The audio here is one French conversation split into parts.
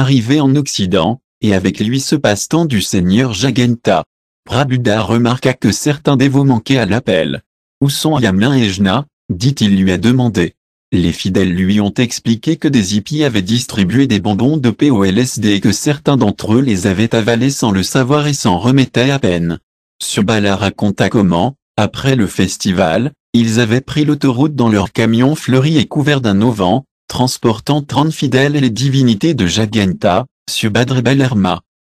Arrivé en Occident, et avec lui ce passe-temps du seigneur Jaganta, Prabuddha remarqua que certains dévots manquaient à l'appel. Où sont Yamin et Jna dit-il lui a demandé. Les fidèles lui ont expliqué que des hippies avaient distribué des bonbons de POLSD et que certains d'entre eux les avaient avalés sans le savoir et s'en remettaient à peine. Subala raconta comment, après le festival, ils avaient pris l'autoroute dans leur camion fleuri et couvert d'un auvent, transportant trente fidèles et les divinités de Jaganta, Subhadra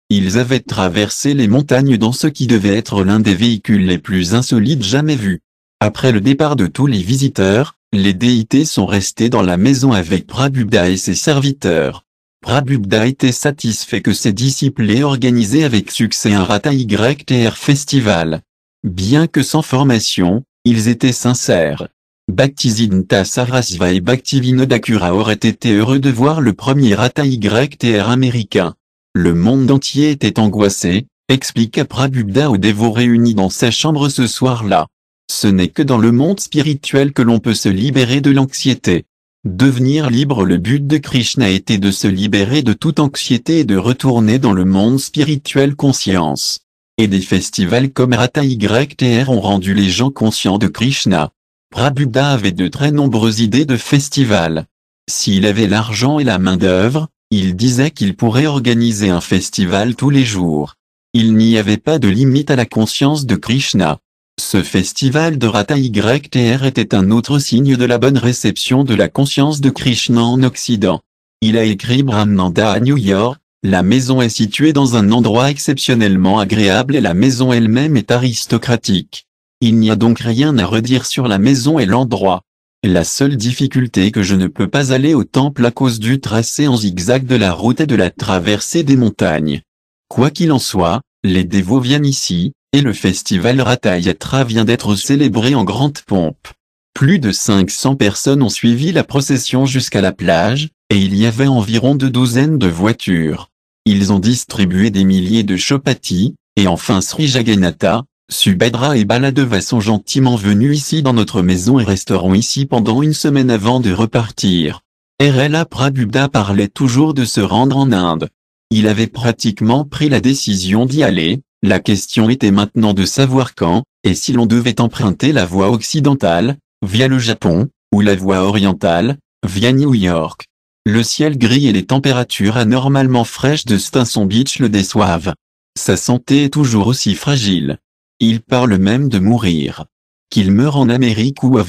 Ils avaient traversé les montagnes dans ce qui devait être l'un des véhicules les plus insolites jamais vus. Après le départ de tous les visiteurs, les déités sont restés dans la maison avec Prabhupada et ses serviteurs. Prabhupada était satisfait que ses disciples aient organisé avec succès un Rata YTR Festival. Bien que sans formation, ils étaient sincères. Bhaktisiddhanta Sarasva et Bhaktivinodakura auraient été heureux de voir le premier YTR américain. Le monde entier était angoissé, expliqua Prabhupada aux dévots réunis dans sa chambre ce soir-là. Ce n'est que dans le monde spirituel que l'on peut se libérer de l'anxiété. Devenir libre le but de Krishna était de se libérer de toute anxiété et de retourner dans le monde spirituel conscience. Et des festivals comme Rata YTR ont rendu les gens conscients de Krishna. Rabuda avait de très nombreuses idées de festivals. S'il avait l'argent et la main-d'œuvre, il disait qu'il pourrait organiser un festival tous les jours. Il n'y avait pas de limite à la conscience de Krishna. Ce festival de Ratha YTR était un autre signe de la bonne réception de la conscience de Krishna en Occident. Il a écrit Brahmananda à New York, la maison est située dans un endroit exceptionnellement agréable et la maison elle-même est aristocratique. Il n'y a donc rien à redire sur la maison et l'endroit. La seule difficulté est que je ne peux pas aller au temple à cause du tracé en zigzag de la route et de la traversée des montagnes. Quoi qu'il en soit, les dévots viennent ici, et le festival Ratayatra vient d'être célébré en grande pompe. Plus de 500 personnes ont suivi la procession jusqu'à la plage, et il y avait environ deux douzaines de voitures. Ils ont distribué des milliers de chopatis, et enfin Sri Jagannatha, Subedra et Baladeva sont gentiment venus ici dans notre maison et resteront ici pendant une semaine avant de repartir. RLA Prabhubda parlait toujours de se rendre en Inde. Il avait pratiquement pris la décision d'y aller, la question était maintenant de savoir quand, et si l'on devait emprunter la voie occidentale, via le Japon, ou la voie orientale, via New York. Le ciel gris et les températures anormalement fraîches de Stinson Beach le déçoivent. Sa santé est toujours aussi fragile. Il parle même de mourir. Qu'il meure en Amérique ou à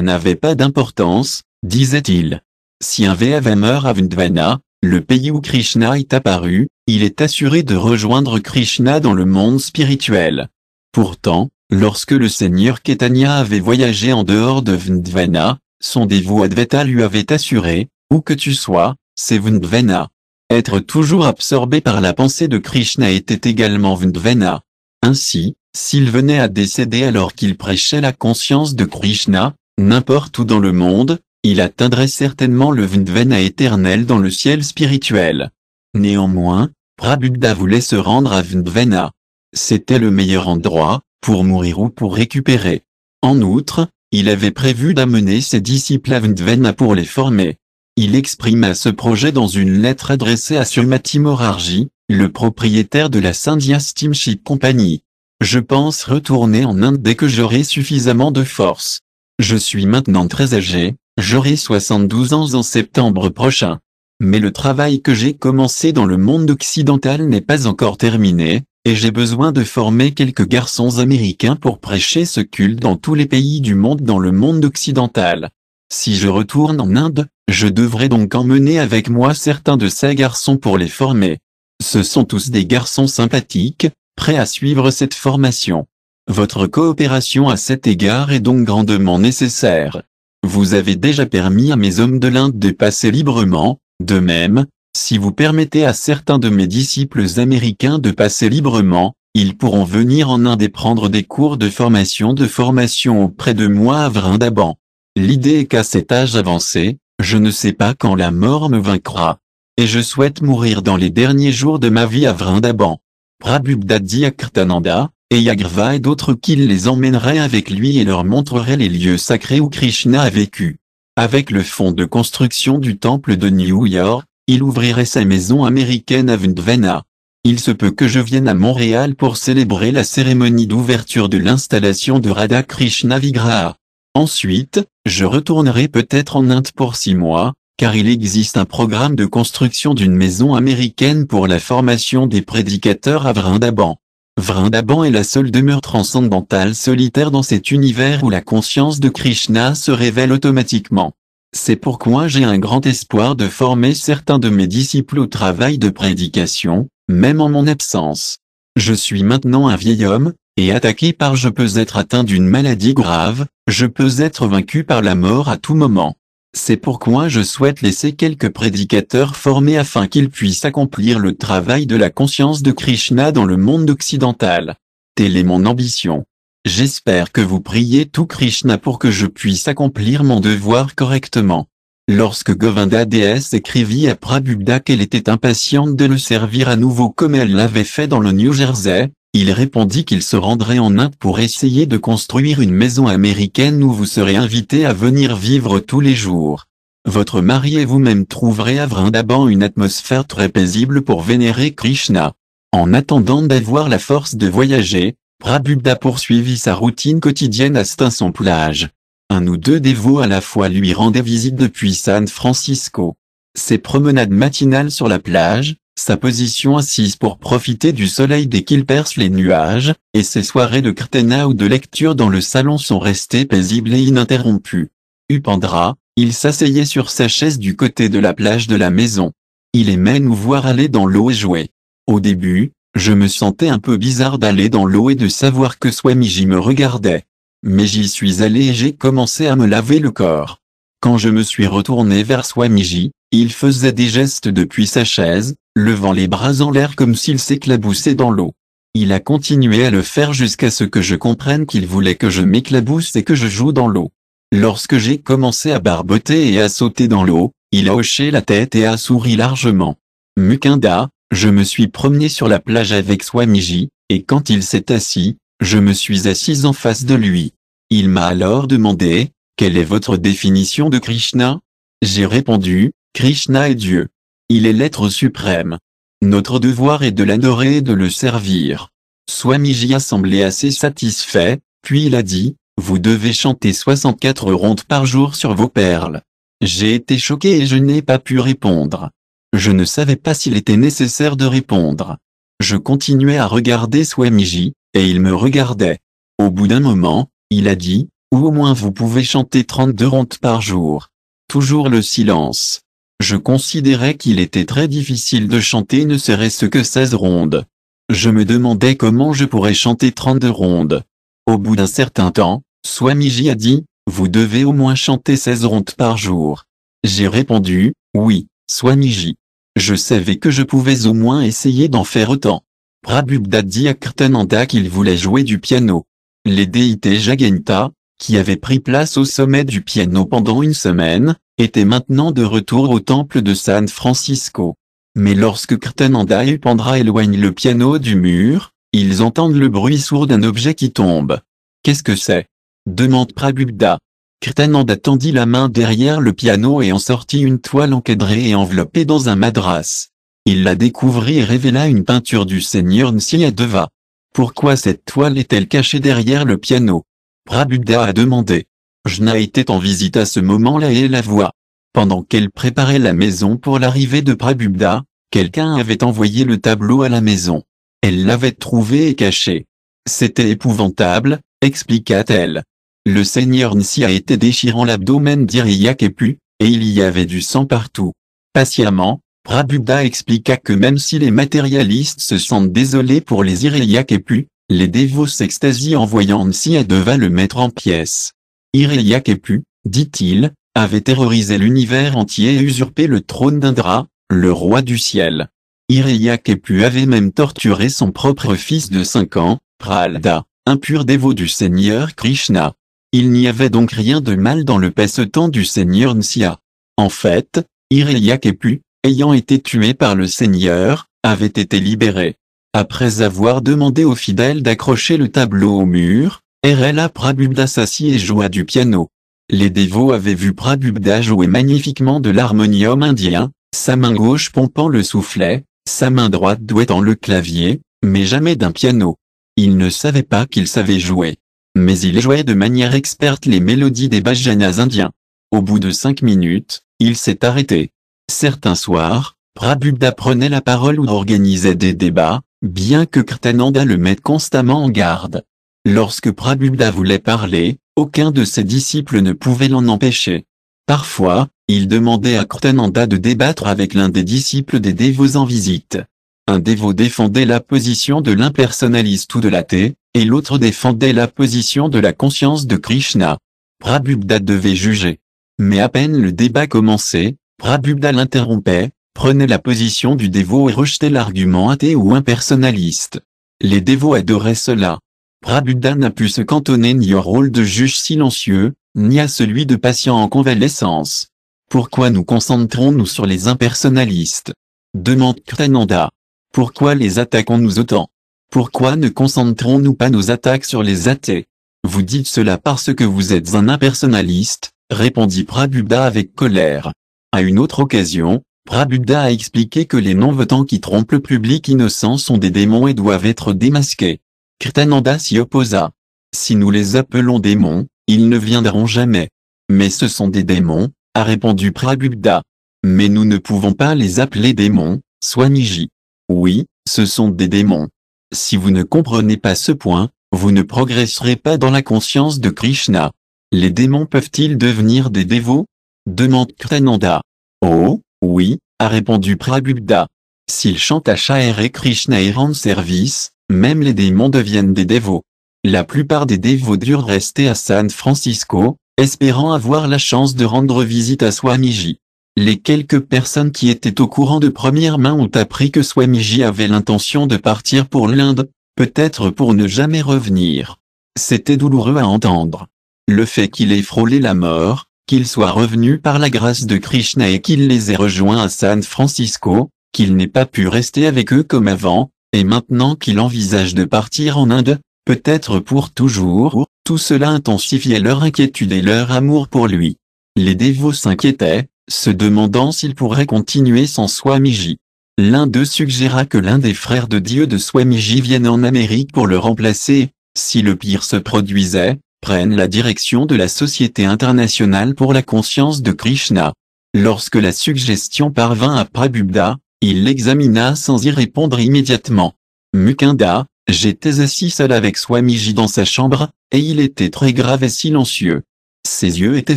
n'avait pas d'importance, disait-il. Si un VAV meurt à Vndvana, le pays où Krishna est apparu, il est assuré de rejoindre Krishna dans le monde spirituel. Pourtant, lorsque le seigneur Ketanya avait voyagé en dehors de Vndvana, son dévot Advaita lui avait assuré, où que tu sois, c'est Vndvana. Être toujours absorbé par la pensée de Krishna était également Vndvana. Ainsi, s'il venait à décéder alors qu'il prêchait la conscience de Krishna, n'importe où dans le monde, il atteindrait certainement le Vindvena éternel dans le ciel spirituel. Néanmoins, Prabhupada voulait se rendre à Vindvena. C'était le meilleur endroit, pour mourir ou pour récupérer. En outre, il avait prévu d'amener ses disciples à Vindvena pour les former. Il exprima ce projet dans une lettre adressée à Sumati Morarji, le propriétaire de la Sindhya Steamship Company. Je pense retourner en Inde dès que j'aurai suffisamment de force. Je suis maintenant très âgé, j'aurai 72 ans en septembre prochain. Mais le travail que j'ai commencé dans le monde occidental n'est pas encore terminé, et j'ai besoin de former quelques garçons américains pour prêcher ce culte dans tous les pays du monde dans le monde occidental. Si je retourne en Inde, je devrais donc emmener avec moi certains de ces garçons pour les former. Ce sont tous des garçons sympathiques, « Prêt à suivre cette formation. Votre coopération à cet égard est donc grandement nécessaire. Vous avez déjà permis à mes hommes de l'Inde de passer librement, de même, si vous permettez à certains de mes disciples américains de passer librement, ils pourront venir en Inde et prendre des cours de formation de formation auprès de moi à Vrindaban. L'idée est qu'à cet âge avancé, je ne sais pas quand la mort me vaincra. Et je souhaite mourir dans les derniers jours de ma vie à Vrindaban. Prabhupdadi Kirtananda, et Yagrva et d'autres qu'il les emmènerait avec lui et leur montrerait les lieux sacrés où Krishna a vécu. Avec le fonds de construction du temple de New York, il ouvrirait sa maison américaine à Vindvena. Il se peut que je vienne à Montréal pour célébrer la cérémonie d'ouverture de l'installation de Radha Krishna Vigraha. Ensuite, je retournerai peut-être en Inde pour six mois, car il existe un programme de construction d'une maison américaine pour la formation des prédicateurs à Vrindaban. Vrindaban est la seule demeure transcendantale solitaire dans cet univers où la conscience de Krishna se révèle automatiquement. C'est pourquoi j'ai un grand espoir de former certains de mes disciples au travail de prédication, même en mon absence. Je suis maintenant un vieil homme, et attaqué par je peux être atteint d'une maladie grave, je peux être vaincu par la mort à tout moment. C'est pourquoi je souhaite laisser quelques prédicateurs formés afin qu'ils puissent accomplir le travail de la conscience de Krishna dans le monde occidental. Telle est mon ambition. J'espère que vous priez tout Krishna pour que je puisse accomplir mon devoir correctement. Lorsque Govinda DS écrivit à Prabhupada qu'elle était impatiente de le servir à nouveau comme elle l'avait fait dans le New Jersey, il répondit qu'il se rendrait en Inde pour essayer de construire une maison américaine où vous serez invité à venir vivre tous les jours. Votre mari et vous-même trouverez à Vrindaban une atmosphère très paisible pour vénérer Krishna. En attendant d'avoir la force de voyager, Prabhupada poursuivit sa routine quotidienne à Stinson plage. Un ou deux dévots à la fois lui rendaient visite depuis San Francisco. Ses promenades matinales sur la plage, sa position assise pour profiter du soleil dès qu'il perce les nuages, et ses soirées de krtena ou de lecture dans le salon sont restées paisibles et ininterrompues. Upendra, il s'asseyait sur sa chaise du côté de la plage de la maison. Il aimait nous voir aller dans l'eau et jouer. Au début, je me sentais un peu bizarre d'aller dans l'eau et de savoir que Swamiji me regardait. Mais j'y suis allé et j'ai commencé à me laver le corps. Quand je me suis retourné vers Swamiji, il faisait des gestes depuis sa chaise, levant les bras en l'air comme s'il s'éclaboussait dans l'eau. Il a continué à le faire jusqu'à ce que je comprenne qu'il voulait que je m'éclabousse et que je joue dans l'eau. Lorsque j'ai commencé à barboter et à sauter dans l'eau, il a hoché la tête et a souri largement. Mukinda, je me suis promené sur la plage avec Swamiji, et quand il s'est assis, je me suis assise en face de lui. Il m'a alors demandé, quelle est votre définition de Krishna J'ai répondu, Krishna est Dieu. Il est l'être suprême. Notre devoir est de l'adorer et de le servir. Swamiji a semblé assez satisfait, puis il a dit, vous devez chanter 64 rondes par jour sur vos perles. J'ai été choqué et je n'ai pas pu répondre. Je ne savais pas s'il était nécessaire de répondre. Je continuais à regarder Swamiji, et il me regardait. Au bout d'un moment, il a dit, ou au moins vous pouvez chanter 32 rondes par jour. Toujours le silence. Je considérais qu'il était très difficile de chanter ne serait-ce que 16 rondes. Je me demandais comment je pourrais chanter 32 rondes. Au bout d'un certain temps, Swamiji a dit, vous devez au moins chanter 16 rondes par jour. J'ai répondu, oui, Swamiji. Je savais que je pouvais au moins essayer d'en faire autant. Prabhupada dit à Kirtananda qu'il voulait jouer du piano. Les déités Jagenta, qui avaient pris place au sommet du piano pendant une semaine, était maintenant de retour au temple de San Francisco. Mais lorsque Kirtananda et Pandra éloignent le piano du mur, ils entendent le bruit sourd d'un objet qui tombe. Qu'est-ce que c'est demande Prabhupada. Kirtananda tendit la main derrière le piano et en sortit une toile encadrée et enveloppée dans un madras. Il la découvrit et révéla une peinture du seigneur Deva. Pourquoi cette toile est-elle cachée derrière le piano Prabhupada a demandé. Jna était en visite à ce moment-là et la voit. Pendant qu'elle préparait la maison pour l'arrivée de Prabhubda, quelqu'un avait envoyé le tableau à la maison. Elle l'avait trouvé et caché. C'était épouvantable, expliqua-t-elle. Le seigneur Nsi a été déchirant l'abdomen d'Iriyaképu, et il y avait du sang partout. Patiemment, Prabhupada expliqua que même si les matérialistes se sentent désolés pour les Iriyaképu, les dévots s'extasient en voyant Nsi devait le mettre en pièces. Ireya Kepu, dit-il, avait terrorisé l'univers entier et usurpé le trône d'Indra, le roi du ciel. Ireya Kepu avait même torturé son propre fils de cinq ans, Pralda, un pur dévot du Seigneur Krishna. Il n'y avait donc rien de mal dans le passe-temps du Seigneur Nsia. En fait, Ireya Kepu, ayant été tué par le Seigneur, avait été libéré. Après avoir demandé aux fidèles d'accrocher le tableau au mur, R.L.A. Prabhupada s'assit et joua du piano. Les dévots avaient vu Prabhupada jouer magnifiquement de l'harmonium indien, sa main gauche pompant le soufflet, sa main droite douettant le clavier, mais jamais d'un piano. Il ne savait pas qu'il savait jouer. Mais il jouait de manière experte les mélodies des bhajanas indiens. Au bout de cinq minutes, il s'est arrêté. Certains soirs, Prabhupada prenait la parole ou organisait des débats, bien que Krtananda le mette constamment en garde. Lorsque Prabhupada voulait parler, aucun de ses disciples ne pouvait l'en empêcher. Parfois, il demandait à Krtananda de débattre avec l'un des disciples des dévots en visite. Un dévot défendait la position de l'impersonnaliste ou de l'athée, et l'autre défendait la position de la conscience de Krishna. Prabhupada devait juger. Mais à peine le débat commençait, Prabhupada l'interrompait, prenait la position du dévot et rejetait l'argument athée ou impersonnaliste. Les dévots adoraient cela. Prabuddha n'a pu se cantonner ni au rôle de juge silencieux, ni à celui de patient en convalescence. Pourquoi nous concentrons-nous sur les impersonnalistes Demande Kritananda. Pourquoi les attaquons-nous autant Pourquoi ne concentrons-nous pas nos attaques sur les athées Vous dites cela parce que vous êtes un impersonnaliste, répondit Prabuddha avec colère. À une autre occasion, Prabuddha a expliqué que les non-votants qui trompent le public innocent sont des démons et doivent être démasqués. Kritananda s'y opposa. Si nous les appelons démons, ils ne viendront jamais. Mais ce sont des démons, a répondu Prabhupada. Mais nous ne pouvons pas les appeler démons, Swaniji. Oui, ce sont des démons. Si vous ne comprenez pas ce point, vous ne progresserez pas dans la conscience de Krishna. Les démons peuvent-ils devenir des dévots demande Kritananda. Oh, oui, a répondu Prabhupada. S'ils chantent à Chair et Krishna et rendent service, même les démons deviennent des dévots. La plupart des dévots durent rester à San Francisco, espérant avoir la chance de rendre visite à Swamiji. Les quelques personnes qui étaient au courant de première main ont appris que Swamiji avait l'intention de partir pour l'Inde, peut-être pour ne jamais revenir. C'était douloureux à entendre. Le fait qu'il ait frôlé la mort, qu'il soit revenu par la grâce de Krishna et qu'il les ait rejoints à San Francisco, qu'il n'ait pas pu rester avec eux comme avant, et maintenant qu'il envisage de partir en Inde, peut-être pour toujours, tout cela intensifiait leur inquiétude et leur amour pour lui. Les dévots s'inquiétaient, se demandant s'ils pourraient continuer sans Swamiji. L'un d'eux suggéra que l'un des frères de Dieu de Swamiji vienne en Amérique pour le remplacer, si le pire se produisait, prenne la direction de la Société internationale pour la conscience de Krishna. Lorsque la suggestion parvint à Prabhupada, il l'examina sans y répondre immédiatement. Mukunda, j'étais assis seul avec Swamiji dans sa chambre, et il était très grave et silencieux. Ses yeux étaient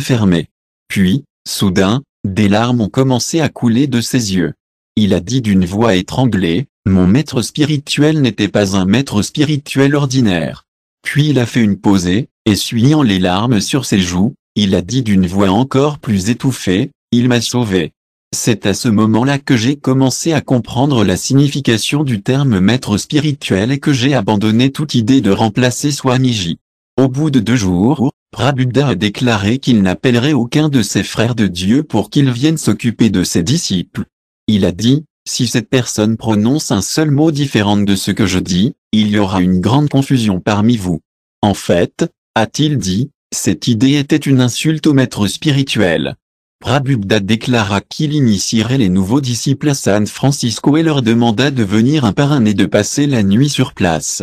fermés. Puis, soudain, des larmes ont commencé à couler de ses yeux. Il a dit d'une voix étranglée, mon maître spirituel n'était pas un maître spirituel ordinaire. Puis il a fait une posée, essuyant les larmes sur ses joues, il a dit d'une voix encore plus étouffée, il m'a sauvé. C'est à ce moment-là que j'ai commencé à comprendre la signification du terme maître spirituel et que j'ai abandonné toute idée de remplacer Swamiji. Au bout de deux jours, Prabuddha a déclaré qu'il n'appellerait aucun de ses frères de Dieu pour qu'ils viennent s'occuper de ses disciples. Il a dit, si cette personne prononce un seul mot différent de ce que je dis, il y aura une grande confusion parmi vous. En fait, a-t-il dit, cette idée était une insulte au maître spirituel. Prabhupada déclara qu'il initierait les nouveaux disciples à San Francisco et leur demanda de venir un par un et de passer la nuit sur place.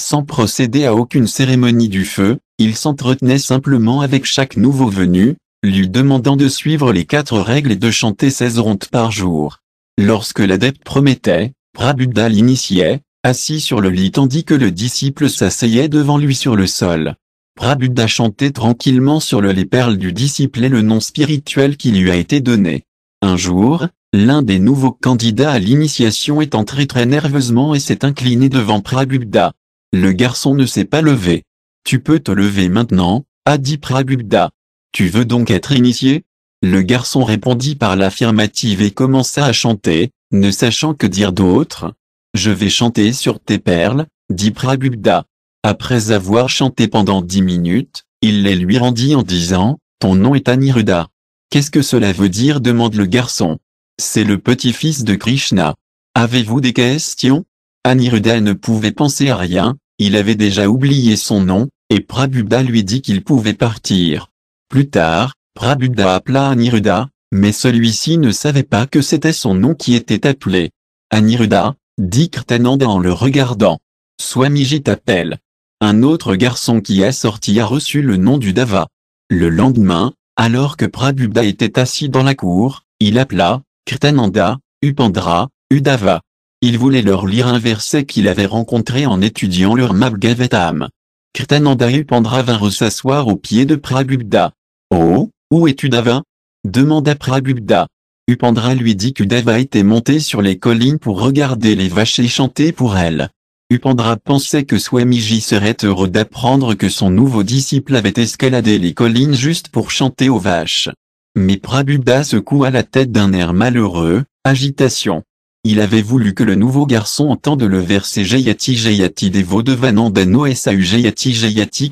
Sans procéder à aucune cérémonie du feu, il s'entretenait simplement avec chaque nouveau venu, lui demandant de suivre les quatre règles et de chanter 16 rondes par jour. Lorsque l'adepte promettait, Prabhupada l'initiait, assis sur le lit tandis que le disciple s'asseyait devant lui sur le sol. Prabhupada chantait tranquillement sur le les perles du disciple et le nom spirituel qui lui a été donné. Un jour, l'un des nouveaux candidats à l'initiation est entré très nerveusement et s'est incliné devant pragubda Le garçon ne s'est pas levé. Tu peux te lever maintenant, a dit Prabhupada. Tu veux donc être initié Le garçon répondit par l'affirmative et commença à chanter, ne sachant que dire d'autre. Je vais chanter sur tes perles, dit Prabhupada. Après avoir chanté pendant dix minutes, il les lui rendit en disant, Ton nom est Aniruddha. Qu'est-ce que cela veut dire demande le garçon. C'est le petit-fils de Krishna. Avez-vous des questions Aniruddha ne pouvait penser à rien, il avait déjà oublié son nom, et Prabhuda lui dit qu'il pouvait partir. Plus tard, Prabuddha appela Aniruddha, mais celui-ci ne savait pas que c'était son nom qui était appelé. Aniruddha, dit Kirtananda en le regardant. Swamiji t'appelle. Un autre garçon qui est sorti a reçu le nom du Dava. Le lendemain, alors que Prabhupada était assis dans la cour, il appela, Kritananda, Upandra, Udava. Il voulait leur lire un verset qu'il avait rencontré en étudiant leur Mabgavatam. Kritananda et Upandra vinrent s'asseoir aux pieds de Prabhupada. Oh, où es-tu Dava demanda Prabhupada. Upandra lui dit que qu'Udava était monté sur les collines pour regarder les vaches et chanter pour elle. Pandra pensait que Swamiji serait heureux d'apprendre que son nouveau disciple avait escaladé les collines juste pour chanter aux vaches. Mais Prabhupada secoua la tête d'un air malheureux, agitation. Il avait voulu que le nouveau garçon entende le verset Jayati Jayati Devo Devanandano Sau Jayati Jayati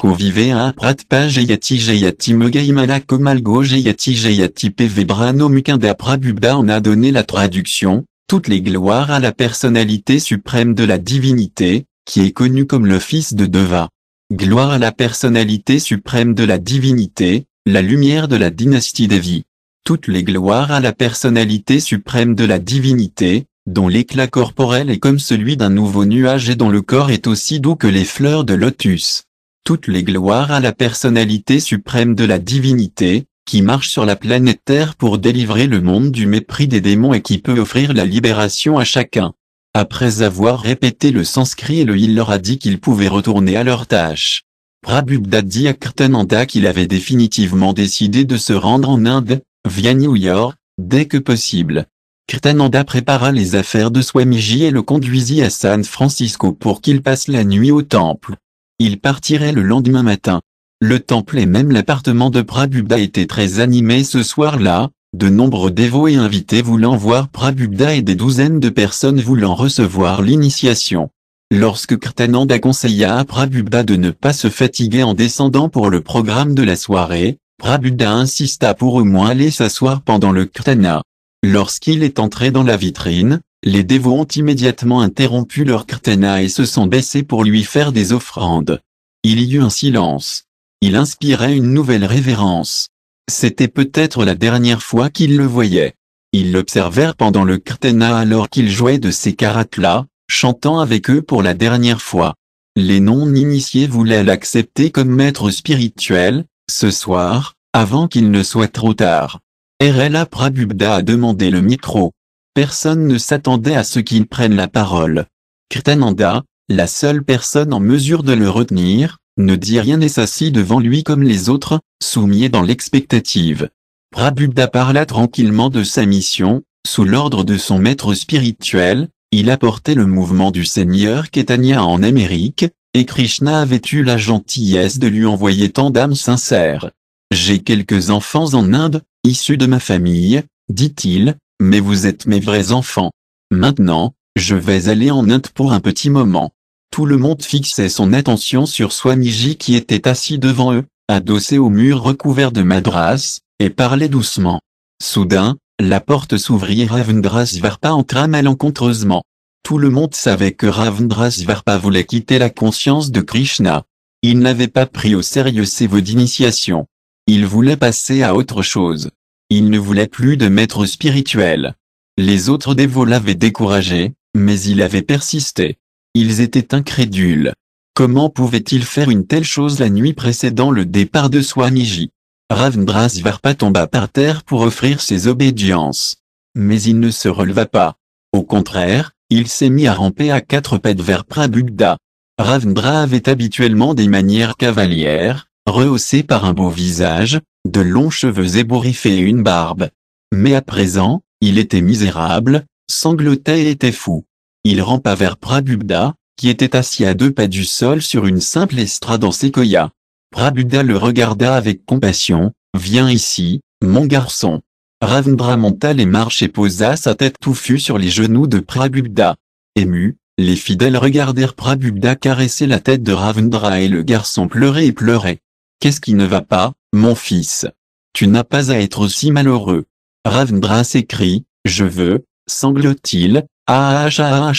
un Pratpa Jayati Jayati Mugaimala Komalgo Jayati Jayati PV Brano Mukunda Prabhupada en a donné la traduction, toutes les gloires à la personnalité suprême de la divinité, qui est connue comme le Fils de Deva. Gloire à la personnalité suprême de la divinité, la lumière de la dynastie vies. Toutes les gloires à la personnalité suprême de la divinité, dont l'éclat corporel est comme celui d'un nouveau nuage et dont le corps est aussi doux que les fleurs de lotus. Toutes les gloires à la personnalité suprême de la divinité, qui marche sur la planète Terre pour délivrer le monde du mépris des démons et qui peut offrir la libération à chacun. Après avoir répété le sanskrit et le il leur a dit qu'ils pouvaient retourner à leur tâche. Prabhupada dit à Kirtananda qu'il avait définitivement décidé de se rendre en Inde, via New York, dès que possible. Kirtananda prépara les affaires de Swamiji et le conduisit à San Francisco pour qu'il passe la nuit au temple. Il partirait le lendemain matin. Le temple et même l'appartement de Prabhupada étaient très animés ce soir-là, de nombreux dévots et invités voulant voir Prabhupada et des douzaines de personnes voulant recevoir l'initiation. Lorsque Krtananda conseilla à Prabhupada de ne pas se fatiguer en descendant pour le programme de la soirée, Prabhupada insista pour au moins aller s'asseoir pendant le Krtana. Lorsqu'il est entré dans la vitrine, les dévots ont immédiatement interrompu leur Krtana et se sont baissés pour lui faire des offrandes. Il y eut un silence il inspirait une nouvelle révérence. C'était peut-être la dernière fois qu'il le voyait. Ils l'observèrent pendant le Krtena alors qu'il jouait de ses karatlas, chantant avec eux pour la dernière fois. Les non-initiés voulaient l'accepter comme maître spirituel, ce soir, avant qu'il ne soit trop tard. RLA Prabubda a demandé le micro. Personne ne s'attendait à ce qu'il prenne la parole. Kirtananda, la seule personne en mesure de le retenir, ne dit rien et s'assit devant lui comme les autres, soumis dans l'expectative. Prabhupada parla tranquillement de sa mission, sous l'ordre de son maître spirituel, il apportait le mouvement du Seigneur Ketania en Amérique, et Krishna avait eu la gentillesse de lui envoyer tant d'âmes sincères. J'ai quelques enfants en Inde, issus de ma famille, dit-il, mais vous êtes mes vrais enfants. Maintenant, je vais aller en Inde pour un petit moment. Tout le monde fixait son attention sur Swamiji qui était assis devant eux, adossé au mur recouvert de madras, et parlait doucement. Soudain, la porte s'ouvrit et Varpa entra malencontreusement. Tout le monde savait que Varpa voulait quitter la conscience de Krishna. Il n'avait pas pris au sérieux ses vœux d'initiation. Il voulait passer à autre chose. Il ne voulait plus de maître spirituel. Les autres dévots l'avaient découragé, mais il avait persisté. Ils étaient incrédules. Comment pouvait-il faire une telle chose la nuit précédant le départ de Swamiji Svarpa tomba par terre pour offrir ses obédiences. Mais il ne se releva pas. Au contraire, il s'est mis à ramper à quatre pattes vers Prabhupada. Ravndra avait habituellement des manières cavalières, rehaussées par un beau visage, de longs cheveux ébouriffés et une barbe. Mais à présent, il était misérable, sanglotait et était fou. Il rampa vers Prabhupada, qui était assis à deux pas du sol sur une simple estrade en séquoia. Prabhupada le regarda avec compassion, Viens ici, mon garçon. Ravendra monta les marches et posa sa tête touffue sur les genoux de Prabhupada. Ému, les fidèles regardèrent Prabhupada caresser la tête de Ravendra et le garçon pleurait et pleurait. Qu'est-ce qui ne va pas, mon fils Tu n'as pas à être aussi malheureux. Ravendra s'écrie, je veux, sanglot il ah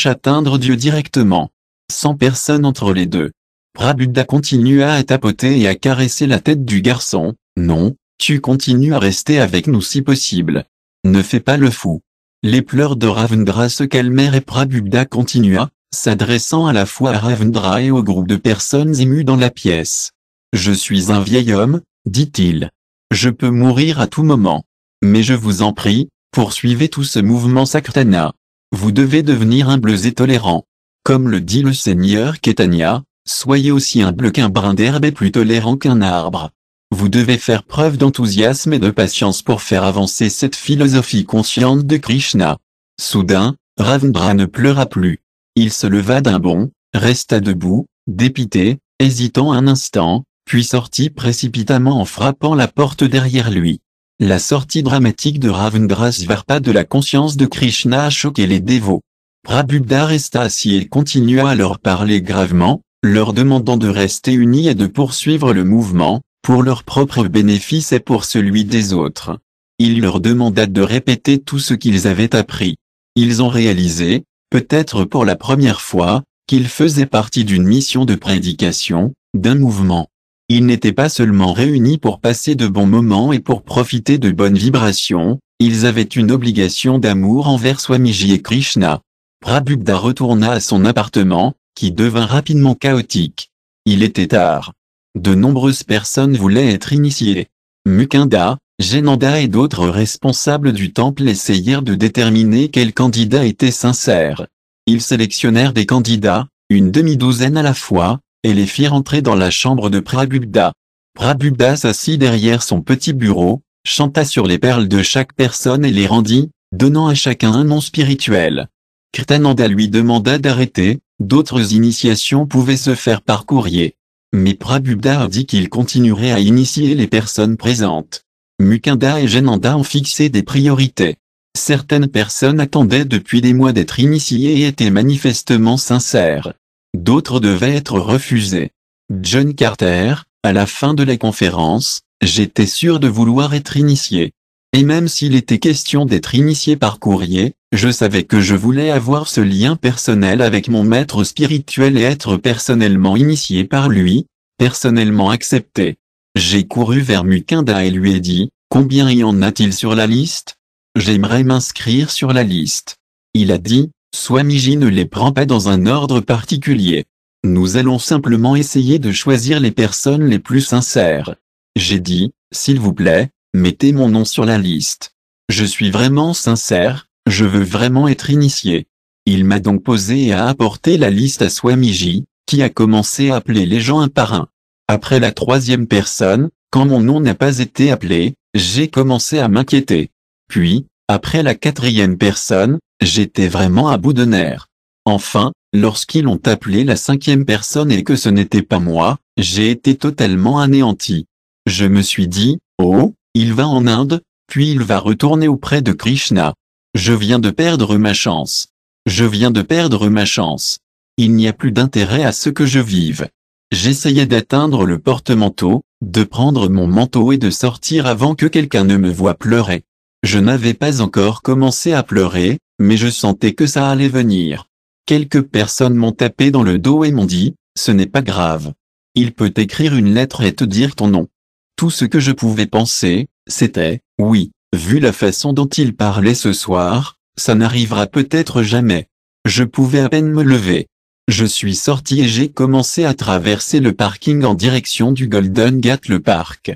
atteindre Dieu directement. Sans personne entre les deux. Prabuddha continua à tapoter et à caresser la tête du garçon. Non, tu continues à rester avec nous si possible. Ne fais pas le fou. Les pleurs de Ravendra se calmèrent et Prabuddha continua, s'adressant à la fois à Ravendra et au groupe de personnes émues dans la pièce. Je suis un vieil homme, dit-il. Je peux mourir à tout moment. Mais je vous en prie, poursuivez tout ce mouvement Saktana. Vous devez devenir humbles et tolérants. Comme le dit le Seigneur Ketanya, soyez aussi humble qu'un brin d'herbe et plus tolérant qu'un arbre. Vous devez faire preuve d'enthousiasme et de patience pour faire avancer cette philosophie consciente de Krishna. Soudain, Ravindra ne pleura plus. Il se leva d'un bond, resta debout, dépité, hésitant un instant, puis sortit précipitamment en frappant la porte derrière lui. La sortie dramatique de Ravindra-Svarpa de la conscience de Krishna a choqué les dévots. Prabhupada resta assis et continua à leur parler gravement, leur demandant de rester unis et de poursuivre le mouvement, pour leur propre bénéfice et pour celui des autres. Il leur demanda de répéter tout ce qu'ils avaient appris. Ils ont réalisé, peut-être pour la première fois, qu'ils faisaient partie d'une mission de prédication, d'un mouvement. Ils n'étaient pas seulement réunis pour passer de bons moments et pour profiter de bonnes vibrations, ils avaient une obligation d'amour envers Swamiji et Krishna. Prabhupada retourna à son appartement, qui devint rapidement chaotique. Il était tard. De nombreuses personnes voulaient être initiées. Mukunda, Jenanda et d'autres responsables du temple essayèrent de déterminer quel candidat était sincère. Ils sélectionnèrent des candidats, une demi-douzaine à la fois, et les fit rentrer dans la chambre de Prabubda. Prabubda s'assit derrière son petit bureau, chanta sur les perles de chaque personne et les rendit, donnant à chacun un nom spirituel. Kirtananda lui demanda d'arrêter, d'autres initiations pouvaient se faire par courrier. Mais Prabhupada a dit qu'il continuerait à initier les personnes présentes. Mukunda et Jananda ont fixé des priorités. Certaines personnes attendaient depuis des mois d'être initiées et étaient manifestement sincères d'autres devaient être refusés. John Carter, à la fin de la conférence, j'étais sûr de vouloir être initié. Et même s'il était question d'être initié par courrier, je savais que je voulais avoir ce lien personnel avec mon maître spirituel et être personnellement initié par lui, personnellement accepté. J'ai couru vers Mukinda et lui ai dit, combien y en a-t-il sur la liste J'aimerais m'inscrire sur la liste. Il a dit, Swamiji ne les prend pas dans un ordre particulier. Nous allons simplement essayer de choisir les personnes les plus sincères. J'ai dit, s'il vous plaît, mettez mon nom sur la liste. Je suis vraiment sincère, je veux vraiment être initié. Il m'a donc posé et a apporté la liste à Swamiji, qui a commencé à appeler les gens un par un. Après la troisième personne, quand mon nom n'a pas été appelé, j'ai commencé à m'inquiéter. Puis, après la quatrième personne, J'étais vraiment à bout de nerfs. Enfin, lorsqu'ils ont appelé la cinquième personne et que ce n'était pas moi, j'ai été totalement anéanti. Je me suis dit, oh, il va en Inde, puis il va retourner auprès de Krishna. Je viens de perdre ma chance. Je viens de perdre ma chance. Il n'y a plus d'intérêt à ce que je vive. J'essayais d'atteindre le porte-manteau, de prendre mon manteau et de sortir avant que quelqu'un ne me voie pleurer. Je n'avais pas encore commencé à pleurer, mais je sentais que ça allait venir. Quelques personnes m'ont tapé dans le dos et m'ont dit, ce n'est pas grave. Il peut écrire une lettre et te dire ton nom. Tout ce que je pouvais penser, c'était, oui, vu la façon dont il parlait ce soir, ça n'arrivera peut-être jamais. Je pouvais à peine me lever. Je suis sorti et j'ai commencé à traverser le parking en direction du Golden Gate le parc.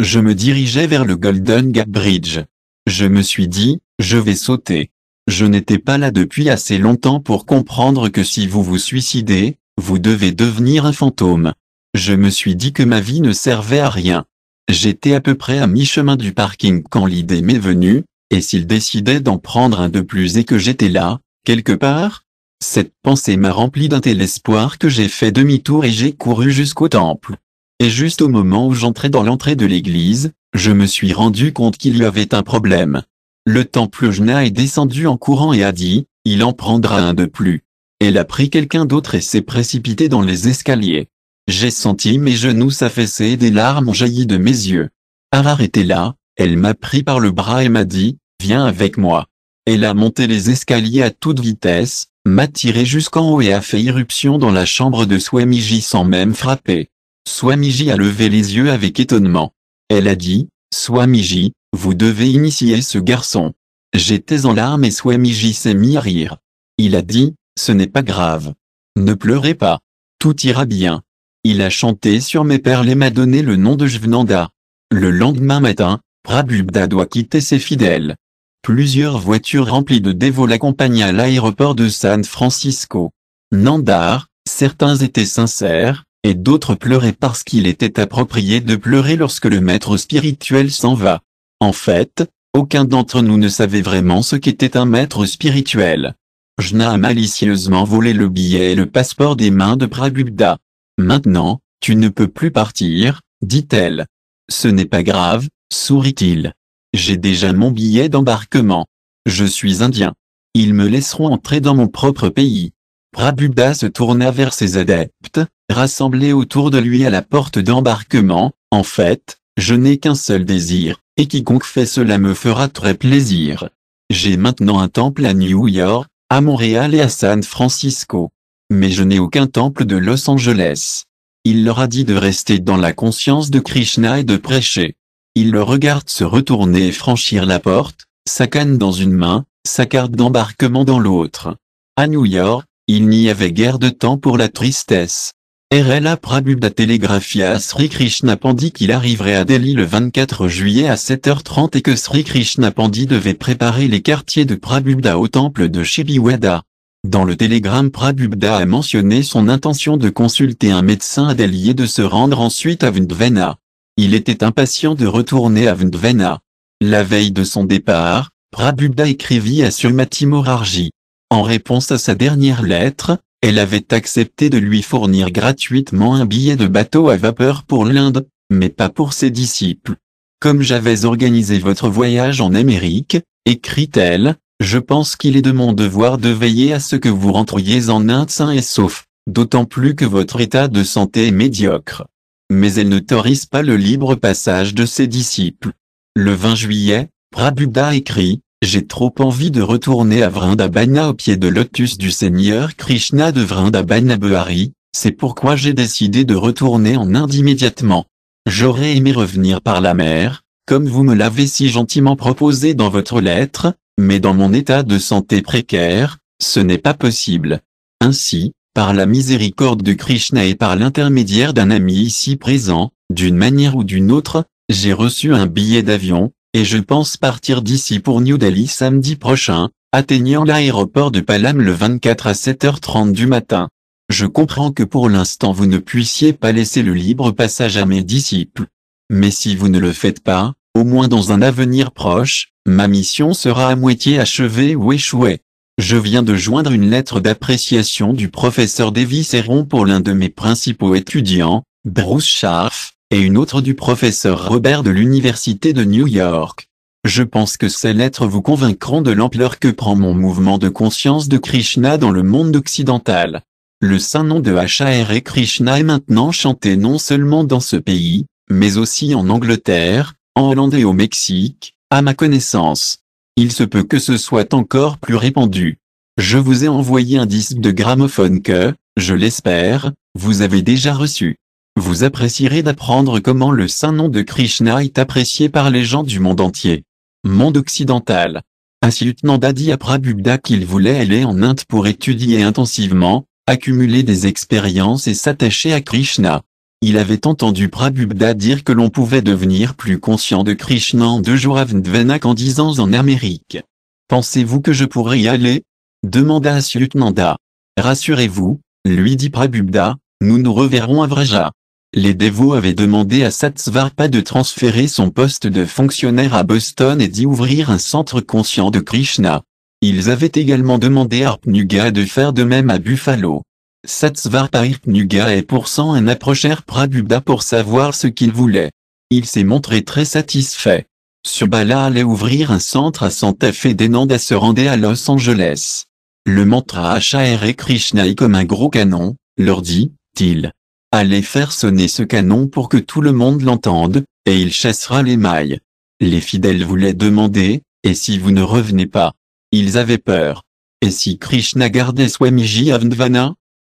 Je me dirigeais vers le Golden Gate Bridge. Je me suis dit, je vais sauter. Je n'étais pas là depuis assez longtemps pour comprendre que si vous vous suicidez, vous devez devenir un fantôme. Je me suis dit que ma vie ne servait à rien. J'étais à peu près à mi-chemin du parking quand l'idée m'est venue, et s'il décidait d'en prendre un de plus et que j'étais là, quelque part Cette pensée m'a rempli d'un tel espoir que j'ai fait demi-tour et j'ai couru jusqu'au temple. Et juste au moment où j'entrais dans l'entrée de l'église, je me suis rendu compte qu'il y avait un problème. Le Temple-Jna est descendu en courant et a dit, il en prendra un de plus. Elle a pris quelqu'un d'autre et s'est précipitée dans les escaliers. J'ai senti mes genoux s'affaisser et des larmes ont jailli de mes yeux. Arar était là, elle m'a pris par le bras et m'a dit, viens avec moi. Elle a monté les escaliers à toute vitesse, m'a tiré jusqu'en haut et a fait irruption dans la chambre de Swamiji sans même frapper. Swamiji a levé les yeux avec étonnement. Elle a dit, Swamiji, vous devez initier ce garçon. J'étais en larmes et Swamiji s'est mis à rire. Il a dit, ce n'est pas grave. Ne pleurez pas. Tout ira bien. Il a chanté sur mes perles et m'a donné le nom de Jvenanda. Le lendemain matin, Prabhupada doit quitter ses fidèles. Plusieurs voitures remplies de dévots l'accompagnent à l'aéroport de San Francisco. Nandar, certains étaient sincères, et d'autres pleuraient parce qu'il était approprié de pleurer lorsque le maître spirituel s'en va. En fait, aucun d'entre nous ne savait vraiment ce qu'était un maître spirituel. Jna a malicieusement volé le billet et le passeport des mains de Prabhupada. Maintenant, tu ne peux plus partir, dit-elle. Ce n'est pas grave, sourit-il. J'ai déjà mon billet d'embarquement. Je suis indien. Ils me laisseront entrer dans mon propre pays. Prabhupada se tourna vers ses adeptes, rassemblés autour de lui à la porte d'embarquement. En fait, je n'ai qu'un seul désir, et quiconque fait cela me fera très plaisir. J'ai maintenant un temple à New York, à Montréal et à San Francisco. Mais je n'ai aucun temple de Los Angeles. Il leur a dit de rester dans la conscience de Krishna et de prêcher. Il le regarde se retourner et franchir la porte, sa canne dans une main, sa carte d'embarquement dans l'autre. À New York, il n'y avait guère de temps pour la tristesse. RLA Prabhupada télégraphia à Sri Krishna Pandi qu'il arriverait à Delhi le 24 juillet à 7h30 et que Sri Krishna Pandi devait préparer les quartiers de Prabhupada au temple de Shibiwada. Dans le télégramme Prabhupada a mentionné son intention de consulter un médecin à Delhi et de se rendre ensuite à Vrndavana. Il était impatient de retourner à Vrndavana. La veille de son départ, Prabhupada écrivit à Sumati Morarji. En réponse à sa dernière lettre, elle avait accepté de lui fournir gratuitement un billet de bateau à vapeur pour l'Inde, mais pas pour ses disciples. Comme j'avais organisé votre voyage en Amérique, écrit-elle, je pense qu'il est de mon devoir de veiller à ce que vous rentriez en Inde sain et sauf, d'autant plus que votre état de santé est médiocre. Mais elle n'autorise pas le libre passage de ses disciples. Le 20 juillet, Prabhupada écrit, j'ai trop envie de retourner à Vrindabhana au pied de lotus du Seigneur Krishna de Vrindabhana Behari, c'est pourquoi j'ai décidé de retourner en Inde immédiatement. J'aurais aimé revenir par la mer, comme vous me l'avez si gentiment proposé dans votre lettre, mais dans mon état de santé précaire, ce n'est pas possible. Ainsi, par la miséricorde de Krishna et par l'intermédiaire d'un ami ici présent, d'une manière ou d'une autre, j'ai reçu un billet d'avion, et je pense partir d'ici pour New Delhi samedi prochain, atteignant l'aéroport de Palam le 24 à 7h30 du matin. Je comprends que pour l'instant vous ne puissiez pas laisser le libre passage à mes disciples. Mais si vous ne le faites pas, au moins dans un avenir proche, ma mission sera à moitié achevée ou échouée. Je viens de joindre une lettre d'appréciation du professeur Davis Heron pour l'un de mes principaux étudiants, Bruce Scharf, et une autre du professeur Robert de l'Université de New York. Je pense que ces lettres vous convaincront de l'ampleur que prend mon mouvement de conscience de Krishna dans le monde occidental. Le saint nom de et Krishna est maintenant chanté non seulement dans ce pays, mais aussi en Angleterre, en Hollande et au Mexique, à ma connaissance. Il se peut que ce soit encore plus répandu. Je vous ai envoyé un disque de gramophone que, je l'espère, vous avez déjà reçu. Vous apprécierez d'apprendre comment le Saint-Nom de Krishna est apprécié par les gens du monde entier. Monde occidental. Asyutnanda dit à Prabhupada qu'il voulait aller en Inde pour étudier intensivement, accumuler des expériences et s'attacher à Krishna. Il avait entendu Prabhupada dire que l'on pouvait devenir plus conscient de Krishna en deux jours à Vndvana en dix ans en Amérique. Pensez-vous que je pourrais y aller demanda Asyutnanda. Rassurez-vous, lui dit Prabhupada, nous nous reverrons à Vraja les dévots avaient demandé à Satsvarpa de transférer son poste de fonctionnaire à Boston et d'y ouvrir un centre conscient de Krishna. Ils avaient également demandé à Arpnuga de faire de même à Buffalo. Satsvarpa Arpnuga et pourcent un approcheur Prabhupada pour savoir ce qu'il voulait. Il s'est montré très satisfait. Subala allait ouvrir un centre à Santa Fe d'Enanda se rendait à Los Angeles. Le mantra et Krishna est comme un gros canon, leur dit-il. Allez faire sonner ce canon pour que tout le monde l'entende, et il chassera les mailles. Les fidèles voulaient demander, et si vous ne revenez pas Ils avaient peur. Et si Krishna gardait Swamiji à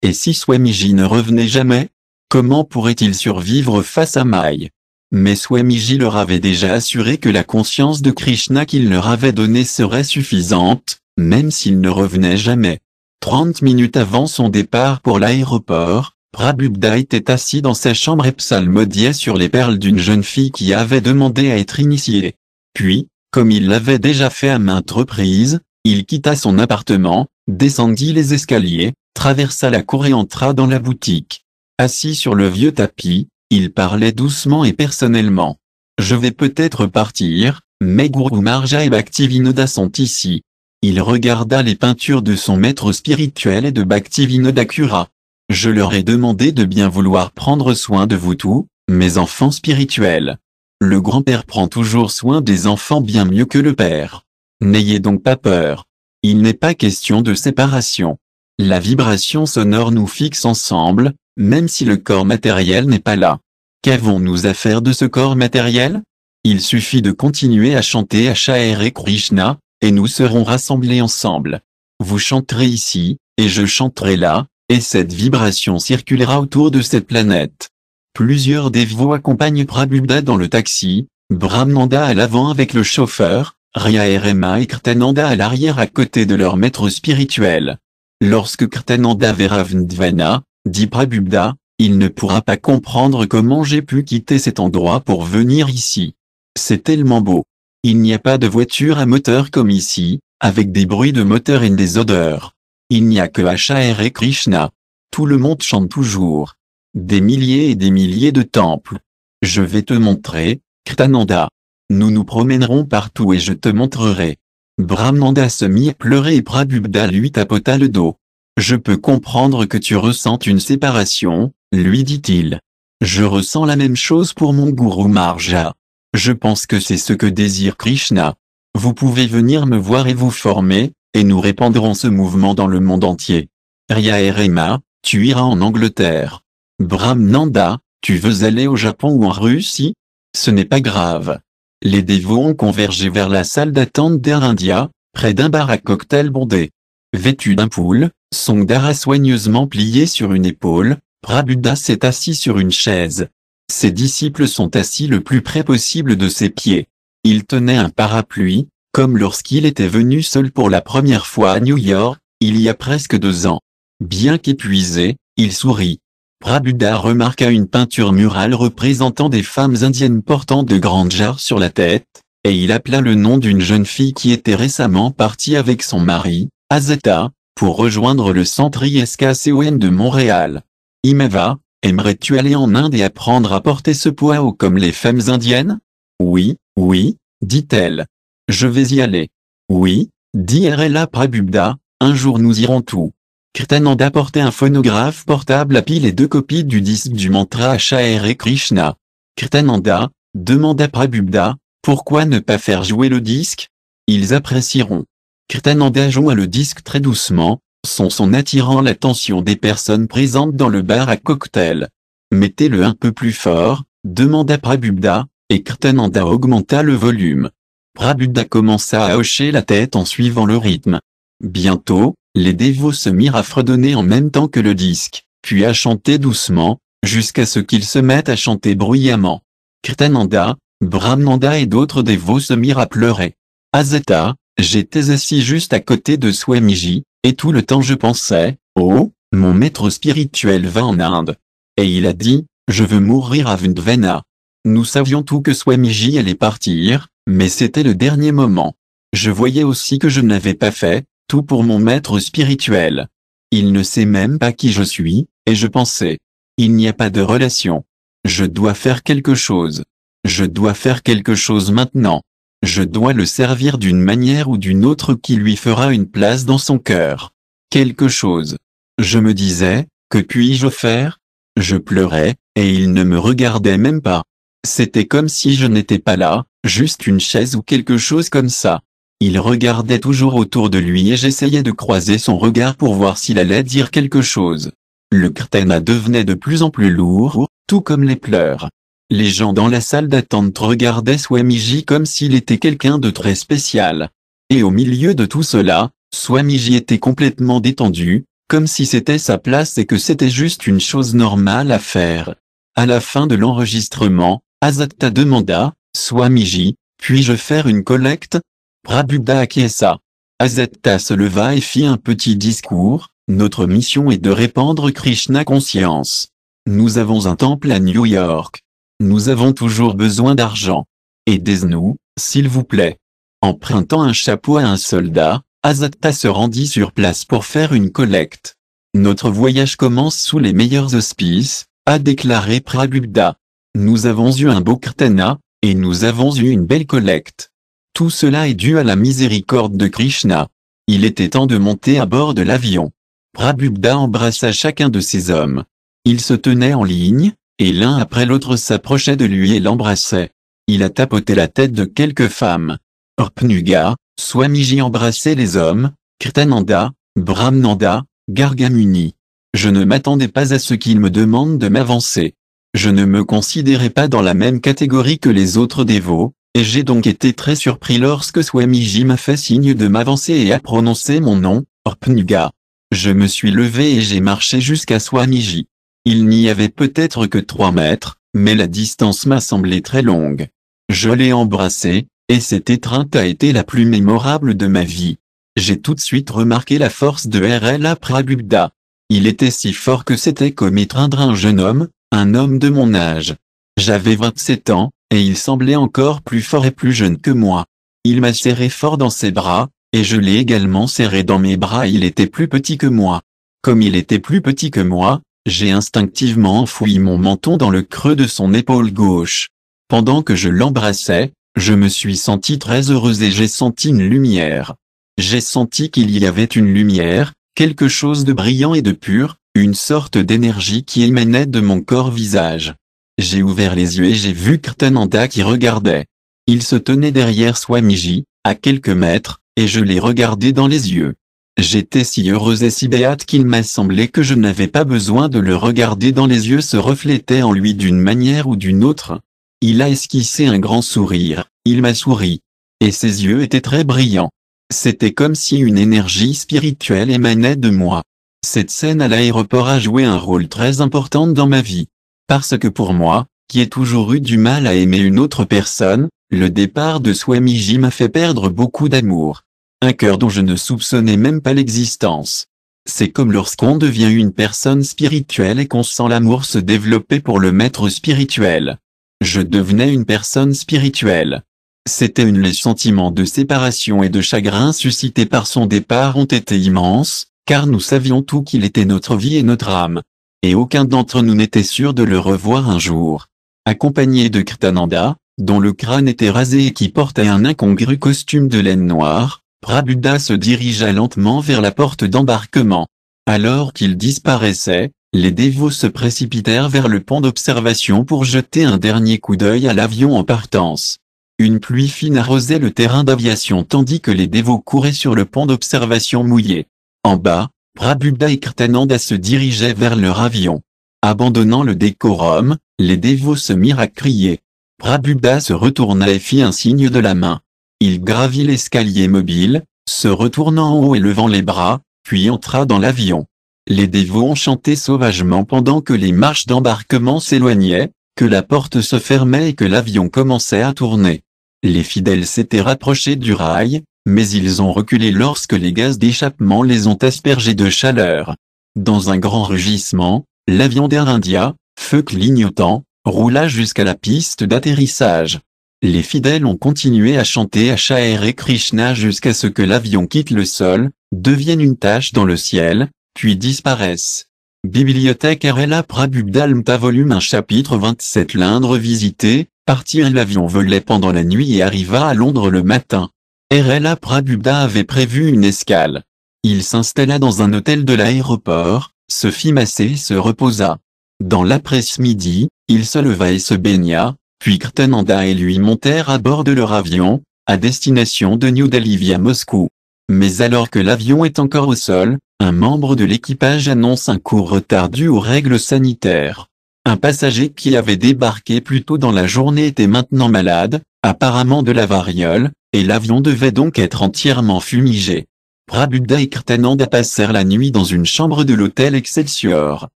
Et si Swamiji ne revenait jamais Comment pourrait-il survivre face à mailles Mais Swamiji leur avait déjà assuré que la conscience de Krishna qu'il leur avait donnée serait suffisante, même s'il ne revenait jamais. Trente minutes avant son départ pour l'aéroport, Prabhupada était assis dans sa chambre et psalmodiait sur les perles d'une jeune fille qui avait demandé à être initiée. Puis, comme il l'avait déjà fait à maintes reprises, il quitta son appartement, descendit les escaliers, traversa la cour et entra dans la boutique. Assis sur le vieux tapis, il parlait doucement et personnellement. Je vais peut-être partir, mais Guru Marja et Bhaktivinoda sont ici. Il regarda les peintures de son maître spirituel et de Bhaktivinoda Kura. Je leur ai demandé de bien vouloir prendre soin de vous tous, mes enfants spirituels. Le grand-père prend toujours soin des enfants bien mieux que le père. N'ayez donc pas peur. Il n'est pas question de séparation. La vibration sonore nous fixe ensemble, même si le corps matériel n'est pas là. Qu'avons-nous à faire de ce corps matériel Il suffit de continuer à chanter à et Krishna, et nous serons rassemblés ensemble. Vous chanterez ici, et je chanterai là, et cette vibration circulera autour de cette planète. Plusieurs dévots accompagnent Prabhupada dans le taxi, Brahmananda à l'avant avec le chauffeur, Rya et Rema et Kirtananda à l'arrière à côté de leur maître spirituel. Lorsque Krtananda verra Vndvana, dit Prabhupada, il ne pourra pas comprendre comment j'ai pu quitter cet endroit pour venir ici. C'est tellement beau. Il n'y a pas de voiture à moteur comme ici, avec des bruits de moteur et des odeurs. Il n'y a que H.A.R. et Krishna. Tout le monde chante toujours. Des milliers et des milliers de temples. Je vais te montrer, Krtananda. Nous nous promènerons partout et je te montrerai. Brahmananda se mit à pleurer et Prabhupada lui tapota le dos. Je peux comprendre que tu ressentes une séparation, lui dit-il. Je ressens la même chose pour mon gourou Marja. Je pense que c'est ce que désire Krishna. Vous pouvez venir me voir et vous former, et nous répandrons ce mouvement dans le monde entier. Rema, tu iras en Angleterre. Bramnanda, tu veux aller au Japon ou en Russie Ce n'est pas grave. Les dévots ont convergé vers la salle d'attente d'Air près d'un bar à cocktails bondé. Vêtu d'un poule, son dara soigneusement plié sur une épaule, Prabuddha s'est assis sur une chaise. Ses disciples sont assis le plus près possible de ses pieds. Il tenait un parapluie, comme lorsqu'il était venu seul pour la première fois à New York, il y a presque deux ans. Bien qu'épuisé, il sourit. Prabuda remarqua une peinture murale représentant des femmes indiennes portant de grandes jarres sur la tête, et il appela le nom d'une jeune fille qui était récemment partie avec son mari, Azeta, pour rejoindre le centre ISKCON de Montréal. Imeva, aimerais-tu aller en Inde et apprendre à porter ce poids comme les femmes indiennes Oui, oui, dit-elle. Je vais y aller. Oui, dit R.L.A. Prabubda, un jour nous irons tout. Kirtananda portait un phonographe portable à pile et deux copies du disque du mantra H.A.R.E. Krishna. Kirtananda, demanda Prabubda, pourquoi ne pas faire jouer le disque Ils apprécieront. Kirtananda joua le disque très doucement, son son attirant l'attention des personnes présentes dans le bar à cocktail. Mettez-le un peu plus fort, demanda Prabubda, et Kirtananda augmenta le volume. Rabuddha commença à hocher la tête en suivant le rythme. Bientôt, les dévots se mirent à fredonner en même temps que le disque, puis à chanter doucement, jusqu'à ce qu'ils se mettent à chanter bruyamment. Kirtananda, Brahmananda et d'autres dévots se mirent à pleurer. Azeta, j'étais assis juste à côté de Swamiji, et tout le temps je pensais, oh, mon maître spirituel va en Inde. Et il a dit, je veux mourir à Vindvena. Nous savions tout que Swamiji allait partir, mais c'était le dernier moment. Je voyais aussi que je n'avais pas fait, tout pour mon maître spirituel. Il ne sait même pas qui je suis, et je pensais. Il n'y a pas de relation. Je dois faire quelque chose. Je dois faire quelque chose maintenant. Je dois le servir d'une manière ou d'une autre qui lui fera une place dans son cœur. Quelque chose. Je me disais, que puis-je faire Je pleurais, et il ne me regardait même pas. C'était comme si je n'étais pas là, juste une chaise ou quelque chose comme ça. Il regardait toujours autour de lui et j'essayais de croiser son regard pour voir s'il allait dire quelque chose. Le krtena devenait de plus en plus lourd, tout comme les pleurs. Les gens dans la salle d'attente regardaient Swamiji comme s'il était quelqu'un de très spécial. Et au milieu de tout cela, Swamiji était complètement détendu, comme si c'était sa place et que c'était juste une chose normale à faire. À la fin de l'enregistrement, Azatta demanda, Swamiji, puis-je faire une collecte Prabhupada acquiesça. Azatta se leva et fit un petit discours, notre mission est de répandre Krishna conscience. Nous avons un temple à New York. Nous avons toujours besoin d'argent. Aidez-nous, s'il vous plaît. Empruntant un chapeau à un soldat, Azatta se rendit sur place pour faire une collecte. Notre voyage commence sous les meilleurs auspices, a déclaré Prabhupada nous avons eu un beau kirtana, et nous avons eu une belle collecte. Tout cela est dû à la miséricorde de Krishna. Il était temps de monter à bord de l'avion. Prabhupada embrassa chacun de ses hommes. Ils se tenaient en ligne, et l'un après l'autre s'approchait de lui et l'embrassait. Il a tapoté la tête de quelques femmes. Orpnuga, Swamiji embrassait les hommes, Kirtananda, Brahmananda, Gargamuni. Je ne m'attendais pas à ce qu'ils me demandent de m'avancer. Je ne me considérais pas dans la même catégorie que les autres dévots, et j'ai donc été très surpris lorsque Swamiji m'a fait signe de m'avancer et a prononcé mon nom, Orpnuga. Je me suis levé et j'ai marché jusqu'à Swamiji. Il n'y avait peut-être que trois mètres, mais la distance m'a semblé très longue. Je l'ai embrassé, et cette étreinte a été la plus mémorable de ma vie. J'ai tout de suite remarqué la force de R.L.A. Prabhupada. Il était si fort que c'était comme étreindre un jeune homme, un homme de mon âge. J'avais 27 ans, et il semblait encore plus fort et plus jeune que moi. Il m'a serré fort dans ses bras, et je l'ai également serré dans mes bras il était plus petit que moi. Comme il était plus petit que moi, j'ai instinctivement enfoui mon menton dans le creux de son épaule gauche. Pendant que je l'embrassais, je me suis senti très heureuse et j'ai senti une lumière. J'ai senti qu'il y avait une lumière, quelque chose de brillant et de pur, une sorte d'énergie qui émanait de mon corps-visage. J'ai ouvert les yeux et j'ai vu Kirtananda qui regardait. Il se tenait derrière Swamiji, à quelques mètres, et je l'ai regardé dans les yeux. J'étais si heureuse et si béate qu'il m'a semblé que je n'avais pas besoin de le regarder dans les yeux se reflétait en lui d'une manière ou d'une autre. Il a esquissé un grand sourire, il m'a souri. Et ses yeux étaient très brillants. C'était comme si une énergie spirituelle émanait de moi. Cette scène à l'aéroport a joué un rôle très important dans ma vie. Parce que pour moi, qui ai toujours eu du mal à aimer une autre personne, le départ de Swamiji m'a fait perdre beaucoup d'amour. Un cœur dont je ne soupçonnais même pas l'existence. C'est comme lorsqu'on devient une personne spirituelle et qu'on sent l'amour se développer pour le maître spirituel. Je devenais une personne spirituelle. C'était une les sentiments de séparation et de chagrin suscités par son départ ont été immenses, car nous savions tout qu'il était notre vie et notre âme, et aucun d'entre nous n'était sûr de le revoir un jour. Accompagné de Kritananda, dont le crâne était rasé et qui portait un incongru costume de laine noire, Prabuddha se dirigea lentement vers la porte d'embarquement. Alors qu'il disparaissait, les dévots se précipitèrent vers le pont d'observation pour jeter un dernier coup d'œil à l'avion en partance. Une pluie fine arrosait le terrain d'aviation tandis que les dévots couraient sur le pont d'observation mouillé. En bas, Prabhupada et Kirtananda se dirigeaient vers leur avion. Abandonnant le décorum, les dévots se mirent à crier. Prabhupada se retourna et fit un signe de la main. Il gravit l'escalier mobile, se retournant en haut et levant les bras, puis entra dans l'avion. Les dévots ont chanté sauvagement pendant que les marches d'embarquement s'éloignaient, que la porte se fermait et que l'avion commençait à tourner. Les fidèles s'étaient rapprochés du rail, mais ils ont reculé lorsque les gaz d'échappement les ont aspergés de chaleur. Dans un grand rugissement, l'avion d'Air India, feu clignotant, roula jusqu'à la piste d'atterrissage. Les fidèles ont continué à chanter Shaher et Krishna jusqu'à ce que l'avion quitte le sol, devienne une tache dans le ciel, puis disparaisse. Bibliothèque RLA Prabhupada volume 1 chapitre 27 L'Indre visité, parti l'avion volait pendant la nuit et arriva à Londres le matin. RLA Prabhubda avait prévu une escale. Il s'installa dans un hôtel de l'aéroport, se fit masser et se reposa. Dans l'après-midi, il se leva et se baigna, puis Krtananda et lui montèrent à bord de leur avion, à destination de New Delhi via Moscou. Mais alors que l'avion est encore au sol, un membre de l'équipage annonce un court retard dû aux règles sanitaires. Un passager qui avait débarqué plus tôt dans la journée était maintenant malade, apparemment de la variole, et l'avion devait donc être entièrement fumigé. Prabuddha et Kirtananda passèrent la nuit dans une chambre de l'hôtel Excelsior.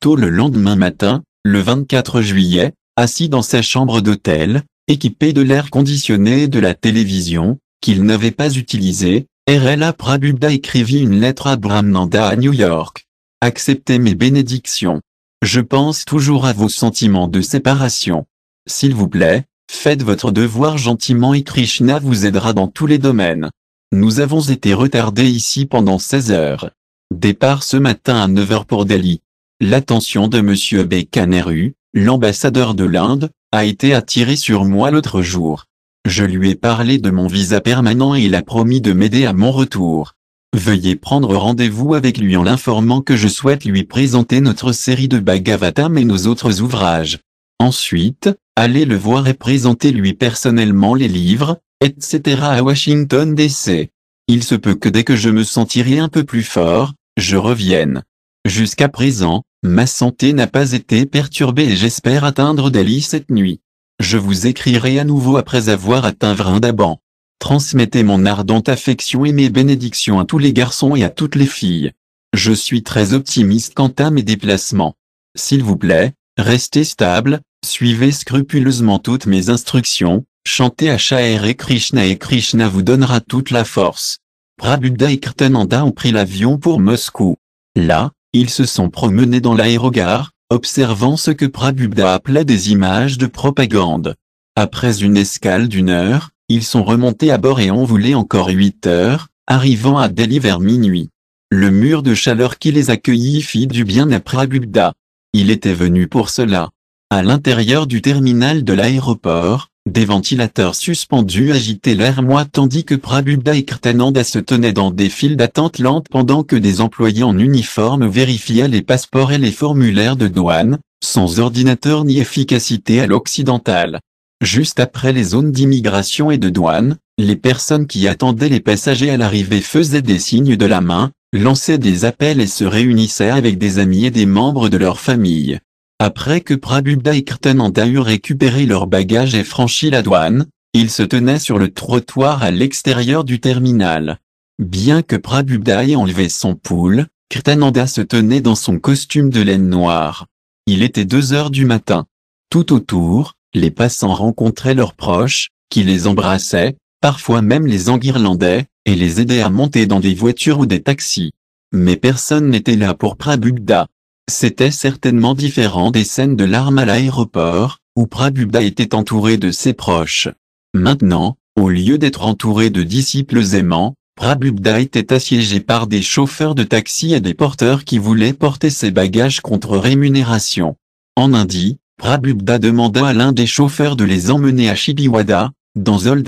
Tôt le lendemain matin, le 24 juillet, assis dans sa chambre d'hôtel, équipé de l'air conditionné et de la télévision, qu'il n'avait pas utilisée, RLA Prabuddha écrivit une lettre à Brahmananda à New York. Acceptez mes bénédictions. Je pense toujours à vos sentiments de séparation. S'il vous plaît, Faites votre devoir gentiment et Krishna vous aidera dans tous les domaines. Nous avons été retardés ici pendant 16 heures. Départ ce matin à 9 heures pour Delhi. L'attention de M. Kaneru, l'ambassadeur de l'Inde, a été attirée sur moi l'autre jour. Je lui ai parlé de mon visa permanent et il a promis de m'aider à mon retour. Veuillez prendre rendez-vous avec lui en l'informant que je souhaite lui présenter notre série de Bhagavatam et nos autres ouvrages. Ensuite, allez le voir et présentez-lui personnellement les livres, etc. à Washington DC. Il se peut que dès que je me sentirai un peu plus fort, je revienne. Jusqu'à présent, ma santé n'a pas été perturbée et j'espère atteindre Delhi cette nuit. Je vous écrirai à nouveau après avoir atteint Vrindaban. Transmettez mon ardente affection et mes bénédictions à tous les garçons et à toutes les filles. Je suis très optimiste quant à mes déplacements. S'il vous plaît, Restez stable, suivez scrupuleusement toutes mes instructions, chantez à et Krishna et Krishna vous donnera toute la force. Prabuddha et Kirtananda ont pris l'avion pour Moscou. Là, ils se sont promenés dans l'aérogare, observant ce que Prabuddha appelait des images de propagande. Après une escale d'une heure, ils sont remontés à bord et ont voulu encore huit heures, arrivant à Delhi vers minuit. Le mur de chaleur qui les accueillit fit du bien à Prabuddha. Il était venu pour cela. À l'intérieur du terminal de l'aéroport, des ventilateurs suspendus agitaient l'air moi tandis que Prabubda et Kirtananda se tenaient dans des files d'attente lentes pendant que des employés en uniforme vérifiaient les passeports et les formulaires de douane, sans ordinateur ni efficacité à l'occidental. Juste après les zones d'immigration et de douane, les personnes qui attendaient les passagers à l'arrivée faisaient des signes de la main, lançaient des appels et se réunissaient avec des amis et des membres de leur famille. Après que Prabhupada et Kirtananda eurent récupéré leurs bagages et franchi la douane, ils se tenaient sur le trottoir à l'extérieur du terminal. Bien que Prabhupada ait enlevé son poule, Kirtananda se tenait dans son costume de laine noire. Il était deux heures du matin. Tout autour, les passants rencontraient leurs proches, qui les embrassaient, parfois même les Anguirlandais, et les aidait à monter dans des voitures ou des taxis. Mais personne n'était là pour Prabhupada. C'était certainement différent des scènes de larmes à l'aéroport, où Prabhupada était entouré de ses proches. Maintenant, au lieu d'être entouré de disciples aimants, Prabhupada était assiégé par des chauffeurs de taxi et des porteurs qui voulaient porter ses bagages contre rémunération. En Indie, Prabhupada demanda à l'un des chauffeurs de les emmener à Shibiwada, dans Old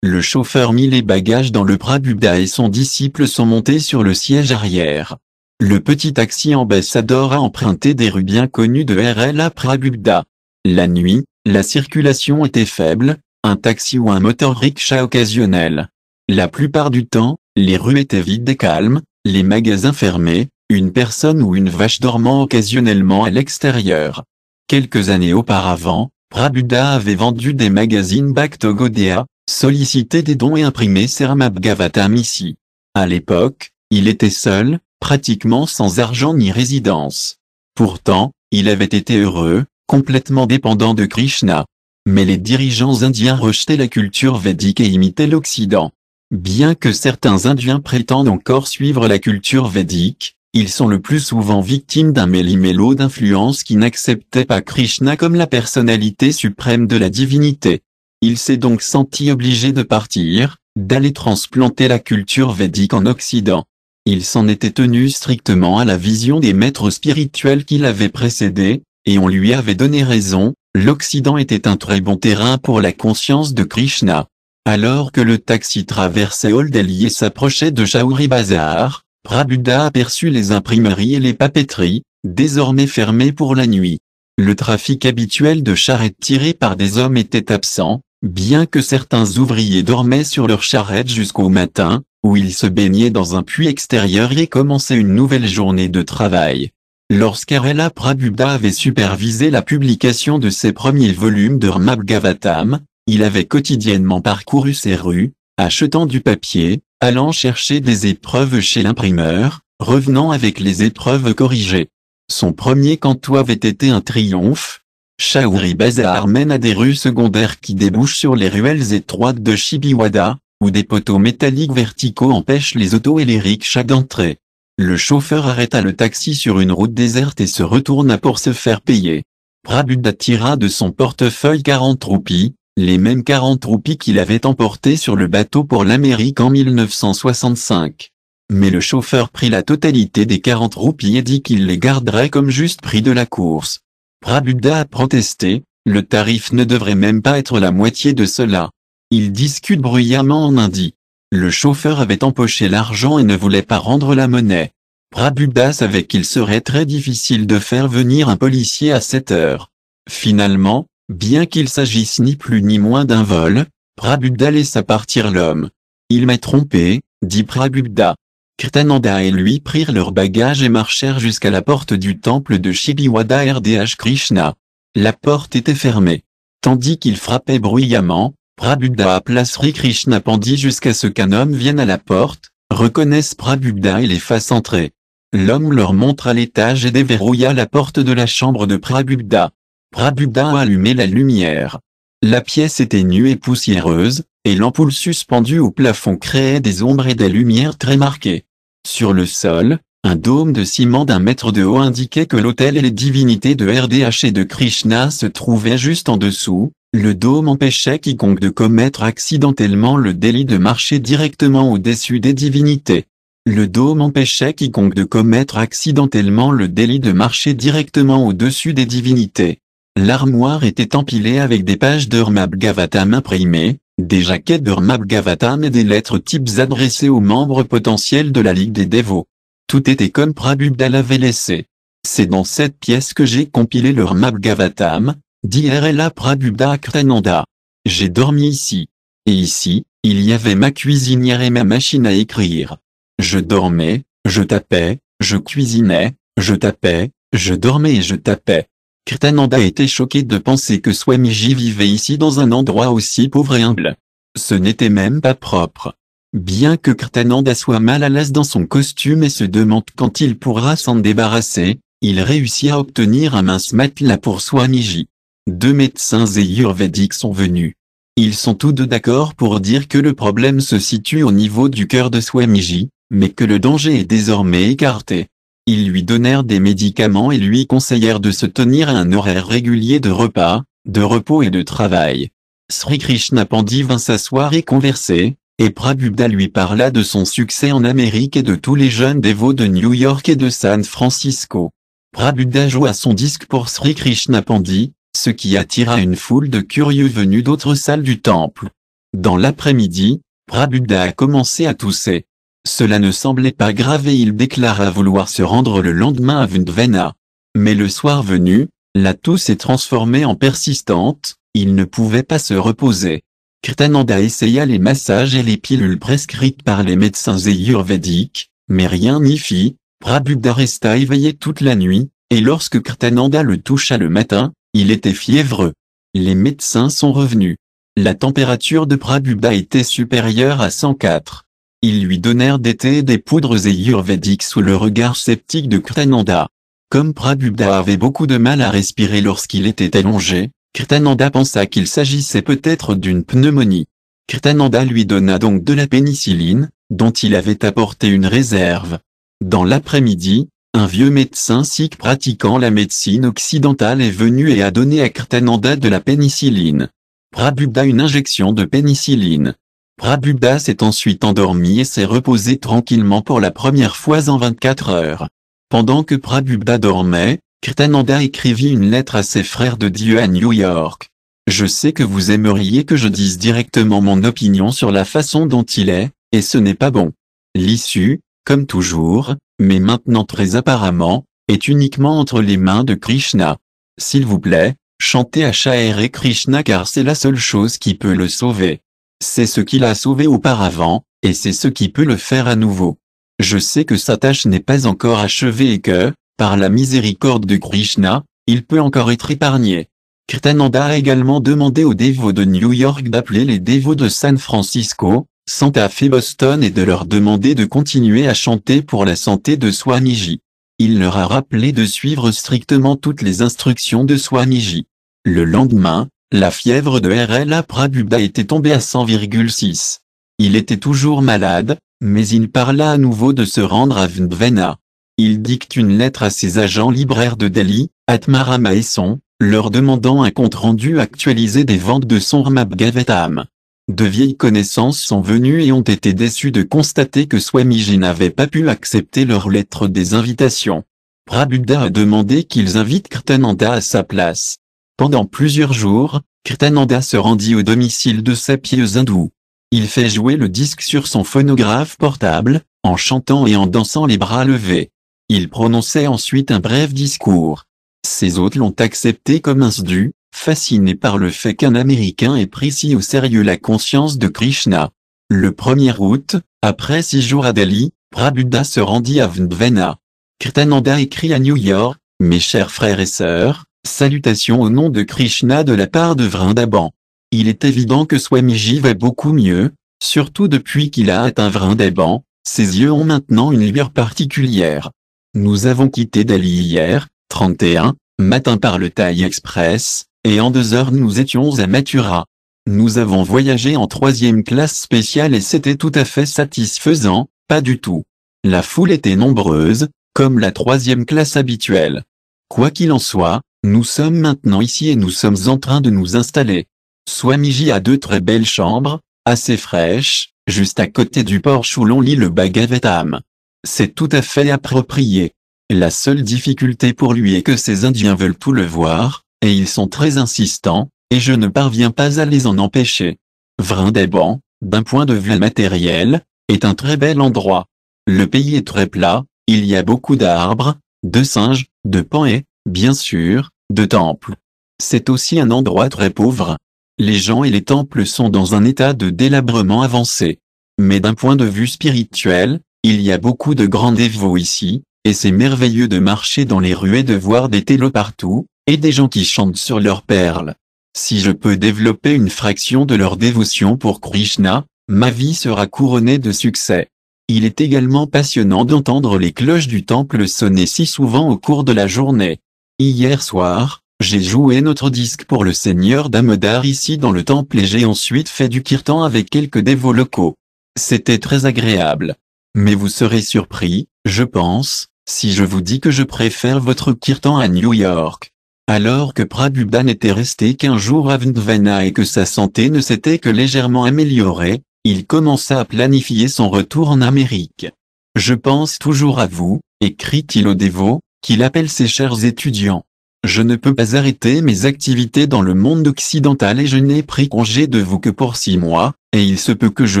le chauffeur mit les bagages dans le Prabuddha et son disciple sont montés sur le siège arrière. Le petit taxi ambassadeur a emprunté des rues bien connues de RL à La nuit, la circulation était faible, un taxi ou un moteur rickshaw occasionnel. La plupart du temps, les rues étaient vides et calmes, les magasins fermés, une personne ou une vache dormant occasionnellement à l'extérieur. Quelques années auparavant, Prabuddha avait vendu des magazines Bhaktogodea, solliciter des dons et imprimer Bhagavatam ici. À l'époque, il était seul, pratiquement sans argent ni résidence. Pourtant, il avait été heureux, complètement dépendant de Krishna. Mais les dirigeants indiens rejetaient la culture védique et imitaient l'Occident. Bien que certains Indiens prétendent encore suivre la culture védique, ils sont le plus souvent victimes d'un méli-mélo d'influence qui n'acceptait pas Krishna comme la personnalité suprême de la divinité. Il s'est donc senti obligé de partir, d'aller transplanter la culture védique en Occident. Il s'en était tenu strictement à la vision des maîtres spirituels qui l'avaient précédé, et on lui avait donné raison, l'Occident était un très bon terrain pour la conscience de Krishna. Alors que le taxi traversait Old Delhi et s'approchait de Shauri Bazar, Prabuddha aperçut les imprimeries et les papeteries, désormais fermées pour la nuit. Le trafic habituel de charrettes tirées par des hommes était absent, Bien que certains ouvriers dormaient sur leur charrette jusqu'au matin, où ils se baignaient dans un puits extérieur et commençaient une nouvelle journée de travail. Lorsqu'Arela Prabhubda avait supervisé la publication de ses premiers volumes de Ramabhavatam, il avait quotidiennement parcouru ses rues, achetant du papier, allant chercher des épreuves chez l'imprimeur, revenant avec les épreuves corrigées. Son premier canto avait été un triomphe, Shaouri Bazar mène à des rues secondaires qui débouchent sur les ruelles étroites de Shibiwada, où des poteaux métalliques verticaux empêchent les autos et les rickshaws d'entrer. Le chauffeur arrêta le taxi sur une route déserte et se retourna pour se faire payer. Prabhuda tira de son portefeuille 40 roupies, les mêmes 40 roupies qu'il avait emportées sur le bateau pour l'Amérique en 1965. Mais le chauffeur prit la totalité des 40 roupies et dit qu'il les garderait comme juste prix de la course. Prabhupada a protesté, le tarif ne devrait même pas être la moitié de cela. Ils discutent bruyamment en lundi. Le chauffeur avait empoché l'argent et ne voulait pas rendre la monnaie. Prabhupada savait qu'il serait très difficile de faire venir un policier à cette heure. Finalement, bien qu'il s'agisse ni plus ni moins d'un vol, Prabhupada laissa partir l'homme. Il m'a trompé, dit Prabhupada. Kritananda et lui prirent leurs bagages et marchèrent jusqu'à la porte du temple de Shibiwada RDH Krishna. La porte était fermée. Tandis qu'ils frappaient bruyamment, Prabhupada a place Krishna Pandit jusqu'à ce qu'un homme vienne à la porte, reconnaisse Prabhupada et les fasse entrer. L'homme leur montra l'étage et déverrouilla la porte de la chambre de Prabhupada. Prabhupada allumait la lumière. La pièce était nue et poussiéreuse, et l'ampoule suspendue au plafond créait des ombres et des lumières très marquées. Sur le sol, un dôme de ciment d'un mètre de haut indiquait que l'autel et les divinités de RDH et de Krishna se trouvaient juste en dessous, le dôme empêchait quiconque de commettre accidentellement le délit de marcher directement au-dessus des divinités. Le dôme empêchait quiconque de commettre accidentellement le délit de marcher directement au-dessus des divinités. L'armoire était empilée avec des pages de Gavatam imprimées, des jaquettes de Gavatam et des lettres types adressées aux membres potentiels de la Ligue des dévots. Tout était comme Prabhupada l'avait laissé. C'est dans cette pièce que j'ai compilé le Gavatam, dit R.L.A. Prabhupada Krananda. J'ai dormi ici. Et ici, il y avait ma cuisinière et ma machine à écrire. Je dormais, je tapais, je cuisinais, je tapais, je dormais et je tapais. Kirtananda était choqué de penser que Swamiji vivait ici dans un endroit aussi pauvre et humble. Ce n'était même pas propre. Bien que Kirtananda soit mal à l'aise dans son costume et se demande quand il pourra s'en débarrasser, il réussit à obtenir un mince matelas pour Swamiji. Deux médecins ayurvédiques sont venus. Ils sont tous deux d'accord pour dire que le problème se situe au niveau du cœur de Swamiji, mais que le danger est désormais écarté. Ils lui donnèrent des médicaments et lui conseillèrent de se tenir à un horaire régulier de repas, de repos et de travail. Sri Krishna Pandi vint s'asseoir et converser, et Prabhupada lui parla de son succès en Amérique et de tous les jeunes dévots de New York et de San Francisco. Prabhupada joua son disque pour Sri Krishna Pandi, ce qui attira une foule de curieux venus d'autres salles du temple. Dans l'après-midi, Prabhupada a commencé à tousser. Cela ne semblait pas grave et il déclara vouloir se rendre le lendemain à Vundvena. Mais le soir venu, la toux s'est transformée en persistante, il ne pouvait pas se reposer. Kirtananda essaya les massages et les pilules prescrites par les médecins ayurvédiques, mais rien n'y fit. Prabhupada resta éveillé toute la nuit, et lorsque Kirtananda le toucha le matin, il était fiévreux. Les médecins sont revenus. La température de Prabhupada était supérieure à 104. Ils lui donnèrent des thés et des poudres ayurvédiques sous le regard sceptique de Kritananda. Comme Prabhupada avait beaucoup de mal à respirer lorsqu'il était allongé, Kritananda pensa qu'il s'agissait peut-être d'une pneumonie. Kritananda lui donna donc de la pénicilline, dont il avait apporté une réserve. Dans l'après-midi, un vieux médecin sikh pratiquant la médecine occidentale est venu et a donné à Kirtananda de la pénicilline. Prabhupada une injection de pénicilline. Prabhupada s'est ensuite endormi et s'est reposé tranquillement pour la première fois en 24 heures. Pendant que Prabhupada dormait, Kritananda écrivit une lettre à ses frères de Dieu à New York. Je sais que vous aimeriez que je dise directement mon opinion sur la façon dont il est, et ce n'est pas bon. L'issue, comme toujours, mais maintenant très apparemment, est uniquement entre les mains de Krishna. S'il vous plaît, chantez à shahere Krishna car c'est la seule chose qui peut le sauver. C'est ce qui l'a sauvé auparavant, et c'est ce qui peut le faire à nouveau. Je sais que sa tâche n'est pas encore achevée et que, par la miséricorde de Krishna, il peut encore être épargné. Kritananda a également demandé aux dévots de New York d'appeler les dévots de San Francisco, Santa Fe Boston et de leur demander de continuer à chanter pour la santé de Swamiji. Il leur a rappelé de suivre strictement toutes les instructions de Swamiji. Le lendemain, la fièvre de RLA Prabhupada était tombée à 100,6. Il était toujours malade, mais il parla à nouveau de se rendre à Vndvena. Il dicte une lettre à ses agents libraires de Delhi, et son, leur demandant un compte-rendu actualisé des ventes de son Gavetam. De vieilles connaissances sont venues et ont été déçues de constater que Swamiji n'avait pas pu accepter leur lettre des invitations. Prabhupada a demandé qu'ils invitent Krtananda à sa place. Pendant plusieurs jours, Kirtananda se rendit au domicile de ses pieux hindous. Il fait jouer le disque sur son phonographe portable, en chantant et en dansant les bras levés. Il prononçait ensuite un bref discours. Ses hôtes l'ont accepté comme sdu, fasciné par le fait qu'un Américain ait pris si au sérieux la conscience de Krishna. Le 1er août, après six jours à Delhi, Prabhuda se rendit à Vndvena. Kirtananda écrit à New York, Mes chers frères et sœurs, Salutations au nom de Krishna de la part de Vrindaban. Il est évident que Swamiji va beaucoup mieux, surtout depuis qu'il a atteint Vrindaban, ses yeux ont maintenant une lueur particulière. Nous avons quitté Delhi hier, 31, matin par le Thai Express, et en deux heures nous étions à Mathura. Nous avons voyagé en troisième classe spéciale et c'était tout à fait satisfaisant, pas du tout. La foule était nombreuse, comme la troisième classe habituelle. Quoi qu'il en soit, nous sommes maintenant ici et nous sommes en train de nous installer. Swamiji a deux très belles chambres, assez fraîches, juste à côté du porche où l'on lit le Bhagavatam. C'est tout à fait approprié. La seule difficulté pour lui est que ces Indiens veulent tout le voir, et ils sont très insistants, et je ne parviens pas à les en empêcher. Vrindaban, d'un point de vue matériel, est un très bel endroit. Le pays est très plat, il y a beaucoup d'arbres, de singes, de pans et, bien sûr, de temple. C'est aussi un endroit très pauvre. Les gens et les temples sont dans un état de délabrement avancé. Mais d'un point de vue spirituel, il y a beaucoup de grands dévots ici, et c'est merveilleux de marcher dans les rues et de voir des télos partout, et des gens qui chantent sur leurs perles. Si je peux développer une fraction de leur dévotion pour Krishna, ma vie sera couronnée de succès. Il est également passionnant d'entendre les cloches du temple sonner si souvent au cours de la journée. Hier soir, j'ai joué notre disque pour le Seigneur Damodar ici dans le temple et j'ai ensuite fait du kirtan avec quelques dévots locaux. C'était très agréable. Mais vous serez surpris, je pense, si je vous dis que je préfère votre kirtan à New York. Alors que Prabhupada n'était resté qu'un jour à Vindvana et que sa santé ne s'était que légèrement améliorée, il commença à planifier son retour en Amérique. Je pense toujours à vous, écrit-il aux dévots, qu'il appelle ses chers étudiants. Je ne peux pas arrêter mes activités dans le monde occidental et je n'ai pris congé de vous que pour six mois, et il se peut que je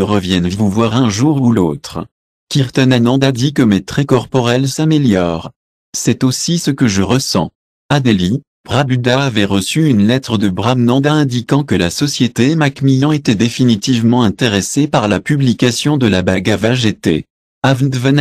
revienne vous voir un jour ou l'autre. kirtan a dit que mes traits corporels s'améliorent. C'est aussi ce que je ressens. À Delhi, avait reçu une lettre de Brahmananda indiquant que la société Macmillan était définitivement intéressée par la publication de la Bhagavad Gita.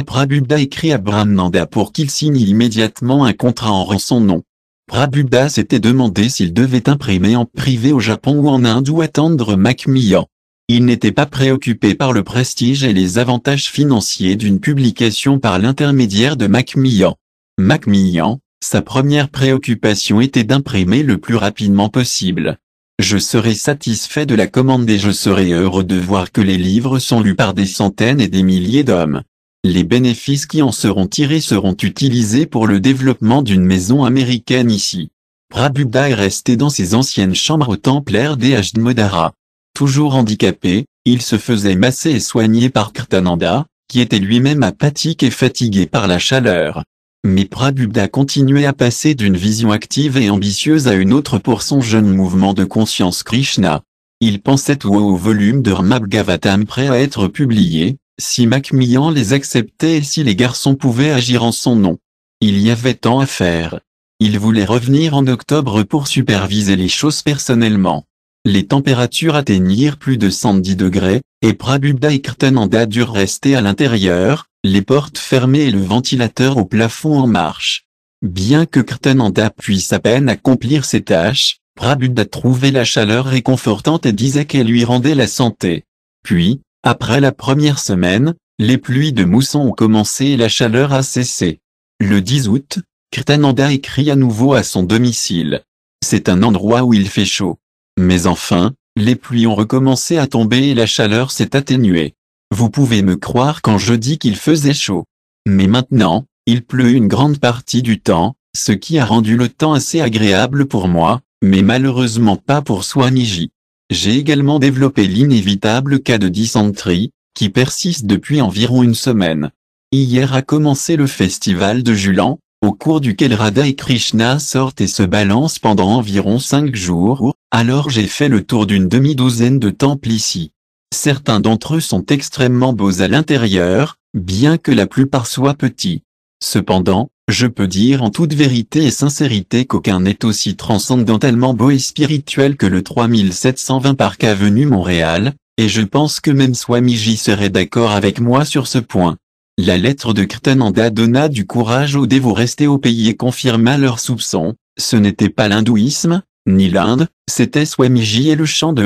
Prabhubda écrit à Brahmananda pour qu'il signe immédiatement un contrat en son nom. Prabudda s'était demandé s'il devait imprimer en privé au Japon ou en Inde ou attendre Macmillan. Il n'était pas préoccupé par le prestige et les avantages financiers d'une publication par l'intermédiaire de Macmillan. Macmillan, sa première préoccupation était d'imprimer le plus rapidement possible. Je serai satisfait de la commande et je serai heureux de voir que les livres sont lus par des centaines et des milliers d'hommes. Les bénéfices qui en seront tirés seront utilisés pour le développement d'une maison américaine ici. Prabhupada est resté dans ses anciennes chambres templaires des Modara. Toujours handicapé, il se faisait masser et soigner par Kirtananda, qui était lui-même apathique et fatigué par la chaleur. Mais Prabhupada continuait à passer d'une vision active et ambitieuse à une autre pour son jeune mouvement de conscience Krishna. Il pensait tout au volume de Gavatam prêt à être publié, si Macmillan les acceptait et si les garçons pouvaient agir en son nom. Il y avait tant à faire. Il voulait revenir en octobre pour superviser les choses personnellement. Les températures atteignirent plus de 110 degrés, et Prabhupada et Kirtananda durent rester à l'intérieur, les portes fermées et le ventilateur au plafond en marche. Bien que Kirtananda puisse à peine accomplir ses tâches, a trouvait la chaleur réconfortante et disait qu'elle lui rendait la santé. Puis, après la première semaine, les pluies de mousson ont commencé et la chaleur a cessé. Le 10 août, Kirtananda écrit à nouveau à son domicile. C'est un endroit où il fait chaud. Mais enfin, les pluies ont recommencé à tomber et la chaleur s'est atténuée. Vous pouvez me croire quand je dis qu'il faisait chaud. Mais maintenant, il pleut une grande partie du temps, ce qui a rendu le temps assez agréable pour moi, mais malheureusement pas pour Swamiji. J'ai également développé l'inévitable cas de dysenterie, qui persiste depuis environ une semaine. Hier a commencé le festival de Julan, au cours duquel Radha et Krishna sortent et se balancent pendant environ cinq jours, alors j'ai fait le tour d'une demi-douzaine de temples ici. Certains d'entre eux sont extrêmement beaux à l'intérieur, bien que la plupart soient petits. Cependant, je peux dire en toute vérité et sincérité qu'aucun n'est aussi transcendantalement beau et spirituel que le 3720 Parc Avenue Montréal, et je pense que même Swamiji serait d'accord avec moi sur ce point. La lettre de Kirtananda donna du courage aux dévots restés au pays et confirma leurs soupçons, ce n'était pas l'hindouisme, ni l'Inde, c'était Swamiji et le chant de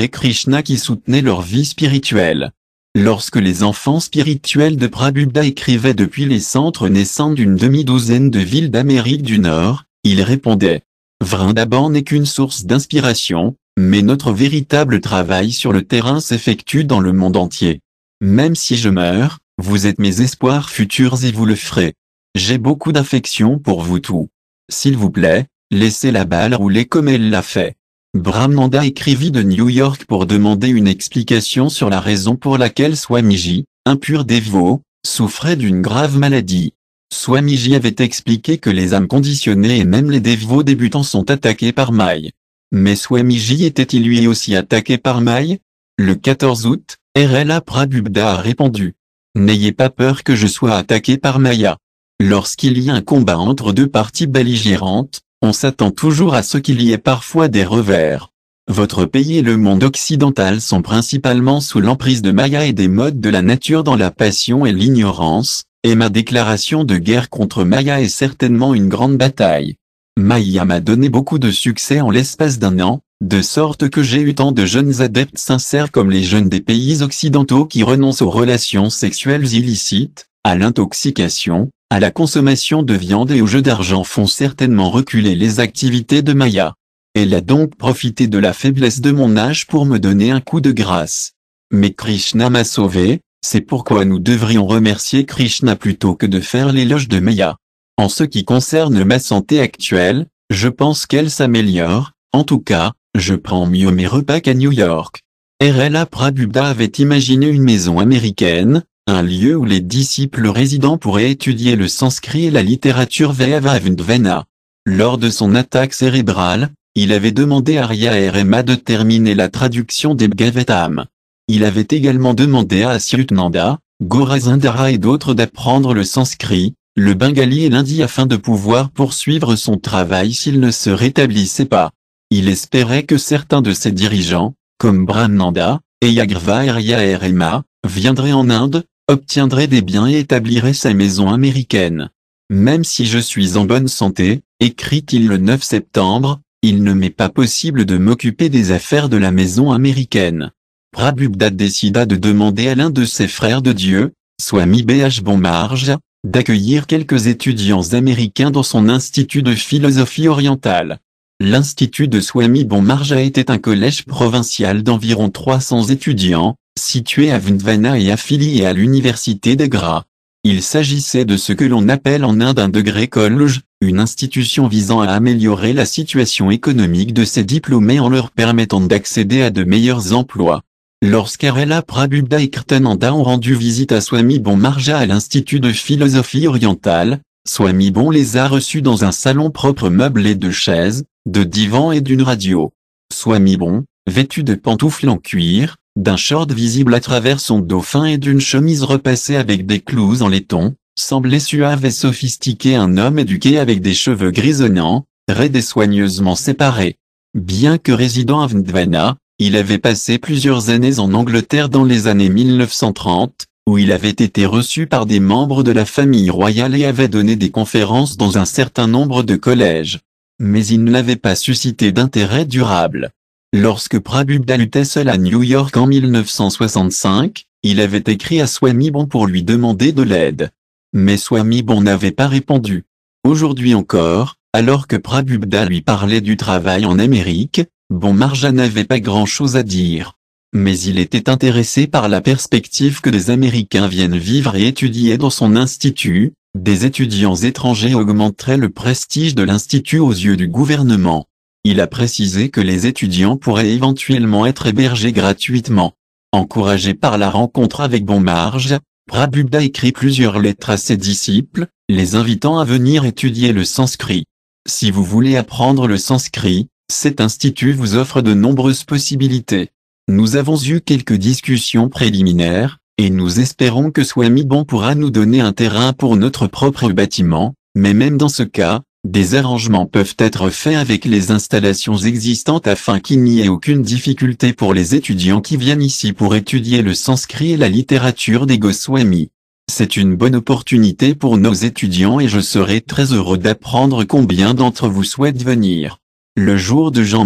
et Krishna qui soutenaient leur vie spirituelle. Lorsque les enfants spirituels de Prabhupada écrivaient depuis les centres naissants d'une demi-douzaine de villes d'Amérique du Nord, ils répondaient « Vrindaban n'est qu'une source d'inspiration, mais notre véritable travail sur le terrain s'effectue dans le monde entier. Même si je meurs, vous êtes mes espoirs futurs et vous le ferez. J'ai beaucoup d'affection pour vous tous. S'il vous plaît, Laissez la balle rouler comme elle l'a fait. Brahmanda écrivit de New York pour demander une explication sur la raison pour laquelle Swamiji, un pur dévot, souffrait d'une grave maladie. Swamiji avait expliqué que les âmes conditionnées et même les dévots débutants sont attaqués par Maï. Mais Swamiji était-il lui aussi attaqué par Maï Le 14 août, RLA Prabhubda a répondu. N'ayez pas peur que je sois attaqué par Maya. Lorsqu'il y a un combat entre deux parties belligérantes, on s'attend toujours à ce qu'il y ait parfois des revers. Votre pays et le monde occidental sont principalement sous l'emprise de Maya et des modes de la nature dans la passion et l'ignorance, et ma déclaration de guerre contre Maya est certainement une grande bataille. Maya m'a donné beaucoup de succès en l'espace d'un an, de sorte que j'ai eu tant de jeunes adeptes sincères comme les jeunes des pays occidentaux qui renoncent aux relations sexuelles illicites, à l'intoxication, à la consommation de viande et aux jeux d'argent font certainement reculer les activités de Maya. Elle a donc profité de la faiblesse de mon âge pour me donner un coup de grâce. Mais Krishna m'a sauvé, c'est pourquoi nous devrions remercier Krishna plutôt que de faire l'éloge de Maya. En ce qui concerne ma santé actuelle, je pense qu'elle s'améliore, en tout cas, je prends mieux mes repas qu'à New York. R.L.A. Prabhupada avait imaginé une maison américaine, un lieu où les disciples résidents pourraient étudier le sanskrit et la littérature Vayavavindvana. Lors de son attaque cérébrale, il avait demandé à Arya de terminer la traduction des Bhagavatam. Il avait également demandé à Nanda, Gorazindara et d'autres d'apprendre le sanskrit, le bengali et l'indi afin de pouvoir poursuivre son travail s'il ne se rétablissait pas. Il espérait que certains de ses dirigeants, comme Brahmananda, Yagrva et Rema, viendraient en Inde, obtiendrait des biens et établirait sa maison américaine. Même si je suis en bonne santé, écrit-il le 9 septembre, il ne m'est pas possible de m'occuper des affaires de la maison américaine. Prabhupada décida de demander à l'un de ses frères de Dieu, Swami B.H. Bonmarge, d'accueillir quelques étudiants américains dans son institut de philosophie orientale. L'institut de Swami Bonmarge était un collège provincial d'environ 300 étudiants, situé à Vindvana et affilié à l'université Gras. Il s'agissait de ce que l'on appelle en Inde un degré college, une institution visant à améliorer la situation économique de ses diplômés en leur permettant d'accéder à de meilleurs emplois. Lorsqu'Arela Prabhupada et Kirtananda ont rendu visite à Swami Bon Marja à l'Institut de philosophie orientale, Swami Bon les a reçus dans un salon propre meublé de chaises, de divans et d'une radio. Swami Bon, vêtu de pantoufles en cuir, d'un short visible à travers son dauphin et d'une chemise repassée avec des clous en laiton, semblait suave et sophistiqué un homme éduqué avec des cheveux grisonnants, raides et soigneusement séparés. Bien que résident à Vndvana, il avait passé plusieurs années en Angleterre dans les années 1930, où il avait été reçu par des membres de la famille royale et avait donné des conférences dans un certain nombre de collèges. Mais il n'avait pas suscité d'intérêt durable. Lorsque Prabhupada luttait seul à New York en 1965, il avait écrit à Swami Bon pour lui demander de l'aide. Mais Swami Bon n'avait pas répondu. Aujourd'hui encore, alors que Prabhupada lui parlait du travail en Amérique, Bon Marja n'avait pas grand-chose à dire. Mais il était intéressé par la perspective que des Américains viennent vivre et étudier dans son institut, des étudiants étrangers augmenteraient le prestige de l'institut aux yeux du gouvernement. Il a précisé que les étudiants pourraient éventuellement être hébergés gratuitement. Encouragé par la rencontre avec Bonmarge, Prabhupada écrit plusieurs lettres à ses disciples, les invitant à venir étudier le sanskrit. Si vous voulez apprendre le sanskrit, cet institut vous offre de nombreuses possibilités. Nous avons eu quelques discussions préliminaires, et nous espérons que Swami Bon pourra nous donner un terrain pour notre propre bâtiment, mais même dans ce cas, des arrangements peuvent être faits avec les installations existantes afin qu'il n'y ait aucune difficulté pour les étudiants qui viennent ici pour étudier le sanskrit et la littérature des Goswami. C'est une bonne opportunité pour nos étudiants et je serai très heureux d'apprendre combien d'entre vous souhaitent venir. Le jour de Jean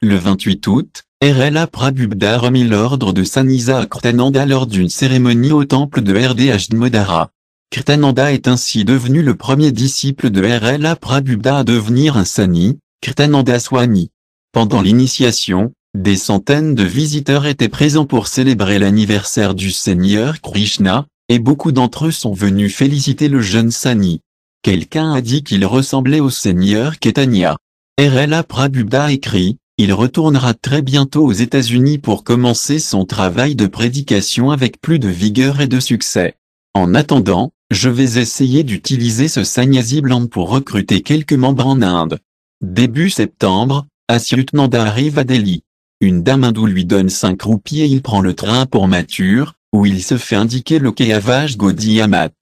le 28 août, RLA Prabhupda remit l'ordre de Sanisa Akhtananda lors d'une cérémonie au temple de RDH Modara. Kritananda est ainsi devenu le premier disciple de R.L.A. Prabhupada à devenir un sani, Kritananda Swani. Pendant l'initiation, des centaines de visiteurs étaient présents pour célébrer l'anniversaire du Seigneur Krishna, et beaucoup d'entre eux sont venus féliciter le jeune sani. Quelqu'un a dit qu'il ressemblait au Seigneur Ketania. R.L.A. Prabhupada écrit, il retournera très bientôt aux États-Unis pour commencer son travail de prédication avec plus de vigueur et de succès. En attendant, je vais essayer d'utiliser ce blanc pour recruter quelques membres en Inde. Début septembre, Asyutnanda arrive à Delhi. Une dame hindoue lui donne 5 roupies et il prend le train pour Mathur, où il se fait indiquer le Keavaj Gaudi Amat.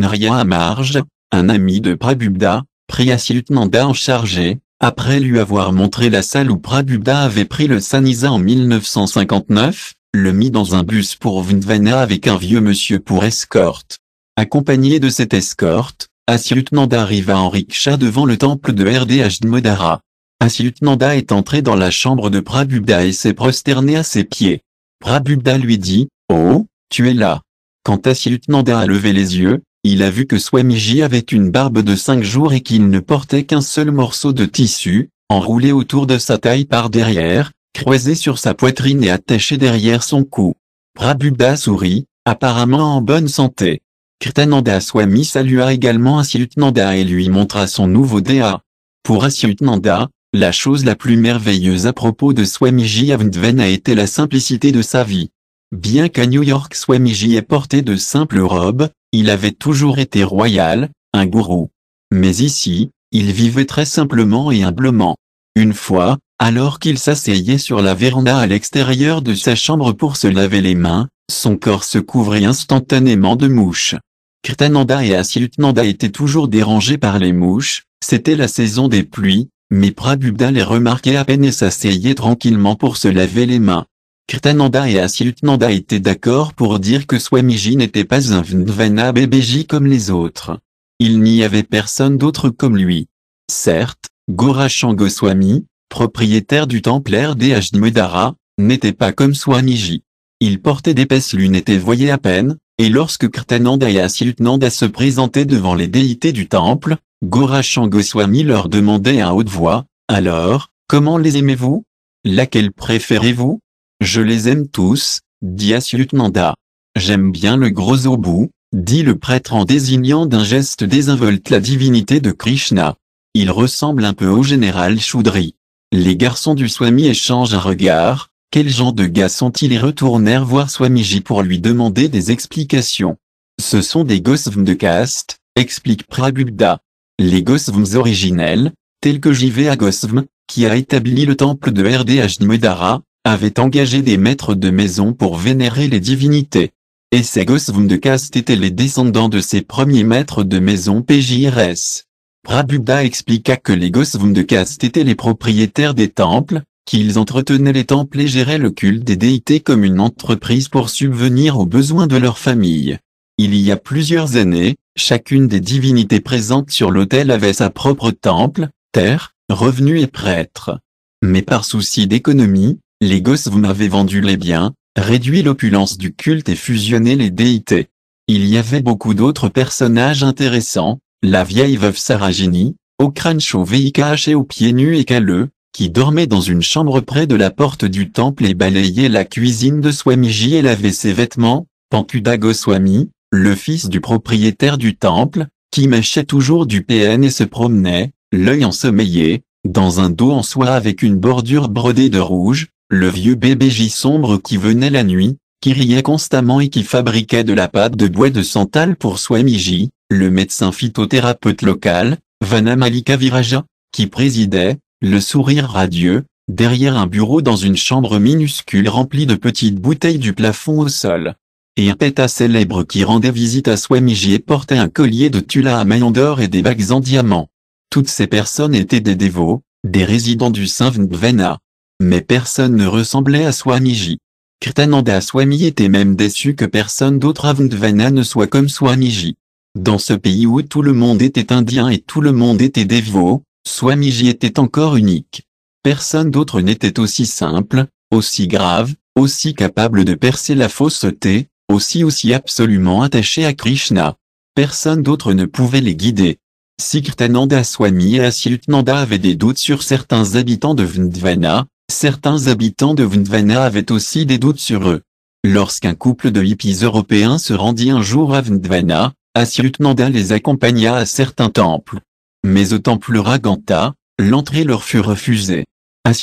Amarj, un ami de Prabhubda, prit Asyutnanda en chargé, après lui avoir montré la salle où Prabhubda avait pris le Sanisa en 1959, le mit dans un bus pour Vindvana avec un vieux monsieur pour escorte. Accompagné de cette escorte, Asyutnanda arriva en riksha devant le temple de RDH Modara. Asyutnanda est entré dans la chambre de Prabhubda et s'est prosterné à ses pieds. Prabhubda lui dit, Oh, tu es là. Quand Asyutnanda a levé les yeux, il a vu que Swamiji avait une barbe de cinq jours et qu'il ne portait qu'un seul morceau de tissu, enroulé autour de sa taille par derrière, croisé sur sa poitrine et attaché derrière son cou. Prabhubda sourit, apparemment en bonne santé. Kritananda Swami salua également Asyutnanda et lui montra son nouveau DA. Pour Asyutnanda, la chose la plus merveilleuse à propos de Swamiji Avndven a été la simplicité de sa vie. Bien qu'à New York Swamiji ait porté de simples robes, il avait toujours été royal, un gourou. Mais ici, il vivait très simplement et humblement. Une fois, alors qu'il s'asseyait sur la véranda à l'extérieur de sa chambre pour se laver les mains, son corps se couvrait instantanément de mouches. Kirtananda et Asyutnanda étaient toujours dérangés par les mouches, c'était la saison des pluies, mais Prabhupada les remarquait à peine et s'asseyait tranquillement pour se laver les mains. Kirtananda et Asyutnanda étaient d'accord pour dire que Swamiji n'était pas un Vnvana Bebeji comme les autres. Il n'y avait personne d'autre comme lui. Certes, Gorachang Swami, propriétaire du temple R.D.H. n'était pas comme Swamiji. Il portait d'épaisses lunettes et voyait à peine, et lorsque Kirtananda et Asyutnanda se présentaient devant les déités du temple, Gorachan Goswami leur demandait à haute voix, alors, comment les aimez-vous Laquelle préférez-vous Je les aime tous, dit Asyutnanda. J'aime bien le gros obou, dit le prêtre en désignant d'un geste désinvolte la divinité de Krishna. Il ressemble un peu au général Choudri. Les garçons du Swami échangent un regard, quels genre de gars sont-ils et retournèrent voir Swamiji pour lui demander des explications. Ce sont des Gosvms de caste, explique Prabhupada. Les Gosvms originels, tels que J.V.A. Gosvm, qui a établi le temple de R.D.H. avaient engagé des maîtres de maison pour vénérer les divinités. Et ces Gosvms de caste étaient les descendants de ces premiers maîtres de maison PJRS. Prabhupada expliqua que les Gosvms de caste étaient les propriétaires des temples, qu'ils entretenaient les temples et géraient le culte des déités comme une entreprise pour subvenir aux besoins de leur famille. Il y a plusieurs années, chacune des divinités présentes sur l'autel avait sa propre temple, terre, revenus et prêtres. Mais par souci d'économie, les gosses vous m'avez vendu les biens, réduit l'opulence du culte et fusionné les déités. Il y avait beaucoup d'autres personnages intéressants, la vieille veuve Saragini, au crâne chauve et caché aux pieds nus et caleux, qui dormait dans une chambre près de la porte du temple et balayait la cuisine de Swamiji et lavait ses vêtements, Pankuda Swami, le fils du propriétaire du temple, qui mâchait toujours du PN et se promenait, l'œil ensommeillé, dans un dos en soie avec une bordure brodée de rouge, le vieux bébé J sombre qui venait la nuit, qui riait constamment et qui fabriquait de la pâte de bois de santal pour Swamiji, le médecin phytothérapeute local, Vanamalika Viraja, qui présidait, le sourire radieux, derrière un bureau dans une chambre minuscule remplie de petites bouteilles du plafond au sol. Et un péta célèbre qui rendait visite à Swamiji et portait un collier de tulas à maillons d'or et des bagues en diamant. Toutes ces personnes étaient des dévots, des résidents du Saint Vena. Mais personne ne ressemblait à Swamiji. Kirtananda Swami était même déçu que personne d'autre à Vena ne soit comme Swamiji. Dans ce pays où tout le monde était indien et tout le monde était dévot, Swamiji était encore unique. Personne d'autre n'était aussi simple, aussi grave, aussi capable de percer la fausseté, aussi aussi absolument attaché à Krishna. Personne d'autre ne pouvait les guider. Si Sikrtananda Swami et Asyutnanda avaient des doutes sur certains habitants de Vindvana, certains habitants de Vindvana avaient aussi des doutes sur eux. Lorsqu'un couple de hippies européens se rendit un jour à Vindvana, Asyutnanda les accompagna à certains temples. Mais au temple Raganta, l'entrée leur fut refusée.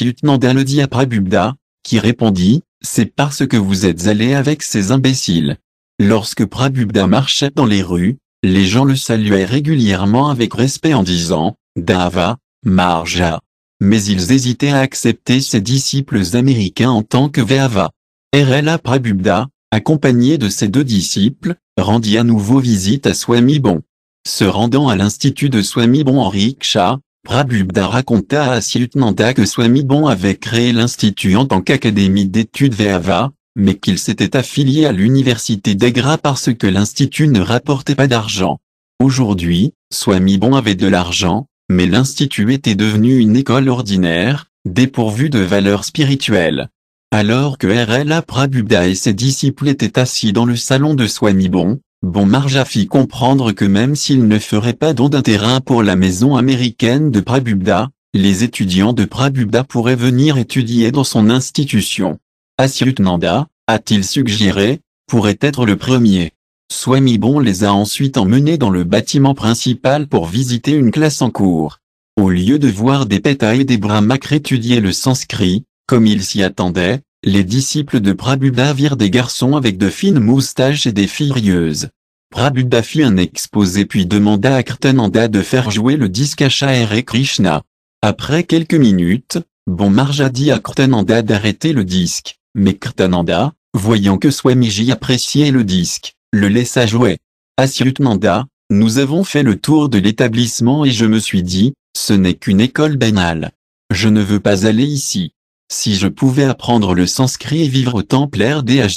Utnanda le dit à Prabhubda, qui répondit, c'est parce que vous êtes allé avec ces imbéciles. Lorsque Prabhubda marchait dans les rues, les gens le saluaient régulièrement avec respect en disant, Dava, Marja. Mais ils hésitaient à accepter ses disciples américains en tant que Vava. RLA Prabhubda, accompagné de ses deux disciples, rendit à nouveau visite à Swami Bon. Se rendant à l'institut de Swami Bon en Riksha, Prabhupada raconta à Siutnanda que Swami Bon avait créé l'institut en tant qu'académie d'études Véhava, mais qu'il s'était affilié à l'université d'Agra parce que l'institut ne rapportait pas d'argent. Aujourd'hui, Swami Bon avait de l'argent, mais l'institut était devenu une école ordinaire, dépourvue de valeur spirituelle. Alors que RLA Prabhupada et ses disciples étaient assis dans le salon de Swami Bon, Bon Marja fit comprendre que même s'il ne ferait pas don d'un terrain pour la maison américaine de Prabubda, les étudiants de Prabubda pourraient venir étudier dans son institution. Asyutnanda, a-t-il suggéré, pourrait être le premier. Swami Bon les a ensuite emmenés dans le bâtiment principal pour visiter une classe en cours. Au lieu de voir des pétas et des brahmacres étudier le sanskrit, comme ils s'y attendaient, les disciples de Prabhupada virent des garçons avec de fines moustaches et des filles rieuses. Prabhupada fit un exposé puis demanda à Kirtananda de faire jouer le disque à et Krishna. Après quelques minutes, Bon Marja dit à Kirtananda d'arrêter le disque, mais Kirtananda, voyant que Swamiji appréciait le disque, le laissa jouer. Asyutnanda, nous avons fait le tour de l'établissement et je me suis dit, ce n'est qu'une école banale. Je ne veux pas aller ici. Si je pouvais apprendre le sanskrit et vivre au temple des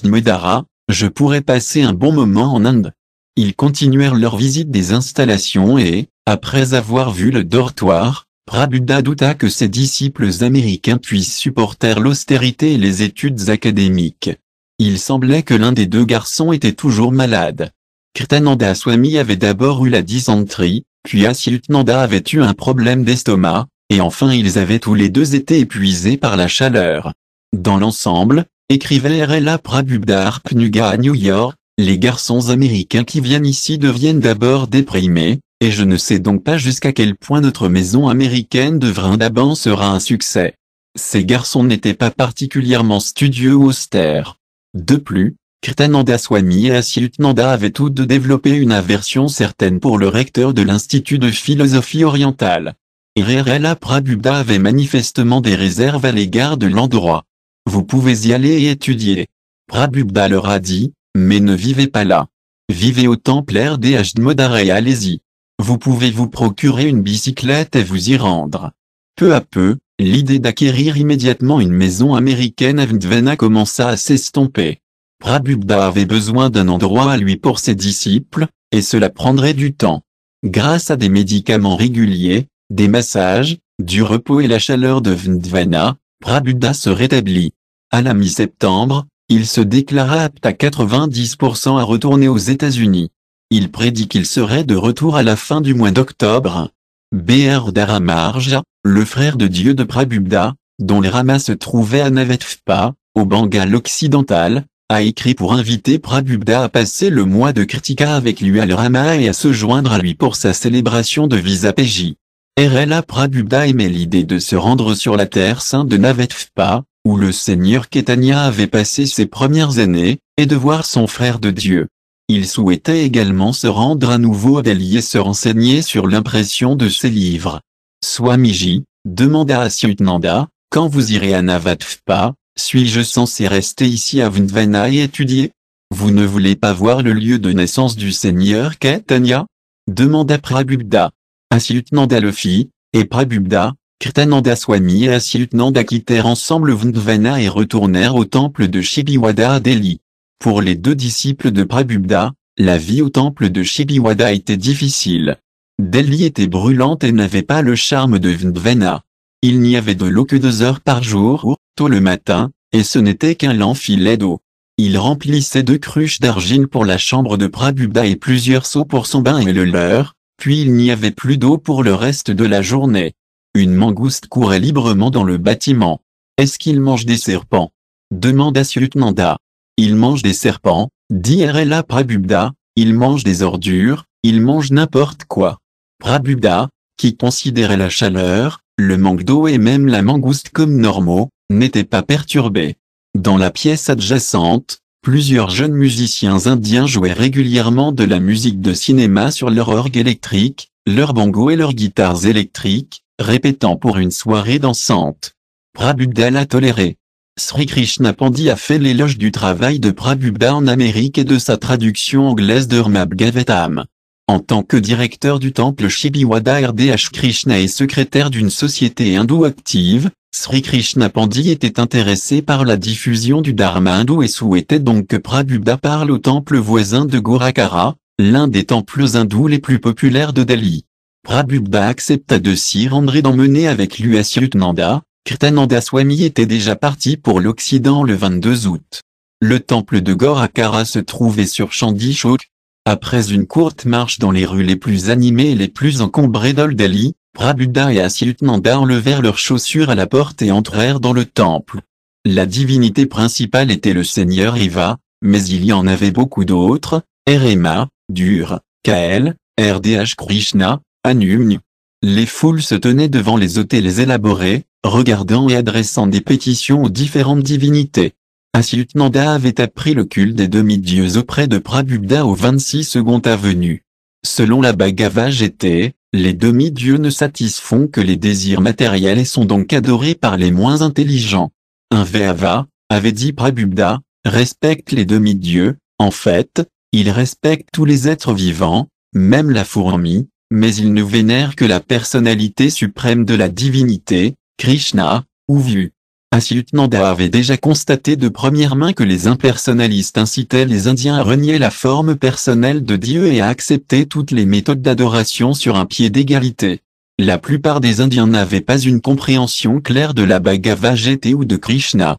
je pourrais passer un bon moment en Inde. Ils continuèrent leur visite des installations et, après avoir vu le dortoir, Prabuddha douta que ses disciples américains puissent supporter l'austérité et les études académiques. Il semblait que l'un des deux garçons était toujours malade. Kirtananda Swami avait d'abord eu la dysenterie, puis Asyutnanda avait eu un problème d'estomac, et enfin ils avaient tous les deux été épuisés par la chaleur. Dans l'ensemble, écrivait R.L.A. Prabhubdar Pnuga à New York, les garçons américains qui viennent ici deviennent d'abord déprimés, et je ne sais donc pas jusqu'à quel point notre maison américaine de Vrindaban sera un succès. Ces garçons n'étaient pas particulièrement studieux ou austères. De plus, Kirtananda Swami et Asiutnanda avaient tous deux développé une aversion certaine pour le recteur de l'Institut de philosophie orientale. Rerela Prabhupada avait manifestement des réserves à l'égard de l'endroit. Vous pouvez y aller et étudier. Prabhupada leur a dit, mais ne vivez pas là. Vivez au temple RDH et allez-y. Vous pouvez vous procurer une bicyclette et vous y rendre. Peu à peu, l'idée d'acquérir immédiatement une maison américaine à Vindvana commença à s'estomper. Prabhupada avait besoin d'un endroit à lui pour ses disciples, et cela prendrait du temps. Grâce à des médicaments réguliers, des massages, du repos et la chaleur de Vndvana, Prabuddha se rétablit. À la mi-septembre, il se déclara apte à 90% à retourner aux États-Unis. Il prédit qu'il serait de retour à la fin du mois d'octobre. B.R. Dharamarja, le frère de Dieu de Prabhupada, dont les ramas se trouvaient à Navetvpa, au Bengale occidental, a écrit pour inviter Prabhupada à passer le mois de Kritika avec lui à Rama et à se joindre à lui pour sa célébration de Visapeji. RLA Prabhupada aimait l'idée de se rendre sur la terre sainte de Navatthpa, où le seigneur Ketanya avait passé ses premières années, et de voir son frère de Dieu. Il souhaitait également se rendre à nouveau à Delhi et se renseigner sur l'impression de ses livres. Swamiji, demanda à Syutnanda, quand vous irez à Navatvpa, suis-je censé rester ici à Vindvana et étudier Vous ne voulez pas voir le lieu de naissance du seigneur Ketanya ?» demanda Prabhupada le Luffy, et Prabhubda, Kirtananda Swami et Asiutnanda quittèrent ensemble Vndvana et retournèrent au temple de Shibiwada à Delhi. Pour les deux disciples de Prabhupada, la vie au temple de Shibiwada était difficile. Delhi était brûlante et n'avait pas le charme de Vndvana. Il n'y avait de l'eau que deux heures par jour, tôt le matin, et ce n'était qu'un lent filet d'eau. Il remplissait deux cruches d'argile pour la chambre de Prabhupada et plusieurs seaux pour son bain et le leur, puis il n'y avait plus d'eau pour le reste de la journée. Une mangouste courait librement dans le bâtiment. Est-ce qu'il mange des serpents demanda Sutnanda. Il mange des serpents, dit Rla Prabhubda, il mange des ordures, il mange n'importe quoi. Prabhubda, qui considérait la chaleur, le manque d'eau et même la mangouste comme normaux, n'était pas perturbé. Dans la pièce adjacente, Plusieurs jeunes musiciens indiens jouaient régulièrement de la musique de cinéma sur leur orgue électrique, leurs bongos et leurs guitares électriques, répétant pour une soirée dansante. Prabhupada l'a toléré. Sri Krishna Pandi a fait l'éloge du travail de Prabhupada en Amérique et de sa traduction anglaise de Gavetam. En tant que directeur du temple Shibiwada RDH Krishna et secrétaire d'une société hindoue active, Sri Krishna Pandi était intéressé par la diffusion du dharma hindou et souhaitait donc que Prabhupada parle au temple voisin de Gorakhara, l'un des temples hindous les plus populaires de Delhi. Prabhupada accepta de s'y rendre et d'emmener avec lui Asyutnanda, Kirtananda Swami était déjà parti pour l'Occident le 22 août. Le temple de Gorakhara se trouvait sur Chandishok. Après une courte marche dans les rues les plus animées et les plus encombrées d'Old Delhi, Prabuddha et Asyutnanda enlevèrent leurs chaussures à la porte et entrèrent dans le temple. La divinité principale était le seigneur Riva, mais il y en avait beaucoup d'autres, Erema, Dur, Kael, RDH Krishna, Anum. Les foules se tenaient devant les hôtels élaborés, regardant et adressant des pétitions aux différentes divinités. Asyutnanda avait appris le culte des demi-dieux auprès de Prabuddha au 26 secondes avenue. Selon la Bhagavad était, les demi-dieux ne satisfont que les désirs matériels et sont donc adorés par les moins intelligents. Un Véhava, avait dit Prabhupada, respecte les demi-dieux, en fait, il respecte tous les êtres vivants, même la fourmi, mais il ne vénère que la personnalité suprême de la divinité, Krishna, ou Vu. Nanda avait déjà constaté de première main que les impersonnalistes incitaient les Indiens à renier la forme personnelle de Dieu et à accepter toutes les méthodes d'adoration sur un pied d'égalité. La plupart des Indiens n'avaient pas une compréhension claire de la Bhagavad Gita ou de Krishna.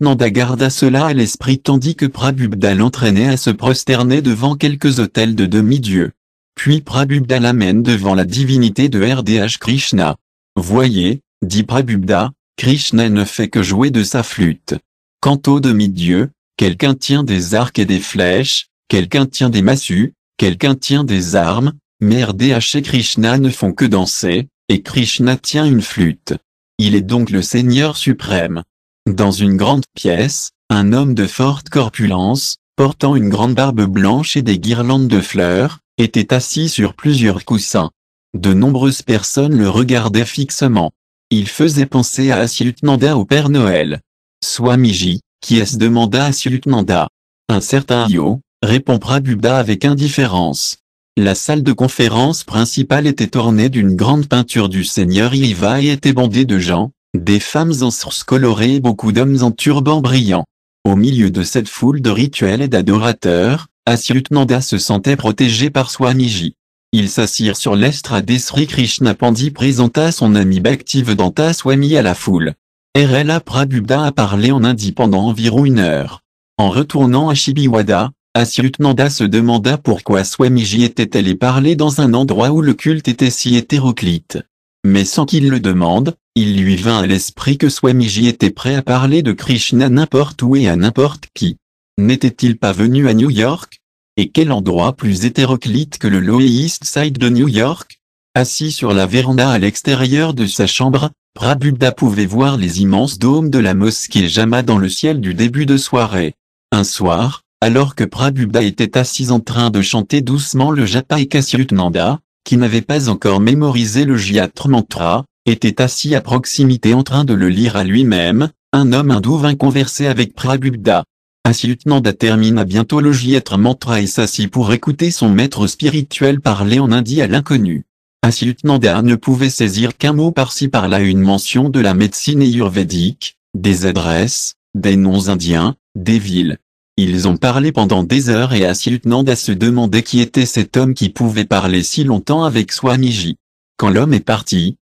Nanda garda cela à l'esprit tandis que Prabhupada l'entraînait à se prosterner devant quelques autels de demi-dieux. Puis Prabhupada l'amène devant la divinité de RDH Krishna. Voyez, dit Prabhupada, Krishna ne fait que jouer de sa flûte. Quant au demi dieu quelqu'un tient des arcs et des flèches, quelqu'un tient des massues, quelqu'un tient des armes, mais RDH et Krishna ne font que danser, et Krishna tient une flûte. Il est donc le Seigneur suprême. Dans une grande pièce, un homme de forte corpulence, portant une grande barbe blanche et des guirlandes de fleurs, était assis sur plusieurs coussins. De nombreuses personnes le regardaient fixement. Il faisait penser à Asyutnanda au Père Noël. Swamiji, qui est-ce demanda Asyutnanda. Un certain Yo, répond Prabhupada avec indifférence. La salle de conférence principale était ornée d'une grande peinture du Seigneur Iva et était bondée de gens, des femmes en sources colorées et beaucoup d'hommes en turban brillants. Au milieu de cette foule de rituels et d'adorateurs, Asyutnanda se sentait protégé par Swamiji. Il s'assirent sur l'estrade et Sri Krishna Pandi présenta son ami Bhaktivedanta Swami à la foule. R.L.A. Prabhupada a parlé en hindi pendant environ une heure. En retournant à Shibiwada, Asyutnanda se demanda pourquoi Swamiji était allé parler dans un endroit où le culte était si hétéroclite. Mais sans qu'il le demande, il lui vint à l'esprit que Swamiji était prêt à parler de Krishna n'importe où et à n'importe qui. N'était-il pas venu à New York et quel endroit plus hétéroclite que le Lower East Side de New York Assis sur la véranda à l'extérieur de sa chambre, Prabhupada pouvait voir les immenses dômes de la mosquée Jama dans le ciel du début de soirée. Un soir, alors que Prabhupada était assis en train de chanter doucement le Japa et Nanda, qui n'avait pas encore mémorisé le Jyatra Mantra, était assis à proximité en train de le lire à lui-même, un homme hindou vint converser avec Prabhupada. Ah, termine termina bientôt le être Mantra et s'assit pour écouter son maître spirituel parler en hindi à l'inconnu. Ah, Nanda ne pouvait saisir qu'un mot par-ci par-là une mention de la médecine ayurvédique, des adresses, des noms indiens, des villes. Ils ont parlé pendant des heures et ah, Nanda se demandait qui était cet homme qui pouvait parler si longtemps avec Swamiji. Quand l'homme est parti,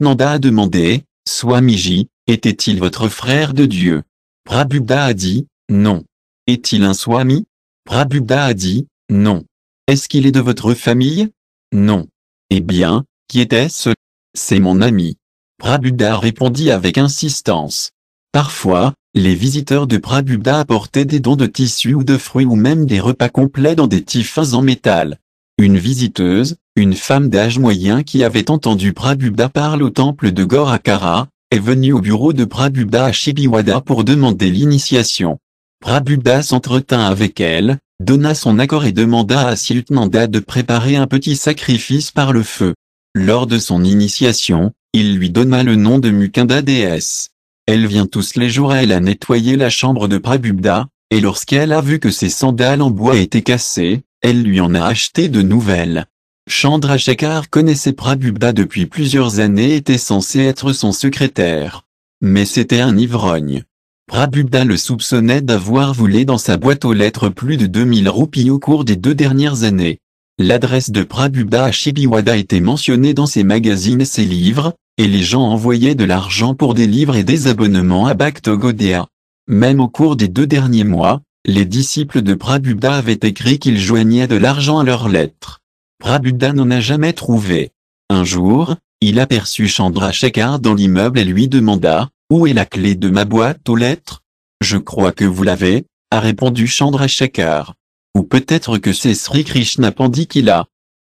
Nanda a demandé, Swamiji, était-il votre frère de Dieu Prabhupada a dit, non. Est-il un swami Prabuddha a dit, non. Est-ce qu'il est de votre famille Non. Eh bien, qui était-ce C'est mon ami. Prabuddha répondit avec insistance. Parfois, les visiteurs de Prabuddha apportaient des dons de tissus ou de fruits ou même des repas complets dans des tiffins en métal. Une visiteuse, une femme d'âge moyen qui avait entendu Prabuddha parler au temple de Gorakara, est venue au bureau de Prabuddha à Shibiwada pour demander l'initiation. Prabhubda s'entretint avec elle, donna son accord et demanda à Siutnanda de préparer un petit sacrifice par le feu. Lors de son initiation, il lui donna le nom de Mukunda déesse. Elle vient tous les jours à elle à nettoyer la chambre de Prabhubda, et lorsqu'elle a vu que ses sandales en bois étaient cassées, elle lui en a acheté de nouvelles. Chandra Shekhar connaissait Prabhubda depuis plusieurs années et était censé être son secrétaire. Mais c'était un ivrogne. Prabhupada le soupçonnait d'avoir volé dans sa boîte aux lettres plus de 2000 roupies au cours des deux dernières années. L'adresse de Prabhupada à Shibiwada était mentionnée dans ses magazines et ses livres, et les gens envoyaient de l'argent pour des livres et des abonnements à Bhaktogodea. Même au cours des deux derniers mois, les disciples de Prabhupada avaient écrit qu'ils joignaient de l'argent à leurs lettres. Prabhupada n'en a jamais trouvé. Un jour, il aperçut Chandra Shekhar dans l'immeuble et lui demanda, où est la clé de ma boîte aux lettres Je crois que vous l'avez, a répondu Chandra Shekhar. Ou peut-être que c'est Sri Krishna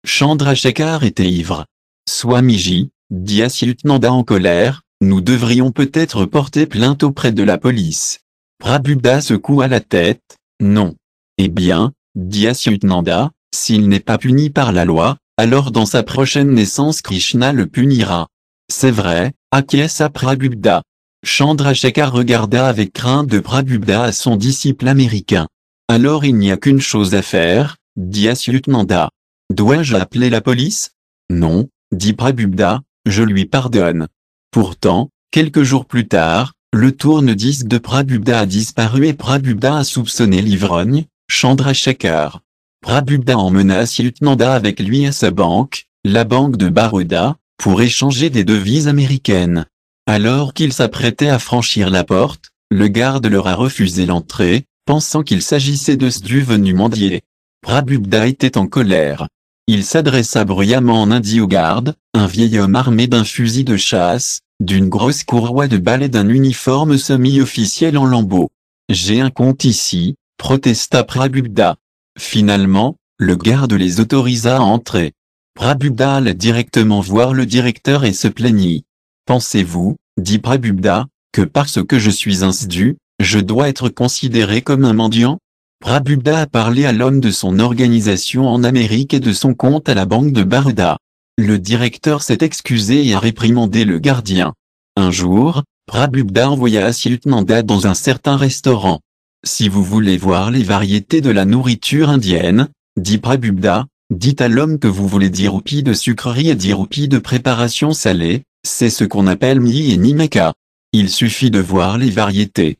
Chandra Shekhar était ivre. Swamiji, dit Asyutnanda en colère, nous devrions peut-être porter plainte auprès de la police. Prabhupada secoua la tête, non. Eh bien, dit Asyutnanda, s'il n'est pas puni par la loi, alors dans sa prochaine naissance Krishna le punira. C'est vrai, acquiesça Prabhupada shekhar regarda avec crainte de Prabhupada à son disciple américain. Alors il n'y a qu'une chose à faire, dit Asyutnanda. Dois-je appeler la police Non, dit Prabhupada, je lui pardonne. Pourtant, quelques jours plus tard, le tourne-disque de Prabhupada a disparu et Prabhupada a soupçonné l'ivrogne, Chandrasekhar. Prabhupada emmena Nanda avec lui à sa banque, la banque de Baroda, pour échanger des devises américaines. Alors qu'ils s'apprêtaient à franchir la porte, le garde leur a refusé l'entrée, pensant qu'il s'agissait de du venu mendier. Prabubda était en colère. Il s'adressa bruyamment en indi au garde, un vieil homme armé d'un fusil de chasse, d'une grosse courroie de et d'un uniforme semi-officiel en lambeaux. J'ai un compte ici, protesta Prabubda. Finalement, le garde les autorisa à entrer. Prabubda alla directement voir le directeur et se plaignit. Pensez-vous, dit Prabubda, que parce que je suis un je dois être considéré comme un mendiant Prabubda a parlé à l'homme de son organisation en Amérique et de son compte à la banque de Baruda. Le directeur s'est excusé et a réprimandé le gardien. Un jour, Prabubda envoya Nanda dans un certain restaurant. Si vous voulez voir les variétés de la nourriture indienne, dit Prabubda, dites à l'homme que vous voulez 10 roupies de sucrerie et 10 roupies de préparation salée, c'est ce qu'on appelle Ni et Nimeka. Il suffit de voir les variétés.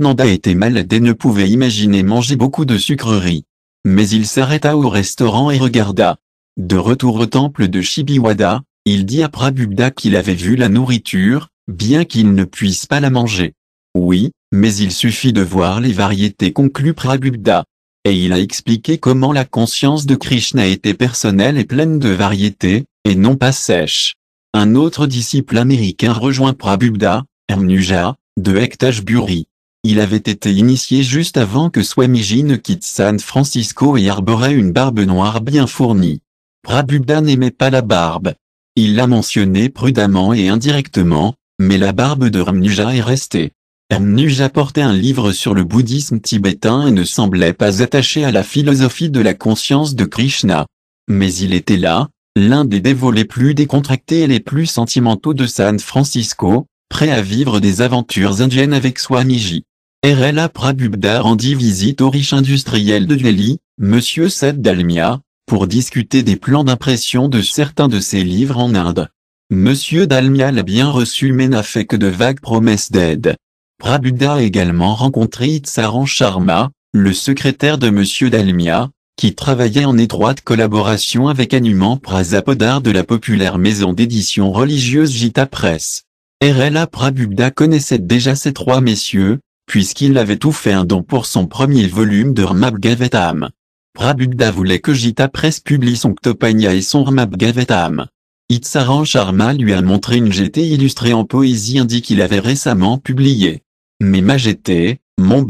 Nanda était malade et ne pouvait imaginer manger beaucoup de sucreries. Mais il s'arrêta au restaurant et regarda. De retour au temple de Shibiwada, il dit à Prabhupada qu'il avait vu la nourriture, bien qu'il ne puisse pas la manger. Oui, mais il suffit de voir les variétés conclut Prabhupada. Et il a expliqué comment la conscience de Krishna était personnelle et pleine de variétés, et non pas sèche. Un autre disciple américain rejoint Prabhupada, Hermnuja, de Ektashburi. Il avait été initié juste avant que Swamiji ne quitte San Francisco et arborait une barbe noire bien fournie. Prabhupada n'aimait pas la barbe. Il l'a mentionné prudemment et indirectement, mais la barbe de Ramnuja est restée. Ramnuja portait un livre sur le bouddhisme tibétain et ne semblait pas attaché à la philosophie de la conscience de Krishna. Mais il était là, l'un des dévots les plus décontractés et les plus sentimentaux de San Francisco, prêt à vivre des aventures indiennes avec Swamiji. R.L.A. Prabhupda rendit visite au riche industriel de Delhi, M. Seth Dalmia, pour discuter des plans d'impression de certains de ses livres en Inde. Monsieur Dalmia l'a bien reçu mais n'a fait que de vagues promesses d'aide. Prabhuddar a également rencontré Itsaran Sharma, le secrétaire de Monsieur Dalmia, qui travaillait en étroite collaboration avec Anuman Prasapodar de la populaire maison d'édition religieuse Gita Press. R.L.A. Prabhupada connaissait déjà ces trois messieurs, puisqu'il avait tout fait un don pour son premier volume de Ramabhgavatam. Prabhupada voulait que Gita Press publie son Ktopanya et son Ramabhgavatam. Itsaran Sharma lui a montré une GT illustrée en poésie indique qu'il avait récemment publié. « Mais ma GT, mon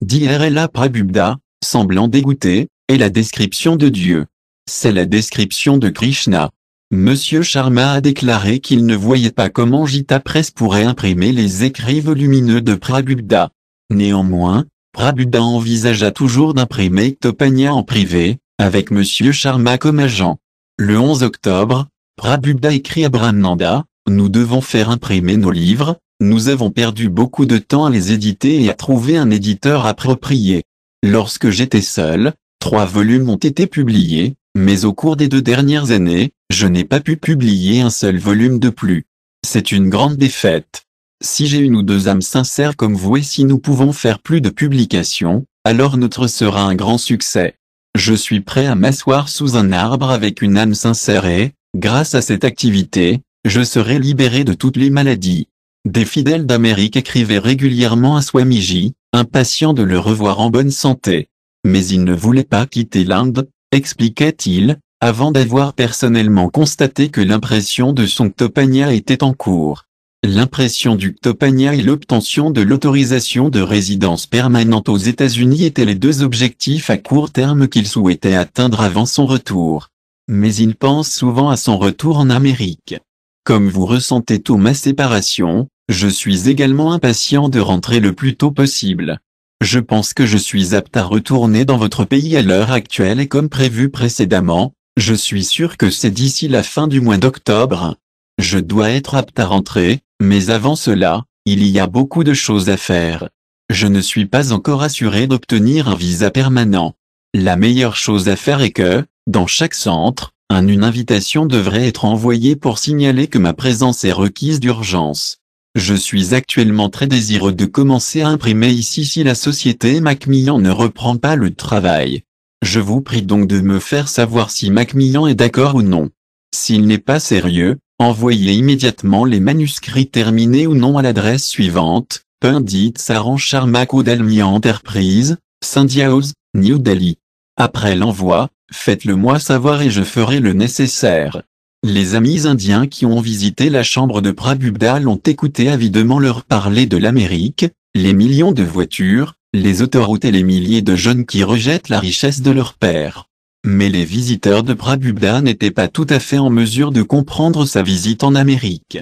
dit R.L.A. Prabhupada, semblant dégoûté, est la description de Dieu. C'est la description de Krishna. Monsieur Sharma a déclaré qu'il ne voyait pas comment Jita Press pourrait imprimer les écrits volumineux de Prabhupada. Néanmoins, Prabhupada envisagea toujours d'imprimer Topania en privé, avec Monsieur Sharma comme agent. Le 11 octobre, Prabhupada écrit à Brahmananda, nous devons faire imprimer nos livres, nous avons perdu beaucoup de temps à les éditer et à trouver un éditeur approprié. Lorsque j'étais seul, trois volumes ont été publiés, mais au cours des deux dernières années, je n'ai pas pu publier un seul volume de plus. C'est une grande défaite. Si j'ai une ou deux âmes sincères comme vous et si nous pouvons faire plus de publications, alors notre sera un grand succès. Je suis prêt à m'asseoir sous un arbre avec une âme sincère et, grâce à cette activité, je serai libéré de toutes les maladies. Des fidèles d'Amérique écrivaient régulièrement à Swamiji, impatient de le revoir en bonne santé. Mais il ne voulait pas quitter l'Inde, expliquait-il, avant d'avoir personnellement constaté que l'impression de son Ctopania était en cours. L'impression du Ctopania et l'obtention de l'autorisation de résidence permanente aux États-Unis étaient les deux objectifs à court terme qu'il souhaitait atteindre avant son retour. Mais il pense souvent à son retour en Amérique. Comme vous ressentez tout ma séparation, je suis également impatient de rentrer le plus tôt possible. Je pense que je suis apte à retourner dans votre pays à l'heure actuelle et comme prévu précédemment, je suis sûr que c'est d'ici la fin du mois d'octobre. Je dois être apte à rentrer, mais avant cela, il y a beaucoup de choses à faire. Je ne suis pas encore assuré d'obtenir un visa permanent. La meilleure chose à faire est que, dans chaque centre, un, une invitation devrait être envoyée pour signaler que ma présence est requise d'urgence. Je suis actuellement très désireux de commencer à imprimer ici si la société Macmillan ne reprend pas le travail. Je vous prie donc de me faire savoir si Macmillan est d'accord ou non. S'il n'est pas sérieux, envoyez immédiatement les manuscrits terminés ou non à l'adresse suivante, Pundit Saran Sharma Enterprise, Sandhya House, New Delhi. Après l'envoi, faites-le moi savoir et je ferai le nécessaire. Les amis indiens qui ont visité la chambre de Prabhupada l'ont écouté avidement leur parler de l'Amérique, les millions de voitures, les autoroutes et les milliers de jeunes qui rejettent la richesse de leur père. Mais les visiteurs de Prabhupada n'étaient pas tout à fait en mesure de comprendre sa visite en Amérique.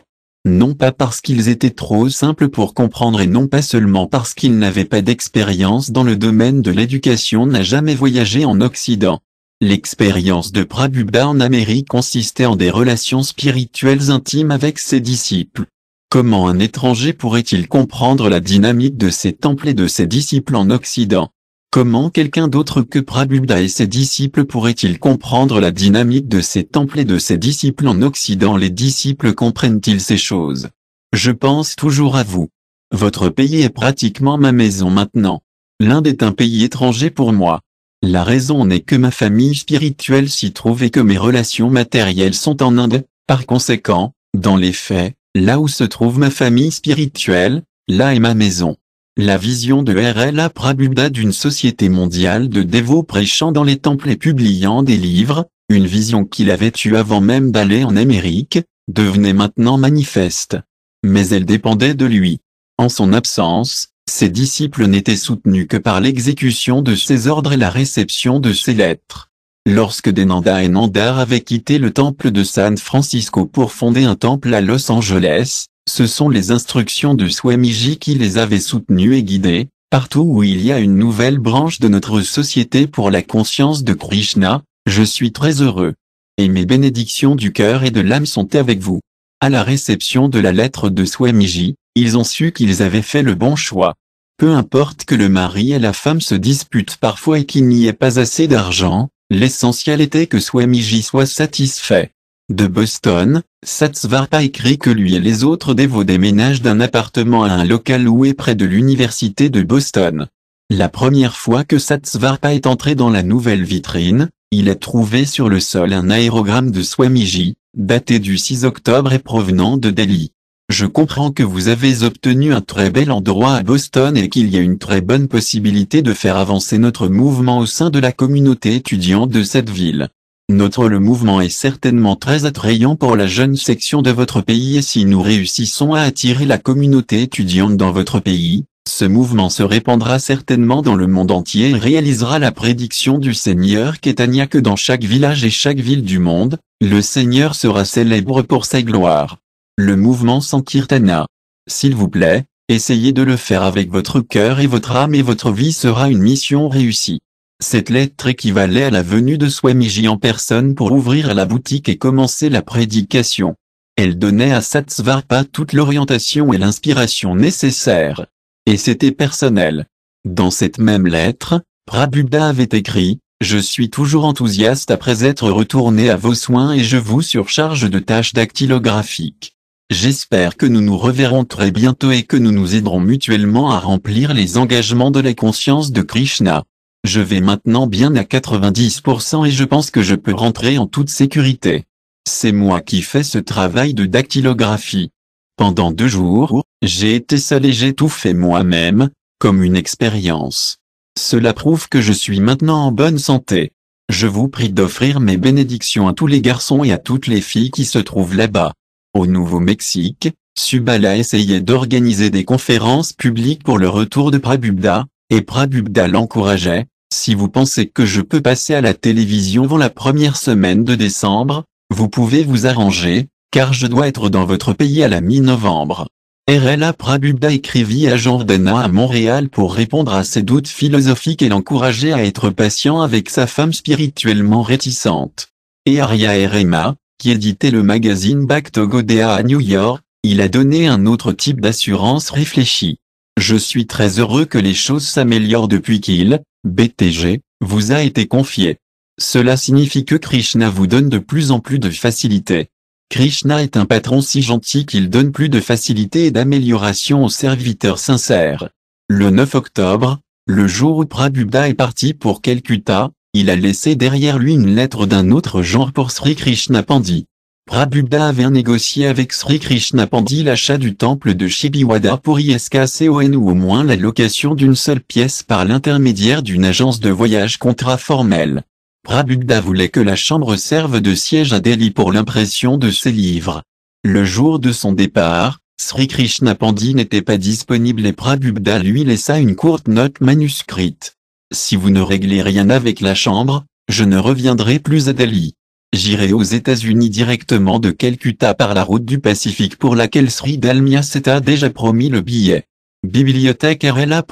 Non pas parce qu'ils étaient trop simples pour comprendre et non pas seulement parce qu'ils n'avaient pas d'expérience dans le domaine de l'éducation n'a jamais voyagé en Occident. L'expérience de Prabhupada en Amérique consistait en des relations spirituelles intimes avec ses disciples. Comment un étranger pourrait-il comprendre la dynamique de ses temples et de ses disciples en Occident Comment quelqu'un d'autre que Prabhupada et ses disciples pourrait-il comprendre la dynamique de ses temples et de ses disciples en Occident Les disciples comprennent-ils ces choses Je pense toujours à vous. Votre pays est pratiquement ma maison maintenant. L'Inde est un pays étranger pour moi. La raison n'est que ma famille spirituelle s'y trouve et que mes relations matérielles sont en Inde. Par conséquent, dans les faits, là où se trouve ma famille spirituelle, là est ma maison. La vision de R.L.A. Prabhupada d'une société mondiale de dévots prêchant dans les temples et publiant des livres, une vision qu'il avait eue avant même d'aller en Amérique, devenait maintenant manifeste. Mais elle dépendait de lui. En son absence, ses disciples n'étaient soutenus que par l'exécution de ses ordres et la réception de ses lettres. Lorsque Denanda et Nandar avaient quitté le temple de San Francisco pour fonder un temple à Los Angeles, ce sont les instructions de Swamiji qui les avaient soutenus et guidés, partout où il y a une nouvelle branche de notre société pour la conscience de Krishna, je suis très heureux. Et mes bénédictions du cœur et de l'âme sont avec vous. À la réception de la lettre de Swamiji, ils ont su qu'ils avaient fait le bon choix. Peu importe que le mari et la femme se disputent parfois et qu'il n'y ait pas assez d'argent, l'essentiel était que Swamiji soit satisfait. De Boston, Satsvarpa écrit que lui et les autres dévots déménagent d'un appartement à un local loué près de l'université de Boston. La première fois que Satsvarpa est entré dans la nouvelle vitrine, il a trouvé sur le sol un aérogramme de Swamiji, daté du 6 octobre et provenant de Delhi. Je comprends que vous avez obtenu un très bel endroit à Boston et qu'il y a une très bonne possibilité de faire avancer notre mouvement au sein de la communauté étudiante de cette ville. Notre le mouvement est certainement très attrayant pour la jeune section de votre pays et si nous réussissons à attirer la communauté étudiante dans votre pays, ce mouvement se répandra certainement dans le monde entier et réalisera la prédiction du Seigneur Kétania que dans chaque village et chaque ville du monde, le Seigneur sera célèbre pour sa gloire le mouvement Sankirtana. S'il vous plaît, essayez de le faire avec votre cœur et votre âme et votre vie sera une mission réussie. Cette lettre équivalait à la venue de Swamiji en personne pour ouvrir la boutique et commencer la prédication. Elle donnait à Satsvarpa toute l'orientation et l'inspiration nécessaires. Et c'était personnel. Dans cette même lettre, Prabhupada avait écrit, Je suis toujours enthousiaste après être retourné à vos soins et je vous surcharge de tâches dactylographiques. J'espère que nous nous reverrons très bientôt et que nous nous aiderons mutuellement à remplir les engagements de la conscience de Krishna. Je vais maintenant bien à 90% et je pense que je peux rentrer en toute sécurité. C'est moi qui fais ce travail de dactylographie. Pendant deux jours, j'ai été seul et j'ai tout fait moi-même, comme une expérience. Cela prouve que je suis maintenant en bonne santé. Je vous prie d'offrir mes bénédictions à tous les garçons et à toutes les filles qui se trouvent là-bas au Nouveau-Mexique, Subala essayait d'organiser des conférences publiques pour le retour de Prabhupada, et Prabhupada l'encourageait, si vous pensez que je peux passer à la télévision avant la première semaine de décembre, vous pouvez vous arranger, car je dois être dans votre pays à la mi-novembre. RLA Prabhupada écrivit à Jordana à Montréal pour répondre à ses doutes philosophiques et l'encourager à être patient avec sa femme spirituellement réticente. Et Arya Erema, qui éditait le magazine Back Godea à New York, il a donné un autre type d'assurance réfléchie. Je suis très heureux que les choses s'améliorent depuis qu'il, BTG, vous a été confié. Cela signifie que Krishna vous donne de plus en plus de facilité. Krishna est un patron si gentil qu'il donne plus de facilité et d'amélioration aux serviteurs sincères. Le 9 octobre, le jour où Prabhupada est parti pour Calcutta, il a laissé derrière lui une lettre d'un autre genre pour Sri Krishna Pandi. Prabhupada avait négocié avec Sri Krishna Pandi l'achat du temple de Shibiwada pour ISKCON ou au moins la location d'une seule pièce par l'intermédiaire d'une agence de voyage contrat formel. Prabhupada voulait que la chambre serve de siège à Delhi pour l'impression de ses livres. Le jour de son départ, Sri Krishna Pandi n'était pas disponible et Prabhupada lui laissa une courte note manuscrite. Si vous ne réglez rien avec la Chambre, je ne reviendrai plus à Delhi. J'irai aux États-Unis directement de Calcutta par la route du Pacifique pour laquelle Sri Dalmia a déjà promis le billet. Bibliothèque RLA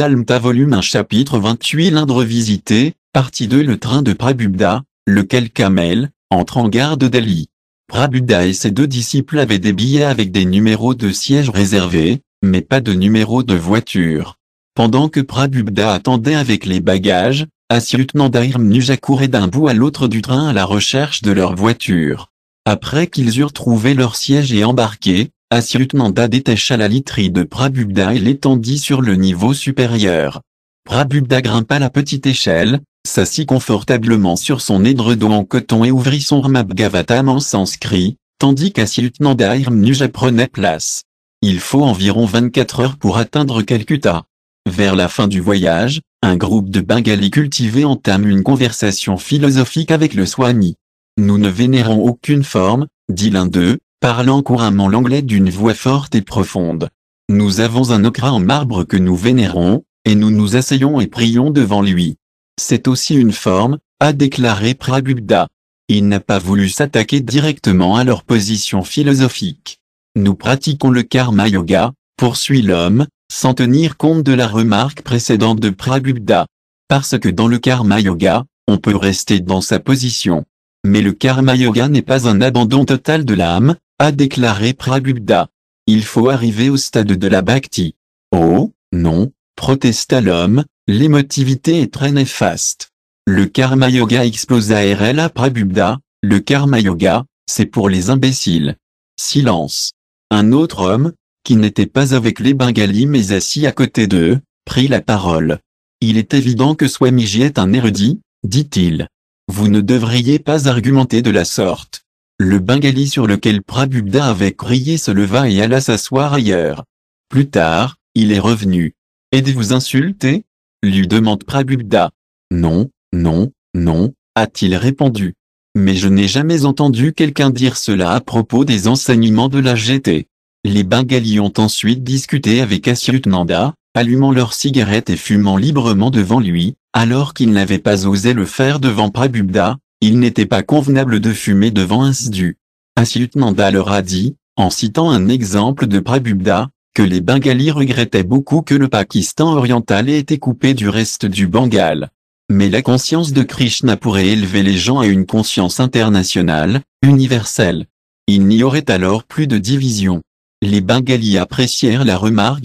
Almta volume 1 chapitre 28 L'Indre visité, partie 2 Le train de Prabubda, lequel Kamel, entre en gare de Delhi. Prabhupda et ses deux disciples avaient des billets avec des numéros de sièges réservés, mais pas de numéros de voiture. Pendant que Prabhupada attendait avec les bagages, et Irmnuja courait d'un bout à l'autre du train à la recherche de leur voiture. Après qu'ils eurent trouvé leur siège et embarqué, Asyutnanda détacha la literie de Prabhupada et l'étendit sur le niveau supérieur. Prabhupada grimpa la petite échelle, s'assit confortablement sur son édredon en coton et ouvrit son Ramabgavata en sanskrit, tandis qu'Asyutnanda Irmnuja prenait place. Il faut environ 24 heures pour atteindre Calcutta. Vers la fin du voyage, un groupe de Bengalis cultivés entame une conversation philosophique avec le Swami. Nous ne vénérons aucune forme, dit l'un d'eux, parlant couramment l'anglais d'une voix forte et profonde. Nous avons un okra en marbre que nous vénérons, et nous nous asseyons et prions devant lui. C'est aussi une forme, a déclaré Prabhupada. Il n'a pas voulu s'attaquer directement à leur position philosophique. Nous pratiquons le karma yoga, poursuit l'homme, sans tenir compte de la remarque précédente de Prabhupada. Parce que dans le karma yoga, on peut rester dans sa position. Mais le karma yoga n'est pas un abandon total de l'âme, a déclaré Prabhupada. Il faut arriver au stade de la bhakti. Oh, non, protesta l'homme, l'émotivité est très néfaste. Le karma yoga explosa RLA Prabhupada, le karma yoga, c'est pour les imbéciles. Silence. Un autre homme, qui n'était pas avec les Bengalis mais assis à côté d'eux, prit la parole. Il est évident que Swamiji est un érudit, dit-il. Vous ne devriez pas argumenter de la sorte. Le Bengali sur lequel Prabhupada avait crié se leva et alla s'asseoir ailleurs. Plus tard, il est revenu. « vous insulter ?» lui demande Prabhupada. Non, non, non, a-t-il répondu. Mais je n'ai jamais entendu quelqu'un dire cela à propos des enseignements de la GT. Les Bengalis ont ensuite discuté avec Asyutnanda, allumant leurs cigarettes et fumant librement devant lui, alors qu'ils n'avaient pas osé le faire devant Prabhupada, il n'était pas convenable de fumer devant un Sdu. Asyutnanda leur a dit, en citant un exemple de Prabhupada, que les Bengalis regrettaient beaucoup que le Pakistan oriental ait été coupé du reste du Bengale. Mais la conscience de Krishna pourrait élever les gens à une conscience internationale, universelle. Il n'y aurait alors plus de division. Les Bengalis apprécièrent la remarque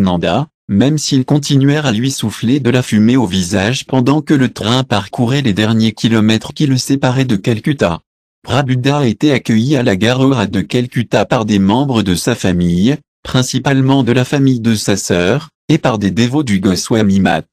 Nanda, même s'ils continuèrent à lui souffler de la fumée au visage pendant que le train parcourait les derniers kilomètres qui le séparaient de Calcutta. Prabhuda a été accueilli à la gare de Calcutta par des membres de sa famille, principalement de la famille de sa sœur, et par des dévots du Goswami Mat.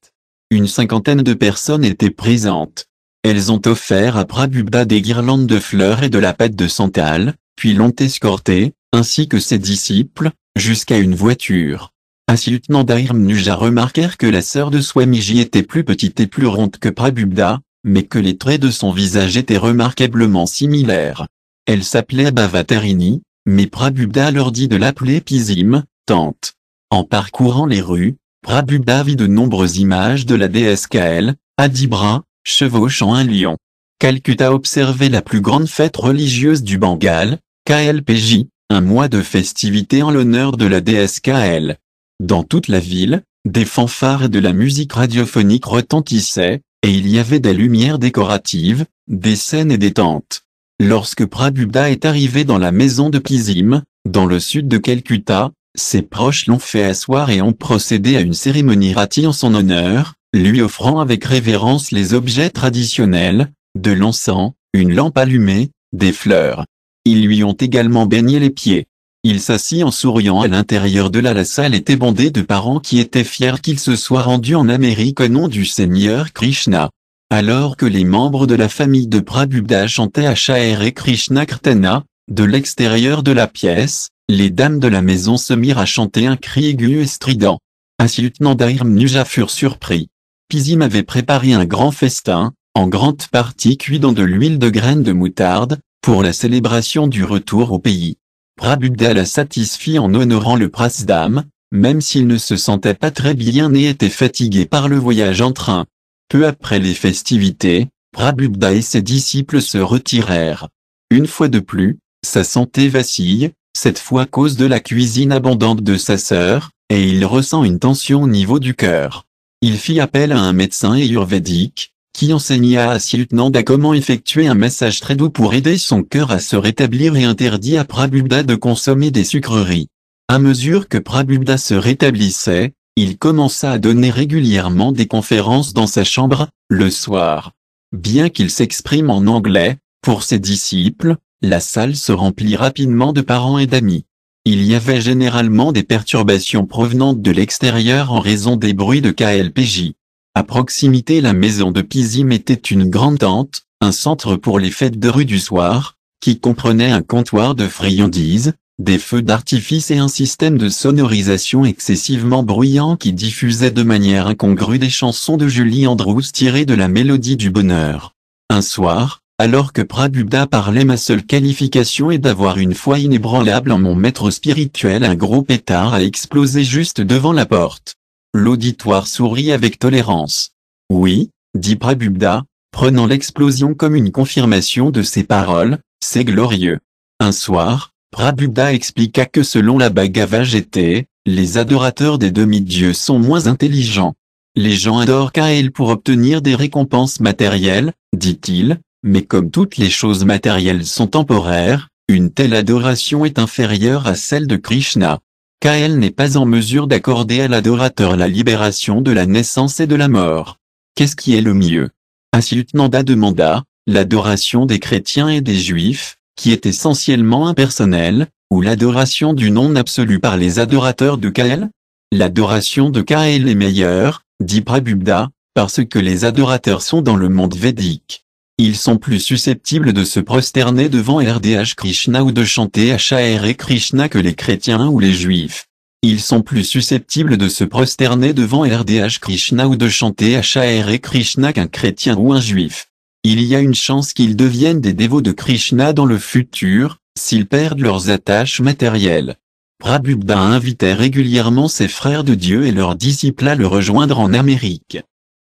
Une cinquantaine de personnes étaient présentes. Elles ont offert à Prabhuda des guirlandes de fleurs et de la pâte de santal, puis l'ont escorté, ainsi que ses disciples, jusqu'à une voiture. Asylutnand Nuja remarquèrent que la sœur de Swamiji était plus petite et plus ronde que Prabhubda, mais que les traits de son visage étaient remarquablement similaires. Elle s'appelait Bhavatarini, mais Prabhupada leur dit de l'appeler Pisim, tante. En parcourant les rues, Prabhupada vit de nombreuses images de la déesse Kael, Adibra, chevauchant un lion. Calcutta observait la plus grande fête religieuse du Bengale, KLPJ, un mois de festivités en l'honneur de la déesse KL. Dans toute la ville, des fanfares et de la musique radiophonique retentissaient, et il y avait des lumières décoratives, des scènes et des tentes. Lorsque Prabhupada est arrivé dans la maison de Pizim, dans le sud de Calcutta, ses proches l'ont fait asseoir et ont procédé à une cérémonie rati en son honneur, lui offrant avec révérence les objets traditionnels, de l'encens, une lampe allumée, des fleurs. Ils lui ont également baigné les pieds. Il s'assit en souriant à l'intérieur de la la salle était bondée de parents qui étaient fiers qu'il se soit rendu en Amérique au nom du Seigneur Krishna. Alors que les membres de la famille de Prabhupada chantaient et Krishna Kirtana, de l'extérieur de la pièce, les dames de la maison se mirent à chanter un cri aigu et strident. Asyutnanda Nuja furent surpris. Pizim avait préparé un grand festin, en grande partie cuit dans de l'huile de graines de moutarde, pour la célébration du retour au pays, Prabhupada la satisfit en honorant le Prasdam, même s'il ne se sentait pas très bien et était fatigué par le voyage en train. Peu après les festivités, Prabhupada et ses disciples se retirèrent. Une fois de plus, sa santé vacille, cette fois à cause de la cuisine abondante de sa sœur, et il ressent une tension au niveau du cœur. Il fit appel à un médecin ayurvédique, qui enseigna à six comment effectuer un massage très doux pour aider son cœur à se rétablir et interdit à Prabhupada de consommer des sucreries. À mesure que Prabhupada se rétablissait, il commença à donner régulièrement des conférences dans sa chambre, le soir. Bien qu'il s'exprime en anglais, pour ses disciples, la salle se remplit rapidement de parents et d'amis. Il y avait généralement des perturbations provenant de l'extérieur en raison des bruits de KLPJ. À proximité la maison de Pizim était une grande tente, un centre pour les fêtes de rue du soir, qui comprenait un comptoir de friandises, des feux d'artifice et un système de sonorisation excessivement bruyant qui diffusait de manière incongrue des chansons de Julie Andrews tirées de la mélodie du bonheur. Un soir, alors que Prabhupada parlait ma seule qualification est d'avoir une foi inébranlable en mon maître spirituel un gros pétard a explosé juste devant la porte. L'auditoire sourit avec tolérance. Oui, dit Prabhupada, prenant l'explosion comme une confirmation de ses paroles, c'est glorieux. Un soir, Prabhupada expliqua que selon la Bhagavad Gita, les adorateurs des demi-dieux sont moins intelligents. Les gens adorent Kael pour obtenir des récompenses matérielles, dit-il, mais comme toutes les choses matérielles sont temporaires, une telle adoration est inférieure à celle de Krishna. Kael n'est pas en mesure d'accorder à l'adorateur la libération de la naissance et de la mort. Qu'est-ce qui est le mieux Asyutnanda demanda, l'adoration des chrétiens et des juifs, qui est essentiellement impersonnelle, ou l'adoration du non absolu par les adorateurs de Kael L'adoration de Kael est meilleure, dit Prabhubda, parce que les adorateurs sont dans le monde védique ils sont plus susceptibles de se prosterner devant RDH Krishna ou de chanter Hare Krishna que les chrétiens ou les juifs. Ils sont plus susceptibles de se prosterner devant RDH Krishna ou de chanter Hare Krishna qu'un chrétien ou un juif. Il y a une chance qu'ils deviennent des dévots de Krishna dans le futur, s'ils perdent leurs attaches matérielles. Prabhupada invitait régulièrement ses frères de Dieu et leurs disciples à le rejoindre en Amérique.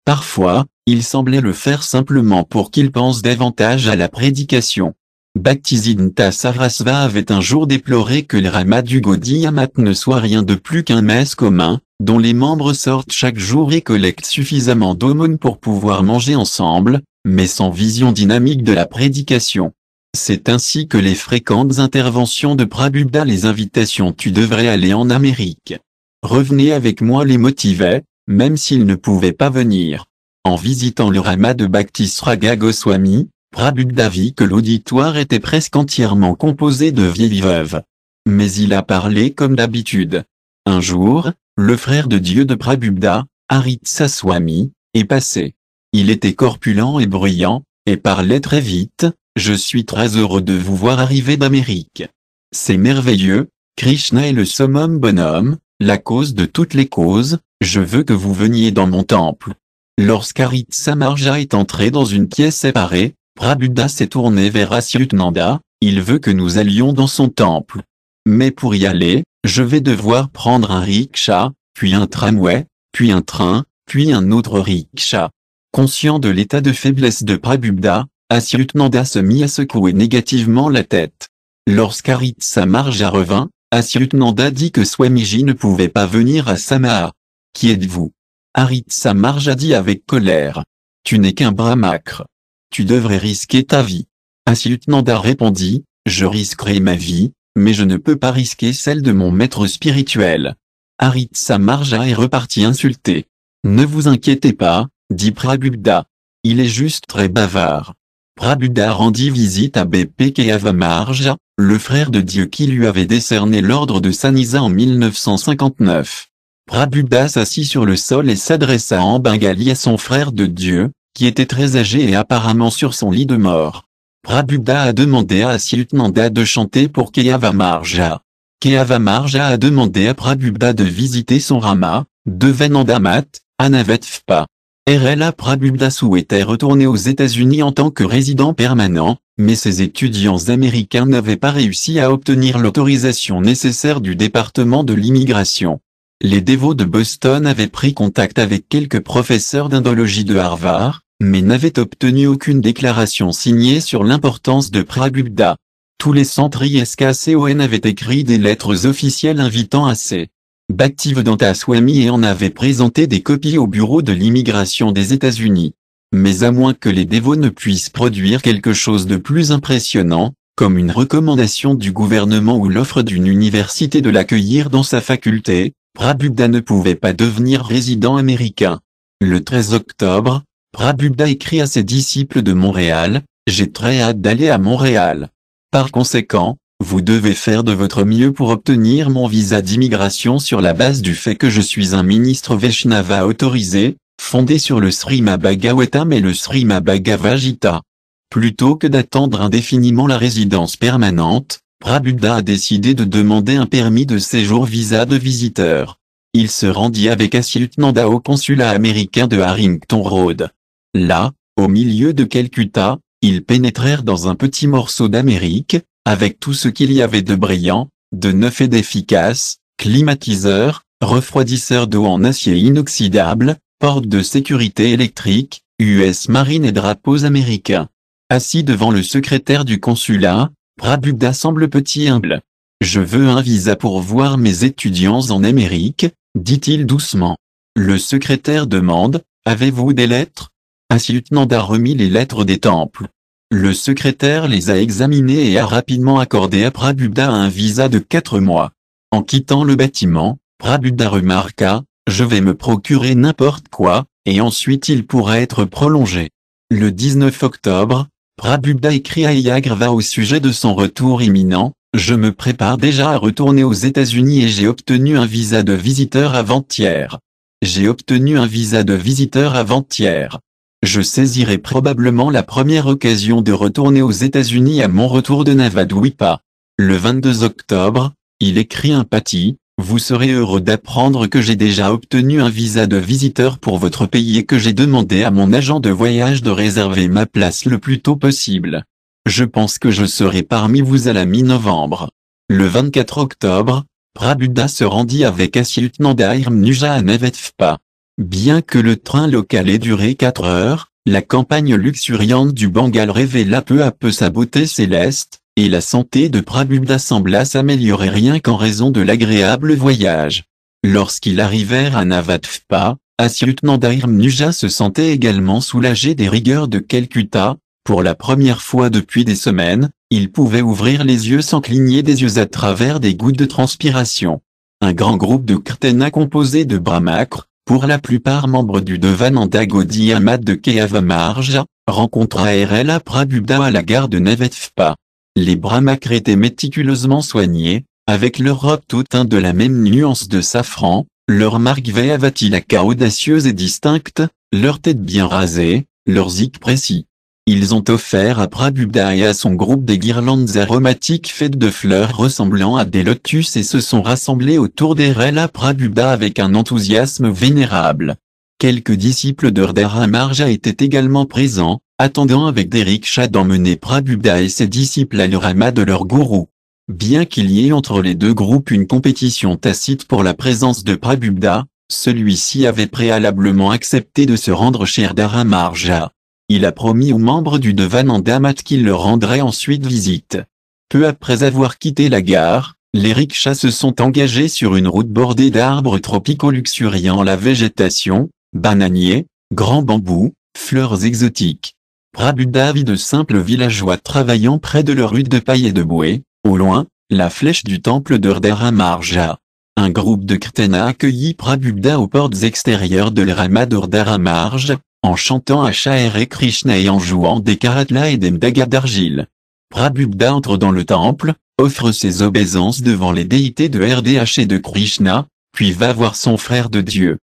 Parfois, il semblait le faire simplement pour qu'il pense davantage à la prédication. Bhaktisiddhanta Sarasva avait un jour déploré que le Rama du ne soit rien de plus qu'un mess commun, dont les membres sortent chaque jour et collectent suffisamment d'aumônes pour pouvoir manger ensemble, mais sans vision dynamique de la prédication. C'est ainsi que les fréquentes interventions de Prabhupada les invitations tu devrais aller en Amérique. Revenez avec moi les motivait, même s'ils ne pouvaient pas venir. En visitant le Rama de Bhaktisraga Goswami, Prabhupada vit que l'auditoire était presque entièrement composé de vieilles veuves. Mais il a parlé comme d'habitude. Un jour, le frère de Dieu de Prabhupada, Haritsa Swami, est passé. Il était corpulent et bruyant, et parlait très vite, je suis très heureux de vous voir arriver d'Amérique. C'est merveilleux, Krishna est le summum bonhomme, la cause de toutes les causes, je veux que vous veniez dans mon temple. Lorsqu'Arit Samarja est entré dans une pièce séparée, Prabuddha s'est tourné vers Asyutnanda, il veut que nous allions dans son temple. Mais pour y aller, je vais devoir prendre un rickshaw, puis un tramway, puis un train, puis un autre rickshaw. Conscient de l'état de faiblesse de Prabuddha, Asyutnanda se mit à secouer négativement la tête. Lorsqu'Arit Samarja revint, Asyutnanda dit que Swamiji ne pouvait pas venir à Samaha. Qui êtes-vous Aritsa Marja dit avec colère. Tu n'es qu'un bras Tu devrais risquer ta vie. Asylutnanda répondit, je risquerai ma vie, mais je ne peux pas risquer celle de mon maître spirituel. Aritsa Marja est reparti insulté. Ne vous inquiétez pas, dit Prabhupada. « Il est juste très bavard. Prabhupada rendit visite à à Marja, le frère de Dieu qui lui avait décerné l'ordre de Sanisa en 1959. Prabhupada s'assit sur le sol et s'adressa en bengali à son frère de Dieu, qui était très âgé et apparemment sur son lit de mort. Prabhupada a demandé à Nanda de chanter pour Keyavamarja. Keyavamarja a demandé à Prabhupada de visiter son Rama, Devanandamat, Anavetfpa. RLA Prabhupada souhaitait retourner aux États-Unis en tant que résident permanent, mais ses étudiants américains n'avaient pas réussi à obtenir l'autorisation nécessaire du département de l'immigration les dévots de Boston avaient pris contact avec quelques professeurs d'indologie de Harvard, mais n'avaient obtenu aucune déclaration signée sur l'importance de Prabhupada. Tous les centres ISKCON avaient écrit des lettres officielles invitant à ces Bhaktivedanta Swami et en avaient présenté des copies au bureau de l'immigration des États-Unis. Mais à moins que les dévots ne puissent produire quelque chose de plus impressionnant, comme une recommandation du gouvernement ou l'offre d'une université de l'accueillir dans sa faculté, Prabhupada ne pouvait pas devenir résident américain. Le 13 octobre, Prabhupada écrit à ses disciples de Montréal, J'ai très hâte d'aller à Montréal. Par conséquent, vous devez faire de votre mieux pour obtenir mon visa d'immigration sur la base du fait que je suis un ministre Vaishnava autorisé, fondé sur le Srimad et le Srimabhagavajita. Plutôt que d'attendre indéfiniment la résidence permanente, Prabhupada a décidé de demander un permis de séjour visa de visiteur. Il se rendit avec Asyutnanda au consulat américain de Harrington Road. Là, au milieu de Calcutta, ils pénétrèrent dans un petit morceau d'Amérique, avec tout ce qu'il y avait de brillant, de neuf et d'efficace, climatiseur, refroidisseur d'eau en acier inoxydable, porte de sécurité électrique, US Marine et drapeaux américains. Assis devant le secrétaire du consulat, Prabhupada semble petit humble. Je veux un visa pour voir mes étudiants en Amérique, dit-il doucement. Le secrétaire demande, avez-vous des lettres lieutenant a remis les lettres des temples. Le secrétaire les a examinées et a rapidement accordé à Prabhupada un visa de quatre mois. En quittant le bâtiment, Prabhupada remarqua, je vais me procurer n'importe quoi, et ensuite il pourra être prolongé. Le 19 octobre, Prabhupada écrit à Yagrava au sujet de son retour imminent, je me prépare déjà à retourner aux États-Unis et j'ai obtenu un visa de visiteur avant-hier. J'ai obtenu un visa de visiteur avant-hier. Je saisirai probablement la première occasion de retourner aux États-Unis à mon retour de Navadouipa. Le 22 octobre, il écrit un pati, vous serez heureux d'apprendre que j'ai déjà obtenu un visa de visiteur pour votre pays et que j'ai demandé à mon agent de voyage de réserver ma place le plus tôt possible. Je pense que je serai parmi vous à la mi-novembre. Le 24 octobre, Prabuddha se rendit avec Nandair Mnuja à Nevetfpa. Bien que le train local ait duré 4 heures, la campagne luxuriante du Bengale révéla peu à peu sa beauté céleste, et la santé de Prabhupada sembla s'améliorer rien qu'en raison de l'agréable voyage. Lorsqu'ils arrivèrent à Navadvipa, Asyutnanda Nuja se sentait également soulagé des rigueurs de Calcutta, pour la première fois depuis des semaines, il pouvait ouvrir les yeux sans cligner des yeux à travers des gouttes de transpiration. Un grand groupe de Kirtana composé de Brahmakr, pour la plupart membres du Devananda Gaudiya Amat de Kehavamarja, rencontra RLA Prabhupada à la gare de Navatphpa. Les bras étaient méticuleusement soignés, avec leur robe tout teint de la même nuance de safran, leur marque véavatilaka audacieuse et distincte, leur tête bien rasée, leurs zik précis. Ils ont offert à Prabhupada et à son groupe des guirlandes aromatiques faites de fleurs ressemblant à des lotus et se sont rassemblés autour des à Prabhupada avec un enthousiasme vénérable. Quelques disciples de Marja étaient également présents, attendant avec des rickshaws d'emmener Prabhupada et ses disciples à l'urama de leur gourou. Bien qu'il y ait entre les deux groupes une compétition tacite pour la présence de Prabhupada, celui-ci avait préalablement accepté de se rendre chez d'Aramarja. Il a promis aux membres du Devanandamat qu'il leur rendrait ensuite visite. Peu après avoir quitté la gare, les rickshaws se sont engagés sur une route bordée d'arbres tropicaux luxuriants la végétation, bananiers, grands bambous, fleurs exotiques vit de simples villageois travaillant près de leur rue de paille et de bouée, au loin, la flèche du temple de Marja. Un groupe de krtena accueillit Prabhupada aux portes extérieures de l'Rama en chantant Achaire et Krishna et en jouant des karatlas et des mdagas d'argile. Prabhupada entre dans le temple, offre ses obéissances devant les déités de RDH et de Krishna, puis va voir son frère de Dieu.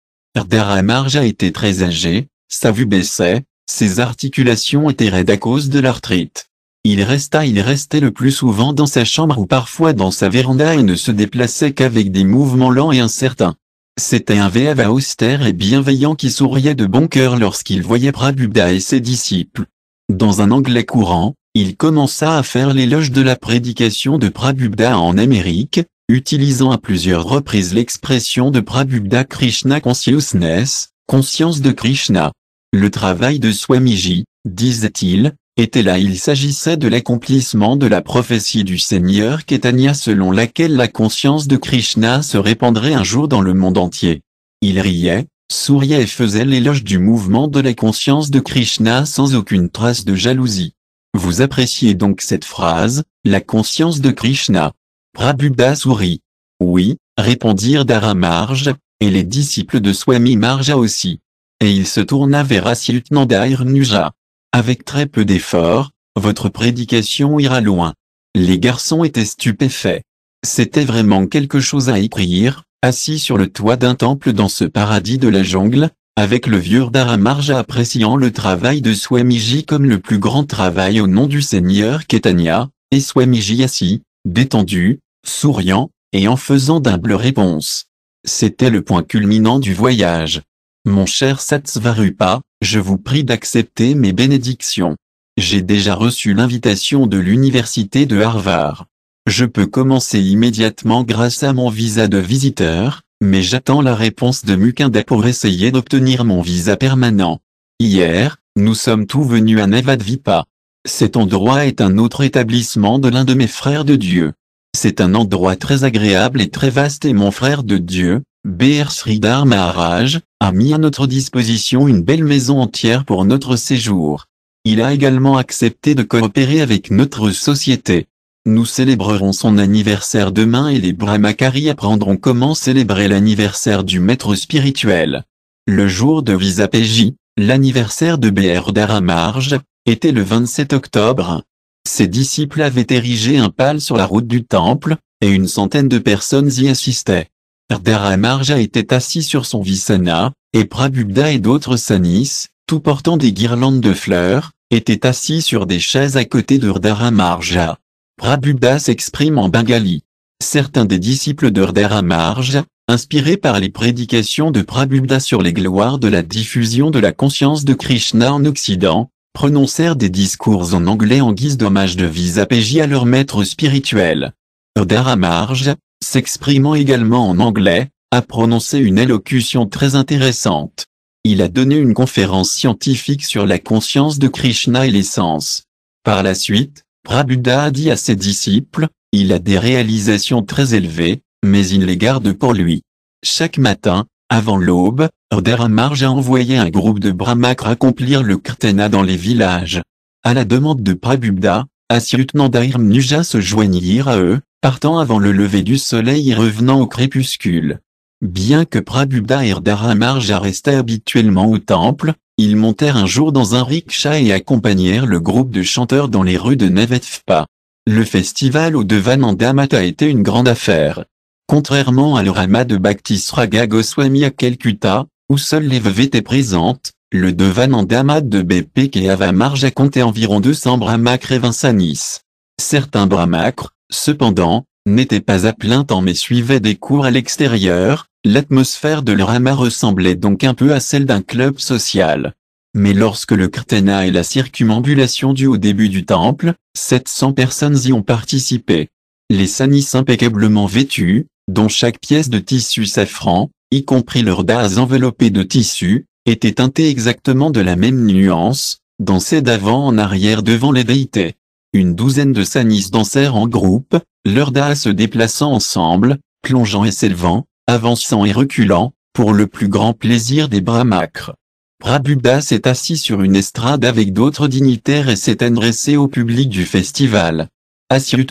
Marja était très âgé, sa vue baissait, ses articulations étaient raides à cause de l'arthrite. Il resta il restait le plus souvent dans sa chambre ou parfois dans sa véranda et ne se déplaçait qu'avec des mouvements lents et incertains. C'était un Véava austère et bienveillant qui souriait de bon cœur lorsqu'il voyait Prabhupada et ses disciples. Dans un anglais courant, il commença à faire l'éloge de la prédication de Prabhupada en Amérique, utilisant à plusieurs reprises l'expression de Prabhupada Krishna Consciousness, conscience de Krishna. Le travail de Swamiji, disait-il, était là il s'agissait de l'accomplissement de la prophétie du Seigneur Ketania selon laquelle la conscience de Krishna se répandrait un jour dans le monde entier. Il riait, souriait et faisait l'éloge du mouvement de la conscience de Krishna sans aucune trace de jalousie. Vous appréciez donc cette phrase, la conscience de Krishna. Prabhupada sourit. Oui, répondirent Dharamarj, et les disciples de Swami Marja aussi et il se tourna vers Asiltnandair Nuja. Avec très peu d'efforts, votre prédication ira loin. Les garçons étaient stupéfaits. C'était vraiment quelque chose à écrire, assis sur le toit d'un temple dans ce paradis de la jungle, avec le vieux Dharamarja appréciant le travail de Swamiji comme le plus grand travail au nom du Seigneur Ketania, et Swamiji assis, détendu, souriant, et en faisant d'humbles réponses. C'était le point culminant du voyage. Mon cher Satsvarupa, je vous prie d'accepter mes bénédictions. J'ai déjà reçu l'invitation de l'université de Harvard. Je peux commencer immédiatement grâce à mon visa de visiteur, mais j'attends la réponse de Mukunda pour essayer d'obtenir mon visa permanent. Hier, nous sommes tous venus à Nevadvipa. Cet endroit est un autre établissement de l'un de mes frères de Dieu. C'est un endroit très agréable et très vaste et mon frère de Dieu, B.R. Sridhar Maharaj, a mis à notre disposition une belle maison entière pour notre séjour. Il a également accepté de coopérer avec notre société. Nous célébrerons son anniversaire demain et les Brahmacharis apprendront comment célébrer l'anniversaire du maître spirituel. Le jour de Visapéji, l'anniversaire de B.R. marge, était le 27 octobre. Ses disciples avaient érigé un pal sur la route du temple, et une centaine de personnes y assistaient. Hrdhara-marja était assis sur son visana, et Prabhupada et d'autres sanis, tout portant des guirlandes de fleurs, étaient assis sur des chaises à côté de Hrdhara-marja. Prabhupada s'exprime en bengali. Certains des disciples de Dharamarja, inspirés par les prédications de Prabhupada sur les gloires de la diffusion de la conscience de Krishna en Occident, prononcèrent des discours en anglais en guise d'hommage de vis à leur maître spirituel. Hrdhara-marja s'exprimant également en anglais, a prononcé une élocution très intéressante. Il a donné une conférence scientifique sur la conscience de Krishna et l'essence. Par la suite, Prabhupada a dit à ses disciples, il a des réalisations très élevées, mais il les garde pour lui. Chaque matin, avant l'aube, Rderamarj a envoyé un groupe de brahmak accomplir le kirtana dans les villages. À la demande de Prabhupada, Asyutnandair Nuja se joignirent à eux, partant avant le lever du soleil et revenant au crépuscule. Bien que Prabhupada et Dharamarja restaient habituellement au temple, ils montèrent un jour dans un rickshaw et accompagnèrent le groupe de chanteurs dans les rues de Nevetfpa. Le festival au Devanandamat a été une grande affaire. Contrairement à le Rama de Bhaktisraga Goswami à Calcutta, où seuls les veuves étaient présentes, le Devanandamat de Bépek et Avamarja comptait environ 200 brahmacres et 20 sanis. Certains brahmacres, cependant, n'étaient pas à plein temps mais suivaient des cours à l'extérieur, l'atmosphère de leur ressemblait donc un peu à celle d'un club social. Mais lorsque le Kirtana et la circumambulation du au début du temple, 700 personnes y ont participé. Les sanis impeccablement vêtus, dont chaque pièce de tissu safran, y compris leurs das enveloppées de tissu, étaient teintées exactement de la même nuance, dansaient d'avant en arrière devant les déités une douzaine de sanis dansèrent en groupe, leurs das se déplaçant ensemble, plongeant et s'élevant, avançant et reculant, pour le plus grand plaisir des brahmacres. Prabhubda s'est assis sur une estrade avec d'autres dignitaires et s'est adressé au public du festival.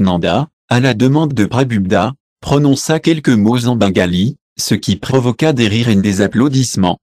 Nanda, à la demande de Prabubda, prononça quelques mots en bengali, ce qui provoqua des rires et des applaudissements.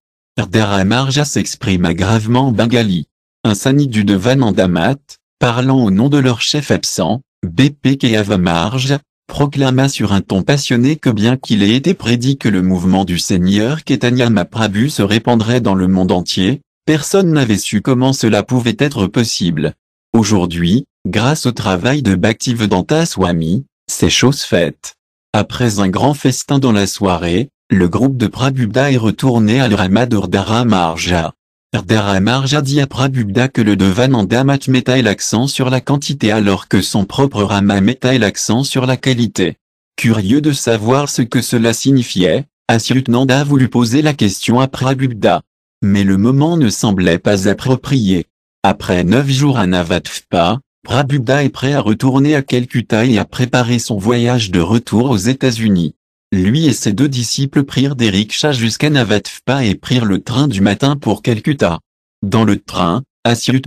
Marja s'exprima gravement en bengali. Un sani du Devanandamat, parlant au nom de leur chef absent, BP Marja, proclama sur un ton passionné que bien qu'il ait été prédit que le mouvement du Seigneur Ketanyama Prabhu se répandrait dans le monde entier, personne n'avait su comment cela pouvait être possible. Aujourd'hui, grâce au travail de Bhaktivedanta Swami, c'est chose faite. Après un grand festin dans la soirée, le groupe de Prabhupada est retourné à Dara Marja dit à Prabhupada que le Devananda mettait l'accent sur la quantité alors que son propre Rama mettait l'accent sur la qualité. Curieux de savoir ce que cela signifiait, Nanda voulut poser la question à Prabhupada. Mais le moment ne semblait pas approprié. Après neuf jours à Navatvpa, Prabhupada est prêt à retourner à Calcutta et à préparer son voyage de retour aux États-Unis. Lui et ses deux disciples prirent des rickshaws jusqu'à Navatvpa et prirent le train du matin pour Calcutta. Dans le train,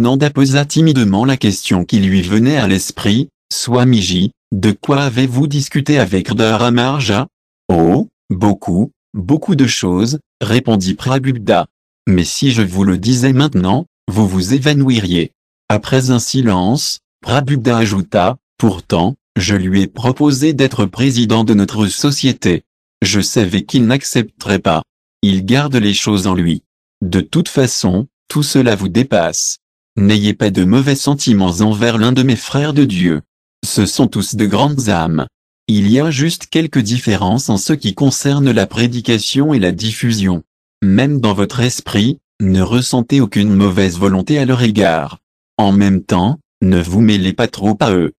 Nanda posa timidement la question qui lui venait à l'esprit, Swamiji, de quoi avez-vous discuté avec Dharamarja Oh, beaucoup, beaucoup de choses, répondit Prabhupada. Mais si je vous le disais maintenant, vous vous évanouiriez. Après un silence, Prabhupada ajouta, pourtant, je lui ai proposé d'être président de notre société. Je savais qu'il n'accepterait pas. Il garde les choses en lui. De toute façon, tout cela vous dépasse. N'ayez pas de mauvais sentiments envers l'un de mes frères de Dieu. Ce sont tous de grandes âmes. Il y a juste quelques différences en ce qui concerne la prédication et la diffusion. Même dans votre esprit, ne ressentez aucune mauvaise volonté à leur égard. En même temps, ne vous mêlez pas trop à eux.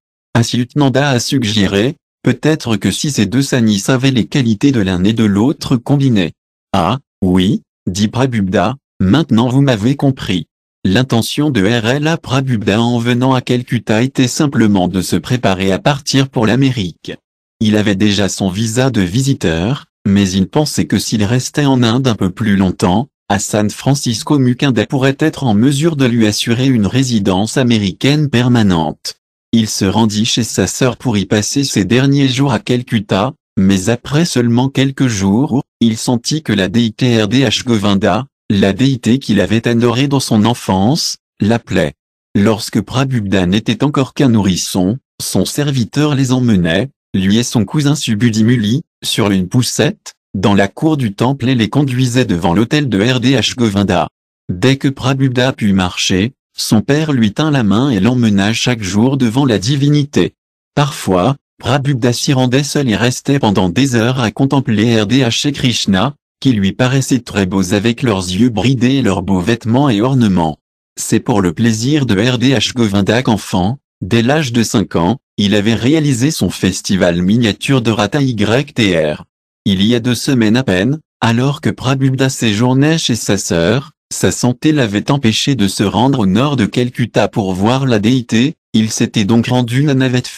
Nanda a suggéré, peut-être que si ces deux sanis avaient les qualités de l'un et de l'autre combinées. Ah, oui, dit Prabubda. maintenant vous m'avez compris. L'intention de RLA Prabubda en venant à Calcutta était simplement de se préparer à partir pour l'Amérique. Il avait déjà son visa de visiteur, mais il pensait que s'il restait en Inde un peu plus longtemps, à San Francisco Mukunda pourrait être en mesure de lui assurer une résidence américaine permanente. Il se rendit chez sa sœur pour y passer ses derniers jours à Calcutta, mais après seulement quelques jours, il sentit que la déité RDH Govinda, la déité qu'il avait adorée dans son enfance, l'appelait. Lorsque Prabhupada n'était encore qu'un nourrisson, son serviteur les emmenait, lui et son cousin Subudimuli, sur une poussette, dans la cour du temple et les conduisait devant l'hôtel de RDH Govinda. Dès que Prabhupada put marcher, son père lui tint la main et l'emmena chaque jour devant la divinité. Parfois, Prabhupada s'y rendait seul et restait pendant des heures à contempler RDH et Krishna, qui lui paraissaient très beaux avec leurs yeux bridés et leurs beaux vêtements et ornements. C'est pour le plaisir de RDH Govinda qu'enfant, dès l'âge de 5 ans, il avait réalisé son festival miniature de Rata YTR. Il y a deux semaines à peine, alors que Prabhupada séjournait chez sa sœur, sa santé l'avait empêché de se rendre au nord de Calcutta pour voir la déité, il s'était donc rendu à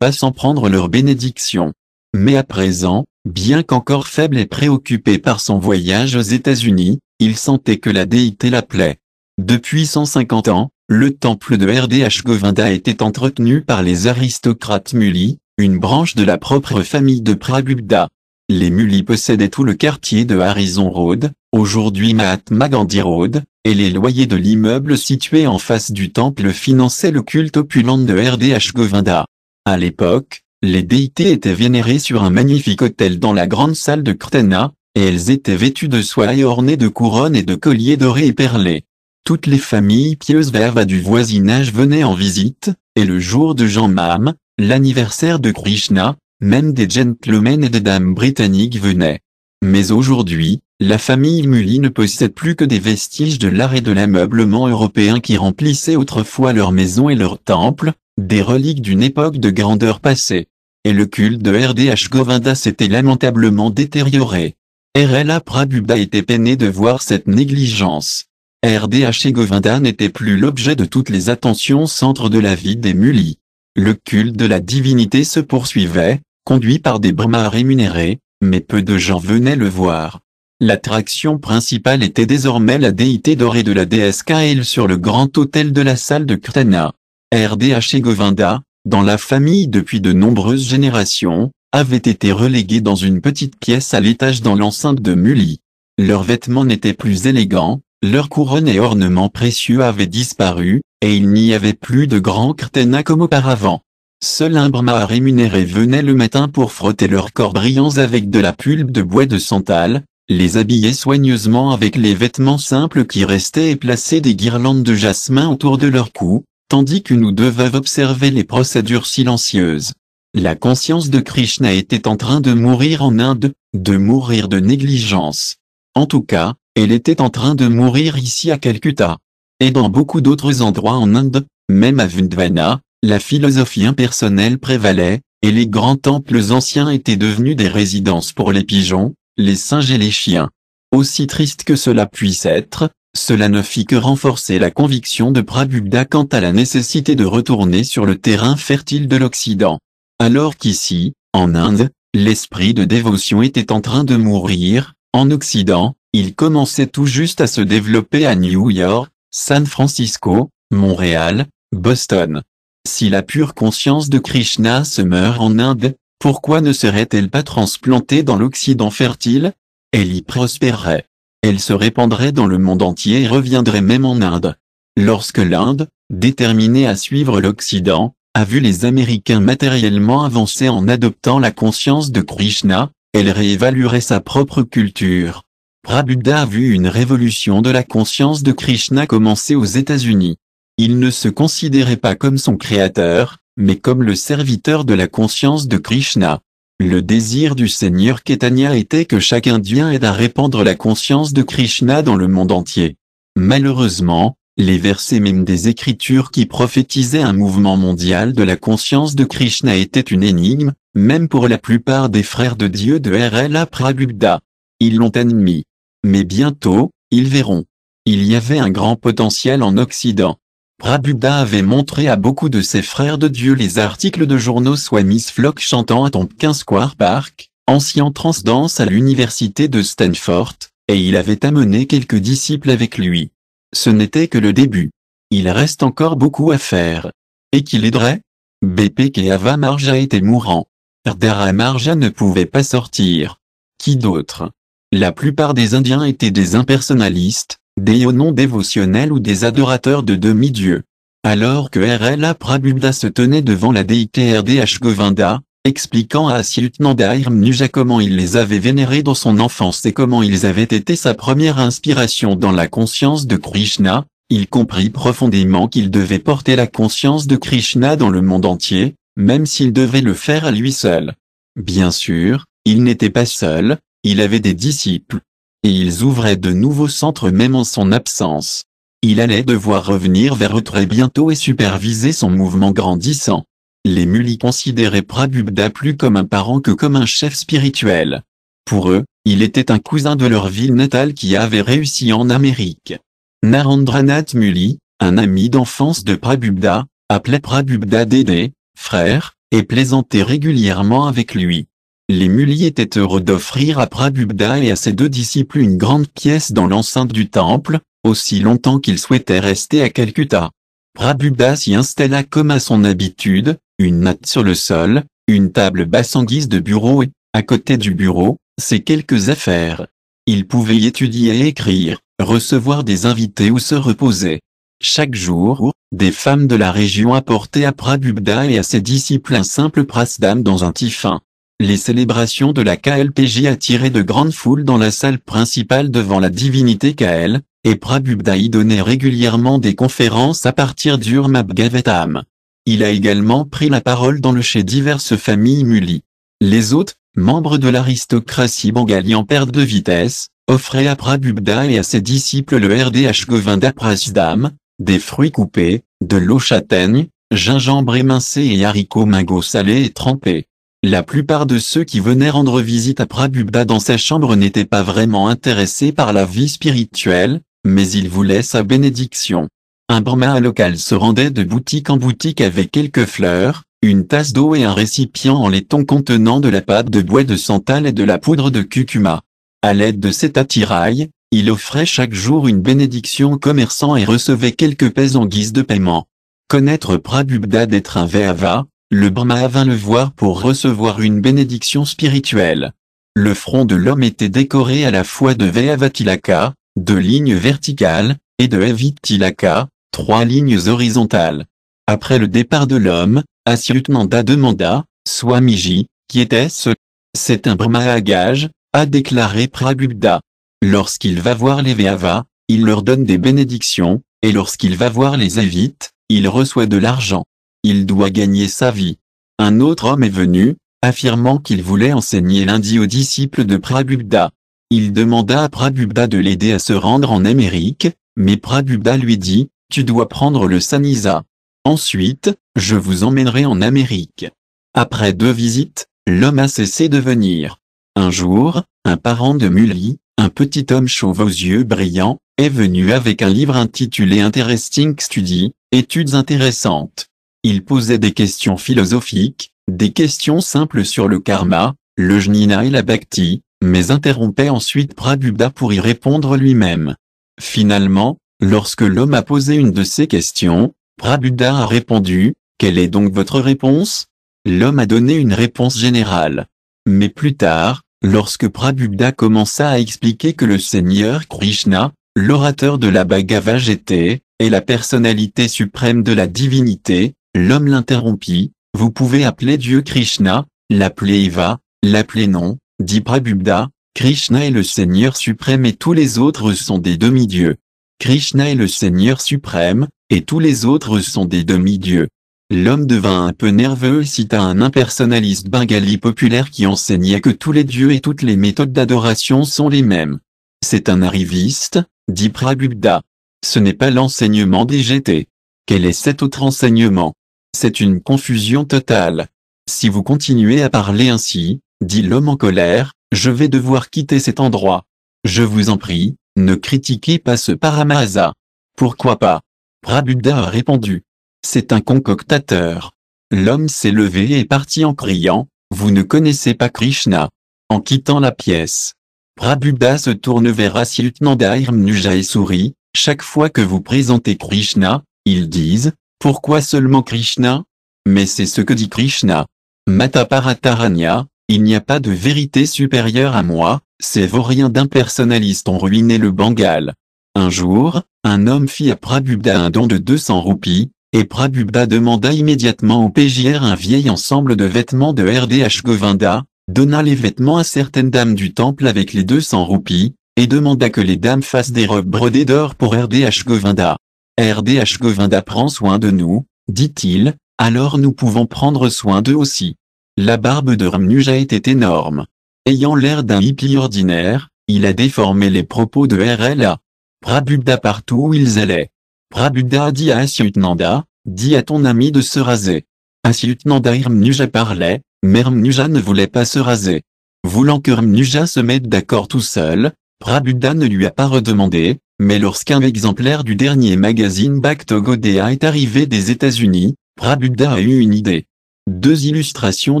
pas sans prendre leur bénédiction. Mais à présent, bien qu'encore faible et préoccupé par son voyage aux États-Unis, il sentait que la déité l'appelait. Depuis 150 ans, le temple de RDH Govinda était entretenu par les aristocrates Muli, une branche de la propre famille de Prabhupada. Les Muli possédaient tout le quartier de Harrison Road, aujourd'hui Mahatma Gandhi Road, et les loyers de l'immeuble situé en face du temple finançaient le culte opulent de RDH Govinda. À l'époque, les déités étaient vénérées sur un magnifique autel dans la grande salle de Krtana, et elles étaient vêtues de soie et ornées de couronnes et de colliers dorés et perlés. Toutes les familles pieuses verves du voisinage venaient en visite, et le jour de Jean Mam, l'anniversaire de Krishna, même des gentlemen et des dames britanniques venaient. Mais aujourd'hui, la famille Muli ne possède plus que des vestiges de l'art et de l'ameublement européen qui remplissaient autrefois leur maison et leur temple, des reliques d'une époque de grandeur passée. Et le culte de R.D.H. Govinda s'était lamentablement détérioré. R.L.A. Prabuda était peiné de voir cette négligence. R.D.H. et Govinda n'étaient plus l'objet de toutes les attentions centre de la vie des Muli. Le culte de la divinité se poursuivait, conduit par des brahmas rémunérés, mais peu de gens venaient le voir. L'attraction principale était désormais la déité dorée de la déesse Kael sur le grand hôtel de la salle de Krtana. RDH et Govinda, dans la famille depuis de nombreuses générations, avait été relégués dans une petite pièce à l'étage dans l'enceinte de Muli. Leurs vêtements n'étaient plus élégants, leurs couronnes et ornements précieux avaient disparu, et il n'y avait plus de grand Krtana comme auparavant. Seul un brahma rémunéré venait le matin pour frotter leurs corps brillants avec de la pulpe de bois de santal, les habiller soigneusement avec les vêtements simples qui restaient et placer des guirlandes de jasmin autour de leur cou, tandis que nous devons observer les procédures silencieuses. La conscience de Krishna était en train de mourir en Inde, de mourir de négligence. En tout cas, elle était en train de mourir ici à Calcutta. Et dans beaucoup d'autres endroits en Inde, même à Vindvana, la philosophie impersonnelle prévalait, et les grands temples anciens étaient devenus des résidences pour les pigeons, les singes et les chiens. Aussi triste que cela puisse être, cela ne fit que renforcer la conviction de Prabhupada quant à la nécessité de retourner sur le terrain fertile de l'Occident. Alors qu'ici, en Inde, l'esprit de dévotion était en train de mourir, en Occident, il commençait tout juste à se développer à New York, San Francisco, Montréal, Boston. Si la pure conscience de Krishna se meurt en Inde, pourquoi ne serait-elle pas transplantée dans l'Occident fertile Elle y prospérerait. Elle se répandrait dans le monde entier et reviendrait même en Inde. Lorsque l'Inde, déterminée à suivre l'Occident, a vu les Américains matériellement avancer en adoptant la conscience de Krishna, elle réévaluerait sa propre culture. Prabhupada a vu une révolution de la conscience de Krishna commencer aux États-Unis. Il ne se considérait pas comme son créateur, mais comme le serviteur de la conscience de Krishna. Le désir du Seigneur Ketanya était que chaque Indien aide à répandre la conscience de Krishna dans le monde entier. Malheureusement, les versets même des Écritures qui prophétisaient un mouvement mondial de la conscience de Krishna étaient une énigme, même pour la plupart des frères de Dieu de R.L.A. Prabhupada. Ils l'ont admis. Mais bientôt, ils verront. Il y avait un grand potentiel en Occident. Prabhupada avait montré à beaucoup de ses frères de Dieu les articles de journaux Swami's Flock chantant à Tompkins Square Park, ancien transdance à l'université de Stanford, et il avait amené quelques disciples avec lui. Ce n'était que le début. Il reste encore beaucoup à faire. Et qui l'aiderait B.P. Keava Marja était mourant. Rdara Marja ne pouvait pas sortir. Qui d'autre La plupart des Indiens étaient des impersonnalistes, des non dévotionnels ou des adorateurs de demi-dieux. Alors que R.L.A. Prabhupada se tenait devant la déité R.D.H. Govinda, expliquant à Asyutnanda Irmnuja comment il les avait vénérés dans son enfance et comment ils avaient été sa première inspiration dans la conscience de Krishna, il comprit profondément qu'il devait porter la conscience de Krishna dans le monde entier, même s'il devait le faire à lui seul. Bien sûr, il n'était pas seul, il avait des disciples, et ils ouvraient de nouveaux centres même en son absence. Il allait devoir revenir vers eux très bientôt et superviser son mouvement grandissant. Les mulis considéraient Prabhupada plus comme un parent que comme un chef spirituel. Pour eux, il était un cousin de leur ville natale qui avait réussi en Amérique. Narendranath Muli, un ami d'enfance de Prabhupada, appelait Prabhupada Dédé, frère, et plaisantait régulièrement avec lui. Les muliers étaient heureux d'offrir à prabubda et à ses deux disciples une grande pièce dans l'enceinte du temple, aussi longtemps qu'ils souhaitaient rester à Calcutta. Prabubda s'y installa comme à son habitude, une natte sur le sol, une table basse en guise de bureau et, à côté du bureau, ses quelques affaires. Il pouvait y étudier et écrire, recevoir des invités ou se reposer. Chaque jour, des femmes de la région apportaient à Prabubda et à ses disciples un simple prasdam dans un tiffin. Les célébrations de la KLPJ attiraient de grandes foules dans la salle principale devant la divinité KL, et Prabhupada y donnait régulièrement des conférences à partir Gavetam. Il a également pris la parole dans le chez diverses familles mulies. Les autres, membres de l'aristocratie bengali en perte de vitesse, offraient à Prabhupada et à ses disciples le RDH Govinda Prasdam, des fruits coupés, de l'eau châtaigne, gingembre émincé et haricots mingo salés et trempés. La plupart de ceux qui venaient rendre visite à Prabhupada dans sa chambre n'étaient pas vraiment intéressés par la vie spirituelle, mais ils voulaient sa bénédiction. Un brahma local se rendait de boutique en boutique avec quelques fleurs, une tasse d'eau et un récipient en laiton contenant de la pâte de bois de santal et de la poudre de cucuma. À l'aide de cet attirail, il offrait chaque jour une bénédiction commerçant et recevait quelques pèses en guise de paiement. Connaître Prabhupada d'être un Véhava le Brahma vint le voir pour recevoir une bénédiction spirituelle. Le front de l'homme était décoré à la fois de Veavatilaka, deux lignes verticales, et de evitilaka, trois lignes horizontales. Après le départ de l'homme, Asyutnanda demanda, Swamiji, qui était-ce C'est un Brahma à gage, a déclaré Prabhupada. Lorsqu'il va voir les Veava, il leur donne des bénédictions, et lorsqu'il va voir les evites, il reçoit de l'argent il doit gagner sa vie. Un autre homme est venu, affirmant qu'il voulait enseigner lundi aux disciples de Prabhupada. Il demanda à Prabhupada de l'aider à se rendre en Amérique, mais Prabhupada lui dit, tu dois prendre le Sanisa. Ensuite, je vous emmènerai en Amérique. Après deux visites, l'homme a cessé de venir. Un jour, un parent de Muli, un petit homme chauve aux yeux brillants, est venu avec un livre intitulé Interesting Study, études intéressantes. Il posait des questions philosophiques, des questions simples sur le karma, le jnana et la bhakti, mais interrompait ensuite Prabhupada pour y répondre lui-même. Finalement, lorsque l'homme a posé une de ces questions, Prabhupada a répondu, quelle est donc votre réponse L'homme a donné une réponse générale. Mais plus tard, lorsque Prabhupada commença à expliquer que le Seigneur Krishna, l'orateur de la Bhagavad Gita, est la personnalité suprême de la divinité, L'homme l'interrompit, vous pouvez appeler Dieu Krishna, l'appeler Iva, l'appeler non, dit Prabhupada, Krishna est le Seigneur suprême et tous les autres sont des demi-dieux. Krishna est le Seigneur suprême, et tous les autres sont des demi-dieux. L'homme devint un peu nerveux et cita un impersonnaliste bengali populaire qui enseignait que tous les dieux et toutes les méthodes d'adoration sont les mêmes. C'est un arriviste, dit Prabhupada. Ce n'est pas l'enseignement des GT. Quel est cet autre enseignement c'est une confusion totale. Si vous continuez à parler ainsi, dit l'homme en colère, je vais devoir quitter cet endroit. Je vous en prie, ne critiquez pas ce Paramahasa. Pourquoi pas Prabuddha a répondu. C'est un concoctateur. L'homme s'est levé et parti en criant, vous ne connaissez pas Krishna. En quittant la pièce, Prabuddha se tourne vers Asyutnanda Irmnuja et sourit, chaque fois que vous présentez Krishna, ils disent, pourquoi seulement Krishna Mais c'est ce que dit Krishna. Mataparataranya, il n'y a pas de vérité supérieure à moi, ces vauriens d'impersonnalistes ont ruiné le Bengale. Un jour, un homme fit à Prabhupada un don de 200 roupies, et Prabhupada demanda immédiatement au PJR un vieil ensemble de vêtements de RDH Govinda, donna les vêtements à certaines dames du temple avec les 200 roupies, et demanda que les dames fassent des robes brodées d'or pour RDH Govinda. RDH Govinda prend soin de nous, dit-il, alors nous pouvons prendre soin d'eux aussi. La barbe de Ramnuja était énorme. Ayant l'air d'un hippie ordinaire, il a déformé les propos de RLA. Prabhuda partout où ils allaient. Prabhuda a dit à Asyutnanda, dis à ton ami de se raser. Asyutnanda et R.M.N.U.J.A. parlaient, mais R.M.N.U.J.A. ne voulait pas se raser. Voulant que R.M.N.U.J.A. se mette d'accord tout seul, Prabhuda ne lui a pas redemandé, mais lorsqu'un exemplaire du dernier magazine Back to est arrivé des États-Unis, Prabhupada a eu une idée. Deux illustrations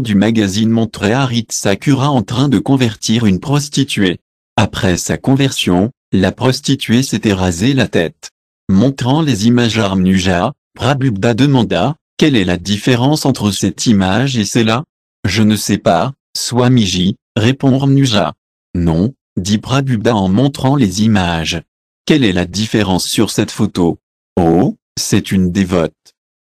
du magazine montraient Harit Sakura en train de convertir une prostituée. Après sa conversion, la prostituée s'était rasée la tête. Montrant les images à Armnuja, Prabhupada demanda, quelle est la différence entre cette image et celle-là Je ne sais pas, Swamiji, répond Armnuja. Non, dit Prabhupada en montrant les images. Quelle est la différence sur cette photo Oh, c'est une dévote.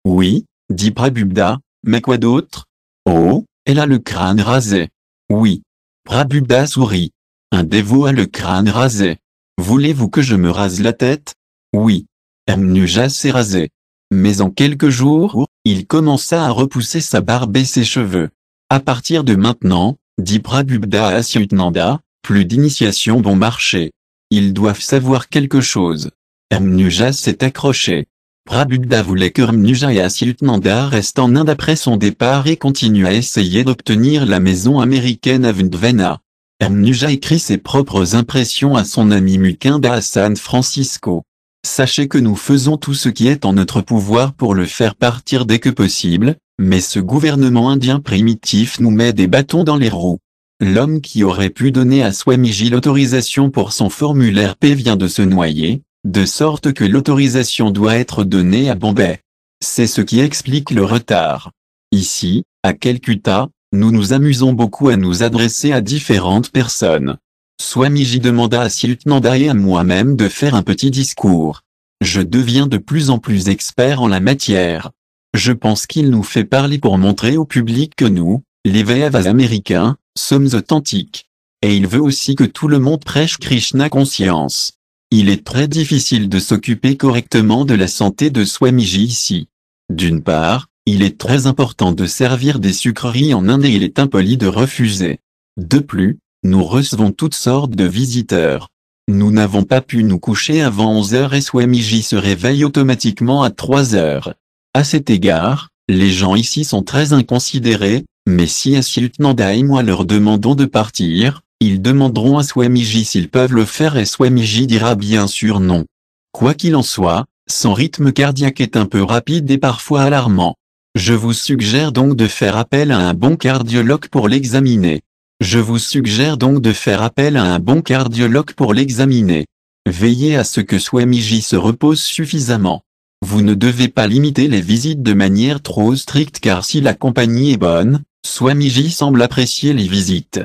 Oui, dit Prabubda. mais quoi d'autre Oh, elle a le crâne rasé. Oui. Prabubda sourit. Un dévot a le crâne rasé. Voulez-vous que je me rase la tête Oui. Amnuja s'est rasé. Mais en quelques jours, il commença à repousser sa barbe et ses cheveux. À partir de maintenant, dit Prabubda à Asyutnanda, « plus d'initiation bon marché. Ils doivent savoir quelque chose. Hermnuja s'est accroché. Prabhupada voulait que et Asyutnanda restent en Inde après son départ et continuent à essayer d'obtenir la maison américaine à Vindvana. Hermnuja écrit ses propres impressions à son ami Mukunda à San Francisco. Sachez que nous faisons tout ce qui est en notre pouvoir pour le faire partir dès que possible, mais ce gouvernement indien primitif nous met des bâtons dans les roues. L'homme qui aurait pu donner à Swamiji l'autorisation pour son formulaire P vient de se noyer, de sorte que l'autorisation doit être donnée à Bombay. C'est ce qui explique le retard. Ici, à Calcutta, nous nous amusons beaucoup à nous adresser à différentes personnes. Swamiji demanda à Siutnanda et à moi-même de faire un petit discours. Je deviens de plus en plus expert en la matière. Je pense qu'il nous fait parler pour montrer au public que nous, les VAVAS américains, sommes authentiques. Et il veut aussi que tout le monde prêche Krishna conscience. Il est très difficile de s'occuper correctement de la santé de Swamiji ici. D'une part, il est très important de servir des sucreries en Inde et il est impoli de refuser. De plus, nous recevons toutes sortes de visiteurs. Nous n'avons pas pu nous coucher avant 11 h et Swamiji se réveille automatiquement à 3 heures. À cet égard, les gens ici sont très inconsidérés, mais si à Nanda et moi leur demandons de partir, ils demanderont à Swamiji s'ils peuvent le faire et Swamiji dira bien sûr non. Quoi qu'il en soit, son rythme cardiaque est un peu rapide et parfois alarmant. Je vous suggère donc de faire appel à un bon cardiologue pour l'examiner. Je vous suggère donc de faire appel à un bon cardiologue pour l'examiner. Veillez à ce que Swamiji se repose suffisamment. Vous ne devez pas limiter les visites de manière trop stricte car si la compagnie est bonne, Swamiji semble apprécier les visites.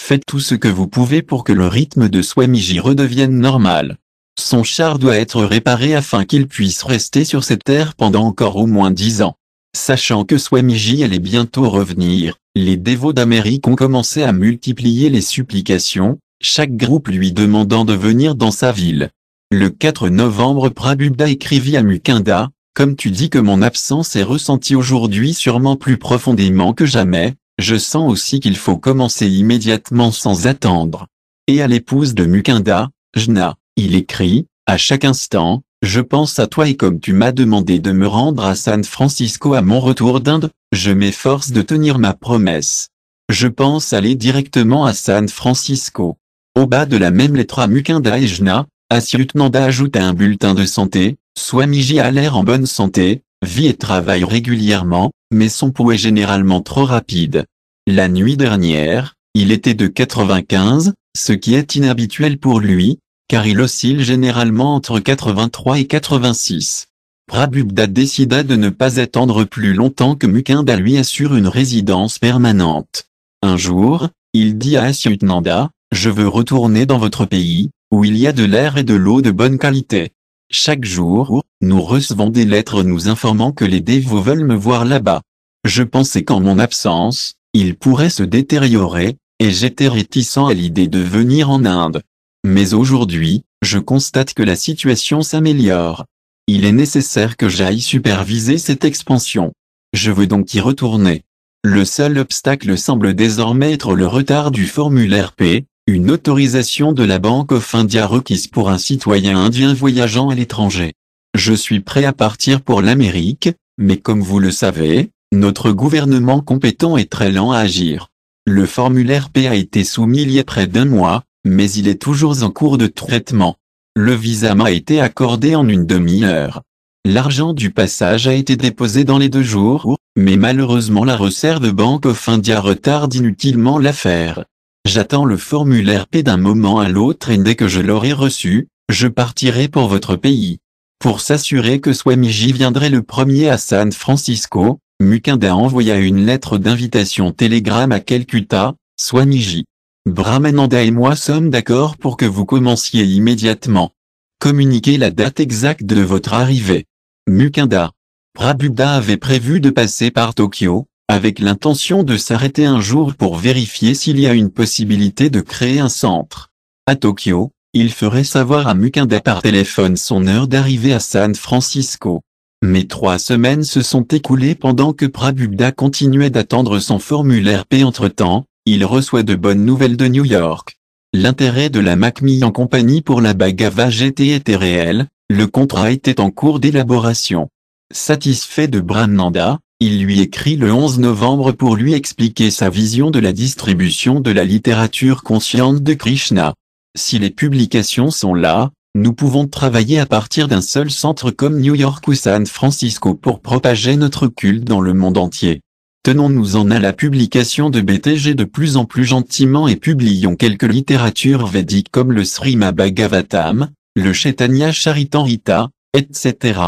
Faites tout ce que vous pouvez pour que le rythme de Swamiji redevienne normal. Son char doit être réparé afin qu'il puisse rester sur cette terre pendant encore au moins dix ans. Sachant que Swamiji allait bientôt revenir, les dévots d'Amérique ont commencé à multiplier les supplications, chaque groupe lui demandant de venir dans sa ville. Le 4 novembre Prabhupada écrivit à Mukinda. Comme tu dis que mon absence est ressentie aujourd'hui sûrement plus profondément que jamais, je sens aussi qu'il faut commencer immédiatement sans attendre. Et à l'épouse de Mukinda, Jna, il écrit, à chaque instant, je pense à toi et comme tu m'as demandé de me rendre à San Francisco à mon retour d'Inde, je m'efforce de tenir ma promesse. Je pense aller directement à San Francisco. Au bas de la même lettre à Mukinda et Jna, Asiut ah, ajoute à un bulletin de santé, Swamiji a l'air en bonne santé, vit et travaille régulièrement, mais son pouls est généralement trop rapide. La nuit dernière, il était de 95, ce qui est inhabituel pour lui, car il oscille généralement entre 83 et 86. Prabubda décida de ne pas attendre plus longtemps que Mukunda lui assure une résidence permanente. Un jour, il dit à Asyutnanda, je veux retourner dans votre pays, où il y a de l'air et de l'eau de bonne qualité. Chaque jour, nous recevons des lettres nous informant que les dévots veulent me voir là-bas. Je pensais qu'en mon absence, ils pourraient se détériorer, et j'étais réticent à l'idée de venir en Inde. Mais aujourd'hui, je constate que la situation s'améliore. Il est nécessaire que j'aille superviser cette expansion. Je veux donc y retourner. Le seul obstacle semble désormais être le retard du formulaire P, une autorisation de la Banque of India requise pour un citoyen indien voyageant à l'étranger. Je suis prêt à partir pour l'Amérique, mais comme vous le savez, notre gouvernement compétent est très lent à agir. Le formulaire P a été soumis il y a près d'un mois, mais il est toujours en cours de traitement. Le visa m'a été accordé en une demi-heure. L'argent du passage a été déposé dans les deux jours, mais malheureusement la resserre de Banque of India retarde inutilement l'affaire. J'attends le formulaire P d'un moment à l'autre et dès que je l'aurai reçu, je partirai pour votre pays. Pour s'assurer que Swamiji viendrait le premier à San Francisco, Mukunda envoya une lettre d'invitation télégramme à Calcutta, Swamiji. Brahmananda et moi sommes d'accord pour que vous commenciez immédiatement. Communiquez la date exacte de votre arrivée. Mukunda. Prabhupada avait prévu de passer par Tokyo, avec l'intention de s'arrêter un jour pour vérifier s'il y a une possibilité de créer un centre. À Tokyo, il ferait savoir à Mukunda par téléphone son heure d'arrivée à San Francisco. Mais trois semaines se sont écoulées pendant que Prabhupada continuait d'attendre son formulaire P. Entre-temps, il reçoit de bonnes nouvelles de New York. L'intérêt de la Macmillan en compagnie pour la Bagava GT était réel, le contrat était en cours d'élaboration. Satisfait de Brahmananda, il lui écrit le 11 novembre pour lui expliquer sa vision de la distribution de la littérature consciente de Krishna. Si les publications sont là, nous pouvons travailler à partir d'un seul centre comme New York ou San Francisco pour propager notre culte dans le monde entier. Tenons-nous en à la publication de BTG de plus en plus gentiment et publions quelques littératures védiques comme le Srimabhagavatam, Bhagavatam, le Chaitanya Charitamrita, etc.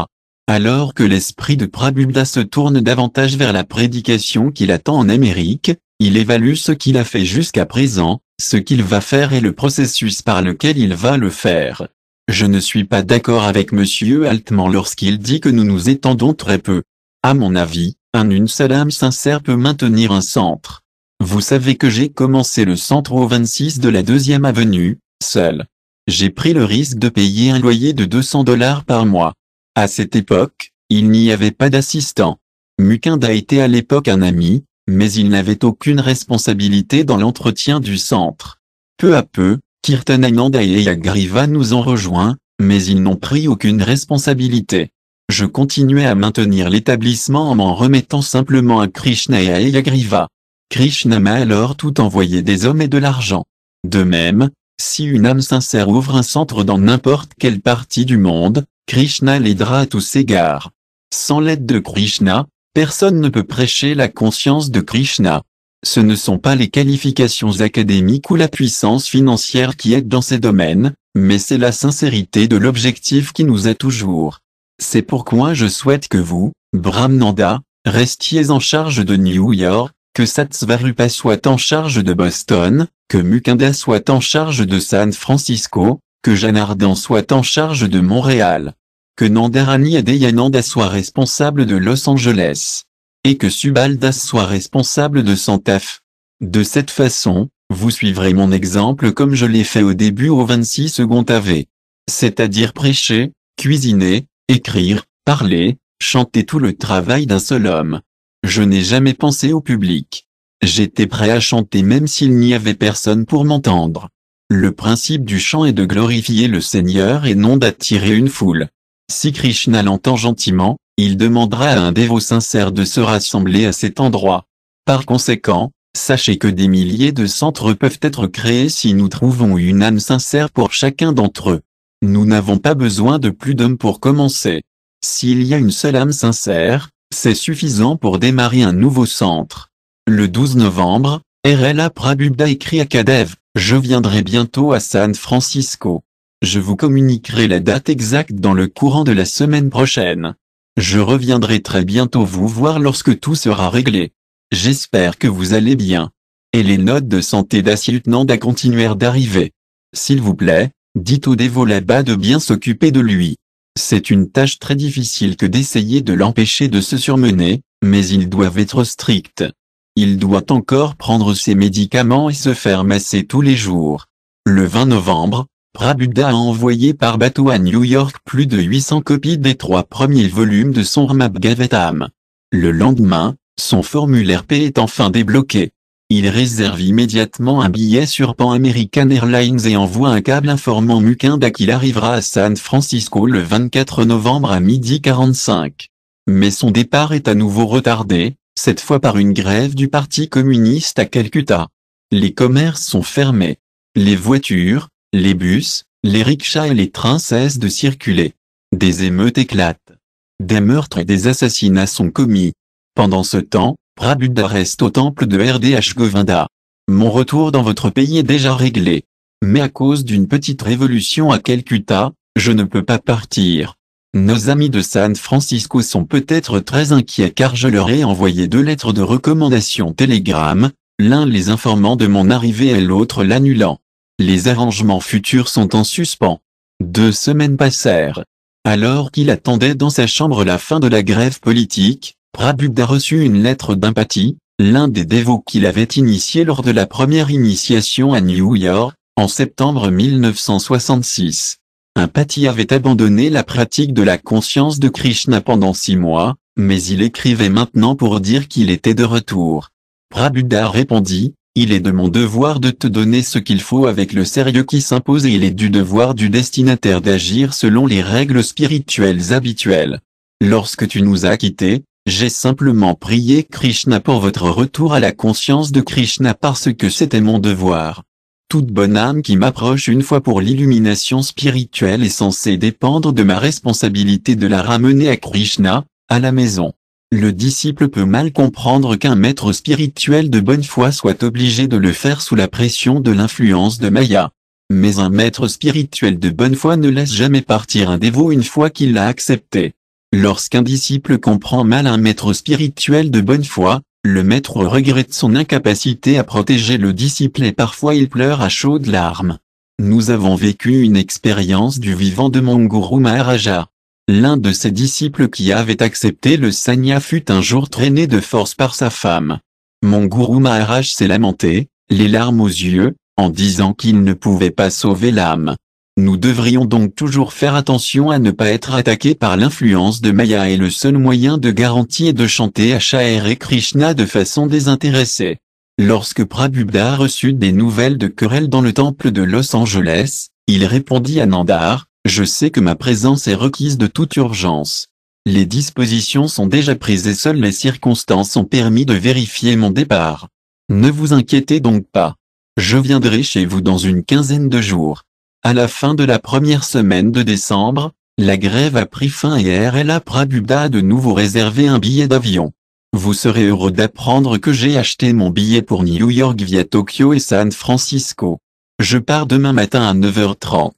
Alors que l'esprit de Prabhupada se tourne davantage vers la prédication qu'il attend en Amérique, il évalue ce qu'il a fait jusqu'à présent, ce qu'il va faire et le processus par lequel il va le faire. Je ne suis pas d'accord avec Monsieur Altman lorsqu'il dit que nous nous étendons très peu. À mon avis, un une seule âme sincère peut maintenir un centre. Vous savez que j'ai commencé le centre au 26 de la deuxième avenue, seul. J'ai pris le risque de payer un loyer de 200 dollars par mois. À cette époque, il n'y avait pas d'assistant. Mukunda était à l'époque un ami, mais il n'avait aucune responsabilité dans l'entretien du centre. Peu à peu, Kirtananda et Yagriva nous ont rejoints, mais ils n'ont pris aucune responsabilité. Je continuais à maintenir l'établissement en m'en remettant simplement à Krishna et à Yagriva. Krishna m'a alors tout envoyé des hommes et de l'argent. De même, si une âme sincère ouvre un centre dans n'importe quelle partie du monde, Krishna l'aidera à tous égards. Sans l'aide de Krishna, personne ne peut prêcher la conscience de Krishna. Ce ne sont pas les qualifications académiques ou la puissance financière qui aident dans ces domaines, mais c'est la sincérité de l'objectif qui nous a toujours. C'est pourquoi je souhaite que vous, Brahmananda, restiez en charge de New York, que Satsvarupa soit en charge de Boston, que Mukunda soit en charge de San Francisco, que Jeanne Ardan soit en charge de Montréal, que Nandarani Adeyananda soit responsable de Los Angeles, et que Subaldas soit responsable de Santaf. De cette façon, vous suivrez mon exemple comme je l'ai fait au début au 26 secondes AV. C'est-à-dire prêcher, cuisiner, écrire, parler, chanter tout le travail d'un seul homme. Je n'ai jamais pensé au public. J'étais prêt à chanter même s'il n'y avait personne pour m'entendre. Le principe du chant est de glorifier le Seigneur et non d'attirer une foule. Si Krishna l'entend gentiment, il demandera à un dévot sincère de se rassembler à cet endroit. Par conséquent, sachez que des milliers de centres peuvent être créés si nous trouvons une âme sincère pour chacun d'entre eux. Nous n'avons pas besoin de plus d'hommes pour commencer. S'il y a une seule âme sincère, c'est suffisant pour démarrer un nouveau centre. Le 12 novembre, RLA Prabhupada écrit à Kadev. Je viendrai bientôt à San Francisco. Je vous communiquerai la date exacte dans le courant de la semaine prochaine. Je reviendrai très bientôt vous voir lorsque tout sera réglé. J'espère que vous allez bien. Et les notes de santé Nanda continuèrent d'arriver. S'il vous plaît, dites au dévot là-bas de bien s'occuper de lui. C'est une tâche très difficile que d'essayer de l'empêcher de se surmener, mais ils doivent être stricts. Il doit encore prendre ses médicaments et se faire masser tous les jours. Le 20 novembre, Prabhuda a envoyé par bateau à New York plus de 800 copies des trois premiers volumes de son gavetam Le lendemain, son formulaire P est enfin débloqué. Il réserve immédiatement un billet sur Pan American Airlines et envoie un câble informant Mukunda qu'il arrivera à San Francisco le 24 novembre à midi 45. Mais son départ est à nouveau retardé, cette fois par une grève du Parti communiste à Calcutta. Les commerces sont fermés. Les voitures, les bus, les rickshaws et les trains cessent de circuler. Des émeutes éclatent. Des meurtres et des assassinats sont commis. Pendant ce temps, Prabhupada reste au temple de RDH Govinda. Mon retour dans votre pays est déjà réglé. Mais à cause d'une petite révolution à Calcutta, je ne peux pas partir. Nos amis de San Francisco sont peut-être très inquiets car je leur ai envoyé deux lettres de recommandation télégramme, l'un les informant de mon arrivée et l'autre l'annulant. Les arrangements futurs sont en suspens. Deux semaines passèrent. Alors qu'il attendait dans sa chambre la fin de la grève politique, Prabhupada a reçu une lettre d'empathie, l'un des dévots qu'il avait initié lors de la première initiation à New York, en septembre 1966. Un pati avait abandonné la pratique de la conscience de Krishna pendant six mois, mais il écrivait maintenant pour dire qu'il était de retour. Prabhuda répondit, il est de mon devoir de te donner ce qu'il faut avec le sérieux qui s'impose et il est du devoir du destinataire d'agir selon les règles spirituelles habituelles. Lorsque tu nous as quittés, j'ai simplement prié Krishna pour votre retour à la conscience de Krishna parce que c'était mon devoir. Toute bonne âme qui m'approche une fois pour l'illumination spirituelle est censée dépendre de ma responsabilité de la ramener à Krishna, à la maison. Le disciple peut mal comprendre qu'un maître spirituel de bonne foi soit obligé de le faire sous la pression de l'influence de Maya. Mais un maître spirituel de bonne foi ne laisse jamais partir un dévot une fois qu'il l'a accepté. Lorsqu'un disciple comprend mal un maître spirituel de bonne foi, le maître regrette son incapacité à protéger le disciple et parfois il pleure à chaudes larmes. Nous avons vécu une expérience du vivant de mon gourou Maharaja. L'un de ses disciples qui avait accepté le Sanya fut un jour traîné de force par sa femme. Mon gourou Maharaj s'est lamenté, les larmes aux yeux, en disant qu'il ne pouvait pas sauver l'âme. Nous devrions donc toujours faire attention à ne pas être attaqués par l'influence de Maya et le seul moyen de garantir est de chanter à à et Krishna de façon désintéressée. Lorsque Prabhupada reçut des nouvelles de querelles dans le temple de Los Angeles, il répondit à Nandar, je sais que ma présence est requise de toute urgence. Les dispositions sont déjà prises et seules les circonstances ont permis de vérifier mon départ. Ne vous inquiétez donc pas. Je viendrai chez vous dans une quinzaine de jours. À la fin de la première semaine de décembre, la grève a pris fin et RLA Prabuddha a de nouveau réservé un billet d'avion. Vous serez heureux d'apprendre que j'ai acheté mon billet pour New York via Tokyo et San Francisco. Je pars demain matin à 9h30.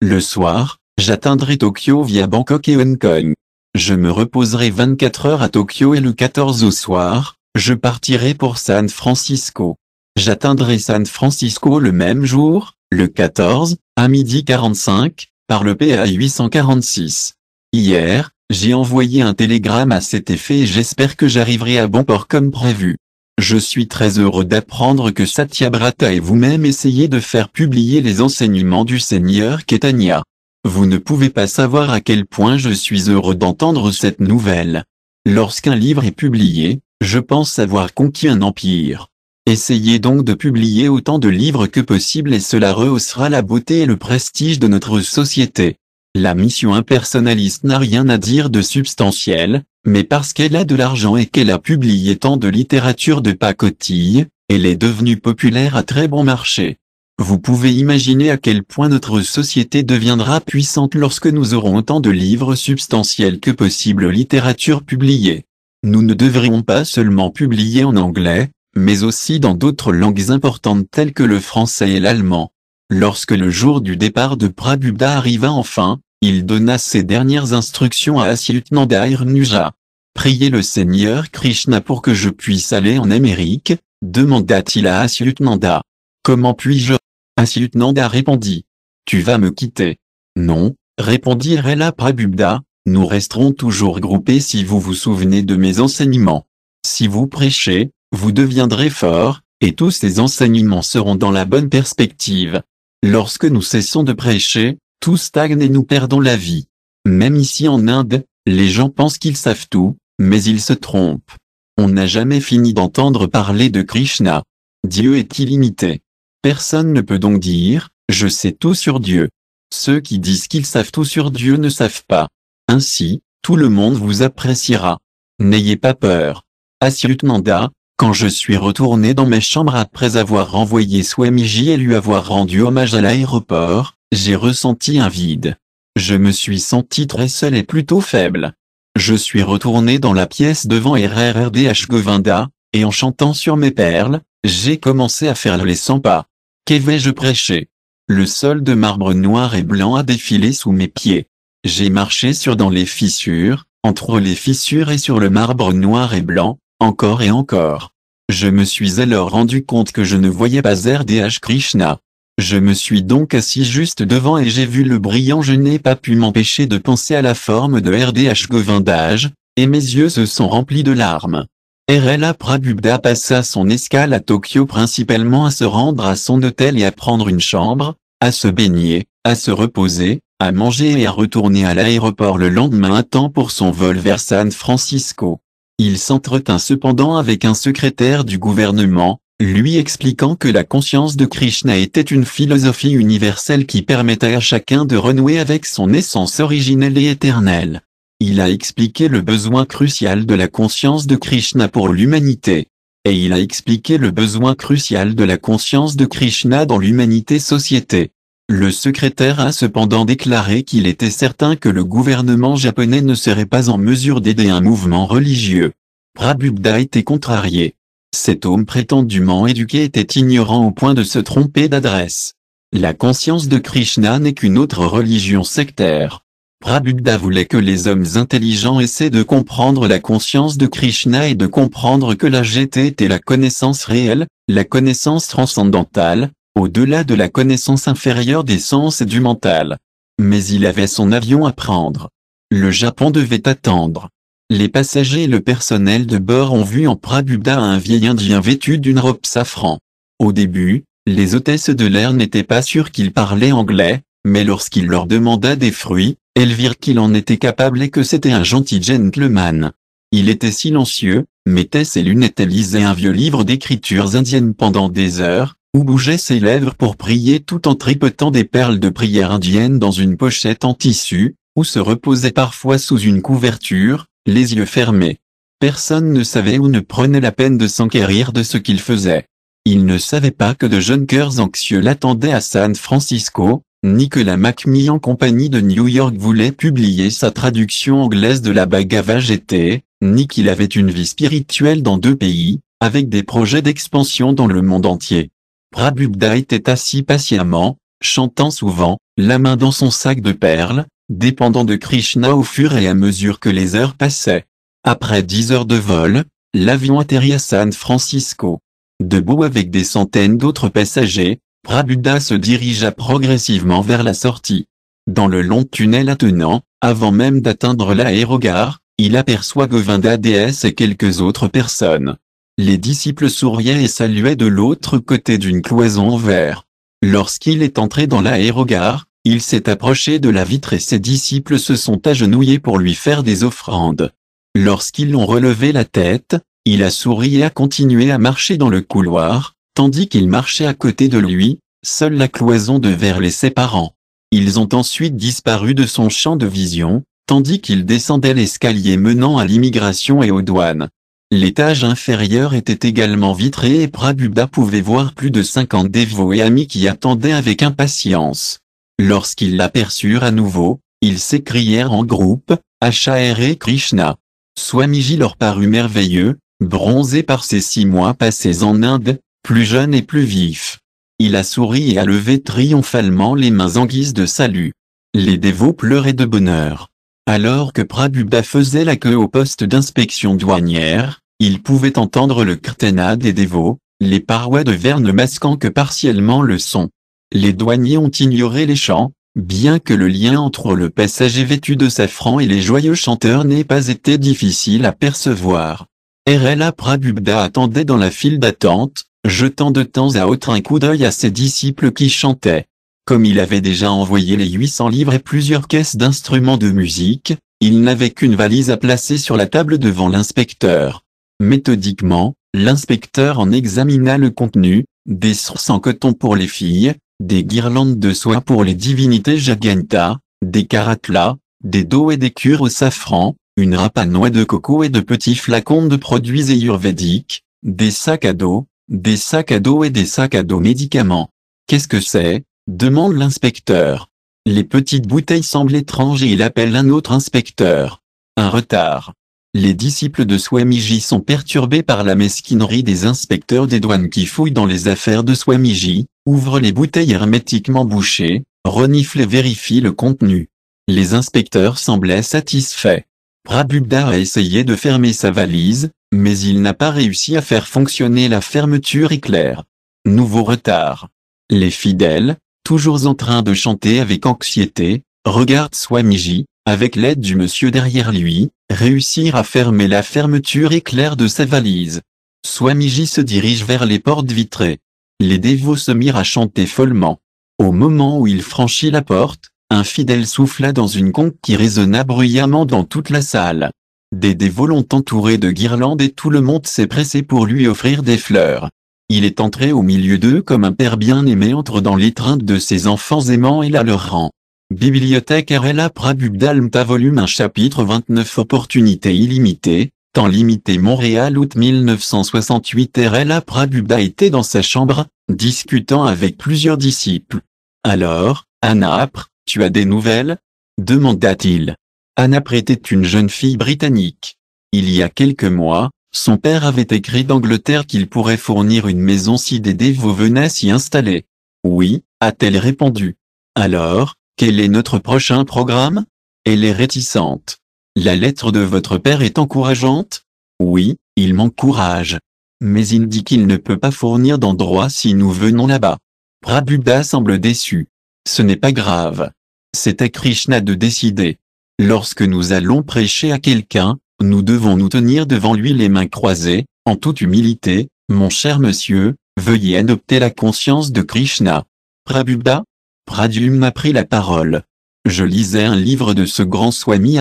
Le soir, j'atteindrai Tokyo via Bangkok et Hong Kong. Je me reposerai 24 heures à Tokyo et le 14 au soir, je partirai pour San Francisco. J'atteindrai San Francisco le même jour, le 14, à midi 45, par le PA 846. Hier, j'ai envoyé un télégramme à cet effet et j'espère que j'arriverai à bon port comme prévu. Je suis très heureux d'apprendre que Brata et vous-même essayez de faire publier les enseignements du Seigneur Ketania. Vous ne pouvez pas savoir à quel point je suis heureux d'entendre cette nouvelle. Lorsqu'un livre est publié, je pense avoir conquis un empire. Essayez donc de publier autant de livres que possible et cela rehaussera la beauté et le prestige de notre société. La mission impersonnaliste n'a rien à dire de substantiel, mais parce qu'elle a de l'argent et qu'elle a publié tant de littérature de pacotille, elle est devenue populaire à très bon marché. Vous pouvez imaginer à quel point notre société deviendra puissante lorsque nous aurons autant de livres substantiels que possible littérature publiée. Nous ne devrions pas seulement publier en anglais, mais aussi dans d'autres langues importantes telles que le français et l'allemand. Lorsque le jour du départ de Prabhupada arriva enfin, il donna ses dernières instructions à Asyutnanda Irnuja. Priez le Seigneur Krishna pour que je puisse aller en Amérique, demanda-t-il à Asyutnanda. Comment puis-je Asyutnanda répondit. Tu vas me quitter. Non, répondit Rela Prabhupada, nous resterons toujours groupés si vous vous souvenez de mes enseignements. Si vous prêchez, vous deviendrez fort, et tous ces enseignements seront dans la bonne perspective. Lorsque nous cessons de prêcher, tout stagne et nous perdons la vie. Même ici en Inde, les gens pensent qu'ils savent tout, mais ils se trompent. On n'a jamais fini d'entendre parler de Krishna. Dieu est illimité. Personne ne peut donc dire, je sais tout sur Dieu. Ceux qui disent qu'ils savent tout sur Dieu ne savent pas. Ainsi, tout le monde vous appréciera. N'ayez pas peur. Asyutnanda, quand je suis retourné dans mes chambres après avoir renvoyé Swamiji et lui avoir rendu hommage à l'aéroport, j'ai ressenti un vide. Je me suis senti très seul et plutôt faible. Je suis retourné dans la pièce devant RRRDH Govinda, et en chantant sur mes perles, j'ai commencé à faire les 100 pas. vais je prêcher Le sol de marbre noir et blanc a défilé sous mes pieds. J'ai marché sur dans les fissures, entre les fissures et sur le marbre noir et blanc, encore et encore. Je me suis alors rendu compte que je ne voyais pas RDH Krishna. Je me suis donc assis juste devant et j'ai vu le brillant je n'ai pas pu m'empêcher de penser à la forme de RDH Govindage, et mes yeux se sont remplis de larmes. RLA Prabhupada passa son escale à Tokyo principalement à se rendre à son hôtel et à prendre une chambre, à se baigner, à se reposer, à manger et à retourner à l'aéroport le lendemain à temps pour son vol vers San Francisco. Il s'entretint cependant avec un secrétaire du gouvernement, lui expliquant que la conscience de Krishna était une philosophie universelle qui permettait à chacun de renouer avec son essence originelle et éternelle. Il a expliqué le besoin crucial de la conscience de Krishna pour l'humanité. Et il a expliqué le besoin crucial de la conscience de Krishna dans l'humanité-société. Le secrétaire a cependant déclaré qu'il était certain que le gouvernement japonais ne serait pas en mesure d'aider un mouvement religieux. Prabhupada était contrarié. Cet homme prétendument éduqué était ignorant au point de se tromper d'adresse. La conscience de Krishna n'est qu'une autre religion sectaire. Prabhupada voulait que les hommes intelligents essaient de comprendre la conscience de Krishna et de comprendre que la GT était la connaissance réelle, la connaissance transcendantale, au-delà de la connaissance inférieure des sens et du mental. Mais il avait son avion à prendre. Le Japon devait attendre. Les passagers et le personnel de bord ont vu en Prabuda un vieil indien vêtu d'une robe safran. Au début, les hôtesses de l'air n'étaient pas sûres qu'il parlait anglais, mais lorsqu'il leur demanda des fruits, elles virent qu'il en était capable et que c'était un gentil gentleman. Il était silencieux, mettait ses lunettes et lisait un vieux livre d'écritures indiennes pendant des heures, ou bougeait ses lèvres pour prier tout en tripotant des perles de prière indienne dans une pochette en tissu, ou se reposait parfois sous une couverture, les yeux fermés. Personne ne savait ou ne prenait la peine de s'enquérir de ce qu'il faisait. Il ne savait pas que de jeunes cœurs anxieux l'attendaient à San Francisco, ni que la Macmillan en compagnie de New York voulait publier sa traduction anglaise de la Bhagavad Gita, ni qu'il avait une vie spirituelle dans deux pays, avec des projets d'expansion dans le monde entier. Prabhupada était assis patiemment, chantant souvent, la main dans son sac de perles, dépendant de Krishna au fur et à mesure que les heures passaient. Après dix heures de vol, l'avion atterrit à San Francisco. Debout avec des centaines d'autres passagers, Prabhupada se dirigea progressivement vers la sortie. Dans le long tunnel attenant, avant même d'atteindre l'aérogare, il aperçoit Govinda DS et quelques autres personnes. Les disciples souriaient et saluaient de l'autre côté d'une cloison en verre. Lorsqu'il est entré dans l'aérogare, il s'est approché de la vitre et ses disciples se sont agenouillés pour lui faire des offrandes. Lorsqu'ils l'ont relevé la tête, il a souri et a continué à marcher dans le couloir, tandis qu'il marchait à côté de lui, seule la cloison de verre les séparant. Ils ont ensuite disparu de son champ de vision, tandis qu'il descendait l'escalier menant à l'immigration et aux douanes. L'étage inférieur était également vitré et Prabhubha pouvait voir plus de cinquante dévots et amis qui attendaient avec impatience. Lorsqu'ils l'aperçurent à nouveau, ils s'écrièrent en groupe, et Krishna. Swamiji leur parut merveilleux, bronzé par ses six mois passés en Inde, plus jeune et plus vif. Il a souri et a levé triomphalement les mains en guise de salut. Les dévots pleuraient de bonheur. Alors que Prabubda faisait la queue au poste d'inspection douanière, il pouvait entendre le kirtana des dévots, les parois de verre ne masquant que partiellement le son. Les douaniers ont ignoré les chants, bien que le lien entre le passager vêtu de safran et les joyeux chanteurs n'ait pas été difficile à percevoir. RLA Prabubda attendait dans la file d'attente, jetant de temps à autre un coup d'œil à ses disciples qui chantaient. Comme il avait déjà envoyé les 800 livres et plusieurs caisses d'instruments de musique, il n'avait qu'une valise à placer sur la table devant l'inspecteur. Méthodiquement, l'inspecteur en examina le contenu, des sources en coton pour les filles, des guirlandes de soie pour les divinités Jaganta, des karatlas, des dos et des cures au safran, une râpe à noix de coco et de petits flacons de produits ayurvédiques, des sacs à dos, des sacs à dos et des sacs à dos médicaments. Qu'est-ce que c'est demande l'inspecteur. Les petites bouteilles semblent étranges et il appelle un autre inspecteur. Un retard. Les disciples de Swamiji sont perturbés par la mesquinerie des inspecteurs des douanes qui fouillent dans les affaires de Swamiji, ouvrent les bouteilles hermétiquement bouchées, reniflent et vérifient le contenu. Les inspecteurs semblaient satisfaits. Prabhupada a essayé de fermer sa valise, mais il n'a pas réussi à faire fonctionner la fermeture éclair. Nouveau retard. Les fidèles, toujours en train de chanter avec anxiété, regarde Swamiji, avec l'aide du monsieur derrière lui, réussir à fermer la fermeture éclair de sa valise. Swamiji se dirige vers les portes vitrées. Les dévots se mirent à chanter follement. Au moment où il franchit la porte, un fidèle souffla dans une conque qui résonna bruyamment dans toute la salle. Des dévots l'ont entouré de guirlandes et tout le monde s'est pressé pour lui offrir des fleurs. Il est entré au milieu d'eux comme un père bien-aimé entre dans l'étreinte de ses enfants aimants et la leur rend. Bibliothèque RLA Prabubdalmta volume 1 chapitre 29 Opportunités illimitées, temps limité Montréal août 1968 RLA Prabubda était dans sa chambre, discutant avec plusieurs disciples. Alors, Anapre, tu as des nouvelles demanda-t-il. Anapre était une jeune fille britannique. Il y a quelques mois, son père avait écrit d'Angleterre qu'il pourrait fournir une maison si des dévots venaient s'y installer. Oui, a-t-elle répondu. Alors, quel est notre prochain programme Elle est réticente. La lettre de votre père est encourageante Oui, il m'encourage. Mais il dit qu'il ne peut pas fournir d'endroit si nous venons là-bas. Prabhupada semble déçu. Ce n'est pas grave. C'est à Krishna de décider. Lorsque nous allons prêcher à quelqu'un, nous devons nous tenir devant lui les mains croisées, en toute humilité, mon cher monsieur, veuillez adopter la conscience de Krishna. Prabhupada Pradyumna prit la parole. Je lisais un livre de ce grand Swami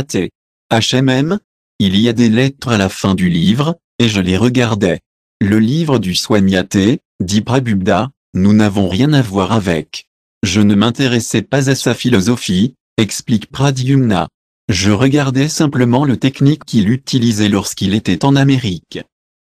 HMM Il y a des lettres à la fin du livre, et je les regardais. Le livre du Swami dit Prabhupada, nous n'avons rien à voir avec. Je ne m'intéressais pas à sa philosophie, explique Pradyumna. Je regardais simplement le technique qu'il utilisait lorsqu'il était en Amérique.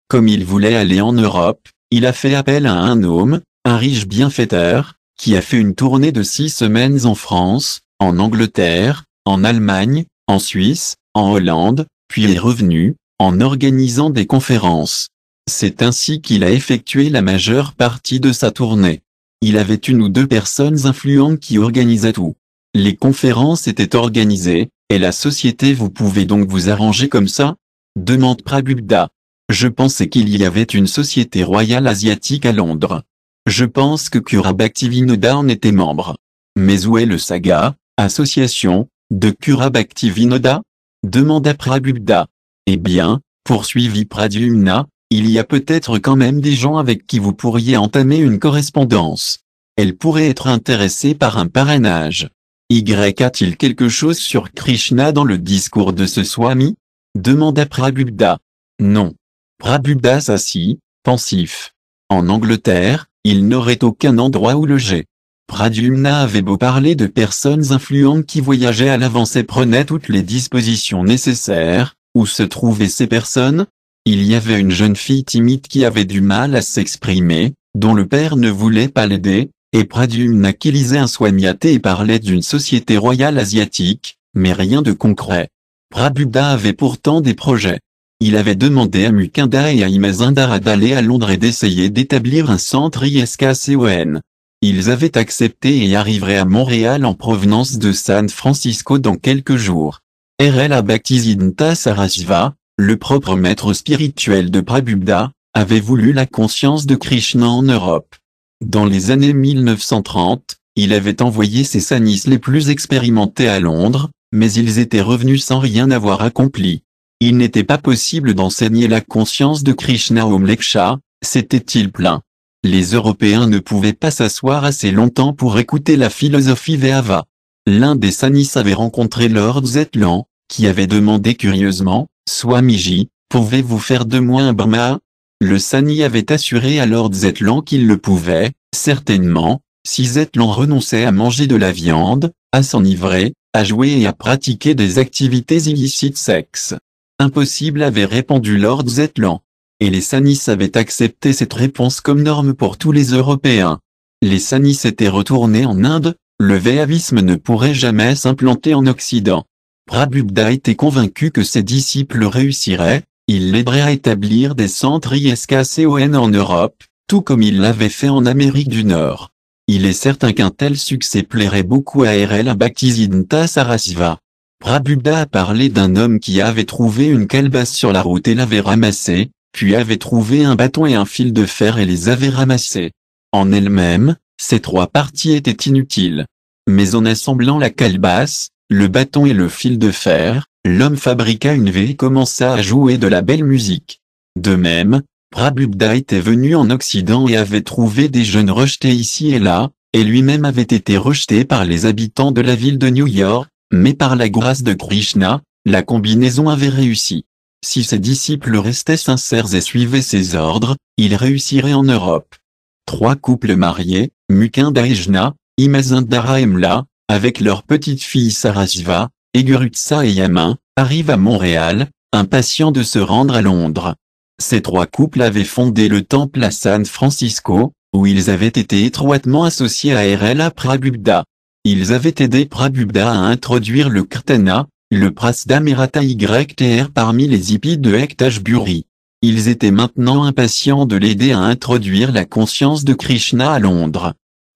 Comme il voulait aller en Europe, il a fait appel à un homme, un riche bienfaiteur, qui a fait une tournée de six semaines en France, en Angleterre, en Allemagne, en Suisse, en Hollande, puis est revenu, en organisant des conférences. C'est ainsi qu'il a effectué la majeure partie de sa tournée. Il avait une ou deux personnes influentes qui organisaient tout. Les conférences étaient organisées, et la société vous pouvez donc vous arranger comme ça demande Prabhupada. Je pensais qu'il y avait une société royale asiatique à Londres. Je pense que Vinoda en était membre. Mais où est le saga, association, de Kurabhaktivinoda demanda Prabhupada. Eh bien, poursuivit Pradyumna, il y a peut-être quand même des gens avec qui vous pourriez entamer une correspondance. Elle pourrait être intéressée par un parrainage. Y a-t-il quelque chose sur Krishna dans le discours de ce Swami demanda Prabhupada. Non. Prabhupada s'assit, pensif. En Angleterre, il n'aurait aucun endroit où loger. Pradyumna avait beau parler de personnes influentes qui voyageaient à l'avance et prenaient toutes les dispositions nécessaires, où se trouvaient ces personnes Il y avait une jeune fille timide qui avait du mal à s'exprimer, dont le père ne voulait pas l'aider, et un soignaté et parlait d'une société royale asiatique, mais rien de concret. Prabhupada avait pourtant des projets. Il avait demandé à Mukunda et à Imazindara d'aller à Londres et d'essayer d'établir un centre ISKCON. Ils avaient accepté et arriveraient à Montréal en provenance de San Francisco dans quelques jours. R.L. Bhaktisiddhanta Sarasva, le propre maître spirituel de Prabhupada, avait voulu la conscience de Krishna en Europe. Dans les années 1930, il avait envoyé ses sanis les plus expérimentés à Londres, mais ils étaient revenus sans rien avoir accompli. Il n'était pas possible d'enseigner la conscience de Krishna au Mleksha, c'était-il plein. Les Européens ne pouvaient pas s'asseoir assez longtemps pour écouter la philosophie Véhava. L'un des sanis avait rencontré Lord Zetlan, qui avait demandé curieusement, Swamiji, pouvez-vous faire de moi un Brahma le Sani avait assuré à Lord Zetlan qu'il le pouvait, certainement, si Zetlan renonçait à manger de la viande, à s'enivrer, à jouer et à pratiquer des activités illicites sexes. Impossible avait répondu Lord Zetlan. Et les Sanis avaient accepté cette réponse comme norme pour tous les Européens. Les Sanis s'étaient retournés en Inde, le véhavisme ne pourrait jamais s'implanter en Occident. Prabhupada était convaincu que ses disciples réussiraient, il l'aiderait à établir des centres ISKCON en Europe, tout comme il l'avait fait en Amérique du Nord. Il est certain qu'un tel succès plairait beaucoup à R.L. Bhaktisiddhanta Sarasiva. Prabhupada a parlé d'un homme qui avait trouvé une calebasse sur la route et l'avait ramassée, puis avait trouvé un bâton et un fil de fer et les avait ramassés. En elle-même, ces trois parties étaient inutiles. Mais en assemblant la calebasse, le bâton et le fil de fer, L'homme fabriqua une V et commença à jouer de la belle musique. De même, Prabhupada était venu en Occident et avait trouvé des jeunes rejetés ici et là, et lui-même avait été rejeté par les habitants de la ville de New York, mais par la grâce de Krishna, la combinaison avait réussi. Si ses disciples restaient sincères et suivaient ses ordres, ils réussiraient en Europe. Trois couples mariés, Mukunda et Jna, et Mla, avec leur petite fille Sarasva, Egurutsa et Yamin, arrivent à Montréal, impatients de se rendre à Londres. Ces trois couples avaient fondé le temple à San Francisco, où ils avaient été étroitement associés à RLA Prabhupada. Ils avaient aidé Prabhupada à introduire le Kirtana, le Prasdamerata YTR parmi les hippies de Ektashburi. Ils étaient maintenant impatients de l'aider à introduire la conscience de Krishna à Londres.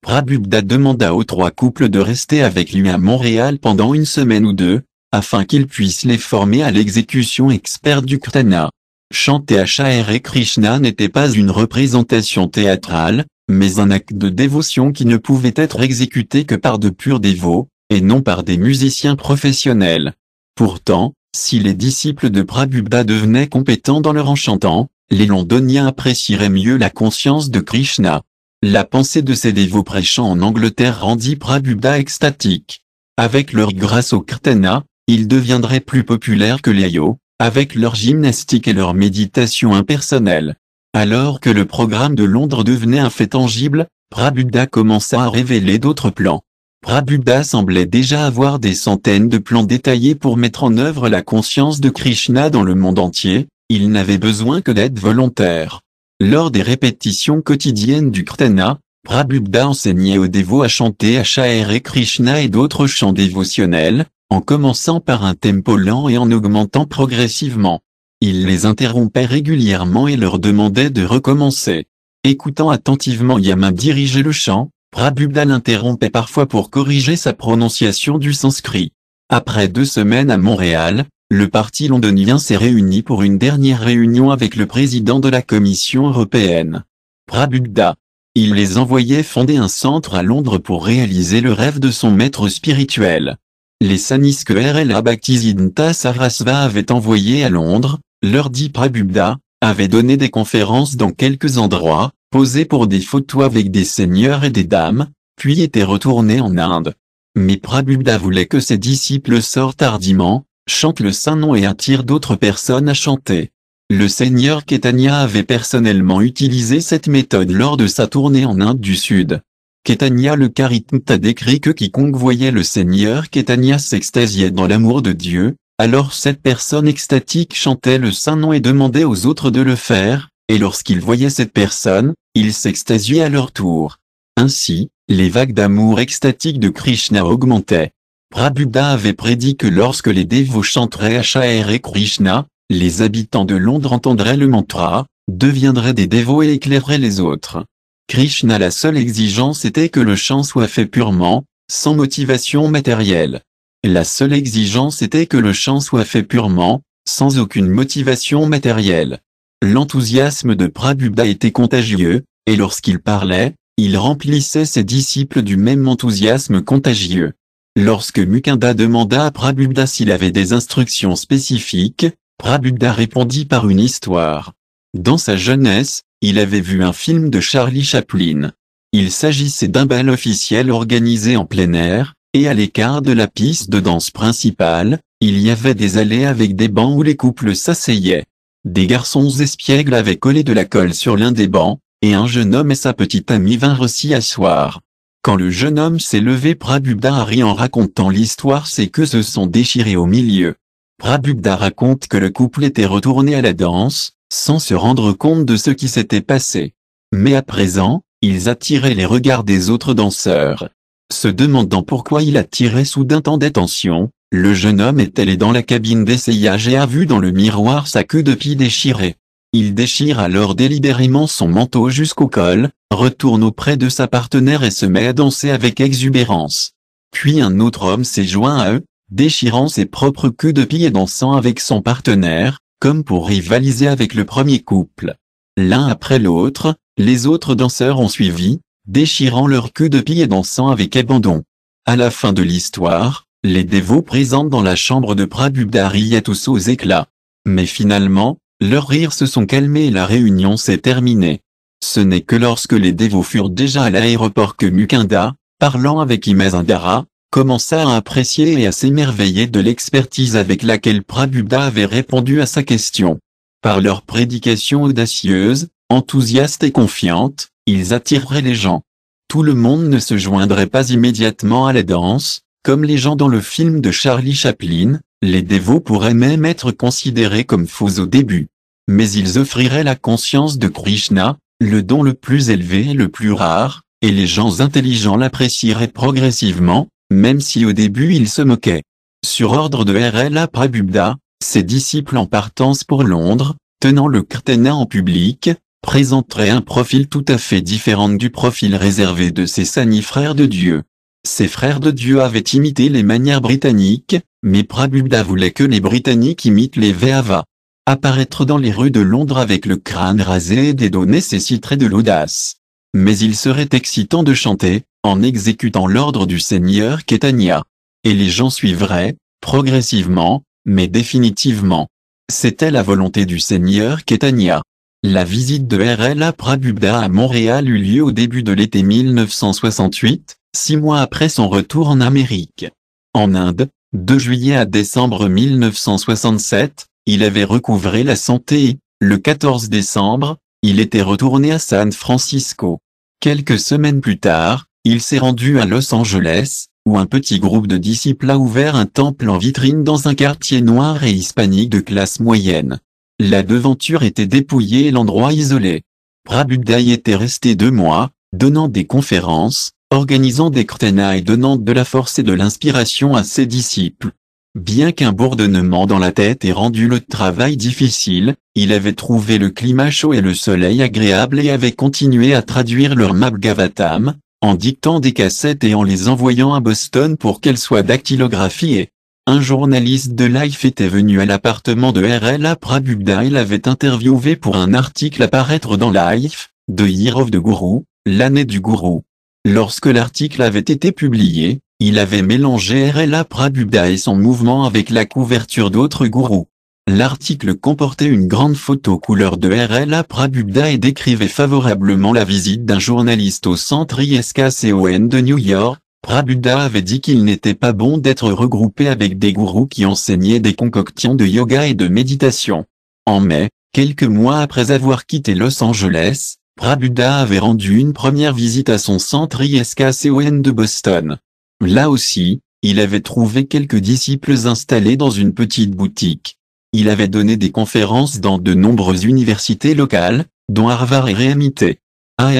Rabubda demanda aux trois couples de rester avec lui à Montréal pendant une semaine ou deux, afin qu'ils puissent les former à l'exécution experte du Kirtana. Chanter à et Krishna n'était pas une représentation théâtrale, mais un acte de dévotion qui ne pouvait être exécuté que par de purs dévots, et non par des musiciens professionnels. Pourtant, si les disciples de Prabhupada devenaient compétents dans leur enchantant, les londoniens apprécieraient mieux la conscience de Krishna. La pensée de ces dévots prêchants en Angleterre rendit Prabhupada extatique. Avec leur grâce au kirtana, ils deviendraient plus populaires que les avec leur gymnastique et leur méditation impersonnelle. Alors que le programme de Londres devenait un fait tangible, Prabhupada commença à révéler d'autres plans. Prabhupada semblait déjà avoir des centaines de plans détaillés pour mettre en œuvre la conscience de Krishna dans le monde entier, il n'avait besoin que d'être volontaire. Lors des répétitions quotidiennes du Kirtana, Prabhupada enseignait aux dévots à chanter et Krishna et d'autres chants dévotionnels, en commençant par un tempo lent et en augmentant progressivement. Il les interrompait régulièrement et leur demandait de recommencer. Écoutant attentivement Yama diriger le chant, Prabhupada l'interrompait parfois pour corriger sa prononciation du sanskrit. Après deux semaines à Montréal, le parti londonien s'est réuni pour une dernière réunion avec le président de la Commission européenne, Prabhupada. Il les envoyait fonder un centre à Londres pour réaliser le rêve de son maître spirituel. Les Saniske R.L.A. Bhaktisiddhanta Sarasva avaient envoyé à Londres, leur dit Prabhupada, avait donné des conférences dans quelques endroits, posé pour des photos avec des seigneurs et des dames, puis était retourné en Inde. Mais Prabhupada voulait que ses disciples sortent hardiment, chante le Saint-Nom et attire d'autres personnes à chanter. Le seigneur Ketania avait personnellement utilisé cette méthode lors de sa tournée en Inde du Sud. Ketania le Karitmt a décrit que quiconque voyait le Seigneur Ketania s'extasiait dans l'amour de Dieu, alors cette personne extatique chantait le saint nom et demandait aux autres de le faire, et lorsqu'ils voyaient cette personne, ils s'extasiaient à leur tour. Ainsi, les vagues d'amour extatique de Krishna augmentaient. Prabhupada avait prédit que lorsque les dévots chanteraient Acharya et Krishna, les habitants de Londres entendraient le mantra, deviendraient des dévots et éclaireraient les autres. Krishna la seule exigence était que le chant soit fait purement, sans motivation matérielle. La seule exigence était que le chant soit fait purement, sans aucune motivation matérielle. L'enthousiasme de Prabhupada était contagieux, et lorsqu'il parlait, il remplissait ses disciples du même enthousiasme contagieux. Lorsque Mukunda demanda à Prabhupada s'il avait des instructions spécifiques, Prabhupada répondit par une histoire. Dans sa jeunesse, il avait vu un film de Charlie Chaplin. Il s'agissait d'un bal officiel organisé en plein air, et à l'écart de la piste de danse principale, il y avait des allées avec des bancs où les couples s'asseyaient. Des garçons espiègles avaient collé de la colle sur l'un des bancs, et un jeune homme et sa petite amie vinrent s'y asseoir. Quand le jeune homme s'est levé Prabhupada ri en racontant l'histoire ses queues se sont déchirées au milieu. Prabhupada raconte que le couple était retourné à la danse, sans se rendre compte de ce qui s'était passé. Mais à présent, ils attiraient les regards des autres danseurs. Se demandant pourquoi il attirait soudain tant d'attention, le jeune homme est allé dans la cabine d'essayage et a vu dans le miroir sa queue de pied déchirée. Il déchire alors délibérément son manteau jusqu'au col, retourne auprès de sa partenaire et se met à danser avec exubérance. Puis un autre homme s'est joint à eux, déchirant ses propres queues de pie et dansant avec son partenaire, comme pour rivaliser avec le premier couple. L'un après l'autre, les autres danseurs ont suivi, déchirant leurs queues de pie et dansant avec abandon. À la fin de l'histoire, les dévots présents dans la chambre de Prabhupada riaient tous aux éclats. Mais finalement, leurs rires se sont calmés et la réunion s'est terminée. Ce n'est que lorsque les dévots furent déjà à l'aéroport que Mukinda, parlant avec Imazindara, commença à apprécier et à s'émerveiller de l'expertise avec laquelle Prabhupada avait répondu à sa question. Par leur prédication audacieuse, enthousiaste et confiante, ils attireraient les gens. Tout le monde ne se joindrait pas immédiatement à la danse, comme les gens dans le film de Charlie Chaplin, les dévots pourraient même être considérés comme faux au début. Mais ils offriraient la conscience de Krishna, le don le plus élevé et le plus rare, et les gens intelligents l'apprécieraient progressivement, même si au début ils se moquaient. Sur ordre de R.L.A. Prabhupada, ses disciples en partance pour Londres, tenant le Krtena en public, présenteraient un profil tout à fait différent du profil réservé de ses frères de Dieu. Ses frères de Dieu avaient imité les manières britanniques, mais Prabhupada voulait que les Britanniques imitent les Vaava. Apparaître dans les rues de Londres avec le crâne rasé et des dos nécessiterait de l'audace. Mais il serait excitant de chanter, en exécutant l'ordre du Seigneur Ketania. Et les gens suivraient, progressivement, mais définitivement. C'était la volonté du Seigneur Ketania. La visite de R.L.A. Prabhupada à Montréal eut lieu au début de l'été 1968, six mois après son retour en Amérique. En Inde, de juillet à décembre 1967, il avait recouvré la santé et, le 14 décembre, il était retourné à San Francisco. Quelques semaines plus tard, il s'est rendu à Los Angeles, où un petit groupe de disciples a ouvert un temple en vitrine dans un quartier noir et hispanique de classe moyenne. La devanture était dépouillée et l'endroit isolé. Prabhupada y était resté deux mois, donnant des conférences, organisant des Krtenas et donnant de la force et de l'inspiration à ses disciples. Bien qu'un bourdonnement dans la tête ait rendu le travail difficile, il avait trouvé le climat chaud et le soleil agréable et avait continué à traduire leur gavatam en dictant des cassettes et en les envoyant à Boston pour qu'elles soient dactylographiées. Un journaliste de Life était venu à l'appartement de RLA Prabhupada et l'avait interviewé pour un article à paraître dans Life, de Year of the Guru, l'année du Guru. Lorsque l'article avait été publié, il avait mélangé R.L.A. Prabhupada et son mouvement avec la couverture d'autres gourous. L'article comportait une grande photo couleur de R.L.A. Prabhupada et décrivait favorablement la visite d'un journaliste au centre ISKCON de New York. Prabhupada avait dit qu'il n'était pas bon d'être regroupé avec des gourous qui enseignaient des concoctions de yoga et de méditation. En mai, quelques mois après avoir quitté Los Angeles, Prabhuda avait rendu une première visite à son centre ISKCON de Boston. Là aussi, il avait trouvé quelques disciples installés dans une petite boutique. Il avait donné des conférences dans de nombreuses universités locales, dont Harvard et Réamité. À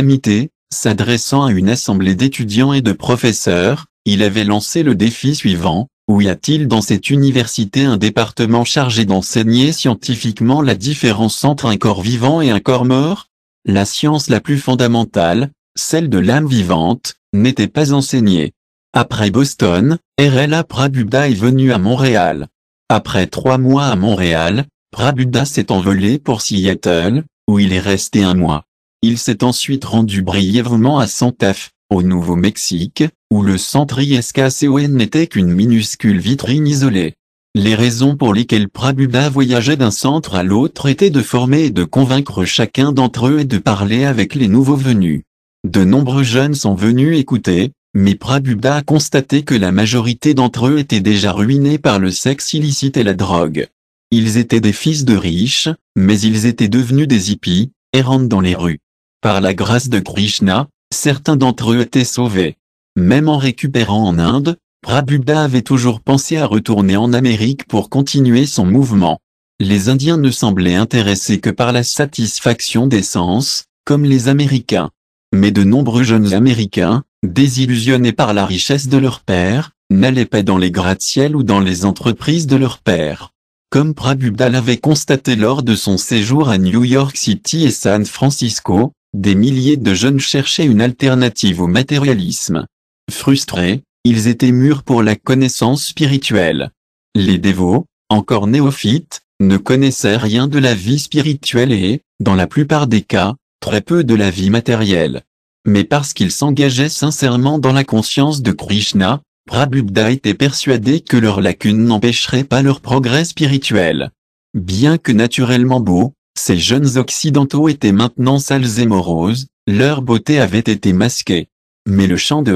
s'adressant à une assemblée d'étudiants et de professeurs, il avait lancé le défi suivant, où y a-t-il dans cette université un département chargé d'enseigner scientifiquement la différence entre un corps vivant et un corps mort la science la plus fondamentale, celle de l'âme vivante, n'était pas enseignée. Après Boston, R.L.A. Prabuda est venu à Montréal. Après trois mois à Montréal, Prabuda s'est envolé pour Seattle, où il est resté un mois. Il s'est ensuite rendu brièvement à Santa Fe, au Nouveau-Mexique, où le centre ISKCON n'était qu'une minuscule vitrine isolée. Les raisons pour lesquelles Prabhupada voyageait d'un centre à l'autre étaient de former et de convaincre chacun d'entre eux et de parler avec les nouveaux venus. De nombreux jeunes sont venus écouter, mais Prabhupada a constaté que la majorité d'entre eux étaient déjà ruinés par le sexe illicite et la drogue. Ils étaient des fils de riches, mais ils étaient devenus des hippies, rentrent dans les rues. Par la grâce de Krishna, certains d'entre eux étaient sauvés. Même en récupérant en Inde, Prabhupada avait toujours pensé à retourner en Amérique pour continuer son mouvement. Les Indiens ne semblaient intéressés que par la satisfaction des sens, comme les Américains. Mais de nombreux jeunes Américains, désillusionnés par la richesse de leur père, n'allaient pas dans les gratte-ciel ou dans les entreprises de leur père. Comme Prabhupada l'avait constaté lors de son séjour à New York City et San Francisco, des milliers de jeunes cherchaient une alternative au matérialisme. Frustrés, ils étaient mûrs pour la connaissance spirituelle. Les dévots, encore néophytes, ne connaissaient rien de la vie spirituelle et, dans la plupart des cas, très peu de la vie matérielle. Mais parce qu'ils s'engageaient sincèrement dans la conscience de Krishna, Prabhupada était persuadé que leurs lacunes n'empêcheraient pas leur progrès spirituel. Bien que naturellement beaux, ces jeunes occidentaux étaient maintenant sales et moroses, leur beauté avait été masquée. Mais le chant de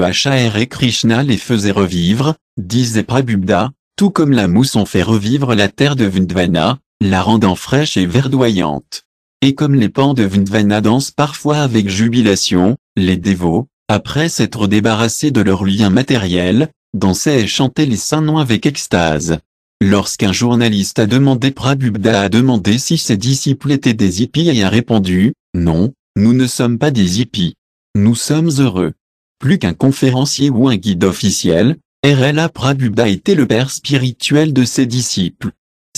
et Krishna les faisait revivre, disait Prabhupada, tout comme la mousson fait revivre la terre de Vindvana, la rendant fraîche et verdoyante. Et comme les pans de Vrindavana dansent parfois avec jubilation, les dévots, après s'être débarrassés de leurs liens matériels, dansaient et chantaient les saints noms avec extase. Lorsqu'un journaliste a demandé Prabhupada a demandé si ses disciples étaient des hippies et a répondu, non, nous ne sommes pas des hippies. Nous sommes heureux. Plus qu'un conférencier ou un guide officiel, R.L.A. Prabhupada était le père spirituel de ses disciples.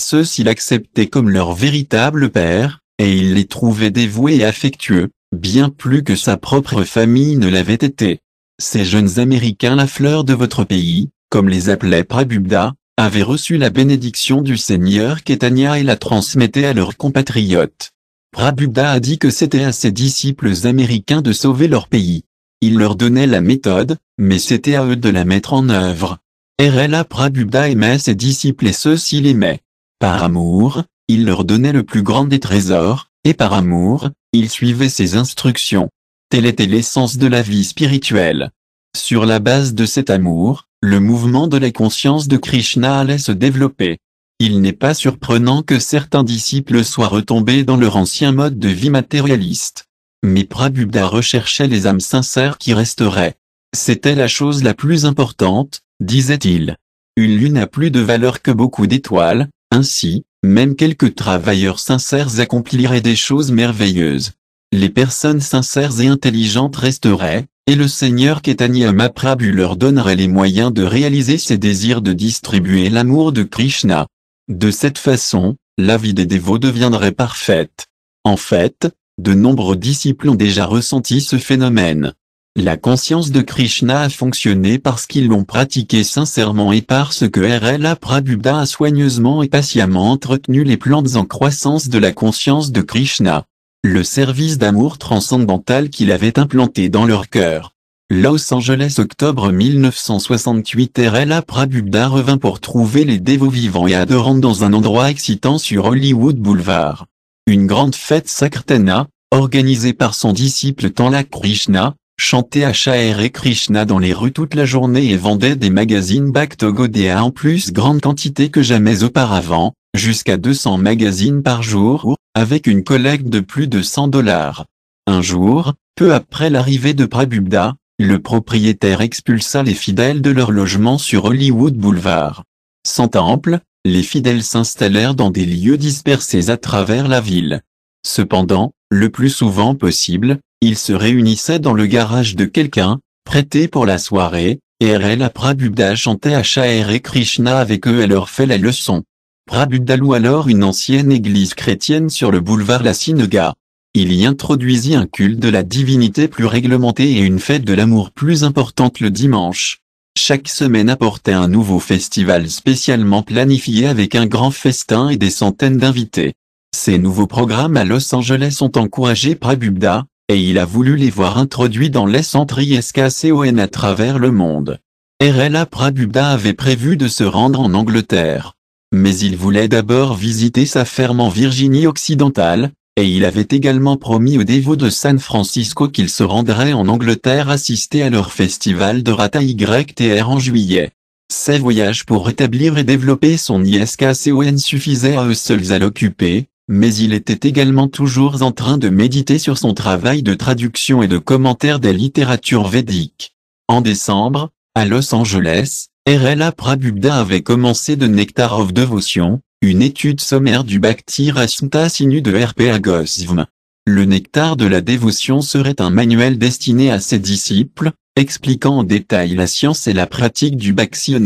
Ceux-ci l'acceptaient comme leur véritable père, et il les trouvait dévoués et affectueux, bien plus que sa propre famille ne l'avait été. Ces jeunes Américains la fleur de votre pays, comme les appelait Prabubda, avaient reçu la bénédiction du Seigneur Ketania et la transmettaient à leurs compatriotes. Prabhupada a dit que c'était à ses disciples américains de sauver leur pays. Il leur donnait la méthode, mais c'était à eux de la mettre en œuvre. R.L.A. Prabhupada aimait ses disciples et ceux-ci l'aimaient. Par amour, il leur donnait le plus grand des trésors, et par amour, ils suivait ses instructions. Telle était l'essence de la vie spirituelle. Sur la base de cet amour, le mouvement de la conscience de Krishna allait se développer. Il n'est pas surprenant que certains disciples soient retombés dans leur ancien mode de vie matérialiste mais Prabhupada recherchait les âmes sincères qui resteraient. C'était la chose la plus importante, disait-il. Une lune a plus de valeur que beaucoup d'étoiles, ainsi, même quelques travailleurs sincères accompliraient des choses merveilleuses. Les personnes sincères et intelligentes resteraient, et le Seigneur Ketanyama Prabhu leur donnerait les moyens de réaliser ses désirs de distribuer l'amour de Krishna. De cette façon, la vie des dévots deviendrait parfaite. En fait, de nombreux disciples ont déjà ressenti ce phénomène. La conscience de Krishna a fonctionné parce qu'ils l'ont pratiqué sincèrement et parce que R.L.A. Prabhupada a soigneusement et patiemment entretenu les plantes en croissance de la conscience de Krishna. Le service d'amour transcendantal qu'il avait implanté dans leur cœur. Los Angeles octobre 1968 R.L.A. Prabhupada revint pour trouver les dévots vivants et adorants dans un endroit excitant sur Hollywood Boulevard une grande fête saktana organisée par son disciple Tanla Krishna, chantait à Chair et Krishna dans les rues toute la journée et vendait des magazines Bhakti en plus grande quantité que jamais auparavant, jusqu'à 200 magazines par jour, avec une collecte de plus de 100 dollars. Un jour, peu après l'arrivée de Prabubda, le propriétaire expulsa les fidèles de leur logement sur Hollywood Boulevard. Sans temple, les fidèles s'installèrent dans des lieux dispersés à travers la ville. Cependant, le plus souvent possible, ils se réunissaient dans le garage de quelqu'un, prêté pour la soirée, et Rela Prabhupada chantait à et Krishna avec eux et leur fait la leçon. Prabhupada loue alors une ancienne église chrétienne sur le boulevard La Sinaga. Il y introduisit un culte de la divinité plus réglementé et une fête de l'amour plus importante le dimanche. Chaque semaine apportait un nouveau festival spécialement planifié avec un grand festin et des centaines d'invités. Ces nouveaux programmes à Los Angeles ont encouragé Prabhupada, et il a voulu les voir introduits dans les centres ISKCON à travers le monde. RLA Prabubda avait prévu de se rendre en Angleterre. Mais il voulait d'abord visiter sa ferme en Virginie occidentale, et il avait également promis aux dévots de San Francisco qu'il se rendrait en Angleterre assister à leur festival de Rata YTR en juillet. Ses voyages pour rétablir et développer son ISKCON suffisaient à eux seuls à l'occuper, mais il était également toujours en train de méditer sur son travail de traduction et de commentaire des littératures védiques. En décembre, à Los Angeles, RLA Prabhupada avait commencé de Nectar of Devotion, une étude sommaire du Bhakti Sinu de R.P. Goswami. Le nectar de la dévotion serait un manuel destiné à ses disciples, expliquant en détail la science et la pratique du Bhakti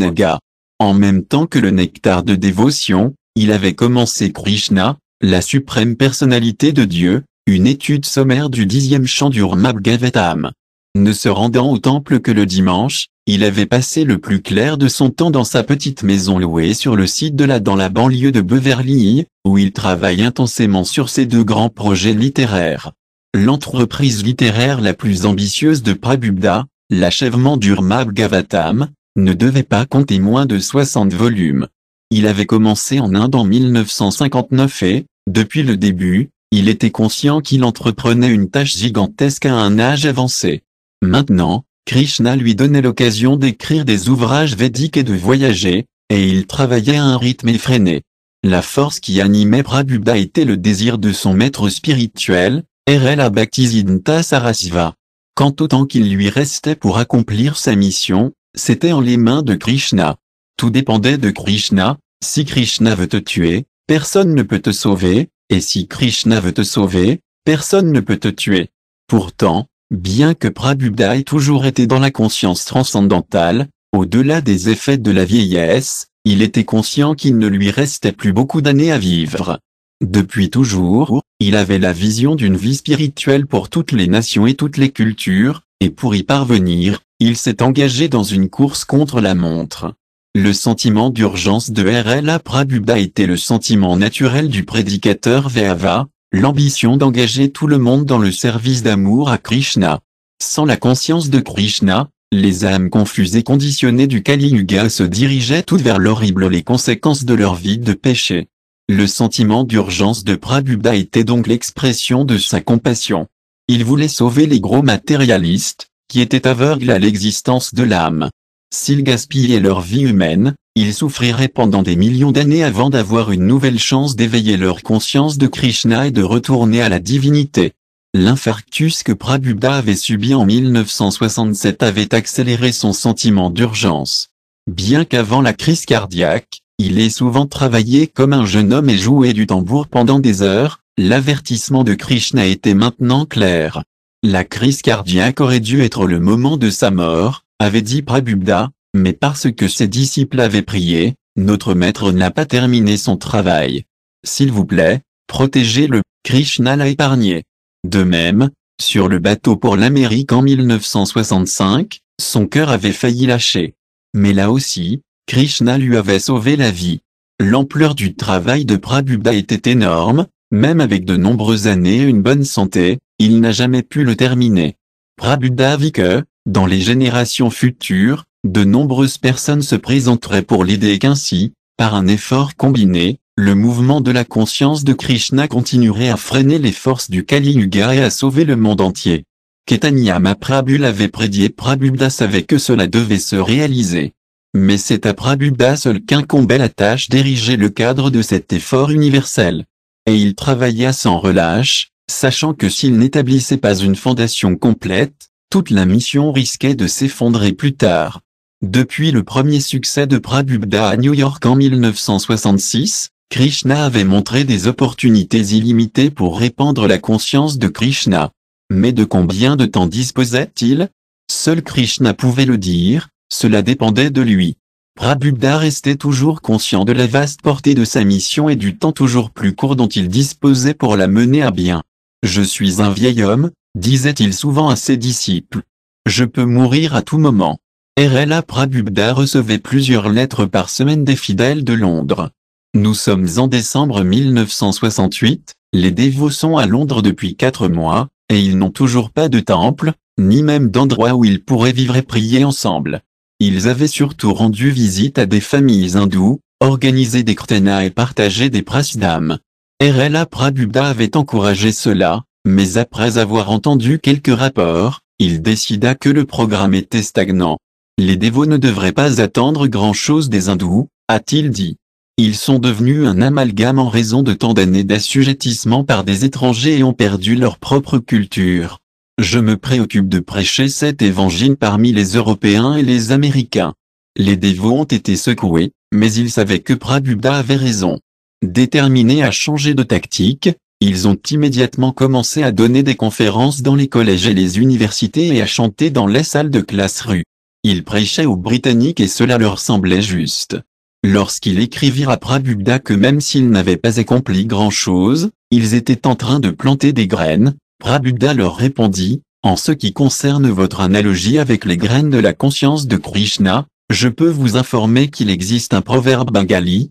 En même temps que le nectar de dévotion, il avait commencé Krishna, la suprême personnalité de Dieu, une étude sommaire du dixième chant du Bhagavatam. Ne se rendant au temple que le dimanche, il avait passé le plus clair de son temps dans sa petite maison louée sur le site de la dans la banlieue de Beverly, où il travaille intensément sur ses deux grands projets littéraires. L'entreprise littéraire la plus ambitieuse de Prabhupada, l'achèvement Gavatam, ne devait pas compter moins de 60 volumes. Il avait commencé en Inde en 1959 et, depuis le début, il était conscient qu'il entreprenait une tâche gigantesque à un âge avancé. Maintenant, Krishna lui donnait l'occasion d'écrire des ouvrages védiques et de voyager, et il travaillait à un rythme effréné. La force qui animait Prabhupada était le désir de son maître spirituel, R.L.A. Bhaktisiddhanta Sarasva. Quant au temps qu'il lui restait pour accomplir sa mission, c'était en les mains de Krishna. Tout dépendait de Krishna, si Krishna veut te tuer, personne ne peut te sauver, et si Krishna veut te sauver, personne ne peut te tuer. Pourtant, Bien que Prabhupada ait toujours été dans la conscience transcendantale, au-delà des effets de la vieillesse, il était conscient qu'il ne lui restait plus beaucoup d'années à vivre. Depuis toujours, il avait la vision d'une vie spirituelle pour toutes les nations et toutes les cultures, et pour y parvenir, il s'est engagé dans une course contre la montre. Le sentiment d'urgence de R.L.A. Prabhupada était le sentiment naturel du prédicateur Vehava l'ambition d'engager tout le monde dans le service d'amour à Krishna. Sans la conscience de Krishna, les âmes confuses et conditionnées du Kali Yuga se dirigeaient toutes vers l'horrible les conséquences de leur vie de péché. Le sentiment d'urgence de Prabhupada était donc l'expression de sa compassion. Il voulait sauver les gros matérialistes, qui étaient aveugles à l'existence de l'âme. S'ils gaspillaient leur vie humaine, ils souffriraient pendant des millions d'années avant d'avoir une nouvelle chance d'éveiller leur conscience de Krishna et de retourner à la divinité. L'infarctus que Prabhupada avait subi en 1967 avait accéléré son sentiment d'urgence. Bien qu'avant la crise cardiaque, il ait souvent travaillé comme un jeune homme et joué du tambour pendant des heures, l'avertissement de Krishna était maintenant clair. La crise cardiaque aurait dû être le moment de sa mort, avait dit Prabhupada, mais parce que ses disciples avaient prié, notre maître n'a pas terminé son travail. S'il vous plaît, protégez-le, Krishna l'a épargné. De même, sur le bateau pour l'Amérique en 1965, son cœur avait failli lâcher. Mais là aussi, Krishna lui avait sauvé la vie. L'ampleur du travail de Prabhupada était énorme, même avec de nombreuses années et une bonne santé, il n'a jamais pu le terminer. Prabhupada vit que, dans les générations futures, de nombreuses personnes se présenteraient pour l'idée qu'ainsi, par un effort combiné, le mouvement de la conscience de Krishna continuerait à freiner les forces du Kali Yuga et à sauver le monde entier. Ketanyama Prabhu l'avait prédit et Prabhupada savait que cela devait se réaliser. Mais c'est à Prabhupada seul qu'incombait la tâche d'ériger le cadre de cet effort universel. Et il travailla sans relâche, sachant que s'il n'établissait pas une fondation complète, toute la mission risquait de s'effondrer plus tard. Depuis le premier succès de Prabhupada à New York en 1966, Krishna avait montré des opportunités illimitées pour répandre la conscience de Krishna. Mais de combien de temps disposait-il Seul Krishna pouvait le dire, cela dépendait de lui. Prabhupada restait toujours conscient de la vaste portée de sa mission et du temps toujours plus court dont il disposait pour la mener à bien. Je suis un vieil homme, disait-il souvent à ses disciples. Je peux mourir à tout moment. RLA Prabhupada recevait plusieurs lettres par semaine des fidèles de Londres. Nous sommes en décembre 1968, les dévots sont à Londres depuis quatre mois, et ils n'ont toujours pas de temple, ni même d'endroit où ils pourraient vivre et prier ensemble. Ils avaient surtout rendu visite à des familles hindoues, organisé des krtenas et partagé des prasidams. RLA Prabhupada avait encouragé cela, mais après avoir entendu quelques rapports, il décida que le programme était stagnant. Les dévots ne devraient pas attendre grand-chose des hindous, a-t-il dit. Ils sont devenus un amalgame en raison de tant d'années d'assujettissement par des étrangers et ont perdu leur propre culture. Je me préoccupe de prêcher cet évangile parmi les Européens et les Américains. Les dévots ont été secoués, mais ils savaient que Prabhupada avait raison. Déterminés à changer de tactique, ils ont immédiatement commencé à donner des conférences dans les collèges et les universités et à chanter dans les salles de classe rue. Ils prêchait aux Britanniques et cela leur semblait juste. Lorsqu'ils écrivirent à Prabhupada que même s'ils n'avaient pas accompli grand-chose, ils étaient en train de planter des graines, Prabhupada leur répondit, en ce qui concerne votre analogie avec les graines de la conscience de Krishna, je peux vous informer qu'il existe un proverbe bengali,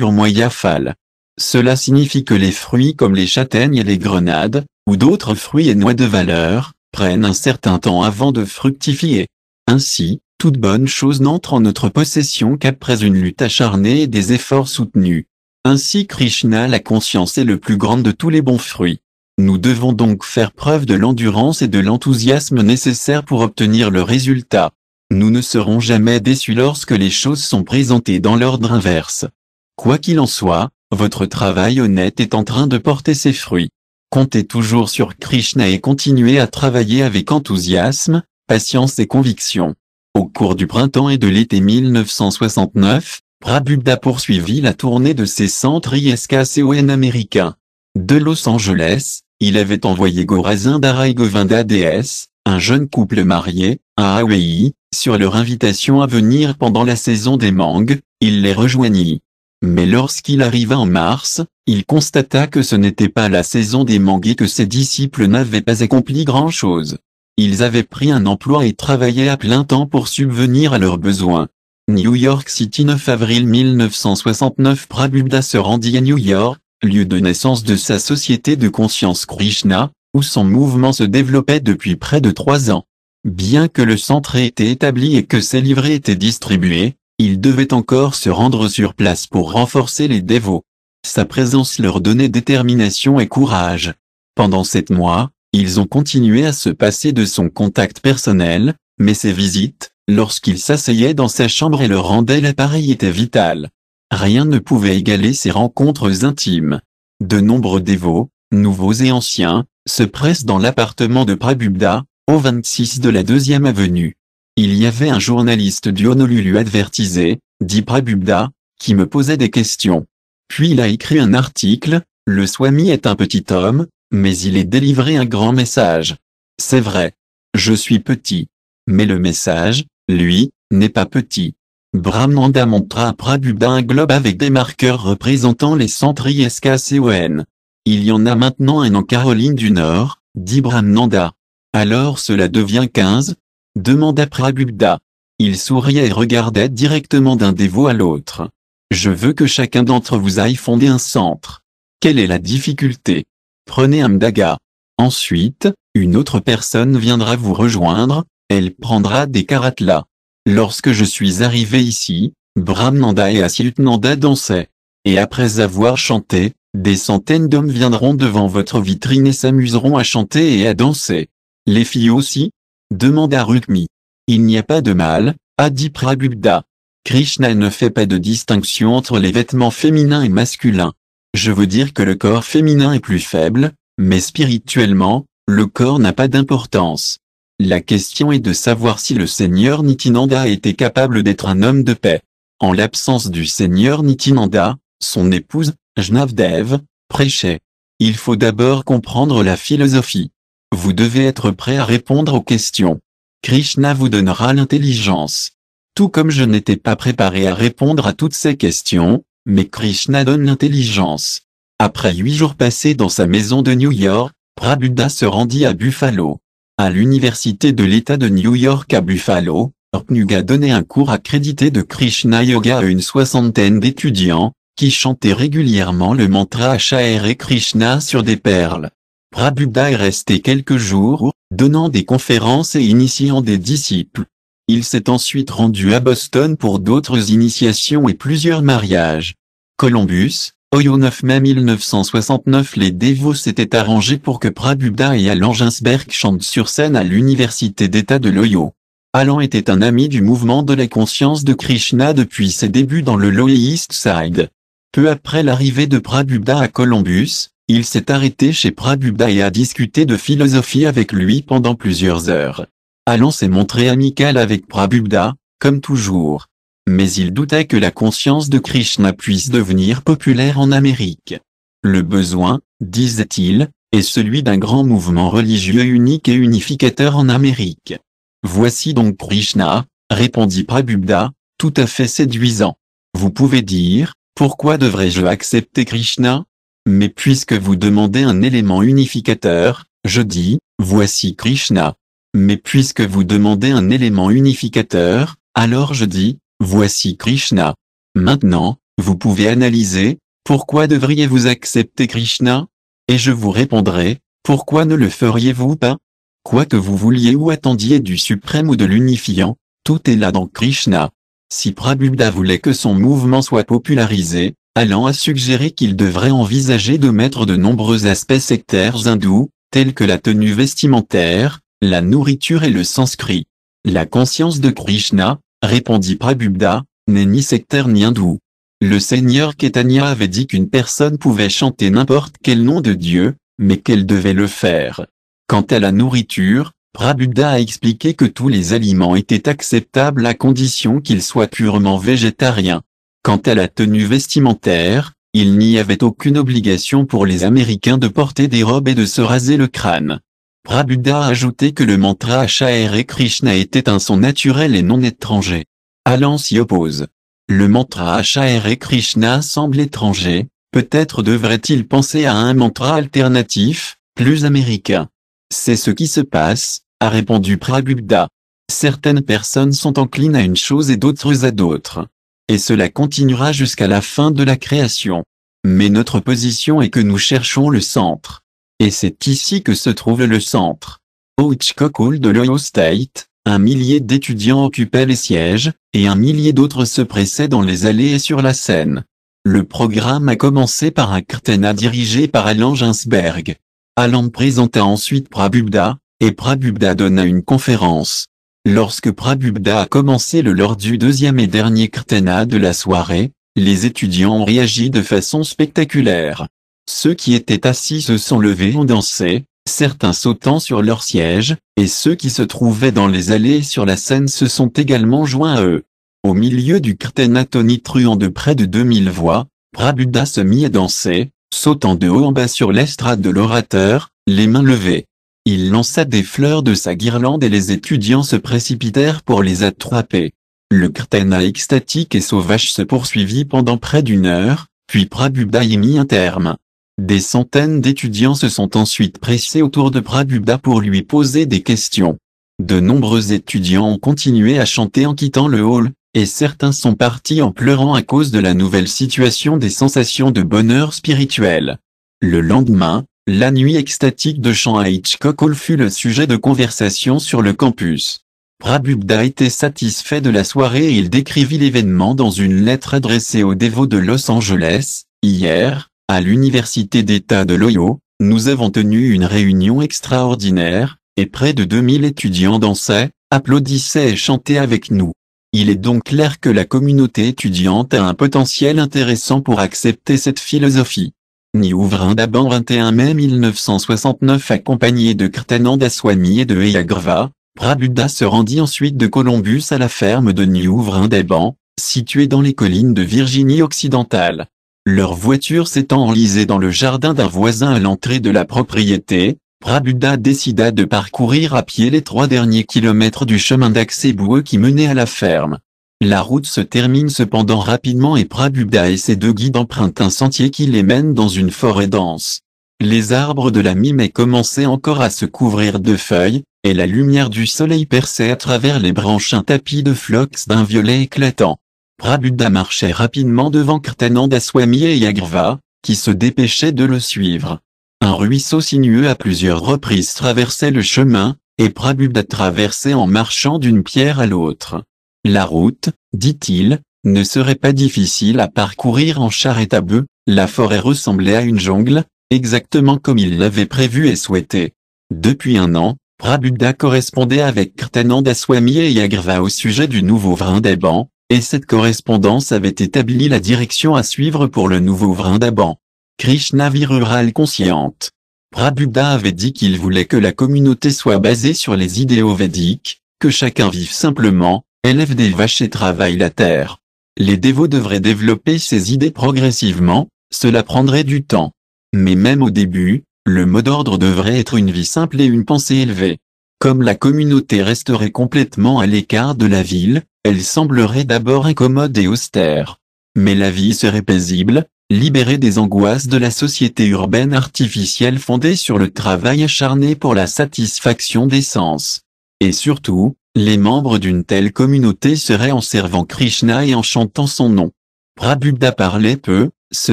moya Phal. Cela signifie que les fruits comme les châtaignes et les grenades, ou d'autres fruits et noix de valeur, prennent un certain temps avant de fructifier. Ainsi, toute bonne chose n'entre en notre possession qu'après une lutte acharnée et des efforts soutenus. Ainsi Krishna la conscience est le plus grand de tous les bons fruits. Nous devons donc faire preuve de l'endurance et de l'enthousiasme nécessaires pour obtenir le résultat. Nous ne serons jamais déçus lorsque les choses sont présentées dans l'ordre inverse. Quoi qu'il en soit, votre travail honnête est en train de porter ses fruits. Comptez toujours sur Krishna et continuez à travailler avec enthousiasme, patience et conviction. Au cours du printemps et de l'été 1969, Prabhupada poursuivit la tournée de ses centres ISKCON américains. De Los Angeles, il avait envoyé Gorazindara et Govinda DS, un jeune couple marié, à Hawaii, sur leur invitation à venir pendant la saison des mangues, il les rejoignit. Mais lorsqu'il arriva en mars, il constata que ce n'était pas la saison des mangues et que ses disciples n'avaient pas accompli grand-chose. Ils avaient pris un emploi et travaillaient à plein temps pour subvenir à leurs besoins. New York City 9 avril 1969 Prabhupada se rendit à New York, lieu de naissance de sa société de conscience Krishna, où son mouvement se développait depuis près de trois ans. Bien que le centre ait été établi et que ses livrets étaient distribués, il devait encore se rendre sur place pour renforcer les dévots. Sa présence leur donnait détermination et courage. Pendant sept mois, ils ont continué à se passer de son contact personnel, mais ses visites, lorsqu'il s'asseyait dans sa chambre et le rendait l'appareil était vital. Rien ne pouvait égaler ces rencontres intimes. De nombreux dévots, nouveaux et anciens, se pressent dans l'appartement de Prabhupada, au 26 de la deuxième avenue. Il y avait un journaliste du Honolulu advertisé, dit Prabhupada, qui me posait des questions. Puis il a écrit un article, Le Swami est un petit homme, mais il est délivré un grand message. C'est vrai. Je suis petit. Mais le message, lui, n'est pas petit. Bramnanda montra à Prabhupada un globe avec des marqueurs représentant les centres ISKCON. Il y en a maintenant un en Caroline du Nord, dit Brahmananda. Alors cela devient 15 demanda Prabhupada. Il souriait et regardait directement d'un dévot à l'autre. Je veux que chacun d'entre vous aille fonder un centre. Quelle est la difficulté Prenez un mdaga. Ensuite, une autre personne viendra vous rejoindre, elle prendra des karatlas. Lorsque je suis arrivé ici, Brahmananda et Asiltnanda dansaient. Et après avoir chanté, des centaines d'hommes viendront devant votre vitrine et s'amuseront à chanter et à danser. Les filles aussi demanda Rukmi. Il n'y a pas de mal, a dit Prabhupada. Krishna ne fait pas de distinction entre les vêtements féminins et masculins. Je veux dire que le corps féminin est plus faible, mais spirituellement, le corps n'a pas d'importance. La question est de savoir si le Seigneur Nityananda était capable d'être un homme de paix. En l'absence du Seigneur Nityananda, son épouse, Jnavdev, prêchait. Il faut d'abord comprendre la philosophie. Vous devez être prêt à répondre aux questions. Krishna vous donnera l'intelligence. Tout comme je n'étais pas préparé à répondre à toutes ces questions, mais Krishna donne l'intelligence. Après huit jours passés dans sa maison de New York, Prabhuda se rendit à Buffalo. À l'université de l'État de New York à Buffalo, Rpnuga donnait un cours accrédité de Krishna Yoga à une soixantaine d'étudiants, qui chantaient régulièrement le mantra et Krishna sur des perles. Prabuddha est resté quelques jours, donnant des conférences et initiant des disciples. Il s'est ensuite rendu à Boston pour d'autres initiations et plusieurs mariages. Columbus, Ohio 9 mai 1969 les dévots s'étaient arrangés pour que Prabhupada et Alan Ginsberg chantent sur scène à l'Université d'État de l'Ohio. Alan était un ami du mouvement de la conscience de Krishna depuis ses débuts dans le Loyalist East Side. Peu après l'arrivée de Prabhupada à Columbus, il s'est arrêté chez Prabhupada et a discuté de philosophie avec lui pendant plusieurs heures. Allan s'est montré amical avec Prabhupada, comme toujours. Mais il doutait que la conscience de Krishna puisse devenir populaire en Amérique. Le besoin, disait-il, est celui d'un grand mouvement religieux unique et unificateur en Amérique. Voici donc Krishna, répondit Prabhupada, tout à fait séduisant. Vous pouvez dire, pourquoi devrais-je accepter Krishna Mais puisque vous demandez un élément unificateur, je dis, voici Krishna. Mais puisque vous demandez un élément unificateur, alors je dis, voici Krishna. Maintenant, vous pouvez analyser, pourquoi devriez-vous accepter Krishna Et je vous répondrai, pourquoi ne le feriez-vous pas Quoi que vous vouliez ou attendiez du suprême ou de l'unifiant, tout est là dans Krishna. Si Prabhupada voulait que son mouvement soit popularisé, allant à suggérer qu'il devrait envisager de mettre de nombreux aspects sectaires hindous, tels que la tenue vestimentaire, la nourriture et le sanskrit. La conscience de Krishna, répondit Prabhupada, n'est ni sectaire ni hindou. Le seigneur Ketanya avait dit qu'une personne pouvait chanter n'importe quel nom de Dieu, mais qu'elle devait le faire. Quant à la nourriture, Prabhupada a expliqué que tous les aliments étaient acceptables à condition qu'ils soient purement végétariens. Quant à la tenue vestimentaire, il n'y avait aucune obligation pour les Américains de porter des robes et de se raser le crâne. Prabhupada a ajouté que le mantra Acharya e Krishna était un son naturel et non étranger. Alan s'y oppose. Le mantra Acharya e Krishna semble étranger, peut-être devrait-il penser à un mantra alternatif, plus américain. C'est ce qui se passe, a répondu Prabhupada. Certaines personnes sont enclines à une chose et d'autres à d'autres. Et cela continuera jusqu'à la fin de la création. Mais notre position est que nous cherchons le centre. Et c'est ici que se trouve le centre. Au Hitchcock Hall de l'Ohio State, un millier d'étudiants occupaient les sièges, et un millier d'autres se pressaient dans les allées et sur la scène. Le programme a commencé par un kirtana dirigé par Alan Ginsberg. Alan présenta ensuite Prabubda, et Prabhupada donna une conférence. Lorsque Prabubda a commencé le lors du deuxième et dernier kirtana de la soirée, les étudiants ont réagi de façon spectaculaire. Ceux qui étaient assis se sont levés ont dansé, certains sautant sur leurs sièges, et ceux qui se trouvaient dans les allées et sur la scène se sont également joints à eux. Au milieu du krtena tonitruant de près de 2000 voix, Prabuddha se mit à danser, sautant de haut en bas sur l'estrade de l'orateur, les mains levées. Il lança des fleurs de sa guirlande et les étudiants se précipitèrent pour les attraper. Le krtena extatique et sauvage se poursuivit pendant près d'une heure, puis Prabuddha y mit un terme. Des centaines d'étudiants se sont ensuite pressés autour de Prabhupada pour lui poser des questions. De nombreux étudiants ont continué à chanter en quittant le hall, et certains sont partis en pleurant à cause de la nouvelle situation des sensations de bonheur spirituel. Le lendemain, la nuit extatique de chant à Hitchcock Hall fut le sujet de conversation sur le campus. Prabhupada était satisfait de la soirée et il décrivit l'événement dans une lettre adressée aux dévots de Los Angeles. Hier, à l'Université d'État de l'Ohio, nous avons tenu une réunion extraordinaire, et près de 2000 étudiants dansaient, applaudissaient et chantaient avec nous. Il est donc clair que la communauté étudiante a un potentiel intéressant pour accepter cette philosophie. Ni Vrindaban 21 mai 1969 accompagné de Kirtananda Swami et de Eyagrava, Prabhuda se rendit ensuite de Columbus à la ferme de New Vrindaban, située dans les collines de Virginie occidentale. Leur voiture s'étant enlisée dans le jardin d'un voisin à l'entrée de la propriété, Prabuddha décida de parcourir à pied les trois derniers kilomètres du chemin d'accès boueux qui menait à la ferme. La route se termine cependant rapidement et Prabuddha et ses deux guides empruntent un sentier qui les mène dans une forêt dense. Les arbres de la mime commençaient encore à se couvrir de feuilles, et la lumière du soleil perçait à travers les branches un tapis de flox d'un violet éclatant. Prabuddha marchait rapidement devant Kirtananda Swami et Yagrava, qui se dépêchaient de le suivre. Un ruisseau sinueux à plusieurs reprises traversait le chemin, et Prabhupada traversait en marchant d'une pierre à l'autre. La route, dit-il, ne serait pas difficile à parcourir en charrette à bœufs, la forêt ressemblait à une jungle, exactement comme il l'avait prévu et souhaité. Depuis un an, Prabuddha correspondait avec Kirtananda Swami et Yagrava au sujet du nouveau Vrindaban, et cette correspondance avait établi la direction à suivre pour le nouveau Vrindaban. Krishna virural consciente. Prabhupada avait dit qu'il voulait que la communauté soit basée sur les idéaux védiques, que chacun vive simplement, élève des vaches et travaille la terre. Les dévots devraient développer ces idées progressivement, cela prendrait du temps. Mais même au début, le mot d'ordre devrait être une vie simple et une pensée élevée. Comme la communauté resterait complètement à l'écart de la ville, elle semblerait d'abord incommode et austère. Mais la vie serait paisible, libérée des angoisses de la société urbaine artificielle fondée sur le travail acharné pour la satisfaction des sens. Et surtout, les membres d'une telle communauté seraient en servant Krishna et en chantant son nom. Prabhupada parlait peu, se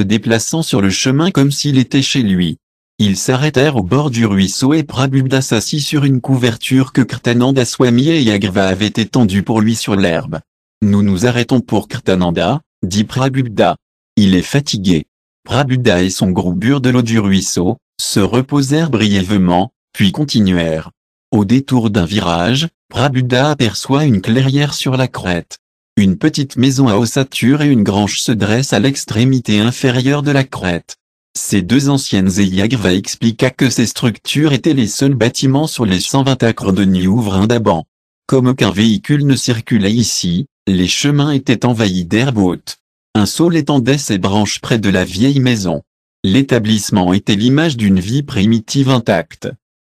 déplaçant sur le chemin comme s'il était chez lui. Ils s'arrêtèrent au bord du ruisseau et Prabhupada s'assit sur une couverture que Kirtananda Swami et Yagrava avaient étendue pour lui sur l'herbe. Nous nous arrêtons pour Kirtananda, dit Prabhupada. Il est fatigué. Prabhupada et son groupe burent de l'eau du ruisseau, se reposèrent brièvement, puis continuèrent. Au détour d'un virage, Prabhupada aperçoit une clairière sur la crête. Une petite maison à ossature et une grange se dressent à l'extrémité inférieure de la crête. Ces deux anciennes Eyagva expliqua que ces structures étaient les seuls bâtiments sur les 120 acres de Vrindaban. Comme aucun véhicule ne circulait ici, les chemins étaient envahis d'herbes hautes. Un saule étendait ses branches près de la vieille maison. L'établissement était l'image d'une vie primitive intacte.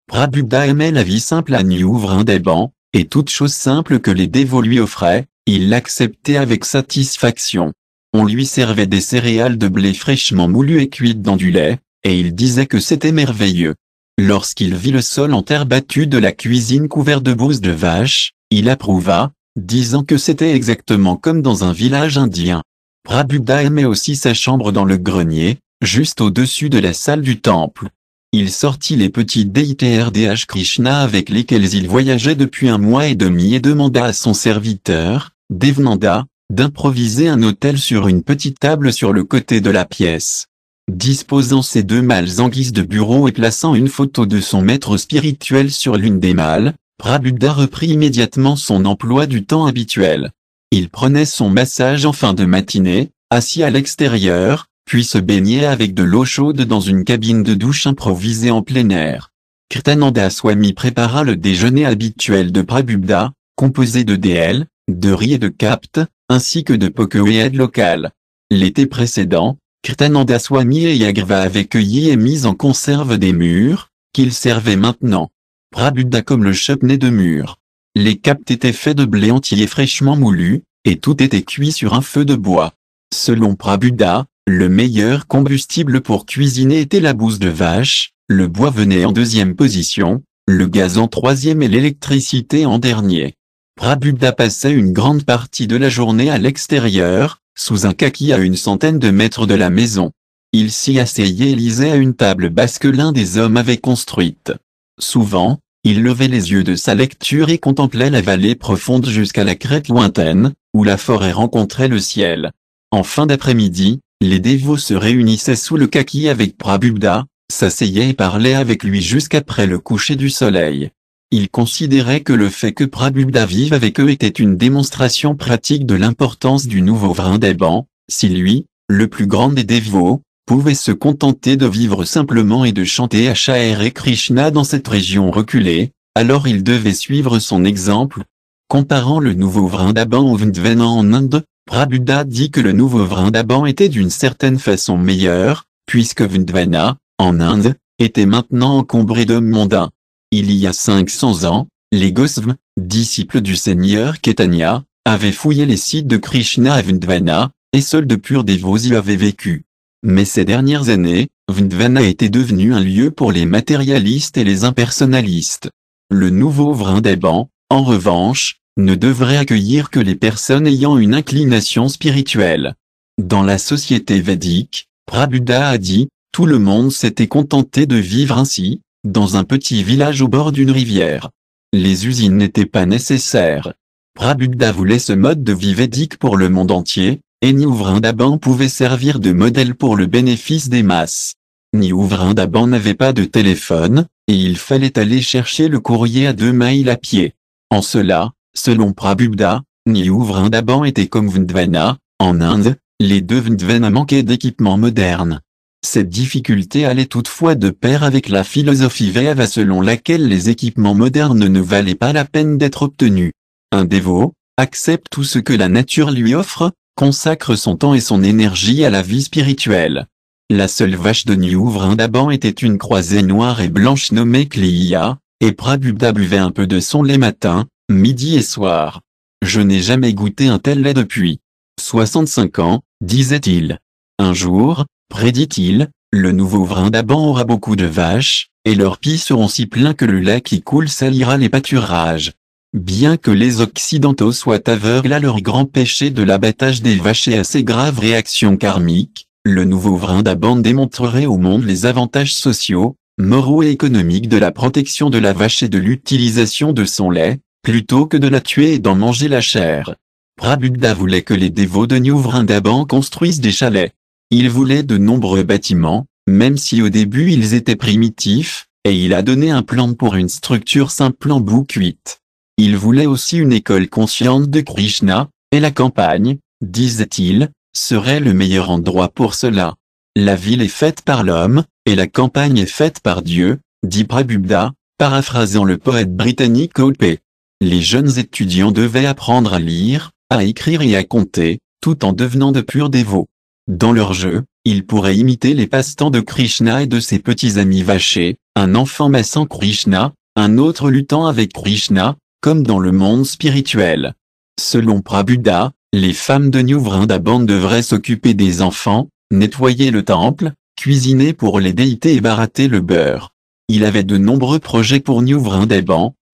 Prabhupada aimait la vie simple à Vrindaban, et toute chose simple que les dévots lui offraient, il l'acceptait avec satisfaction. On lui servait des céréales de blé fraîchement moulues et cuites dans du lait, et il disait que c'était merveilleux. Lorsqu'il vit le sol en terre battue de la cuisine couvert de bouses de vache, il approuva, disant que c'était exactement comme dans un village indien. Prabhupada aimait aussi sa chambre dans le grenier, juste au-dessus de la salle du temple. Il sortit les petits DITRDH Krishna avec lesquels il voyageait depuis un mois et demi et demanda à son serviteur, Devnanda, d'improviser un hôtel sur une petite table sur le côté de la pièce. Disposant ses deux malles en guise de bureau et plaçant une photo de son maître spirituel sur l'une des malles, Prabhupada reprit immédiatement son emploi du temps habituel. Il prenait son massage en fin de matinée, assis à l'extérieur, puis se baignait avec de l'eau chaude dans une cabine de douche improvisée en plein air. Kirtananda Swami prépara le déjeuner habituel de Prabhupada, composé de DL, de riz et de capte, ainsi que de poke-aide locale. L'été précédent, Kirtananda Swami et Yagrava avaient cueilli et mis en conserve des murs, qu'ils servaient maintenant. Prabuddha comme le chapnet de murs. Les captes étaient faits de blé entier fraîchement moulu, et tout était cuit sur un feu de bois. Selon Prabuddha, le meilleur combustible pour cuisiner était la bouse de vache, le bois venait en deuxième position, le gaz en troisième et l'électricité en dernier. Prabhupada passait une grande partie de la journée à l'extérieur, sous un kaki à une centaine de mètres de la maison. Il s'y asseyait et lisait à une table basse que l'un des hommes avait construite. Souvent, il levait les yeux de sa lecture et contemplait la vallée profonde jusqu'à la crête lointaine, où la forêt rencontrait le ciel. En fin d'après-midi, les dévots se réunissaient sous le kaki avec Prabubda, s'asseyaient et parlaient avec lui jusqu'après le coucher du soleil il considérait que le fait que Prabhupada vive avec eux était une démonstration pratique de l'importance du nouveau Vrindaban, si lui, le plus grand des dévots, pouvait se contenter de vivre simplement et de chanter à et Krishna dans cette région reculée, alors il devait suivre son exemple. Comparant le nouveau Vrindaban au Vindvana en Inde, Prabhupada dit que le nouveau Vrindaban était d'une certaine façon meilleur, puisque Vindvana, en Inde, était maintenant encombré de mondains. Il y a 500 ans, les Gosvams, disciples du seigneur Ketanya, avaient fouillé les sites de Krishna et Vindvana, et seuls de purs dévots y avaient vécu. Mais ces dernières années, Vindvana était devenu un lieu pour les matérialistes et les impersonnalistes. Le nouveau Vrindaban, en revanche, ne devrait accueillir que les personnes ayant une inclination spirituelle. Dans la société védique, Prabhuda a dit, tout le monde s'était contenté de vivre ainsi, dans un petit village au bord d'une rivière. Les usines n'étaient pas nécessaires. Prabhupada voulait ce mode de vie védique pour le monde entier, et niouvrindaban pouvait servir de modèle pour le bénéfice des masses. Niouvrindaban n'avait pas de téléphone, et il fallait aller chercher le courrier à deux mailles à pied. En cela, selon Prabhupada, Niuvrindaban était comme Vndvana, en Inde, les deux Vindvana manquaient d'équipements modernes. Cette difficulté allait toutefois de pair avec la philosophie Vaeva selon laquelle les équipements modernes ne valaient pas la peine d'être obtenus. Un dévot accepte tout ce que la nature lui offre, consacre son temps et son énergie à la vie spirituelle. La seule vache de un d'Aban était une croisée noire et blanche nommée Cléia, et Prabubda buvait un peu de son les matins, midi et soir. Je n'ai jamais goûté un tel lait depuis 65 ans, disait-il. Un jour, prédit-il, le nouveau vrin d'Aban aura beaucoup de vaches, et leurs pis seront si pleins que le lait qui coule salira les pâturages. Bien que les Occidentaux soient aveugles à leur grand péché de l'abattage des vaches et à ses graves réactions karmiques, le nouveau vrin d'Aban démontrerait au monde les avantages sociaux, moraux et économiques de la protection de la vache et de l'utilisation de son lait, plutôt que de la tuer et d'en manger la chair. Prabhupada voulait que les dévots de New Vrindaban construisent des chalets, il voulait de nombreux bâtiments, même si au début ils étaient primitifs, et il a donné un plan pour une structure simple en bouc cuite. Il voulait aussi une école consciente de Krishna, et la campagne, disait-il, serait le meilleur endroit pour cela. La ville est faite par l'homme, et la campagne est faite par Dieu, dit Prabhupada, paraphrasant le poète britannique O.P. Les jeunes étudiants devaient apprendre à lire, à écrire et à compter, tout en devenant de purs dévots. Dans leur jeu, ils pourraient imiter les passe-temps de Krishna et de ses petits amis vachés, un enfant massant Krishna, un autre luttant avec Krishna, comme dans le monde spirituel. Selon Prabhuda, les femmes de New devraient s'occuper des enfants, nettoyer le temple, cuisiner pour les déités et barater le beurre. Il avait de nombreux projets pour New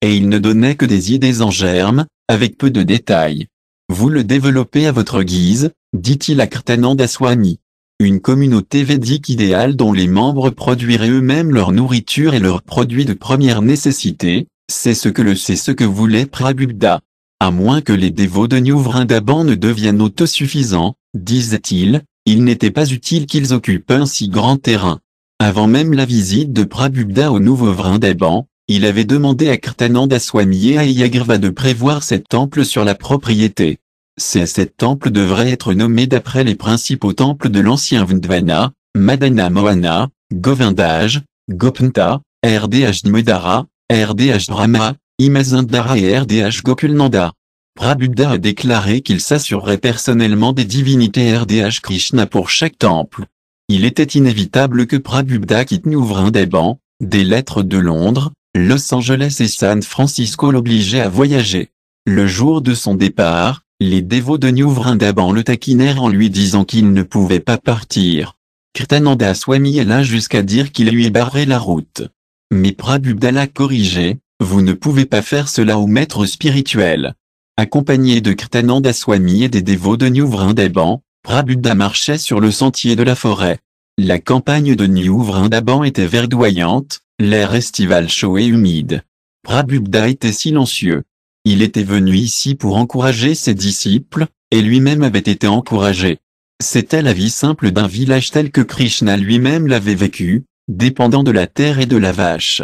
et il ne donnait que des idées en germe, avec peu de détails. Vous le développez à votre guise, dit-il à Swami, Une communauté védique idéale dont les membres produiraient eux-mêmes leur nourriture et leurs produits de première nécessité, c'est ce que le c'est ce que voulait Prabhupada. À moins que les dévots de New Vrindaban ne deviennent autosuffisants, disait-il, il n'était pas utile qu'ils occupent un si grand terrain. Avant même la visite de Prabhupada au nouveau Vrindaban, il avait demandé à Krtananda Swami et à Yagrva de prévoir cet temple sur la propriété. Ces sept temples devraient être nommés d'après les principaux temples de l'ancien Vndvana, Madana Moana, Govindaj, Gopanta, RDH Dmodara, RDH Brahma, Imazandara et RDH Gokulnanda. Prabuddha a déclaré qu'il s'assurerait personnellement des divinités RDH Krishna pour chaque temple. Il était inévitable que Prabuddha quitte des bancs, des lettres de Londres, Los Angeles et San Francisco l'obligeaient à voyager. Le jour de son départ, les dévots de New Vrindaban le taquinèrent en lui disant qu'il ne pouvait pas partir. Kritananda Swami alla jusqu'à dire qu'il lui barré la route. Mais Prabhupada l'a corrigé, vous ne pouvez pas faire cela au maître spirituel. Accompagné de Kritananda Swami et des dévots de New Vrindaban, Prabhupada marchait sur le sentier de la forêt. La campagne de New Vrindaban était verdoyante, l'air estival chaud et humide. Prabhupada était silencieux. Il était venu ici pour encourager ses disciples, et lui-même avait été encouragé. C'était la vie simple d'un village tel que Krishna lui-même l'avait vécu, dépendant de la terre et de la vache.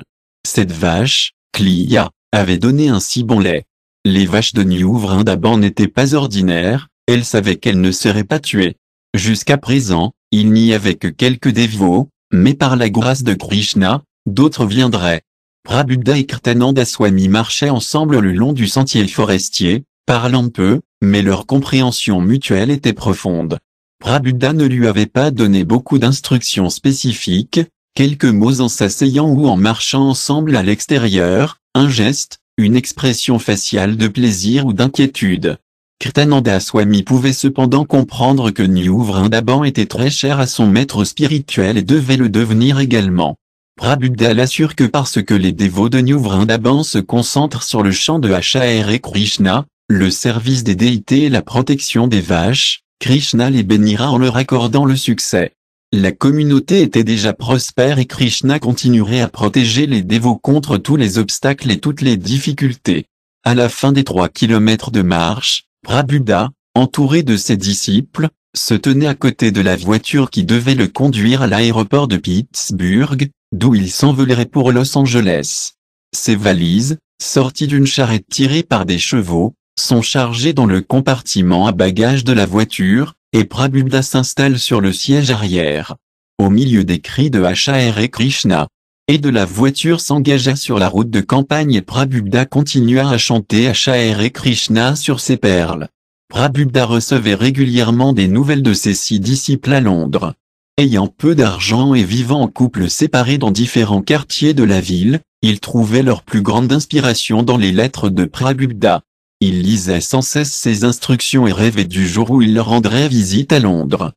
Cette vache, Kliya, avait donné un si bon lait. Les vaches de New d'abord n'étaient pas ordinaires, elles savaient qu'elles ne seraient pas tuées. Jusqu'à présent, il n'y avait que quelques dévots, mais par la grâce de Krishna, d'autres viendraient. Prabuddha et Kirtananda Swami marchaient ensemble le long du sentier forestier, parlant peu, mais leur compréhension mutuelle était profonde. Prabuddha ne lui avait pas donné beaucoup d'instructions spécifiques, quelques mots en s'asseyant ou en marchant ensemble à l'extérieur, un geste, une expression faciale de plaisir ou d'inquiétude. Kirtananda Swami pouvait cependant comprendre que New Vrindaban était très cher à son maître spirituel et devait le devenir également. Prabhupada assure que parce que les dévots de New Vrindaban se concentrent sur le chant de H.A.R. et Krishna, le service des déités et la protection des vaches, Krishna les bénira en leur accordant le succès. La communauté était déjà prospère et Krishna continuerait à protéger les dévots contre tous les obstacles et toutes les difficultés. À la fin des trois kilomètres de marche, Prabhupada, entouré de ses disciples, se tenait à côté de la voiture qui devait le conduire à l'aéroport de Pittsburgh, d'où il s'envolerait pour Los Angeles. Ses valises, sorties d'une charrette tirée par des chevaux, sont chargées dans le compartiment à bagages de la voiture, et Prabhupada s'installe sur le siège arrière. Au milieu des cris de H.A.R. et Krishna, et de la voiture s'engagea sur la route de campagne et Prabhupada continua à chanter H.A.R. et Krishna sur ses perles. Rabubda recevait régulièrement des nouvelles de ses six disciples à Londres. Ayant peu d'argent et vivant en couple séparés dans différents quartiers de la ville, ils trouvaient leur plus grande inspiration dans les lettres de Prabhupada. Ils lisaient sans cesse ses instructions et rêvaient du jour où il leur rendrait visite à Londres.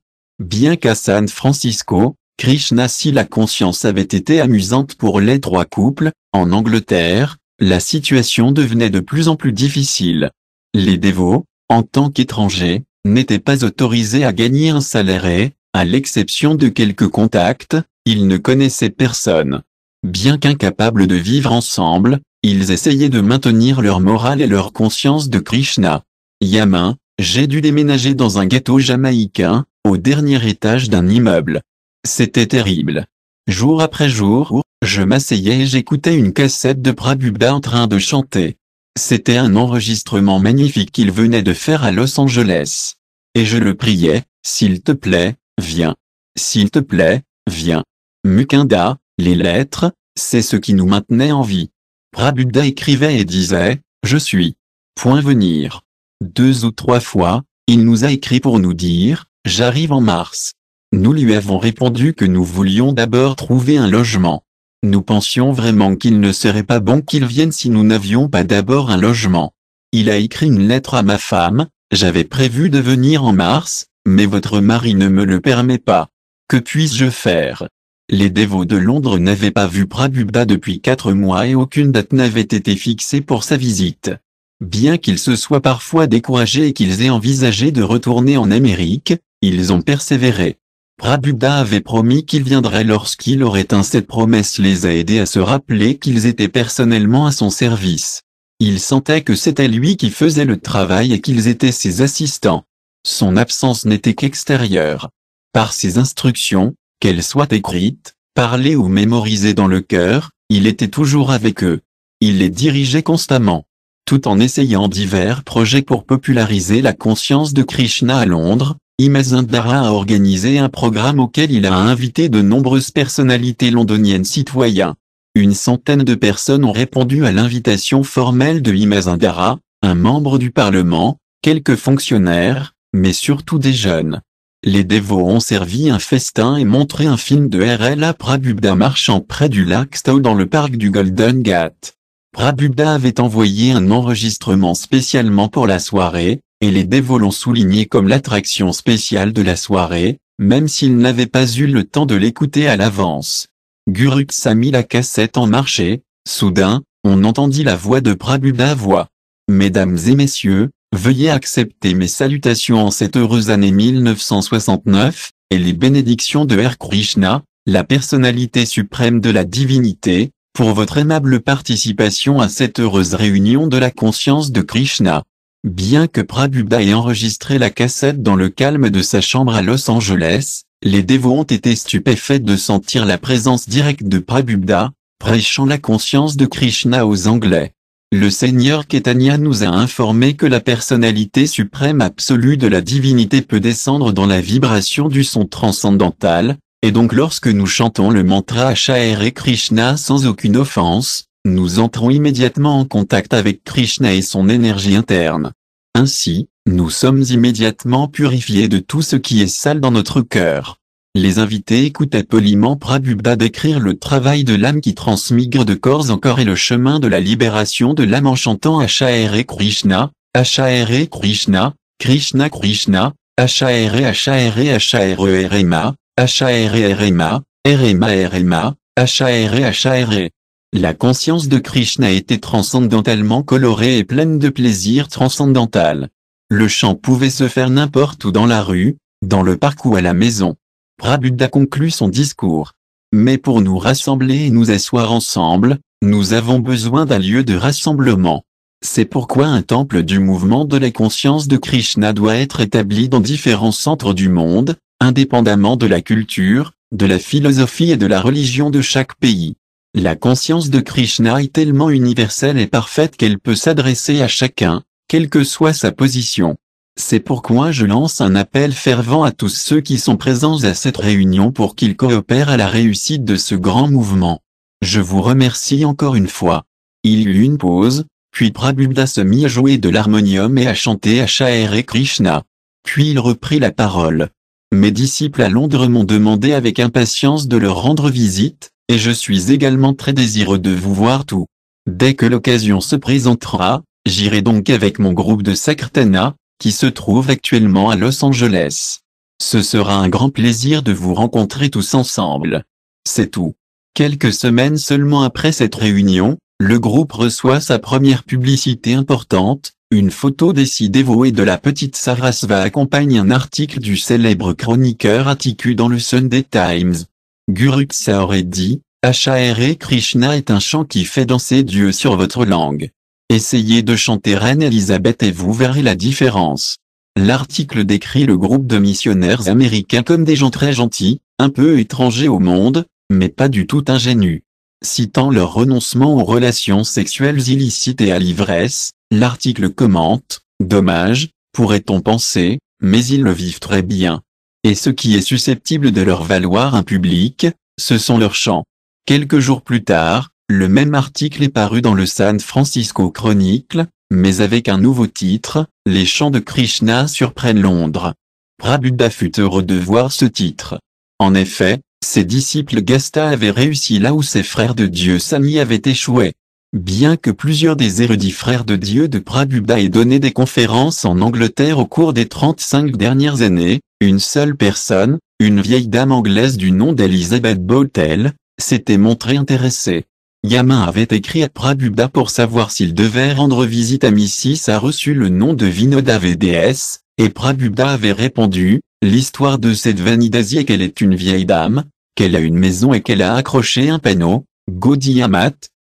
Bien qu'à San Francisco, Krishna si la conscience avait été amusante pour les trois couples, en Angleterre, la situation devenait de plus en plus difficile. Les dévots, en tant qu'étrangers, n'étaient pas autorisés à gagner un salaire et, à l'exception de quelques contacts, ils ne connaissaient personne. Bien qu'incapables de vivre ensemble, ils essayaient de maintenir leur morale et leur conscience de Krishna. Yamin, j'ai dû déménager dans un ghetto jamaïcain, au dernier étage d'un immeuble. C'était terrible. Jour après jour, je m'asseyais et j'écoutais une cassette de Prabhupada en train de chanter. C'était un enregistrement magnifique qu'il venait de faire à Los Angeles. Et je le priais, s'il te plaît, viens. S'il te plaît, viens. Mukunda, les lettres, c'est ce qui nous maintenait en vie. Prabhupada écrivait et disait, je suis. Point venir. Deux ou trois fois, il nous a écrit pour nous dire, j'arrive en mars. Nous lui avons répondu que nous voulions d'abord trouver un logement. Nous pensions vraiment qu'il ne serait pas bon qu'il vienne si nous n'avions pas d'abord un logement. Il a écrit une lettre à ma femme, j'avais prévu de venir en mars, mais votre mari ne me le permet pas. Que puis-je faire Les dévots de Londres n'avaient pas vu Prabhupada depuis quatre mois et aucune date n'avait été fixée pour sa visite. Bien qu'ils se soient parfois découragés et qu'ils aient envisagé de retourner en Amérique, ils ont persévéré. Prabuddha avait promis qu'il viendrait lorsqu'il aurait atteint cette promesse les a aidés à se rappeler qu'ils étaient personnellement à son service. Il sentait que c'était lui qui faisait le travail et qu'ils étaient ses assistants. Son absence n'était qu'extérieure. Par ses instructions, qu'elles soient écrites, parlées ou mémorisées dans le cœur, il était toujours avec eux. Il les dirigeait constamment. Tout en essayant divers projets pour populariser la conscience de Krishna à Londres, Imazindara a organisé un programme auquel il a invité de nombreuses personnalités londoniennes citoyens. Une centaine de personnes ont répondu à l'invitation formelle de Imazindara, un membre du Parlement, quelques fonctionnaires, mais surtout des jeunes. Les dévots ont servi un festin et montré un film de R.L.A. Prabubda marchant près du lac Stowe dans le parc du Golden Gate. Prabhubda avait envoyé un enregistrement spécialement pour la soirée, et les dévots l'ont souligné comme l'attraction spéciale de la soirée, même s'ils n'avaient pas eu le temps de l'écouter à l'avance. Guruksa a mis la cassette en marché, soudain, on entendit la voix de Prabhu voix. Mesdames et messieurs, veuillez accepter mes salutations en cette heureuse année 1969, et les bénédictions de R. Krishna, la personnalité suprême de la divinité, pour votre aimable participation à cette heureuse réunion de la conscience de Krishna. Bien que Prabhupada ait enregistré la cassette dans le calme de sa chambre à Los Angeles, les dévots ont été stupéfaits de sentir la présence directe de Prabhupada, prêchant la conscience de Krishna aux Anglais. Le Seigneur Ketania nous a informé que la personnalité suprême absolue de la divinité peut descendre dans la vibration du son transcendantal, et donc lorsque nous chantons le mantra Achaere Krishna sans aucune offense, nous entrons immédiatement en contact avec Krishna et son énergie interne. Ainsi, nous sommes immédiatement purifiés de tout ce qui est sale dans notre cœur. Les invités écoutaient poliment Prabhupada décrire le travail de l'âme qui transmigre de corps en corps et le chemin de la libération de l'âme en chantant H.A.R.E. Krishna, H.A.R.E. Krishna, Krishna Krishna, H.A.R.E. H.A.R.E. H.A.R.E. Rama, e H.A.R.E. Rama, e Rama e Rama, H.A.R.E. H.A.R.E. La conscience de Krishna était transcendantalement colorée et pleine de plaisir transcendantal. Le chant pouvait se faire n'importe où dans la rue, dans le parc ou à la maison. Prabhupada conclut son discours. Mais pour nous rassembler et nous asseoir ensemble, nous avons besoin d'un lieu de rassemblement. C'est pourquoi un temple du mouvement de la conscience de Krishna doit être établi dans différents centres du monde, indépendamment de la culture, de la philosophie et de la religion de chaque pays. La conscience de Krishna est tellement universelle et parfaite qu'elle peut s'adresser à chacun, quelle que soit sa position. C'est pourquoi je lance un appel fervent à tous ceux qui sont présents à cette réunion pour qu'ils coopèrent à la réussite de ce grand mouvement. Je vous remercie encore une fois. Il y eut une pause, puis Prabhupada se mit à jouer de l'harmonium et à chanter à et Krishna. Puis il reprit la parole. Mes disciples à Londres m'ont demandé avec impatience de leur rendre visite, et je suis également très désireux de vous voir tout. Dès que l'occasion se présentera, j'irai donc avec mon groupe de Sacrtana, qui se trouve actuellement à Los Angeles. Ce sera un grand plaisir de vous rencontrer tous ensemble. C'est tout. Quelques semaines seulement après cette réunion, le groupe reçoit sa première publicité importante, une photo des six et de la petite Sarasva accompagne un article du célèbre chroniqueur Atticu dans le Sunday Times. Guruksa aurait dit, H.A.R.E. Krishna est un chant qui fait danser Dieu sur votre langue. Essayez de chanter Reine Elisabeth et vous verrez la différence. L'article décrit le groupe de missionnaires américains comme des gens très gentils, un peu étrangers au monde, mais pas du tout ingénus. Citant leur renoncement aux relations sexuelles illicites et à l'ivresse, l'article commente, Dommage, pourrait-on penser, mais ils le vivent très bien et ce qui est susceptible de leur valoir un public, ce sont leurs chants. Quelques jours plus tard, le même article est paru dans le San Francisco Chronicle, mais avec un nouveau titre, Les chants de Krishna surprennent Londres. Prabhupada fut heureux de voir ce titre. En effet, ses disciples Gasta avaient réussi là où ses frères de Dieu Sami avaient échoué. Bien que plusieurs des érudits frères de Dieu de Prabhupada aient donné des conférences en Angleterre au cours des 35 dernières années, une seule personne, une vieille dame anglaise du nom d'Elizabeth Bowtel, s'était montrée intéressée. Yamin avait écrit à Prabhupada pour savoir s'il devait rendre visite à Missis a reçu le nom de Vinoda VDS, et Prabhupada avait répondu, l'histoire de cette Vanidasi est qu'elle est une vieille dame, qu'elle a une maison et qu'elle a accroché un panneau, Godi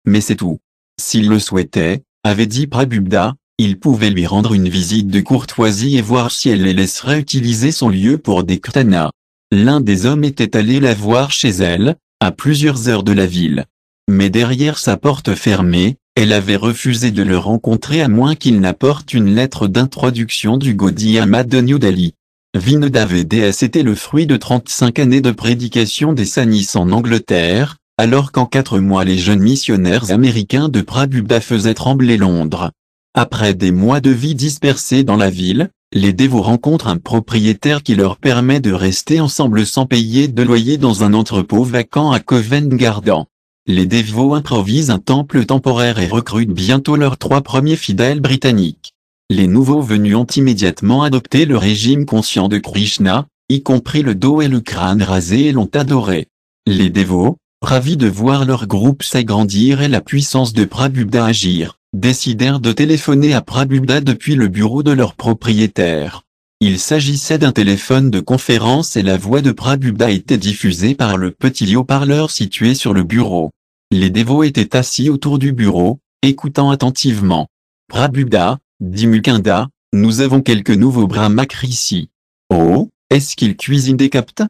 mais c'est tout s'il le souhaitait, avait dit Prabhupada, il pouvait lui rendre une visite de courtoisie et voir si elle les laisserait utiliser son lieu pour des krtanas. L'un des hommes était allé la voir chez elle, à plusieurs heures de la ville. Mais derrière sa porte fermée, elle avait refusé de le rencontrer à moins qu'il n'apporte une lettre d'introduction du Gaudiyama de New Delhi. était le fruit de 35 années de prédication des Sanis en Angleterre, alors qu'en quatre mois les jeunes missionnaires américains de Prabhupada faisaient trembler Londres. Après des mois de vie dispersés dans la ville, les dévots rencontrent un propriétaire qui leur permet de rester ensemble sans payer de loyer dans un entrepôt vacant à Covent Garden. Les dévots improvisent un temple temporaire et recrutent bientôt leurs trois premiers fidèles britanniques. Les nouveaux venus ont immédiatement adopté le régime conscient de Krishna, y compris le dos et le crâne rasé et l'ont adoré. Les dévots, ravis de voir leur groupe s'agrandir et la puissance de Prabubda agir, décidèrent de téléphoner à Prabubda depuis le bureau de leur propriétaire. Il s'agissait d'un téléphone de conférence et la voix de Prabubda était diffusée par le petit haut-parleur situé sur le bureau. Les dévots étaient assis autour du bureau, écoutant attentivement. Prabhupada, dit Mukunda, nous avons quelques nouveaux macris ici. Oh, est-ce qu'ils cuisinent des captes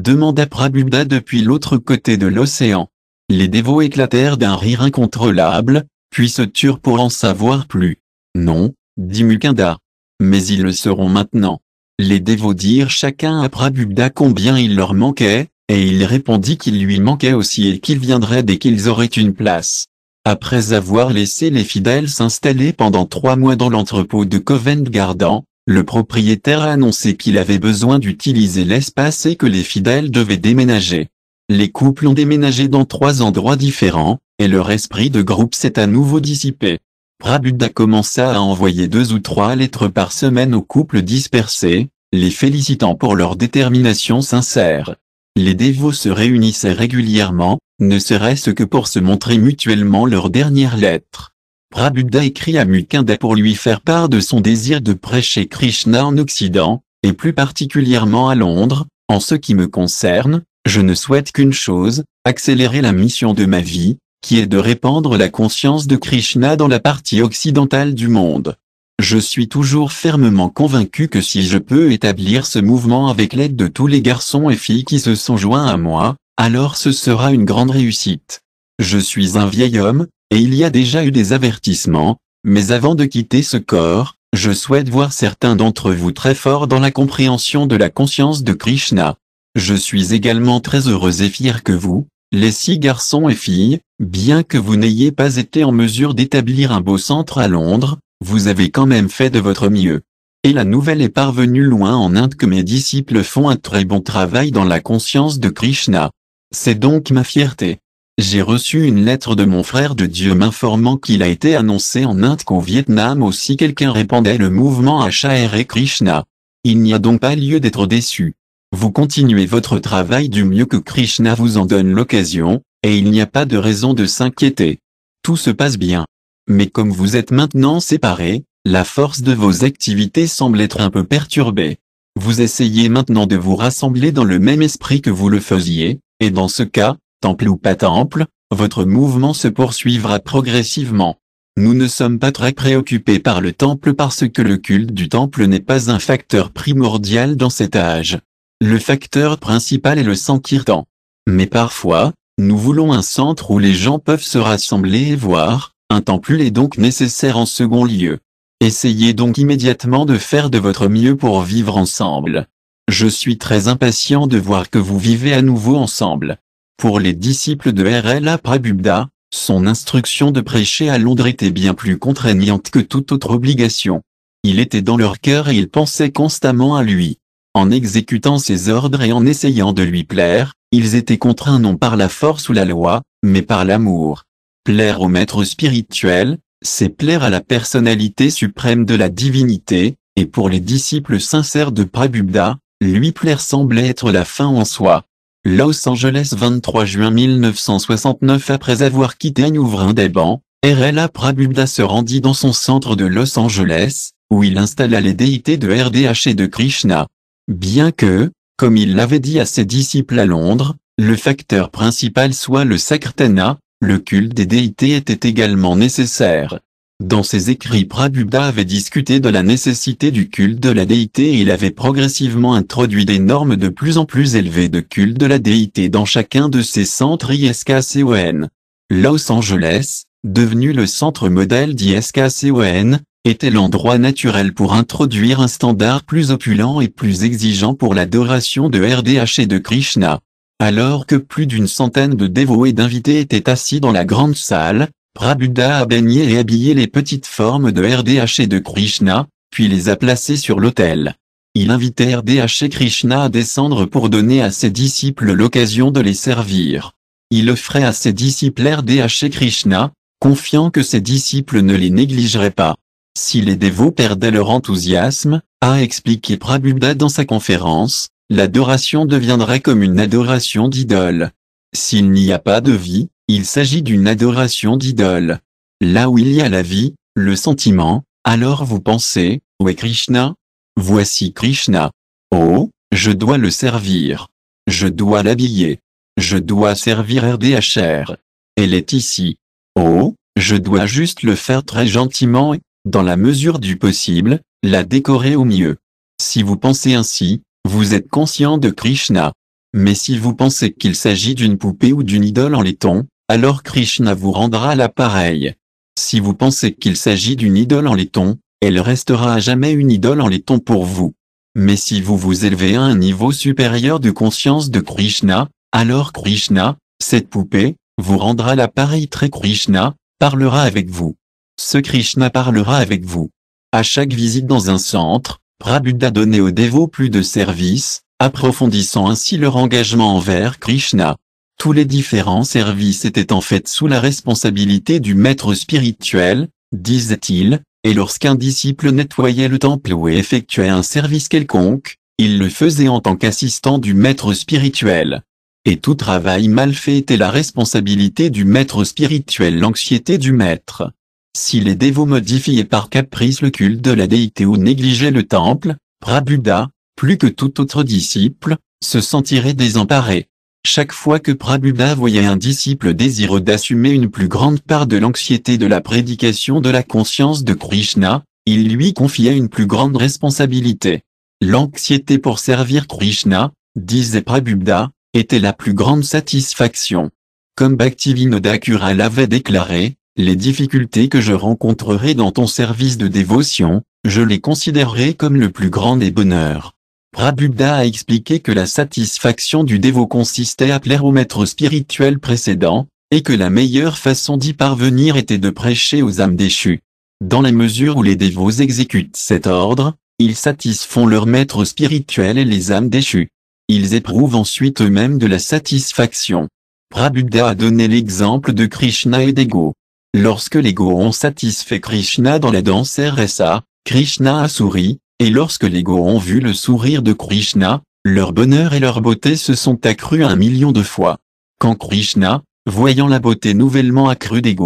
demanda Prabhupada depuis l'autre côté de l'océan. Les dévots éclatèrent d'un rire incontrôlable, puis se turent pour en savoir plus. Non, dit Mukunda. Mais ils le seront maintenant. Les dévots dirent chacun à Prabhupada combien il leur manquait, et il répondit qu'il lui manquait aussi et qu'il viendrait dès qu'ils auraient une place. Après avoir laissé les fidèles s'installer pendant trois mois dans l'entrepôt de Covent Garden, le propriétaire a annoncé qu'il avait besoin d'utiliser l'espace et que les fidèles devaient déménager. Les couples ont déménagé dans trois endroits différents, et leur esprit de groupe s'est à nouveau dissipé. Prabhuda commença à envoyer deux ou trois lettres par semaine aux couples dispersés, les félicitant pour leur détermination sincère. Les dévots se réunissaient régulièrement, ne serait-ce que pour se montrer mutuellement leurs dernières lettres. Prabuddha écrit à Mukunda pour lui faire part de son désir de prêcher Krishna en Occident, et plus particulièrement à Londres, en ce qui me concerne, je ne souhaite qu'une chose, accélérer la mission de ma vie, qui est de répandre la conscience de Krishna dans la partie occidentale du monde. Je suis toujours fermement convaincu que si je peux établir ce mouvement avec l'aide de tous les garçons et filles qui se sont joints à moi, alors ce sera une grande réussite. Je suis un vieil homme, et il y a déjà eu des avertissements, mais avant de quitter ce corps, je souhaite voir certains d'entre vous très forts dans la compréhension de la conscience de Krishna. Je suis également très heureux et fier que vous, les six garçons et filles, bien que vous n'ayez pas été en mesure d'établir un beau centre à Londres, vous avez quand même fait de votre mieux. Et la nouvelle est parvenue loin en Inde que mes disciples font un très bon travail dans la conscience de Krishna. C'est donc ma fierté. J'ai reçu une lettre de mon frère de Dieu m'informant qu'il a été annoncé en Inde qu'au Vietnam aussi quelqu'un répandait le mouvement et Krishna. Il n'y a donc pas lieu d'être déçu. Vous continuez votre travail du mieux que Krishna vous en donne l'occasion, et il n'y a pas de raison de s'inquiéter. Tout se passe bien. Mais comme vous êtes maintenant séparés, la force de vos activités semble être un peu perturbée. Vous essayez maintenant de vous rassembler dans le même esprit que vous le faisiez, et dans ce cas, temple ou pas temple, votre mouvement se poursuivra progressivement. Nous ne sommes pas très préoccupés par le temple parce que le culte du temple n'est pas un facteur primordial dans cet âge. Le facteur principal est le sankirtan. Mais parfois, nous voulons un centre où les gens peuvent se rassembler et voir, un temple est donc nécessaire en second lieu. Essayez donc immédiatement de faire de votre mieux pour vivre ensemble. Je suis très impatient de voir que vous vivez à nouveau ensemble. Pour les disciples de R.L.A. Prabhupada, son instruction de prêcher à Londres était bien plus contraignante que toute autre obligation. Il était dans leur cœur et ils pensaient constamment à lui. En exécutant ses ordres et en essayant de lui plaire, ils étaient contraints non par la force ou la loi, mais par l'amour. Plaire au maître spirituel, c'est plaire à la personnalité suprême de la divinité, et pour les disciples sincères de Prabhupada, lui plaire semblait être la fin en soi. Los Angeles 23 juin 1969 Après avoir quitté New des bancs R.L.A. Prabhupada se rendit dans son centre de Los Angeles, où il installa les déités de RDH et de Krishna. Bien que, comme il l'avait dit à ses disciples à Londres, le facteur principal soit le Sakrtana, le culte des déités était également nécessaire. Dans ses écrits Prabhupada avait discuté de la nécessité du culte de la déité et il avait progressivement introduit des normes de plus en plus élevées de culte de la déité dans chacun de ses centres ISKCON. Los Angeles, devenu le centre modèle d'ISKCON, était l'endroit naturel pour introduire un standard plus opulent et plus exigeant pour l'adoration de RDH et de Krishna. Alors que plus d'une centaine de dévots et d'invités étaient assis dans la grande salle, Prabuddha a baigné et habillé les petites formes de RDH et de Krishna, puis les a placées sur l'autel. Il invitait RDH et Krishna à descendre pour donner à ses disciples l'occasion de les servir. Il offrait à ses disciples RDH et Krishna, confiant que ses disciples ne les négligeraient pas. Si les dévots perdaient leur enthousiasme, a expliqué Prabuddha dans sa conférence, l'adoration deviendrait comme une adoration d'idole. S'il n'y a pas de vie, il s'agit d'une adoration d'idole. Là où il y a la vie, le sentiment, alors vous pensez, où est Krishna Voici Krishna. Oh, je dois le servir. Je dois l'habiller. Je dois servir RDHR. Elle est ici. Oh, je dois juste le faire très gentiment et, dans la mesure du possible, la décorer au mieux. Si vous pensez ainsi, vous êtes conscient de Krishna. Mais si vous pensez qu'il s'agit d'une poupée ou d'une idole en laiton, alors Krishna vous rendra l'appareil. Si vous pensez qu'il s'agit d'une idole en laiton, elle restera à jamais une idole en laiton pour vous. Mais si vous vous élevez à un niveau supérieur de conscience de Krishna, alors Krishna, cette poupée, vous rendra l'appareil très Krishna, parlera avec vous. Ce Krishna parlera avec vous. À chaque visite dans un centre, Prabhupada donnait aux dévots plus de services, approfondissant ainsi leur engagement envers Krishna. Tous les différents services étaient en fait sous la responsabilité du maître spirituel, disait-il, et lorsqu'un disciple nettoyait le temple ou effectuait un service quelconque, il le faisait en tant qu'assistant du maître spirituel. Et tout travail mal fait était la responsabilité du maître spirituel, l'anxiété du maître. Si les dévots modifiaient par caprice le culte de la déité ou négligeaient le temple, Prabuddha, plus que tout autre disciple, se sentirait désemparé. Chaque fois que Prabhupada voyait un disciple désireux d'assumer une plus grande part de l'anxiété de la prédication de la conscience de Krishna, il lui confiait une plus grande responsabilité. L'anxiété pour servir Krishna, disait Prabhupada, était la plus grande satisfaction. Comme Bhaktivinoda Kura l'avait déclaré, les difficultés que je rencontrerai dans ton service de dévotion, je les considérerai comme le plus grand des bonheurs. Prabhupada a expliqué que la satisfaction du dévot consistait à plaire au maître spirituel précédent, et que la meilleure façon d'y parvenir était de prêcher aux âmes déchues. Dans la mesure où les dévots exécutent cet ordre, ils satisfont leur maître spirituel et les âmes déchues. Ils éprouvent ensuite eux-mêmes de la satisfaction. Prabhupada a donné l'exemple de Krishna et d'Ego. Lorsque les ont satisfait Krishna dans la danse RSA, Krishna a souri, et lorsque les gos ont vu le sourire de Krishna, leur bonheur et leur beauté se sont accrus un million de fois. Quand Krishna, voyant la beauté nouvellement accrue des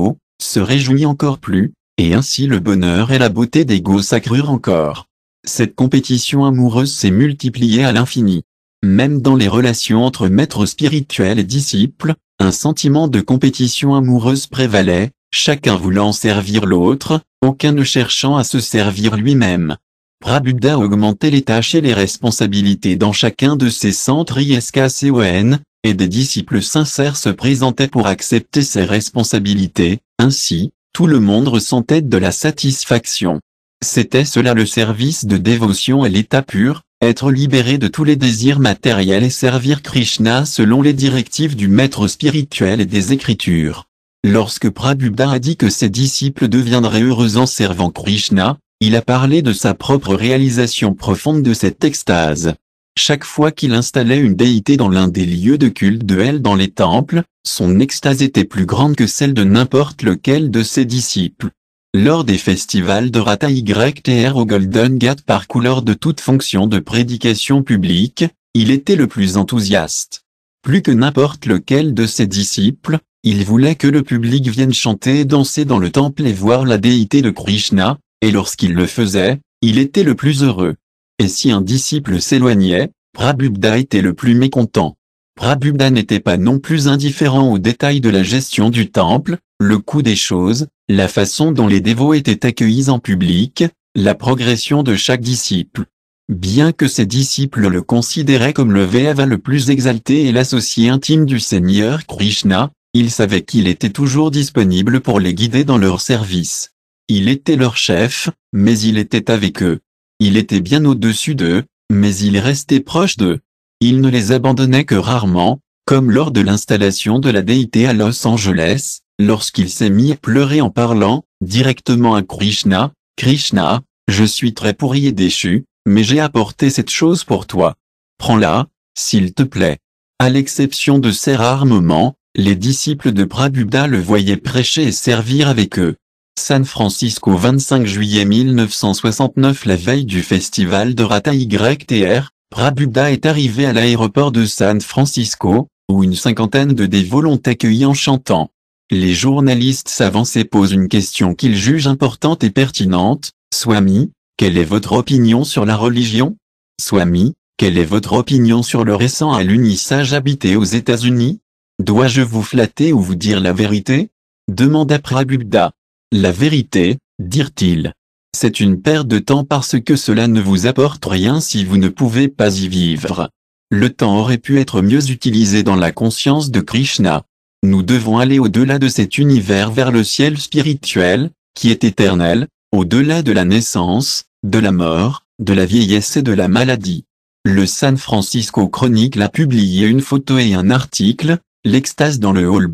se réjouit encore plus, et ainsi le bonheur et la beauté des gos s'accrurent encore. Cette compétition amoureuse s'est multipliée à l'infini. Même dans les relations entre maîtres spirituels et disciples, un sentiment de compétition amoureuse prévalait, chacun voulant servir l'autre, aucun ne cherchant à se servir lui-même. Prabhupada augmentait les tâches et les responsabilités dans chacun de ses centres ISKCON, et des disciples sincères se présentaient pour accepter ces responsabilités, ainsi, tout le monde ressentait de la satisfaction. C'était cela le service de dévotion à l'état pur, être libéré de tous les désirs matériels et servir Krishna selon les directives du maître spirituel et des écritures. Lorsque Prabhupada a dit que ses disciples deviendraient heureux en servant Krishna, il a parlé de sa propre réalisation profonde de cette extase. Chaque fois qu'il installait une déité dans l'un des lieux de culte de elle dans les temples, son extase était plus grande que celle de n'importe lequel de ses disciples. Lors des festivals de Rata YTR au Golden Gate par couleur de toute fonction de prédication publique, il était le plus enthousiaste. Plus que n'importe lequel de ses disciples, il voulait que le public vienne chanter et danser dans le temple et voir la déité de Krishna, et lorsqu'il le faisait, il était le plus heureux. Et si un disciple s'éloignait, Prabhupada était le plus mécontent. Prabhupada n'était pas non plus indifférent aux détails de la gestion du temple, le coût des choses, la façon dont les dévots étaient accueillis en public, la progression de chaque disciple. Bien que ses disciples le considéraient comme le Véhava le plus exalté et l'associé intime du Seigneur Krishna, il savait qu'il était toujours disponible pour les guider dans leur service. Il était leur chef, mais il était avec eux. Il était bien au-dessus d'eux, mais il restait proche d'eux. Il ne les abandonnait que rarement, comme lors de l'installation de la déité à Los Angeles, lorsqu'il s'est mis à pleurer en parlant, directement à Krishna, Krishna, je suis très pourri et déchu, mais j'ai apporté cette chose pour toi. Prends-la, s'il te plaît. À l'exception de ces rares moments, les disciples de Prabhupada le voyaient prêcher et servir avec eux. San Francisco 25 juillet 1969 La veille du festival de Rata YTR, Prabhupada est arrivé à l'aéroport de San Francisco, où une cinquantaine de dévots l'ont accueilli en chantant. Les journalistes s'avancent et posent une question qu'ils jugent importante et pertinente. Swami, quelle est votre opinion sur la religion Swami, quelle est votre opinion sur le récent alunissage habité aux États-Unis Dois-je vous flatter ou vous dire la vérité Demanda Prabubda. La vérité, dirent-ils, c'est une perte de temps parce que cela ne vous apporte rien si vous ne pouvez pas y vivre. Le temps aurait pu être mieux utilisé dans la conscience de Krishna. Nous devons aller au-delà de cet univers vers le ciel spirituel, qui est éternel, au-delà de la naissance, de la mort, de la vieillesse et de la maladie. Le San Francisco Chronicle a publié une photo et un article, L'extase dans le Hall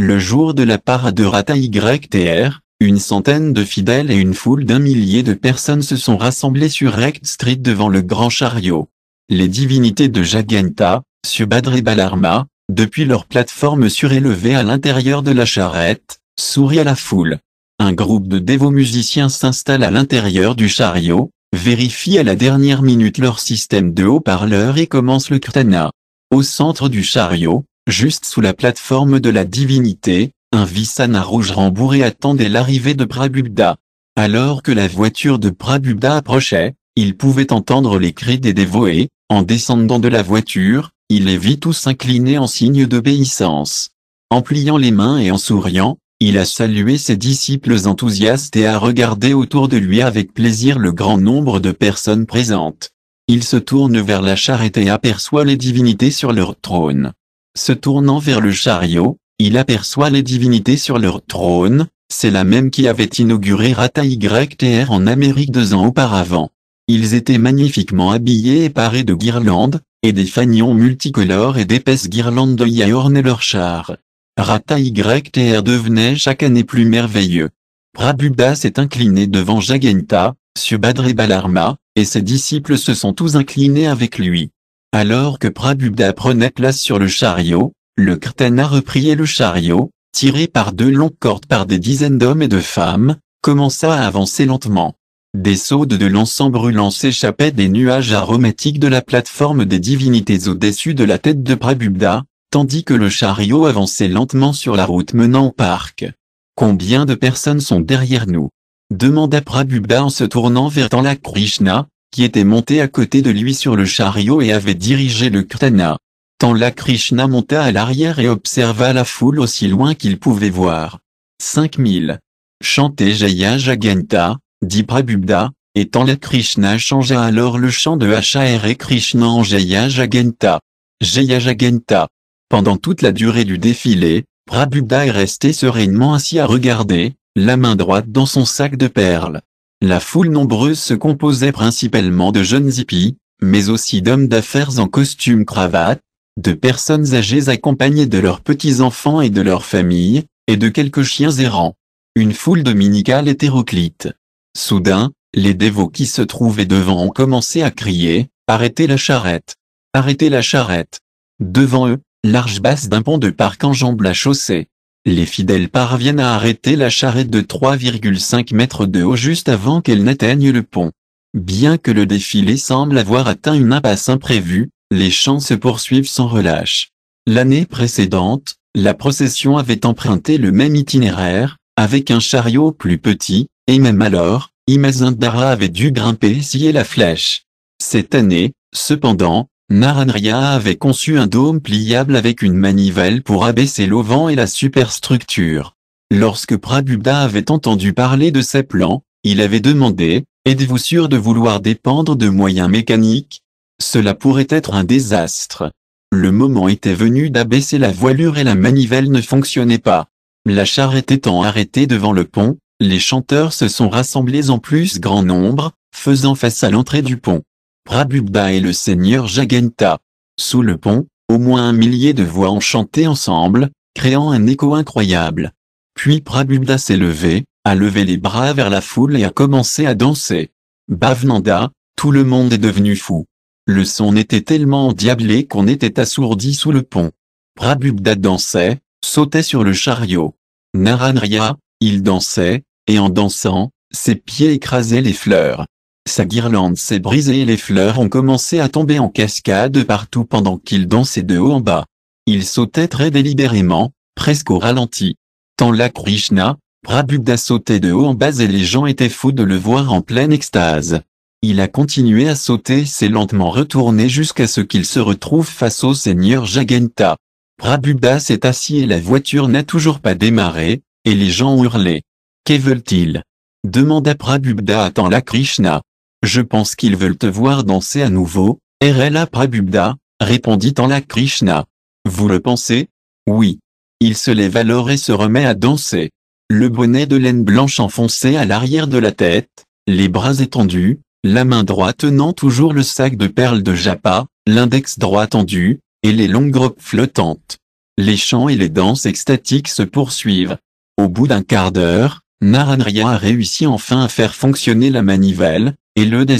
le jour de la parade Rata YTR, une centaine de fidèles et une foule d'un millier de personnes se sont rassemblées sur Rect Street devant le grand chariot. Les divinités de Jagenta, Subhadra et Balarma, depuis leur plateforme surélevée à l'intérieur de la charrette, sourient à la foule. Un groupe de dévots musiciens s'installe à l'intérieur du chariot, vérifie à la dernière minute leur système de haut parleur et commence le kirtana. Au centre du chariot, Juste sous la plateforme de la divinité, un visana rouge rembourré attendait l'arrivée de Prabhupada. Alors que la voiture de Prabhupada approchait, il pouvait entendre les cris des et, en descendant de la voiture, il les vit tous inclinés en signe d'obéissance. En pliant les mains et en souriant, il a salué ses disciples enthousiastes et a regardé autour de lui avec plaisir le grand nombre de personnes présentes. Il se tourne vers la charrette et aperçoit les divinités sur leur trône. Se tournant vers le chariot, il aperçoit les divinités sur leur trône, c'est la même qui avait inauguré Rata YTR en Amérique deux ans auparavant. Ils étaient magnifiquement habillés et parés de guirlandes, et des fanions multicolores et d'épaisses guirlandes de à leur char. Rata YTR devenait chaque année plus merveilleux. Prabhupada s'est incliné devant Jagenta, Subhadre Balarma, et ses disciples se sont tous inclinés avec lui. Alors que Prabhupada prenait place sur le chariot, le Kirtana reprit et le chariot, tiré par deux longues cordes par des dizaines d'hommes et de femmes, commença à avancer lentement. Des saudes de l'encens brûlant s'échappaient des nuages aromatiques de la plateforme des divinités au-dessus de la tête de Prabhupada, tandis que le chariot avançait lentement sur la route menant au parc. Combien de personnes sont derrière nous demanda Prabhupada en se tournant vers la Krishna, qui était monté à côté de lui sur le chariot et avait dirigé le Krtana. Tant la Krishna monta à l'arrière et observa la foule aussi loin qu'il pouvait voir. 5000. Chantez Jaya Jaganta, dit Prabhupada, et tant la Krishna changea alors le chant de H.A.R.E. Krishna en Jaya Jaganta. Jaya Jaganta. Pendant toute la durée du défilé, Prabhupada est resté sereinement assis à regarder, la main droite dans son sac de perles. La foule nombreuse se composait principalement de jeunes hippies, mais aussi d'hommes d'affaires en costume cravate, de personnes âgées accompagnées de leurs petits-enfants et de leurs familles, et de quelques chiens errants. Une foule dominicale hétéroclite. Soudain, les dévots qui se trouvaient devant ont commencé à crier, « Arrêtez la charrette Arrêtez la charrette !» Devant eux, l'arche basse d'un pont de parc enjambe la chaussée les fidèles parviennent à arrêter la charrette de 3,5 mètres de haut juste avant qu'elle n'atteigne le pont. Bien que le défilé semble avoir atteint une impasse imprévue, les chants se poursuivent sans relâche. L'année précédente, la procession avait emprunté le même itinéraire, avec un chariot plus petit, et même alors, Imazindara avait dû grimper et scier la flèche. Cette année, cependant, Naranria avait conçu un dôme pliable avec une manivelle pour abaisser l'auvent et la superstructure. Lorsque Prabhupada avait entendu parler de ces plans, il avait demandé, « Êtes-vous sûr de vouloir dépendre de moyens mécaniques Cela pourrait être un désastre. » Le moment était venu d'abaisser la voilure et la manivelle ne fonctionnait pas. La charrette étant arrêtée devant le pont, les chanteurs se sont rassemblés en plus grand nombre, faisant face à l'entrée du pont. Prabhupada et le seigneur Jaganta. Sous le pont, au moins un millier de voix ont chanté ensemble, créant un écho incroyable. Puis Prabhupada s'est levé, a levé les bras vers la foule et a commencé à danser. Bhavnanda, tout le monde est devenu fou. Le son était tellement endiablé qu'on était assourdi sous le pont. Prabhupada dansait, sautait sur le chariot. Naranria, il dansait, et en dansant, ses pieds écrasaient les fleurs. Sa guirlande s'est brisée et les fleurs ont commencé à tomber en cascade partout pendant qu'il dansait de haut en bas. Il sautait très délibérément, presque au ralenti. Tant la Krishna, Prabhupada sautait de haut en bas et les gens étaient fous de le voir en pleine extase. Il a continué à sauter s'est lentement retourné jusqu'à ce qu'il se retrouve face au seigneur Jagenta. Prabhupada s'est assis et la voiture n'a toujours pas démarré, et les gens ont hurlé. Que veulent-ils demanda Prabhupada à la Krishna. Je pense qu'ils veulent te voir danser à nouveau, RLA Prabhubda, répondit en la Krishna. Vous le pensez Oui. Il se lève alors et se remet à danser. Le bonnet de laine blanche enfoncé à l'arrière de la tête, les bras étendus, la main droite tenant toujours le sac de perles de Japa, l'index droit tendu, et les longues robes flottantes. Les chants et les danses extatiques se poursuivent. Au bout d'un quart d'heure, Naranria a réussi enfin à faire fonctionner la manivelle, et le dé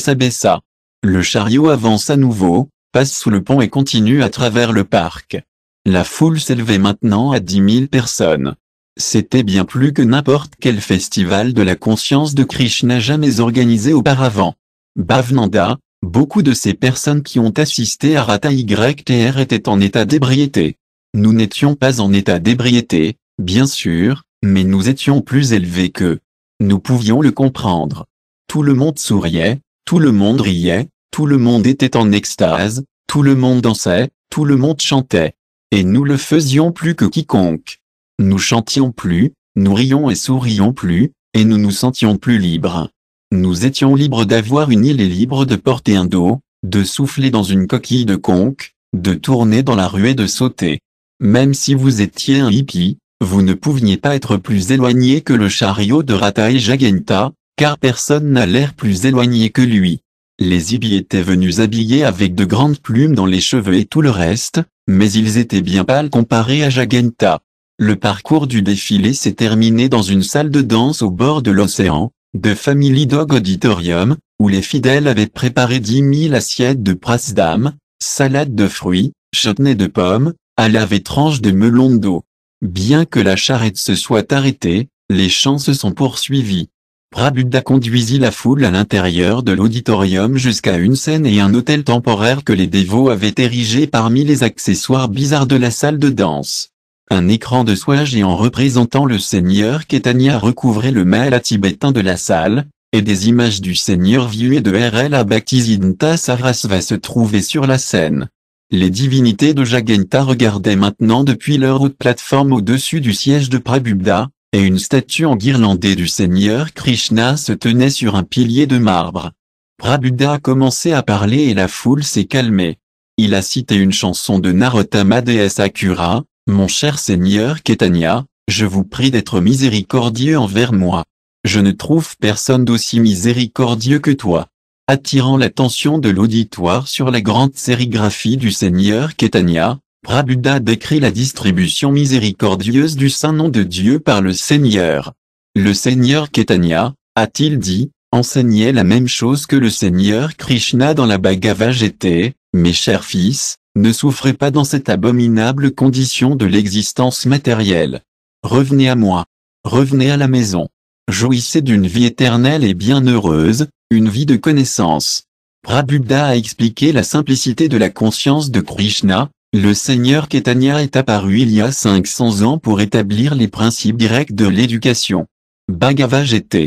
Le chariot avance à nouveau, passe sous le pont et continue à travers le parc. La foule s'élevait maintenant à dix mille personnes. C'était bien plus que n'importe quel festival de la conscience de Krishna jamais organisé auparavant. Bhavnanda, beaucoup de ces personnes qui ont assisté à Rata YTR étaient en état d'ébriété. Nous n'étions pas en état d'ébriété, bien sûr, mais nous étions plus élevés qu'eux. Nous pouvions le comprendre. Tout le monde souriait, tout le monde riait, tout le monde était en extase, tout le monde dansait, tout le monde chantait. Et nous le faisions plus que quiconque. Nous chantions plus, nous rions et sourions plus, et nous nous sentions plus libres. Nous étions libres d'avoir une île et libres de porter un dos, de souffler dans une coquille de conque, de tourner dans la rue et de sauter. Même si vous étiez un hippie, vous ne pouviez pas être plus éloigné que le chariot de Rata et Jagenta, car personne n'a l'air plus éloigné que lui. Les ibis étaient venus habillés avec de grandes plumes dans les cheveux et tout le reste, mais ils étaient bien pâles comparés à Jagenta. Le parcours du défilé s'est terminé dans une salle de danse au bord de l'océan, de Family Dog Auditorium, où les fidèles avaient préparé dix mille assiettes de d'âme, salade de fruits, chutney de pommes, à lave tranches de melon d'eau. Bien que la charrette se soit arrêtée, les chants se sont poursuivis. Prabhupada conduisit la foule à l'intérieur de l'auditorium jusqu'à une scène et un hôtel temporaire que les dévots avaient érigé parmi les accessoires bizarres de la salle de danse. Un écran de soie géant représentant le Seigneur Ketania recouvrait le à tibétain de la salle, et des images du Seigneur vieux et de R.L. Bhaktisiddhanta Sarasva se trouvaient sur la scène. Les divinités de Jagenta regardaient maintenant depuis leur haute plateforme au-dessus du siège de Prabhupada, et une statue en guirlandais du Seigneur Krishna se tenait sur un pilier de marbre. Prabuddha a commencé à parler et la foule s'est calmée. Il a cité une chanson de Narottama des Sakura, « Mon cher Seigneur Ketanya, je vous prie d'être miséricordieux envers moi. Je ne trouve personne d'aussi miséricordieux que toi. Attirant l'attention de l'auditoire sur la grande sérigraphie du Seigneur Ketanya, Prabhupada décrit la distribution miséricordieuse du Saint-Nom de Dieu par le Seigneur. Le Seigneur Ketanya, a-t-il dit, enseignait la même chose que le Seigneur Krishna dans la Bhagavad Gita, mes chers fils, ne souffrez pas dans cette abominable condition de l'existence matérielle. Revenez à moi. Revenez à la maison. Jouissez d'une vie éternelle et bienheureuse, une vie de connaissance. Prabhupada a expliqué la simplicité de la conscience de Krishna, le seigneur Ketanya est apparu il y a 500 ans pour établir les principes directs de l'éducation. Bhagavad Gita.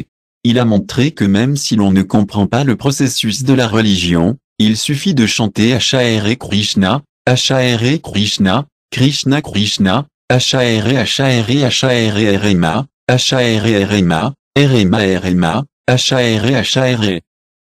Il a montré que même si l'on ne comprend pas le processus de la religion, il suffit de chanter H.A.R.E. Krishna, H.A.R.E. Krishna, Krishna Krishna, H.A.R.E. H.A.R.E. H.A.R.E. Rema, H.A.R.E. Rema, Rema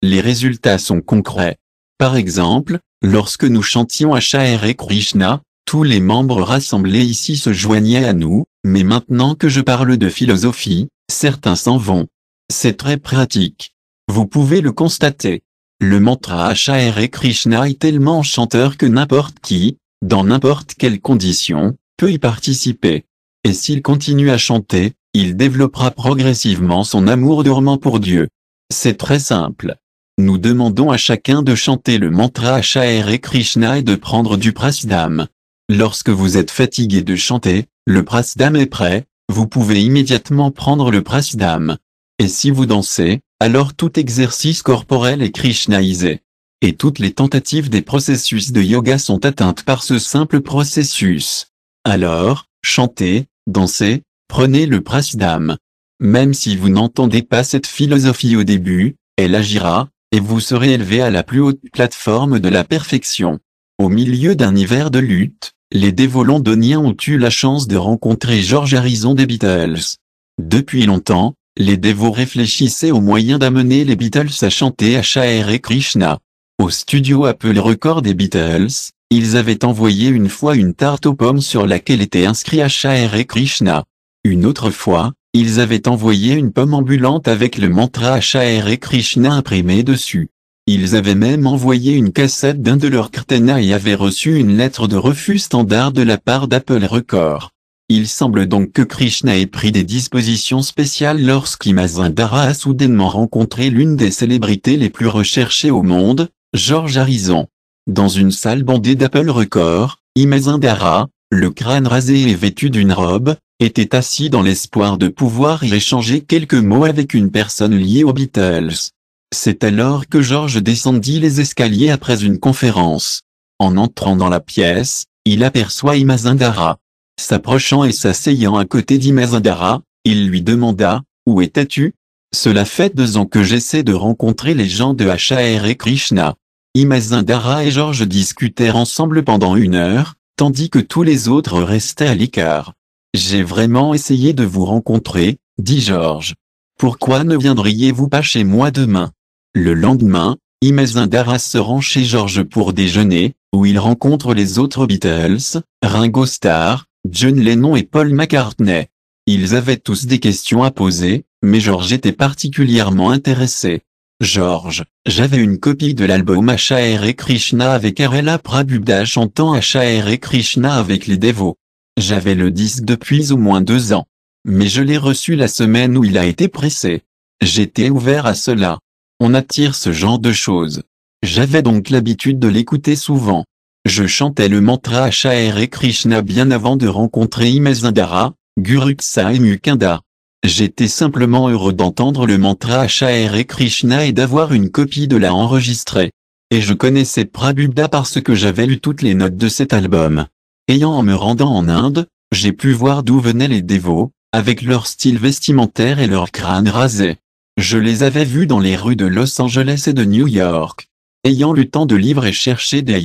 Les résultats sont concrets. Par exemple, Lorsque nous chantions à et Krishna, tous les membres rassemblés ici se joignaient à nous, mais maintenant que je parle de philosophie, certains s'en vont. C'est très pratique. Vous pouvez le constater. Le mantra aha Krishna est tellement chanteur que n'importe qui, dans n'importe quelle condition, peut y participer. Et s'il continue à chanter, il développera progressivement son amour dormant pour Dieu. C'est très simple. Nous demandons à chacun de chanter le mantra Hare Krishna et de prendre du prasadam. Lorsque vous êtes fatigué de chanter, le prasadam est prêt, vous pouvez immédiatement prendre le prasadam. Et si vous dansez, alors tout exercice corporel est krishnaisé. Et toutes les tentatives des processus de yoga sont atteintes par ce simple processus. Alors, chantez, dansez, prenez le prasadam. Même si vous n'entendez pas cette philosophie au début, elle agira, et vous serez élevé à la plus haute plateforme de la perfection. Au milieu d'un hiver de lutte, les dévots londoniens ont eu la chance de rencontrer George Harrison des Beatles. Depuis longtemps, les dévots réfléchissaient aux moyens d'amener les Beatles à chanter à et Krishna. Au studio Apple Record des Beatles, ils avaient envoyé une fois une tarte aux pommes sur laquelle était inscrit H.R. et Krishna. Une autre fois, ils avaient envoyé une pomme ambulante avec le mantra et Krishna imprimé dessus. Ils avaient même envoyé une cassette d'un de leurs Kartana et avaient reçu une lettre de refus standard de la part d'Apple Records. Il semble donc que Krishna ait pris des dispositions spéciales lorsqu'Imazindara a soudainement rencontré l'une des célébrités les plus recherchées au monde, George Harrison. Dans une salle bondée d'Apple Records, Imazindara le crâne rasé et vêtu d'une robe, était assis dans l'espoir de pouvoir y échanger quelques mots avec une personne liée aux Beatles. C'est alors que George descendit les escaliers après une conférence. En entrant dans la pièce, il aperçoit Imazindara. S'approchant et s'asseyant à côté d'Imazindara, il lui demanda, « Où étais-tu » Cela fait deux ans que j'essaie de rencontrer les gens de HR et Krishna. Imazindara et George discutèrent ensemble pendant une heure, tandis que tous les autres restaient à l'écart. J'ai vraiment essayé de vous rencontrer, dit Georges. Pourquoi ne viendriez-vous pas chez moi demain Le lendemain, Imazindara se rend chez Georges pour déjeuner, où il rencontre les autres Beatles, Ringo Starr, John Lennon et Paul McCartney. Ils avaient tous des questions à poser, mais George était particulièrement intéressé. George, j'avais une copie de l'album et Krishna avec Arela Prabhupada chantant et Krishna avec les dévots. J'avais le disque depuis au moins deux ans. Mais je l'ai reçu la semaine où il a été pressé. J'étais ouvert à cela. On attire ce genre de choses. J'avais donc l'habitude de l'écouter souvent. Je chantais le mantra et Krishna bien avant de rencontrer Imazindara, Guruksa et Mukunda. J'étais simplement heureux d'entendre le mantra Hare Krishna et d'avoir une copie de la enregistrée. Et je connaissais Prabhupada parce que j'avais lu toutes les notes de cet album. Ayant en me rendant en Inde, j'ai pu voir d'où venaient les dévots, avec leur style vestimentaire et leur crâne rasé. Je les avais vus dans les rues de Los Angeles et de New York. Ayant le temps de livrer et chercher des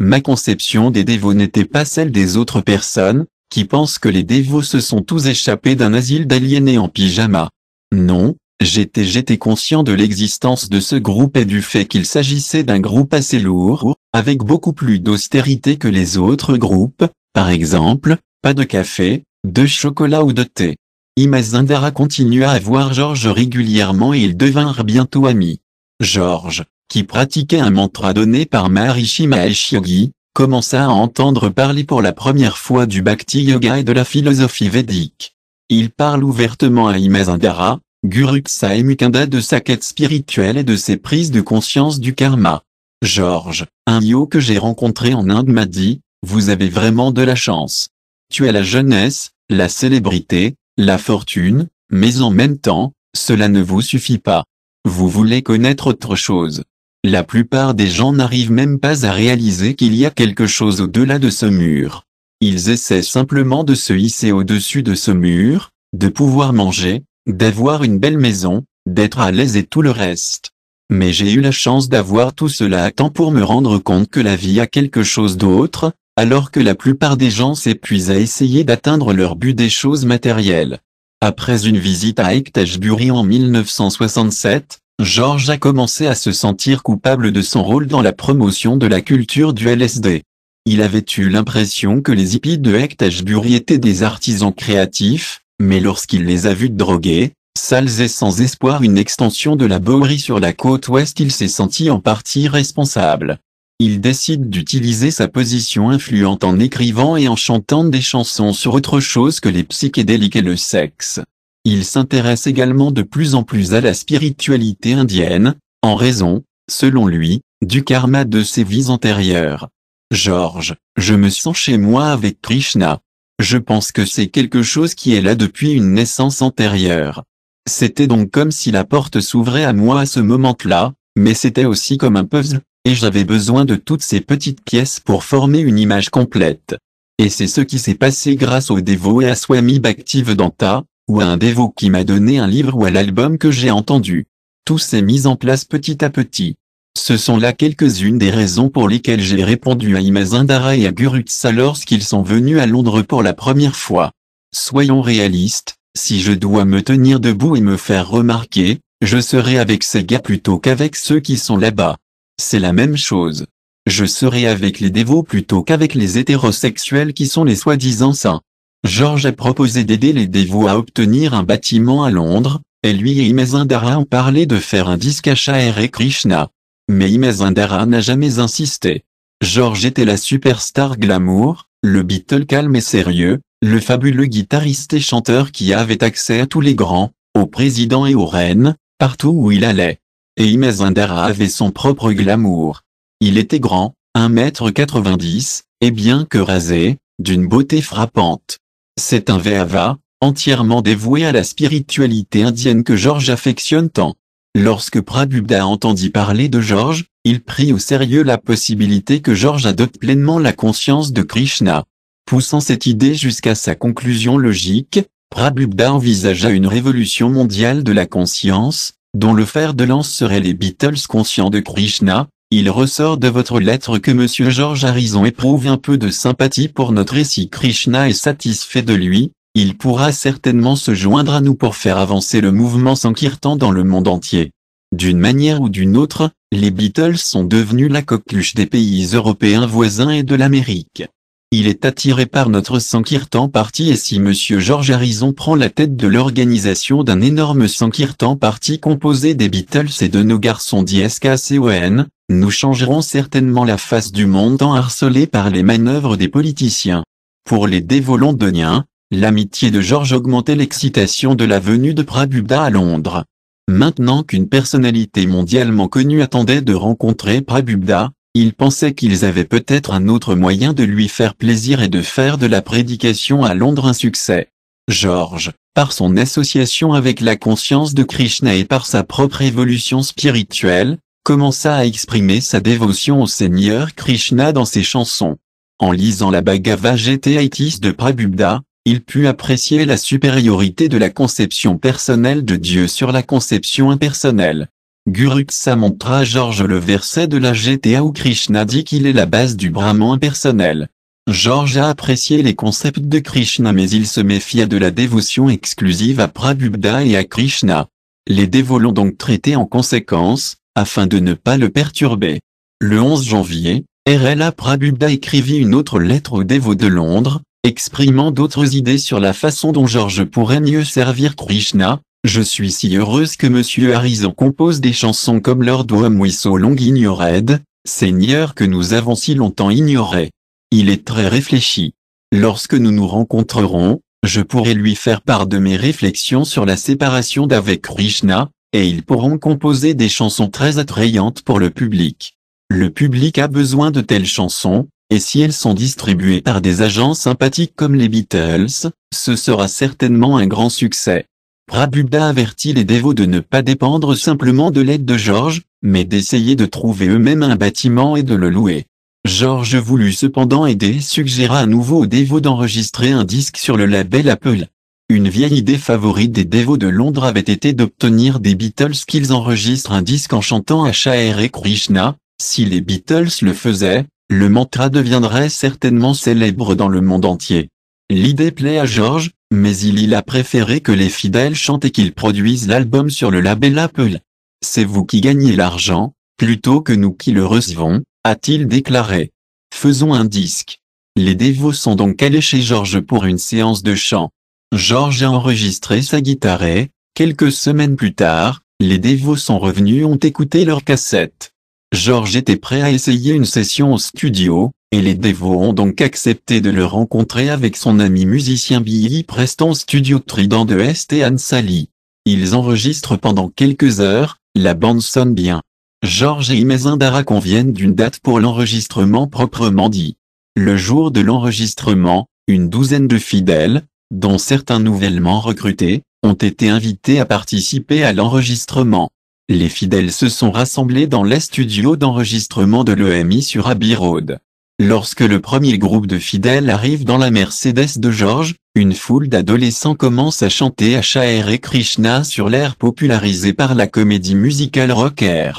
ma conception des dévots n'était pas celle des autres personnes, qui pensent que les dévots se sont tous échappés d'un asile d'aliénés en pyjama. Non, j'étais j'étais conscient de l'existence de ce groupe et du fait qu'il s'agissait d'un groupe assez lourd, avec beaucoup plus d'austérité que les autres groupes, par exemple, pas de café, de chocolat ou de thé. Imazindara continua à voir Georges régulièrement et ils devinrent bientôt amis. Georges, qui pratiquait un mantra donné par Maharishi Mahesh Yogi, commença à entendre parler pour la première fois du Bhakti Yoga et de la philosophie védique. Il parle ouvertement à Imazandara, Guruksa et Mukunda de sa quête spirituelle et de ses prises de conscience du karma. George, un yo que j'ai rencontré en Inde m'a dit, vous avez vraiment de la chance. Tu as la jeunesse, la célébrité, la fortune, mais en même temps, cela ne vous suffit pas. Vous voulez connaître autre chose. La plupart des gens n'arrivent même pas à réaliser qu'il y a quelque chose au-delà de ce mur. Ils essaient simplement de se hisser au-dessus de ce mur, de pouvoir manger, d'avoir une belle maison, d'être à l'aise et tout le reste. Mais j'ai eu la chance d'avoir tout cela à temps pour me rendre compte que la vie a quelque chose d'autre, alors que la plupart des gens s'épuisent à essayer d'atteindre leur but des choses matérielles. Après une visite à Ecktashbury en 1967, Georges a commencé à se sentir coupable de son rôle dans la promotion de la culture du LSD. Il avait eu l'impression que les hippies de Hectagebury étaient des artisans créatifs, mais lorsqu'il les a vus drogués, sales et sans espoir une extension de la Bowery sur la côte ouest il s'est senti en partie responsable. Il décide d'utiliser sa position influente en écrivant et en chantant des chansons sur autre chose que les psychédéliques et le sexe. Il s'intéresse également de plus en plus à la spiritualité indienne, en raison, selon lui, du karma de ses vies antérieures. Georges, je me sens chez moi avec Krishna. Je pense que c'est quelque chose qui est là depuis une naissance antérieure. C'était donc comme si la porte s'ouvrait à moi à ce moment-là, mais c'était aussi comme un puzzle, et j'avais besoin de toutes ces petites pièces pour former une image complète. Et c'est ce qui s'est passé grâce au et à Swami Bhaktivedanta, ou à un dévot qui m'a donné un livre ou à l'album que j'ai entendu. Tout s'est mis en place petit à petit. Ce sont là quelques-unes des raisons pour lesquelles j'ai répondu à Imazindara et à Gurutsa lorsqu'ils sont venus à Londres pour la première fois. Soyons réalistes, si je dois me tenir debout et me faire remarquer, je serai avec ces gars plutôt qu'avec ceux qui sont là-bas. C'est la même chose. Je serai avec les dévots plutôt qu'avec les hétérosexuels qui sont les soi-disant saints. George a proposé d'aider les dévots à obtenir un bâtiment à Londres, et lui et Imazindara ont parlé de faire un disque à Shaher et Krishna. Mais Imazindara n'a jamais insisté. George était la superstar glamour, le Beatle calme et sérieux, le fabuleux guitariste et chanteur qui avait accès à tous les grands, aux présidents et aux reines, partout où il allait. Et Imazindara avait son propre glamour. Il était grand, 1m90, et bien que rasé, d'une beauté frappante. C'est un Véhava, entièrement dévoué à la spiritualité indienne que Georges affectionne tant. Lorsque Prabhupada entendit parler de Georges, il prit au sérieux la possibilité que Georges adopte pleinement la conscience de Krishna. Poussant cette idée jusqu'à sa conclusion logique, Prabhupada envisagea une révolution mondiale de la conscience, dont le fer de lance serait les Beatles conscients de Krishna, il ressort de votre lettre que M. George Harrison éprouve un peu de sympathie pour notre et Krishna est satisfait de lui, il pourra certainement se joindre à nous pour faire avancer le mouvement Sankirtan dans le monde entier. D'une manière ou d'une autre, les Beatles sont devenus la coqueluche des pays européens voisins et de l'Amérique. Il est attiré par notre Sankirtan Party et si Monsieur George Harrison prend la tête de l'organisation d'un énorme Sankirtan parti composé des Beatles et de nos garçons d'ISKCON, nous changerons certainement la face du monde en harcelé par les manœuvres des politiciens. Pour les londoniens, l'amitié de George augmentait l'excitation de la venue de Prabubda à Londres. Maintenant qu'une personnalité mondialement connue attendait de rencontrer Prabubda, il pensait qu'ils avaient peut-être un autre moyen de lui faire plaisir et de faire de la prédication à Londres un succès. George, par son association avec la conscience de Krishna et par sa propre évolution spirituelle, commença à exprimer sa dévotion au Seigneur Krishna dans ses chansons. En lisant la Bhagavad Gita de Prabhupada, il put apprécier la supériorité de la conception personnelle de Dieu sur la conception impersonnelle. Guruksa montra à George le verset de la GTA où Krishna dit qu'il est la base du Brahman impersonnel. George a apprécié les concepts de Krishna mais il se méfia de la dévotion exclusive à Prabhupada et à Krishna. Les dévots l'ont donc traité en conséquence, afin de ne pas le perturber. Le 11 janvier, RLA Prabhupada écrivit une autre lettre aux dévots de Londres, exprimant d'autres idées sur la façon dont George pourrait mieux servir Krishna, je suis si heureuse que Monsieur Harrison compose des chansons comme Lord We So Long Ignored, Seigneur que nous avons si longtemps ignoré. Il est très réfléchi. Lorsque nous nous rencontrerons, je pourrai lui faire part de mes réflexions sur la séparation d'avec Krishna, et ils pourront composer des chansons très attrayantes pour le public. Le public a besoin de telles chansons, et si elles sont distribuées par des agents sympathiques comme les Beatles, ce sera certainement un grand succès. Prabhupada avertit les dévots de ne pas dépendre simplement de l'aide de Georges, mais d'essayer de trouver eux-mêmes un bâtiment et de le louer. Georges voulut cependant aider et suggéra à nouveau aux dévots d'enregistrer un disque sur le label Apple. Une vieille idée favorite des dévots de Londres avait été d'obtenir des Beatles qu'ils enregistrent un disque en chantant à et Krishna. Si les Beatles le faisaient, le mantra deviendrait certainement célèbre dans le monde entier. L'idée plaît à George, mais il a préféré que les fidèles chantent et qu'ils produisent l'album sur le label Apple. C'est vous qui gagnez l'argent, plutôt que nous qui le recevons, a-t-il déclaré. Faisons un disque. Les dévots sont donc allés chez Georges pour une séance de chant. Georges a enregistré sa guitare et, quelques semaines plus tard, les dévots sont revenus ont écouté leur cassette. Georges était prêt à essayer une session au studio, et les dévots ont donc accepté de le rencontrer avec son ami musicien Billy Preston Studio Trident de Est et Anne Sally. Ils enregistrent pendant quelques heures, la bande sonne bien. Georges et Imez conviennent d'une date pour l'enregistrement proprement dit. Le jour de l'enregistrement, une douzaine de fidèles, dont certains nouvellement recrutés, ont été invités à participer à l'enregistrement. Les fidèles se sont rassemblés dans les studios d'enregistrement de l'EMI sur Abbey Road. Lorsque le premier groupe de fidèles arrive dans la Mercedes de George, une foule d'adolescents commence à chanter HR et Krishna sur l'air popularisé par la comédie musicale rocker.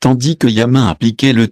Tandis que Yama appliquait le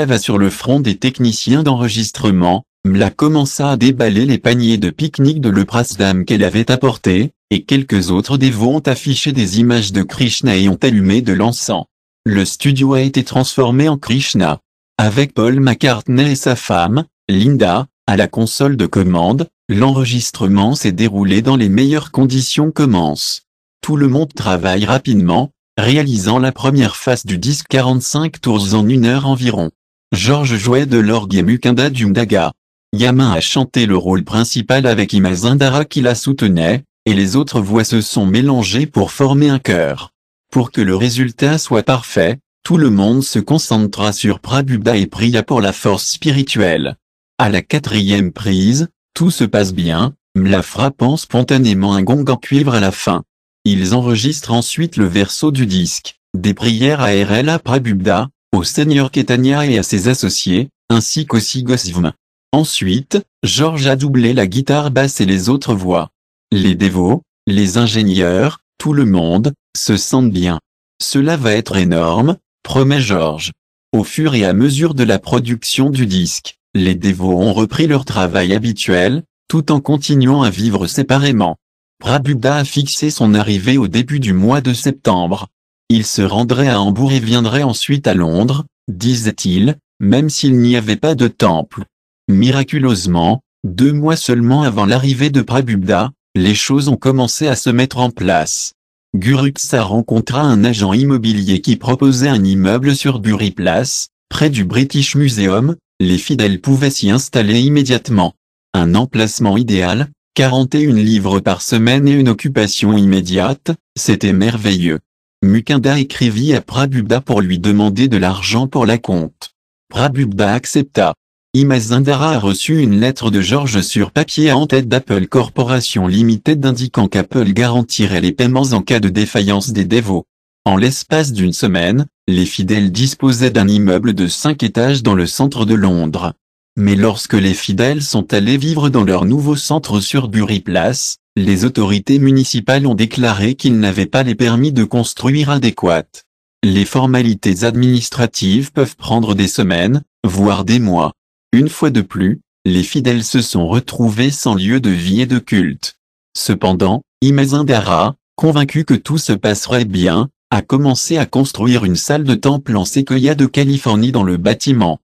Ava sur le front des techniciens d'enregistrement, Mla commença à déballer les paniers de pique-nique de Leprasdam qu'elle avait apporté, et quelques autres dévots ont affiché des images de Krishna et ont allumé de l'encens. Le studio a été transformé en Krishna avec Paul McCartney et sa femme, Linda, à la console de commande, l'enregistrement s'est déroulé dans les meilleures conditions commence. Tout le monde travaille rapidement, réalisant la première phase du disque 45 tours en une heure environ. George jouait de l'orgue et Mukunda mdaga. Yamin a chanté le rôle principal avec Imazindara qui la soutenait, et les autres voix se sont mélangées pour former un chœur. Pour que le résultat soit parfait, tout le monde se concentra sur Prabhupada et pria pour la force spirituelle. À la quatrième prise, tout se passe bien, Mla frappant spontanément un gong en cuivre à la fin. Ils enregistrent ensuite le verso du disque, des prières à à Prabhupada, au Seigneur Ketania et à ses associés, ainsi qu'au Sigosvm. Ensuite, Georges a doublé la guitare basse et les autres voix. Les dévots, les ingénieurs, tout le monde, se sentent bien. Cela va être énorme, promet Georges. Au fur et à mesure de la production du disque, les dévots ont repris leur travail habituel, tout en continuant à vivre séparément. Prabuddha a fixé son arrivée au début du mois de septembre. Il se rendrait à Hambourg et viendrait ensuite à Londres, disait-il, même s'il n'y avait pas de temple. Miraculeusement, deux mois seulement avant l'arrivée de Prabuddha, les choses ont commencé à se mettre en place. Guruksa rencontra un agent immobilier qui proposait un immeuble sur Bury Place, près du British Museum, les fidèles pouvaient s'y installer immédiatement. Un emplacement idéal, 41 livres par semaine et une occupation immédiate, c'était merveilleux. Mukunda écrivit à Prabubda pour lui demander de l'argent pour la compte. Prabhupada accepta. Imazindara a reçu une lettre de George sur papier en tête d'Apple Corporation Limited indiquant qu'Apple garantirait les paiements en cas de défaillance des dévots. En l'espace d'une semaine, les fidèles disposaient d'un immeuble de cinq étages dans le centre de Londres. Mais lorsque les fidèles sont allés vivre dans leur nouveau centre sur Burry Place, les autorités municipales ont déclaré qu'ils n'avaient pas les permis de construire adéquates. Les formalités administratives peuvent prendre des semaines, voire des mois. Une fois de plus, les fidèles se sont retrouvés sans lieu de vie et de culte. Cependant, Imazindara, convaincu que tout se passerait bien, a commencé à construire une salle de temple en séquoia de Californie dans le bâtiment.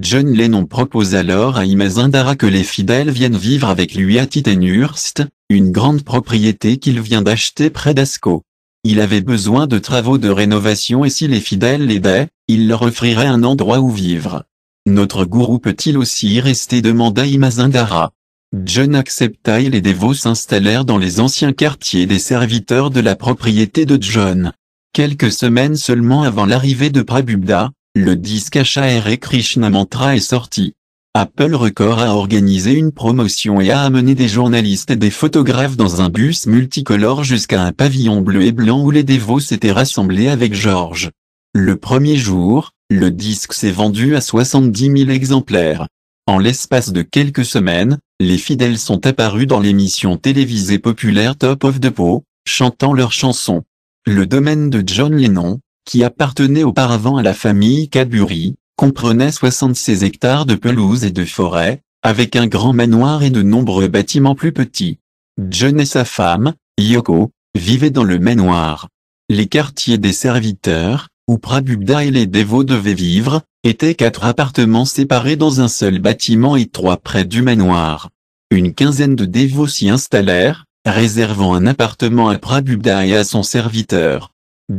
John Lennon propose alors à Imazindara que les fidèles viennent vivre avec lui à Titenhurst, une grande propriété qu'il vient d'acheter près d'Asco. Il avait besoin de travaux de rénovation et si les fidèles l'aidaient, il leur offrirait un endroit où vivre. Notre gourou peut-il aussi y rester demanda Imazindara. John accepta et les dévots s'installèrent dans les anciens quartiers des serviteurs de la propriété de John. Quelques semaines seulement avant l'arrivée de Prabhupada, le disque HR et Krishna Mantra est sorti. Apple Records a organisé une promotion et a amené des journalistes et des photographes dans un bus multicolore jusqu'à un pavillon bleu et blanc où les dévots s'étaient rassemblés avec George. Le premier jour, le disque s'est vendu à 70 000 exemplaires. En l'espace de quelques semaines, les fidèles sont apparus dans l'émission télévisée populaire Top of the Po, chantant leurs chansons. Le domaine de John Lennon, qui appartenait auparavant à la famille Cadbury, comprenait 76 hectares de pelouses et de forêts, avec un grand manoir et de nombreux bâtiments plus petits. John et sa femme, Yoko, vivaient dans le manoir. Les quartiers des serviteurs, où Prabhupada et les dévots devaient vivre, étaient quatre appartements séparés dans un seul bâtiment et trois près du manoir. Une quinzaine de dévots s'y installèrent, réservant un appartement à Prabhupada et à son serviteur.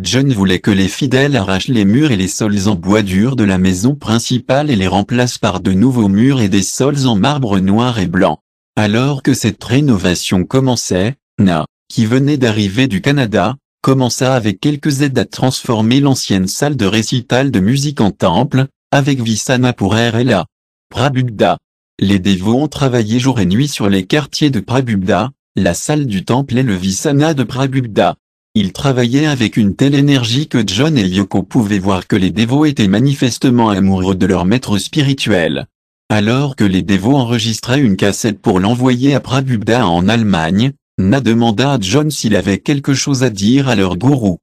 John voulait que les fidèles arrachent les murs et les sols en bois dur de la maison principale et les remplacent par de nouveaux murs et des sols en marbre noir et blanc. Alors que cette rénovation commençait, Na, qui venait d'arriver du Canada, commença avec quelques aides à transformer l'ancienne salle de récital de musique en temple, avec Visana pour RLA. Prabhupada. Les dévots ont travaillé jour et nuit sur les quartiers de Prabhupada, la salle du temple et le Visana de Prabhupada. Ils travaillaient avec une telle énergie que John et Yoko pouvaient voir que les dévots étaient manifestement amoureux de leur maître spirituel. Alors que les dévots enregistraient une cassette pour l'envoyer à Prabhupada en Allemagne, Na demanda à John s'il avait quelque chose à dire à leur gourou.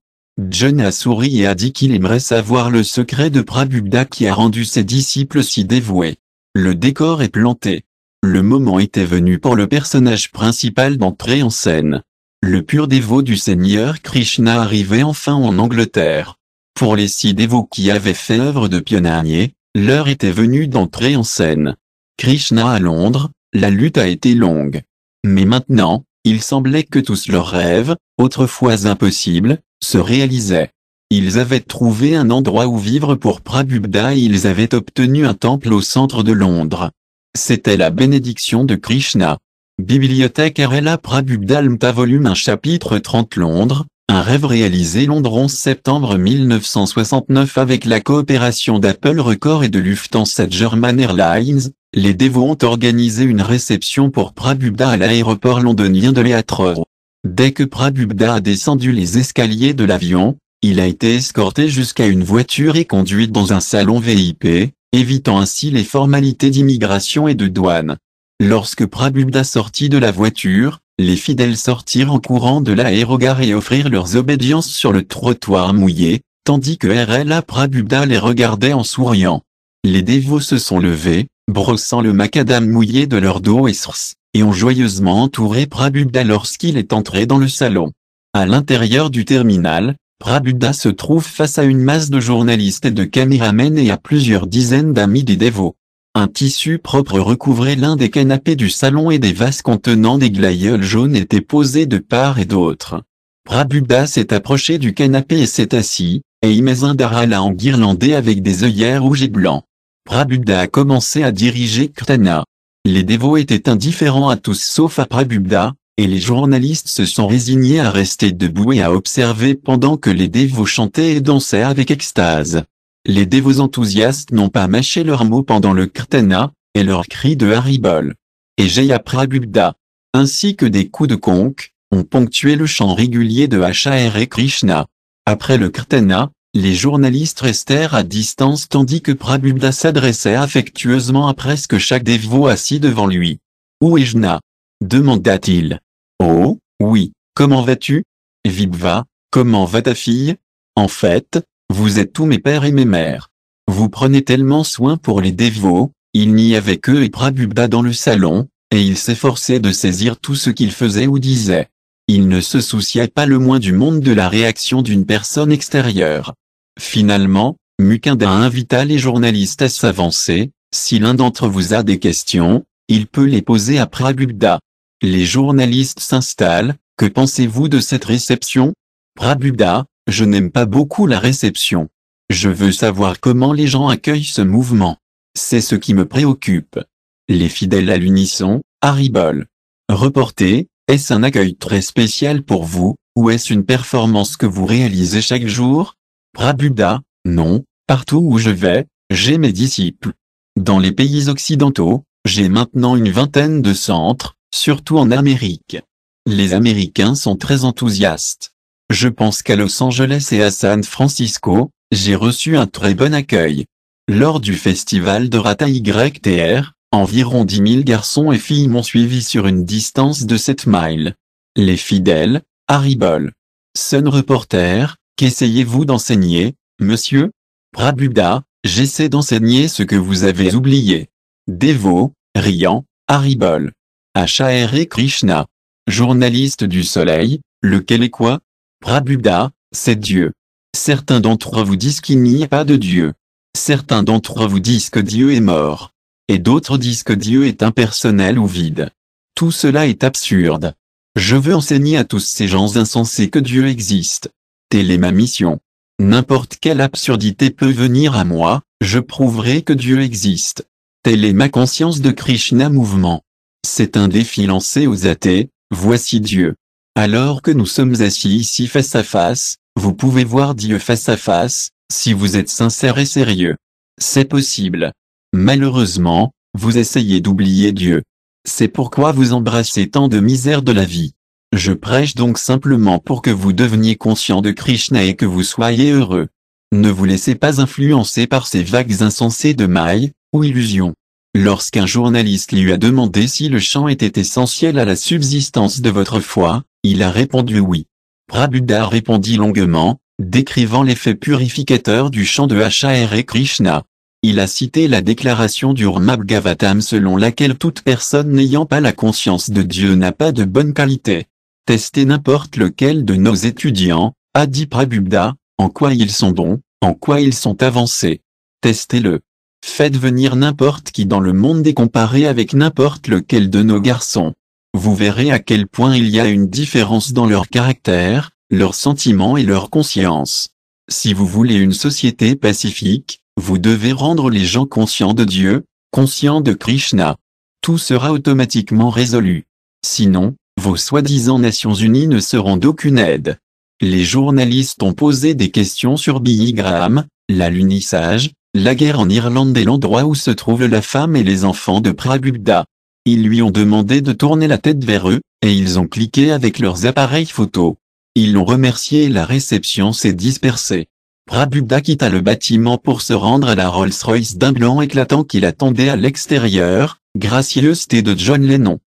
John a souri et a dit qu'il aimerait savoir le secret de Prabhupada qui a rendu ses disciples si dévoués. Le décor est planté. Le moment était venu pour le personnage principal d'entrer en scène. Le pur dévot du Seigneur Krishna arrivait enfin en Angleterre. Pour les six dévots qui avaient fait œuvre de pionnier, l'heure était venue d'entrer en scène. Krishna à Londres, la lutte a été longue. Mais maintenant, il semblait que tous leurs rêves, autrefois impossibles, se réalisaient. Ils avaient trouvé un endroit où vivre pour Prabhupada et ils avaient obtenu un temple au centre de Londres. C'était la bénédiction de Krishna. Bibliothèque Arela Prabhupada volume 1 chapitre 30 Londres, un rêve réalisé Londres 11 septembre 1969 avec la coopération d'Apple Records et de Lufthansa German Airlines, les dévots ont organisé une réception pour Prabhupada à l'aéroport londonien de Heathrow. Dès que Prabhupada a descendu les escaliers de l'avion, il a été escorté jusqu'à une voiture et conduit dans un salon VIP, évitant ainsi les formalités d'immigration et de douane. Lorsque Prabhupada sortit de la voiture, les fidèles sortirent en courant de l'aérogare et offrirent leurs obédiences sur le trottoir mouillé, tandis que RLA Prabhupada les regardait en souriant. Les dévots se sont levés, brossant le macadam mouillé de leur dos et source, et ont joyeusement entouré Prabuddha lorsqu'il est entré dans le salon. À l'intérieur du terminal, Prabuddha se trouve face à une masse de journalistes et de caméramen et à plusieurs dizaines d'amis des dévots. Un tissu propre recouvrait l'un des canapés du salon et des vases contenant des glaïeuls jaunes étaient posés de part et d'autre. Prabuddha s'est approché du canapé et s'est assis, et daral l'a enguirlandé avec des œillères rouges et blancs. Prabhupada a commencé à diriger Kirtana. Les dévots étaient indifférents à tous sauf à Prabhupada, et les journalistes se sont résignés à rester debout et à observer pendant que les dévots chantaient et dansaient avec extase. Les dévots enthousiastes n'ont pas mâché leurs mots pendant le kirtana, et leurs cris de haribol. Et Jaya Prabhupada, ainsi que des coups de conque, ont ponctué le chant régulier de et Krishna. Après le kirtana, les journalistes restèrent à distance tandis que Prabhupada s'adressait affectueusement à presque chaque dévot assis devant lui. « Où est Jna ?» demanda-t-il. « Oh, oui, comment vas-tu Vibva, comment va ta fille En fait, vous êtes tous mes pères et mes mères. Vous prenez tellement soin pour les dévots, il n'y avait que et Prabhupada dans le salon, et il s'efforçait de saisir tout ce qu'il faisait ou disait. Il ne se souciait pas le moins du monde de la réaction d'une personne extérieure. Finalement, Mukunda invita les journalistes à s'avancer, si l'un d'entre vous a des questions, il peut les poser à Prabubda. Les journalistes s'installent, que pensez-vous de cette réception Prabubda, je n'aime pas beaucoup la réception. Je veux savoir comment les gens accueillent ce mouvement. C'est ce qui me préoccupe. Les fidèles à l'unisson, Haribol. Reporté, est-ce un accueil très spécial pour vous, ou est-ce une performance que vous réalisez chaque jour Rabuda, non, partout où je vais, j'ai mes disciples. Dans les pays occidentaux, j'ai maintenant une vingtaine de centres, surtout en Amérique. Les Américains sont très enthousiastes. Je pense qu'à Los Angeles et à San Francisco, j'ai reçu un très bon accueil. Lors du festival de Rata YTR, environ 10 000 garçons et filles m'ont suivi sur une distance de 7 miles. Les fidèles, Harry Sun Reporter, Qu'essayez-vous d'enseigner, monsieur Prabuddha, j'essaie d'enseigner ce que vous avez oublié. Dévot, riant, Haribol. Acharya e Krishna. Journaliste du soleil, lequel est quoi Prabuddha, c'est Dieu. Certains d'entre vous disent qu'il n'y a pas de Dieu. Certains d'entre vous disent que Dieu est mort. Et d'autres disent que Dieu est impersonnel ou vide. Tout cela est absurde. Je veux enseigner à tous ces gens insensés que Dieu existe telle est ma mission. N'importe quelle absurdité peut venir à moi, je prouverai que Dieu existe. Telle est ma conscience de Krishna mouvement. C'est un défi lancé aux athées, voici Dieu. Alors que nous sommes assis ici face à face, vous pouvez voir Dieu face à face, si vous êtes sincère et sérieux. C'est possible. Malheureusement, vous essayez d'oublier Dieu. C'est pourquoi vous embrassez tant de misère de la vie. Je prêche donc simplement pour que vous deveniez conscient de Krishna et que vous soyez heureux. Ne vous laissez pas influencer par ces vagues insensées de mailles, ou illusions. Lorsqu'un journaliste lui a demandé si le chant était essentiel à la subsistance de votre foi, il a répondu oui. Prabhupada répondit longuement, décrivant l'effet purificateur du chant de et Krishna. Il a cité la déclaration du Gavatam selon laquelle toute personne n'ayant pas la conscience de Dieu n'a pas de bonne qualité. Testez n'importe lequel de nos étudiants, a dit en quoi ils sont bons, en quoi ils sont avancés. Testez-le. Faites venir n'importe qui dans le monde et comparez avec n'importe lequel de nos garçons. Vous verrez à quel point il y a une différence dans leur caractère, leurs sentiments et leur conscience. Si vous voulez une société pacifique, vous devez rendre les gens conscients de Dieu, conscients de Krishna. Tout sera automatiquement résolu. Sinon, vos soi-disant Nations Unies ne seront d'aucune aide. Les journalistes ont posé des questions sur Billy Graham, lunissage, la guerre en Irlande et l'endroit où se trouvent la femme et les enfants de Prabhupada. Ils lui ont demandé de tourner la tête vers eux, et ils ont cliqué avec leurs appareils photo. Ils l'ont remercié et la réception s'est dispersée. Prabhupada quitta le bâtiment pour se rendre à la Rolls-Royce d'un blanc éclatant qu'il attendait à l'extérieur, gracieuse et de John Lennon.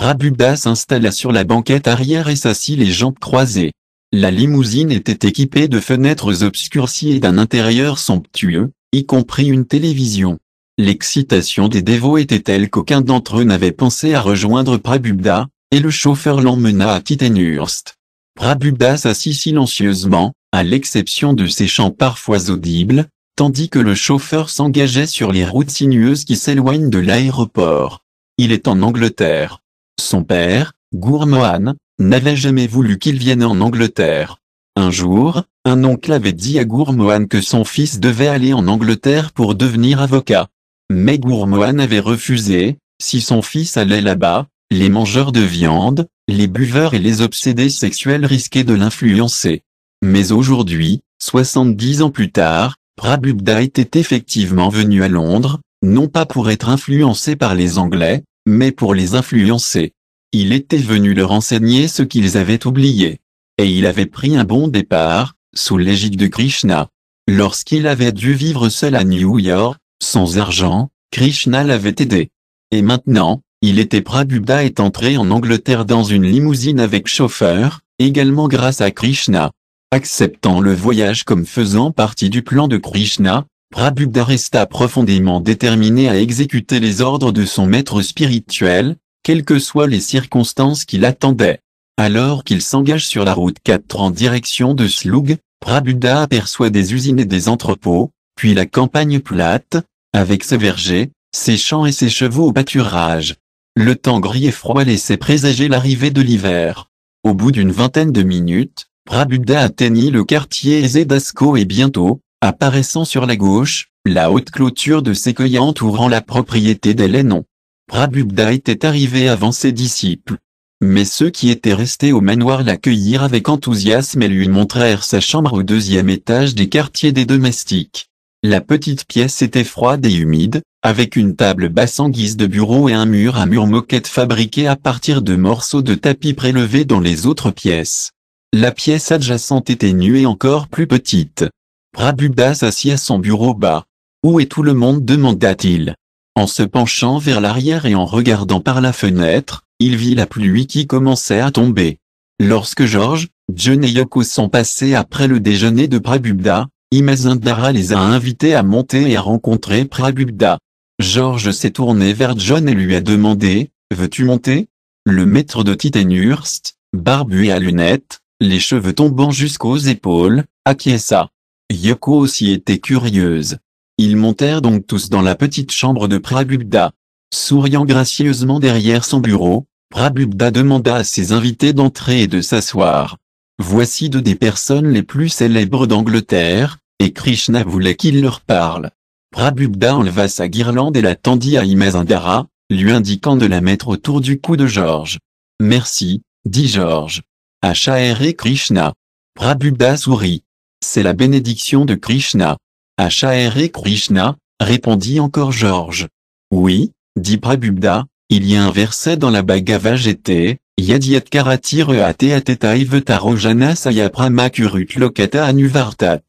Rabuda s'installa sur la banquette arrière et s'assit les jambes croisées. La limousine était équipée de fenêtres obscurcies et d'un intérieur somptueux, y compris une télévision. L'excitation des dévots était telle qu'aucun d'entre eux n'avait pensé à rejoindre Prabubda, et le chauffeur l'emmena à Tittenhurst. Prabhubda s'assit silencieusement, à l'exception de ses chants parfois audibles, tandis que le chauffeur s'engageait sur les routes sinueuses qui s'éloignent de l'aéroport. Il est en Angleterre. Son père, Gourmohan, n'avait jamais voulu qu'il vienne en Angleterre. Un jour, un oncle avait dit à Gourmohan que son fils devait aller en Angleterre pour devenir avocat. Mais Gourmohan avait refusé, si son fils allait là-bas, les mangeurs de viande, les buveurs et les obsédés sexuels risquaient de l'influencer. Mais aujourd'hui, 70 ans plus tard, Prabhupada était effectivement venu à Londres, non pas pour être influencé par les Anglais, mais pour les influencer. Il était venu leur enseigner ce qu'ils avaient oublié. Et il avait pris un bon départ, sous l'égide de Krishna. Lorsqu'il avait dû vivre seul à New York, sans argent, Krishna l'avait aidé. Et maintenant, il était Prabhupada est entré en Angleterre dans une limousine avec chauffeur, également grâce à Krishna. Acceptant le voyage comme faisant partie du plan de Krishna, Prabhupada resta profondément déterminé à exécuter les ordres de son maître spirituel, quelles que soient les circonstances qui l'attendaient. Alors qu'il s'engage sur la route 4 en direction de Slug, Prabhupada aperçoit des usines et des entrepôts, puis la campagne plate, avec ses vergers, ses champs et ses chevaux au pâturage. Le temps gris et froid laissait présager l'arrivée de l'hiver. Au bout d'une vingtaine de minutes, Prabhupada atteignit le quartier Zedasco et bientôt, Apparaissant sur la gauche, la haute clôture de séquoia entourant la propriété d'Hélénon. Prabhupada était arrivé avant ses disciples. Mais ceux qui étaient restés au manoir l'accueillirent avec enthousiasme et lui montrèrent sa chambre au deuxième étage des quartiers des domestiques. La petite pièce était froide et humide, avec une table basse en guise de bureau et un mur à mur moquette fabriqué à partir de morceaux de tapis prélevés dans les autres pièces. La pièce adjacente était nue et encore plus petite. Prabubda s'assit à son bureau bas. Où est tout le monde demanda-t-il. En se penchant vers l'arrière et en regardant par la fenêtre, il vit la pluie qui commençait à tomber. Lorsque George, John et Yoko sont passés après le déjeuner de Prabubda, Imazindara les a invités à monter et à rencontrer Prabubda. George s'est tourné vers John et lui a demandé, veux-tu monter? Le maître de Titanhurst, barbu et à lunettes, les cheveux tombant jusqu'aux épaules, acquiesça. Yoko aussi était curieuse. Ils montèrent donc tous dans la petite chambre de Prabhupada. Souriant gracieusement derrière son bureau, Prabhupada demanda à ses invités d'entrer et de s'asseoir. Voici deux des personnes les plus célèbres d'Angleterre, et Krishna voulait qu'il leur parle. Prabhupada enleva sa guirlande et la tendit à Imazindara, lui indiquant de la mettre autour du cou de Georges. Merci, dit Georges. À et Krishna. Prabhupada sourit. C'est la bénédiction de Krishna. Acharya e Krishna, répondit encore Georges. Oui, dit Prabhupada, il y a un verset dans la Bhagavad Gita, Yadyat rojana Atetataivatarojana Sayapramakurut Lokata Anuvartat.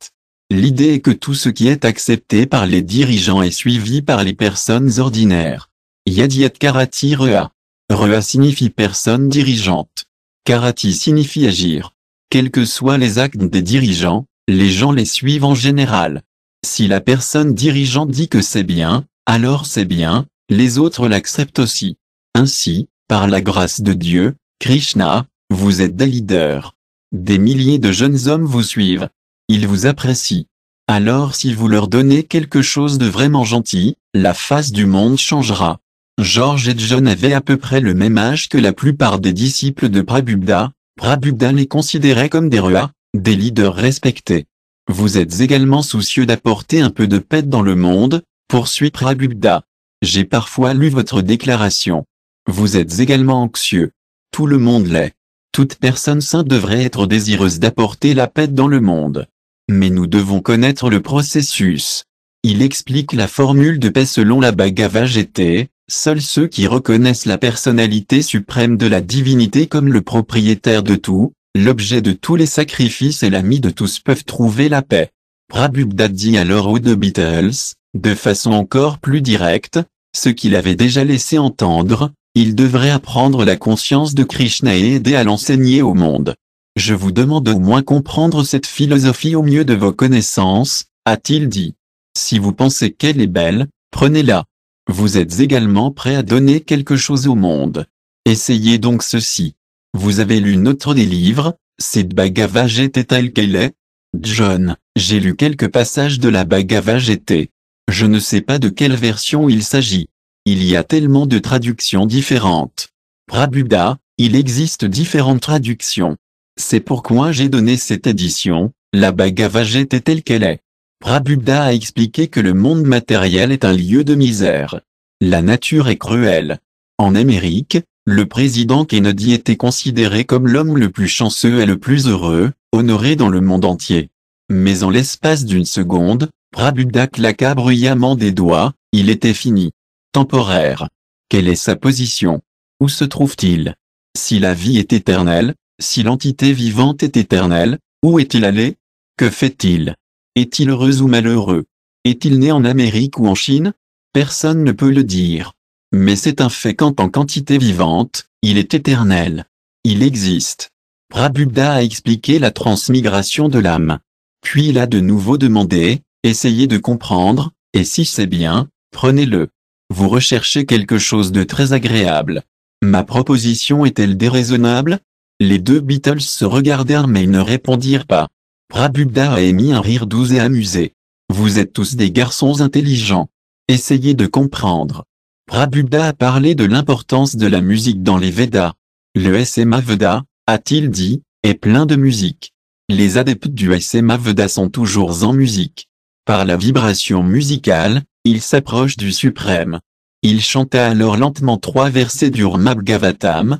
L'idée est que tout ce qui est accepté par les dirigeants est suivi par les personnes ordinaires. Yadiyat Karati Rea. Rea signifie personne dirigeante. Karati signifie agir. Quels que soient les actes des dirigeants, les gens les suivent en général. Si la personne dirigeante dit que c'est bien, alors c'est bien, les autres l'acceptent aussi. Ainsi, par la grâce de Dieu, Krishna, vous êtes des leaders. Des milliers de jeunes hommes vous suivent. Ils vous apprécient. Alors si vous leur donnez quelque chose de vraiment gentil, la face du monde changera. George et John avaient à peu près le même âge que la plupart des disciples de Prabhupada. Prabhupada les considérait comme des rois des leaders respectés. Vous êtes également soucieux d'apporter un peu de paix dans le monde, poursuit Prabhupada. J'ai parfois lu votre déclaration. Vous êtes également anxieux. Tout le monde l'est. Toute personne sainte devrait être désireuse d'apporter la paix dans le monde. Mais nous devons connaître le processus. Il explique la formule de paix selon la Bhagavad Gita, seuls ceux qui reconnaissent la personnalité suprême de la divinité comme le propriétaire de tout, l'objet de tous les sacrifices et l'ami de tous peuvent trouver la paix. Prabhupada dit alors aux Beatles, de façon encore plus directe, ce qu'il avait déjà laissé entendre, il devrait apprendre la conscience de Krishna et aider à l'enseigner au monde. Je vous demande au moins comprendre cette philosophie au mieux de vos connaissances, a-t-il dit. Si vous pensez qu'elle est belle, prenez-la. Vous êtes également prêt à donner quelque chose au monde. Essayez donc ceci. Vous avez lu notre des livres, cette Bhagavad Gita telle qu'elle est John, j'ai lu quelques passages de la Bhagavad Gita. Je ne sais pas de quelle version il s'agit. Il y a tellement de traductions différentes. Prabhupada, il existe différentes traductions. C'est pourquoi j'ai donné cette édition, la Bhagavad Gita telle qu'elle est. a expliqué que le monde matériel est un lieu de misère. La nature est cruelle. En Amérique, le président Kennedy était considéré comme l'homme le plus chanceux et le plus heureux, honoré dans le monde entier. Mais en l'espace d'une seconde, Prabhupada claqua bruyamment des doigts, il était fini. Temporaire. Quelle est sa position Où se trouve-t-il Si la vie est éternelle, si l'entité vivante est éternelle, où est-il allé Que fait-il Est-il heureux ou malheureux Est-il né en Amérique ou en Chine Personne ne peut le dire. Mais c'est un fait qu'en en quantité vivante, il est éternel. Il existe. Prabhupada a expliqué la transmigration de l'âme. Puis il a de nouveau demandé, essayez de comprendre, et si c'est bien, prenez-le. Vous recherchez quelque chose de très agréable. Ma proposition est-elle déraisonnable Les deux Beatles se regardèrent mais ils ne répondirent pas. Prabhupada a émis un rire doux et amusé. Vous êtes tous des garçons intelligents. Essayez de comprendre. Prabhupada a parlé de l'importance de la musique dans les Vedas. Le SMA Veda, a-t-il dit, est plein de musique. Les adeptes du SMA Veda sont toujours en musique. Par la vibration musicale, ils s'approchent du suprême. Il chanta alors lentement trois versets du Ramabhagavatam.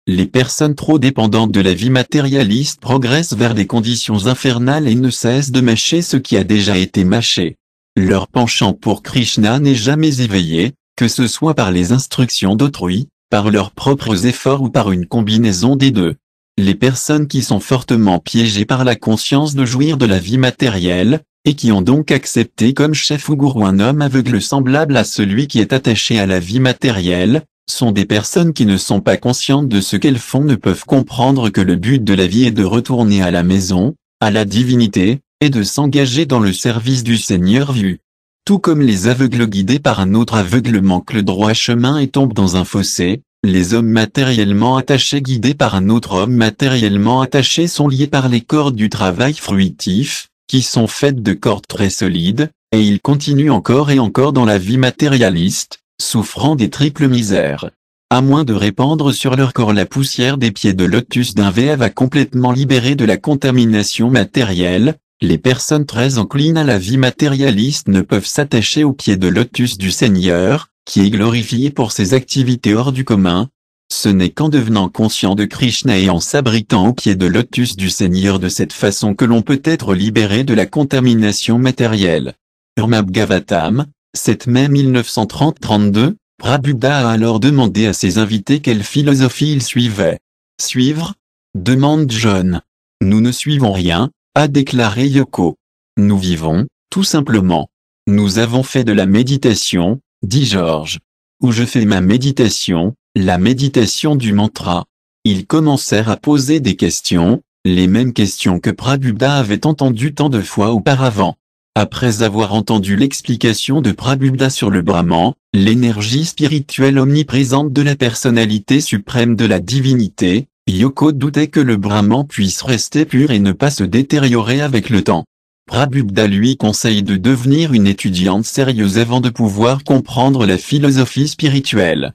Les personnes trop dépendantes de la vie matérialiste progressent vers des conditions infernales et ne cessent de mâcher ce qui a déjà été mâché. Leur penchant pour Krishna n'est jamais éveillé, que ce soit par les instructions d'autrui, par leurs propres efforts ou par une combinaison des deux. Les personnes qui sont fortement piégées par la conscience de jouir de la vie matérielle, et qui ont donc accepté comme chef ou gourou un homme aveugle semblable à celui qui est attaché à la vie matérielle, sont des personnes qui ne sont pas conscientes de ce qu'elles font ne peuvent comprendre que le but de la vie est de retourner à la maison, à la divinité, et de s'engager dans le service du Seigneur vu. Tout comme les aveugles guidés par un autre aveugle manquent le droit chemin et tombent dans un fossé, les hommes matériellement attachés guidés par un autre homme matériellement attaché sont liés par les cordes du travail fruitif, qui sont faites de cordes très solides, et ils continuent encore et encore dans la vie matérialiste, souffrant des triples misères. À moins de répandre sur leur corps la poussière des pieds de lotus d'un va complètement libérer de la contamination matérielle, les personnes très enclines à la vie matérialiste ne peuvent s'attacher aux pieds de lotus du Seigneur, qui est glorifié pour ses activités hors du commun. Ce n'est qu'en devenant conscient de Krishna et en s'abritant aux pieds de lotus du Seigneur de cette façon que l'on peut être libéré de la contamination matérielle. Urmabgavatam, 7 mai 1930-32, Prabhupada a alors demandé à ses invités quelle philosophie ils suivaient. Suivre demande John. Nous ne suivons rien, a déclaré Yoko. Nous vivons, tout simplement. Nous avons fait de la méditation, dit George. Où je fais ma méditation, la méditation du mantra. Ils commencèrent à poser des questions, les mêmes questions que Prabhupada avait entendues tant de fois auparavant. Après avoir entendu l'explication de Prabhupada sur le Brahman, l'énergie spirituelle omniprésente de la personnalité suprême de la divinité, Yoko doutait que le Brahman puisse rester pur et ne pas se détériorer avec le temps. Prabhupada lui conseille de devenir une étudiante sérieuse avant de pouvoir comprendre la philosophie spirituelle.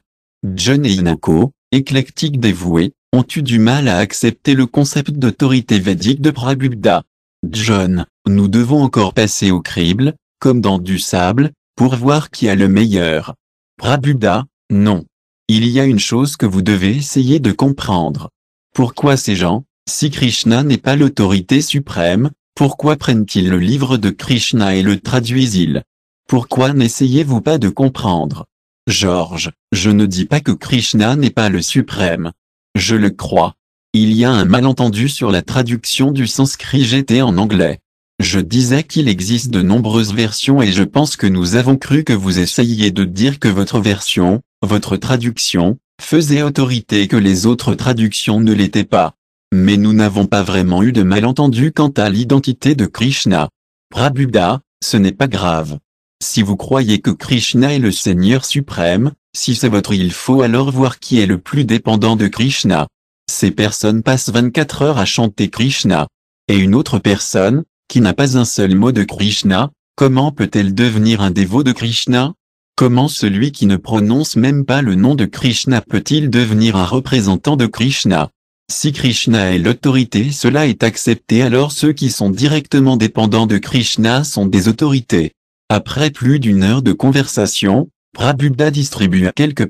John et Inako, éclectiques dévoués, ont eu du mal à accepter le concept d'autorité védique de Prabhupada. John, nous devons encore passer au crible, comme dans du sable, pour voir qui a le meilleur. Prabhuda, non. Il y a une chose que vous devez essayer de comprendre. Pourquoi ces gens, si Krishna n'est pas l'autorité suprême, pourquoi prennent-ils le livre de Krishna et le traduisent-ils Pourquoi n'essayez-vous pas de comprendre Georges, je ne dis pas que Krishna n'est pas le suprême. Je le crois. Il y a un malentendu sur la traduction du sanskrit GT en anglais. Je disais qu'il existe de nombreuses versions et je pense que nous avons cru que vous essayiez de dire que votre version, votre traduction, faisait autorité et que les autres traductions ne l'étaient pas. Mais nous n'avons pas vraiment eu de malentendu quant à l'identité de Krishna. Prabhuda, ce n'est pas grave. Si vous croyez que Krishna est le Seigneur suprême, si c'est votre il faut alors voir qui est le plus dépendant de Krishna. Ces personnes passent 24 heures à chanter Krishna. Et une autre personne, qui n'a pas un seul mot de Krishna, comment peut-elle devenir un dévot de Krishna Comment celui qui ne prononce même pas le nom de Krishna peut-il devenir un représentant de Krishna Si Krishna est l'autorité cela est accepté alors ceux qui sont directement dépendants de Krishna sont des autorités. Après plus d'une heure de conversation, Prabhupada distribua quelques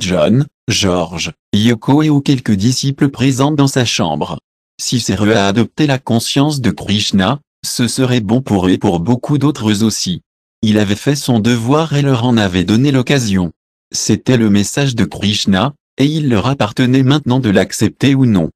John, George, Yoko et aux quelques disciples présents dans sa chambre. Si a adopté la conscience de Krishna, ce serait bon pour eux et pour beaucoup d'autres aussi. Il avait fait son devoir et leur en avait donné l'occasion. C'était le message de Krishna, et il leur appartenait maintenant de l'accepter ou non.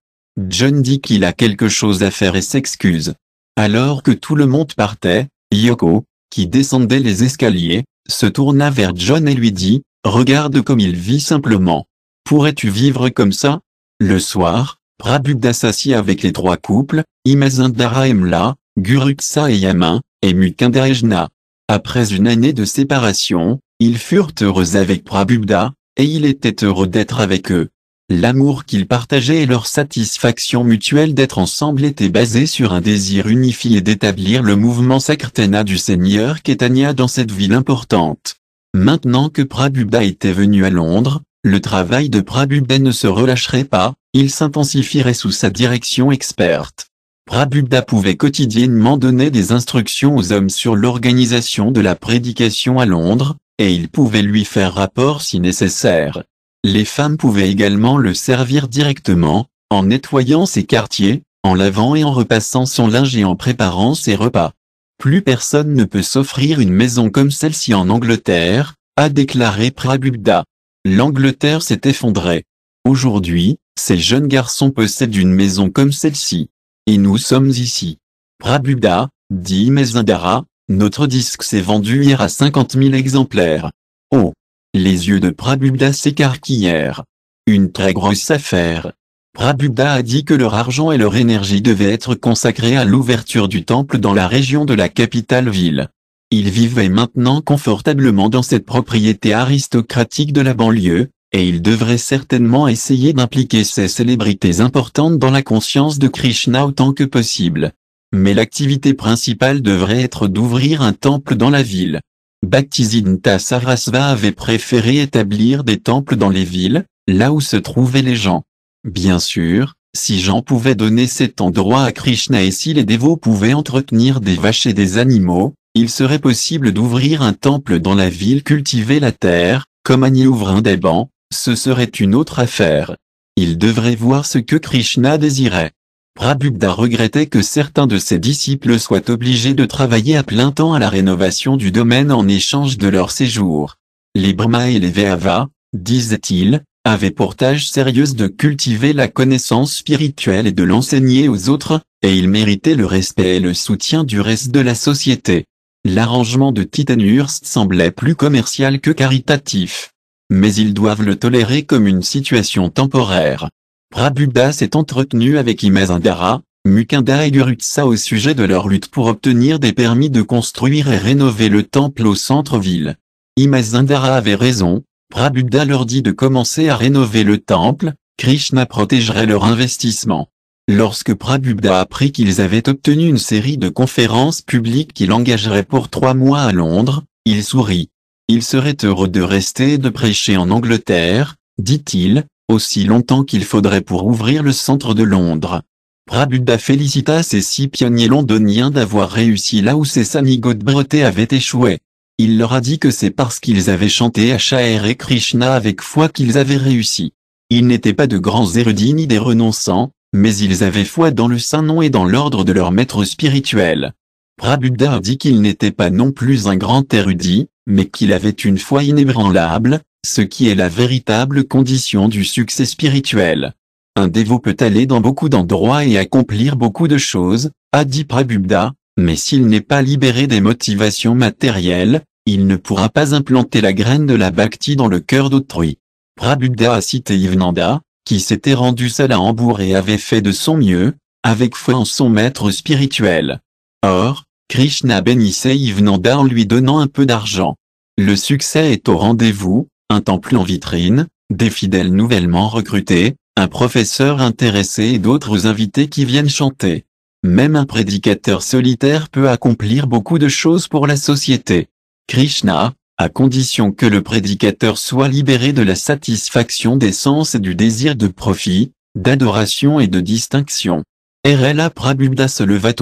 John dit qu'il a quelque chose à faire et s'excuse. Alors que tout le monde partait, Yoko, qui descendait les escaliers, se tourna vers John et lui dit, Regarde comme il vit simplement. Pourrais-tu vivre comme ça Le soir, Prabhupada s'assit avec les trois couples, et Mla. Guruksa et Yamin, et Mukindarejna. Après une année de séparation, ils furent heureux avec Prabhupada, et il était heureux d'être avec eux. L'amour qu'ils partageaient et leur satisfaction mutuelle d'être ensemble était basés sur un désir unifié d'établir le mouvement Sakrtana du Seigneur Ketania dans cette ville importante. Maintenant que Prabhupada était venu à Londres, le travail de Prabhupada ne se relâcherait pas, il s'intensifierait sous sa direction experte. Prabhupada pouvait quotidiennement donner des instructions aux hommes sur l'organisation de la prédication à Londres, et ils pouvaient lui faire rapport si nécessaire. Les femmes pouvaient également le servir directement, en nettoyant ses quartiers, en lavant et en repassant son linge et en préparant ses repas. Plus personne ne peut s'offrir une maison comme celle-ci en Angleterre, a déclaré Prabhupada. L'Angleterre s'est effondrée. Aujourd'hui, ces jeunes garçons possèdent une maison comme celle-ci. Et nous sommes ici. Prabuddha dit Mesindara, notre disque s'est vendu hier à cinquante mille exemplaires. Oh Les yeux de Prabuddha s'écarquillèrent. Une très grosse affaire. Prabuddha a dit que leur argent et leur énergie devaient être consacrés à l'ouverture du temple dans la région de la capitale ville. Ils vivaient maintenant confortablement dans cette propriété aristocratique de la banlieue, et il devrait certainement essayer d'impliquer ces célébrités importantes dans la conscience de Krishna autant que possible. Mais l'activité principale devrait être d'ouvrir un temple dans la ville. Bhaktisiddhanta Sarasva avait préféré établir des temples dans les villes, là où se trouvaient les gens. Bien sûr, si gens pouvaient donner cet endroit à Krishna et si les dévots pouvaient entretenir des vaches et des animaux, il serait possible d'ouvrir un temple dans la ville cultiver la terre, comme Agni des bancs, ce serait une autre affaire. Il devrait voir ce que Krishna désirait. Prabhupada regrettait que certains de ses disciples soient obligés de travailler à plein temps à la rénovation du domaine en échange de leur séjour. Les Brahma et les Veava, disait-il, avaient pour tâche sérieuse de cultiver la connaissance spirituelle et de l'enseigner aux autres, et ils méritaient le respect et le soutien du reste de la société. L'arrangement de Titanur semblait plus commercial que caritatif mais ils doivent le tolérer comme une situation temporaire. Prabhupada s'est entretenu avec Imazindara, Mukunda et Gurutsa au sujet de leur lutte pour obtenir des permis de construire et rénover le temple au centre-ville. Imazindara avait raison, Prabhupada leur dit de commencer à rénover le temple, Krishna protégerait leur investissement. Lorsque Prabhupada apprit qu'ils avaient obtenu une série de conférences publiques qu'il engagerait pour trois mois à Londres, il sourit. Il serait heureux de rester et de prêcher en Angleterre, dit-il, aussi longtemps qu'il faudrait pour ouvrir le centre de Londres. Prabuddha félicita ces six pionniers londoniens d'avoir réussi là où ses de bretés avaient échoué. Il leur a dit que c'est parce qu'ils avaient chanté à et Krishna avec foi qu'ils avaient réussi. Ils n'étaient pas de grands érudits ni des renonçants, mais ils avaient foi dans le saint nom et dans l'ordre de leur maître spirituel. Prabuddha dit qu'il n'était pas non plus un grand érudit, mais qu'il avait une foi inébranlable, ce qui est la véritable condition du succès spirituel. Un dévot peut aller dans beaucoup d'endroits et accomplir beaucoup de choses, a dit Prabhupada, mais s'il n'est pas libéré des motivations matérielles, il ne pourra pas implanter la graine de la bhakti dans le cœur d'autrui. Prabhupada a cité Yvnanda, qui s'était rendu seul à Hambourg et avait fait de son mieux, avec foi en son maître spirituel. Or, Krishna bénissait Yvnanda en lui donnant un peu d'argent. Le succès est au rendez-vous, un temple en vitrine, des fidèles nouvellement recrutés, un professeur intéressé et d'autres invités qui viennent chanter. Même un prédicateur solitaire peut accomplir beaucoup de choses pour la société. Krishna, à condition que le prédicateur soit libéré de la satisfaction des sens et du désir de profit, d'adoration et de distinction. RLA Prabhupada se leva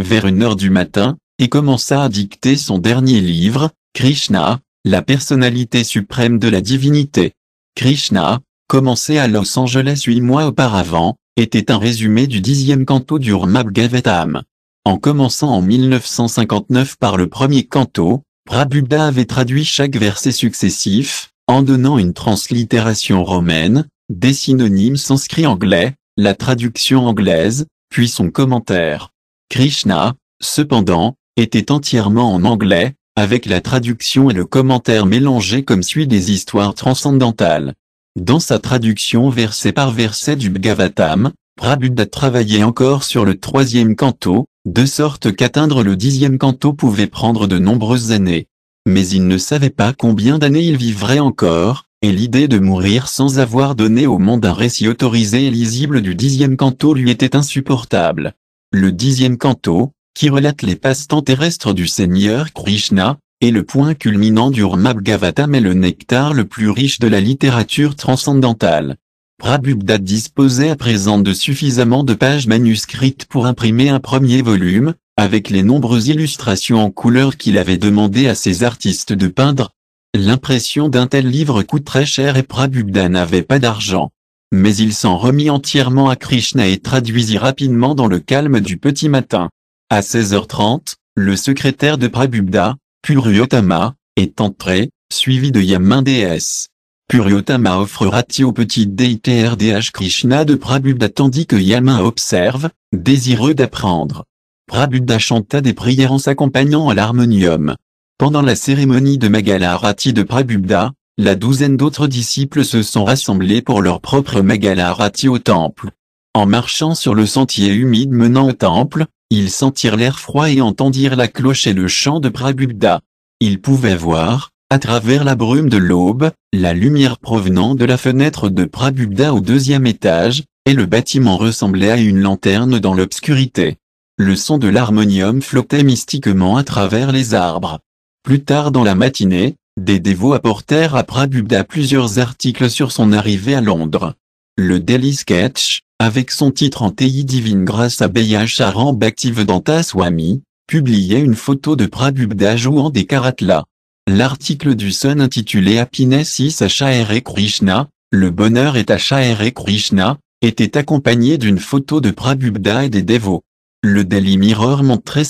vers une heure du matin, et commença à dicter son dernier livre, Krishna, la personnalité suprême de la divinité. Krishna, commencé à Los Angeles huit mois auparavant, était un résumé du dixième canto du Ramabhagavatam. En commençant en 1959 par le premier canto, Prabhupada avait traduit chaque verset successif, en donnant une translittération romaine, des synonymes sanscrit anglais la traduction anglaise, puis son commentaire. Krishna, cependant, était entièrement en anglais, avec la traduction et le commentaire mélangés comme suit des histoires transcendantales. Dans sa traduction verset par verset du Bhagavatam, Prabhupada travaillait encore sur le troisième canto, de sorte qu'atteindre le dixième canto pouvait prendre de nombreuses années. Mais il ne savait pas combien d'années il vivrait encore, et l'idée de mourir sans avoir donné au monde un récit autorisé et lisible du dixième canto lui était insupportable le dixième canto, qui relate les passe-temps terrestres du Seigneur Krishna, est le point culminant du Bhagavatam et le nectar le plus riche de la littérature transcendantale. Prabhupada disposait à présent de suffisamment de pages manuscrites pour imprimer un premier volume, avec les nombreuses illustrations en couleur qu'il avait demandé à ses artistes de peindre. L'impression d'un tel livre coûte très cher et Prabhupada n'avait pas d'argent mais il s'en remit entièrement à Krishna et traduisit rapidement dans le calme du petit matin. À 16h30, le secrétaire de Prabhupada, Puruyotama, est entré, suivi de D.S. Puryotama offre Rati au petit D.I.T.R.D.H. Krishna de Prabhupada tandis que Yamin observe, désireux d'apprendre. Prabhupada chanta des prières en s'accompagnant à l'harmonium. Pendant la cérémonie de Rati de Prabhupada, la douzaine d'autres disciples se sont rassemblés pour leur propre rati au temple. En marchant sur le sentier humide menant au temple, ils sentirent l'air froid et entendirent la cloche et le chant de Prabhupada. Ils pouvaient voir, à travers la brume de l'aube, la lumière provenant de la fenêtre de Prabhupada au deuxième étage, et le bâtiment ressemblait à une lanterne dans l'obscurité. Le son de l'harmonium flottait mystiquement à travers les arbres. Plus tard dans la matinée, des dévots apportèrent à Prabhupada plusieurs articles sur son arrivée à Londres. Le Daily Sketch, avec son titre en TI divine grâce à Charan Bhaktivedanta Swami, publiait une photo de Prabhupada jouant des karatlas. L'article du Sun intitulé Happiness is Acharya Krishna, le bonheur est Achaere Krishna, était accompagné d'une photo de Prabhupada et des dévots. Le Daily Mirror montrait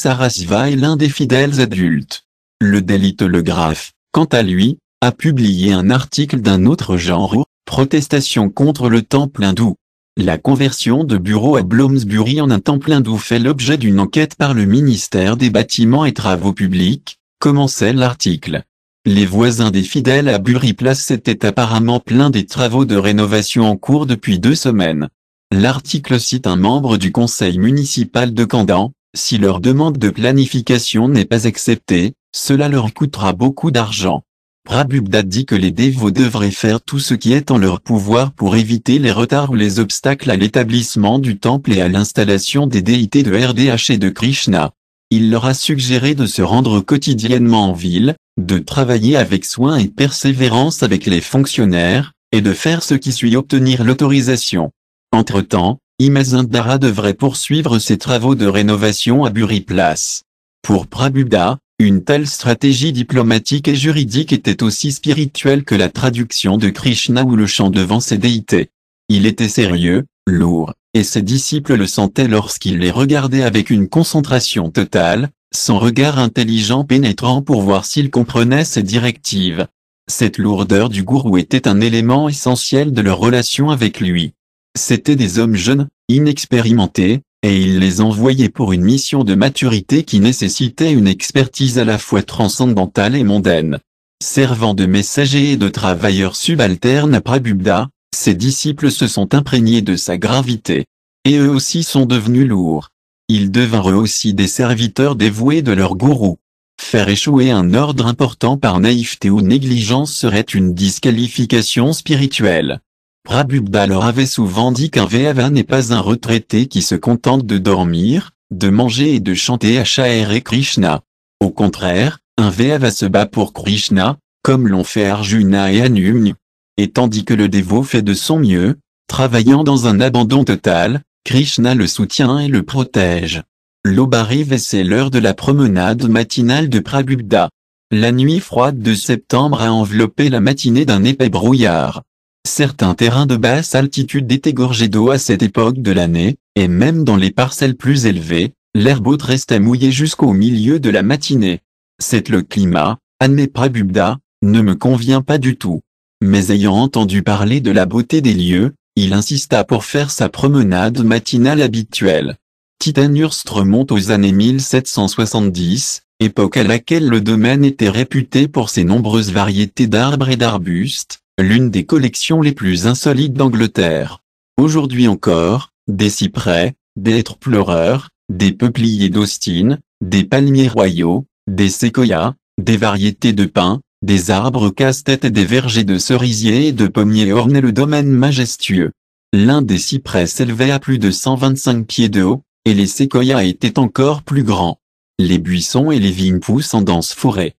et l'un des fidèles adultes. Le Daily Telegraph, quant à lui, a publié un article d'un autre genre protestation contre le temple hindou. La conversion de bureaux à Bloomsbury en un temple hindou fait l'objet d'une enquête par le ministère des Bâtiments et Travaux Publics, commençait l'article. Les voisins des fidèles à Bury Place étaient apparemment pleins des travaux de rénovation en cours depuis deux semaines. L'article cite un membre du conseil municipal de Candan, si leur demande de planification n'est pas acceptée, cela leur coûtera beaucoup d'argent. Prabhupada dit que les dévots devraient faire tout ce qui est en leur pouvoir pour éviter les retards ou les obstacles à l'établissement du temple et à l'installation des déités de RDH et de Krishna. Il leur a suggéré de se rendre quotidiennement en ville, de travailler avec soin et persévérance avec les fonctionnaires, et de faire ce qui suit obtenir l'autorisation. Entre-temps, Imazindara devrait poursuivre ses travaux de rénovation à Buri Place. Pour Prabhupada, une telle stratégie diplomatique et juridique était aussi spirituelle que la traduction de Krishna ou le chant devant ses déités. Il était sérieux, lourd, et ses disciples le sentaient lorsqu'il les regardait avec une concentration totale, son regard intelligent pénétrant pour voir s'ils comprenaient ses directives. Cette lourdeur du gourou était un élément essentiel de leur relation avec lui. C'étaient des hommes jeunes, inexpérimentés, et il les envoyait pour une mission de maturité qui nécessitait une expertise à la fois transcendantale et mondaine. Servant de messagers et de travailleurs subalternes à Prabhubda, ses disciples se sont imprégnés de sa gravité. Et eux aussi sont devenus lourds. Ils devinrent eux aussi des serviteurs dévoués de leur gourou. Faire échouer un ordre important par naïveté ou négligence serait une disqualification spirituelle. Prabhupada leur avait souvent dit qu'un Véhava n'est pas un retraité qui se contente de dormir, de manger et de chanter à et Krishna. Au contraire, un Véhava se bat pour Krishna, comme l'ont fait Arjuna et Anumni. Et tandis que le dévot fait de son mieux, travaillant dans un abandon total, Krishna le soutient et le protège. L'aube arrive et c'est l'heure de la promenade matinale de Prabhupada. La nuit froide de septembre a enveloppé la matinée d'un épais brouillard. Certains terrains de basse altitude étaient gorgés d'eau à cette époque de l'année, et même dans les parcelles plus élevées, l'herbe restait mouillée jusqu'au milieu de la matinée. C'est le climat, admet Prabubda, ne me convient pas du tout. Mais ayant entendu parler de la beauté des lieux, il insista pour faire sa promenade matinale habituelle. Titanurst remonte aux années 1770, époque à laquelle le domaine était réputé pour ses nombreuses variétés d'arbres et d'arbustes, l'une des collections les plus insolites d'Angleterre. Aujourd'hui encore, des cyprès, des hêtres pleureurs, des peupliers d'Austin, des palmiers royaux, des séquoias, des variétés de pins, des arbres casse-tête et des vergers de cerisiers et de pommiers ornaient le domaine majestueux. L'un des cyprès s'élevait à plus de 125 pieds de haut, et les séquoias étaient encore plus grands. Les buissons et les vignes poussent en dense forêt.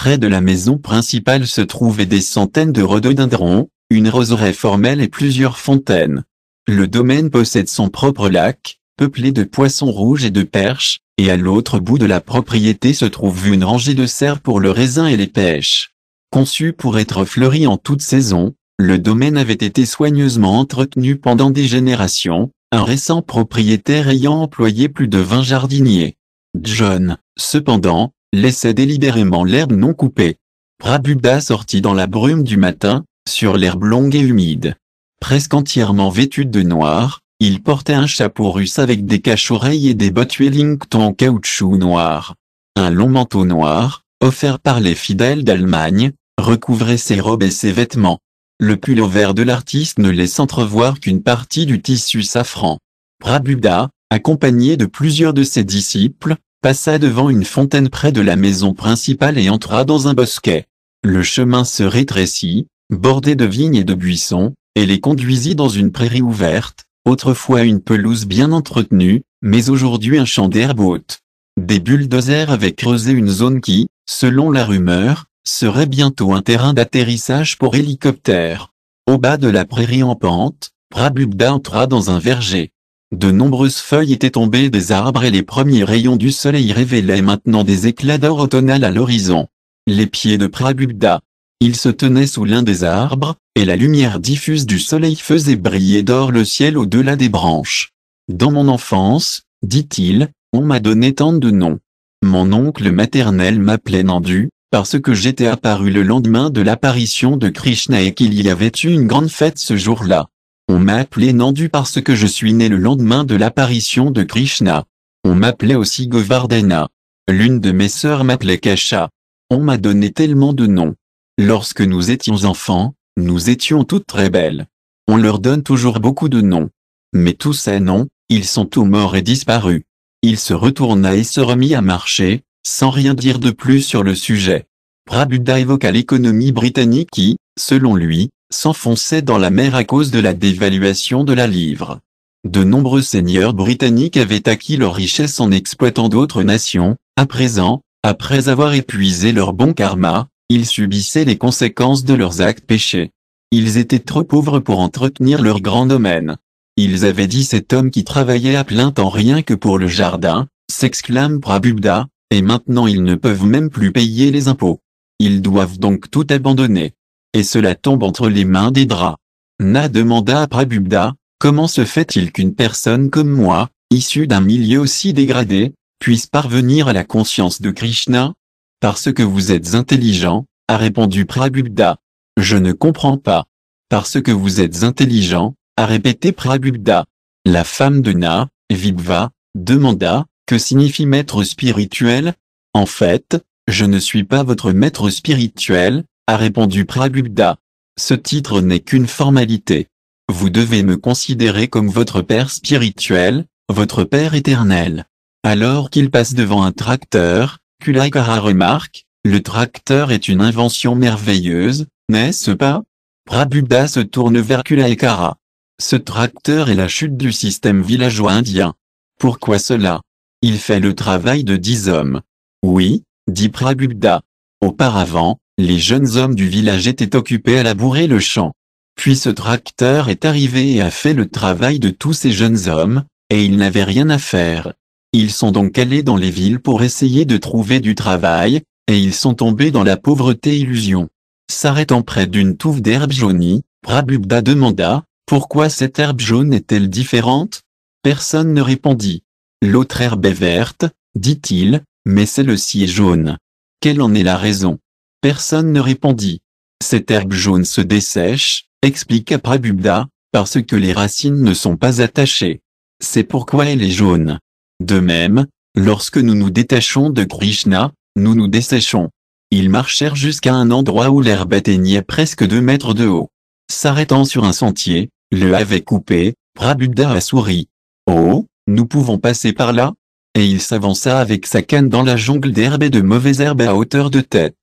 Près de la maison principale se trouvaient des centaines de rhododendrons, une roseraie formelle et plusieurs fontaines. Le domaine possède son propre lac, peuplé de poissons rouges et de perches, et à l'autre bout de la propriété se trouve une rangée de serres pour le raisin et les pêches. Conçu pour être fleuri en toute saison, le domaine avait été soigneusement entretenu pendant des générations, un récent propriétaire ayant employé plus de 20 jardiniers. John, cependant, laissait délibérément l'herbe non coupée. Prabhupada sortit dans la brume du matin, sur l'herbe longue et humide. Presque entièrement vêtu de noir, il portait un chapeau russe avec des caches-oreilles et des bottes Wellington en caoutchouc noir. Un long manteau noir, offert par les fidèles d'Allemagne, recouvrait ses robes et ses vêtements. Le pull vert de l'artiste ne laisse entrevoir qu'une partie du tissu safran. Prabhupada, accompagné de plusieurs de ses disciples, passa devant une fontaine près de la maison principale et entra dans un bosquet. Le chemin se rétrécit, bordé de vignes et de buissons, et les conduisit dans une prairie ouverte, autrefois une pelouse bien entretenue, mais aujourd'hui un champ d'herbe haute. Des bulldozers avaient creusé une zone qui, selon la rumeur, serait bientôt un terrain d'atterrissage pour hélicoptères. Au bas de la prairie en pente, Prabubda entra dans un verger. De nombreuses feuilles étaient tombées des arbres et les premiers rayons du soleil révélaient maintenant des éclats d'or automnal à l'horizon. Les pieds de Prabhupada. Il se tenait sous l'un des arbres, et la lumière diffuse du soleil faisait briller d'or le ciel au-delà des branches. Dans mon enfance, dit-il, on m'a donné tant de noms. Mon oncle maternel m'appelait Nandu, parce que j'étais apparu le lendemain de l'apparition de Krishna et qu'il y avait eu une grande fête ce jour-là. On m'appelait Nandu parce que je suis né le lendemain de l'apparition de Krishna. On m'appelait aussi Govardhana. L'une de mes sœurs m'appelait Kasha. On m'a donné tellement de noms. Lorsque nous étions enfants, nous étions toutes très belles. On leur donne toujours beaucoup de noms. Mais tous ces noms, ils sont tous morts et disparus. Il se retourna et se remit à marcher, sans rien dire de plus sur le sujet. Prabhuda évoqua l'économie britannique qui, selon lui, s'enfonçait dans la mer à cause de la dévaluation de la livre. De nombreux seigneurs britanniques avaient acquis leur richesse en exploitant d'autres nations, à présent, après avoir épuisé leur bon karma, ils subissaient les conséquences de leurs actes péchés. Ils étaient trop pauvres pour entretenir leur grand domaine. Ils avaient dit cet homme qui travaillait à plein temps rien que pour le jardin, s'exclame Prabhupada, et maintenant ils ne peuvent même plus payer les impôts. Ils doivent donc tout abandonner et cela tombe entre les mains des draps. Na demanda à Prabubda, comment se fait-il qu'une personne comme moi, issue d'un milieu aussi dégradé, puisse parvenir à la conscience de Krishna Parce que vous êtes intelligent, a répondu Prabubda. Je ne comprends pas. Parce que vous êtes intelligent, a répété Prabubda. La femme de Na, Vibva, demanda, que signifie maître spirituel En fait, je ne suis pas votre maître spirituel, a répondu Prabhupada. Ce titre n'est qu'une formalité. Vous devez me considérer comme votre père spirituel, votre père éternel. Alors qu'il passe devant un tracteur, Kulaikara remarque, le tracteur est une invention merveilleuse, n'est-ce pas Prabhupada se tourne vers Kulaikara. Ce tracteur est la chute du système villageois indien. Pourquoi cela Il fait le travail de dix hommes. Oui, dit Prabhupada. Auparavant, les jeunes hommes du village étaient occupés à labourer le champ. Puis ce tracteur est arrivé et a fait le travail de tous ces jeunes hommes, et ils n'avaient rien à faire. Ils sont donc allés dans les villes pour essayer de trouver du travail, et ils sont tombés dans la pauvreté illusion. S'arrêtant près d'une touffe d'herbe jaunie, Rabubda demanda, pourquoi cette herbe jaune est-elle différente? Personne ne répondit. L'autre herbe est verte, dit-il, mais celle-ci est jaune. Quelle en est la raison Personne ne répondit. Cette herbe jaune se dessèche, explique Prabhupada, parce que les racines ne sont pas attachées. C'est pourquoi elle est jaune. De même, lorsque nous nous détachons de Krishna, nous nous desséchons. Ils marchèrent jusqu'à un endroit où l'herbe atteignait presque deux mètres de haut. S'arrêtant sur un sentier, le avait coupé, Prabhupada a souri. Oh, nous pouvons passer par là? Et il s'avança avec sa canne dans la jungle d'herbes et de mauvaises herbes à hauteur de tête.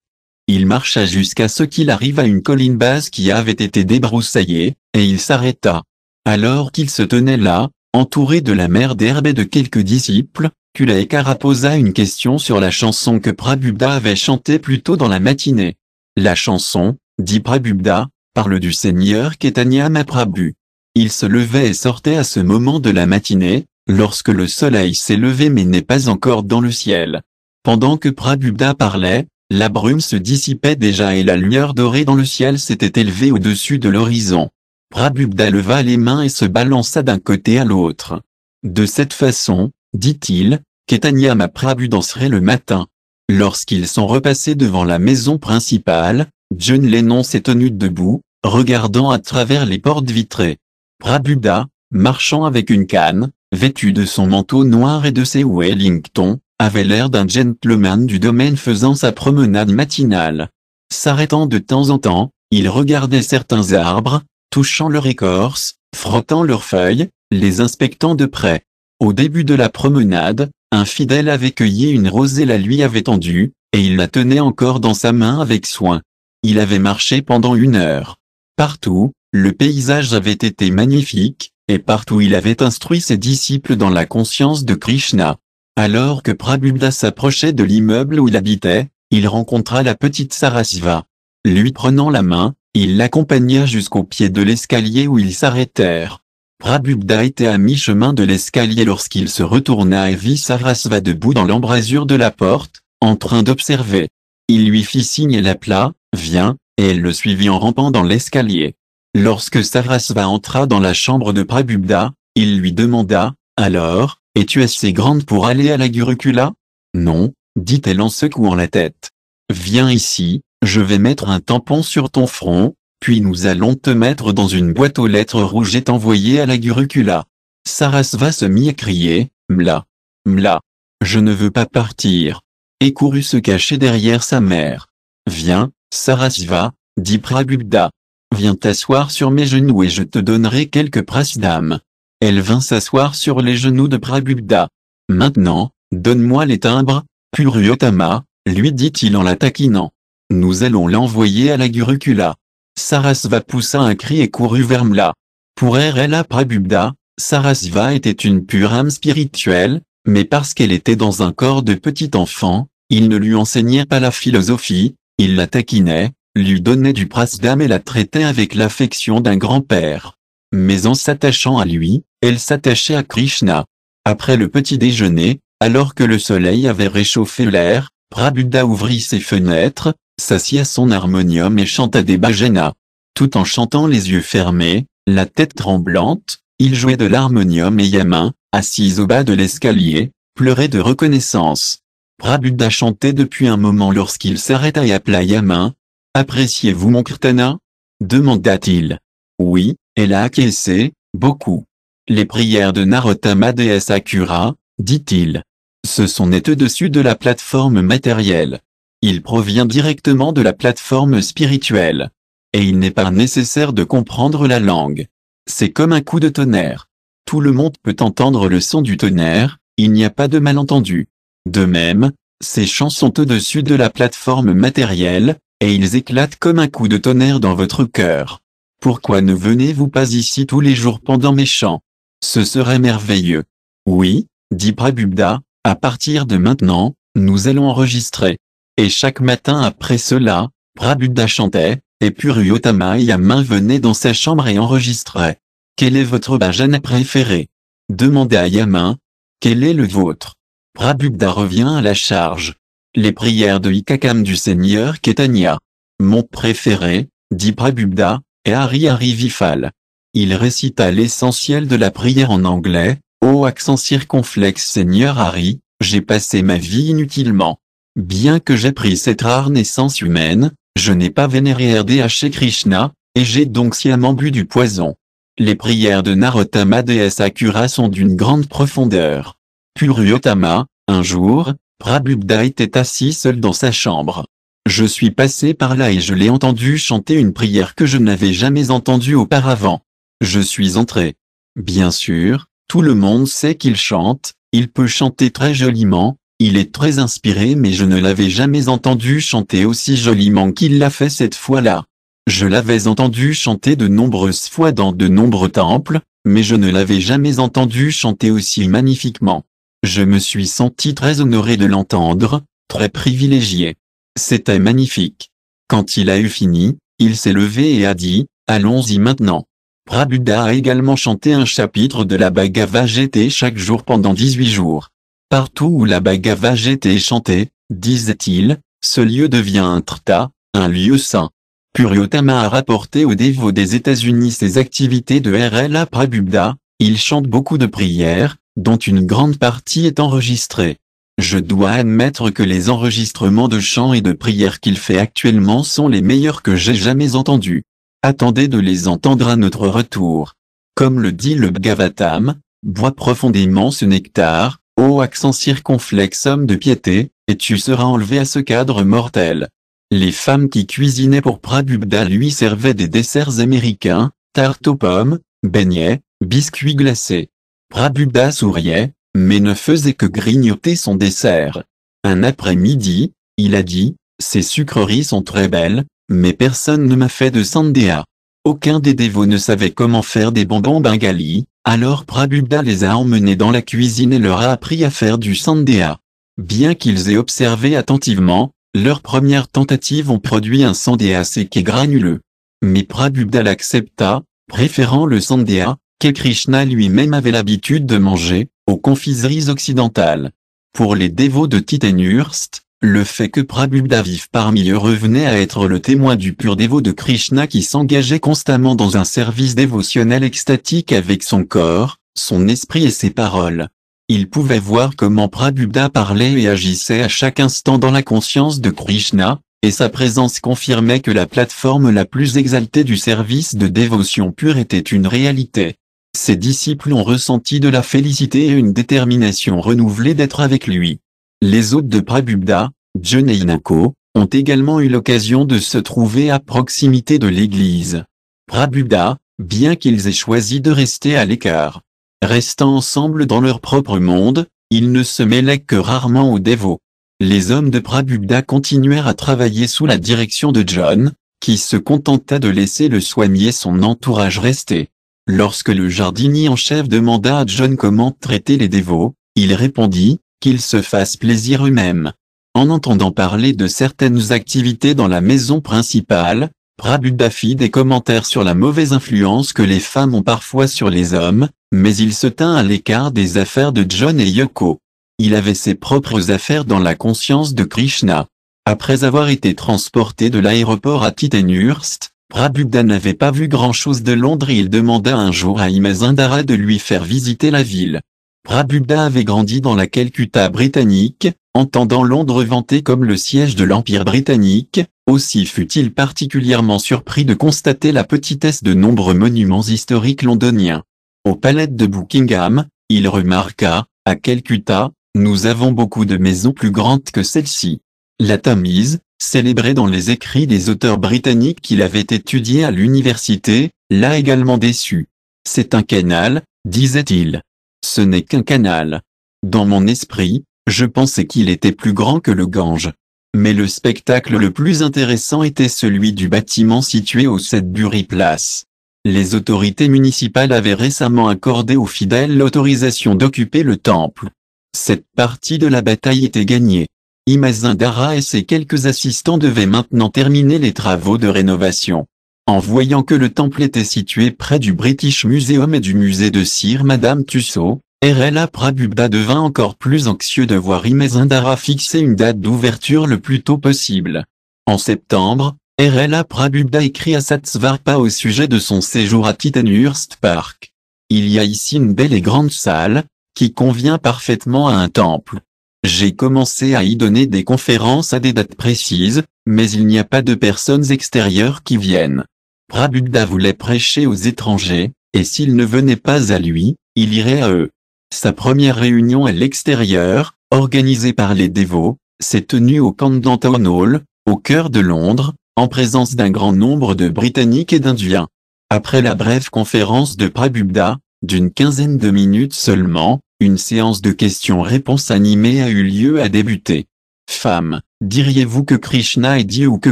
Il marcha jusqu'à ce qu'il arrive à une colline basse qui avait été débroussaillée, et il s'arrêta. Alors qu'il se tenait là, entouré de la mer d'herbe et de quelques disciples, Kulaekara posa une question sur la chanson que Prabubda avait chantée plus tôt dans la matinée. La chanson, dit Prabhubda, parle du Seigneur Ketanyama Prabhu. Il se levait et sortait à ce moment de la matinée, lorsque le soleil s'est levé mais n'est pas encore dans le ciel. Pendant que Prabubda parlait, la brume se dissipait déjà et la lueur dorée dans le ciel s'était élevée au-dessus de l'horizon. Prabhupada leva les mains et se balança d'un côté à l'autre. De cette façon, dit-il, Ketanyama Prabhu danserait le matin. Lorsqu'ils sont repassés devant la maison principale, John Lennon s'est tenu debout, regardant à travers les portes vitrées. Prabhupada, marchant avec une canne, vêtu de son manteau noir et de ses Wellington, avait l'air d'un gentleman du domaine faisant sa promenade matinale. S'arrêtant de temps en temps, il regardait certains arbres, touchant leur écorce, frottant leurs feuilles, les inspectant de près. Au début de la promenade, un fidèle avait cueilli une rose et la lui avait tendue, et il la tenait encore dans sa main avec soin. Il avait marché pendant une heure. Partout, le paysage avait été magnifique, et partout il avait instruit ses disciples dans la conscience de Krishna. Alors que Prabhupada s'approchait de l'immeuble où il habitait, il rencontra la petite Sarasva. Lui prenant la main, il l'accompagna jusqu'au pied de l'escalier où ils s'arrêtèrent. Prabhupada était à mi-chemin de l'escalier lorsqu'il se retourna et vit Sarasva debout dans l'embrasure de la porte, en train d'observer. Il lui fit signe et l'appela, viens, et elle le suivit en rampant dans l'escalier. Lorsque Sarasva entra dans la chambre de Prabhupada, il lui demanda, alors, es-tu assez grande pour aller à la Gurukula Non, dit-elle en secouant la tête. Viens ici, je vais mettre un tampon sur ton front, puis nous allons te mettre dans une boîte aux lettres rouges et t'envoyer à la Gurukula. Sarasva se mit à crier, Mla. Mla. Je ne veux pas partir. Et courut se cacher derrière sa mère. Viens, Sarasva, dit Prabhupada. Viens t'asseoir sur mes genoux et je te donnerai quelques d'âme. » Elle vint s'asseoir sur les genoux de Prabhupada. Maintenant, donne-moi les timbres, Puruyotama, lui dit-il en la taquinant. Nous allons l'envoyer à la Gurukula. Sarasva poussa un cri et courut vers Mla. Pour R.L.A. Prabhupada, Sarasva était une pure âme spirituelle, mais parce qu'elle était dans un corps de petit enfant, il ne lui enseignait pas la philosophie, il la taquinait, lui donnait du prasdam et la traitait avec l'affection d'un grand-père mais en s'attachant à lui, elle s'attachait à Krishna. Après le petit déjeuner, alors que le soleil avait réchauffé l'air, Prabuddha ouvrit ses fenêtres, s'assit à son harmonium et chanta des bhajanas. Tout en chantant les yeux fermés, la tête tremblante, il jouait de l'harmonium et Yamin, assise au bas de l'escalier, pleurait de reconnaissance. Prabuddha chantait depuis un moment lorsqu'il s'arrêta et appela Yamin. Appréciez-vous mon kirtana demanda-t-il. Oui, elle a acquiescé, beaucoup. Les prières de Narotama des Sakura, dit-il, Ce son est au-dessus de la plateforme matérielle. Il provient directement de la plateforme spirituelle. Et il n'est pas nécessaire de comprendre la langue. C'est comme un coup de tonnerre. Tout le monde peut entendre le son du tonnerre, il n'y a pas de malentendu. De même, ces chants sont au-dessus de la plateforme matérielle, et ils éclatent comme un coup de tonnerre dans votre cœur. Pourquoi ne venez-vous pas ici tous les jours pendant mes chants Ce serait merveilleux. Oui, dit Prabhubda, à partir de maintenant, nous allons enregistrer. Et chaque matin après cela, Prabhupada chantait, et et Yamin venait dans sa chambre et enregistrait. Quel est votre bhajana préféré Demanda à Yamin. Quel est le vôtre Prabhupada revient à la charge. Les prières de Ikakam du Seigneur Ketanya. Mon préféré, dit Prabhupada, et Hari Hari Vifal. Il récita l'essentiel de la prière en anglais, au accent circonflexe Seigneur Harry, j'ai passé ma vie inutilement. Bien que j'ai pris cette rare naissance humaine, je n'ai pas vénéré RDH Krishna, et j'ai donc sciemment bu du poison. Les prières de Narottama D.S. Akura sont d'une grande profondeur. Puruottama, un jour, Prabubda était assis seul dans sa chambre. Je suis passé par là et je l'ai entendu chanter une prière que je n'avais jamais entendue auparavant. Je suis entré. Bien sûr, tout le monde sait qu'il chante, il peut chanter très joliment, il est très inspiré mais je ne l'avais jamais entendu chanter aussi joliment qu'il l'a fait cette fois-là. Je l'avais entendu chanter de nombreuses fois dans de nombreux temples, mais je ne l'avais jamais entendu chanter aussi magnifiquement. Je me suis senti très honoré de l'entendre, très privilégié. C'était magnifique. Quand il a eu fini, il s'est levé et a dit, allons-y maintenant. Prabhupada a également chanté un chapitre de la Bhagavad Gita chaque jour pendant 18 jours. Partout où la Bhagavad Gita est chantée, disait-il, ce lieu devient un trta, un lieu saint. Puriotama a rapporté aux dévots des États-Unis ses activités de RLA Prabhupada, il chante beaucoup de prières, dont une grande partie est enregistrée. Je dois admettre que les enregistrements de chants et de prières qu'il fait actuellement sont les meilleurs que j'ai jamais entendus. Attendez de les entendre à notre retour. Comme le dit le Bhagavatam, bois profondément ce nectar, ô accent circonflexe homme de piété, et tu seras enlevé à ce cadre mortel. Les femmes qui cuisinaient pour Prabhupada lui servaient des desserts américains, tartes aux pommes, beignets, biscuits glacés. Prabhupada souriait, mais ne faisait que grignoter son dessert. Un après-midi, il a dit, ces sucreries sont très belles, mais personne ne m'a fait de sandéa. Aucun des dévots ne savait comment faire des bonbons bengalis, alors Prabhupada les a emmenés dans la cuisine et leur a appris à faire du sandéa. Bien qu'ils aient observé attentivement, leurs premières tentatives ont produit un sandéa sec et granuleux. Mais Prabhupada l'accepta, préférant le sandéa, que Krishna lui-même avait l'habitude de manger, aux confiseries occidentales. Pour les dévots de Titenhurst, le fait que Prabhupada vive parmi eux revenait à être le témoin du pur dévot de Krishna qui s'engageait constamment dans un service dévotionnel extatique avec son corps, son esprit et ses paroles. Il pouvait voir comment Prabhupada parlait et agissait à chaque instant dans la conscience de Krishna, et sa présence confirmait que la plateforme la plus exaltée du service de dévotion pure était une réalité. Ses disciples ont ressenti de la félicité et une détermination renouvelée d'être avec lui. Les hôtes de Prabubda, John et Inako, ont également eu l'occasion de se trouver à proximité de l'église. Prabubda, bien qu'ils aient choisi de rester à l'écart, restant ensemble dans leur propre monde, ils ne se mêlaient que rarement aux dévots. Les hommes de Prabubda continuèrent à travailler sous la direction de John, qui se contenta de laisser le soigner son entourage rester. Lorsque le jardinier en chef demanda à John comment traiter les dévots, il répondit, qu'ils se fassent plaisir eux-mêmes. En entendant parler de certaines activités dans la maison principale, Prabhu fit des commentaires sur la mauvaise influence que les femmes ont parfois sur les hommes, mais il se tint à l'écart des affaires de John et Yoko. Il avait ses propres affaires dans la conscience de Krishna. Après avoir été transporté de l'aéroport à Titenhurst, Prabhupada n'avait pas vu grand-chose de Londres et il demanda un jour à Imazindara de lui faire visiter la ville. Prabhupada avait grandi dans la Calcutta britannique, entendant Londres vantée comme le siège de l'Empire britannique, aussi fut-il particulièrement surpris de constater la petitesse de nombreux monuments historiques londoniens. Au palais de Buckingham, il remarqua, à Calcutta, nous avons beaucoup de maisons plus grandes que celle-ci. La Tamise, célébré dans les écrits des auteurs britanniques qu'il avait étudié à l'université, l'a également déçu. C'est un canal, disait-il. Ce n'est qu'un canal. Dans mon esprit, je pensais qu'il était plus grand que le Gange. Mais le spectacle le plus intéressant était celui du bâtiment situé au Sedbury Place. Les autorités municipales avaient récemment accordé aux fidèles l'autorisation d'occuper le temple. Cette partie de la bataille était gagnée. Imazindara et ses quelques assistants devaient maintenant terminer les travaux de rénovation. En voyant que le temple était situé près du British Museum et du musée de cire Madame Tussaud, RLA Prabhupada devint encore plus anxieux de voir Imazindara fixer une date d'ouverture le plus tôt possible. En septembre, RLA Prabubda écrit à Satsvarpa au sujet de son séjour à Titanhurst Park. Il y a ici une belle et grande salle, qui convient parfaitement à un temple. J'ai commencé à y donner des conférences à des dates précises, mais il n'y a pas de personnes extérieures qui viennent. Prabhupada voulait prêcher aux étrangers, et s'ils ne venaient pas à lui, il irait à eux. Sa première réunion à l'extérieur, organisée par les dévots, s'est tenue au camp Town Hall, au cœur de Londres, en présence d'un grand nombre de Britanniques et d'Indiens. Après la brève conférence de Prabhupada, d'une quinzaine de minutes seulement, une séance de questions-réponses animée a eu lieu à débuter. Femme, diriez-vous que Krishna est Dieu ou que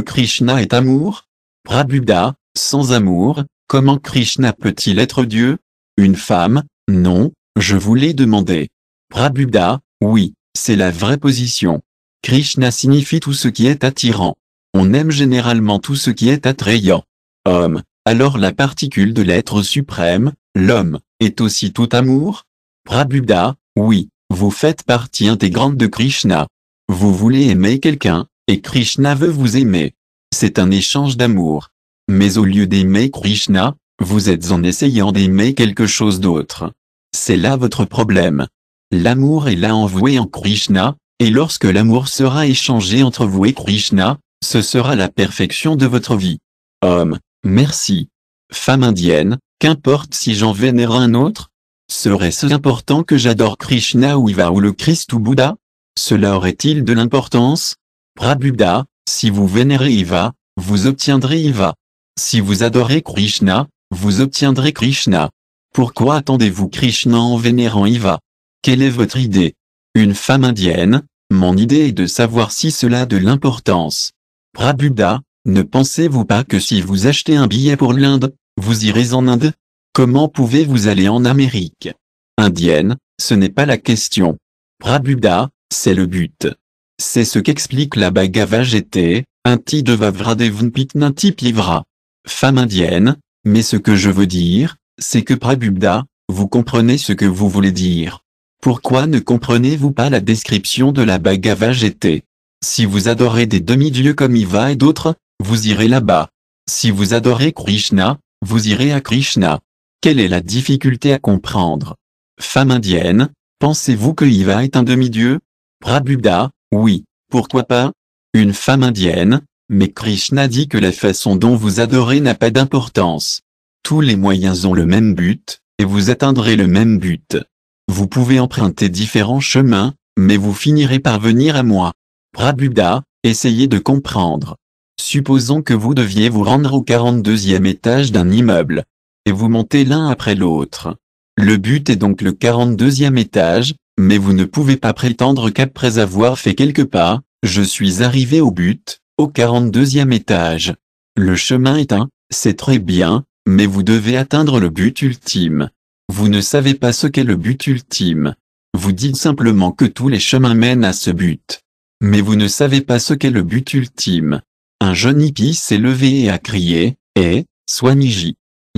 Krishna est amour Prabhuda, sans amour, comment Krishna peut-il être Dieu Une femme, non, je vous l'ai demandé. Prabhuda, oui, c'est la vraie position. Krishna signifie tout ce qui est attirant. On aime généralement tout ce qui est attrayant. Homme, alors la particule de l'être suprême, l'homme, est aussi tout amour Prabhupada, oui, vous faites partie intégrante de Krishna. Vous voulez aimer quelqu'un, et Krishna veut vous aimer. C'est un échange d'amour. Mais au lieu d'aimer Krishna, vous êtes en essayant d'aimer quelque chose d'autre. C'est là votre problème. L'amour est là et en Krishna, et lorsque l'amour sera échangé entre vous et Krishna, ce sera la perfection de votre vie. Homme, merci. Femme indienne, qu'importe si j'en vénère un autre, Serait-ce important que j'adore Krishna ou Iva ou le Christ ou Bouddha Cela aurait-il de l'importance Prabuddha, si vous vénérez Iva, vous obtiendrez Iva. Si vous adorez Krishna, vous obtiendrez Krishna. Pourquoi attendez-vous Krishna en vénérant Iva Quelle est votre idée Une femme indienne, mon idée est de savoir si cela a de l'importance. Prabuddha, ne pensez-vous pas que si vous achetez un billet pour l'Inde, vous irez en Inde Comment pouvez-vous aller en Amérique indienne Ce n'est pas la question. Prabuddha, c'est le but. C'est ce qu'explique la Bhagavad Gita, Inti type Pivra. Femme indienne, mais ce que je veux dire, c'est que Prabuddha, vous comprenez ce que vous voulez dire. Pourquoi ne comprenez-vous pas la description de la Bhagavad Gita Si vous adorez des demi-dieux comme Iva et d'autres, vous irez là-bas. Si vous adorez Krishna, vous irez à Krishna. Quelle est la difficulté à comprendre Femme indienne, pensez-vous que Iva est un demi-dieu Prabhupada, oui, pourquoi pas Une femme indienne, mais Krishna dit que la façon dont vous adorez n'a pas d'importance. Tous les moyens ont le même but, et vous atteindrez le même but. Vous pouvez emprunter différents chemins, mais vous finirez par venir à moi. Prabhupada, essayez de comprendre. Supposons que vous deviez vous rendre au 42e étage d'un immeuble et vous montez l'un après l'autre. Le but est donc le 42e étage, mais vous ne pouvez pas prétendre qu'après avoir fait quelques pas, je suis arrivé au but, au 42e étage. Le chemin est un, c'est très bien, mais vous devez atteindre le but ultime. Vous ne savez pas ce qu'est le but ultime. Vous dites simplement que tous les chemins mènent à ce but. Mais vous ne savez pas ce qu'est le but ultime. Un jeune hippie s'est levé et a crié, Eh, sois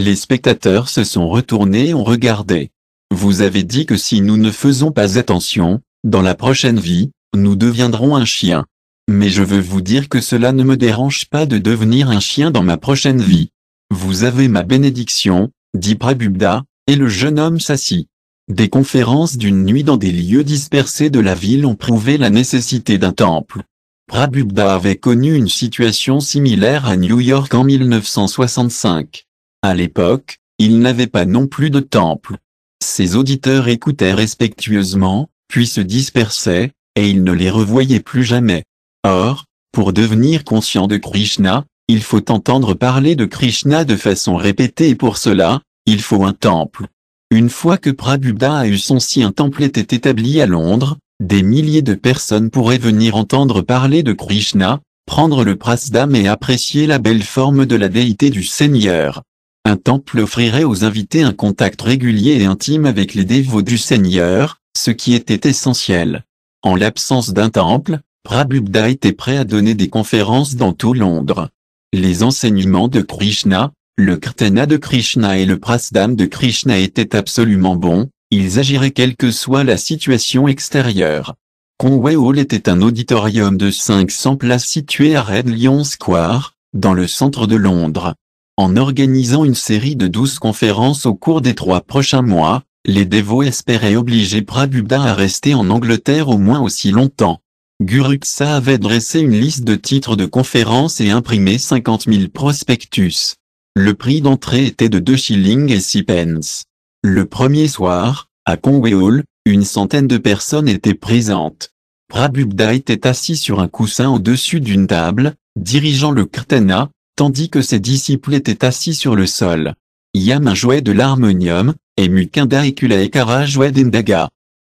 les spectateurs se sont retournés et ont regardé. Vous avez dit que si nous ne faisons pas attention, dans la prochaine vie, nous deviendrons un chien. Mais je veux vous dire que cela ne me dérange pas de devenir un chien dans ma prochaine vie. Vous avez ma bénédiction, dit Prabhupada, et le jeune homme s'assit. Des conférences d'une nuit dans des lieux dispersés de la ville ont prouvé la nécessité d'un temple. Prabhupada avait connu une situation similaire à New York en 1965. À l'époque, il n'avait pas non plus de temple. Ses auditeurs écoutaient respectueusement, puis se dispersaient, et il ne les revoyait plus jamais. Or, pour devenir conscient de Krishna, il faut entendre parler de Krishna de façon répétée et pour cela, il faut un temple. Une fois que Prabhupada a eu son si un temple était établi à Londres, des milliers de personnes pourraient venir entendre parler de Krishna, prendre le prasdam et apprécier la belle forme de la déité du Seigneur. Un temple offrirait aux invités un contact régulier et intime avec les dévots du Seigneur, ce qui était essentiel. En l'absence d'un temple, Prabhupada était prêt à donner des conférences dans tout Londres. Les enseignements de Krishna, le Kirtana de Krishna et le Prasdam de Krishna étaient absolument bons, ils agiraient quelle que soit la situation extérieure. Conway Hall était un auditorium de 500 places situé à Red Lion Square, dans le centre de Londres. En organisant une série de douze conférences au cours des trois prochains mois, les dévots espéraient obliger Prabhupada à rester en Angleterre au moins aussi longtemps. Guruksa avait dressé une liste de titres de conférences et imprimé 50 000 prospectus. Le prix d'entrée était de 2 shillings et 6 pence. Le premier soir, à Conway Hall, une centaine de personnes étaient présentes. Prabhupada était assis sur un coussin au-dessus d'une table, dirigeant le kirtana, tandis que ses disciples étaient assis sur le sol. Yama jouait de l'harmonium, et Mukunda et Kulaekara jouaient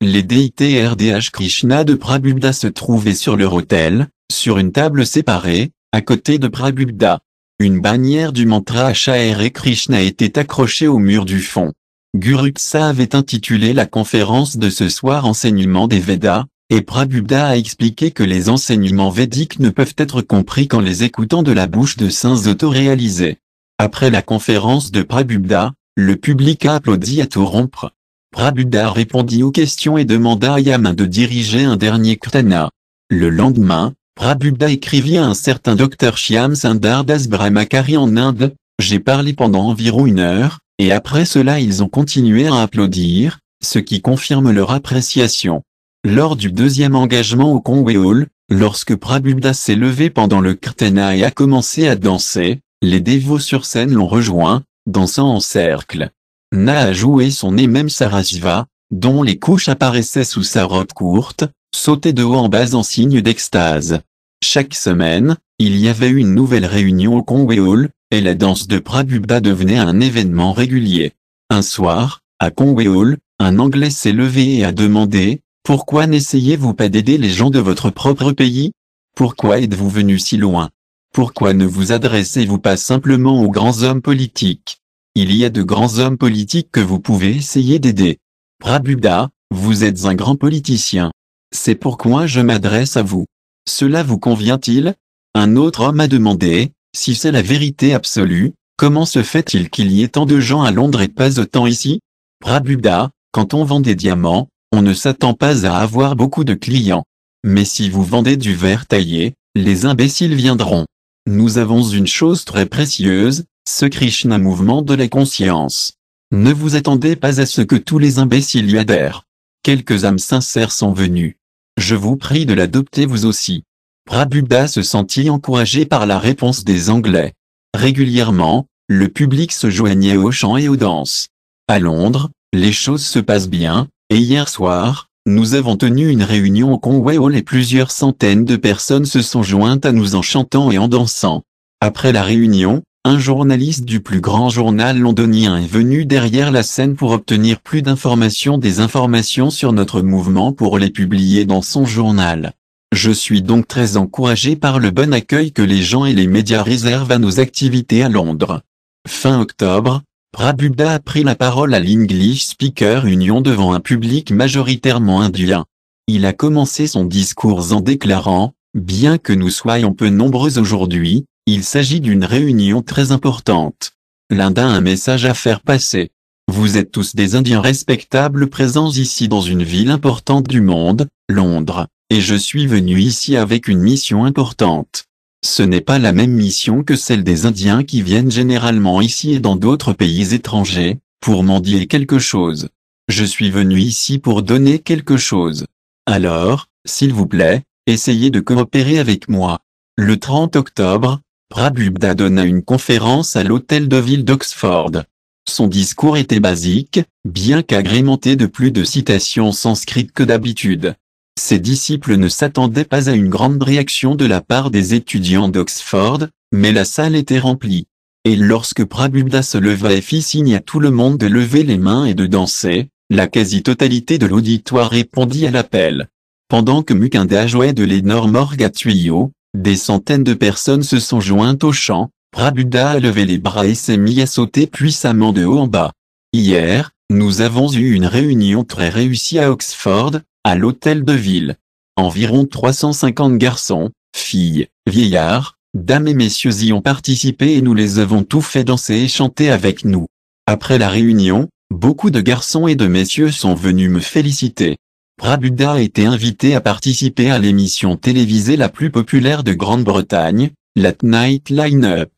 Les déités RDH Krishna de Prabhupada se trouvaient sur leur autel, sur une table séparée, à côté de Prabhupada. Une bannière du mantra et Krishna était accrochée au mur du fond. Guruksa avait intitulé la conférence de ce soir Enseignement des Védas, et Prabhupada a expliqué que les enseignements védiques ne peuvent être compris qu'en les écoutant de la bouche de saints autoréalisés. Après la conférence de Prabhupada, le public a applaudi à tout rompre. Prabhupada répondit aux questions et demanda à Yama de diriger un dernier kirtana. Le lendemain, Prabhupada écrivit à un certain docteur Shyam Sundar Das Brahmakari en Inde, « J'ai parlé pendant environ une heure, et après cela ils ont continué à applaudir, ce qui confirme leur appréciation. Lors du deuxième engagement au Conway Hall, lorsque Prabhupada s'est levé pendant le kirtana et a commencé à danser, les dévots sur scène l'ont rejoint, dansant en cercle. Na a joué son et même Sarasiva, dont les couches apparaissaient sous sa robe courte, sautait de haut en bas en signe d'extase. Chaque semaine, il y avait une nouvelle réunion au Conway Hall, et la danse de Prabhupada devenait un événement régulier. Un soir, à Conway Hall, un Anglais s'est levé et a demandé, pourquoi n'essayez-vous pas d'aider les gens de votre propre pays Pourquoi êtes-vous venu si loin Pourquoi ne vous adressez-vous pas simplement aux grands hommes politiques Il y a de grands hommes politiques que vous pouvez essayer d'aider. Prabhuda, vous êtes un grand politicien. C'est pourquoi je m'adresse à vous. Cela vous convient-il Un autre homme a demandé, si c'est la vérité absolue, comment se fait-il qu'il y ait tant de gens à Londres et pas autant ici Prabhuda, quand on vend des diamants, on ne s'attend pas à avoir beaucoup de clients. Mais si vous vendez du verre taillé, les imbéciles viendront. Nous avons une chose très précieuse, ce Krishna mouvement de la conscience. Ne vous attendez pas à ce que tous les imbéciles y adhèrent. Quelques âmes sincères sont venues. Je vous prie de l'adopter vous aussi. Prabhupada se sentit encouragé par la réponse des Anglais. Régulièrement, le public se joignait aux chants et aux danses. À Londres, les choses se passent bien, et hier soir, nous avons tenu une réunion au Conway Hall et plusieurs centaines de personnes se sont jointes à nous en chantant et en dansant. Après la réunion, un journaliste du plus grand journal londonien est venu derrière la scène pour obtenir plus d'informations des informations sur notre mouvement pour les publier dans son journal. Je suis donc très encouragé par le bon accueil que les gens et les médias réservent à nos activités à Londres. Fin octobre, Prabhupada a pris la parole à l'English Speaker Union devant un public majoritairement indien. Il a commencé son discours en déclarant, bien que nous soyons peu nombreux aujourd'hui, il s'agit d'une réunion très importante. L'Inde a un message à faire passer. Vous êtes tous des Indiens respectables présents ici dans une ville importante du monde, Londres, et je suis venu ici avec une mission importante. Ce n'est pas la même mission que celle des Indiens qui viennent généralement ici et dans d'autres pays étrangers, pour mendier quelque chose. Je suis venu ici pour donner quelque chose. Alors, s'il vous plaît, essayez de coopérer avec moi. Le 30 octobre, Prabhupada donna une conférence à l'hôtel de ville d'Oxford. Son discours était basique, bien qu'agrémenté de plus de citations sanscrites que d'habitude. Ses disciples ne s'attendaient pas à une grande réaction de la part des étudiants d'Oxford, mais la salle était remplie. Et lorsque Prabhupada se leva et fit signe à tout le monde de lever les mains et de danser, la quasi-totalité de l'auditoire répondit à l'appel. Pendant que Mukunda jouait de l'énorme orgue à tuyaux, des centaines de personnes se sont jointes au chant, Prabhupada a levé les bras et s'est mis à sauter puissamment de haut en bas. Hier, nous avons eu une réunion très réussie à Oxford, à l'hôtel de ville. Environ 350 garçons, filles, vieillards, dames et messieurs y ont participé et nous les avons tous fait danser et chanter avec nous. Après la réunion, beaucoup de garçons et de messieurs sont venus me féliciter. Prabuddha a été invité à participer à l'émission télévisée la plus populaire de Grande-Bretagne, la Night Line-Up.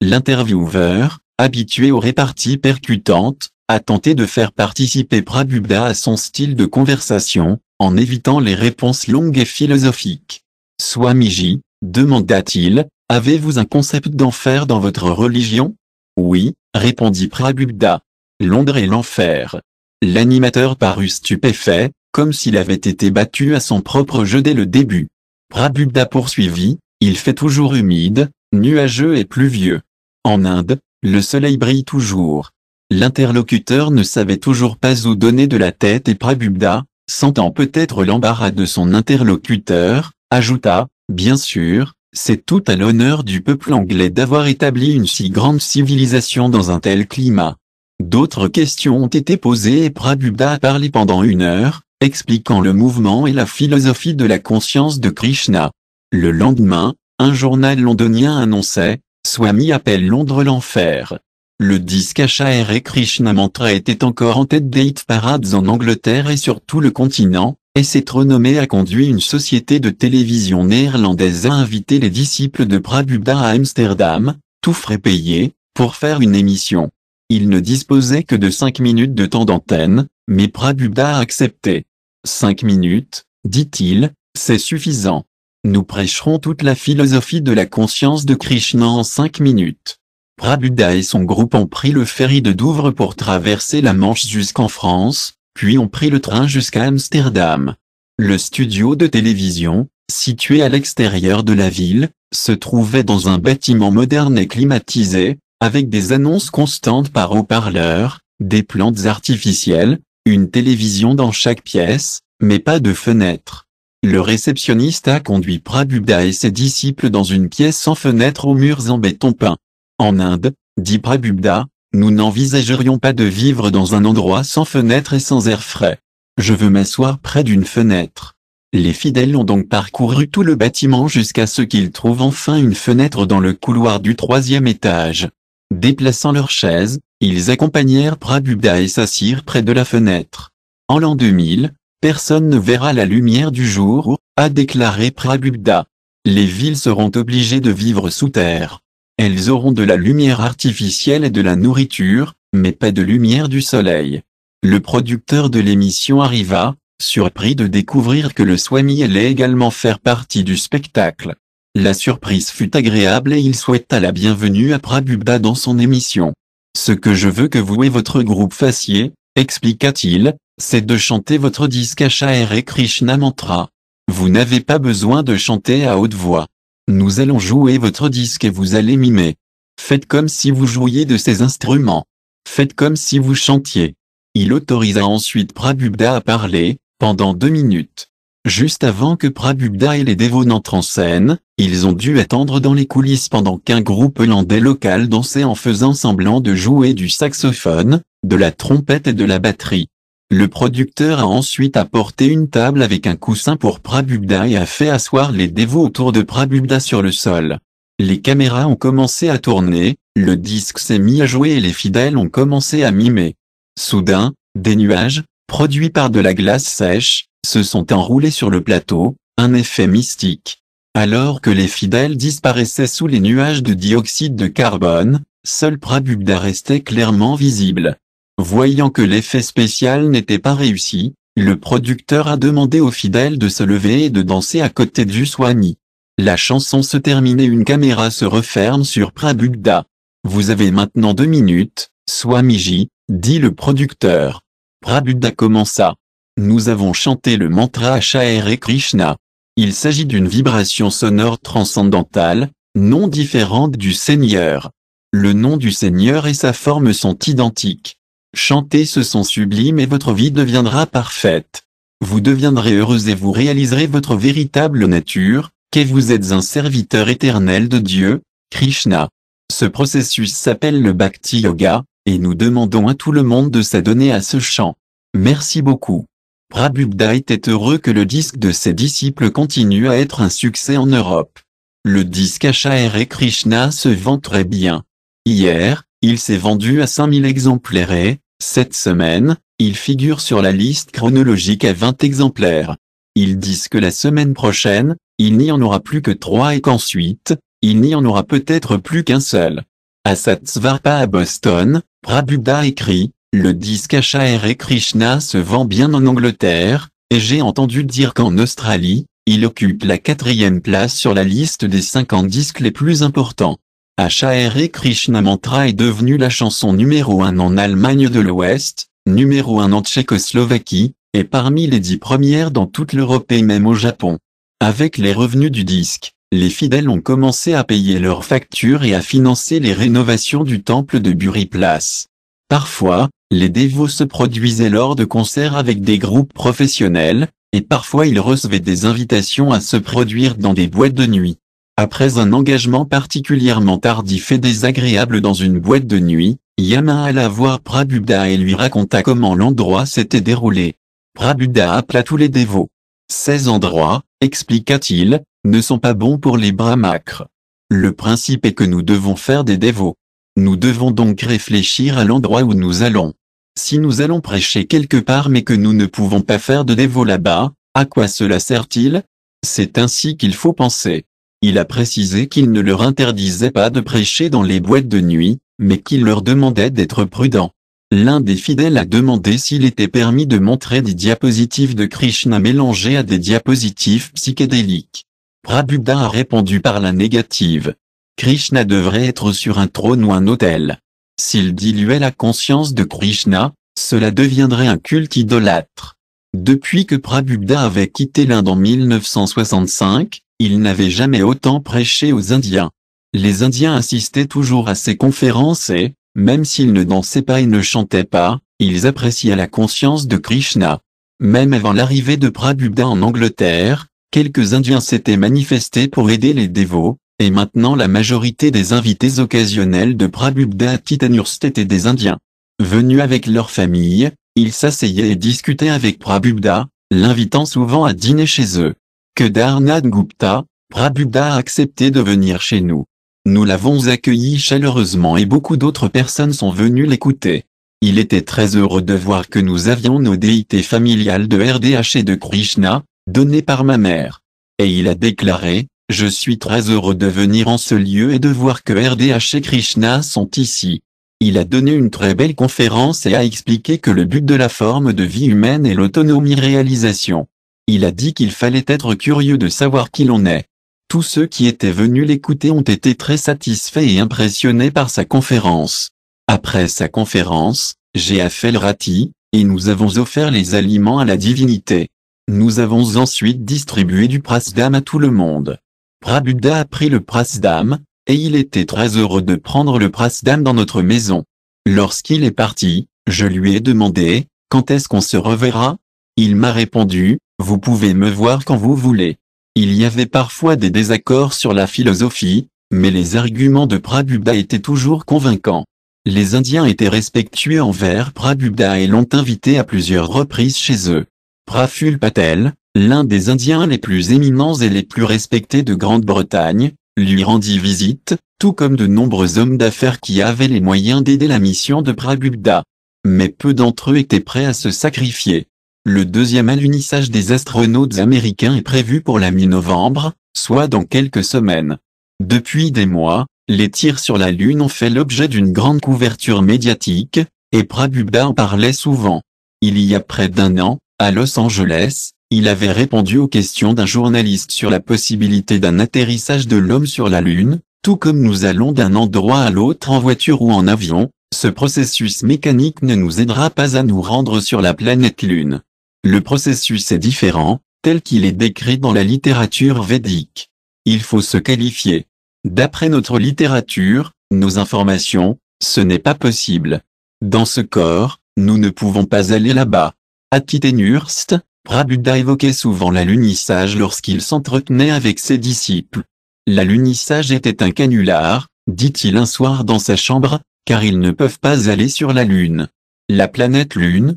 L'intervieweur, habitué aux réparties percutantes, a tenté de faire participer Prabuddha à son style de conversation, en évitant les réponses longues et philosophiques. Swamiji, demanda-t-il, avez-vous un concept d'enfer dans votre religion Oui, répondit Prabhupada. Londres est l'enfer. L'animateur parut stupéfait, comme s'il avait été battu à son propre jeu dès le début. Prabhupada poursuivit, il fait toujours humide, nuageux et pluvieux. En Inde, le soleil brille toujours. L'interlocuteur ne savait toujours pas où donner de la tête et Prabhupada, sentant peut-être l'embarras de son interlocuteur, ajouta, Bien sûr, c'est tout à l'honneur du peuple anglais d'avoir établi une si grande civilisation dans un tel climat. D'autres questions ont été posées et Prabhupada a parlé pendant une heure, expliquant le mouvement et la philosophie de la conscience de Krishna. Le lendemain, un journal londonien annonçait, Swami appelle Londres l'enfer. Le disque et Krishna Mantra était encore en tête des hit parades en Angleterre et sur tout le continent, et cette renommée a conduit une société de télévision néerlandaise à inviter les disciples de Prabhupada à Amsterdam, tout frais payé, pour faire une émission. Il ne disposait que de cinq minutes de temps d'antenne, mais Prabhupada a accepté. Cinq minutes, dit-il, c'est suffisant. Nous prêcherons toute la philosophie de la conscience de Krishna en cinq minutes. Prabuda et son groupe ont pris le ferry de Douvres pour traverser la Manche jusqu'en France, puis ont pris le train jusqu'à Amsterdam. Le studio de télévision, situé à l'extérieur de la ville, se trouvait dans un bâtiment moderne et climatisé, avec des annonces constantes par haut parleurs des plantes artificielles, une télévision dans chaque pièce, mais pas de fenêtre. Le réceptionniste a conduit Prabuda et ses disciples dans une pièce sans fenêtre aux murs en béton peint. En Inde, dit Prabhupada, nous n'envisagerions pas de vivre dans un endroit sans fenêtre et sans air frais. Je veux m'asseoir près d'une fenêtre. Les fidèles ont donc parcouru tout le bâtiment jusqu'à ce qu'ils trouvent enfin une fenêtre dans le couloir du troisième étage. Déplaçant leurs chaises, ils accompagnèrent Prabhupada et s'assirent près de la fenêtre. En l'an 2000, personne ne verra la lumière du jour, a déclaré Prabhupada. Les villes seront obligées de vivre sous terre. Elles auront de la lumière artificielle et de la nourriture, mais pas de lumière du soleil. Le producteur de l'émission arriva, surpris de découvrir que le Swami allait également faire partie du spectacle. La surprise fut agréable et il souhaita la bienvenue à Prabhupada dans son émission. Ce que je veux que vous et votre groupe fassiez, expliqua-t-il, c'est de chanter votre disque et Krishna Mantra. Vous n'avez pas besoin de chanter à haute voix. Nous allons jouer votre disque et vous allez mimer. Faites comme si vous jouiez de ces instruments. Faites comme si vous chantiez. Il autorisa ensuite Prabhupada à parler, pendant deux minutes. Juste avant que Prabhupada et les dévots n'entrent en scène, ils ont dû attendre dans les coulisses pendant qu'un groupe landais local dansait en faisant semblant de jouer du saxophone, de la trompette et de la batterie. Le producteur a ensuite apporté une table avec un coussin pour Prabubda et a fait asseoir les dévots autour de Prabubda sur le sol. Les caméras ont commencé à tourner, le disque s'est mis à jouer et les fidèles ont commencé à mimer. Soudain, des nuages, produits par de la glace sèche, se sont enroulés sur le plateau, un effet mystique. Alors que les fidèles disparaissaient sous les nuages de dioxyde de carbone, seul Prabubda restait clairement visible. Voyant que l'effet spécial n'était pas réussi, le producteur a demandé aux fidèles de se lever et de danser à côté du Swami. La chanson se termine et une caméra se referme sur Prabhupada. Vous avez maintenant deux minutes, Swamiji, dit le producteur. Prabhupada commença. Nous avons chanté le mantra à Krishna. Il s'agit d'une vibration sonore transcendantale, non différente du Seigneur. Le nom du Seigneur et sa forme sont identiques. Chantez ce son sublime et votre vie deviendra parfaite. Vous deviendrez heureuse et vous réaliserez votre véritable nature, que vous êtes un serviteur éternel de Dieu, Krishna. Ce processus s'appelle le Bhakti Yoga, et nous demandons à tout le monde de s'adonner à ce chant. Merci beaucoup. Prabhupada était heureux que le disque de ses disciples continue à être un succès en Europe. Le disque Acharya Krishna se vend très bien. Hier, il s'est vendu à 5000 exemplaires et, cette semaine, il figure sur la liste chronologique à 20 exemplaires. Ils disent que la semaine prochaine, il n'y en aura plus que trois et qu'ensuite, il n'y en aura peut-être plus qu'un seul. À Satsvarpa à Boston, Prabhupada écrit, le disque et Krishna se vend bien en Angleterre, et j'ai entendu dire qu'en Australie, il occupe la quatrième place sur la liste des 50 disques les plus importants. H.A.R.E. Krishna Mantra est devenue la chanson numéro 1 en Allemagne de l'Ouest, numéro 1 en Tchécoslovaquie, et parmi les dix premières dans toute l'Europe et même au Japon. Avec les revenus du disque, les fidèles ont commencé à payer leurs factures et à financer les rénovations du temple de Buri Place. Parfois, les dévots se produisaient lors de concerts avec des groupes professionnels, et parfois ils recevaient des invitations à se produire dans des boîtes de nuit. Après un engagement particulièrement tardif et désagréable dans une boîte de nuit, Yama alla voir Prabhupada et lui raconta comment l'endroit s'était déroulé. Prabhupada appela tous les dévots. Ces endroits, expliqua-t-il, ne sont pas bons pour les brahmacres. Le principe est que nous devons faire des dévots. Nous devons donc réfléchir à l'endroit où nous allons. Si nous allons prêcher quelque part mais que nous ne pouvons pas faire de dévots là-bas, à quoi cela sert-il C'est ainsi qu'il faut penser. Il a précisé qu'il ne leur interdisait pas de prêcher dans les boîtes de nuit, mais qu'il leur demandait d'être prudents. L'un des fidèles a demandé s'il était permis de montrer des diapositives de Krishna mélangées à des diapositives psychédéliques. Prabhupada a répondu par la négative. Krishna devrait être sur un trône ou un autel. S'il diluait la conscience de Krishna, cela deviendrait un culte idolâtre. Depuis que Prabhupada avait quitté l'Inde en 1965, il n'avait jamais autant prêché aux Indiens. Les Indiens assistaient toujours à ses conférences et, même s'ils ne dansaient pas et ne chantaient pas, ils appréciaient la conscience de Krishna. Même avant l'arrivée de Prabhupada en Angleterre, quelques Indiens s'étaient manifestés pour aider les dévots, et maintenant la majorité des invités occasionnels de Prabhupada à Titanurst étaient des Indiens. Venus avec leur famille, ils s'asseyaient et discutaient avec Prabhupada, l'invitant souvent à dîner chez eux que Darnad Gupta, Prabuddha a accepté de venir chez nous. Nous l'avons accueilli chaleureusement et beaucoup d'autres personnes sont venues l'écouter. Il était très heureux de voir que nous avions nos déités familiales de RDH et de Krishna, données par ma mère. Et il a déclaré, je suis très heureux de venir en ce lieu et de voir que RDH et Krishna sont ici. Il a donné une très belle conférence et a expliqué que le but de la forme de vie humaine est l'autonomie réalisation. Il a dit qu'il fallait être curieux de savoir qui l'on est. Tous ceux qui étaient venus l'écouter ont été très satisfaits et impressionnés par sa conférence. Après sa conférence, j'ai affaire rati, et nous avons offert les aliments à la divinité. Nous avons ensuite distribué du prasdam à tout le monde. Prabuddha a pris le prasdam, et il était très heureux de prendre le prasdam dans notre maison. Lorsqu'il est parti, je lui ai demandé, quand est-ce qu'on se reverra Il m'a répondu, vous pouvez me voir quand vous voulez. Il y avait parfois des désaccords sur la philosophie, mais les arguments de Prabhupada étaient toujours convaincants. Les Indiens étaient respectueux envers Prabhupada et l'ont invité à plusieurs reprises chez eux. Praful Patel, l'un des Indiens les plus éminents et les plus respectés de Grande-Bretagne, lui rendit visite, tout comme de nombreux hommes d'affaires qui avaient les moyens d'aider la mission de Prabhupada. Mais peu d'entre eux étaient prêts à se sacrifier. Le deuxième alunissage des astronautes américains est prévu pour la mi-novembre, soit dans quelques semaines. Depuis des mois, les tirs sur la Lune ont fait l'objet d'une grande couverture médiatique, et Prabhupada en parlait souvent. Il y a près d'un an, à Los Angeles, il avait répondu aux questions d'un journaliste sur la possibilité d'un atterrissage de l'homme sur la Lune, tout comme nous allons d'un endroit à l'autre en voiture ou en avion, ce processus mécanique ne nous aidera pas à nous rendre sur la planète Lune. Le processus est différent, tel qu'il est décrit dans la littérature védique. Il faut se qualifier. D'après notre littérature, nos informations, ce n'est pas possible. Dans ce corps, nous ne pouvons pas aller là-bas. Atitenurst, Prabuddha évoquait souvent l'alunissage lorsqu'il s'entretenait avec ses disciples. L'alunissage était un canular, dit-il un soir dans sa chambre, car ils ne peuvent pas aller sur la Lune. La planète Lune,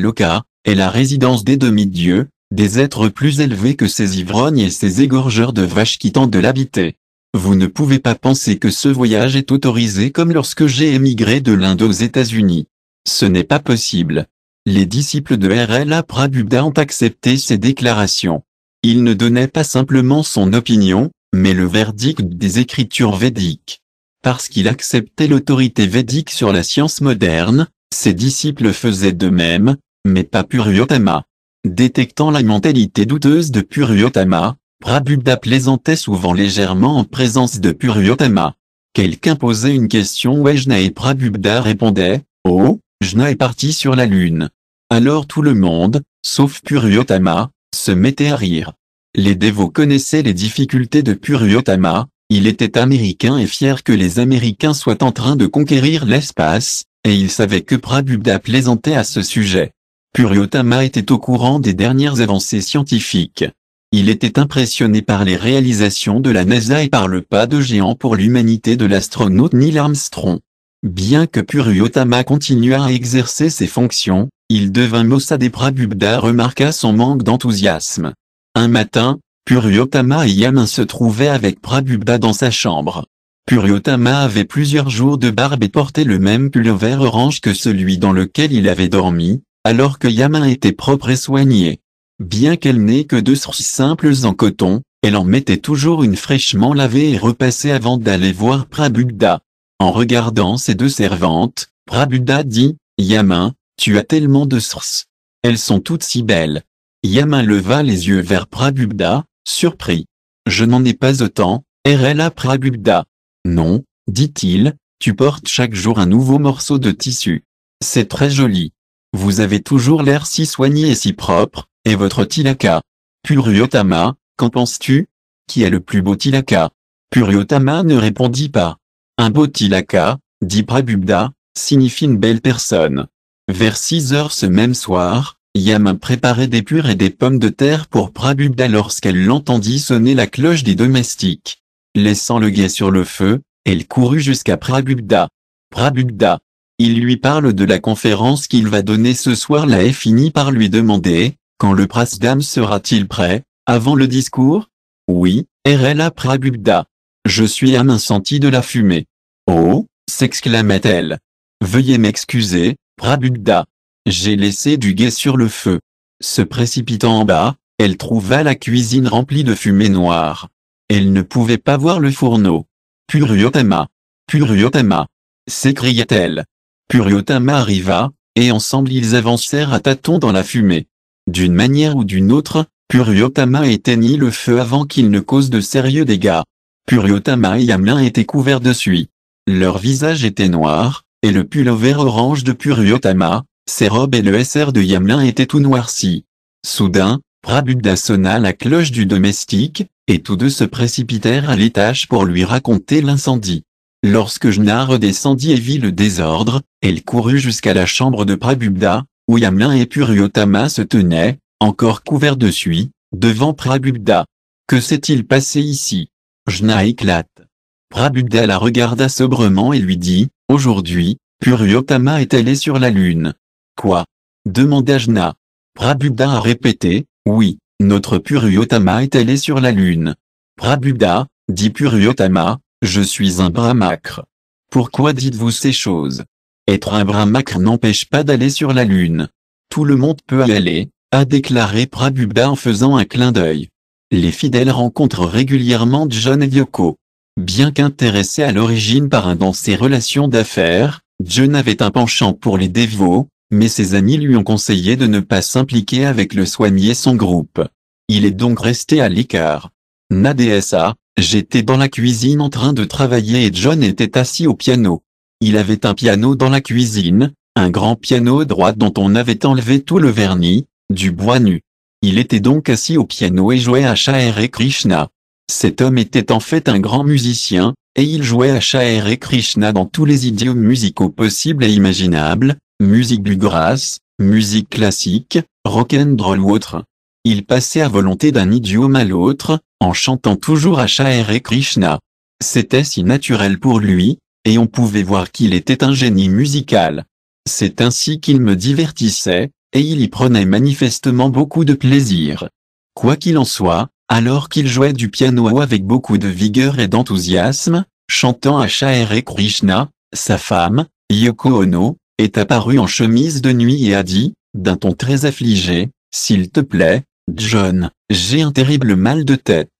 Loka, est la résidence des demi-dieux, des êtres plus élevés que ces ivrognes et ces égorgeurs de vaches qui tentent de l'habiter. Vous ne pouvez pas penser que ce voyage est autorisé comme lorsque j'ai émigré de l'Inde aux États-Unis. Ce n'est pas possible. Les disciples de R.L.A. Prabhupada ont accepté ces déclarations. Il ne donnait pas simplement son opinion, mais le verdict des écritures védiques. Parce qu'il acceptait l'autorité védique sur la science moderne, ses disciples faisaient de même, mais pas Puryotama. Détectant la mentalité douteuse de Puryotama, Prabhupada plaisantait souvent légèrement en présence de Puryotama. Quelqu'un posait une question Jna ?» et Prabhupada répondait, Oh, Jna est parti sur la lune. Alors tout le monde, sauf Puryotama, se mettait à rire. Les dévots connaissaient les difficultés de Puryotama, il était américain et fier que les Américains soient en train de conquérir l'espace, et il savait que Prabhupada plaisantait à ce sujet. Puriotama était au courant des dernières avancées scientifiques. Il était impressionné par les réalisations de la NASA et par le pas de géant pour l'humanité de l'astronaute Neil Armstrong. Bien que Puriotama continuât à exercer ses fonctions, il devint Mossad et remarqua son manque d'enthousiasme. Un matin, Puriotama et Yamin se trouvaient avec Prabhupada dans sa chambre. Puriotama avait plusieurs jours de barbe et portait le même pull vert orange que celui dans lequel il avait dormi, alors que Yamin était propre et soignée. Bien qu'elle n'ait que deux sources simples en coton, elle en mettait toujours une fraîchement lavée et repassée avant d'aller voir Prabuddha. En regardant ses deux servantes, Prabuddha dit, Yamin, tu as tellement de sources. Elles sont toutes si belles. Yamin leva les yeux vers Prabuddha, surpris. Je n'en ai pas autant, RLA Prabuddha. « Non, dit-il, tu portes chaque jour un nouveau morceau de tissu. C'est très joli. Vous avez toujours l'air si soigné et si propre, et votre tilaka. Puryotama, qu'en penses-tu Qui est le plus beau tilaka Puryotama ne répondit pas. Un beau tilaka, dit Prabubda, signifie une belle personne. Vers 6 heures ce même soir, Yama préparait des purs et des pommes de terre pour Prabubda lorsqu'elle l'entendit sonner la cloche des domestiques. Laissant le guet sur le feu, elle courut jusqu'à Prabubda. Prabubda, il lui parle de la conférence qu'il va donner ce soir-là et finit par lui demander, quand le Prasdam sera-t-il prêt, avant le discours Oui, RLA Prabubda. Je suis à main de la fumée. Oh, s'exclamait-elle. Veuillez m'excuser, Prabubda. J'ai laissé du guet sur le feu. Se précipitant en bas, elle trouva la cuisine remplie de fumée noire. Elle ne pouvait pas voir le fourneau. Puryotama sécria s'écriait-elle. Puriotama arriva, et ensemble ils avancèrent à tâtons dans la fumée. D'une manière ou d'une autre, Puriotama éteignit le feu avant qu'il ne cause de sérieux dégâts. Puriotama et Yamlin étaient couverts de suie. Leur visage était noir, et le pull vert orange de Puriotama, ses robes et le SR de Yamlin étaient tout noircis. Soudain, Prabhuda sonna la cloche du domestique, et tous deux se précipitèrent à l'étage pour lui raconter l'incendie. Lorsque Jna redescendit et vit le désordre, elle courut jusqu'à la chambre de Prabhubda, où Yamlin et Puryotama se tenaient, encore couverts de suie, devant Prabhubda. Que s'est-il passé ici Jna éclate. Prabubda la regarda sobrement et lui dit, Aujourd'hui, Puryotama est allé sur la lune. Quoi demanda Jna. Prabhubda a répété, Oui, notre Puryotama est allé sur la lune. Prabubda, dit Puryotama. Je suis un brahmacre. Pourquoi dites-vous ces choses Être un brahmacre n'empêche pas d'aller sur la Lune. Tout le monde peut y aller, a déclaré Prabhupada en faisant un clin d'œil. Les fidèles rencontrent régulièrement John et Yoko. Bien qu'intéressé à l'origine par un dans ses relations d'affaires, John avait un penchant pour les dévots, mais ses amis lui ont conseillé de ne pas s'impliquer avec le soigné son groupe. Il est donc resté à l'écart. Nadesa, J'étais dans la cuisine en train de travailler et John était assis au piano. Il avait un piano dans la cuisine, un grand piano droit dont on avait enlevé tout le vernis, du bois nu. Il était donc assis au piano et jouait à Chahere Krishna. Cet homme était en fait un grand musicien, et il jouait à Chahere Krishna dans tous les idiomes musicaux possibles et imaginables, musique du grasse, musique classique, rock'n'roll ou autre. Il passait à volonté d'un idiome à l'autre, en chantant toujours à Krishna. C'était si naturel pour lui, et on pouvait voir qu'il était un génie musical. C'est ainsi qu'il me divertissait, et il y prenait manifestement beaucoup de plaisir. Quoi qu'il en soit, alors qu'il jouait du piano avec beaucoup de vigueur et d'enthousiasme, chantant à Krishna, sa femme, Yoko Ono, est apparue en chemise de nuit et a dit, d'un ton très affligé, S'il te plaît, John, j'ai un terrible mal de tête.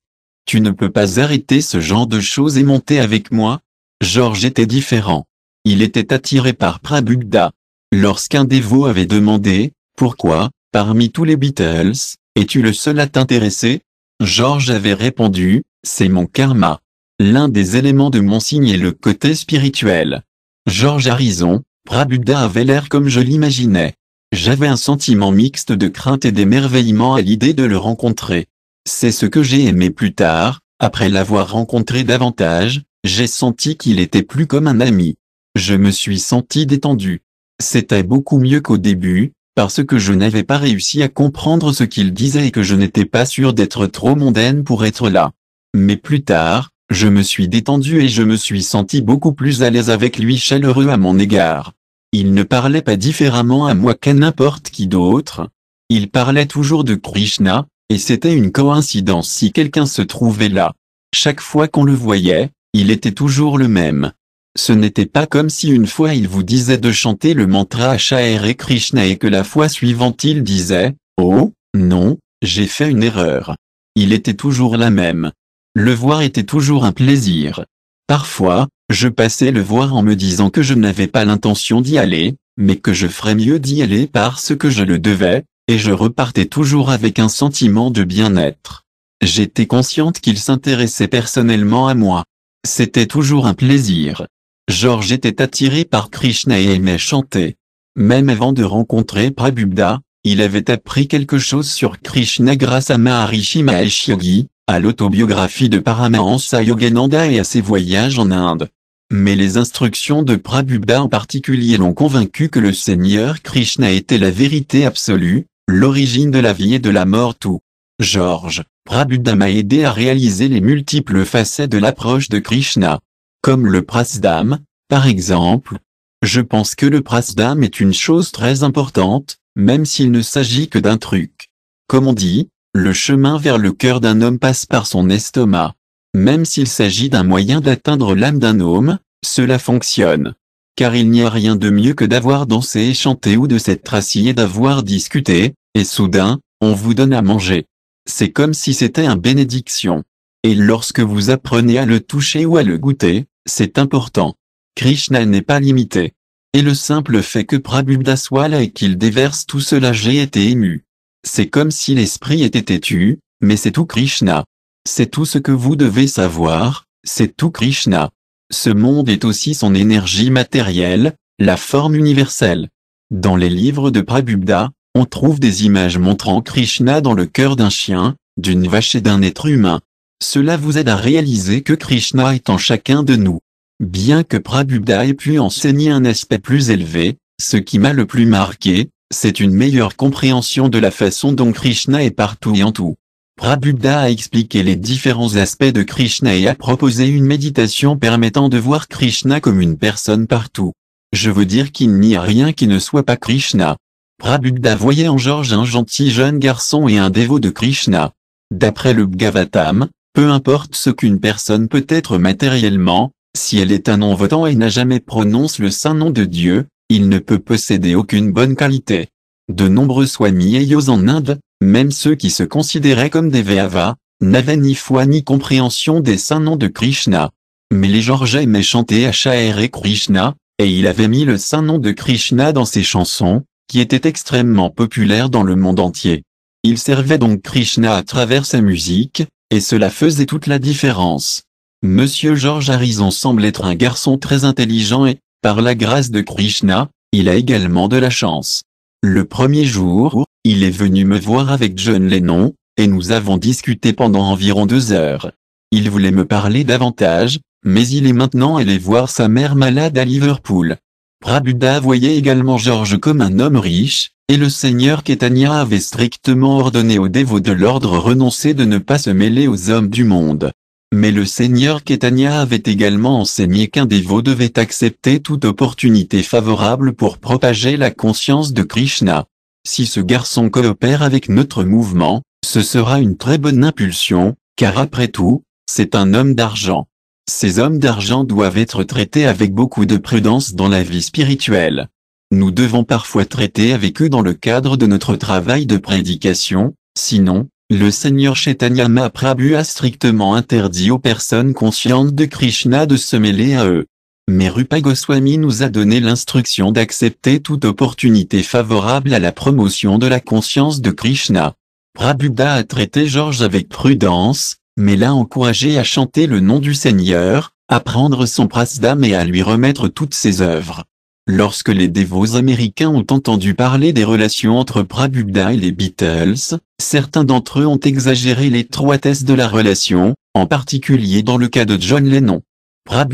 Tu ne peux pas arrêter ce genre de choses et monter avec moi. George était différent. Il était attiré par Prabhupada. Lorsqu'un dévot avait demandé, pourquoi, parmi tous les Beatles, es-tu le seul à t'intéresser? George avait répondu, c'est mon karma. L'un des éléments de mon signe est le côté spirituel. George a raison, Prabhupada avait l'air comme je l'imaginais. J'avais un sentiment mixte de crainte et d'émerveillement à l'idée de le rencontrer. C'est ce que j'ai aimé plus tard, après l'avoir rencontré davantage, j'ai senti qu'il était plus comme un ami. Je me suis senti détendu. C'était beaucoup mieux qu'au début, parce que je n'avais pas réussi à comprendre ce qu'il disait et que je n'étais pas sûr d'être trop mondaine pour être là. Mais plus tard, je me suis détendu et je me suis senti beaucoup plus à l'aise avec lui chaleureux à mon égard. Il ne parlait pas différemment à moi qu'à n'importe qui d'autre. Il parlait toujours de Krishna, et c'était une coïncidence si quelqu'un se trouvait là. Chaque fois qu'on le voyait, il était toujours le même. Ce n'était pas comme si une fois il vous disait de chanter le mantra Achaire et Krishna et que la fois suivante il disait, Oh, non, j'ai fait une erreur. Il était toujours la même. Le voir était toujours un plaisir. Parfois, je passais le voir en me disant que je n'avais pas l'intention d'y aller, mais que je ferais mieux d'y aller parce que je le devais, et je repartais toujours avec un sentiment de bien-être. J'étais consciente qu'il s'intéressait personnellement à moi. C'était toujours un plaisir. Georges était attiré par Krishna et aimait chanter. Même avant de rencontrer Prabhupada, il avait appris quelque chose sur Krishna grâce à Maharishi Mahesh Yogi, à l'autobiographie de Paramahansa Yogananda et à ses voyages en Inde mais les instructions de Prabhupada en particulier l'ont convaincu que le Seigneur Krishna était la vérité absolue, l'origine de la vie et de la mort tout. Georges, Prabhupada m'a aidé à réaliser les multiples facettes de l'approche de Krishna. Comme le Prasadam, par exemple. Je pense que le Prasadam est une chose très importante, même s'il ne s'agit que d'un truc. Comme on dit, le chemin vers le cœur d'un homme passe par son estomac. Même s'il s'agit d'un moyen d'atteindre l'âme d'un homme, cela fonctionne. Car il n'y a rien de mieux que d'avoir dansé et chanté ou de s'être assis et d'avoir discuté, et soudain, on vous donne à manger. C'est comme si c'était un bénédiction. Et lorsque vous apprenez à le toucher ou à le goûter, c'est important. Krishna n'est pas limité. Et le simple fait que Prabhu soit là et qu'il déverse tout cela j'ai été ému. C'est comme si l'esprit était têtu, mais c'est tout Krishna. C'est tout ce que vous devez savoir, c'est tout Krishna. Ce monde est aussi son énergie matérielle, la forme universelle. Dans les livres de Prabhupada, on trouve des images montrant Krishna dans le cœur d'un chien, d'une vache et d'un être humain. Cela vous aide à réaliser que Krishna est en chacun de nous. Bien que Prabhupada ait pu enseigner un aspect plus élevé, ce qui m'a le plus marqué, c'est une meilleure compréhension de la façon dont Krishna est partout et en tout. Rabubda a expliqué les différents aspects de Krishna et a proposé une méditation permettant de voir Krishna comme une personne partout. Je veux dire qu'il n'y a rien qui ne soit pas Krishna. Prabhupada voyait en George un gentil jeune garçon et un dévot de Krishna. D'après le Bhagavatam, peu importe ce qu'une personne peut être matériellement, si elle est un non-votant et n'a jamais prononcé le saint nom de Dieu, il ne peut posséder aucune bonne qualité. De nombreux swamis ayos en Inde, même ceux qui se considéraient comme des Véhava, n'avaient ni foi ni compréhension des saints noms de Krishna. Mais les Georges aimaient chanter et Krishna, et il avait mis le saint nom de Krishna dans ses chansons, qui étaient extrêmement populaires dans le monde entier. Il servait donc Krishna à travers sa musique, et cela faisait toute la différence. Monsieur George Harrison semble être un garçon très intelligent et, par la grâce de Krishna, il a également de la chance. Le premier jour, il est venu me voir avec John Lennon, et nous avons discuté pendant environ deux heures. Il voulait me parler davantage, mais il est maintenant allé voir sa mère malade à Liverpool. Prabhuda voyait également George comme un homme riche, et le seigneur Ketania avait strictement ordonné aux dévots de l'ordre renoncer de ne pas se mêler aux hommes du monde. Mais le seigneur Ketania avait également enseigné qu'un dévot devait accepter toute opportunité favorable pour propager la conscience de Krishna. Si ce garçon coopère avec notre mouvement, ce sera une très bonne impulsion, car après tout, c'est un homme d'argent. Ces hommes d'argent doivent être traités avec beaucoup de prudence dans la vie spirituelle. Nous devons parfois traiter avec eux dans le cadre de notre travail de prédication, sinon, le Seigneur Chaitanya Mahaprabhu a strictement interdit aux personnes conscientes de Krishna de se mêler à eux mais Rupa Goswami nous a donné l'instruction d'accepter toute opportunité favorable à la promotion de la conscience de Krishna. Prabhupada a traité George avec prudence, mais l'a encouragé à chanter le nom du Seigneur, à prendre son prasdam et à lui remettre toutes ses œuvres. Lorsque les dévots américains ont entendu parler des relations entre Prabhupada et les Beatles, certains d'entre eux ont exagéré l'étroitesse de la relation, en particulier dans le cas de John Lennon a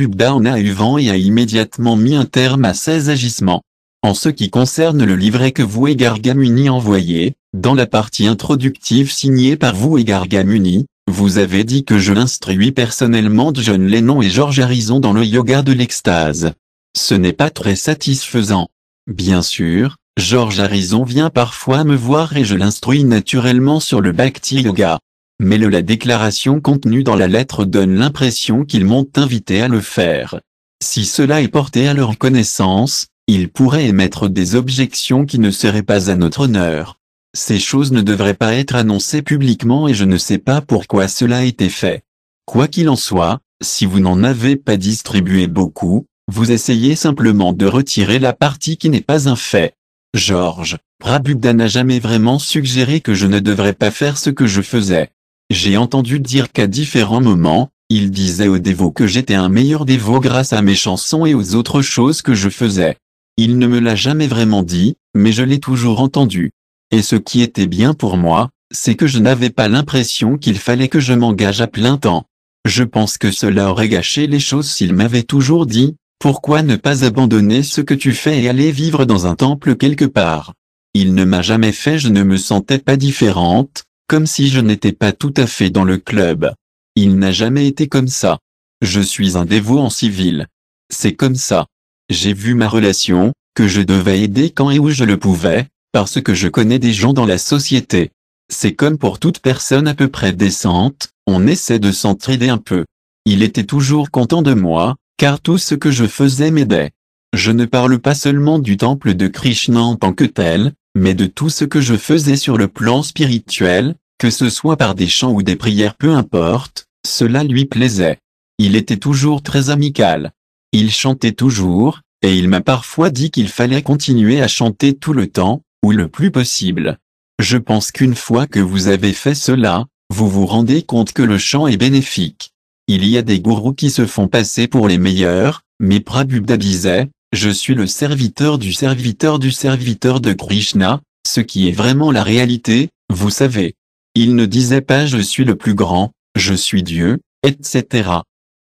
eu vent et a immédiatement mis un terme à ses agissements. En ce qui concerne le livret que vous et Gargamuni envoyez, dans la partie introductive signée par vous et Gargamuni, vous avez dit que je l'instruis personnellement John Lennon et George Harrison dans le yoga de l'extase. Ce n'est pas très satisfaisant. Bien sûr, George Harrison vient parfois me voir et je l'instruis naturellement sur le Bhakti Yoga mais le la déclaration contenue dans la lettre donne l'impression qu'ils m'ont invité à le faire. Si cela est porté à leur connaissance, ils pourraient émettre des objections qui ne seraient pas à notre honneur. Ces choses ne devraient pas être annoncées publiquement et je ne sais pas pourquoi cela a été fait. Quoi qu'il en soit, si vous n'en avez pas distribué beaucoup, vous essayez simplement de retirer la partie qui n'est pas un fait. Georges, Prabhupada n'a jamais vraiment suggéré que je ne devrais pas faire ce que je faisais. J'ai entendu dire qu'à différents moments, il disait aux dévots que j'étais un meilleur dévot grâce à mes chansons et aux autres choses que je faisais. Il ne me l'a jamais vraiment dit, mais je l'ai toujours entendu. Et ce qui était bien pour moi, c'est que je n'avais pas l'impression qu'il fallait que je m'engage à plein temps. Je pense que cela aurait gâché les choses s'il m'avait toujours dit, pourquoi ne pas abandonner ce que tu fais et aller vivre dans un temple quelque part Il ne m'a jamais fait je ne me sentais pas différente, comme si je n'étais pas tout à fait dans le club. Il n'a jamais été comme ça. Je suis un dévot en civil. C'est comme ça. J'ai vu ma relation, que je devais aider quand et où je le pouvais, parce que je connais des gens dans la société. C'est comme pour toute personne à peu près décente, on essaie de s'entraider un peu. Il était toujours content de moi, car tout ce que je faisais m'aidait. Je ne parle pas seulement du temple de Krishna en tant que tel, mais de tout ce que je faisais sur le plan spirituel, que ce soit par des chants ou des prières peu importe, cela lui plaisait. Il était toujours très amical. Il chantait toujours, et il m'a parfois dit qu'il fallait continuer à chanter tout le temps, ou le plus possible. Je pense qu'une fois que vous avez fait cela, vous vous rendez compte que le chant est bénéfique. Il y a des gourous qui se font passer pour les meilleurs, mais Prabhupada disait, je suis le serviteur du serviteur du serviteur de Krishna, ce qui est vraiment la réalité, vous savez. Il ne disait pas je suis le plus grand, je suis Dieu, etc.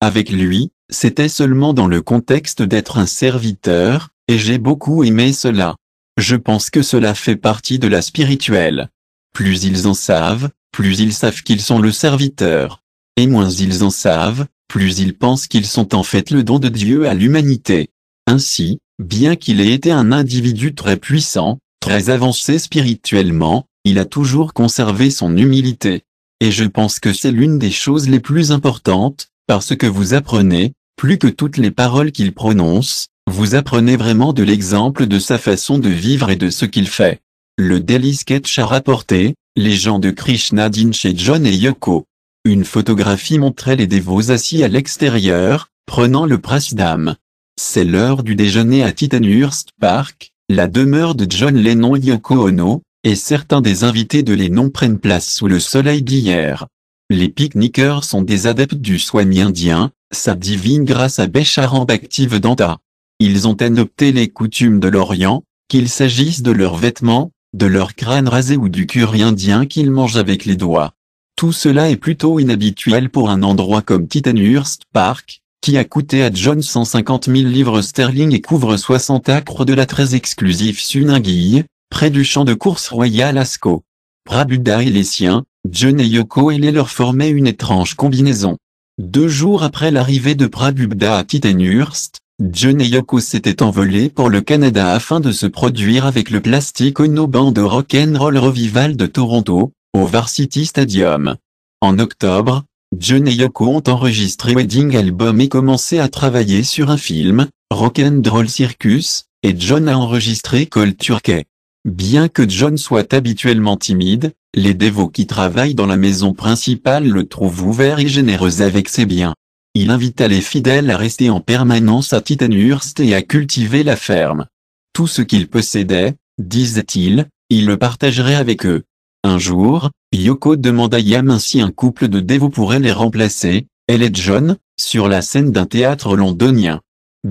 Avec lui, c'était seulement dans le contexte d'être un serviteur, et j'ai beaucoup aimé cela. Je pense que cela fait partie de la spirituelle. Plus ils en savent, plus ils savent qu'ils sont le serviteur. Et moins ils en savent, plus ils pensent qu'ils sont en fait le don de Dieu à l'humanité. Ainsi, bien qu'il ait été un individu très puissant, très avancé spirituellement, il a toujours conservé son humilité. Et je pense que c'est l'une des choses les plus importantes, parce que vous apprenez, plus que toutes les paroles qu'il prononce, vous apprenez vraiment de l'exemple de sa façon de vivre et de ce qu'il fait. Le Delhi Sketch a rapporté, les gens de Krishna Dinche chez John et Yoko. Une photographie montrait les dévots assis à l'extérieur, prenant le prasidam. C'est l'heure du déjeuner à Titanhurst Park, la demeure de John Lennon Yoko Ono, et certains des invités de Lennon prennent place sous le soleil d'hier. Les pique-niqueurs sont des adeptes du soigne indien, sa divine grâce à Bécharang active d'Anta. Ils ont adopté les coutumes de l'Orient, qu'il s'agisse de leurs vêtements, de leur crâne rasé ou du curry indien qu'ils mangent avec les doigts. Tout cela est plutôt inhabituel pour un endroit comme Titanhurst Park, qui a coûté à John 150 000 livres sterling et couvre 60 acres de la très exclusive Suningui, près du champ de course royal Asco. Prabuddha et les siens, John et Yoko et les leur formaient une étrange combinaison. Deux jours après l'arrivée de Prabuddha à Tittenhurst, John et Yoko s'étaient envolés pour le Canada afin de se produire avec le plastique Ono Band Rock'n'Roll Revival de Toronto, au Varsity Stadium. En octobre, John et Yoko ont enregistré Wedding Album et commencé à travailler sur un film, Roll Circus, et John a enregistré Cold Turkey. Bien que John soit habituellement timide, les dévots qui travaillent dans la maison principale le trouvent ouvert et généreux avec ses biens. Il invita les fidèles à rester en permanence à Titanhurst et à cultiver la ferme. Tout ce qu'il possédait, disait-il, il le partagerait avec eux. Un jour, Yoko demande à Yam ainsi un couple de dévots pourrait les remplacer, elle et John, sur la scène d'un théâtre londonien.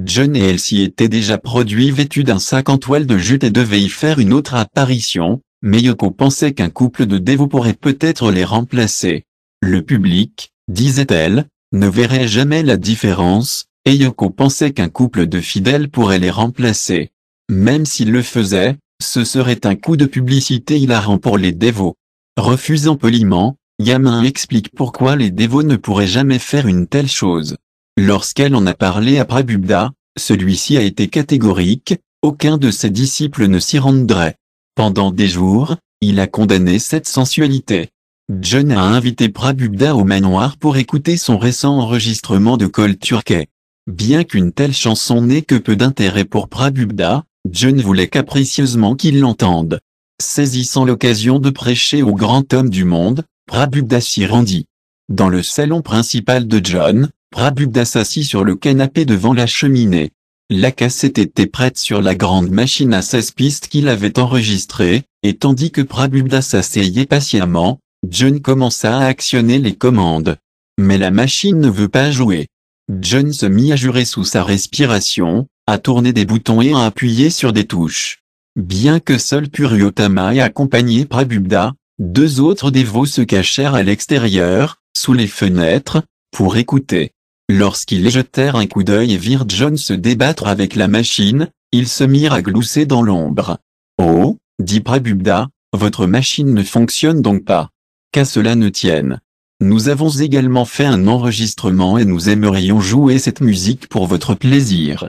John et elle s'y étaient déjà produits vêtus d'un sac en toile de jute et devaient y faire une autre apparition, mais Yoko pensait qu'un couple de dévots pourrait peut-être les remplacer. Le public, disait-elle, ne verrait jamais la différence, et Yoko pensait qu'un couple de fidèles pourrait les remplacer. Même s'il le faisait, ce serait un coup de publicité hilarant pour les dévots. Refusant poliment, Yamin explique pourquoi les dévots ne pourraient jamais faire une telle chose. Lorsqu'elle en a parlé à Prabubda, celui-ci a été catégorique, aucun de ses disciples ne s'y rendrait. Pendant des jours, il a condamné cette sensualité. John a invité Prabhupda au manoir pour écouter son récent enregistrement de col turquais. Bien qu'une telle chanson n'ait que peu d'intérêt pour Prabhupda, John voulait capricieusement qu'il l'entende. Saisissant l'occasion de prêcher au grand homme du monde, Prabhupada s'y rendit. Dans le salon principal de John, Prabhupada s'assit sur le canapé devant la cheminée. La cassette était prête sur la grande machine à 16 pistes qu'il avait enregistrée, et tandis que Prabhupada s'asseyait patiemment, John commença à actionner les commandes. Mais la machine ne veut pas jouer. John se mit à jurer sous sa respiration, à tourner des boutons et à appuyer sur des touches. Bien que seul Puryotama ait accompagné Prabubda, deux autres dévots se cachèrent à l'extérieur, sous les fenêtres, pour écouter. Lorsqu'ils jetèrent un coup d'œil et virent John se débattre avec la machine, ils se mirent à glousser dans l'ombre. Oh, dit Prabubda, votre machine ne fonctionne donc pas. Qu'à cela ne tienne. Nous avons également fait un enregistrement et nous aimerions jouer cette musique pour votre plaisir.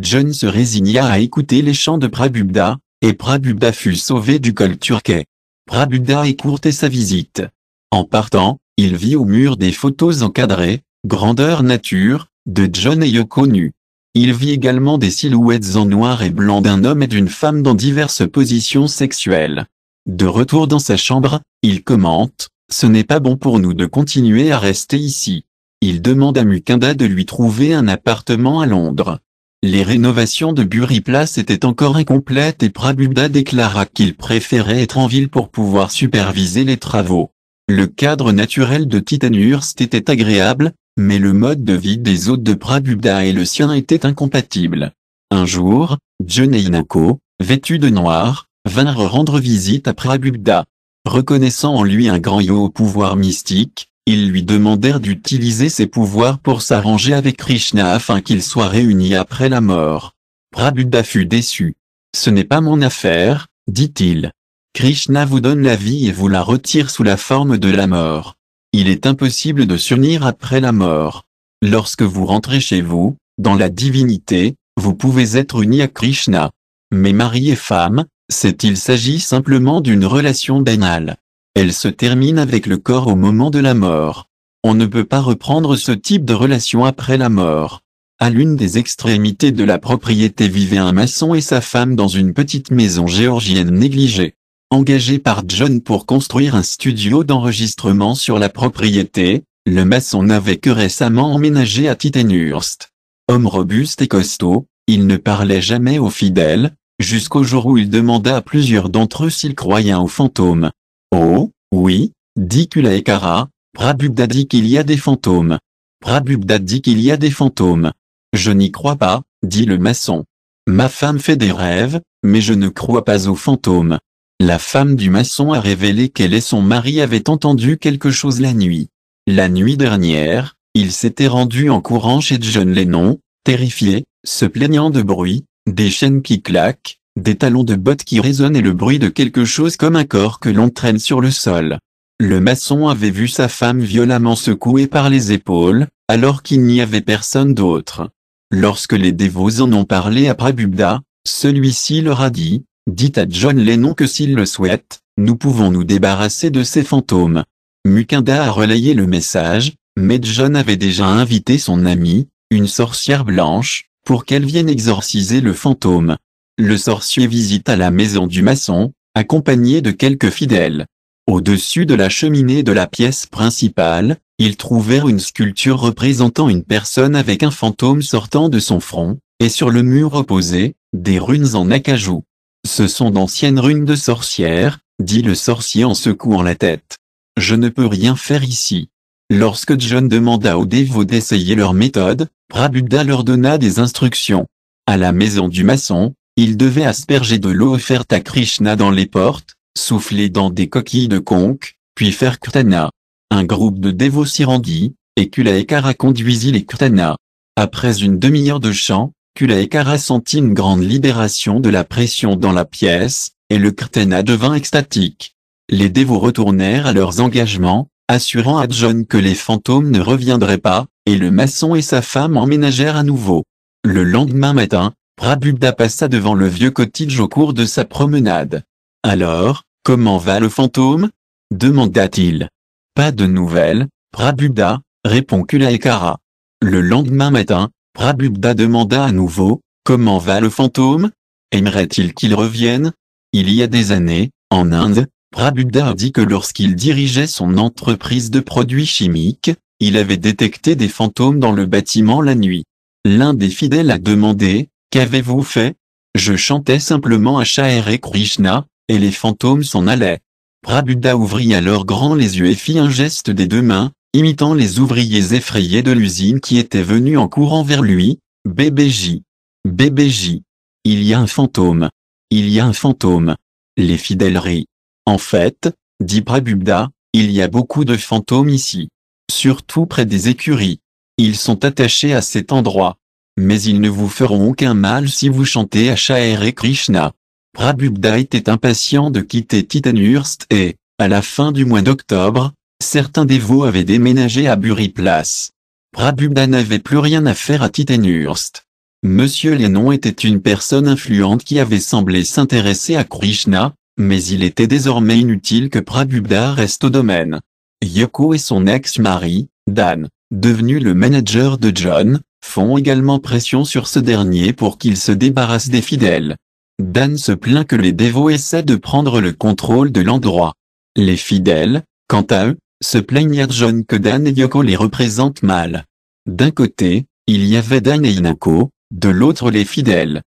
John se résigna à écouter les chants de Prabhupada, et Prabhupada fut sauvé du col turquais. Prabhupada écourtait sa visite. En partant, il vit au mur des photos encadrées, grandeur nature, de John et Yoko nu. Il vit également des silhouettes en noir et blanc d'un homme et d'une femme dans diverses positions sexuelles. De retour dans sa chambre, il commente, ce n'est pas bon pour nous de continuer à rester ici. Il demande à Mukunda de lui trouver un appartement à Londres. Les rénovations de Bury Place étaient encore incomplètes et Prabuddha déclara qu'il préférait être en ville pour pouvoir superviser les travaux. Le cadre naturel de Titanhurst était agréable, mais le mode de vie des hôtes de Prabuddha et le sien était incompatible. Un jour, John et Inako, vêtus de noir, vinrent rendre visite à Prabuddha. Reconnaissant en lui un grand yo au pouvoir mystique, ils lui demandèrent d'utiliser ses pouvoirs pour s'arranger avec Krishna afin qu'ils soient réunis après la mort. Prabuddha fut déçu. Ce n'est pas mon affaire, dit-il. Krishna vous donne la vie et vous la retire sous la forme de la mort. Il est impossible de s'unir après la mort. Lorsque vous rentrez chez vous, dans la divinité, vous pouvez être unis à Krishna. Mais mari et femme, c'est il s'agit simplement d'une relation banale. Elle se termine avec le corps au moment de la mort. On ne peut pas reprendre ce type de relation après la mort. À l'une des extrémités de la propriété vivaient un maçon et sa femme dans une petite maison géorgienne négligée. Engagé par John pour construire un studio d'enregistrement sur la propriété, le maçon n'avait que récemment emménagé à Titenhurst. Homme robuste et costaud, il ne parlait jamais aux fidèles, jusqu'au jour où il demanda à plusieurs d'entre eux s'ils croyaient aux fantômes. Oh, oui, dit Kulaekara, Prabhupda dit qu'il y a des fantômes. Prabhupda dit qu'il y a des fantômes. Je n'y crois pas, dit le maçon. Ma femme fait des rêves, mais je ne crois pas aux fantômes. La femme du maçon a révélé qu'elle et son mari avaient entendu quelque chose la nuit. La nuit dernière, ils s'étaient rendus en courant chez John Lennon, terrifiés, se plaignant de bruit, des chaînes qui claquent, des talons de bottes qui résonnent et le bruit de quelque chose comme un corps que l'on traîne sur le sol. Le maçon avait vu sa femme violemment secouée par les épaules, alors qu'il n'y avait personne d'autre. Lorsque les dévots en ont parlé à Bubda, celui-ci leur a dit, dites à John les noms que s'il le souhaite, nous pouvons nous débarrasser de ces fantômes. Mukinda a relayé le message, mais John avait déjà invité son amie, une sorcière blanche, pour qu'elle vienne exorciser le fantôme le sorcier visita la maison du maçon, accompagné de quelques fidèles. Au-dessus de la cheminée de la pièce principale, ils trouvèrent une sculpture représentant une personne avec un fantôme sortant de son front, et sur le mur opposé, des runes en acajou. Ce sont d'anciennes runes de sorcières, dit le sorcier en secouant la tête. Je ne peux rien faire ici. Lorsque John demanda aux dévots d'essayer leur méthode, Prabuddha leur donna des instructions. À la maison du maçon, il devait asperger de l'eau offerte à Krishna dans les portes, souffler dans des coquilles de conques, puis faire kirtana. Un groupe de dévots s'y rendit, et Kulaekara conduisit les kirtana. Après une demi-heure de chant, Kulaekara sentit une grande libération de la pression dans la pièce, et le kirtana devint extatique. Les dévots retournèrent à leurs engagements, assurant à John que les fantômes ne reviendraient pas, et le maçon et sa femme emménagèrent à nouveau. Le lendemain matin, Prabhupada passa devant le vieux cottage au cours de sa promenade. Alors, comment va le fantôme demanda-t-il. Pas de nouvelles, Prabhupada, répond Kulaikara. Le lendemain matin, Prabhupada demanda à nouveau, comment va le fantôme Aimerait-il qu'il revienne Il y a des années, en Inde, Prabhupada a dit que lorsqu'il dirigeait son entreprise de produits chimiques, il avait détecté des fantômes dans le bâtiment la nuit. L'un des fidèles a demandé, Qu'avez-vous fait Je chantais simplement à Hare Krishna, et les fantômes s'en allaient. Prabhuda ouvrit alors grand les yeux et fit un geste des deux mains, imitant les ouvriers effrayés de l'usine qui étaient venus en courant vers lui. BBJ. BBJ. Il y a un fantôme. Il y a un fantôme. Les fidèleries !»« En fait, dit Prabhuda, il y a beaucoup de fantômes ici. Surtout près des écuries. Ils sont attachés à cet endroit mais ils ne vous feront aucun mal si vous chantez à et Krishna. Prabhupada était impatient de quitter Titanhurst et, à la fin du mois d'octobre, certains dévots avaient déménagé à Buri Place. Prabhupada n'avait plus rien à faire à Titanhurst. Monsieur Lennon était une personne influente qui avait semblé s'intéresser à Krishna, mais il était désormais inutile que Prabhupada reste au domaine. Yoko et son ex-mari, Dan, devenus le manager de John, font également pression sur ce dernier pour qu'il se débarrasse des fidèles. Dan se plaint que les dévots essaient de prendre le contrôle de l'endroit. Les fidèles, quant à eux, se plaignent à John que Dan et Yoko les représentent mal. D'un côté, il y avait Dan et Inako, de l'autre les fidèles.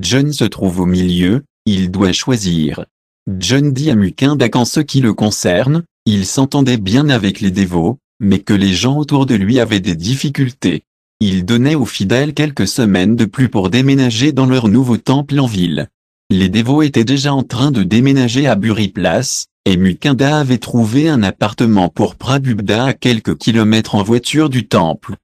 John se trouve au milieu, il doit choisir. John dit à muquin qu'en ce qui le concerne, il s'entendait bien avec les dévots, mais que les gens autour de lui avaient des difficultés. Il donnait aux fidèles quelques semaines de plus pour déménager dans leur nouveau temple en ville. Les dévots étaient déjà en train de déménager à Buri Place, et Mukinda avait trouvé un appartement pour Prabubda à quelques kilomètres en voiture du temple.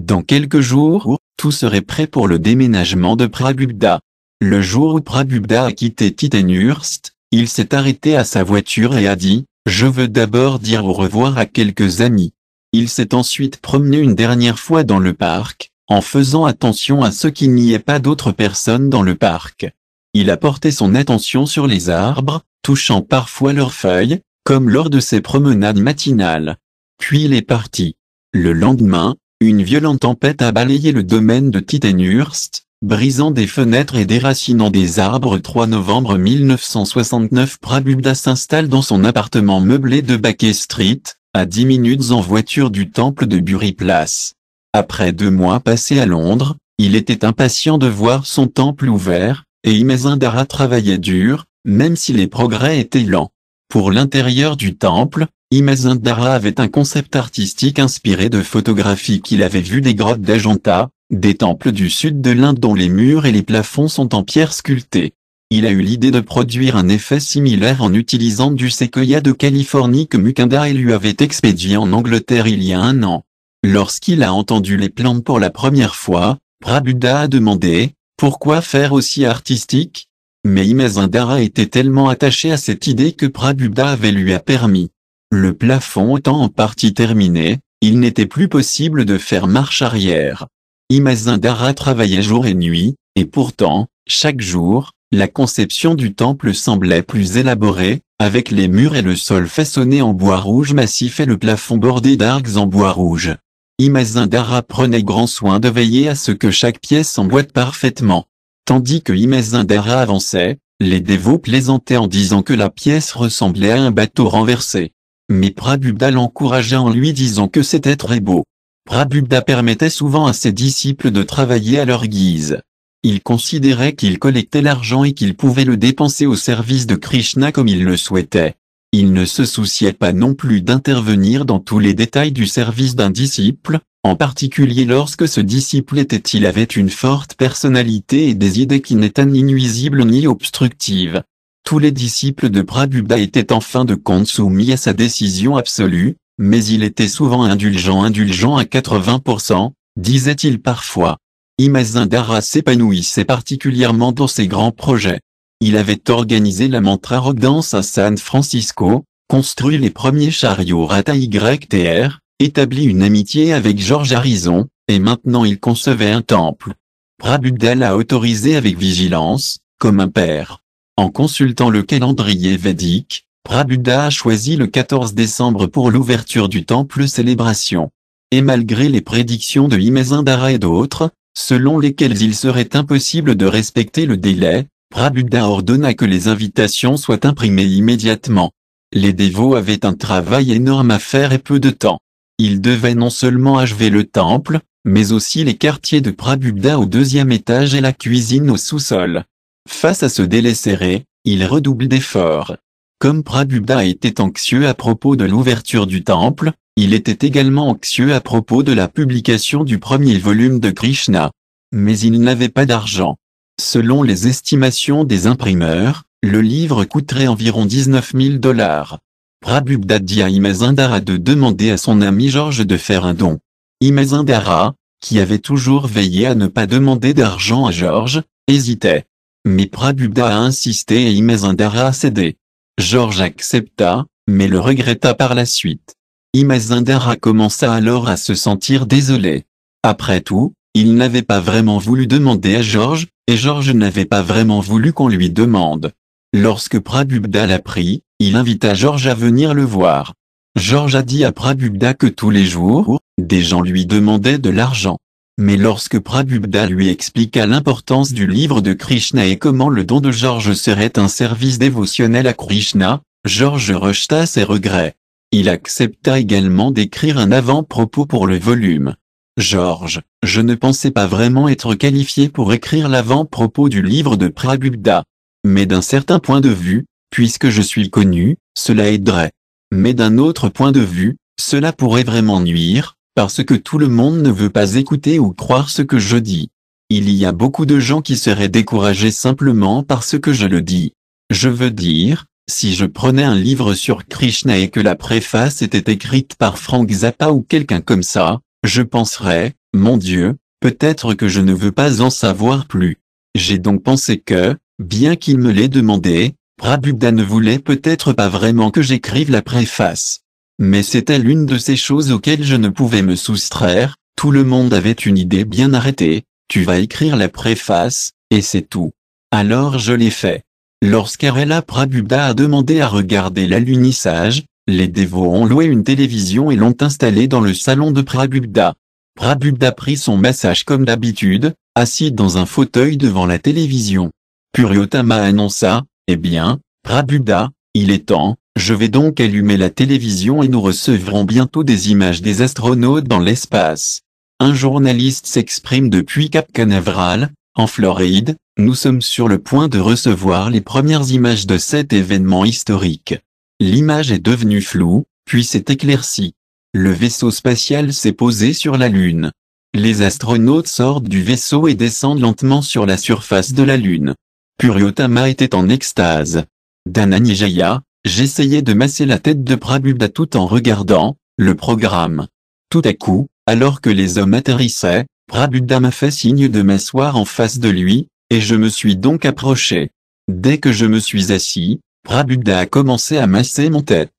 Dans quelques jours, tout serait prêt pour le déménagement de Prabubda. Le jour où Prabubda a quitté Titenhurst, il s'est arrêté à sa voiture et a dit « Je veux d'abord dire au revoir à quelques amis. Il s'est ensuite promené une dernière fois dans le parc, en faisant attention à ce qu'il n'y ait pas d'autres personnes dans le parc. Il a porté son attention sur les arbres, touchant parfois leurs feuilles, comme lors de ses promenades matinales. Puis il est parti. Le lendemain, une violente tempête a balayé le domaine de Titenhurst, brisant des fenêtres et déracinant des arbres. 3 novembre 1969 Prabhupada s'installe dans son appartement meublé de Baker Street, à 10 minutes en voiture du temple de Bury Place. Après deux mois passés à Londres, il était impatient de voir son temple ouvert, et Imazindara travaillait dur, même si les progrès étaient lents. Pour l'intérieur du temple, Imazindara avait un concept artistique inspiré de photographies qu'il avait vues des grottes d'Ajanta, des temples du sud de l'Inde dont les murs et les plafonds sont en pierre sculptée. Il a eu l'idée de produire un effet similaire en utilisant du séquoia de Californie que Mukunda lui avait expédié en Angleterre il y a un an. Lorsqu'il a entendu les plantes pour la première fois, Prabuddha a demandé, pourquoi faire aussi artistique? Mais Imazindara était tellement attaché à cette idée que Prabuddha avait lui a permis. Le plafond étant en partie terminé, il n'était plus possible de faire marche arrière. Imazindara travaillait jour et nuit, et pourtant, chaque jour, la conception du temple semblait plus élaborée, avec les murs et le sol façonnés en bois rouge massif et le plafond bordé d'arcs en bois rouge. Imazindara prenait grand soin de veiller à ce que chaque pièce s'emboîte parfaitement. Tandis que Imazindara avançait, les dévots plaisantaient en disant que la pièce ressemblait à un bateau renversé. Mais Prabubda l'encourageait en lui disant que c'était très beau. Prabubda permettait souvent à ses disciples de travailler à leur guise. Il considérait qu'il collectait l'argent et qu'il pouvait le dépenser au service de Krishna comme il le souhaitait. Il ne se souciait pas non plus d'intervenir dans tous les détails du service d'un disciple, en particulier lorsque ce disciple était-il avait une forte personnalité et des idées qui n'étaient ni nuisibles ni obstructives. Tous les disciples de Prabhupada étaient en fin de compte soumis à sa décision absolue, mais il était souvent indulgent indulgent à 80%, disait-il parfois. Imazindara s'épanouissait particulièrement dans ses grands projets. Il avait organisé la Mantra Rock Dance à San Francisco, construit les premiers chariots Rata YTR, établi une amitié avec George Harrison, et maintenant il concevait un temple. Prabuddha l'a autorisé avec vigilance, comme un père. En consultant le calendrier védique, Prabuddha a choisi le 14 décembre pour l'ouverture du temple célébration. Et malgré les prédictions de Imazindara et d'autres, selon lesquels il serait impossible de respecter le délai, Prabuddha ordonna que les invitations soient imprimées immédiatement. Les dévots avaient un travail énorme à faire et peu de temps. Ils devaient non seulement achever le temple, mais aussi les quartiers de Prabuddha au deuxième étage et la cuisine au sous-sol. Face à ce délai serré, ils redoublent d'efforts. Comme Prabuddha était anxieux à propos de l'ouverture du temple, il était également anxieux à propos de la publication du premier volume de Krishna. Mais il n'avait pas d'argent. Selon les estimations des imprimeurs, le livre coûterait environ 19 000 dollars. à Imazindara de demander à son ami Georges de faire un don. Imazindara, qui avait toujours veillé à ne pas demander d'argent à Georges, hésitait. Mais Prabhupada a insisté et Imazindara a cédé. Georges accepta, mais le regretta par la suite. Imazindara commença alors à se sentir désolé. Après tout, il n'avait pas vraiment voulu demander à Georges, et Georges n'avait pas vraiment voulu qu'on lui demande. Lorsque l'a pris, il invita Georges à venir le voir. George a dit à Prabhupada que tous les jours, des gens lui demandaient de l'argent. Mais lorsque Prabhupada lui expliqua l'importance du livre de Krishna et comment le don de Georges serait un service dévotionnel à Krishna, Georges rejeta ses regrets. Il accepta également d'écrire un avant-propos pour le volume. Georges, je ne pensais pas vraiment être qualifié pour écrire l'avant-propos du livre de Prabhupada. Mais d'un certain point de vue, puisque je suis connu, cela aiderait. Mais d'un autre point de vue, cela pourrait vraiment nuire, parce que tout le monde ne veut pas écouter ou croire ce que je dis. Il y a beaucoup de gens qui seraient découragés simplement parce que je le dis. Je veux dire, si je prenais un livre sur Krishna et que la préface était écrite par Frank Zappa ou quelqu'un comme ça, je penserais, mon Dieu, peut-être que je ne veux pas en savoir plus. J'ai donc pensé que, bien qu'il me l'ait demandé, Prabhupada ne voulait peut-être pas vraiment que j'écrive la préface. Mais c'était l'une de ces choses auxquelles je ne pouvais me soustraire, tout le monde avait une idée bien arrêtée, tu vas écrire la préface, et c'est tout. Alors je l'ai fait. Lorsqu'Arella Prabhupada a demandé à regarder l'alunissage, les dévots ont loué une télévision et l'ont installée dans le salon de Prabhupada. Prabhupada prit son massage comme d'habitude, assis dans un fauteuil devant la télévision. Puriotama annonça, Eh bien, Prabhupada, il est temps, je vais donc allumer la télévision et nous recevrons bientôt des images des astronautes dans l'espace. Un journaliste s'exprime depuis Cap Canaveral, en Floride, nous sommes sur le point de recevoir les premières images de cet événement historique. L'image est devenue floue, puis s'est éclaircie. Le vaisseau spatial s'est posé sur la Lune. Les astronautes sortent du vaisseau et descendent lentement sur la surface de la Lune. Puryotama était en extase. Dananijaya, j'essayais de masser la tête de Prabhupada tout en regardant, le programme. Tout à coup, alors que les hommes atterrissaient, Prabuddha m'a fait signe de m'asseoir en face de lui, et je me suis donc approché. Dès que je me suis assis, Prabuddha a commencé à masser mon tête.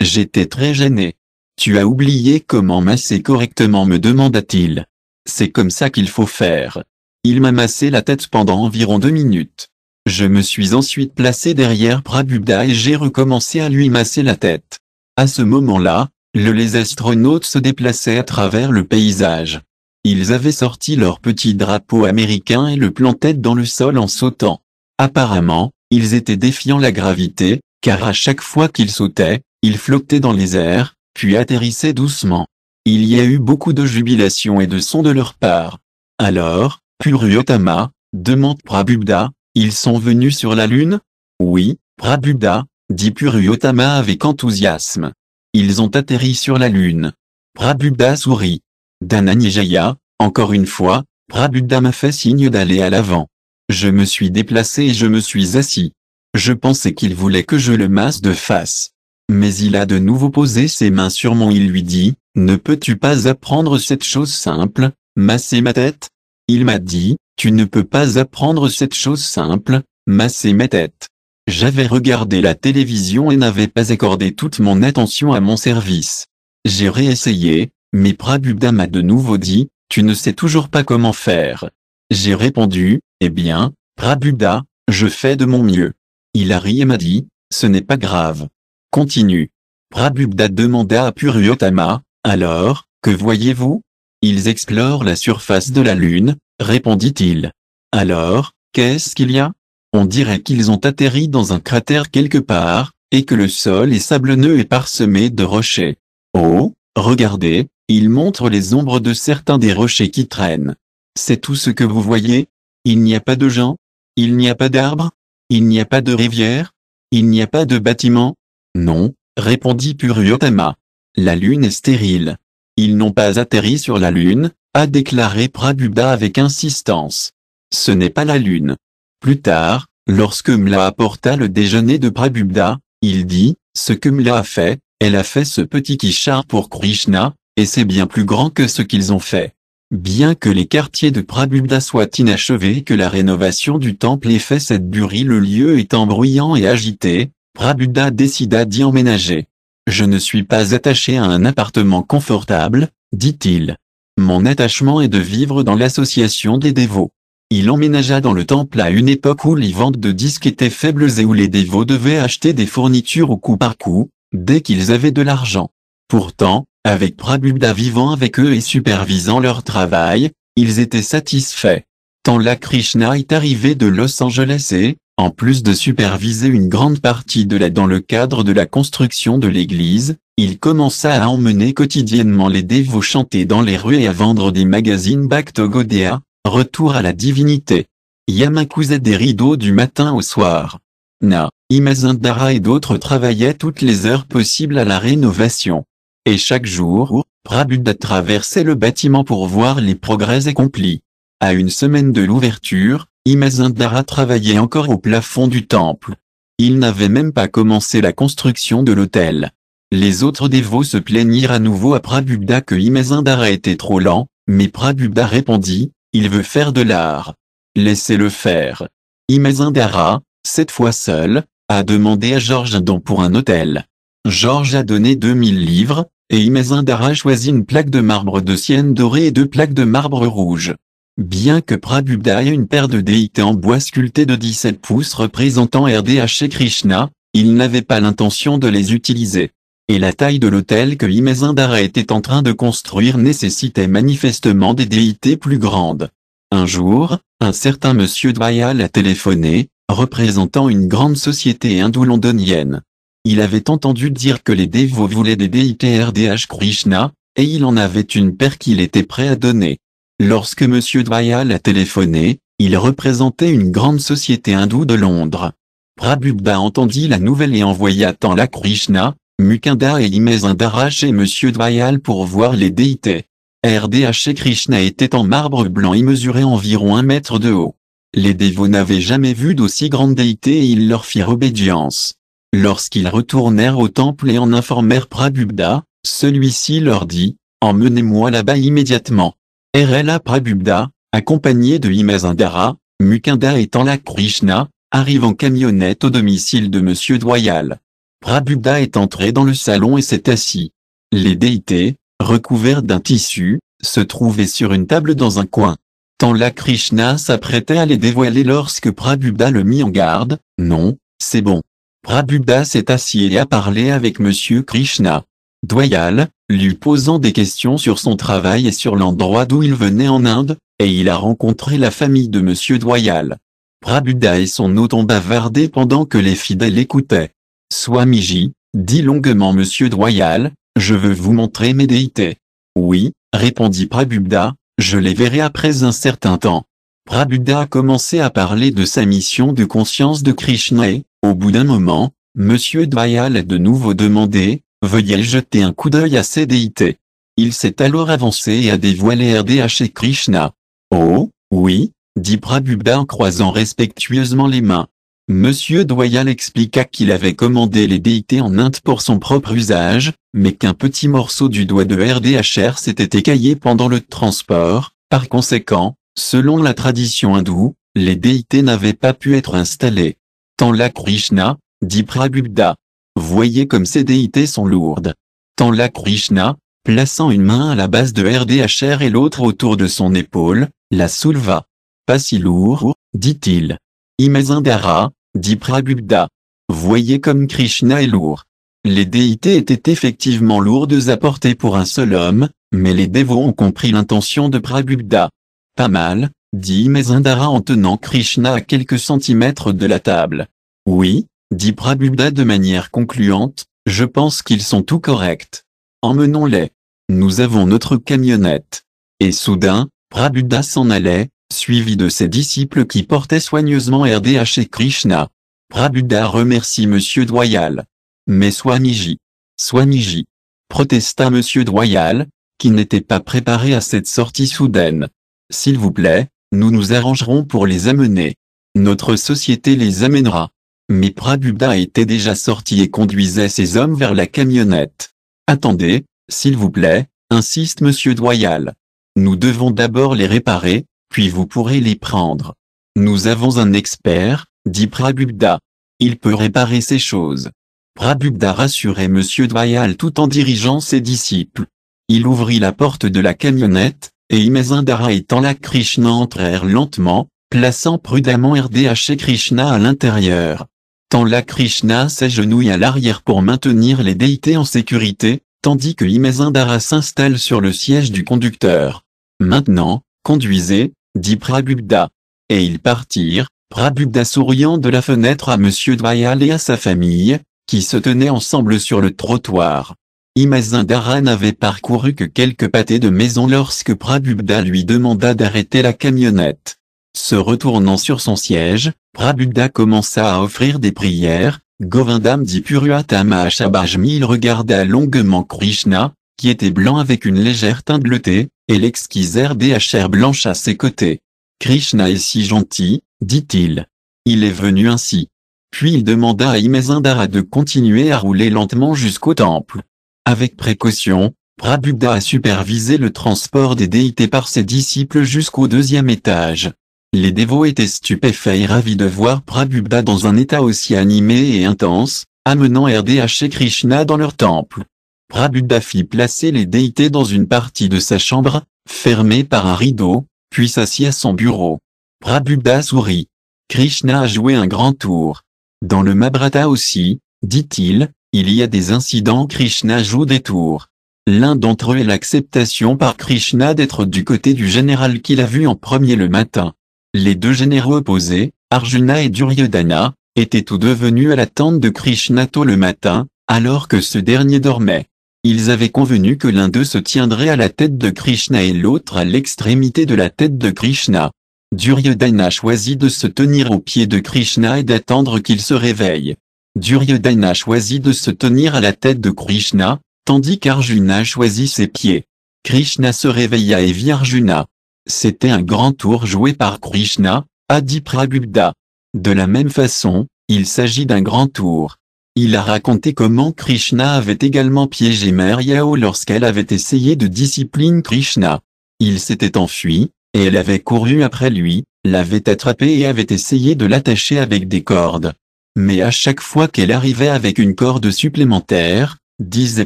J'étais très gêné. Tu as oublié comment masser correctement me demanda-t-il. C'est comme ça qu'il faut faire. Il m'a massé la tête pendant environ deux minutes. Je me suis ensuite placé derrière Prabuddha et j'ai recommencé à lui masser la tête. À ce moment-là, le les astronautes se déplaçaient à travers le paysage. Ils avaient sorti leur petit drapeau américain et le plantaient dans le sol en sautant. Apparemment, ils étaient défiant la gravité, car à chaque fois qu'ils sautaient, ils flottaient dans les airs, puis atterrissaient doucement. Il y a eu beaucoup de jubilation et de sons de leur part. Alors, Otama demande Prabuddha :« ils sont venus sur la Lune Oui, Prabuddha dit Puryotama avec enthousiasme. Ils ont atterri sur la Lune. Prabuddha sourit. Dananijaya, encore une fois, Prabuddha m'a fait signe d'aller à l'avant. Je me suis déplacé et je me suis assis. Je pensais qu'il voulait que je le masse de face. Mais il a de nouveau posé ses mains sur mon il lui dit, ne peux-tu pas apprendre cette chose simple, masser ma tête? Il m'a dit, tu ne peux pas apprendre cette chose simple, masser ma tête. J'avais regardé la télévision et n'avais pas accordé toute mon attention à mon service. J'ai réessayé, mais Prabhupada m'a de nouveau dit, tu ne sais toujours pas comment faire. J'ai répondu, eh bien, Prabhupada, je fais de mon mieux. Il a ri et m'a dit, ce n'est pas grave. Continue. Prabhupada demanda à Puruyotama :« alors, que voyez-vous? Ils explorent la surface de la Lune, répondit-il. Alors, qu'est-ce qu'il y a? On dirait qu'ils ont atterri dans un cratère quelque part, et que le sol est sablonneux et parsemé de rochers. Oh, regardez, il montre les ombres de certains des rochers qui traînent. C'est tout ce que vous voyez. Il n'y a pas de gens. Il n'y a pas d'arbres. Il n'y a pas de rivière. Il n'y a pas de bâtiments ?»« Non, répondit Puryotama. La lune est stérile. Ils n'ont pas atterri sur la lune, a déclaré Prabhupada avec insistance. Ce n'est pas la lune. Plus tard, lorsque Mla apporta le déjeuner de Prabhupada, il dit, ce que Mla a fait, elle a fait ce petit kishar pour Krishna, et c'est bien plus grand que ce qu'ils ont fait. Bien que les quartiers de Prabuddha soient inachevés et que la rénovation du temple ait fait cette burie le lieu étant bruyant et agité, Prabuddha décida d'y emménager. Je ne suis pas attaché à un appartement confortable, dit-il. Mon attachement est de vivre dans l'association des dévots. Il emménagea dans le temple à une époque où les ventes de disques étaient faibles et où les dévots devaient acheter des fournitures au coup par coup, dès qu'ils avaient de l'argent. Pourtant, avec Prabhupada vivant avec eux et supervisant leur travail, ils étaient satisfaits. Tant la Krishna est arrivé de Los Angeles et, en plus de superviser une grande partie de la dans le cadre de la construction de l'église, il commença à emmener quotidiennement les dévots chanter dans les rues et à vendre des magazines Bhaktogodea, retour à la divinité. Yamakusa des rideaux du matin au soir. Na, Imazindara et d'autres travaillaient toutes les heures possibles à la rénovation. Et chaque jour, Prabhupada traversait le bâtiment pour voir les progrès accomplis. À une semaine de l'ouverture, Imazindara travaillait encore au plafond du temple. Il n'avait même pas commencé la construction de l'hôtel. Les autres dévots se plaignirent à nouveau à Prabhupada que Imazindara était trop lent, mais Prabhupada répondit, il veut faire de l'art. Laissez-le faire. Imazindara, cette fois seul, a demandé à Georges un don pour un hôtel. Georges a donné 2000 livres, et Imezindara choisit une plaque de marbre de sienne dorée et deux plaques de marbre rouge. Bien que Prabhupada ait une paire de déités en bois sculpté de 17 pouces représentant RDH et Krishna, il n'avait pas l'intention de les utiliser. Et la taille de l'hôtel que Imezindara était en train de construire nécessitait manifestement des déités plus grandes. Un jour, un certain monsieur Dvayal a téléphoné, représentant une grande société hindou londonienne. Il avait entendu dire que les dévots voulaient des déités RDH Krishna, et il en avait une paire qu'il était prêt à donner. Lorsque M. Dwayal a téléphoné, il représentait une grande société hindoue de Londres. Prabubda entendit la nouvelle et envoya tant la Krishna, Mukunda et Imezindara chez M. Dwayal pour voir les déités. RDH et Krishna était en marbre blanc et mesurait environ un mètre de haut. Les dévots n'avaient jamais vu d'aussi grande déité et ils leur firent obédience. Lorsqu'ils retournèrent au temple et en informèrent Prabhupada, celui-ci leur dit, Emmenez-moi là-bas immédiatement. RLA Prabhupada, accompagné de Himazindara, Mukunda et Tanla Krishna, arrive en camionnette au domicile de Monsieur Doyal. Prabhupada est entré dans le salon et s'est assis. Les déités, recouverts d'un tissu, se trouvaient sur une table dans un coin. Tanla Krishna s'apprêtait à les dévoiler lorsque Prabhupada le mit en garde, non, c'est bon. Prabhupada s'est assis et a parlé avec Monsieur Krishna. Doyal, lui posant des questions sur son travail et sur l'endroit d'où il venait en Inde, et il a rencontré la famille de Monsieur Doyal. Prabhupada et son hôte ont bavardé pendant que les fidèles écoutaient. Swamiji, dit longuement Monsieur Doyal, je veux vous montrer mes déités. Oui, répondit Prabhupada, je les verrai après un certain temps. Prabhupada a commencé à parler de sa mission de conscience de Krishna et, au bout d'un moment, Monsieur Dwayal a de nouveau demandé, veuillez jeter un coup d'œil à ces déités. Il s'est alors avancé et a dévoilé RDH et Krishna. Oh, oui, dit Prabhupada en croisant respectueusement les mains. Monsieur Doyal expliqua qu'il avait commandé les déités en Inde pour son propre usage, mais qu'un petit morceau du doigt de RDHR s'était écaillé pendant le transport, par conséquent, Selon la tradition hindoue, les déités n'avaient pas pu être installées. Tant la Krishna, dit Prabhupada. Voyez comme ces déités sont lourdes. Tant la Krishna, plaçant une main à la base de RDHR et l'autre autour de son épaule, la souleva. Pas si lourd, dit-il. Imazindara, dit Prabhupada. Voyez comme Krishna est lourd. Les déités étaient effectivement lourdes à porter pour un seul homme, mais les dévots ont compris l'intention de Prabhupada. Pas mal, dit Mezindara en tenant Krishna à quelques centimètres de la table. Oui, dit Prabhupada de manière concluante, je pense qu'ils sont tout corrects. Emmenons-les. Nous avons notre camionnette. Et soudain, Prabhupada s'en allait, suivi de ses disciples qui portaient soigneusement RDH et Krishna. Prabhupada remercie Monsieur Doyal. Mais Swamiji. Swamiji. Protesta Monsieur Doyal, qui n'était pas préparé à cette sortie soudaine. S'il vous plaît, nous nous arrangerons pour les amener. Notre société les amènera. Mais Prabubda était déjà sorti et conduisait ses hommes vers la camionnette. Attendez, s'il vous plaît, insiste Monsieur Doyal. Nous devons d'abord les réparer, puis vous pourrez les prendre. Nous avons un expert, dit Prabubda. Il peut réparer ces choses. Prabubda rassurait Monsieur Doyal tout en dirigeant ses disciples. Il ouvrit la porte de la camionnette, et Imazindara et Tanla Krishna entrèrent lentement, plaçant prudemment RDH et Krishna à l'intérieur. Tanla Krishna s'agenouille à l'arrière pour maintenir les déités en sécurité, tandis que Imazindara s'installe sur le siège du conducteur. Maintenant, conduisez, dit Prabhupada. Et ils partirent, Prabhupada souriant de la fenêtre à M. Dwayal et à sa famille, qui se tenaient ensemble sur le trottoir. Imazindara n'avait parcouru que quelques pâtés de maison lorsque Prabhupada lui demanda d'arrêter la camionnette. Se retournant sur son siège, Prabhupada commença à offrir des prières, Govindam dit Puruatama Shabajmi il regarda longuement Krishna, qui était blanc avec une légère teinte bleutée, et l'exquisèrent des blanche à ses côtés. Krishna est si gentil, dit-il. Il est venu ainsi. Puis il demanda à Imazindara de continuer à rouler lentement jusqu'au temple. Avec précaution, Prabhupada a supervisé le transport des déités par ses disciples jusqu'au deuxième étage. Les dévots étaient stupéfaits et ravis de voir Prabhupada dans un état aussi animé et intense, amenant RDH et Krishna dans leur temple. Prabhupada fit placer les déités dans une partie de sa chambre, fermée par un rideau, puis s'assit à son bureau. Prabhupada sourit. Krishna a joué un grand tour. Dans le Mabrata aussi, dit-il, il y a des incidents Krishna joue des tours. L'un d'entre eux est l'acceptation par Krishna d'être du côté du général qu'il a vu en premier le matin. Les deux généraux opposés, Arjuna et Duryodhana, étaient tous deux venus à la tente de Krishna tôt le matin, alors que ce dernier dormait. Ils avaient convenu que l'un d'eux se tiendrait à la tête de Krishna et l'autre à l'extrémité de la tête de Krishna. Duryodhana choisit de se tenir au pied de Krishna et d'attendre qu'il se réveille. Duryodhana choisit de se tenir à la tête de Krishna, tandis qu'Arjuna choisit ses pieds. Krishna se réveilla et vit Arjuna. C'était un grand tour joué par Krishna, a dit De la même façon, il s'agit d'un grand tour. Il a raconté comment Krishna avait également piégé Maryao lorsqu'elle avait essayé de discipliner Krishna. Il s'était enfui, et elle avait couru après lui, l'avait attrapé et avait essayé de l'attacher avec des cordes. Mais à chaque fois qu'elle arrivait avec une corde supplémentaire, disait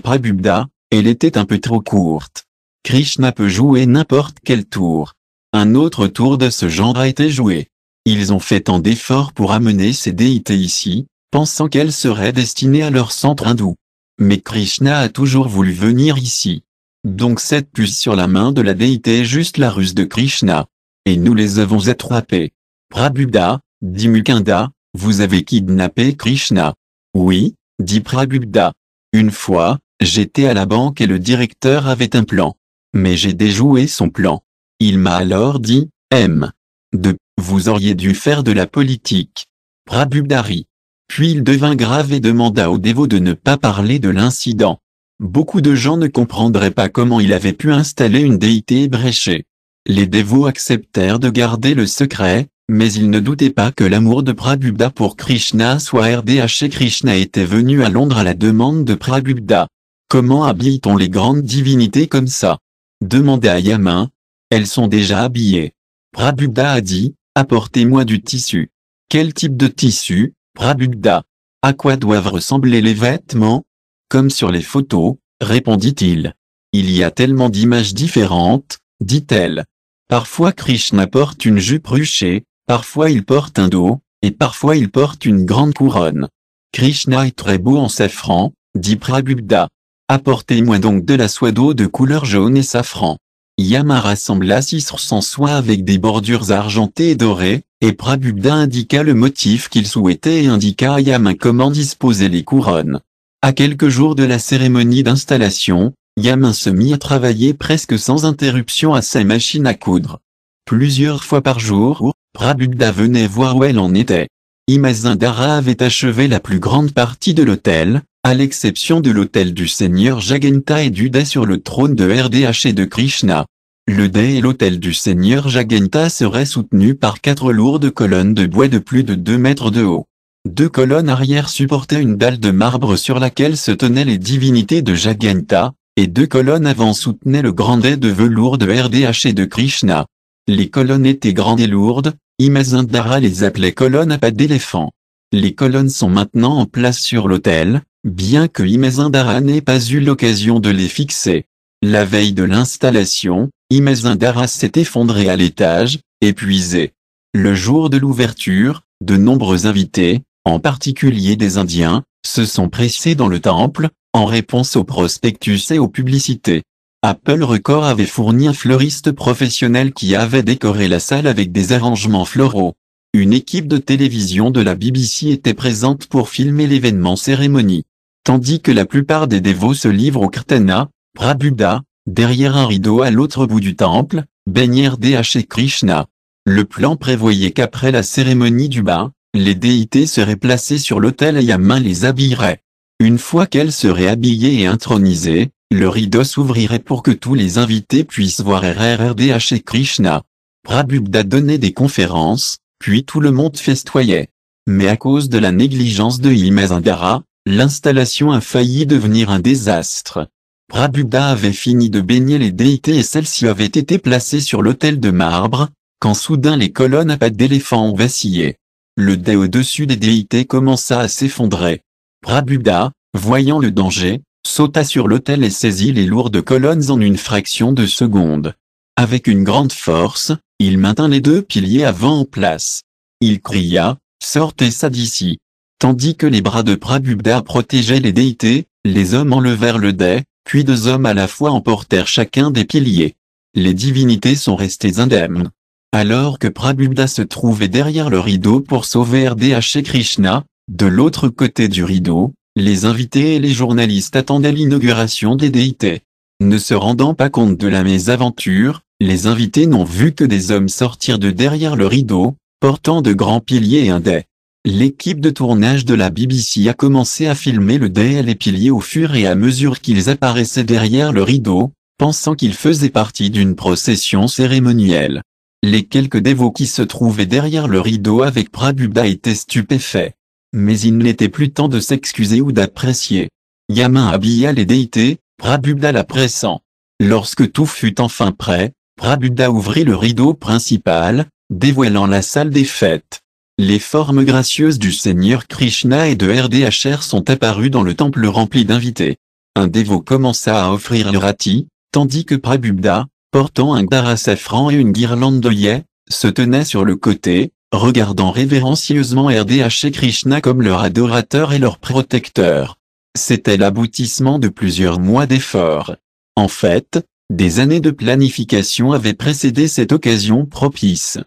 Prabhupada, elle était un peu trop courte. Krishna peut jouer n'importe quel tour. Un autre tour de ce genre a été joué. Ils ont fait tant d'efforts pour amener ces déités ici, pensant qu'elles seraient destinées à leur centre hindou. Mais Krishna a toujours voulu venir ici. Donc cette puce sur la main de la déité est juste la ruse de Krishna. Et nous les avons attrapés. Prabubda, dit Mukunda, vous avez kidnappé Krishna. Oui, dit Prabubda. Une fois, j'étais à la banque et le directeur avait un plan. Mais j'ai déjoué son plan. Il m'a alors dit, M. De, vous auriez dû faire de la politique. rit. Puis il devint grave et demanda aux dévots de ne pas parler de l'incident. Beaucoup de gens ne comprendraient pas comment il avait pu installer une déité bréchée. Les dévots acceptèrent de garder le secret, mais il ne doutait pas que l'amour de Prabhupada pour Krishna soit RDH. Krishna était venu à Londres à la demande de Prabhupada. Comment habille-t-on les grandes divinités comme ça Demanda à Yamin. Elles sont déjà habillées. Prabhupada a dit, apportez-moi du tissu. Quel type de tissu, Prabhupada À quoi doivent ressembler les vêtements Comme sur les photos, répondit-il. Il y a tellement d'images différentes, dit-elle. Parfois Krishna porte une jupe ruchée, Parfois il porte un dos, et parfois il porte une grande couronne. Krishna est très beau en safran, dit Prabhupada. Apportez-moi donc de la soie d'eau de couleur jaune et safran. Yama rassembla six son soie avec des bordures argentées et dorées, et Prabhupada indiqua le motif qu'il souhaitait et indiqua à Yama comment disposer les couronnes. À quelques jours de la cérémonie d'installation, Yama se mit à travailler presque sans interruption à sa machine à coudre. Plusieurs fois par jour, Prabhupada venait voir où elle en était. Imazindara avait achevé la plus grande partie de l'hôtel, à l'exception de l'hôtel du seigneur Jagenta et du dé sur le trône de RDH et de Krishna. Le dé et l'hôtel du seigneur Jagenta seraient soutenus par quatre lourdes colonnes de bois de plus de 2 mètres de haut. Deux colonnes arrière supportaient une dalle de marbre sur laquelle se tenaient les divinités de Jagenta, et deux colonnes avant soutenaient le grand dé de velours de RDH et de Krishna. Les colonnes étaient grandes et lourdes, Imazindara les appelait colonnes à pas d'éléphant. Les colonnes sont maintenant en place sur l'autel, bien que Imazindara n'ait pas eu l'occasion de les fixer. La veille de l'installation, Imazindara s'est effondré à l'étage, épuisé. Le jour de l'ouverture, de nombreux invités, en particulier des Indiens, se sont pressés dans le temple, en réponse aux prospectus et aux publicités. Apple Record avait fourni un fleuriste professionnel qui avait décoré la salle avec des arrangements floraux. Une équipe de télévision de la BBC était présente pour filmer l'événement cérémonie. Tandis que la plupart des dévots se livrent au Kirtana, Prabuddha, derrière un rideau à l'autre bout du temple, baignèrent DH et Krishna. Le plan prévoyait qu'après la cérémonie du bain, les déités seraient placées sur l'autel et Yamin les habillerait. Une fois qu'elles seraient habillées et intronisées, le rideau s'ouvrirait pour que tous les invités puissent voir RRRDH et Krishna. Prabhupada donnait des conférences, puis tout le monde festoyait. Mais à cause de la négligence de Indara, l'installation a failli devenir un désastre. Prabhupada avait fini de baigner les déités et celles-ci avaient été placées sur l'autel de marbre, quand soudain les colonnes à pattes d'éléphants ont vacillé. Le dé au-dessus des déités commença à s'effondrer. Prabhupada, voyant le danger, sauta sur l'autel et saisit les lourdes colonnes en une fraction de seconde. Avec une grande force, il maintint les deux piliers avant en place. Il cria, sortez ça d'ici. Tandis que les bras de Prabhupada protégeaient les déités, les hommes enlevèrent le dais, puis deux hommes à la fois emportèrent chacun des piliers. Les divinités sont restées indemnes. Alors que Prabhupada se trouvait derrière le rideau pour sauver Rdh Krishna, de l'autre côté du rideau, les invités et les journalistes attendaient l'inauguration des déités. Ne se rendant pas compte de la mésaventure, les invités n'ont vu que des hommes sortir de derrière le rideau, portant de grands piliers et un dé. L'équipe de tournage de la BBC a commencé à filmer le dé et les piliers au fur et à mesure qu'ils apparaissaient derrière le rideau, pensant qu'ils faisaient partie d'une procession cérémonielle. Les quelques dévots qui se trouvaient derrière le rideau avec Prabuba étaient stupéfaits mais il n'était plus temps de s'excuser ou d'apprécier. Yamin habilla les déités, Prabubda la pressant. Lorsque tout fut enfin prêt, Prabhupada ouvrit le rideau principal, dévoilant la salle des fêtes. Les formes gracieuses du Seigneur Krishna et de RDHR sont apparues dans le temple rempli d'invités. Un dévot commença à offrir le rati, tandis que Prabubda, portant un dara et une guirlande de yé, se tenait sur le côté, regardant révérencieusement RDH et Krishna comme leur adorateur et leur protecteur. C'était l'aboutissement de plusieurs mois d'efforts. En fait, des années de planification avaient précédé cette occasion propice.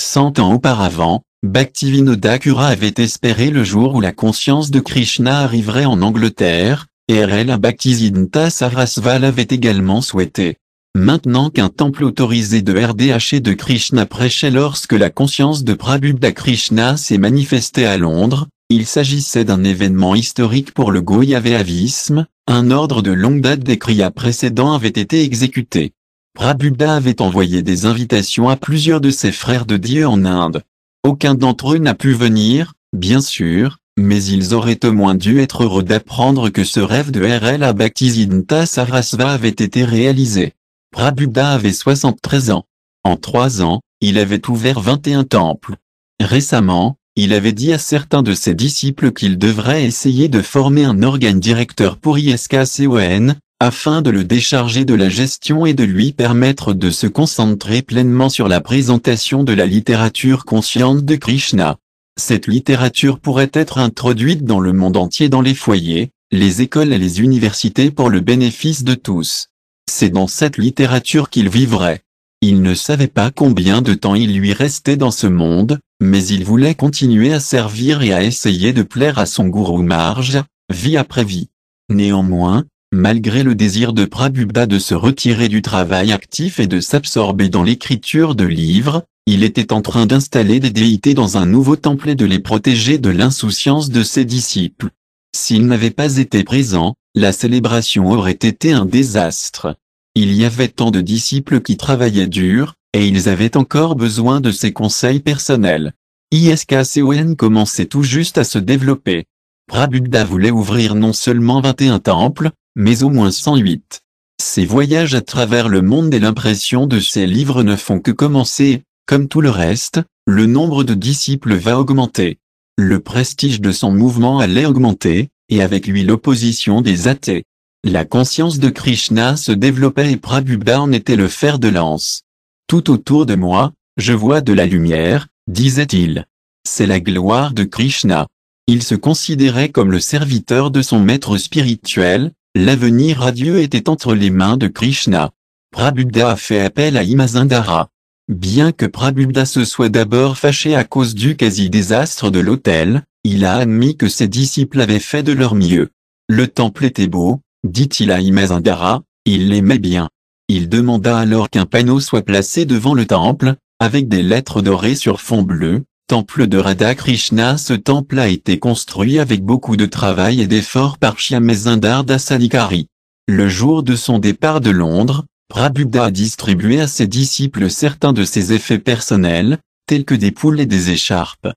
Cent ans auparavant, Bhaktivinoda Kura avait espéré le jour où la conscience de Krishna arriverait en Angleterre, et Rela Bhaktisiddhanta Sarasval avait également souhaité. Maintenant qu'un temple autorisé de RDH et de Krishna prêchait lorsque la conscience de Prabhupada Krishna s'est manifestée à Londres, il s'agissait d'un événement historique pour le Goyavéavisme, un ordre de longue date des kriyas précédents avait été exécuté. Prabhupada avait envoyé des invitations à plusieurs de ses frères de Dieu en Inde. Aucun d'entre eux n'a pu venir, bien sûr, mais ils auraient au moins dû être heureux d'apprendre que ce rêve de RL à Bhaktisiddhanta Sarasva avait été réalisé. Prabhupada avait 73 ans. En trois ans, il avait ouvert 21 temples. Récemment, il avait dit à certains de ses disciples qu'il devrait essayer de former un organe directeur pour ISKCON, afin de le décharger de la gestion et de lui permettre de se concentrer pleinement sur la présentation de la littérature consciente de Krishna. Cette littérature pourrait être introduite dans le monde entier dans les foyers, les écoles et les universités pour le bénéfice de tous. C'est dans cette littérature qu'il vivrait. Il ne savait pas combien de temps il lui restait dans ce monde, mais il voulait continuer à servir et à essayer de plaire à son gourou Marge, vie après vie. Néanmoins, malgré le désir de Prabhupada de se retirer du travail actif et de s'absorber dans l'écriture de livres, il était en train d'installer des déités dans un nouveau temple et de les protéger de l'insouciance de ses disciples. S'il n'avait pas été présent, la célébration aurait été un désastre. Il y avait tant de disciples qui travaillaient dur, et ils avaient encore besoin de ses conseils personnels. ISKCON commençait tout juste à se développer. Prabhupada voulait ouvrir non seulement 21 temples, mais au moins 108. Ses voyages à travers le monde et l'impression de ses livres ne font que commencer, comme tout le reste, le nombre de disciples va augmenter. Le prestige de son mouvement allait augmenter, et avec lui l'opposition des athées. La conscience de Krishna se développait et Prabhupada en était le fer de lance. Tout autour de moi, je vois de la lumière, disait-il. C'est la gloire de Krishna. Il se considérait comme le serviteur de son maître spirituel, l'avenir radieux était entre les mains de Krishna. Prabhupada a fait appel à Imazindara. Bien que Prabhupada se soit d'abord fâché à cause du quasi-désastre de l'hôtel, il a admis que ses disciples avaient fait de leur mieux. Le temple était beau, dit-il à Imazindara, il l'aimait bien. Il demanda alors qu'un panneau soit placé devant le temple, avec des lettres dorées sur fond bleu, Temple de Radha Krishna Ce temple a été construit avec beaucoup de travail et d'efforts par Shyamazindar Dasadikari. Le jour de son départ de Londres, Prabhupada a distribué à ses disciples certains de ses effets personnels, tels que des poules et des écharpes.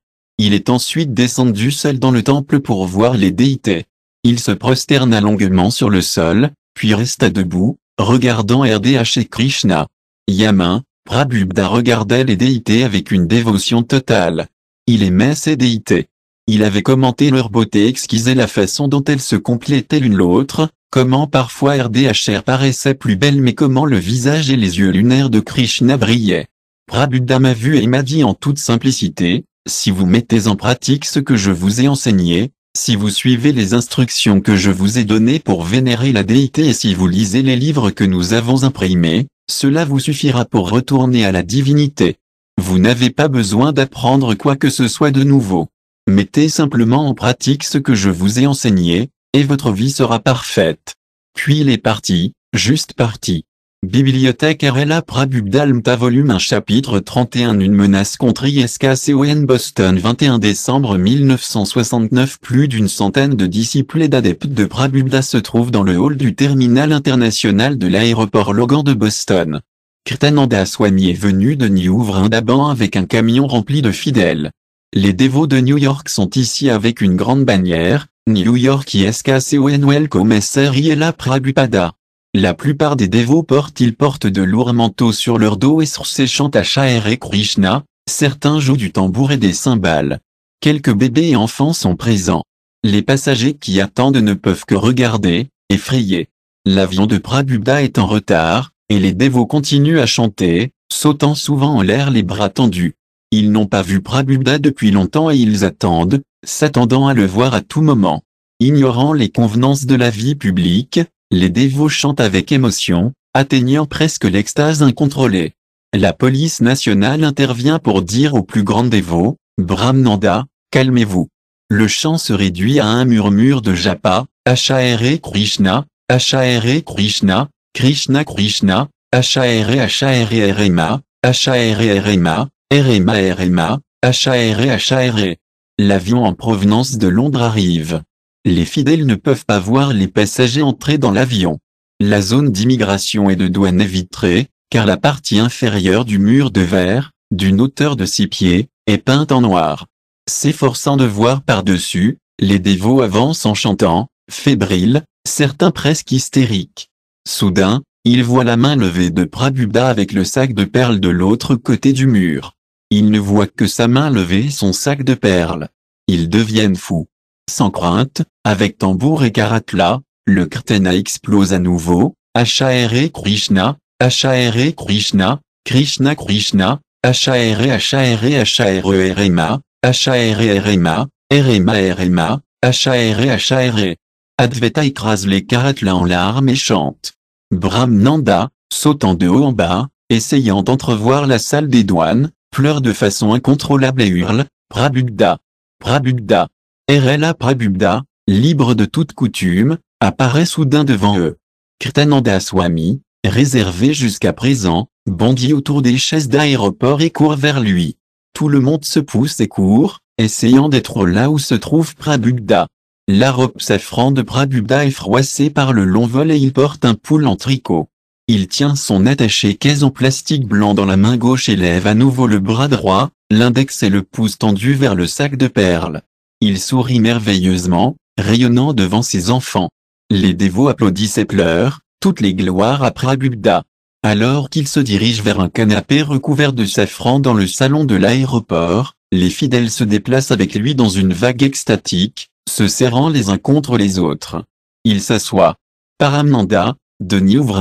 Il est ensuite descendu seul dans le temple pour voir les déités. Il se prosterna longuement sur le sol, puis resta debout, regardant RDH et Krishna. Yamin, Prabhubda regardait les déités avec une dévotion totale. Il aimait ces déités. Il avait commenté leur beauté exquise la façon dont elles se complétaient l'une l'autre, comment parfois RDHR paraissait plus belle mais comment le visage et les yeux lunaires de Krishna brillaient. Prabhupada m'a vu et m'a dit en toute simplicité, si vous mettez en pratique ce que je vous ai enseigné, si vous suivez les instructions que je vous ai données pour vénérer la déité et si vous lisez les livres que nous avons imprimés, cela vous suffira pour retourner à la divinité. Vous n'avez pas besoin d'apprendre quoi que ce soit de nouveau. Mettez simplement en pratique ce que je vous ai enseigné, et votre vie sera parfaite. Puis il est parti, juste parti. Bibliothèque RLA Prabhupada, volume 1 chapitre 31 Une menace contre ISKCON Boston 21 décembre 1969 Plus d'une centaine de disciples et d'adeptes de Prabhupada se trouvent dans le hall du terminal international de l'aéroport Logan de Boston. Kirtananda Swami est venu de New Vrindaban avec un camion rempli de fidèles. Les dévots de New York sont ici avec une grande bannière, New York ISKCON Welcome SRILA Prabhupada. La plupart des dévots portent ils portent de lourds manteaux sur leur dos et sur à chants et Krishna, certains jouent du tambour et des cymbales. Quelques bébés et enfants sont présents. Les passagers qui attendent ne peuvent que regarder, effrayés. L'avion de Prabhupada est en retard, et les dévots continuent à chanter, sautant souvent en l'air les bras tendus. Ils n'ont pas vu Prabhupada depuis longtemps et ils attendent, s'attendant à le voir à tout moment. Ignorant les convenances de la vie publique, les dévots chantent avec émotion, atteignant presque l'extase incontrôlée. La police nationale intervient pour dire au plus grands dévots, Brahmananda, calmez-vous. Le chant se réduit à un murmure de japa, H.A.R.E. Krishna, H.A.R.E. Krishna, Krishna Krishna, H.A.R.E. H.A.R.E. Rema, H.A.R.E. Rema, Rema Rema, H.A.R.E. ». Achaere. L'avion en provenance de Londres arrive. Les fidèles ne peuvent pas voir les passagers entrer dans l'avion. La zone d'immigration et de douane est vitrée, car la partie inférieure du mur de verre, d'une hauteur de six pieds, est peinte en noir. S'efforçant de voir par-dessus, les dévots avancent en chantant, fébriles, certains presque hystériques. Soudain, ils voient la main levée de Prabhupada avec le sac de perles de l'autre côté du mur. Ils ne voient que sa main levée et son sac de perles. Ils deviennent fous. Sans crainte, avec tambour et karatla, le Kirtana explose à nouveau, Acharé e Krishna, Acharé e Krishna, Krishna Krishna, Acharé Acharé Acharé H.A.R.E.M.A., Acharé Rema, Rema Acharé e Acharé. Advaita écrase les karatla en larmes et chante. Brahmananda, sautant de haut en bas, essayant d'entrevoir la salle des douanes, pleure de façon incontrôlable et hurle, Prabhuda. Prabhuda. RLA Prabhubda, libre de toute coutume, apparaît soudain devant eux. Kirtananda Swami, réservé jusqu'à présent, bondit autour des chaises d'aéroport et court vers lui. Tout le monde se pousse et court, essayant d'être là où se trouve Prabhupada. La robe safran de Prabhubda est froissée par le long vol et il porte un poule en tricot. Il tient son attaché case en plastique blanc dans la main gauche et lève à nouveau le bras droit, l'index et le pouce tendus vers le sac de perles. Il sourit merveilleusement, rayonnant devant ses enfants. Les dévots applaudissent et pleurent, toutes les gloires à Prabhupada. Alors qu'il se dirige vers un canapé recouvert de safran dans le salon de l'aéroport, les fidèles se déplacent avec lui dans une vague extatique, se serrant les uns contre les autres. Il s'assoit. Paramnanda, de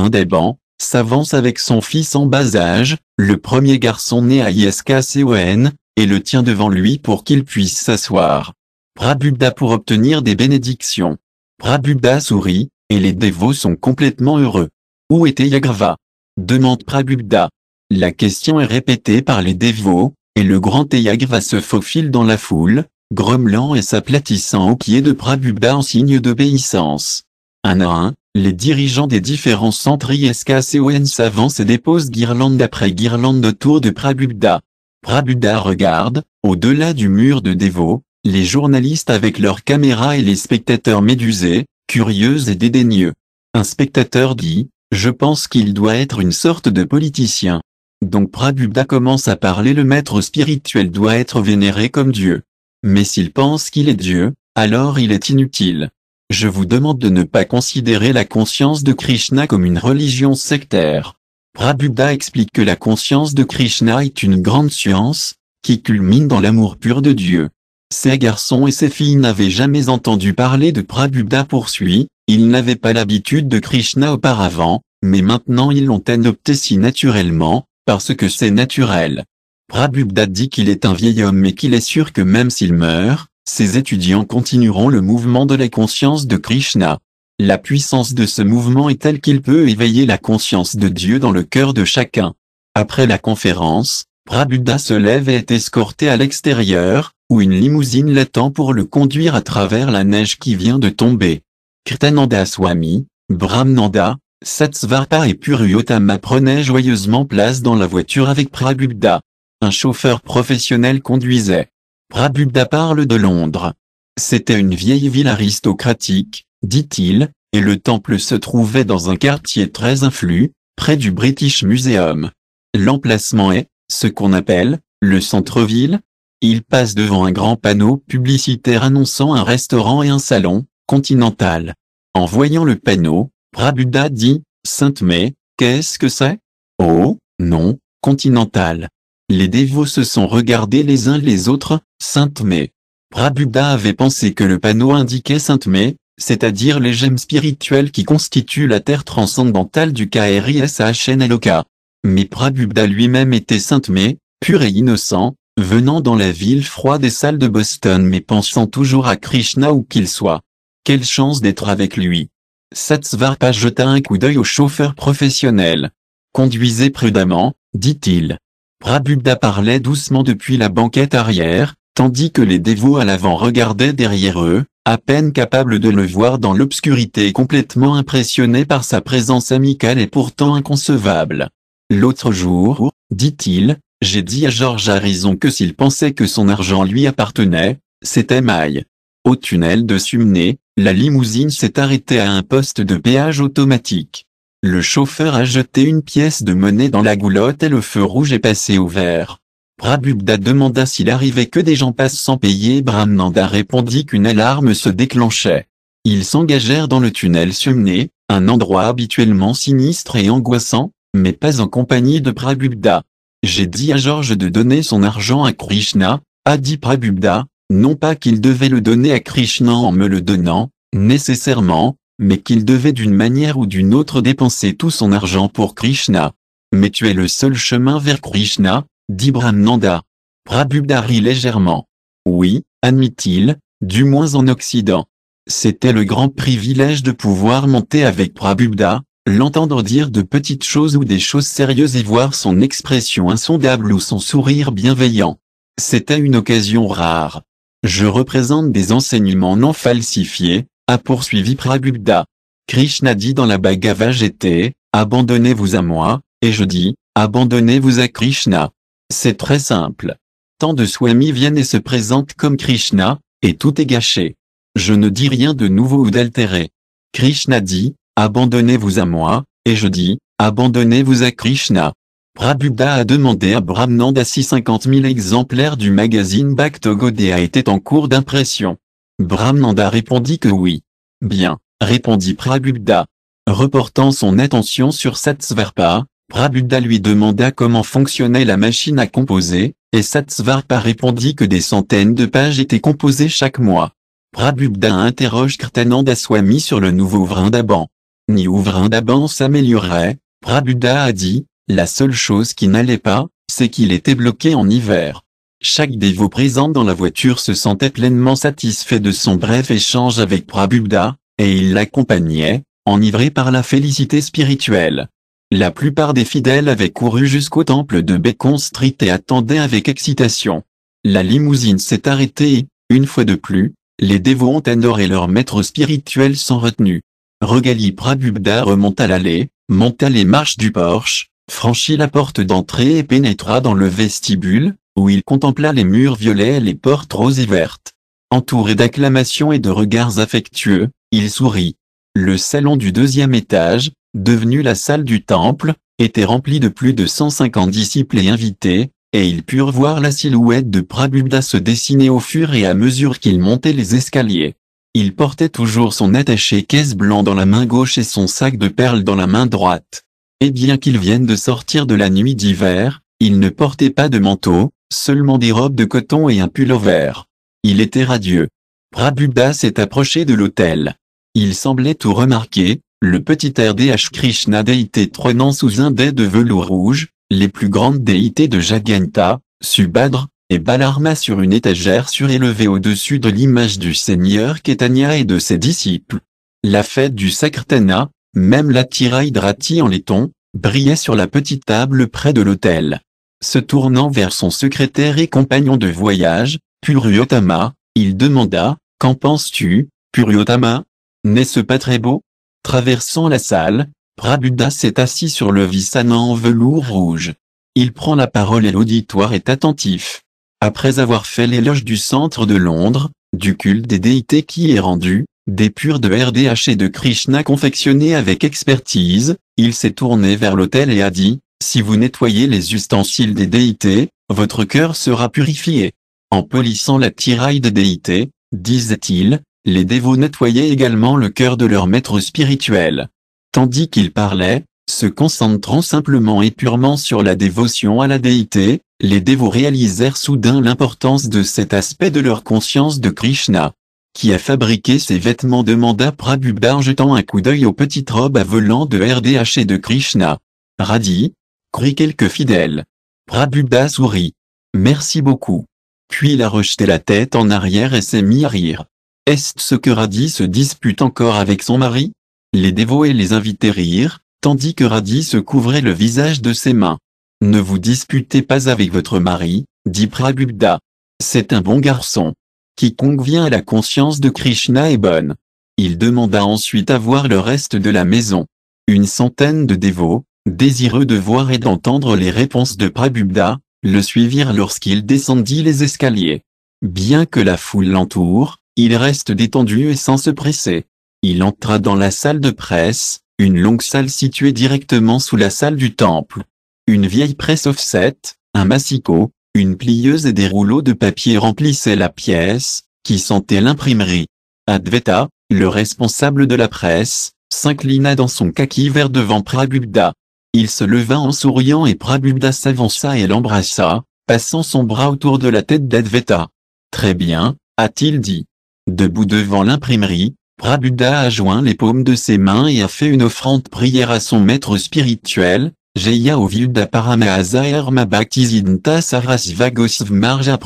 des bancs, s'avance avec son fils en bas âge, le premier garçon né à ISKCON, et le tient devant lui pour qu'il puisse s'asseoir. Prabuddha pour obtenir des bénédictions. Prabuddha sourit, et les dévots sont complètement heureux. Où était Yagrava demande Prabuddha. La question est répétée par les dévots, et le grand Yagrava se faufile dans la foule, grommelant et s'aplatissant au pied de Prabuddha en signe d'obéissance. Un à un, les dirigeants des différents centres ISKCON s'avancent et déposent guirlande après guirlande autour de Prabuddha. Prabuddha regarde, au-delà du mur de dévots, les journalistes avec leurs caméras et les spectateurs médusés, curieux et dédaigneux. Un spectateur dit, je pense qu'il doit être une sorte de politicien. Donc Prabhupada commence à parler le maître spirituel doit être vénéré comme Dieu. Mais s'il pense qu'il est Dieu, alors il est inutile. Je vous demande de ne pas considérer la conscience de Krishna comme une religion sectaire. Prabhupada explique que la conscience de Krishna est une grande science, qui culmine dans l'amour pur de Dieu. Ces garçons et ces filles n'avaient jamais entendu parler de Prabhupada poursuit, ils n'avaient pas l'habitude de Krishna auparavant, mais maintenant ils l'ont adopté si naturellement, parce que c'est naturel. Prabhupada dit qu'il est un vieil homme et qu'il est sûr que même s'il meurt, ses étudiants continueront le mouvement de la conscience de Krishna. La puissance de ce mouvement est telle qu'il peut éveiller la conscience de Dieu dans le cœur de chacun. Après la conférence, Prabhupada se lève et est escorté à l'extérieur, où une limousine l'attend pour le conduire à travers la neige qui vient de tomber. Kirtananda Swami, Brahmananda, Satsvarpa et Puruotama prenaient joyeusement place dans la voiture avec Prabhupada. Un chauffeur professionnel conduisait. Prabhupada parle de Londres. C'était une vieille ville aristocratique, dit-il, et le temple se trouvait dans un quartier très influ, près du British Museum. L'emplacement est, ce qu'on appelle, le centre-ville, il passe devant un grand panneau publicitaire annonçant un restaurant et un salon, Continental. En voyant le panneau, Prabuddha dit, Sainte-May, qu'est-ce que c'est Oh, non, Continental. Les dévots se sont regardés les uns les autres, Sainte-May. Prabuddha avait pensé que le panneau indiquait Sainte-May, c'est-à-dire les gemmes spirituelles qui constituent la terre transcendantale du Loka. Mais Prabuddha lui-même était Sainte-May, pur et innocent, venant dans la ville froide et sale de Boston mais pensant toujours à Krishna où qu'il soit. Quelle chance d'être avec lui. Satsvarpa jeta un coup d'œil au chauffeur professionnel. Conduisez prudemment, dit-il. Prabhupada parlait doucement depuis la banquette arrière, tandis que les dévots à l'avant regardaient derrière eux, à peine capables de le voir dans l'obscurité complètement impressionnés par sa présence amicale et pourtant inconcevable. L'autre jour, dit-il, j'ai dit à George Harrison que s'il pensait que son argent lui appartenait, c'était maille. Au tunnel de Sumney, la limousine s'est arrêtée à un poste de péage automatique. Le chauffeur a jeté une pièce de monnaie dans la goulotte et le feu rouge est passé au vert. Prabubda demanda s'il arrivait que des gens passent sans payer. Bramnanda répondit qu'une alarme se déclenchait. Ils s'engagèrent dans le tunnel Sumney, un endroit habituellement sinistre et angoissant, mais pas en compagnie de Brabubda. J'ai dit à Georges de donner son argent à Krishna, a dit Prabhupada, non pas qu'il devait le donner à Krishna en me le donnant, nécessairement, mais qu'il devait d'une manière ou d'une autre dépenser tout son argent pour Krishna. Mais tu es le seul chemin vers Krishna, dit Brahmananda. Prabhupada rit légèrement. Oui, admit-il, du moins en Occident. C'était le grand privilège de pouvoir monter avec Prabhupada, l'entendre dire de petites choses ou des choses sérieuses et voir son expression insondable ou son sourire bienveillant. C'était une occasion rare. Je représente des enseignements non falsifiés, a poursuivi Prabhupada. Krishna dit dans la Bhagavad Gita, abandonnez-vous à moi, et je dis, abandonnez-vous à Krishna. C'est très simple. Tant de swamis viennent et se présentent comme Krishna, et tout est gâché. Je ne dis rien de nouveau ou d'altéré. Krishna dit, Abandonnez-vous à moi, et je dis, abandonnez-vous à Krishna. Prabhupada a demandé à Brahmananda si 50 000 exemplaires du magazine Bhaktogodaya étaient en cours d'impression. Brahmananda répondit que oui. Bien, répondit Prabhupada. Reportant son attention sur Satsvarpa, Prabhupada lui demanda comment fonctionnait la machine à composer, et Satsvarpa répondit que des centaines de pages étaient composées chaque mois. Prabhupada interroge Kirtananda Swami sur le nouveau Vrindaban ni d'abord s'améliorait, Prabuddha a dit, la seule chose qui n'allait pas, c'est qu'il était bloqué en hiver. Chaque dévot présent dans la voiture se sentait pleinement satisfait de son bref échange avec Prabuddha, et il l'accompagnait, enivré par la félicité spirituelle. La plupart des fidèles avaient couru jusqu'au temple de Bacon Street et attendaient avec excitation. La limousine s'est arrêtée et, une fois de plus, les dévots ont adoré leur maître spirituel sans retenue. Regali Prabubda remonta l'allée, monta les marches du porche, franchit la porte d'entrée et pénétra dans le vestibule, où il contempla les murs violets et les portes roses et vertes. Entouré d'acclamations et de regards affectueux, il sourit. Le salon du deuxième étage, devenu la salle du temple, était rempli de plus de 150 disciples et invités, et ils purent voir la silhouette de Prabhupada se dessiner au fur et à mesure qu'il montait les escaliers. Il portait toujours son attaché-caisse blanc dans la main gauche et son sac de perles dans la main droite. Et bien qu'il vienne de sortir de la nuit d'hiver, il ne portait pas de manteau, seulement des robes de coton et un pull vert. Il était radieux. Prabhupada s'est approché de l'hôtel. Il semblait tout remarquer, le petit air D.H. Krishna déité trônant sous un dais de velours rouge, les plus grandes déités de Jaganta, Subhadra, et Balarma sur une étagère surélevée au-dessus de l'image du Seigneur Ketania et de ses disciples. La fête du Sakrtena, même la tira drati en laiton, brillait sur la petite table près de l'autel. Se tournant vers son secrétaire et compagnon de voyage, Puryotama, il demanda, Qu'en penses-tu, Puryotama N'est-ce pas très beau Traversant la salle, Prabuddha s'est assis sur le visana en velours rouge. Il prend la parole et l'auditoire est attentif. Après avoir fait l'éloge du centre de Londres, du culte des déités qui est rendu, des pures de RDH et de Krishna confectionnées avec expertise, il s'est tourné vers l'hôtel et a dit, si vous nettoyez les ustensiles des déités, votre cœur sera purifié. En polissant la tiraille des déités, disait-il, les dévots nettoyaient également le cœur de leur maître spirituel. Tandis qu'il parlait, se concentrant simplement et purement sur la dévotion à la déité, les dévots réalisèrent soudain l'importance de cet aspect de leur conscience de Krishna. Qui a fabriqué ces vêtements demanda Prabhupada en jetant un coup d'œil aux petites robes à volant de RDH et de Krishna. Radhi, crie quelques fidèles. Prabhupada sourit. Merci beaucoup. Puis il a rejeté la tête en arrière et s'est mis à rire. Est-ce que Radhi se dispute encore avec son mari Les dévots et les invités rirent, tandis que Radhi se couvrait le visage de ses mains. Ne vous disputez pas avec votre mari, dit Prabhupada. C'est un bon garçon. Quiconque vient à la conscience de Krishna est bonne. Il demanda ensuite à voir le reste de la maison. Une centaine de dévots, désireux de voir et d'entendre les réponses de Prabhupada, le suivirent lorsqu'il descendit les escaliers. Bien que la foule l'entoure, il reste détendu et sans se presser. Il entra dans la salle de presse, une longue salle située directement sous la salle du temple, une vieille presse offset, un massicot, une plieuse et des rouleaux de papier remplissaient la pièce, qui sentait l'imprimerie. Adveta, le responsable de la presse, s'inclina dans son kaki vert devant Prabubda. Il se leva en souriant et Prabubda s'avança et l'embrassa, passant son bras autour de la tête d'Adveta. Très bien, a-t-il dit. Debout devant l'imprimerie, Prabhuda a joint les paumes de ses mains et a fait une offrande prière à son maître spirituel, Jaya Ovilda Paramahasa Erma Bhaktisiddhanta Sarasva Marja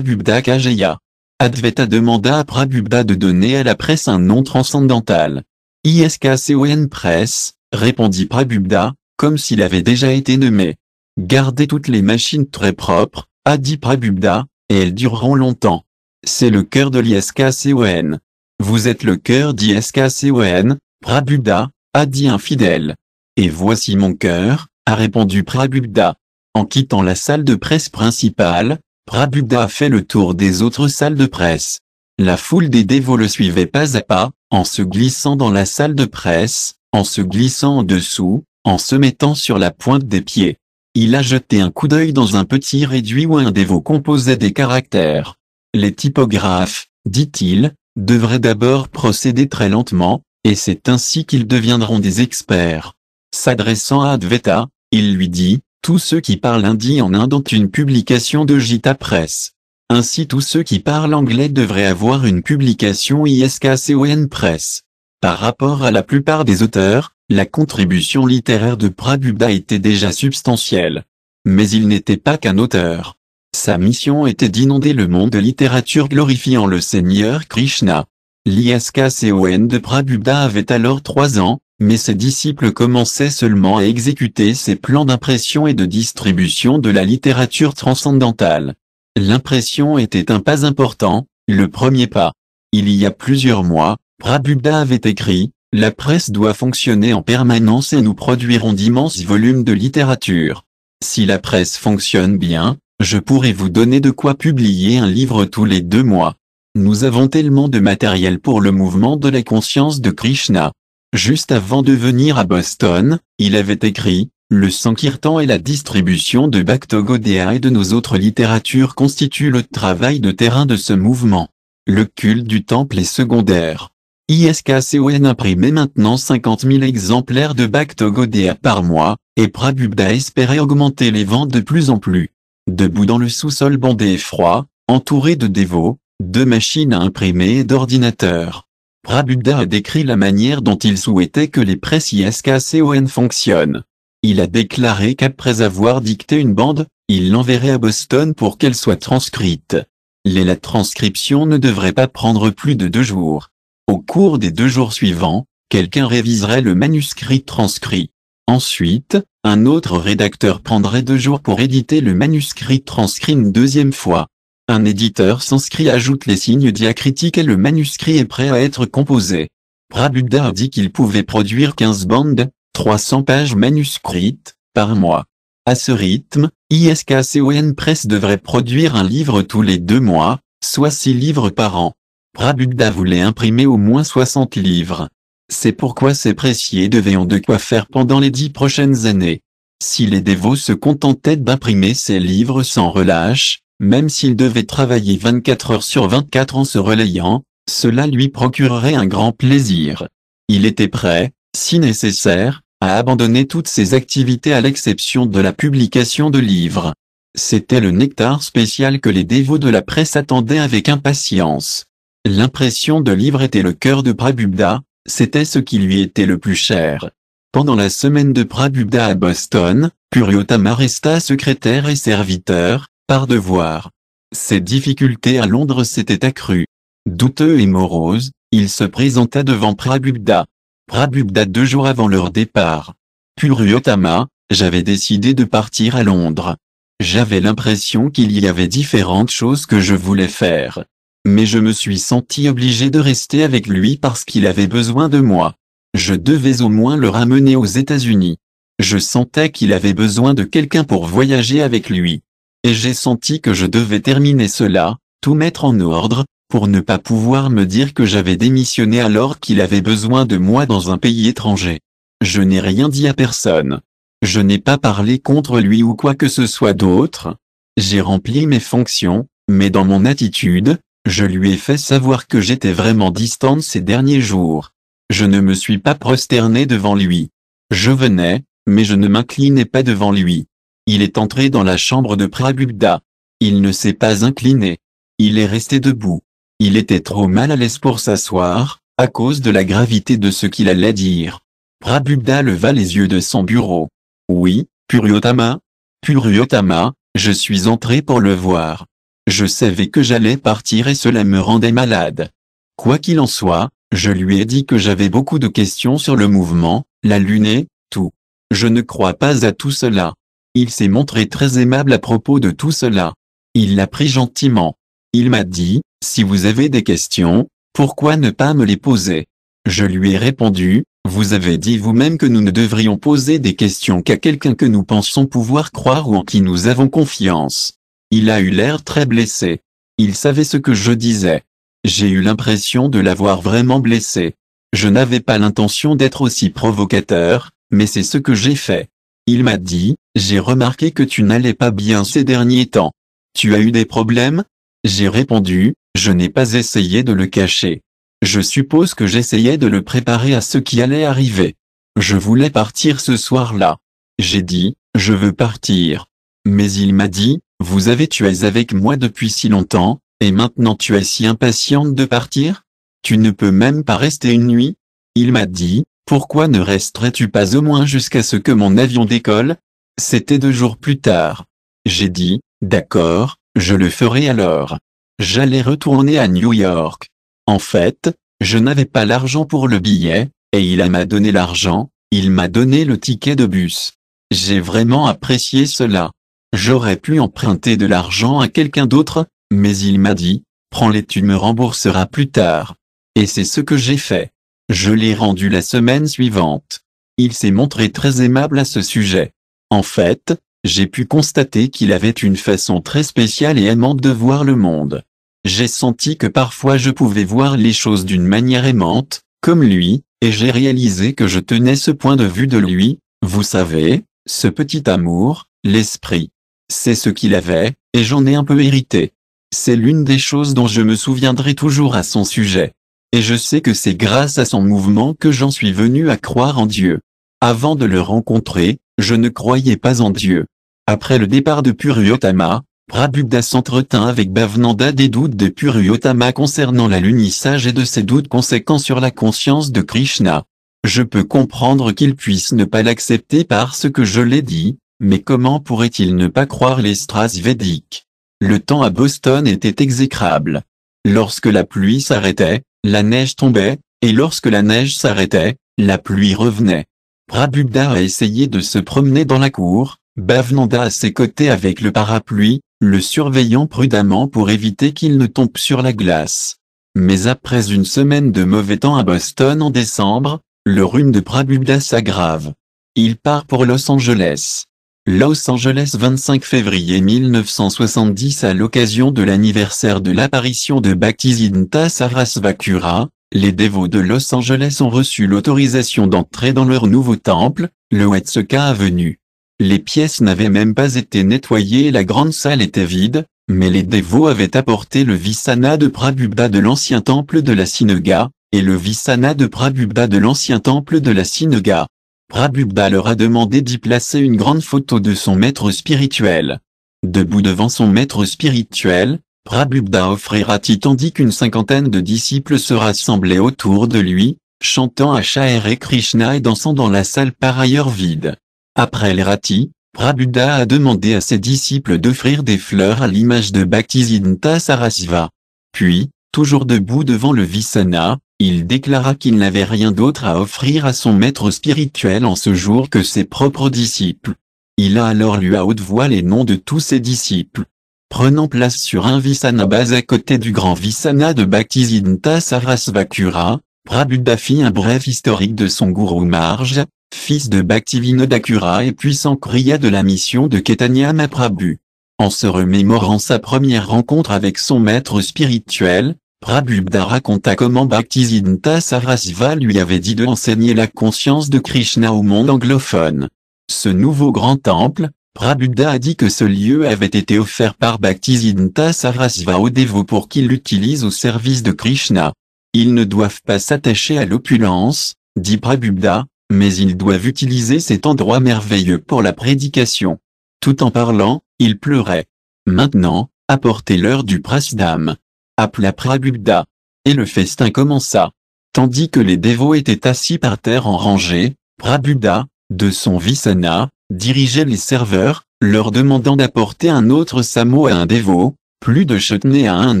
Kajaya. Advaita demanda à Prabhuda de donner à la presse un nom transcendantal. ISKCON Presse », répondit Prabhuda, comme s'il avait déjà été nommé. Gardez toutes les machines très propres, a dit Prabhuda, et elles dureront longtemps. C'est le cœur de l'ISKCON. Vous êtes le cœur d'ISKCON, Prabhupada, a dit un fidèle. Et voici mon cœur, a répondu Prabhupada. En quittant la salle de presse principale, Prabhupada a fait le tour des autres salles de presse. La foule des dévots le suivait pas à pas, en se glissant dans la salle de presse, en se glissant en dessous, en se mettant sur la pointe des pieds. Il a jeté un coup d'œil dans un petit réduit où un dévot composait des caractères. Les typographes, dit-il, devraient d'abord procéder très lentement, et c'est ainsi qu'ils deviendront des experts. S'adressant à Advaita, il lui dit, tous ceux qui parlent hindi en Inde ont une publication de Gita Press. Ainsi tous ceux qui parlent anglais devraient avoir une publication ISKCON Press. Par rapport à la plupart des auteurs, la contribution littéraire de Prabhupada était déjà substantielle. Mais il n'était pas qu'un auteur. Sa mission était d'inonder le monde de littérature glorifiant le Seigneur Krishna. L'ISKCON de Prabhupada avait alors trois ans, mais ses disciples commençaient seulement à exécuter ses plans d'impression et de distribution de la littérature transcendantale. L'impression était un pas important, le premier pas. Il y a plusieurs mois, Prabhupada avait écrit, La presse doit fonctionner en permanence et nous produirons d'immenses volumes de littérature. Si la presse fonctionne bien, je pourrais vous donner de quoi publier un livre tous les deux mois. Nous avons tellement de matériel pour le mouvement de la conscience de Krishna. Juste avant de venir à Boston, il avait écrit le Sankirtan et la distribution de Bhaktogodaya et de nos autres littératures constituent le travail de terrain de ce mouvement. Le culte du temple est secondaire. ISKCON imprimait maintenant 50 000 exemplaires de Bhaktogodaya par mois, et Prabhupada espérait augmenter les ventes de plus en plus debout dans le sous-sol bondé et froid, entouré de dévots, de machines à imprimer et d'ordinateurs. Prabhupada a décrit la manière dont il souhaitait que les presses ISKCON fonctionnent. Il a déclaré qu'après avoir dicté une bande, il l'enverrait à Boston pour qu'elle soit transcrite. Les la transcription ne devrait pas prendre plus de deux jours. Au cours des deux jours suivants, quelqu'un réviserait le manuscrit transcrit. Ensuite, un autre rédacteur prendrait deux jours pour éditer le manuscrit transcrit une deuxième fois. Un éditeur sanscrit ajoute les signes diacritiques et le manuscrit est prêt à être composé. Prabuddha a dit qu'il pouvait produire 15 bandes, 300 pages manuscrites, par mois. À ce rythme, ISKCON Press devrait produire un livre tous les deux mois, soit 6 livres par an. Prabuddha voulait imprimer au moins 60 livres. C'est pourquoi ces préciés devaient en de quoi faire pendant les dix prochaines années. Si les dévots se contentaient d'imprimer ces livres sans relâche, même s'ils devaient travailler 24 heures sur 24 en se relayant, cela lui procurerait un grand plaisir. Il était prêt, si nécessaire, à abandonner toutes ses activités à l'exception de la publication de livres. C'était le nectar spécial que les dévots de la presse attendaient avec impatience. L'impression de livres était le cœur de Prabhupada, c'était ce qui lui était le plus cher. Pendant la semaine de Prabhupada à Boston, Puriotama resta secrétaire et serviteur, par devoir. Ses difficultés à Londres s'étaient accrues. Douteux et morose, il se présenta devant Prabhupada. Prabhupada deux jours avant leur départ. Puriotama, j'avais décidé de partir à Londres. J'avais l'impression qu'il y avait différentes choses que je voulais faire mais je me suis senti obligé de rester avec lui parce qu'il avait besoin de moi. Je devais au moins le ramener aux États-Unis. Je sentais qu'il avait besoin de quelqu'un pour voyager avec lui. Et j'ai senti que je devais terminer cela, tout mettre en ordre, pour ne pas pouvoir me dire que j'avais démissionné alors qu'il avait besoin de moi dans un pays étranger. Je n'ai rien dit à personne. Je n'ai pas parlé contre lui ou quoi que ce soit d'autre. J'ai rempli mes fonctions, mais dans mon attitude, je lui ai fait savoir que j'étais vraiment distante ces derniers jours. Je ne me suis pas prosterné devant lui. Je venais, mais je ne m'inclinais pas devant lui. Il est entré dans la chambre de Prabhupada. Il ne s'est pas incliné. Il est resté debout. Il était trop mal à l'aise pour s'asseoir, à cause de la gravité de ce qu'il allait dire. Prabhupada leva les yeux de son bureau. Oui, Puriotama. Puriotama, je suis entré pour le voir. Je savais que j'allais partir et cela me rendait malade. Quoi qu'il en soit, je lui ai dit que j'avais beaucoup de questions sur le mouvement, la lune tout. Je ne crois pas à tout cela. Il s'est montré très aimable à propos de tout cela. Il l'a pris gentiment. Il m'a dit, si vous avez des questions, pourquoi ne pas me les poser Je lui ai répondu, vous avez dit vous-même que nous ne devrions poser des questions qu'à quelqu'un que nous pensons pouvoir croire ou en qui nous avons confiance. Il a eu l'air très blessé. Il savait ce que je disais. J'ai eu l'impression de l'avoir vraiment blessé. Je n'avais pas l'intention d'être aussi provocateur, mais c'est ce que j'ai fait. Il m'a dit, j'ai remarqué que tu n'allais pas bien ces derniers temps. Tu as eu des problèmes J'ai répondu, je n'ai pas essayé de le cacher. Je suppose que j'essayais de le préparer à ce qui allait arriver. Je voulais partir ce soir-là. J'ai dit, je veux partir. Mais il m'a dit, vous avez tué avec moi depuis si longtemps, et maintenant tu es si impatiente de partir Tu ne peux même pas rester une nuit Il m'a dit, pourquoi ne resterais-tu pas au moins jusqu'à ce que mon avion décolle C'était deux jours plus tard. J'ai dit, d'accord, je le ferai alors. J'allais retourner à New York. En fait, je n'avais pas l'argent pour le billet, et il m'a donné l'argent, il m'a donné le ticket de bus. J'ai vraiment apprécié cela. J'aurais pu emprunter de l'argent à quelqu'un d'autre, mais il m'a dit, prends-les tu me rembourseras plus tard. Et c'est ce que j'ai fait. Je l'ai rendu la semaine suivante. Il s'est montré très aimable à ce sujet. En fait, j'ai pu constater qu'il avait une façon très spéciale et aimante de voir le monde. J'ai senti que parfois je pouvais voir les choses d'une manière aimante, comme lui, et j'ai réalisé que je tenais ce point de vue de lui, vous savez, ce petit amour, l'esprit. C'est ce qu'il avait, et j'en ai un peu hérité. C'est l'une des choses dont je me souviendrai toujours à son sujet. Et je sais que c'est grâce à son mouvement que j'en suis venu à croire en Dieu. Avant de le rencontrer, je ne croyais pas en Dieu. Après le départ de Puruyotama, Prabhupada s'entretint avec Bhavnanda des doutes de Puryotama concernant l'alunissage et de ses doutes conséquents sur la conscience de Krishna. Je peux comprendre qu'il puisse ne pas l'accepter parce que je l'ai dit, mais comment pourrait-il ne pas croire les strass védiques Le temps à Boston était exécrable. Lorsque la pluie s'arrêtait, la neige tombait, et lorsque la neige s'arrêtait, la pluie revenait. Prabubda a essayé de se promener dans la cour, Bhavnanda à ses côtés avec le parapluie, le surveillant prudemment pour éviter qu'il ne tombe sur la glace. Mais après une semaine de mauvais temps à Boston en décembre, le rhume de Prabubda s'aggrave. Il part pour Los Angeles. Los Angeles 25 février 1970 À l'occasion de l'anniversaire de l'apparition de Bhaktisiddhanta Sarasvakura, les dévots de Los Angeles ont reçu l'autorisation d'entrer dans leur nouveau temple, le Wetsuka Avenue. Les pièces n'avaient même pas été nettoyées et la grande salle était vide, mais les dévots avaient apporté le Visana de Prabhupada de l'ancien temple de la sinoga, et le Visana de Prabhupada de l'ancien temple de la sinoga. Prabhupada leur a demandé d'y placer une grande photo de son maître spirituel. Debout devant son maître spirituel, Prabhupada offrira Rati tandis qu'une cinquantaine de disciples se rassemblaient autour de lui, chantant à et Krishna et dansant dans la salle par ailleurs vide. Après le Rati, Prabhupada a demandé à ses disciples d'offrir des fleurs à l'image de Bhaktisiddhanta Sarasva. Puis, toujours debout devant le Visana, il déclara qu'il n'avait rien d'autre à offrir à son maître spirituel en ce jour que ses propres disciples. Il a alors lu à haute voix les noms de tous ses disciples. Prenant place sur un Visana base à côté du grand Visana de Bhaktisiddhanta Sarasvakura, Prabhu fit un bref historique de son gourou Marge, fils de Bhaktivinodakura et puissant Kriya de la mission de Ketanyama Prabhu. En se remémorant sa première rencontre avec son maître spirituel, Prabhupada raconta comment Bhaktisiddhanta Sarasva lui avait dit de enseigner la conscience de Krishna au monde anglophone. Ce nouveau grand temple, Prabhupada a dit que ce lieu avait été offert par Bhaktisiddhanta Sarasva aux dévots pour qu'ils l'utilisent au service de Krishna. Ils ne doivent pas s'attacher à l'opulence, dit Prabhupada, mais ils doivent utiliser cet endroit merveilleux pour la prédication. Tout en parlant, il pleurait. Maintenant, apportez l'heure du prasdam appela Prabhupada. Et le festin commença. Tandis que les dévots étaient assis par terre en rangée, Prabuddha, de son visana, dirigeait les serveurs, leur demandant d'apporter un autre samo à un dévot, plus de chutney à un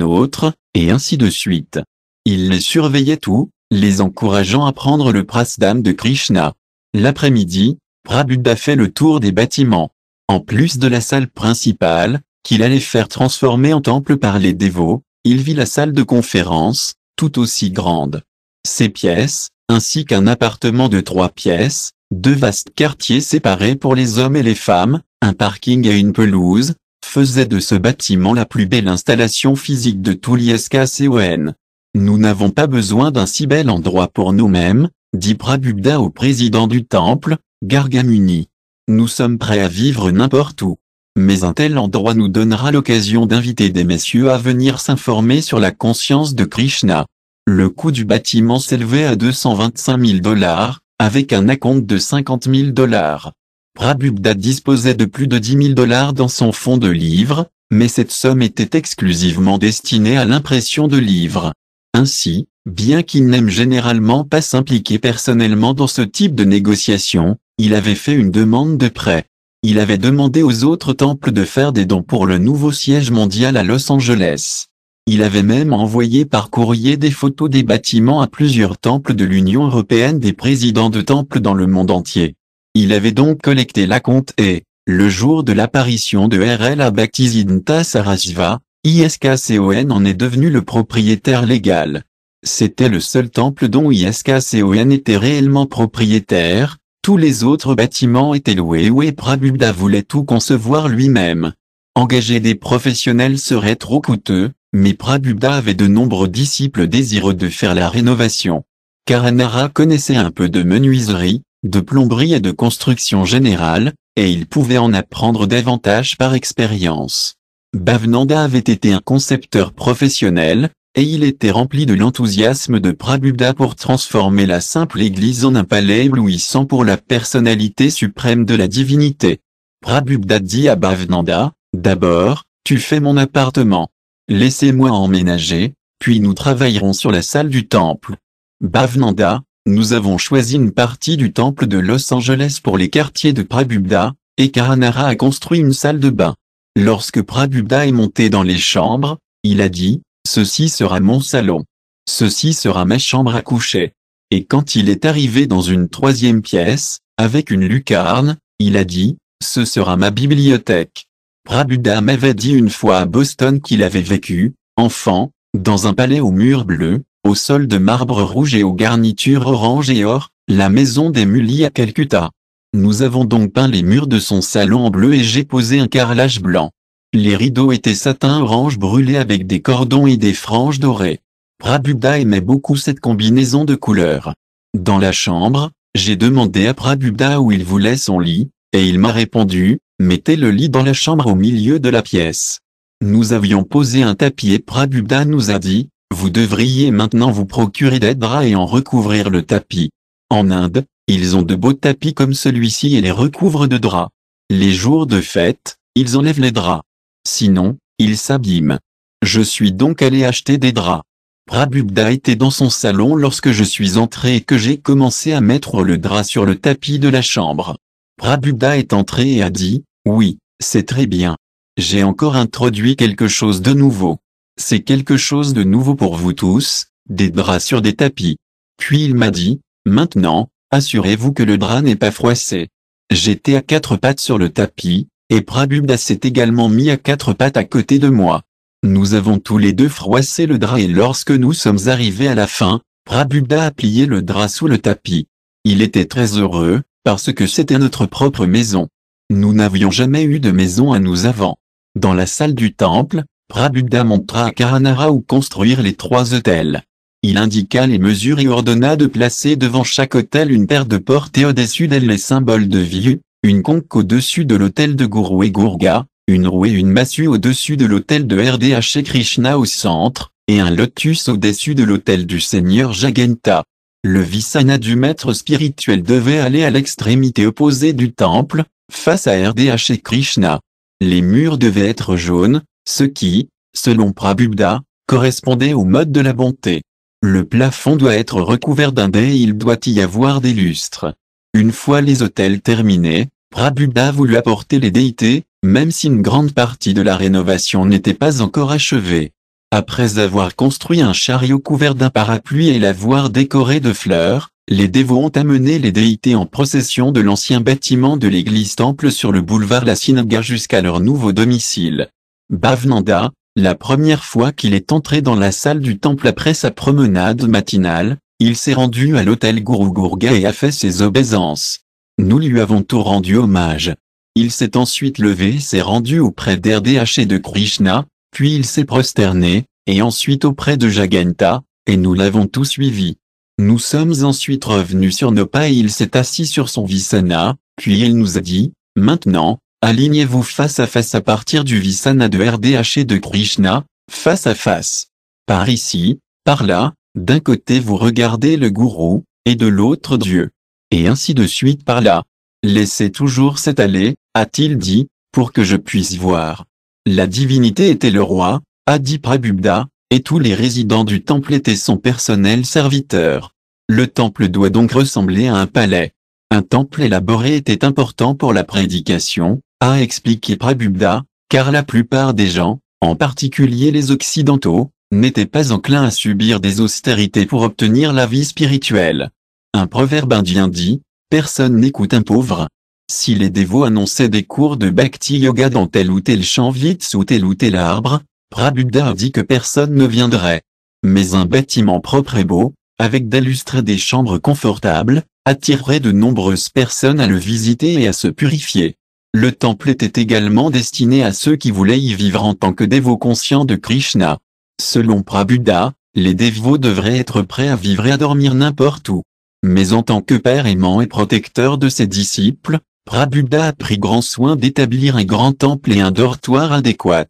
autre, et ainsi de suite. Il les surveillait tout, les encourageant à prendre le prasdam de Krishna. L'après-midi, Prabuddha fait le tour des bâtiments. En plus de la salle principale, qu'il allait faire transformer en temple par les dévots, il vit la salle de conférence, tout aussi grande. Ses pièces, ainsi qu'un appartement de trois pièces, deux vastes quartiers séparés pour les hommes et les femmes, un parking et une pelouse, faisaient de ce bâtiment la plus belle installation physique de tout l'ISKCON. Nous n'avons pas besoin d'un si bel endroit pour nous-mêmes, dit Prabhupada au président du temple, Gargamuni. Nous sommes prêts à vivre n'importe où mais un tel endroit nous donnera l'occasion d'inviter des messieurs à venir s'informer sur la conscience de Krishna. Le coût du bâtiment s'élevait à 225 000 dollars, avec un acompte de 50 000 dollars. Prabhupada disposait de plus de 10 000 dollars dans son fonds de livres, mais cette somme était exclusivement destinée à l'impression de livres. Ainsi, bien qu'il n'aime généralement pas s'impliquer personnellement dans ce type de négociation, il avait fait une demande de prêt il avait demandé aux autres temples de faire des dons pour le nouveau siège mondial à Los Angeles. Il avait même envoyé par courrier des photos des bâtiments à plusieurs temples de l'Union européenne des présidents de temples dans le monde entier. Il avait donc collecté la compte et, le jour de l'apparition de RL à Bhaktisiddhanta Sarasva, ISKCON en est devenu le propriétaire légal. C'était le seul temple dont ISKCON était réellement propriétaire, tous les autres bâtiments étaient loués et Prabhupada voulait tout concevoir lui-même. Engager des professionnels serait trop coûteux, mais Prabhupada avait de nombreux disciples désireux de faire la rénovation. Karanara connaissait un peu de menuiserie, de plomberie et de construction générale, et il pouvait en apprendre davantage par expérience. Bhavnanda avait été un concepteur professionnel, et il était rempli de l'enthousiasme de Prabhupada pour transformer la simple église en un palais éblouissant pour la personnalité suprême de la divinité. Prabhupada dit à Bhavnanda, d'abord, tu fais mon appartement. Laissez-moi emménager, puis nous travaillerons sur la salle du temple. Bhavnanda, nous avons choisi une partie du temple de Los Angeles pour les quartiers de Prabhupada, et Karanara a construit une salle de bain. Lorsque Prabhupada est monté dans les chambres, il a dit, Ceci sera mon salon. Ceci sera ma chambre à coucher. Et quand il est arrivé dans une troisième pièce, avec une lucarne, il a dit, ce sera ma bibliothèque. Prabhuda m'avait dit une fois à Boston qu'il avait vécu, enfant, dans un palais aux murs bleus, au sol de marbre rouge et aux garnitures orange et or, la maison des Mulis à Calcutta. Nous avons donc peint les murs de son salon en bleu et j'ai posé un carrelage blanc. Les rideaux étaient satin orange brûlé avec des cordons et des franges dorées. Prabuddha aimait beaucoup cette combinaison de couleurs. Dans la chambre, j'ai demandé à Prabuddha où il voulait son lit, et il m'a répondu, mettez le lit dans la chambre au milieu de la pièce. Nous avions posé un tapis et Prabuddha nous a dit, vous devriez maintenant vous procurer des draps et en recouvrir le tapis. En Inde, ils ont de beaux tapis comme celui-ci et les recouvrent de draps. Les jours de fête, ils enlèvent les draps. Sinon, il s'abîme. Je suis donc allé acheter des draps. Prabhupda était dans son salon lorsque je suis entré et que j'ai commencé à mettre le drap sur le tapis de la chambre. Prabhupda est entré et a dit, oui, c'est très bien. J'ai encore introduit quelque chose de nouveau. C'est quelque chose de nouveau pour vous tous, des draps sur des tapis. Puis il m'a dit, maintenant, assurez-vous que le drap n'est pas froissé. J'étais à quatre pattes sur le tapis, et Prabhupada s'est également mis à quatre pattes à côté de moi. Nous avons tous les deux froissé le drap et lorsque nous sommes arrivés à la fin, Prabhupada a plié le drap sous le tapis. Il était très heureux, parce que c'était notre propre maison. Nous n'avions jamais eu de maison à nous avant. Dans la salle du temple, Prabhupada montra à Karanara où construire les trois hôtels. Il indiqua les mesures et ordonna de placer devant chaque hôtel une paire de portes et au-dessus d'elles les symboles de vie, une conque au-dessus de l'hôtel de Guru et Gurga, une roue et une massue au-dessus de l'hôtel de RDH et Krishna au centre, et un lotus au-dessus de l'hôtel du Seigneur Jaganta. Le Visana du maître spirituel devait aller à l'extrémité opposée du temple, face à RDH et Krishna. Les murs devaient être jaunes, ce qui, selon Prabhupada, correspondait au mode de la bonté. Le plafond doit être recouvert d'un dé et il doit y avoir des lustres. Une fois les hôtels terminés, Prabuddha voulut apporter les déités, même si une grande partie de la rénovation n'était pas encore achevée. Après avoir construit un chariot couvert d'un parapluie et l'avoir décoré de fleurs, les dévots ont amené les déités en procession de l'ancien bâtiment de l'église temple sur le boulevard La Sinaga jusqu'à leur nouveau domicile. Bhavnanda, la première fois qu'il est entré dans la salle du temple après sa promenade matinale, il s'est rendu à l'hôtel Guru Gurga et a fait ses obéissances. Nous lui avons tout rendu hommage. Il s'est ensuite levé et s'est rendu auprès d'RDH et de Krishna, puis il s'est prosterné, et ensuite auprès de Jaganta, et nous l'avons tout suivi. Nous sommes ensuite revenus sur nos pas et il s'est assis sur son visana, puis il nous a dit, maintenant, alignez-vous face à face à partir du visana de RDH et de Krishna, face à face. Par ici, par là, d'un côté vous regardez le gourou, et de l'autre Dieu et ainsi de suite par là. Laissez toujours s'étaler, a-t-il dit, pour que je puisse voir. La divinité était le roi, a dit Prabhupada, et tous les résidents du temple étaient son personnel serviteur. Le temple doit donc ressembler à un palais. Un temple élaboré était important pour la prédication, a expliqué Prabubda, car la plupart des gens, en particulier les occidentaux, n'étaient pas enclins à subir des austérités pour obtenir la vie spirituelle. Un proverbe indien dit, personne n'écoute un pauvre. Si les dévots annonçaient des cours de bhakti yoga dans tel ou tel champ vite sous tel ou tel arbre, Prabuddha dit que personne ne viendrait. Mais un bâtiment propre et beau, avec et des chambres confortables, attirerait de nombreuses personnes à le visiter et à se purifier. Le temple était également destiné à ceux qui voulaient y vivre en tant que dévots conscients de Krishna. Selon Prabuddha, les dévots devraient être prêts à vivre et à dormir n'importe où mais en tant que père aimant et protecteur de ses disciples, Prabhupada a pris grand soin d'établir un grand temple et un dortoir adéquat.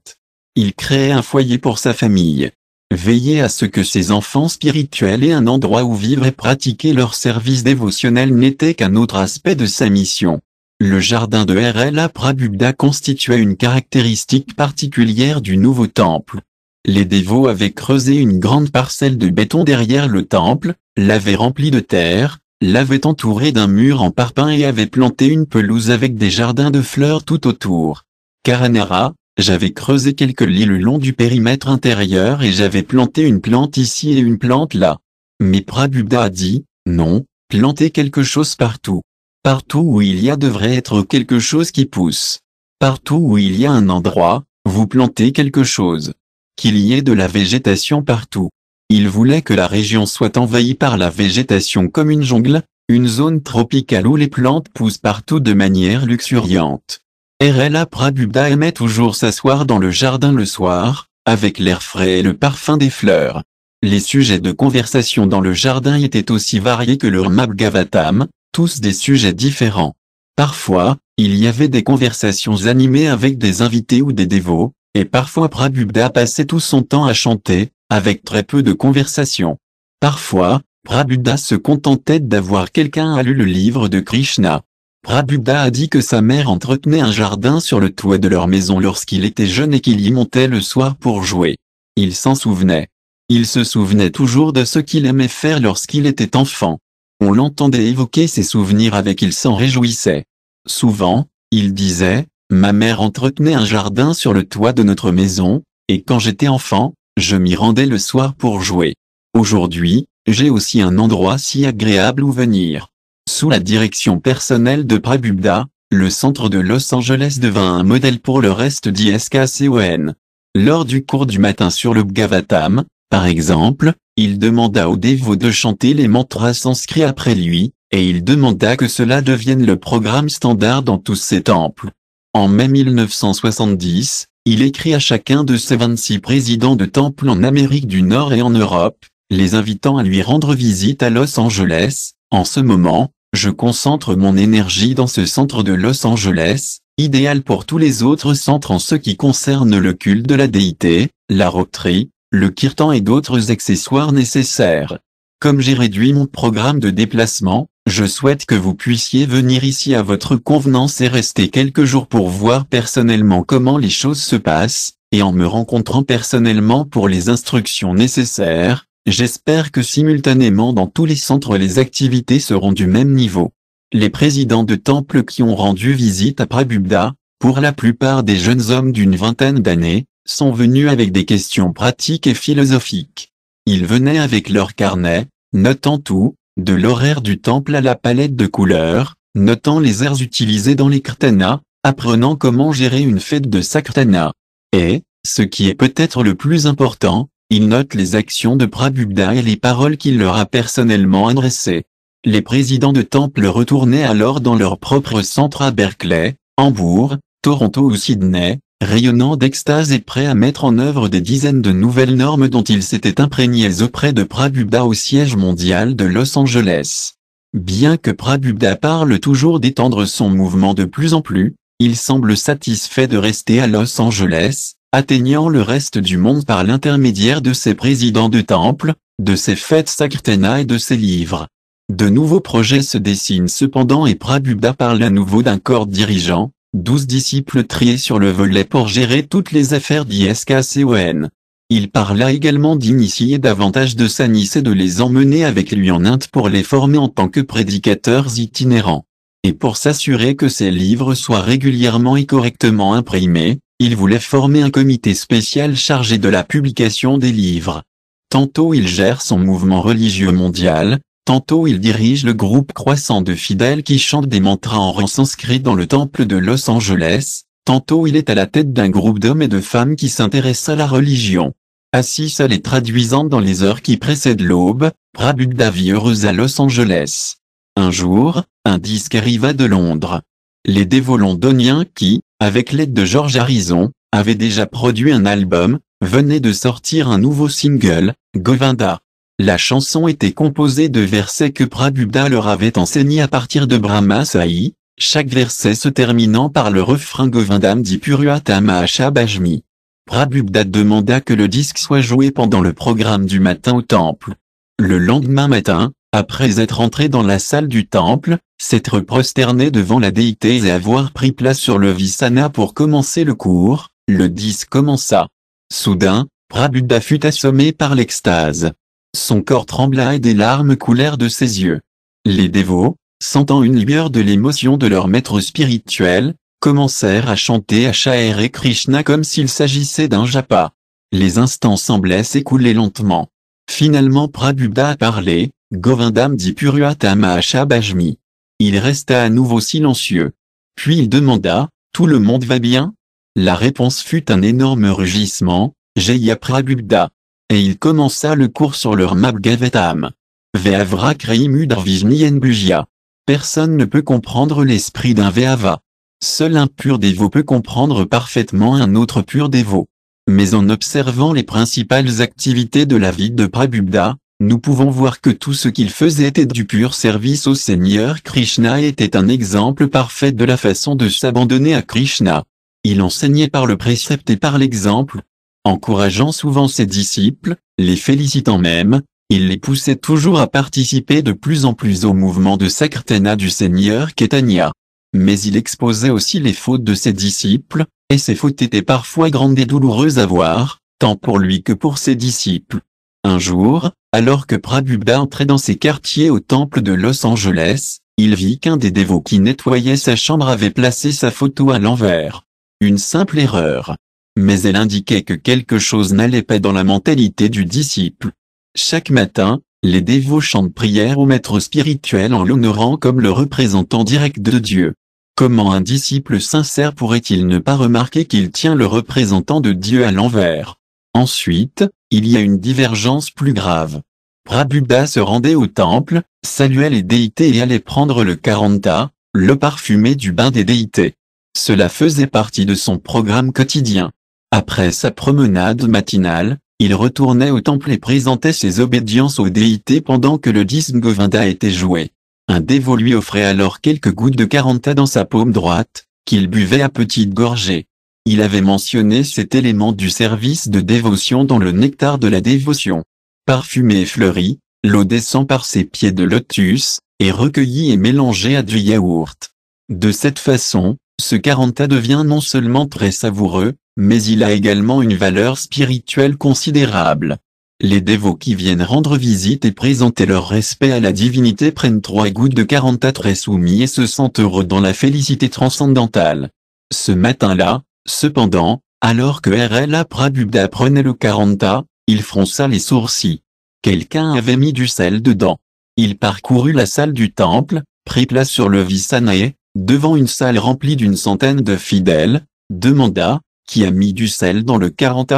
Il crée un foyer pour sa famille. Veiller à ce que ses enfants spirituels aient un endroit où vivre et pratiquer leur service dévotionnel n'était qu'un autre aspect de sa mission. Le jardin de R.L.A. Prabhupada constituait une caractéristique particulière du nouveau temple les dévots avaient creusé une grande parcelle de béton derrière le temple, l'avaient rempli de terre, l'avaient entouré d'un mur en parpaing et avaient planté une pelouse avec des jardins de fleurs tout autour. Karanera, j'avais creusé quelques lits le long du périmètre intérieur et j'avais planté une plante ici et une plante là. Mais Prabhupada a dit, non, plantez quelque chose partout. Partout où il y a devrait être quelque chose qui pousse. Partout où il y a un endroit, vous plantez quelque chose qu'il y ait de la végétation partout. Il voulait que la région soit envahie par la végétation comme une jungle, une zone tropicale où les plantes poussent partout de manière luxuriante. R.L.A. Prabhubda aimait toujours s'asseoir dans le jardin le soir, avec l'air frais et le parfum des fleurs. Les sujets de conversation dans le jardin étaient aussi variés que leur Mabgavatam, tous des sujets différents. Parfois, il y avait des conversations animées avec des invités ou des dévots, et parfois Prabhupada passait tout son temps à chanter, avec très peu de conversation. Parfois, Prabhupada se contentait d'avoir quelqu'un à lu le livre de Krishna. Prabhupada a dit que sa mère entretenait un jardin sur le toit de leur maison lorsqu'il était jeune et qu'il y montait le soir pour jouer. Il s'en souvenait. Il se souvenait toujours de ce qu'il aimait faire lorsqu'il était enfant. On l'entendait évoquer ses souvenirs avec il s'en réjouissait. Souvent, il disait, Ma mère entretenait un jardin sur le toit de notre maison, et quand j'étais enfant, je m'y rendais le soir pour jouer. Aujourd'hui, j'ai aussi un endroit si agréable où venir. Sous la direction personnelle de Prabhupada, le centre de Los Angeles devint un modèle pour le reste d'ISKCON. Lors du cours du matin sur le Bhagavatam, par exemple, il demanda aux dévots de chanter les mantras sanscrits après lui, et il demanda que cela devienne le programme standard dans tous ces temples. En mai 1970, il écrit à chacun de ses 26 présidents de temple en Amérique du Nord et en Europe, les invitant à lui rendre visite à Los Angeles. En ce moment, je concentre mon énergie dans ce centre de Los Angeles, idéal pour tous les autres centres en ce qui concerne le culte de la déité, la roterie, le kirtan et d'autres accessoires nécessaires. Comme j'ai réduit mon programme de déplacement, je souhaite que vous puissiez venir ici à votre convenance et rester quelques jours pour voir personnellement comment les choses se passent, et en me rencontrant personnellement pour les instructions nécessaires, j'espère que simultanément dans tous les centres les activités seront du même niveau. Les présidents de temples qui ont rendu visite à Prabhupada, pour la plupart des jeunes hommes d'une vingtaine d'années, sont venus avec des questions pratiques et philosophiques. Ils venaient avec leurs carnet notant tout, de l'horaire du temple à la palette de couleurs, notant les airs utilisés dans les kirtanas, apprenant comment gérer une fête de saktana. Et, ce qui est peut-être le plus important, il note les actions de Prabhupada et les paroles qu'il leur a personnellement adressées. Les présidents de temple retournaient alors dans leur propre centre à Berkeley, Hambourg, Toronto ou Sydney, rayonnant d'extase et prêt à mettre en œuvre des dizaines de nouvelles normes dont il s'était imprégné auprès de Prabhupada au siège mondial de Los Angeles. Bien que Prabhupada parle toujours d'étendre son mouvement de plus en plus, il semble satisfait de rester à Los Angeles, atteignant le reste du monde par l'intermédiaire de ses présidents de temples, de ses fêtes sacrtena et de ses livres. De nouveaux projets se dessinent cependant et Prabhupada parle à nouveau d'un corps dirigeant, 12 disciples triés sur le volet pour gérer toutes les affaires d'ISKCON. Il parla également d'initier davantage de Sanis et de les emmener avec lui en Inde pour les former en tant que prédicateurs itinérants. Et pour s'assurer que ces livres soient régulièrement et correctement imprimés, il voulait former un comité spécial chargé de la publication des livres. Tantôt il gère son mouvement religieux mondial, Tantôt il dirige le groupe croissant de fidèles qui chantent des mantras en rang sanskrit dans le temple de Los Angeles, tantôt il est à la tête d'un groupe d'hommes et de femmes qui s'intéressent à la religion. Assis seul et traduisant dans les heures qui précèdent l'aube, Prabhupada vit heureuse à Los Angeles. Un jour, un disque arriva de Londres. Les dévots londoniens qui, avec l'aide de George Harrison, avaient déjà produit un album, venaient de sortir un nouveau single, Govinda. La chanson était composée de versets que Prabhupada leur avait enseignés à partir de Brahma Sahi, chaque verset se terminant par le refrain Govindam dit Puruatama Bajmi. Prabhupada demanda que le disque soit joué pendant le programme du matin au temple. Le lendemain matin, après être entré dans la salle du temple, s'être prosterné devant la déité et avoir pris place sur le Visana pour commencer le cours, le disque commença. Soudain, Prabhupada fut assommé par l'extase. Son corps trembla et des larmes coulèrent de ses yeux. Les dévots, sentant une lueur de l'émotion de leur maître spirituel, commencèrent à chanter à Chaer et Krishna comme s'il s'agissait d'un japa. Les instants semblaient s'écouler lentement. Finalement Prabhupada a parlé, Govindam dit Puruatama Bajmi. Il resta à nouveau silencieux. Puis il demanda, tout le monde va bien? La réponse fut un énorme rugissement, Jaya Prabhupada et il commença le cours sur leur Mabgavatam. Veavra Nbuja. Personne ne peut comprendre l'esprit d'un Veava. Seul un pur dévot peut comprendre parfaitement un autre pur dévot. Mais en observant les principales activités de la vie de Prabhupada, nous pouvons voir que tout ce qu'il faisait était du pur service au Seigneur Krishna et était un exemple parfait de la façon de s'abandonner à Krishna. Il enseignait par le précepte et par l'exemple, Encourageant souvent ses disciples, les félicitant même, il les poussait toujours à participer de plus en plus au mouvement de Sacrtena du Seigneur Ketania. Mais il exposait aussi les fautes de ses disciples, et ces fautes étaient parfois grandes et douloureuses à voir, tant pour lui que pour ses disciples. Un jour, alors que Prabhupada entrait dans ses quartiers au temple de Los Angeles, il vit qu'un des dévots qui nettoyait sa chambre avait placé sa photo à l'envers. Une simple erreur mais elle indiquait que quelque chose n'allait pas dans la mentalité du disciple. Chaque matin, les dévots chantent prière au maître spirituel en l'honorant comme le représentant direct de Dieu. Comment un disciple sincère pourrait-il ne pas remarquer qu'il tient le représentant de Dieu à l'envers Ensuite, il y a une divergence plus grave. Prabhupada se rendait au temple, saluait les déités et allait prendre le karanta, le parfumé du bain des déités. Cela faisait partie de son programme quotidien. Après sa promenade matinale, il retournait au temple et présentait ses obédiences aux déités pendant que le Govinda était joué. Un dévot lui offrait alors quelques gouttes de karanta dans sa paume droite, qu'il buvait à petites gorgées. Il avait mentionné cet élément du service de dévotion dans le nectar de la dévotion. Parfumé et fleuri, l'eau descend par ses pieds de lotus, et recueillie et mélangée à du yaourt. De cette façon, ce karanta devient non seulement très savoureux, mais il a également une valeur spirituelle considérable. Les dévots qui viennent rendre visite et présenter leur respect à la divinité prennent trois gouttes de très soumis et se sentent heureux dans la félicité transcendantale. Ce matin-là, cependant, alors que R.L.A. Prabhupada prenait le 40 il fronça les sourcils. Quelqu'un avait mis du sel dedans. Il parcourut la salle du temple, prit place sur le Visanae, devant une salle remplie d'une centaine de fidèles, demanda, qui a mis du sel dans le 40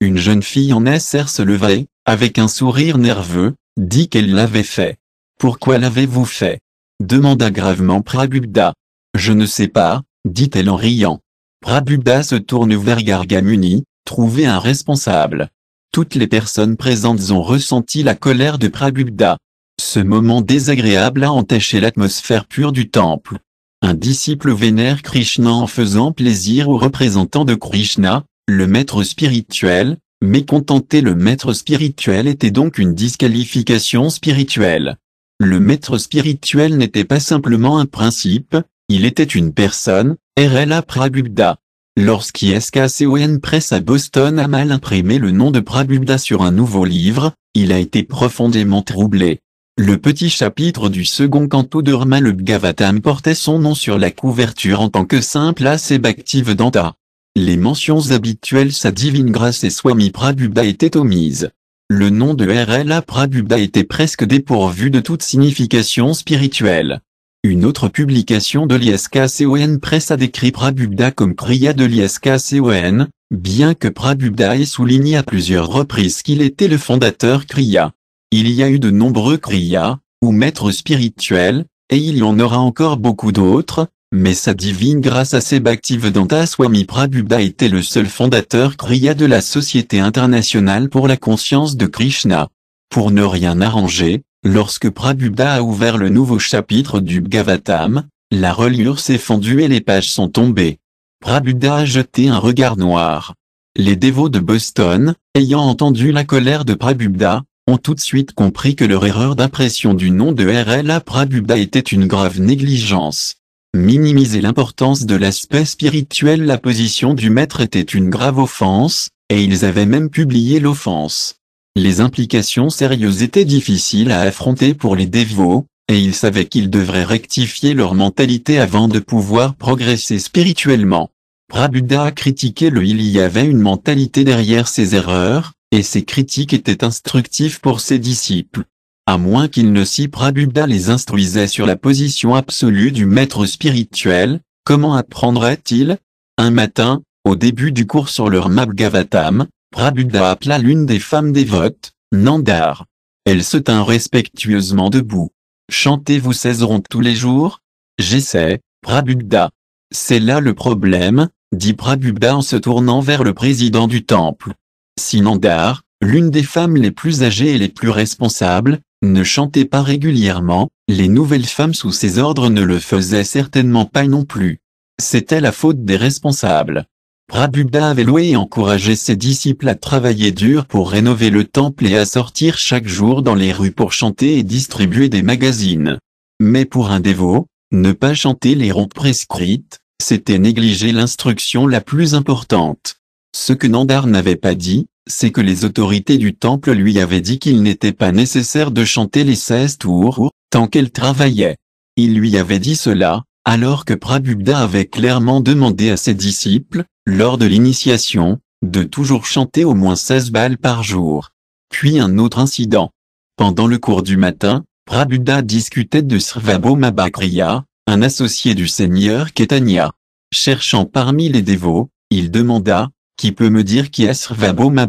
Une jeune fille en SR se leva avec un sourire nerveux, dit qu'elle l'avait fait. Pourquoi l'avez-vous fait demanda gravement Prabhupada. Je ne sais pas, dit-elle en riant. Prabhupada se tourne vers Gargamuni, trouver un responsable. Toutes les personnes présentes ont ressenti la colère de Prabhupada. Ce moment désagréable a entaché l'atmosphère pure du temple. Un disciple vénère Krishna en faisant plaisir aux représentants de Krishna, le maître spirituel, mécontenter le maître spirituel était donc une disqualification spirituelle. Le maître spirituel n'était pas simplement un principe, il était une personne, R.L.A. Prabhupada. Lorsqu'ISKCON Press à Boston a mal imprimé le nom de Prabhupada sur un nouveau livre, il a été profondément troublé. Le petit chapitre du second canto de Bhagavatam portait son nom sur la couverture en tant que simple bactive danta. Les mentions habituelles sa divine grâce et Swami Prabhupada étaient omises. Le nom de RLA Prabhupada était presque dépourvu de toute signification spirituelle. Une autre publication de l'ISKCON presse a décrit Prabhupada comme Kriya de l'ISKCON, bien que Prabhupada ait souligné à plusieurs reprises qu'il était le fondateur Kriya. Il y a eu de nombreux kriyas, ou maîtres spirituels, et il y en aura encore beaucoup d'autres, mais sa divine grâce à ses Bhaktivedanta Swami Prabhupada était le seul fondateur kriya de la Société internationale pour la conscience de Krishna. Pour ne rien arranger, lorsque Prabhupada a ouvert le nouveau chapitre du Bhagavatam, la reliure s'est fendue et les pages sont tombées. Prabhupada a jeté un regard noir. Les dévots de Boston, ayant entendu la colère de Prabhupada, ont tout de suite compris que leur erreur d'impression du nom de RLA Prabhupada était une grave négligence. Minimiser l'importance de l'aspect spirituel la position du maître était une grave offense, et ils avaient même publié l'offense. Les implications sérieuses étaient difficiles à affronter pour les dévots, et ils savaient qu'ils devraient rectifier leur mentalité avant de pouvoir progresser spirituellement. Prabhupada a critiqué le il y avait une mentalité derrière ces erreurs, et ses critiques étaient instructives pour ses disciples. À moins qu'il ne s'y Prabhupada les instruisait sur la position absolue du maître spirituel, comment apprendrait-il Un matin, au début du cours sur leur Mabgavatam, Prabuddha appela l'une des femmes dévotes, Nandar. Elle se tint respectueusement debout. Chantez-vous rondes tous les jours J'essaie, Prabuddha. C'est là le problème, dit Prabuddha en se tournant vers le président du temple. Sinandar, l'une des femmes les plus âgées et les plus responsables, ne chantait pas régulièrement, les nouvelles femmes sous ses ordres ne le faisaient certainement pas non plus. C'était la faute des responsables. Prabhupada avait loué et encouragé ses disciples à travailler dur pour rénover le temple et à sortir chaque jour dans les rues pour chanter et distribuer des magazines. Mais pour un dévot, ne pas chanter les rondes prescrites, c'était négliger l'instruction la plus importante. Ce que Nandar n'avait pas dit, c'est que les autorités du temple lui avaient dit qu'il n'était pas nécessaire de chanter les seize tours, tant qu'elle travaillait. Il lui avait dit cela, alors que Prabhupada avait clairement demandé à ses disciples, lors de l'initiation, de toujours chanter au moins 16 balles par jour. Puis un autre incident. Pendant le cours du matin, Prabhupada discutait de Srvabhaumabhakriya, un associé du seigneur Ketanya. Cherchant parmi les dévots, il demanda, qui peut me dire qui est Servaboma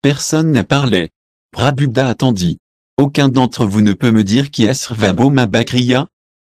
Personne n'a parlé. Prabuddha attendit. Aucun d'entre vous ne peut me dire qui est Servaboma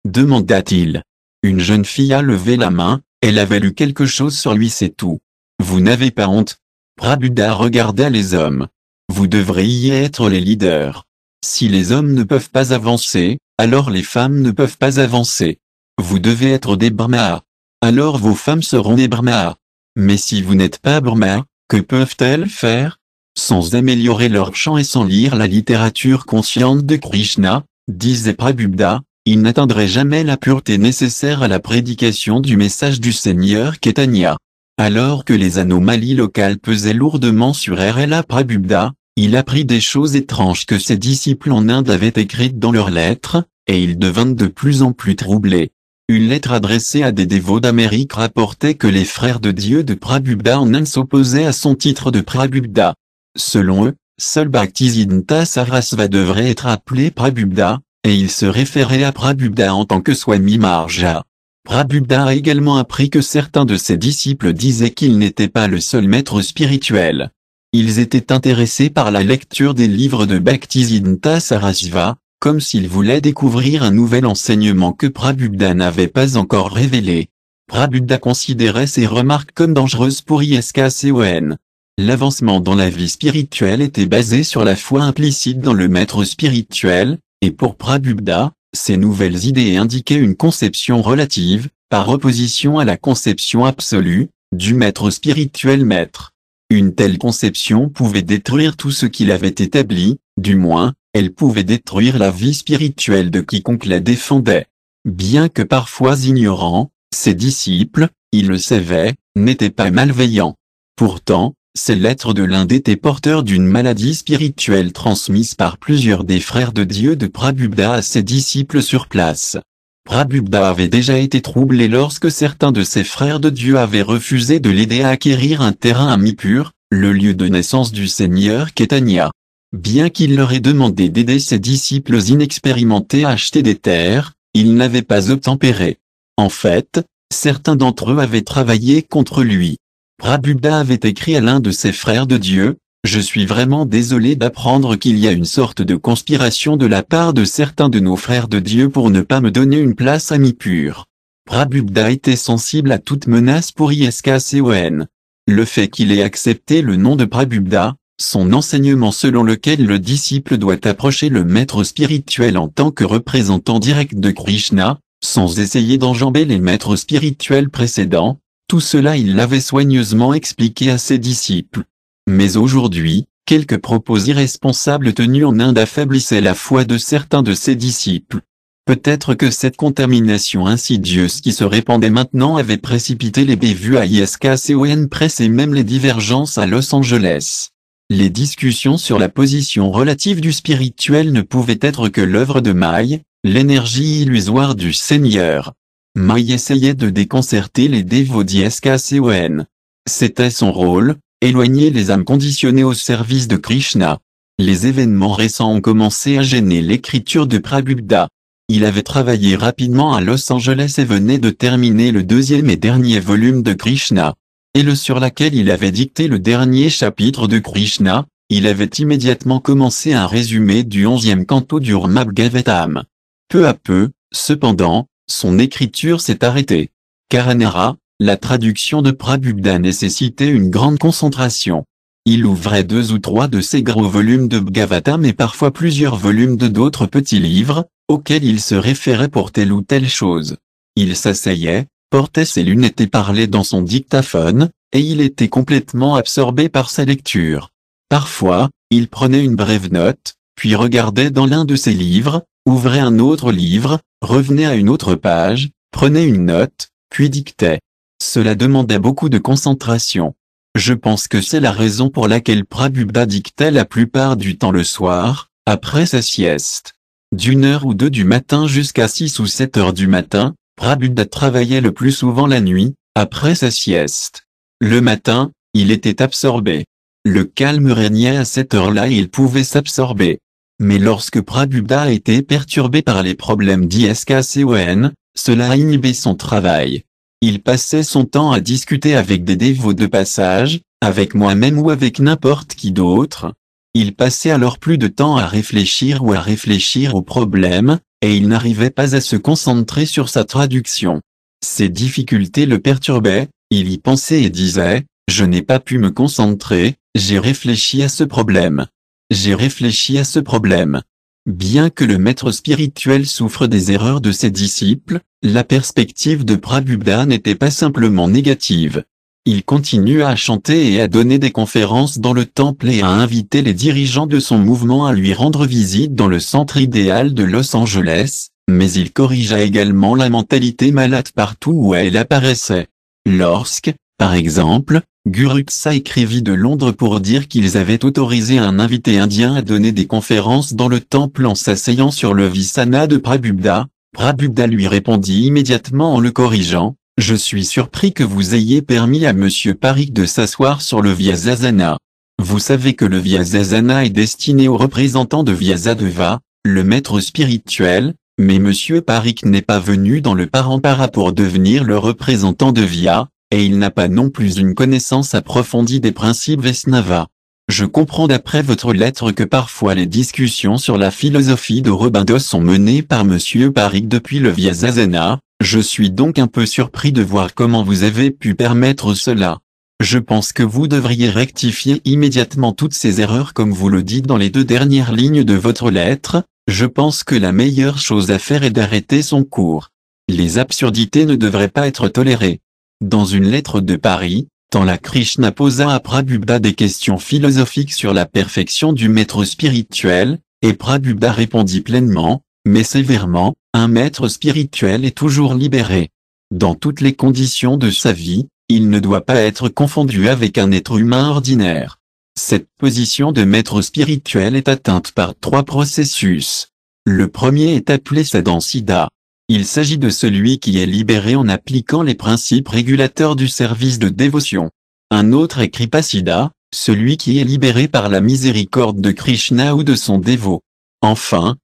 demanda-t-il. Une jeune fille a levé la main, elle avait lu quelque chose sur lui c'est tout. Vous n'avez pas honte Prabuddha regarda les hommes. Vous devriez être les leaders. Si les hommes ne peuvent pas avancer, alors les femmes ne peuvent pas avancer. Vous devez être des Brahmas. Alors vos femmes seront des Brahmas. Mais si vous n'êtes pas Burma, que peuvent-elles faire Sans améliorer leur chant et sans lire la littérature consciente de Krishna, disait Prabhupada, ils n'atteindraient jamais la pureté nécessaire à la prédication du message du Seigneur Ketanya. Alors que les anomalies locales pesaient lourdement sur RLA Prabhupada, il apprit des choses étranges que ses disciples en Inde avaient écrites dans leurs lettres, et ils devinrent de plus en plus troublés. Une lettre adressée à des dévots d'Amérique rapportait que les frères de Dieu de Prabhupada en Inde s'opposaient à son titre de Prabhupada. Selon eux, seul Bhaktisiddhanta Sarasva devrait être appelé Prabhupada, et ils se référaient à Prabhupada en tant que Swami Marja. Prabhupada a également appris que certains de ses disciples disaient qu'il n'était pas le seul maître spirituel. Ils étaient intéressés par la lecture des livres de Bhaktisiddhanta Sarasva, comme s'il voulait découvrir un nouvel enseignement que Prabhupada n'avait pas encore révélé. Prabhupada considérait ces remarques comme dangereuses pour ISKCON. L'avancement dans la vie spirituelle était basé sur la foi implicite dans le maître spirituel, et pour Prabhupada, ces nouvelles idées indiquaient une conception relative, par opposition à la conception absolue, du maître spirituel maître. Une telle conception pouvait détruire tout ce qu'il avait établi, du moins, elle pouvait détruire la vie spirituelle de quiconque la défendait. Bien que parfois ignorant, ses disciples, il le savait, n'étaient pas malveillants. Pourtant, ces lettres de l'Inde étaient porteurs d'une maladie spirituelle transmise par plusieurs des frères de Dieu de Prabhupada à ses disciples sur place. Prabhupada avait déjà été troublé lorsque certains de ses frères de Dieu avaient refusé de l'aider à acquérir un terrain à pur, le lieu de naissance du Seigneur Ketania. Bien qu'il leur ait demandé d'aider ses disciples inexpérimentés à acheter des terres, il n'avait pas obtempéré. En fait, certains d'entre eux avaient travaillé contre lui. Prabhupada avait écrit à l'un de ses frères de Dieu, je suis vraiment désolé d'apprendre qu'il y a une sorte de conspiration de la part de certains de nos frères de Dieu pour ne pas me donner une place à mi pure. Prabhupada était sensible à toute menace pour ISKCON. Le fait qu'il ait accepté le nom de Prabhupada, son enseignement selon lequel le disciple doit approcher le maître spirituel en tant que représentant direct de Krishna, sans essayer d'enjamber les maîtres spirituels précédents, tout cela il l'avait soigneusement expliqué à ses disciples. Mais aujourd'hui, quelques propos irresponsables tenus en Inde affaiblissaient la foi de certains de ses disciples. Peut-être que cette contamination insidieuse qui se répandait maintenant avait précipité les bévues à ISKCON Press et même les divergences à Los Angeles. Les discussions sur la position relative du spirituel ne pouvaient être que l'œuvre de Maï, l'énergie illusoire du Seigneur. Maï essayait de déconcerter les dévots d'ISKCON. C'était son rôle, éloigner les âmes conditionnées au service de Krishna. Les événements récents ont commencé à gêner l'écriture de Prabhupada. Il avait travaillé rapidement à Los Angeles et venait de terminer le deuxième et dernier volume de Krishna et le sur laquelle il avait dicté le dernier chapitre de Krishna, il avait immédiatement commencé un résumé du onzième canto du Bhagavatam. Peu à peu, cependant, son écriture s'est arrêtée. Karanara, la traduction de Prabhupada nécessitait une grande concentration. Il ouvrait deux ou trois de ses gros volumes de Bhagavatam et parfois plusieurs volumes de d'autres petits livres, auxquels il se référait pour telle ou telle chose. Il s'asseyait, portait ses lunettes et parlait dans son dictaphone, et il était complètement absorbé par sa lecture. Parfois, il prenait une brève note, puis regardait dans l'un de ses livres, ouvrait un autre livre, revenait à une autre page, prenait une note, puis dictait. Cela demandait beaucoup de concentration. Je pense que c'est la raison pour laquelle Prabubda dictait la plupart du temps le soir, après sa sieste. D'une heure ou deux du matin jusqu'à six ou sept heures du matin, Prabuddha travaillait le plus souvent la nuit, après sa sieste. Le matin, il était absorbé. Le calme régnait à cette heure-là et il pouvait s'absorber. Mais lorsque Prabhupada était perturbé par les problèmes d'ISKCON, cela inhibait son travail. Il passait son temps à discuter avec des dévots de passage, avec moi-même ou avec n'importe qui d'autre. Il passait alors plus de temps à réfléchir ou à réfléchir aux problèmes, et il n'arrivait pas à se concentrer sur sa traduction. Ses difficultés le perturbaient, il y pensait et disait, je n'ai pas pu me concentrer, j'ai réfléchi à ce problème. J'ai réfléchi à ce problème. Bien que le maître spirituel souffre des erreurs de ses disciples, la perspective de Prabhupada n'était pas simplement négative. Il continue à chanter et à donner des conférences dans le temple et à inviter les dirigeants de son mouvement à lui rendre visite dans le centre idéal de Los Angeles, mais il corrigea également la mentalité malade partout où elle apparaissait. Lorsque, par exemple, Guruksa écrivit de Londres pour dire qu'ils avaient autorisé un invité indien à donner des conférences dans le temple en s'asseyant sur le visana de Prabhupada, Prabhupada lui répondit immédiatement en le corrigeant, je suis surpris que vous ayez permis à Monsieur Parik de s'asseoir sur le Vyazazana. Vous savez que le Zazana est destiné au représentant de Vyasadeva, le maître spirituel, mais Monsieur Parik n'est pas venu dans le Parampara pour devenir le représentant de Via, et il n'a pas non plus une connaissance approfondie des principes Vesnava. Je comprends d'après votre lettre que parfois les discussions sur la philosophie de Robindos sont menées par Monsieur Parik depuis le Vyasasana, je suis donc un peu surpris de voir comment vous avez pu permettre cela. Je pense que vous devriez rectifier immédiatement toutes ces erreurs comme vous le dites dans les deux dernières lignes de votre lettre, je pense que la meilleure chose à faire est d'arrêter son cours. Les absurdités ne devraient pas être tolérées. Dans une lettre de Paris, la Krishna posa à Prabhupada des questions philosophiques sur la perfection du maître spirituel, et Prabhupada répondit pleinement, mais sévèrement, un maître spirituel est toujours libéré. Dans toutes les conditions de sa vie, il ne doit pas être confondu avec un être humain ordinaire. Cette position de maître spirituel est atteinte par trois processus. Le premier est appelé Siddha. Il s'agit de celui qui est libéré en appliquant les principes régulateurs du service de dévotion. Un autre est Kripasida, celui qui est libéré par la miséricorde de Krishna ou de son dévot. Enfin,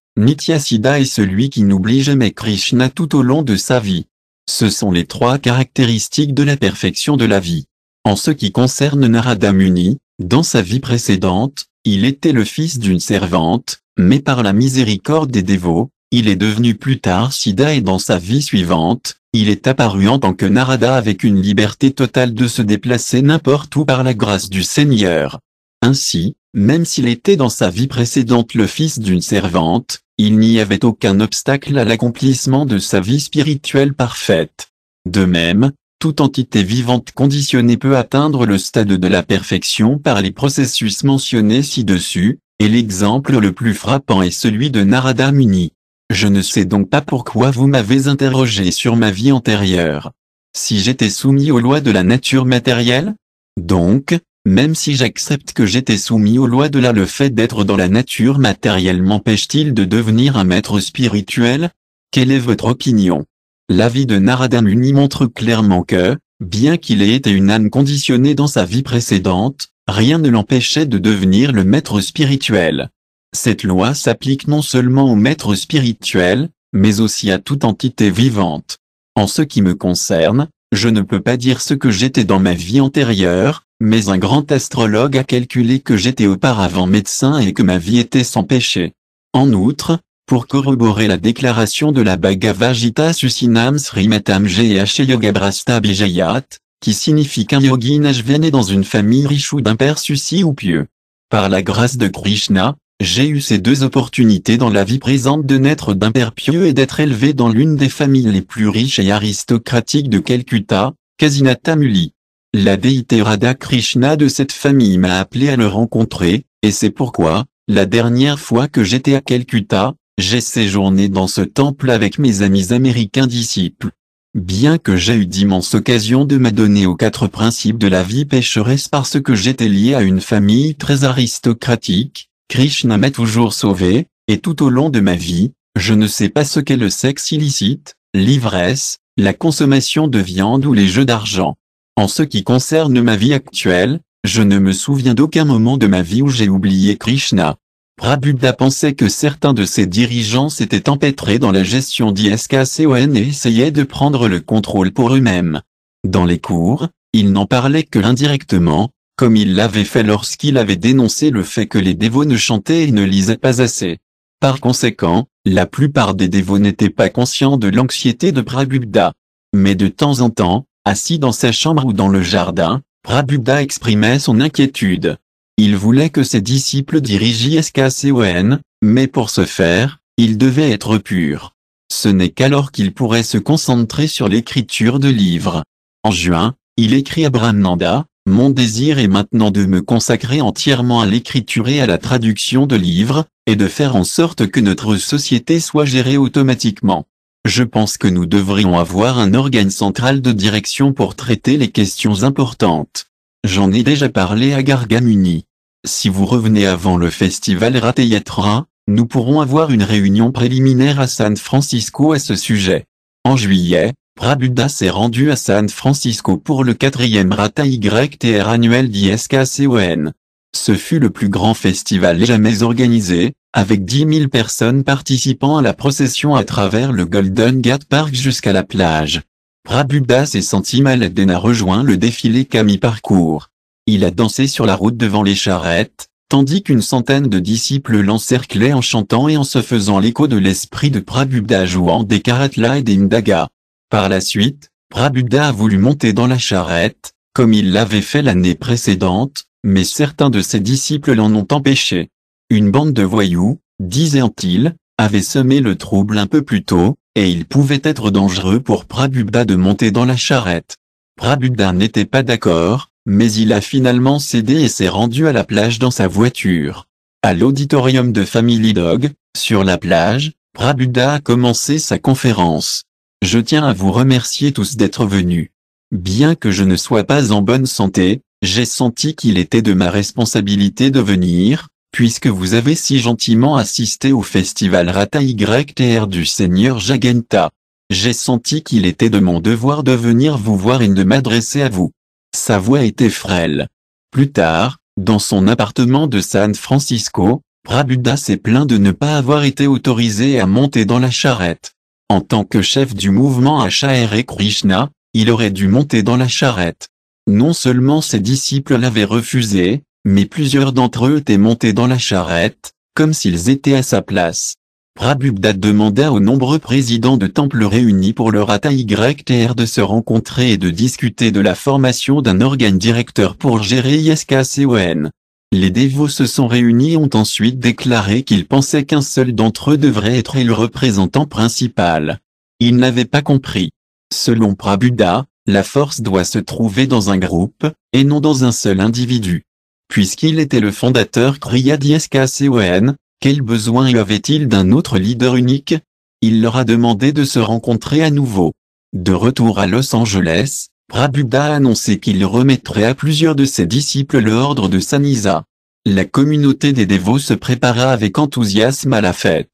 Siddha est celui qui n'oublie jamais Krishna tout au long de sa vie. Ce sont les trois caractéristiques de la perfection de la vie. En ce qui concerne Narada Muni, dans sa vie précédente, il était le fils d'une servante, mais par la miséricorde des dévots, il est devenu plus tard Siddha et dans sa vie suivante, il est apparu en tant que Narada avec une liberté totale de se déplacer n'importe où par la grâce du Seigneur. Ainsi, même s'il était dans sa vie précédente le fils d'une servante, il n'y avait aucun obstacle à l'accomplissement de sa vie spirituelle parfaite. De même, toute entité vivante conditionnée peut atteindre le stade de la perfection par les processus mentionnés ci-dessus, et l'exemple le plus frappant est celui de Narada Muni. Je ne sais donc pas pourquoi vous m'avez interrogé sur ma vie antérieure. Si j'étais soumis aux lois de la nature matérielle Donc, même si j'accepte que j'étais soumis aux lois de là le fait d'être dans la nature matérielle m'empêche-t-il de devenir un maître spirituel Quelle est votre opinion L'avis de Narada Muni montre clairement que, bien qu'il ait été une âme conditionnée dans sa vie précédente, rien ne l'empêchait de devenir le maître spirituel. Cette loi s'applique non seulement au maître spirituel, mais aussi à toute entité vivante. En ce qui me concerne, je ne peux pas dire ce que j'étais dans ma vie antérieure, mais un grand astrologue a calculé que j'étais auparavant médecin et que ma vie était sans péché. En outre, pour corroborer la déclaration de la Bhagavad Gita Susinam Srimatam Gh Bijayat, qui signifie qu'un yogi né dans une famille riche ou d'un père suci ou pieux. Par la grâce de Krishna, j'ai eu ces deux opportunités dans la vie présente de naître d'un père pieux et d'être élevé dans l'une des familles les plus riches et aristocratiques de Calcutta, Kazinatamuli. Muli. La déité Radha Krishna de cette famille m'a appelé à le rencontrer, et c'est pourquoi, la dernière fois que j'étais à Calcutta, j'ai séjourné dans ce temple avec mes amis américains disciples. Bien que j'ai eu d'immenses occasions de m'adonner aux quatre principes de la vie pécheresse parce que j'étais lié à une famille très aristocratique, Krishna m'a toujours sauvé, et tout au long de ma vie, je ne sais pas ce qu'est le sexe illicite, l'ivresse, la consommation de viande ou les jeux d'argent. En ce qui concerne ma vie actuelle, je ne me souviens d'aucun moment de ma vie où j'ai oublié Krishna. Prabhupada pensait que certains de ses dirigeants s'étaient empêtrés dans la gestion d'ISKCON et essayaient de prendre le contrôle pour eux-mêmes. Dans les cours, il n'en parlait que indirectement, comme il l'avait fait lorsqu'il avait dénoncé le fait que les dévots ne chantaient et ne lisaient pas assez. Par conséquent, la plupart des dévots n'étaient pas conscients de l'anxiété de Prabhupada. Mais de temps en temps, Assis dans sa chambre ou dans le jardin, Prabhupada exprimait son inquiétude. Il voulait que ses disciples dirigent SKCON, mais pour ce faire, il devait être pur. Ce n'est qu'alors qu'il pourrait se concentrer sur l'écriture de livres. En juin, il écrit à Brahmananda, Mon désir est maintenant de me consacrer entièrement à l'écriture et à la traduction de livres, et de faire en sorte que notre société soit gérée automatiquement. Je pense que nous devrions avoir un organe central de direction pour traiter les questions importantes. J'en ai déjà parlé à Gargamuni. Si vous revenez avant le festival Rateyatra, nous pourrons avoir une réunion préliminaire à San Francisco à ce sujet. En juillet, Prabuddha s'est rendu à San Francisco pour le quatrième Rata YTR annuel d'ISKCON. Ce fut le plus grand festival jamais organisé, avec 10 000 personnes participant à la procession à travers le Golden Gate Park jusqu'à la plage. s'est senti mal et n'a a rejoint le défilé Kami Parcours. Il a dansé sur la route devant les charrettes, tandis qu'une centaine de disciples l'encerclaient en chantant et en se faisant l'écho de l'esprit de Prabubda jouant des Karatla et des indaga. Par la suite, Prabhupada a voulu monter dans la charrette, comme il l'avait fait l'année précédente, mais certains de ses disciples l'en ont empêché. Une bande de voyous, disait ils avait semé le trouble un peu plus tôt, et il pouvait être dangereux pour Prabhupada de monter dans la charrette. Prabhupada n'était pas d'accord, mais il a finalement cédé et s'est rendu à la plage dans sa voiture. À l'auditorium de Family Dog, sur la plage, Prabhupada a commencé sa conférence. Je tiens à vous remercier tous d'être venus. Bien que je ne sois pas en bonne santé, j'ai senti qu'il était de ma responsabilité de venir, puisque vous avez si gentiment assisté au festival Rata YTR du Seigneur Jagenta. J'ai senti qu'il était de mon devoir de venir vous voir et de m'adresser à vous. Sa voix était frêle. Plus tard, dans son appartement de San Francisco, Prabuddha s'est plaint de ne pas avoir été autorisé à monter dans la charrette. En tant que chef du mouvement Acharya e Krishna, il aurait dû monter dans la charrette. Non seulement ses disciples l'avaient refusé, mais plusieurs d'entre eux étaient montés dans la charrette, comme s'ils étaient à sa place. Prabhupada demanda aux nombreux présidents de temples réunis pour leur ytr de se rencontrer et de discuter de la formation d'un organe directeur pour gérer ISKCON. Les dévots se sont réunis et ont ensuite déclaré qu'ils pensaient qu'un seul d'entre eux devrait être le représentant principal. Ils n'avaient pas compris. Selon Prabhupada, la force doit se trouver dans un groupe, et non dans un seul individu. Puisqu'il était le fondateur cria Dieskacon, quel besoin y avait-il d'un autre leader unique Il leur a demandé de se rencontrer à nouveau. De retour à Los Angeles, Prabhupada a annoncé qu'il remettrait à plusieurs de ses disciples l'ordre de Sanisa. La communauté des dévots se prépara avec enthousiasme à la fête.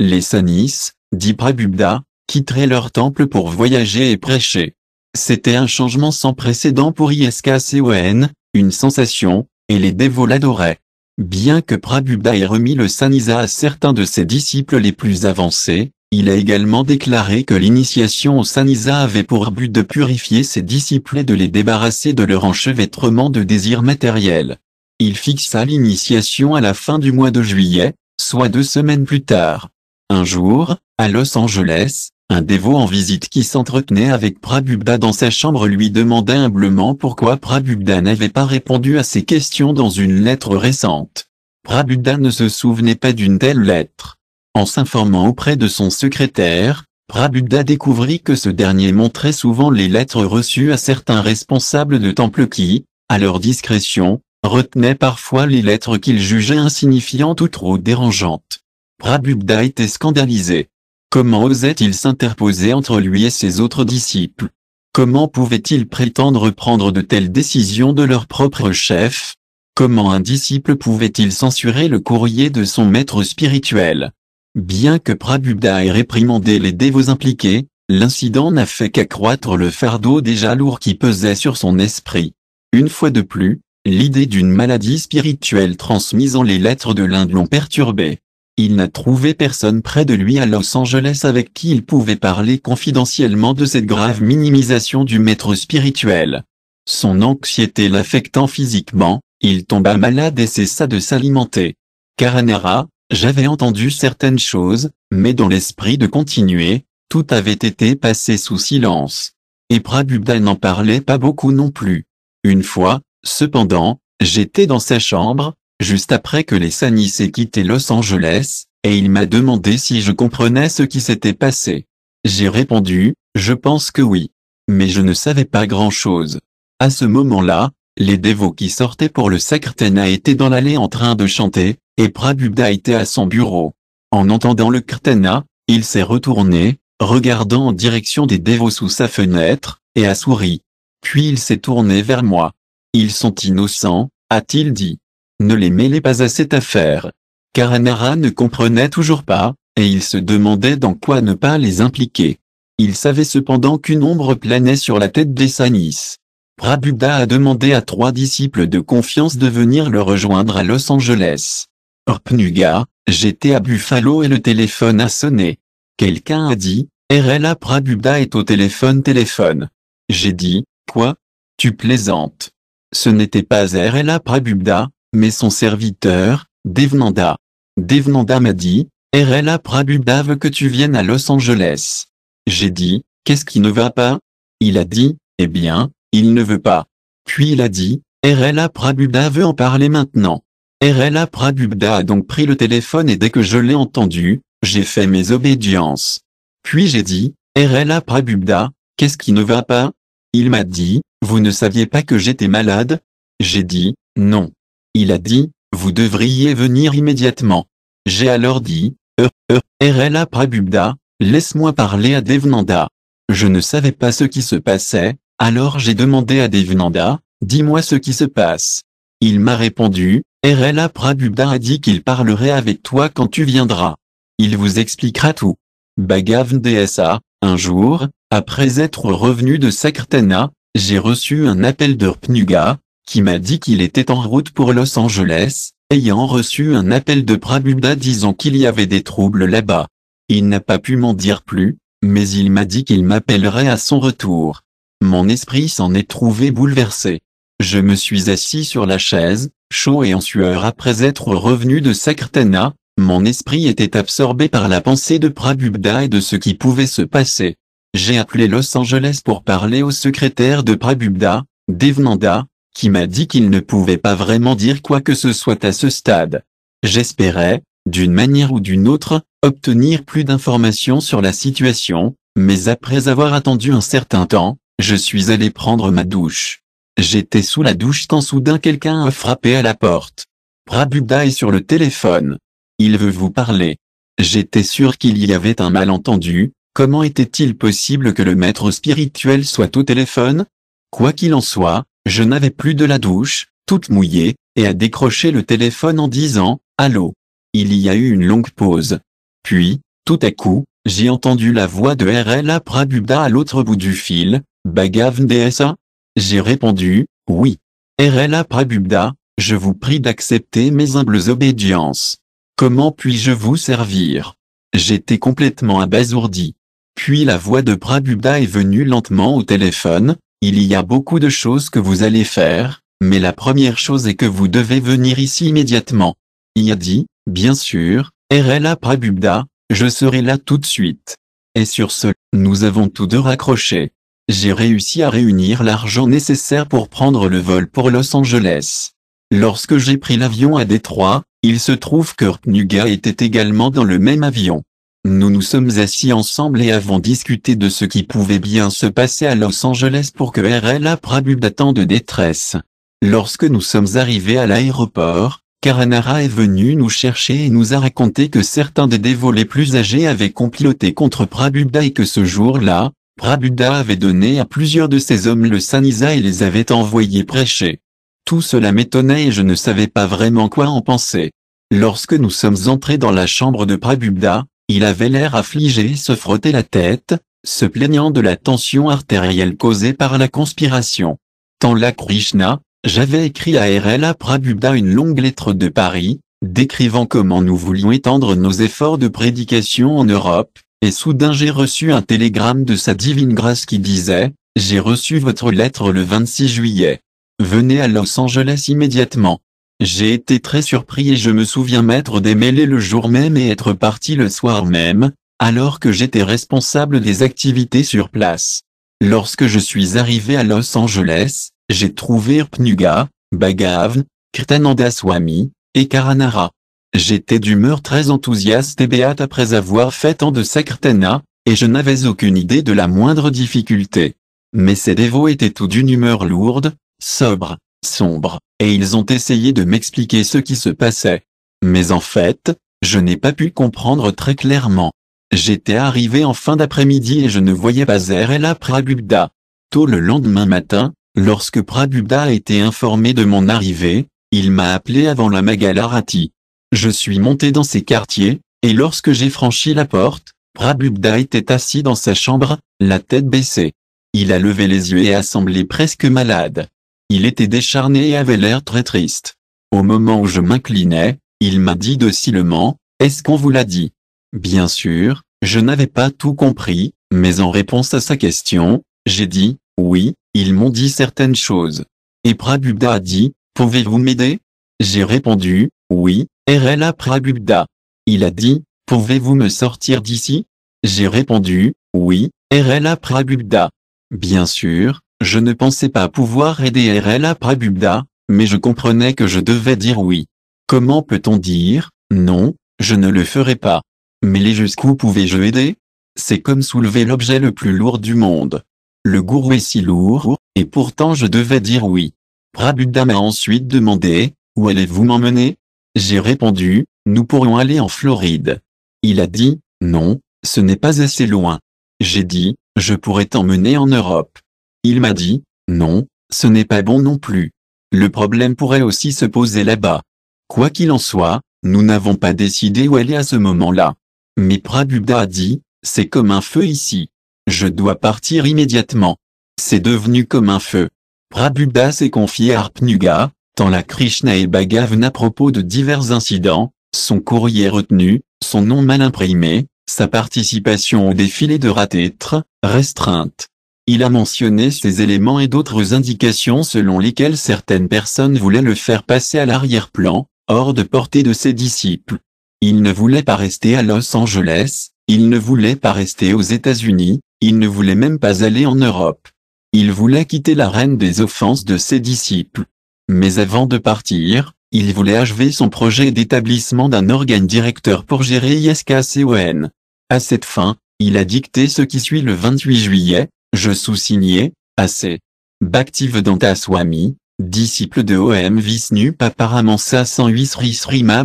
Les Sanis, dit Prabhupada, quitteraient leur temple pour voyager et prêcher. C'était un changement sans précédent pour ISKCON, une sensation, et les dévots l'adoraient. Bien que Prabhupada ait remis le Sanisa à certains de ses disciples les plus avancés, il a également déclaré que l'initiation au Sanisa avait pour but de purifier ses disciples et de les débarrasser de leur enchevêtrement de désirs matériels. Il fixa l'initiation à la fin du mois de juillet, soit deux semaines plus tard. Un jour, à Los Angeles, un dévot en visite qui s'entretenait avec Prabhupada dans sa chambre lui demanda humblement pourquoi Prabhupada n'avait pas répondu à ses questions dans une lettre récente. Prabhupada ne se souvenait pas d'une telle lettre. En s'informant auprès de son secrétaire, Prabhupada découvrit que ce dernier montrait souvent les lettres reçues à certains responsables de temple qui, à leur discrétion, retenaient parfois les lettres qu'ils jugeaient insignifiantes ou trop dérangeantes. Prabhupada était scandalisé. Comment osait-il s'interposer entre lui et ses autres disciples Comment pouvait-il prétendre prendre de telles décisions de leur propre chef Comment un disciple pouvait-il censurer le courrier de son maître spirituel Bien que Prabhupada ait réprimandé les dévots impliqués, l'incident n'a fait qu'accroître le fardeau déjà lourd qui pesait sur son esprit. Une fois de plus, l'idée d'une maladie spirituelle transmise en les lettres de l'Inde l'ont perturbé. Il n'a trouvé personne près de lui à Los Angeles avec qui il pouvait parler confidentiellement de cette grave minimisation du maître spirituel. Son anxiété l'affectant physiquement, il tomba malade et cessa de s'alimenter. Caranera, j'avais entendu certaines choses, mais dans l'esprit de continuer, tout avait été passé sous silence. Et Prabhupada n'en parlait pas beaucoup non plus. Une fois, cependant, j'étais dans sa chambre, juste après que les Sanis aient quitté Los Angeles, et il m'a demandé si je comprenais ce qui s'était passé. J'ai répondu, je pense que oui. Mais je ne savais pas grand-chose. À ce moment-là, les dévots qui sortaient pour le Sakrtena étaient dans l'allée en train de chanter, et Prabhupada était à son bureau. En entendant le Kirtana, il s'est retourné, regardant en direction des dévots sous sa fenêtre, et a souri. Puis il s'est tourné vers moi. Ils sont innocents, a-t-il dit ne les mêlez pas à cette affaire. Car Anara ne comprenait toujours pas, et il se demandait dans quoi ne pas les impliquer. Il savait cependant qu'une ombre planait sur la tête des Sanis. Prabuddha a demandé à trois disciples de confiance de venir le rejoindre à Los Angeles. Orpnuga, j'étais à Buffalo et le téléphone a sonné. Quelqu'un a dit, RLA Prabuddha est au téléphone téléphone. J'ai dit, quoi Tu plaisantes. Ce n'était pas RLA Prabuddha mais son serviteur, Devnanda. Devnanda m'a dit, RLA Prabhupada veut que tu viennes à Los Angeles. J'ai dit, qu'est-ce qui ne va pas Il a dit, eh bien, il ne veut pas. Puis il a dit, RLA Prabhupada veut en parler maintenant. RLA Prabhupada a donc pris le téléphone et dès que je l'ai entendu, j'ai fait mes obédiences. Puis j'ai dit, RLA Prabhupada, qu'est-ce qui ne va pas Il m'a dit, vous ne saviez pas que j'étais malade J'ai dit, non, il a dit, vous devriez venir immédiatement. J'ai alors dit, euh, euh RLA Prabhubda, laisse-moi parler à Devnanda. Je ne savais pas ce qui se passait, alors j'ai demandé à Devnanda, dis-moi ce qui se passe. Il m'a répondu, RLA Prabhubda a dit qu'il parlerait avec toi quand tu viendras. Il vous expliquera tout. Bhagavan DSA, un jour, après être revenu de Sakrtana, j'ai reçu un appel de Rpnuga, qui m'a dit qu'il était en route pour Los Angeles, ayant reçu un appel de Prabhupada disant qu'il y avait des troubles là-bas. Il n'a pas pu m'en dire plus, mais il m'a dit qu'il m'appellerait à son retour. Mon esprit s'en est trouvé bouleversé. Je me suis assis sur la chaise, chaud et en sueur après être revenu de Sakrtana, mon esprit était absorbé par la pensée de Prabhupada et de ce qui pouvait se passer. J'ai appelé Los Angeles pour parler au secrétaire de Prabhupada, Devnanda qui m'a dit qu'il ne pouvait pas vraiment dire quoi que ce soit à ce stade. J'espérais, d'une manière ou d'une autre, obtenir plus d'informations sur la situation, mais après avoir attendu un certain temps, je suis allé prendre ma douche. J'étais sous la douche quand soudain quelqu'un a frappé à la porte. Prabuddha est sur le téléphone. Il veut vous parler. J'étais sûr qu'il y avait un malentendu, comment était-il possible que le maître spirituel soit au téléphone Quoi qu'il en soit, je n'avais plus de la douche, toute mouillée, et à décrocher le téléphone en disant « Allô ?» Il y a eu une longue pause. Puis, tout à coup, j'ai entendu la voix de RLA Prabubda à l'autre bout du fil, « Bagav DSA ?» J'ai répondu « Oui. RLA Prabubda, je vous prie d'accepter mes humbles obédiences. Comment puis-je vous servir ?» J'étais complètement abasourdi. Puis la voix de Prabhubda est venue lentement au téléphone, il y a beaucoup de choses que vous allez faire, mais la première chose est que vous devez venir ici immédiatement. Il a dit, bien sûr, RLA Prabubda, je serai là tout de suite. Et sur ce, nous avons tous deux raccroché. J'ai réussi à réunir l'argent nécessaire pour prendre le vol pour Los Angeles. Lorsque j'ai pris l'avion à Détroit, il se trouve que R.Pnuga était également dans le même avion. Nous nous sommes assis ensemble et avons discuté de ce qui pouvait bien se passer à Los Angeles pour que RLA Prabhupada tant de détresse. Lorsque nous sommes arrivés à l'aéroport, Karanara est venu nous chercher et nous a raconté que certains des dévots les plus âgés avaient comploté contre Prabhupada et que ce jour-là, Prabhupada avait donné à plusieurs de ses hommes le Sanisa et les avait envoyés prêcher. Tout cela m'étonnait et je ne savais pas vraiment quoi en penser. Lorsque nous sommes entrés dans la chambre de Prabhupada, il avait l'air affligé et se frottait la tête, se plaignant de la tension artérielle causée par la conspiration. Tant la Krishna, j'avais écrit à R.L.A. Prabhupada une longue lettre de Paris, décrivant comment nous voulions étendre nos efforts de prédication en Europe, et soudain j'ai reçu un télégramme de sa divine grâce qui disait, j'ai reçu votre lettre le 26 juillet. Venez à Los Angeles immédiatement. J'ai été très surpris et je me souviens m'être démêlé le jour même et être parti le soir même, alors que j'étais responsable des activités sur place. Lorsque je suis arrivé à Los Angeles, j'ai trouvé Pnuga, Bhagavan, Kirtananda Swami, et Karanara. J'étais d'humeur très enthousiaste et béate après avoir fait tant de Sakrtana, et je n'avais aucune idée de la moindre difficulté. Mais ces dévots étaient tout d'une humeur lourde, sobre, sombre, et ils ont essayé de m'expliquer ce qui se passait. Mais en fait, je n'ai pas pu comprendre très clairement. J'étais arrivé en fin d'après-midi et je ne voyais pas Zerela Prabubda. Tôt le lendemain matin, lorsque Prabubda a été informé de mon arrivée, il m'a appelé avant la Magalarati. Je suis monté dans ses quartiers, et lorsque j'ai franchi la porte, Prabubda était assis dans sa chambre, la tête baissée. Il a levé les yeux et a semblé presque malade. Il était décharné et avait l'air très triste. Au moment où je m'inclinais, il m'a dit docilement, Est-ce qu'on vous l'a dit Bien sûr, je n'avais pas tout compris, mais en réponse à sa question, j'ai dit, Oui, ils m'ont dit certaines choses. Et Prabhupada a dit, Pouvez-vous m'aider J'ai répondu, Oui, RLA Prabhupada. Il a dit, Pouvez-vous me sortir d'ici J'ai répondu, oui, RLA Prabhupada. Bien sûr, je ne pensais pas pouvoir aider RL à Prabubda, mais je comprenais que je devais dire oui. Comment peut-on dire, non, je ne le ferai pas. Mais les jusqu'où pouvais-je aider C'est comme soulever l'objet le plus lourd du monde. Le gourou est si lourd, et pourtant je devais dire oui. Prabuddha m'a ensuite demandé, où allez-vous m'emmener J'ai répondu, nous pourrions aller en Floride. Il a dit, non, ce n'est pas assez loin. J'ai dit, je pourrais t'emmener en Europe. Il m'a dit, non, ce n'est pas bon non plus. Le problème pourrait aussi se poser là-bas. Quoi qu'il en soit, nous n'avons pas décidé où est à ce moment-là. Mais Prabhupada a dit, c'est comme un feu ici. Je dois partir immédiatement. C'est devenu comme un feu. Prabhupada s'est confié à Arpnuga, tant la Krishna et Bhagavan à propos de divers incidents, son courrier retenu, son nom mal imprimé, sa participation au défilé de Ratetre, restreinte. Il a mentionné ces éléments et d'autres indications selon lesquelles certaines personnes voulaient le faire passer à l'arrière-plan, hors de portée de ses disciples. Il ne voulait pas rester à Los Angeles, il ne voulait pas rester aux États-Unis, il ne voulait même pas aller en Europe. Il voulait quitter l'arène des offenses de ses disciples. Mais avant de partir, il voulait achever son projet d'établissement d'un organe directeur pour gérer ISKCON. À cette fin, il a dicté ce qui suit le 28 juillet, je sous-signais, assez. Bhaktivedanta Swami, disciple de O.M. Visnu Paparamansa 108 Sri Srima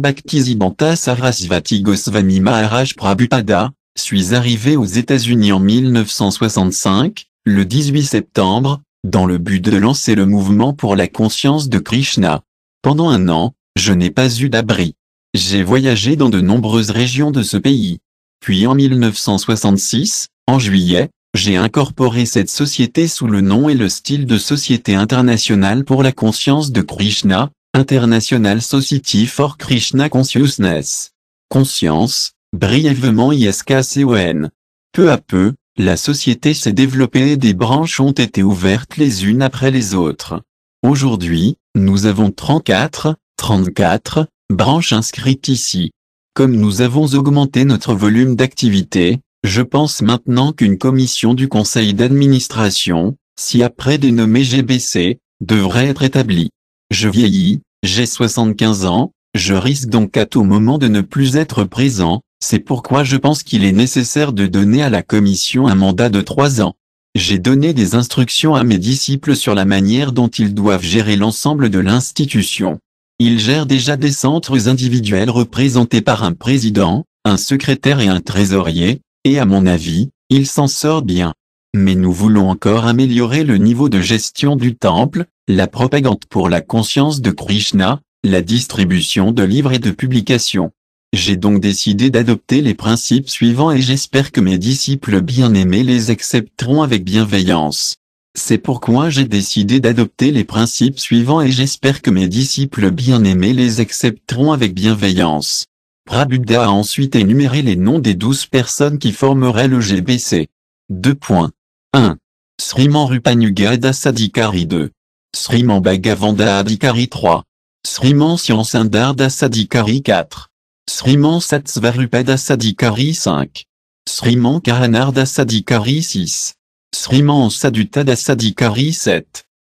Sarasvati Goswami Maharaj Prabhupada, suis arrivé aux États-Unis en 1965, le 18 septembre, dans le but de lancer le mouvement pour la conscience de Krishna. Pendant un an, je n'ai pas eu d'abri. J'ai voyagé dans de nombreuses régions de ce pays. Puis en 1966, en juillet, j'ai incorporé cette société sous le nom et le style de Société internationale pour la conscience de Krishna, International Society for Krishna Consciousness. Conscience, brièvement ISKCON. Peu à peu, la société s'est développée et des branches ont été ouvertes les unes après les autres. Aujourd'hui, nous avons 34, 34 branches inscrites ici. Comme nous avons augmenté notre volume d'activité, je pense maintenant qu'une commission du conseil d'administration, si après dénommée GBC, devrait être établie. Je vieillis, j'ai 75 ans, je risque donc à tout moment de ne plus être présent, c'est pourquoi je pense qu'il est nécessaire de donner à la commission un mandat de trois ans. J'ai donné des instructions à mes disciples sur la manière dont ils doivent gérer l'ensemble de l'institution. Ils gèrent déjà des centres individuels représentés par un président, un secrétaire et un trésorier, et à mon avis, il s'en sort bien. Mais nous voulons encore améliorer le niveau de gestion du temple, la propagande pour la conscience de Krishna, la distribution de livres et de publications. J'ai donc décidé d'adopter les principes suivants et j'espère que mes disciples bien-aimés les accepteront avec bienveillance. C'est pourquoi j'ai décidé d'adopter les principes suivants et j'espère que mes disciples bien-aimés les accepteront avec bienveillance. Prabhupada a ensuite énuméré les noms des douze personnes qui formeraient le GBC. 2.1. Sriman Rupanuga Dasadikari 2. Sriman Bhagavanda Adhikari 3. Sriman Syansandar Sadhikari 4. Sriman Satsvarupa Dasadikari 5. Sriman Kahanar Dasadikari 6. Sriman Saduta Dasadikari 7.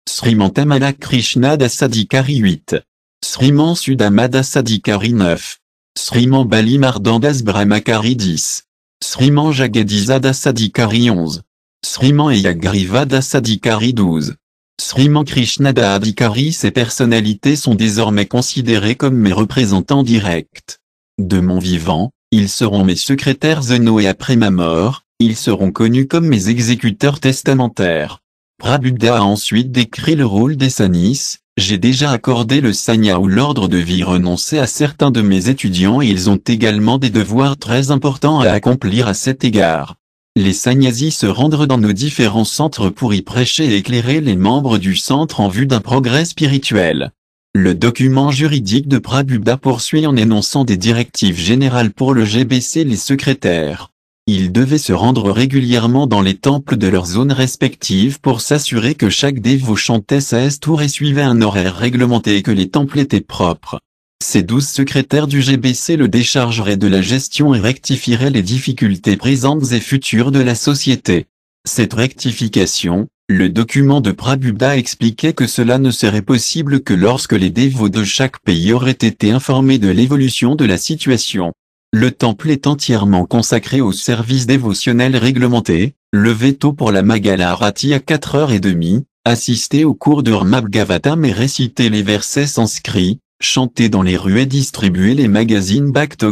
Sriman Tamala Krishna Dasadikari 8. Sriman Sudama Dasadikari 9. Sriman Bali Mardandas Brahmakari 10. Sriman Jagadiza Dasadikari 11. Sriman Eyagriva Dasadikari 12. Sriman Krishnada Adhikari Ces personnalités sont désormais considérées comme mes représentants directs. De mon vivant, ils seront mes secrétaires zeno et après ma mort, ils seront connus comme mes exécuteurs testamentaires. Prabuddha a ensuite décrit le rôle des sanis, j'ai déjà accordé le Sanya ou l'ordre de vie renoncé à certains de mes étudiants et ils ont également des devoirs très importants à accomplir à cet égard. Les sanyasis se rendent dans nos différents centres pour y prêcher et éclairer les membres du centre en vue d'un progrès spirituel. Le document juridique de Prabhupada poursuit en énonçant des directives générales pour le GBC les secrétaires. Ils devaient se rendre régulièrement dans les temples de leurs zones respectives pour s'assurer que chaque dévot chantait 16 tours et suivait un horaire réglementé et que les temples étaient propres. Ces douze secrétaires du GBC le déchargeraient de la gestion et rectifieraient les difficultés présentes et futures de la société. Cette rectification, le document de Prabhupada expliquait que cela ne serait possible que lorsque les dévots de chaque pays auraient été informés de l'évolution de la situation. Le temple est entièrement consacré au service dévotionnel réglementé, levé tôt pour la Magala Rati à 4h30, assister au cours de Gavatam et réciter les versets sanscrits, chanter dans les rues et distribuer les magazines Bhakta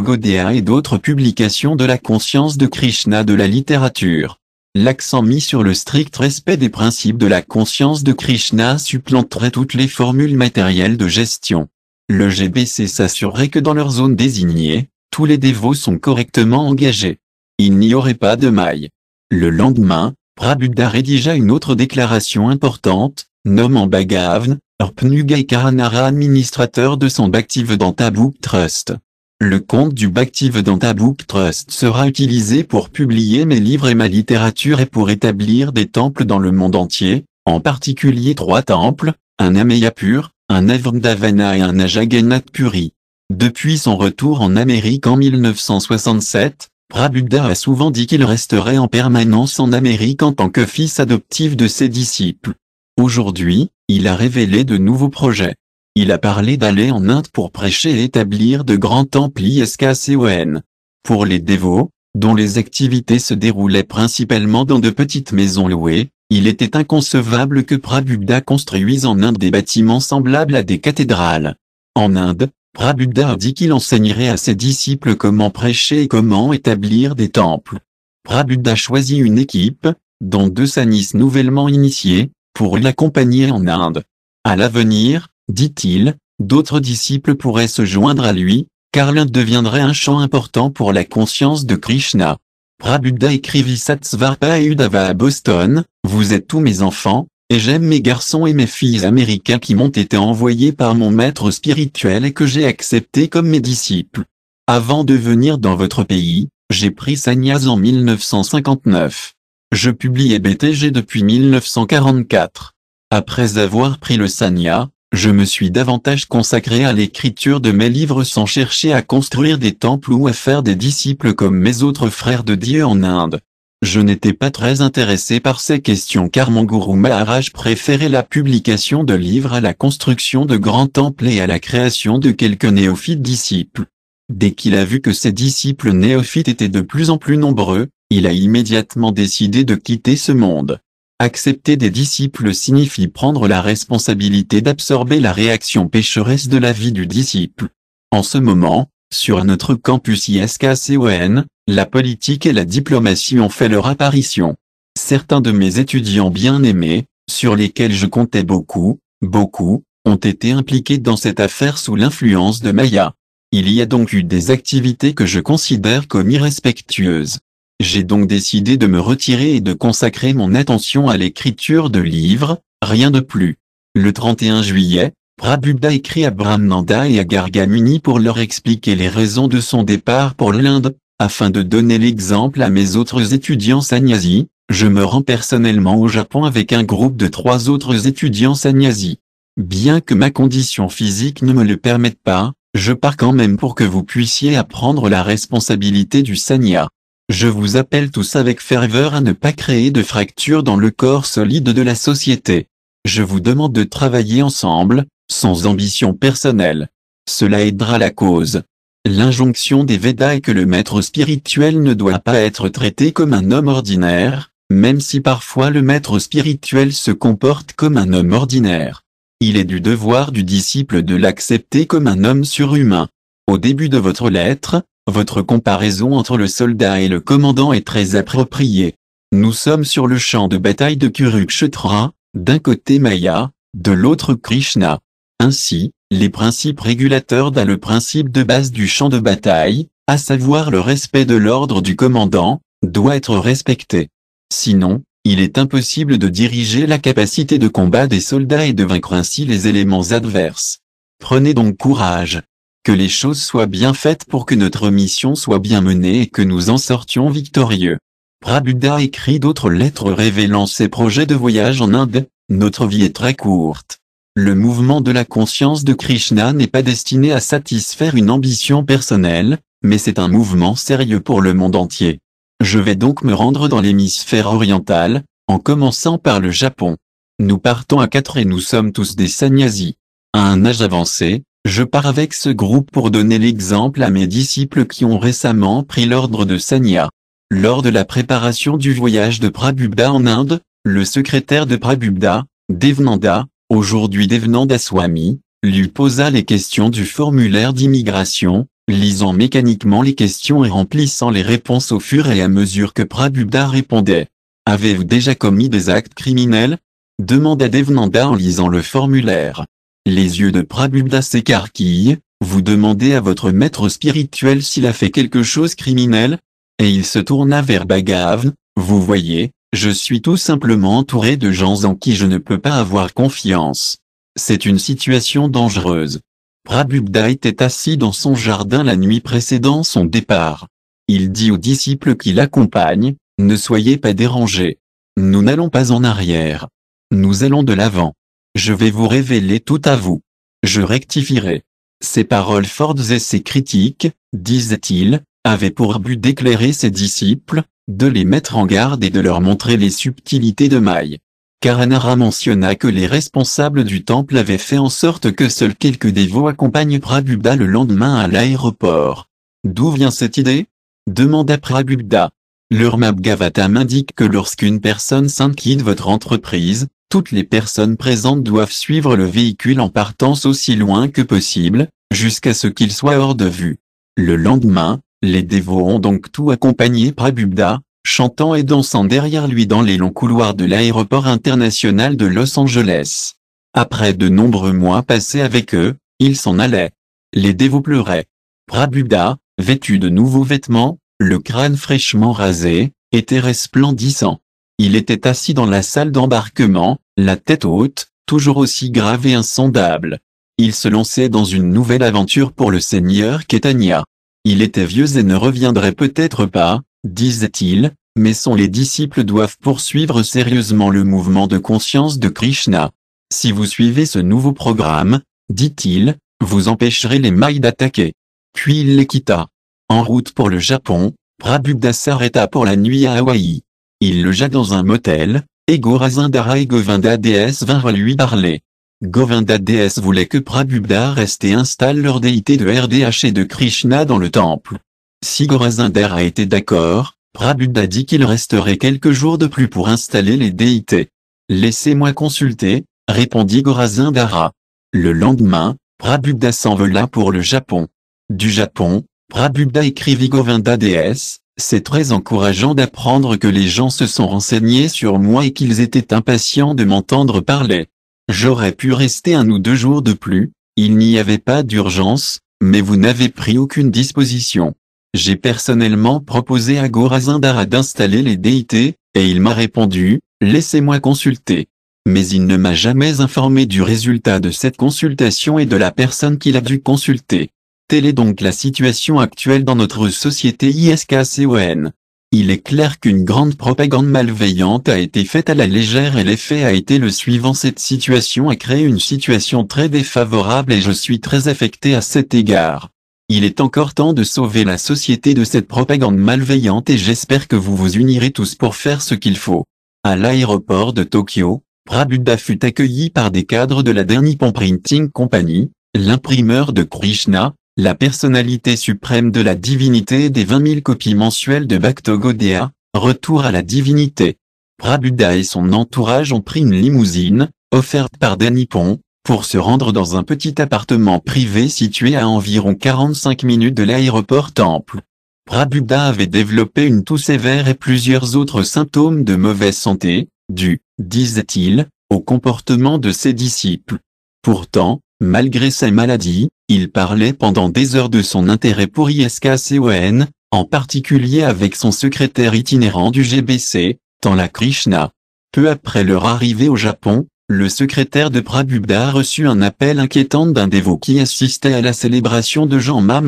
et d'autres publications de la conscience de Krishna de la littérature. L'accent mis sur le strict respect des principes de la conscience de Krishna supplanterait toutes les formules matérielles de gestion. Le GBC s'assurerait que dans leur zone désignée, les dévots sont correctement engagés. Il n'y aurait pas de maille. Le lendemain, Prabhupada rédigea une autre déclaration importante, nommant Bhagavn, et Karanara administrateur de son Bhaktivedanta Book Trust. Le compte du Bhaktivedanta Book Trust sera utilisé pour publier mes livres et ma littérature et pour établir des temples dans le monde entier, en particulier trois temples, un Ameyapur, un Avandavana et un Ajaganath Puri. Depuis son retour en Amérique en 1967, Prabhupada a souvent dit qu'il resterait en permanence en Amérique en tant que fils adoptif de ses disciples. Aujourd'hui, il a révélé de nouveaux projets. Il a parlé d'aller en Inde pour prêcher et établir de grands temples ISKCON. Pour les dévots, dont les activités se déroulaient principalement dans de petites maisons louées, il était inconcevable que Prabhupada construise en Inde des bâtiments semblables à des cathédrales. En Inde, Prabhupada dit qu'il enseignerait à ses disciples comment prêcher et comment établir des temples. Prabhupada choisit une équipe, dont deux sanis nouvellement initiés, pour l'accompagner en Inde. À l'avenir, dit-il, d'autres disciples pourraient se joindre à lui, car l'Inde deviendrait un champ important pour la conscience de Krishna. Prabuddha écrivit Satsvarpa et à Boston, Vous êtes tous mes enfants, et j'aime mes garçons et mes filles américains qui m'ont été envoyés par mon maître spirituel et que j'ai acceptés comme mes disciples. Avant de venir dans votre pays, j'ai pris Sanyas en 1959. Je publie BTG depuis 1944. Après avoir pris le Sanya, je me suis davantage consacré à l'écriture de mes livres sans chercher à construire des temples ou à faire des disciples comme mes autres frères de Dieu en Inde. Je n'étais pas très intéressé par ces questions car mon gourou Maharaj préférait la publication de livres à la construction de grands temples et à la création de quelques néophytes disciples. Dès qu'il a vu que ses disciples néophytes étaient de plus en plus nombreux, il a immédiatement décidé de quitter ce monde. Accepter des disciples signifie prendre la responsabilité d'absorber la réaction pécheresse de la vie du disciple. En ce moment, sur notre campus ISKCON, la politique et la diplomatie ont fait leur apparition. Certains de mes étudiants bien aimés, sur lesquels je comptais beaucoup, beaucoup, ont été impliqués dans cette affaire sous l'influence de Maya. Il y a donc eu des activités que je considère comme irrespectueuses. J'ai donc décidé de me retirer et de consacrer mon attention à l'écriture de livres, rien de plus. Le 31 juillet, Prabhupada écrit à Brahmananda et à Gargamuni pour leur expliquer les raisons de son départ pour l'Inde, afin de donner l'exemple à mes autres étudiants sanyasi, je me rends personnellement au Japon avec un groupe de trois autres étudiants sanyasi. Bien que ma condition physique ne me le permette pas, je pars quand même pour que vous puissiez apprendre la responsabilité du sanya. Je vous appelle tous avec ferveur à ne pas créer de fractures dans le corps solide de la société. Je vous demande de travailler ensemble, sans ambition personnelle. Cela aidera la cause. L'injonction des Védas est que le maître spirituel ne doit pas être traité comme un homme ordinaire, même si parfois le maître spirituel se comporte comme un homme ordinaire. Il est du devoir du disciple de l'accepter comme un homme surhumain. Au début de votre lettre, votre comparaison entre le soldat et le commandant est très appropriée. Nous sommes sur le champ de bataille de Kurukshetra, d'un côté Maya, de l'autre Krishna. Ainsi, les principes régulateurs dans le principe de base du champ de bataille, à savoir le respect de l'ordre du commandant, doit être respecté. Sinon, il est impossible de diriger la capacité de combat des soldats et de vaincre ainsi les éléments adverses. Prenez donc courage. Que les choses soient bien faites pour que notre mission soit bien menée et que nous en sortions victorieux. Prabuddha écrit d'autres lettres révélant ses projets de voyage en Inde. Notre vie est très courte. Le mouvement de la conscience de Krishna n'est pas destiné à satisfaire une ambition personnelle, mais c'est un mouvement sérieux pour le monde entier. Je vais donc me rendre dans l'hémisphère oriental, en commençant par le Japon. Nous partons à quatre et nous sommes tous des sannyasis. À un âge avancé, je pars avec ce groupe pour donner l'exemple à mes disciples qui ont récemment pris l'ordre de Sanya. Lors de la préparation du voyage de Prabhupada en Inde, le secrétaire de Prabhupada, Devnanda, aujourd'hui devenant Swami, lui posa les questions du formulaire d'immigration, lisant mécaniquement les questions et remplissant les réponses au fur et à mesure que Prabhupada répondait. Avez-vous déjà commis des actes criminels demanda Devnanda en lisant le formulaire. Les yeux de Prabhupada s'écarquillent, vous demandez à votre maître spirituel s'il a fait quelque chose criminel, et il se tourna vers Bhagavan, vous voyez, je suis tout simplement entouré de gens en qui je ne peux pas avoir confiance. C'est une situation dangereuse. Prabhupada était assis dans son jardin la nuit précédant son départ. Il dit aux disciples qui l'accompagnent, ne soyez pas dérangés. Nous n'allons pas en arrière. Nous allons de l'avant. Je vais vous révéler tout à vous. Je rectifierai. Ces paroles fortes et ses critiques, disait-il, avaient pour but d'éclairer ses disciples, de les mettre en garde et de leur montrer les subtilités de maille. Karanara mentionna que les responsables du temple avaient fait en sorte que seuls quelques dévots accompagnent Prabubda le lendemain à l'aéroport. D'où vient cette idée demanda Prabubda. Leur Mabgavatam indique que lorsqu'une personne sainte quitte votre entreprise, toutes les personnes présentes doivent suivre le véhicule en partance aussi loin que possible, jusqu'à ce qu'il soit hors de vue. Le lendemain, les dévots ont donc tout accompagné Prabhupada, chantant et dansant derrière lui dans les longs couloirs de l'aéroport international de Los Angeles. Après de nombreux mois passés avec eux, il s'en allaient. Les dévots pleuraient. Prabhupada, vêtu de nouveaux vêtements, le crâne fraîchement rasé, était resplendissant. Il était assis dans la salle d'embarquement, la tête haute, toujours aussi grave et insondable. Il se lançait dans une nouvelle aventure pour le seigneur Ketania. Il était vieux et ne reviendrait peut-être pas, disait-il, mais son les disciples doivent poursuivre sérieusement le mouvement de conscience de Krishna. Si vous suivez ce nouveau programme, dit-il, vous empêcherez les mailles d'attaquer. Puis il les quitta. En route pour le Japon, Prabhupada s'arrêta pour la nuit à Hawaï. Il logea dans un motel, et Gorazindara et Govinda DS vinrent lui parler. Govinda D.S. voulait que Prabhupada reste et installe leur déité de RDH et de Krishna dans le temple. Si Gorazindara a été d'accord, Prabhupada dit qu'il resterait quelques jours de plus pour installer les déités. Laissez-moi consulter, répondit Gorazindara. Le lendemain, Prabhupada s'envola pour le Japon. Du Japon, Prabhupada écrivit Govinda DS, c'est très encourageant d'apprendre que les gens se sont renseignés sur moi et qu'ils étaient impatients de m'entendre parler. J'aurais pu rester un ou deux jours de plus, il n'y avait pas d'urgence, mais vous n'avez pris aucune disposition. J'ai personnellement proposé à Gorazindara d'installer les déités, et il m'a répondu, laissez-moi consulter. Mais il ne m'a jamais informé du résultat de cette consultation et de la personne qu'il a dû consulter. Telle est donc la situation actuelle dans notre société ISKCON. Il est clair qu'une grande propagande malveillante a été faite à la légère et l'effet a été le suivant cette situation a créé une situation très défavorable et je suis très affecté à cet égard. Il est encore temps de sauver la société de cette propagande malveillante et j'espère que vous vous unirez tous pour faire ce qu'il faut. À l'aéroport de Tokyo, Prabhuda fut accueilli par des cadres de la dernière Printing Company, l'imprimeur de Krishna, la personnalité suprême de la divinité des 20 000 copies mensuelles de Bhaktogodea, retour à la divinité. Prabhuda et son entourage ont pris une limousine, offerte par Danipon pour se rendre dans un petit appartement privé situé à environ 45 minutes de l'aéroport Temple. Prabhuda avait développé une toux sévère et plusieurs autres symptômes de mauvaise santé, dus, disait-il, au comportement de ses disciples. Pourtant, malgré sa maladies, il parlait pendant des heures de son intérêt pour ISKCON, en particulier avec son secrétaire itinérant du GBC, Tanla Krishna. Peu après leur arrivée au Japon, le secrétaire de Prabhupada reçut un appel inquiétant d'un dévot qui assistait à la célébration de Jean-Ma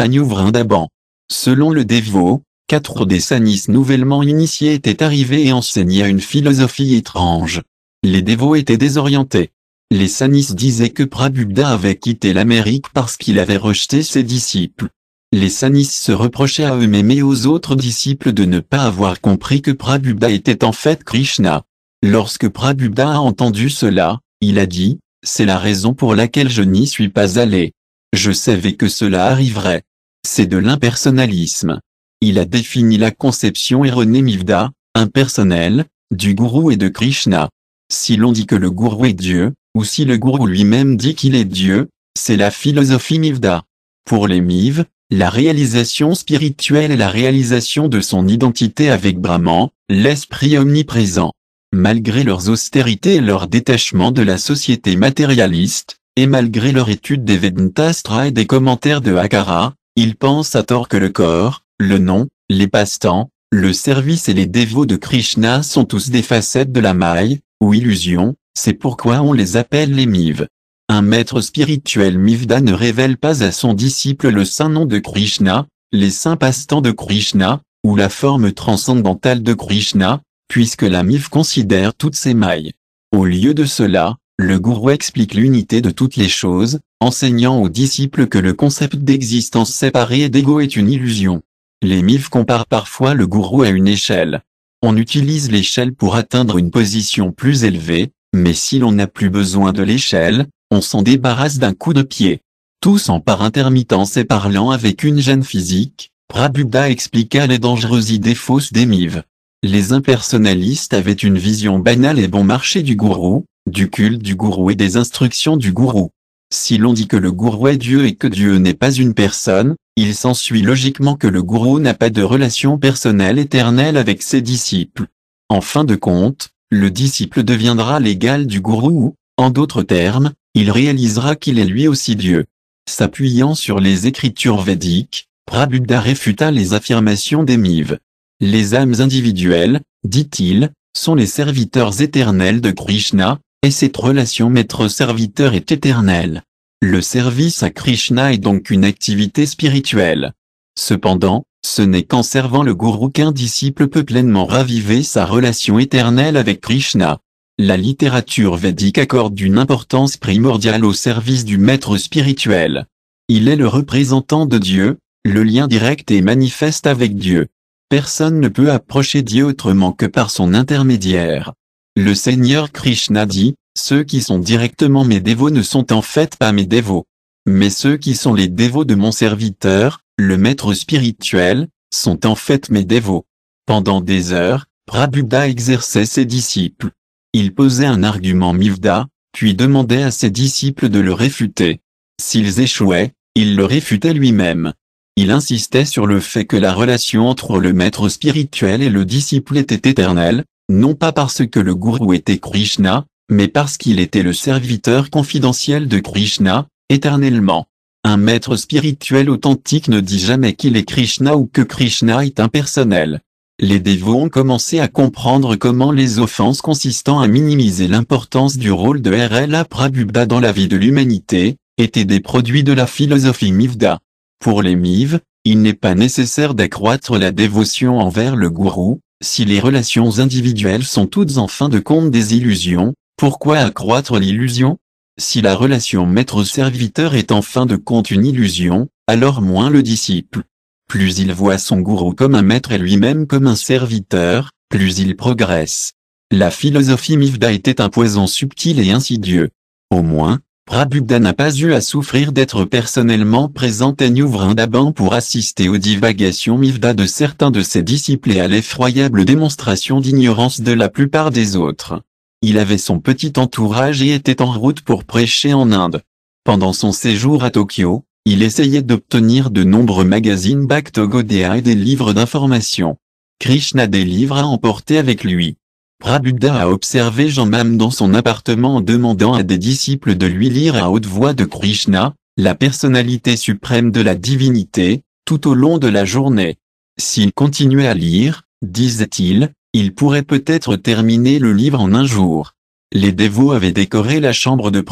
Selon le dévot, quatre des sanis nouvellement initiés étaient arrivés et enseignaient une philosophie étrange. Les dévots étaient désorientés. Les Sanis disaient que Prabhupada avait quitté l'Amérique parce qu'il avait rejeté ses disciples. Les Sanis se reprochaient à eux-mêmes et aux autres disciples de ne pas avoir compris que Prabhupada était en fait Krishna. Lorsque Prabhupada a entendu cela, il a dit, c'est la raison pour laquelle je n'y suis pas allé. Je savais que cela arriverait. C'est de l'impersonnalisme. Il a défini la conception erronée Mivda, impersonnelle, du gourou et de Krishna. Si l'on dit que le gourou est Dieu, ou si le gourou lui-même dit qu'il est Dieu, c'est la philosophie Mivda. Pour les Miv, la réalisation spirituelle est la réalisation de son identité avec Brahman, l'esprit omniprésent. Malgré leurs austérités et leur détachement de la société matérialiste, et malgré leur étude des Vedantastra et des commentaires de Hakara, ils pensent à tort que le corps, le nom, les passe-temps, le service et les dévots de Krishna sont tous des facettes de la maille, ou illusion, c'est pourquoi on les appelle les Mives. Un maître spirituel Mivda ne révèle pas à son disciple le saint nom de Krishna, les saints passe-temps de Krishna, ou la forme transcendantale de Krishna, puisque la Mive considère toutes ses mailles. Au lieu de cela, le gourou explique l'unité de toutes les choses, enseignant aux disciples que le concept d'existence séparée et d'ego est une illusion. Les Mives comparent parfois le gourou à une échelle. On utilise l'échelle pour atteindre une position plus élevée, mais si l'on n'a plus besoin de l'échelle, on s'en débarrasse d'un coup de pied. Tous en par intermittence et parlant avec une gêne physique, Prabuddha expliqua les dangereuses idées fausses mives. Les impersonnalistes avaient une vision banale et bon marché du gourou, du culte du gourou et des instructions du gourou. Si l'on dit que le gourou est Dieu et que Dieu n'est pas une personne, il s'ensuit logiquement que le gourou n'a pas de relation personnelle éternelle avec ses disciples. En fin de compte, le disciple deviendra l'égal du gourou ou, en d'autres termes, il réalisera qu'il est lui aussi Dieu. S'appuyant sur les écritures védiques, Prabhupada réfuta les affirmations des mives. Les âmes individuelles, dit-il, sont les serviteurs éternels de Krishna, et cette relation maître-serviteur est éternelle. Le service à Krishna est donc une activité spirituelle. Cependant, ce n'est qu'en servant le gourou qu'un disciple peut pleinement raviver sa relation éternelle avec Krishna. La littérature védique accorde une importance primordiale au service du maître spirituel. Il est le représentant de Dieu, le lien direct et manifeste avec Dieu. Personne ne peut approcher Dieu autrement que par son intermédiaire. Le Seigneur Krishna dit, ceux qui sont directement mes dévots ne sont en fait pas mes dévots. Mais ceux qui sont les dévots de mon serviteur, le maître spirituel, sont en fait mes dévots. Pendant des heures, Prabhupada exerçait ses disciples. Il posait un argument Mivda, puis demandait à ses disciples de le réfuter. S'ils échouaient, il le réfutait lui-même. Il insistait sur le fait que la relation entre le maître spirituel et le disciple était éternelle, non pas parce que le gourou était Krishna, mais parce qu'il était le serviteur confidentiel de Krishna, éternellement. Un maître spirituel authentique ne dit jamais qu'il est Krishna ou que Krishna est impersonnel. Les dévots ont commencé à comprendre comment les offenses consistant à minimiser l'importance du rôle de RLA Prabhupada dans la vie de l'humanité, étaient des produits de la philosophie Mivda. Pour les Miv, il n'est pas nécessaire d'accroître la dévotion envers le gourou, si les relations individuelles sont toutes en fin de compte des illusions, pourquoi accroître l'illusion si la relation maître-serviteur est en fin de compte une illusion, alors moins le disciple. Plus il voit son gourou comme un maître et lui-même comme un serviteur, plus il progresse. La philosophie Mivda était un poison subtil et insidieux. Au moins, Prabhupada n'a pas eu à souffrir d'être personnellement présent à New pour assister aux divagations Mivda de certains de ses disciples et à l'effroyable démonstration d'ignorance de la plupart des autres. Il avait son petit entourage et était en route pour prêcher en Inde. Pendant son séjour à Tokyo, il essayait d'obtenir de nombreux magazines Bacto-Godéa et des livres d'information. Krishna des livres à emporter avec lui. Prabhupada a observé Jean Mam dans son appartement en demandant à des disciples de lui lire à haute voix de Krishna, la personnalité suprême de la divinité, tout au long de la journée. S'il continuait à lire, disait-il, il pourrait peut-être terminer le livre en un jour. Les dévots avaient décoré la chambre de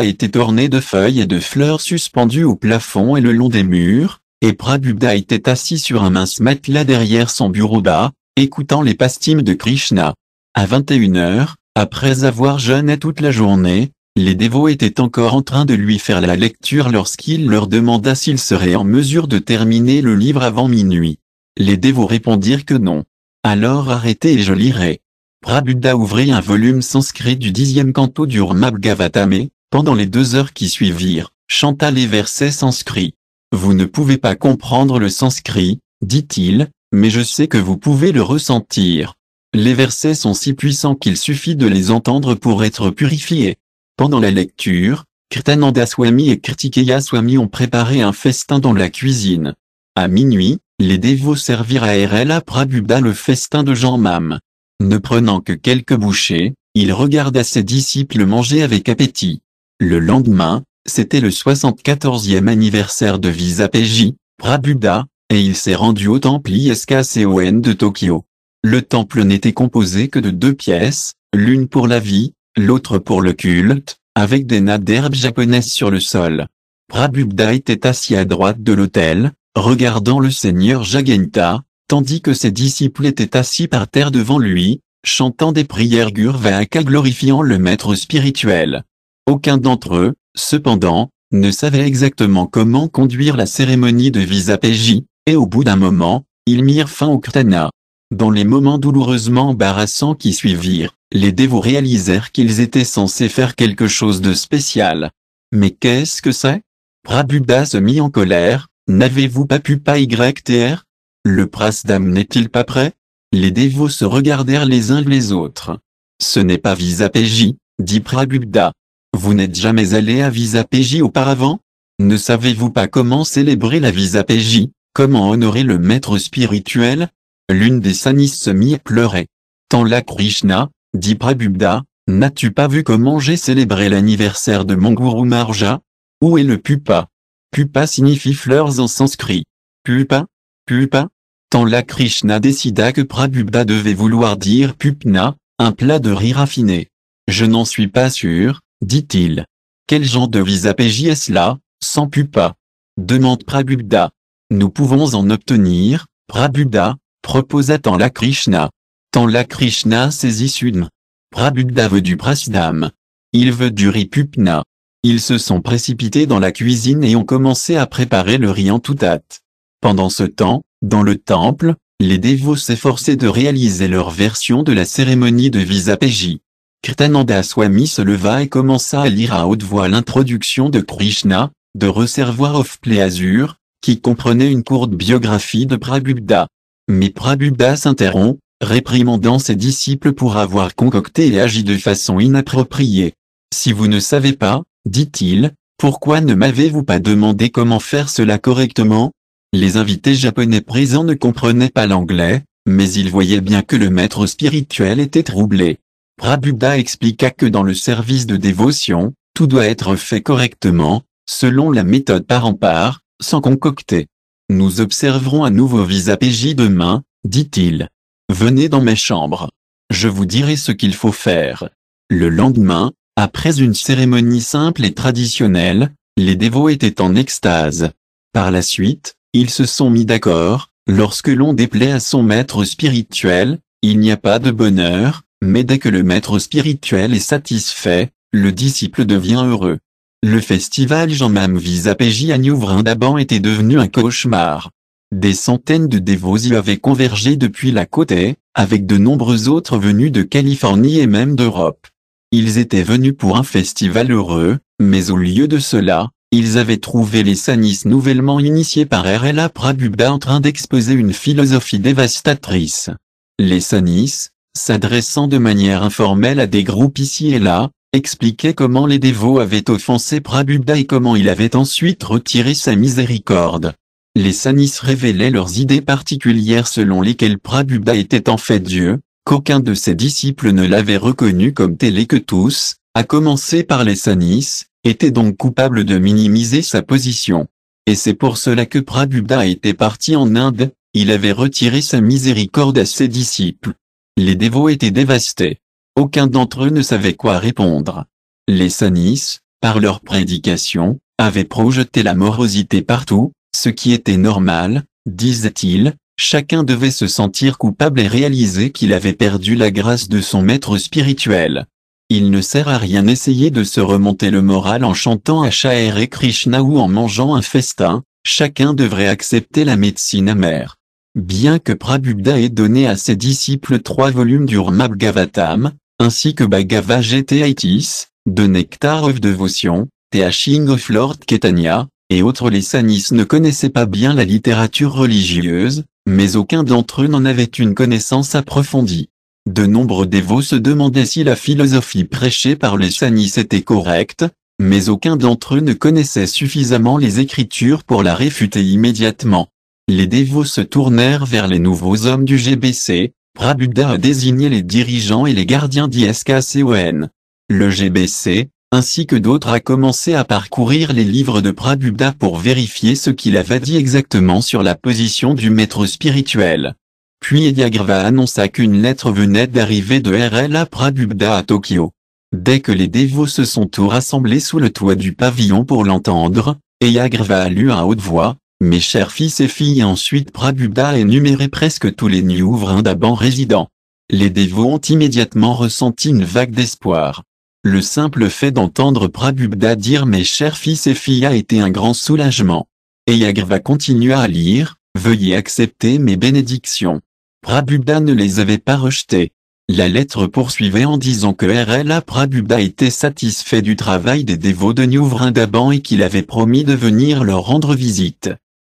et était ornée de feuilles et de fleurs suspendues au plafond et le long des murs, et Prabhupada était assis sur un mince matelas derrière son bureau bas, écoutant les pastimes de Krishna. À 21h, après avoir jeûné toute la journée, les dévots étaient encore en train de lui faire la lecture lorsqu'il leur demanda s'ils seraient en mesure de terminer le livre avant minuit. Les dévots répondirent que non. Alors arrêtez et je lirai. Prabhupada ouvrit un volume sanscrit du dixième canto du et, pendant les deux heures qui suivirent, chanta les versets sanscrits. Vous ne pouvez pas comprendre le sanskrit, dit-il, mais je sais que vous pouvez le ressentir. Les versets sont si puissants qu'il suffit de les entendre pour être purifiés. Pendant la lecture, Kirtananda Swami et Kritikeya Swami ont préparé un festin dans la cuisine. À minuit, les dévots servirent à à Prabudda le festin de Jean Mam. Ne prenant que quelques bouchées, il regarda ses disciples manger avec appétit. Le lendemain, c'était le 74e anniversaire de Visapeji, Prabudda, et il s'est rendu au temple ISKCON de Tokyo. Le temple n'était composé que de deux pièces, l'une pour la vie, l'autre pour le culte, avec des nattes d'herbes japonaises sur le sol. Prabudda était assis à droite de l'autel, regardant le Seigneur Jagenta, tandis que ses disciples étaient assis par terre devant lui, chantant des prières Gurvaka glorifiant le maître spirituel. Aucun d'entre eux, cependant, ne savait exactement comment conduire la cérémonie de Visapéji, et au bout d'un moment, ils mirent fin au Krtana. Dans les moments douloureusement embarrassants qui suivirent, les dévots réalisèrent qu'ils étaient censés faire quelque chose de spécial. Mais qu'est-ce que c'est Prabhupada se mit en colère, N'avez-vous pas Pupa YTR Le prince n'est-il pas prêt Les dévots se regardèrent les uns les autres. Ce n'est pas Visapéji, dit Prabubda. Vous n'êtes jamais allé à Visapéji auparavant Ne savez-vous pas comment célébrer la Visapéji, comment honorer le maître spirituel L'une des sanis se mit à pleurer. Tant la Krishna, dit Prabubda, n'as-tu pas vu comment j'ai célébré l'anniversaire de mon gourou Marja Où est le pupa Pupa signifie fleurs en sanskrit. Pupa, Pupa. Tant la Krishna décida que Prabhupada devait vouloir dire Pupna, un plat de riz raffiné. Je n'en suis pas sûr, dit-il. Quel genre de visapégie est-ce là, sans Pupa demande Prabhupada. Nous pouvons en obtenir, Prabhupada, proposa tant la Krishna. Tant la Krishna saisit Sudma. Prabhupada veut du prasidam. Il veut du riz Pupna. Ils se sont précipités dans la cuisine et ont commencé à préparer le riz en toute hâte. Pendant ce temps, dans le temple, les dévots s'efforçaient de réaliser leur version de la cérémonie de Visapeji. Kirtananda Swami se leva et commença à lire à haute voix l'introduction de Krishna, de Reservoir of Pleasure, qui comprenait une courte biographie de Prabhupada. Mais Prabhupada s'interrompt, réprimandant ses disciples pour avoir concocté et agi de façon inappropriée. Si vous ne savez pas, dit-il, pourquoi ne m'avez-vous pas demandé comment faire cela correctement Les invités japonais présents ne comprenaient pas l'anglais, mais ils voyaient bien que le maître spirituel était troublé. Prabhupada expliqua que dans le service de dévotion, tout doit être fait correctement, selon la méthode par en part, sans concocter. Nous observerons à nouveau Pj demain, dit-il. Venez dans mes chambres. Je vous dirai ce qu'il faut faire. Le lendemain, après une cérémonie simple et traditionnelle, les dévots étaient en extase. Par la suite, ils se sont mis d'accord, lorsque l'on déplaît à son maître spirituel, il n'y a pas de bonheur, mais dès que le maître spirituel est satisfait, le disciple devient heureux. Le festival Jean-Mam à à New Vrindaban était devenu un cauchemar. Des centaines de dévots y avaient convergé depuis la côte avec de nombreux autres venus de Californie et même d'Europe. Ils étaient venus pour un festival heureux, mais au lieu de cela, ils avaient trouvé les sanis nouvellement initiés par R.L.A. Prabhupada en train d'exposer une philosophie dévastatrice. Les sanis, s'adressant de manière informelle à des groupes ici et là, expliquaient comment les dévots avaient offensé Prabhupada et comment il avait ensuite retiré sa miséricorde. Les sanis révélaient leurs idées particulières selon lesquelles Prabhupada était en fait Dieu, qu'aucun de ses disciples ne l'avait reconnu comme tel et que tous, à commencer par les Sanis, étaient donc coupables de minimiser sa position. Et c'est pour cela que Prabhupada était parti en Inde, il avait retiré sa miséricorde à ses disciples. Les dévots étaient dévastés. Aucun d'entre eux ne savait quoi répondre. Les Sanis, par leur prédication, avaient projeté la morosité partout, ce qui était normal, disait-il, Chacun devait se sentir coupable et réaliser qu'il avait perdu la grâce de son maître spirituel. Il ne sert à rien essayer de se remonter le moral en chantant à et Krishna ou en mangeant un festin, chacun devrait accepter la médecine amère. Bien que Prabhupada ait donné à ses disciples trois volumes du ainsi que Bhagavad de Nectar of Devotion, Teaching of Lord Ketanya, et autres les sanis ne connaissaient pas bien la littérature religieuse, mais aucun d'entre eux n'en avait une connaissance approfondie. De nombreux dévots se demandaient si la philosophie prêchée par les sanis était correcte, mais aucun d'entre eux ne connaissait suffisamment les Écritures pour la réfuter immédiatement. Les dévots se tournèrent vers les nouveaux hommes du GBC, Prabuddha a désigné les dirigeants et les gardiens d'ISKCON. Le GBC, ainsi que d'autres a commencé à parcourir les livres de Prabhupada pour vérifier ce qu'il avait dit exactement sur la position du maître spirituel. Puis Ediagrava annonça qu'une lettre venait d'arriver de RLA Prabhupada à Tokyo. Dès que les dévots se sont tous rassemblés sous le toit du pavillon pour l'entendre, Ediagrava a lu à haute voix, « Mes chers fils et filles » ensuite Prabhupada a énuméré presque tous les new d'Aban résidents. Les dévots ont immédiatement ressenti une vague d'espoir. Le simple fait d'entendre Prabhupada dire mes chers fils et filles a été un grand soulagement. Et Yagrva continua à lire, veuillez accepter mes bénédictions. Prabhupada ne les avait pas rejetées. La lettre poursuivait en disant que RLA Prabhupada était satisfait du travail des dévots de New Vrindaban et qu'il avait promis de venir leur rendre visite.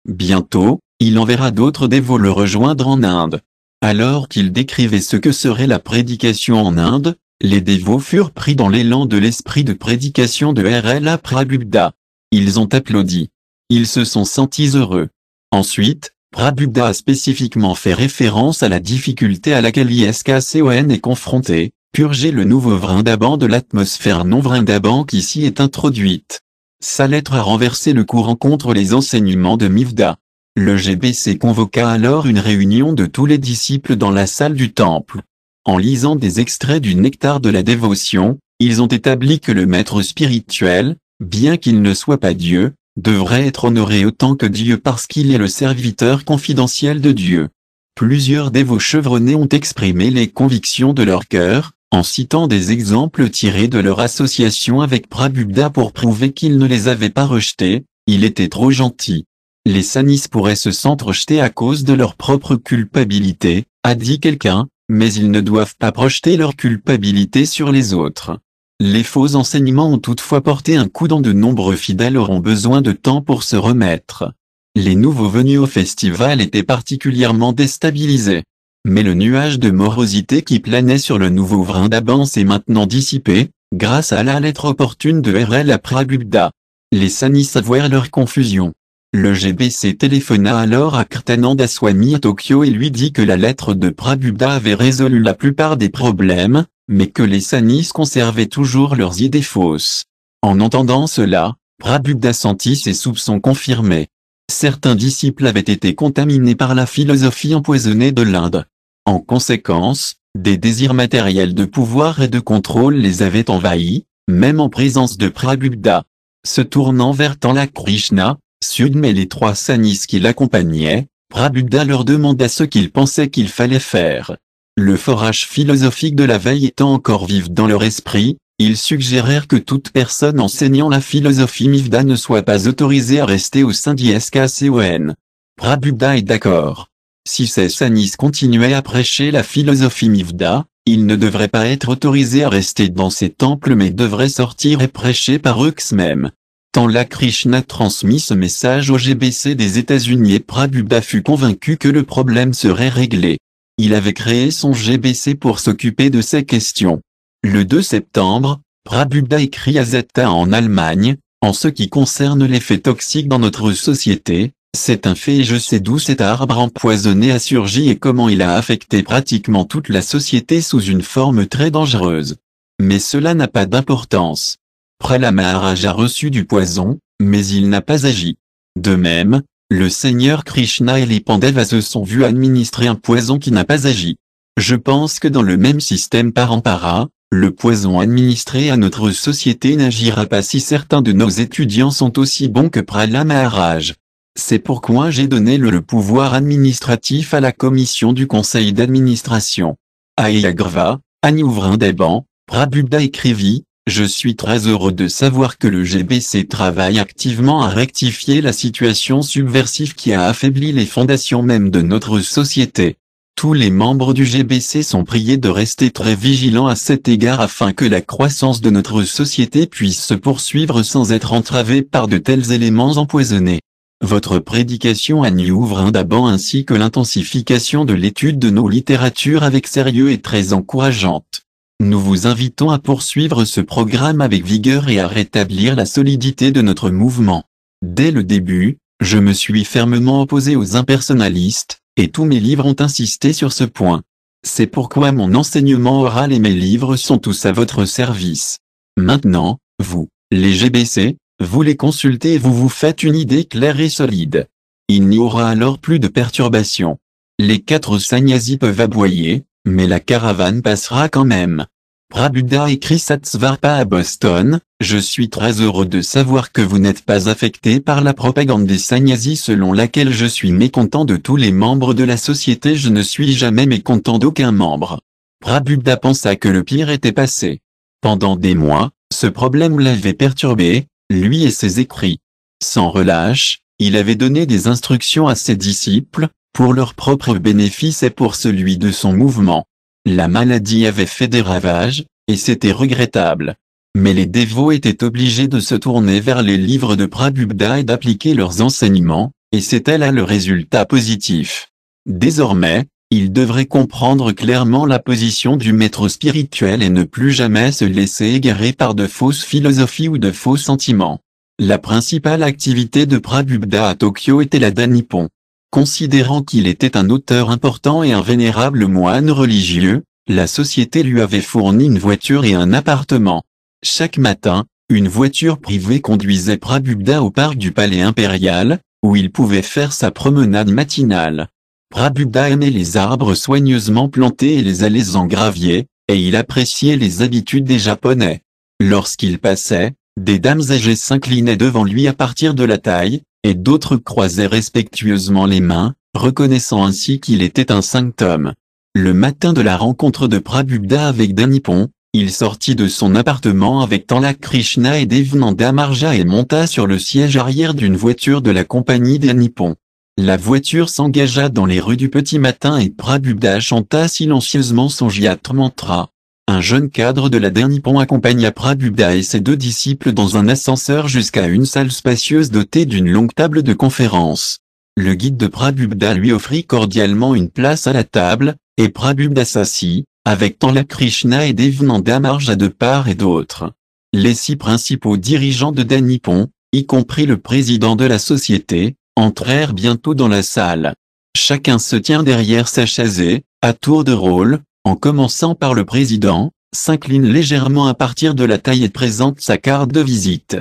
Bientôt, il enverra d'autres dévots le rejoindre en Inde. Alors qu'il décrivait ce que serait la prédication en Inde, les dévots furent pris dans l'élan de l'esprit de prédication de R.L.A. Prabhupada. Ils ont applaudi. Ils se sont sentis heureux. Ensuite, Prabhupada a spécifiquement fait référence à la difficulté à laquelle ISKCON est confronté, purger le nouveau Vrindaban de l'atmosphère non Vrindaban qui s'y est introduite. Sa lettre a renversé le courant contre les enseignements de Mivda. Le GBC convoqua alors une réunion de tous les disciples dans la salle du temple en lisant des extraits du Nectar de la dévotion, ils ont établi que le maître spirituel, bien qu'il ne soit pas Dieu, devrait être honoré autant que Dieu parce qu'il est le serviteur confidentiel de Dieu. Plusieurs dévots chevronnés ont exprimé les convictions de leur cœur, en citant des exemples tirés de leur association avec Prabhupada pour prouver qu'il ne les avait pas rejetés, il était trop gentil. Les sanis pourraient se sentir rejetés à cause de leur propre culpabilité, a dit quelqu'un, mais ils ne doivent pas projeter leur culpabilité sur les autres. Les faux enseignements ont toutefois porté un coup dont de nombreux fidèles auront besoin de temps pour se remettre. Les nouveaux venus au festival étaient particulièrement déstabilisés. Mais le nuage de morosité qui planait sur le nouveau Vrindaban s'est maintenant dissipé, grâce à la lettre opportune de RL à Pragubda, Les Sanis avouèrent leur confusion. Le GBC téléphona alors à Kirtananda Swami à Tokyo et lui dit que la lettre de Prabhupada avait résolu la plupart des problèmes, mais que les sanis conservaient toujours leurs idées fausses. En entendant cela, Prabhupada sentit ses soupçons confirmés. Certains disciples avaient été contaminés par la philosophie empoisonnée de l'Inde. En conséquence, des désirs matériels de pouvoir et de contrôle les avaient envahis, même en présence de Prabhupada. Se tournant vers Tanla Krishna, mais les trois sanis qui l'accompagnaient, Prabhupada leur demanda ce qu'ils pensaient qu'il fallait faire. Le forage philosophique de la veille étant encore vif dans leur esprit, ils suggérèrent que toute personne enseignant la philosophie Mivda ne soit pas autorisée à rester au sein d'ISKCON. Prabhupada est d'accord. Si ces sanis continuaient à prêcher la philosophie Mivda, ils ne devraient pas être autorisés à rester dans ces temples mais devraient sortir et prêcher par eux-mêmes la Krishna transmis ce message au GBC des États-Unis et fut convaincu que le problème serait réglé. Il avait créé son GBC pour s'occuper de ces questions. Le 2 septembre, Prabhupada écrit à Zeta en Allemagne, en ce qui concerne l'effet toxique dans notre société, c'est un fait et je sais d'où cet arbre empoisonné a surgi et comment il a affecté pratiquement toute la société sous une forme très dangereuse. Mais cela n'a pas d'importance. Prala Maharaj a reçu du poison, mais il n'a pas agi. De même, le Seigneur Krishna et les Pandavas se sont vus administrer un poison qui n'a pas agi. Je pense que dans le même système par parampara, le poison administré à notre société n'agira pas si certains de nos étudiants sont aussi bons que Prala Maharaj. C'est pourquoi j'ai donné le, pouvoir administratif à la commission du conseil d'administration. À des bancs, Prabhupada écrivit, je suis très heureux de savoir que le GBC travaille activement à rectifier la situation subversive qui a affaibli les fondations même de notre société. Tous les membres du GBC sont priés de rester très vigilants à cet égard afin que la croissance de notre société puisse se poursuivre sans être entravée par de tels éléments empoisonnés. Votre prédication à un d'Aban ainsi que l'intensification de l'étude de nos littératures avec sérieux est très encourageante. Nous vous invitons à poursuivre ce programme avec vigueur et à rétablir la solidité de notre mouvement. Dès le début, je me suis fermement opposé aux impersonnalistes, et tous mes livres ont insisté sur ce point. C'est pourquoi mon enseignement oral et mes livres sont tous à votre service. Maintenant, vous, les GBC, vous les consultez et vous vous faites une idée claire et solide. Il n'y aura alors plus de perturbations. Les quatre sanyasi peuvent aboyer, mais la caravane passera quand même. Prabuddha écrit Satsvarpa à Boston, je suis très heureux de savoir que vous n'êtes pas affecté par la propagande des sannyasis selon laquelle je suis mécontent de tous les membres de la société je ne suis jamais mécontent d'aucun membre. Prabuddha pensa que le pire était passé. Pendant des mois, ce problème l'avait perturbé, lui et ses écrits. Sans relâche, il avait donné des instructions à ses disciples, pour leur propre bénéfice et pour celui de son mouvement. La maladie avait fait des ravages, et c'était regrettable. Mais les dévots étaient obligés de se tourner vers les livres de Prabhupada et d'appliquer leurs enseignements, et c'était là le résultat positif. Désormais, ils devraient comprendre clairement la position du maître spirituel et ne plus jamais se laisser égarer par de fausses philosophies ou de faux sentiments. La principale activité de Prabhupada à Tokyo était la Danipon. Considérant qu'il était un auteur important et un vénérable moine religieux, la société lui avait fourni une voiture et un appartement. Chaque matin, une voiture privée conduisait Prabubda au parc du palais impérial, où il pouvait faire sa promenade matinale. Prabuddha aimait les arbres soigneusement plantés et les allées en gravier, et il appréciait les habitudes des Japonais. Lorsqu'il passait, des dames âgées s'inclinaient devant lui à partir de la taille, et d'autres croisaient respectueusement les mains, reconnaissant ainsi qu'il était un homme. Le matin de la rencontre de Prabhupada avec Danipon, il sortit de son appartement avec Tanla Krishna et Devnanda Marja et monta sur le siège arrière d'une voiture de la compagnie Danipon. La voiture s'engagea dans les rues du petit matin et Prabhupada chanta silencieusement son Yatra Mantra. Un jeune cadre de la Danipon accompagna Prabhupada et ses deux disciples dans un ascenseur jusqu'à une salle spacieuse dotée d'une longue table de conférence. Le guide de Prabhupada lui offrit cordialement une place à la table, et Prabhupada s'assit, avec Tanla Krishna et Devnanda Marja de part et d'autre. Les six principaux dirigeants de Danipon, y compris le président de la société, entrèrent bientôt dans la salle. Chacun se tient derrière sa chaise à tour de rôle, en commençant par le président, s'incline légèrement à partir de la taille et présente sa carte de visite.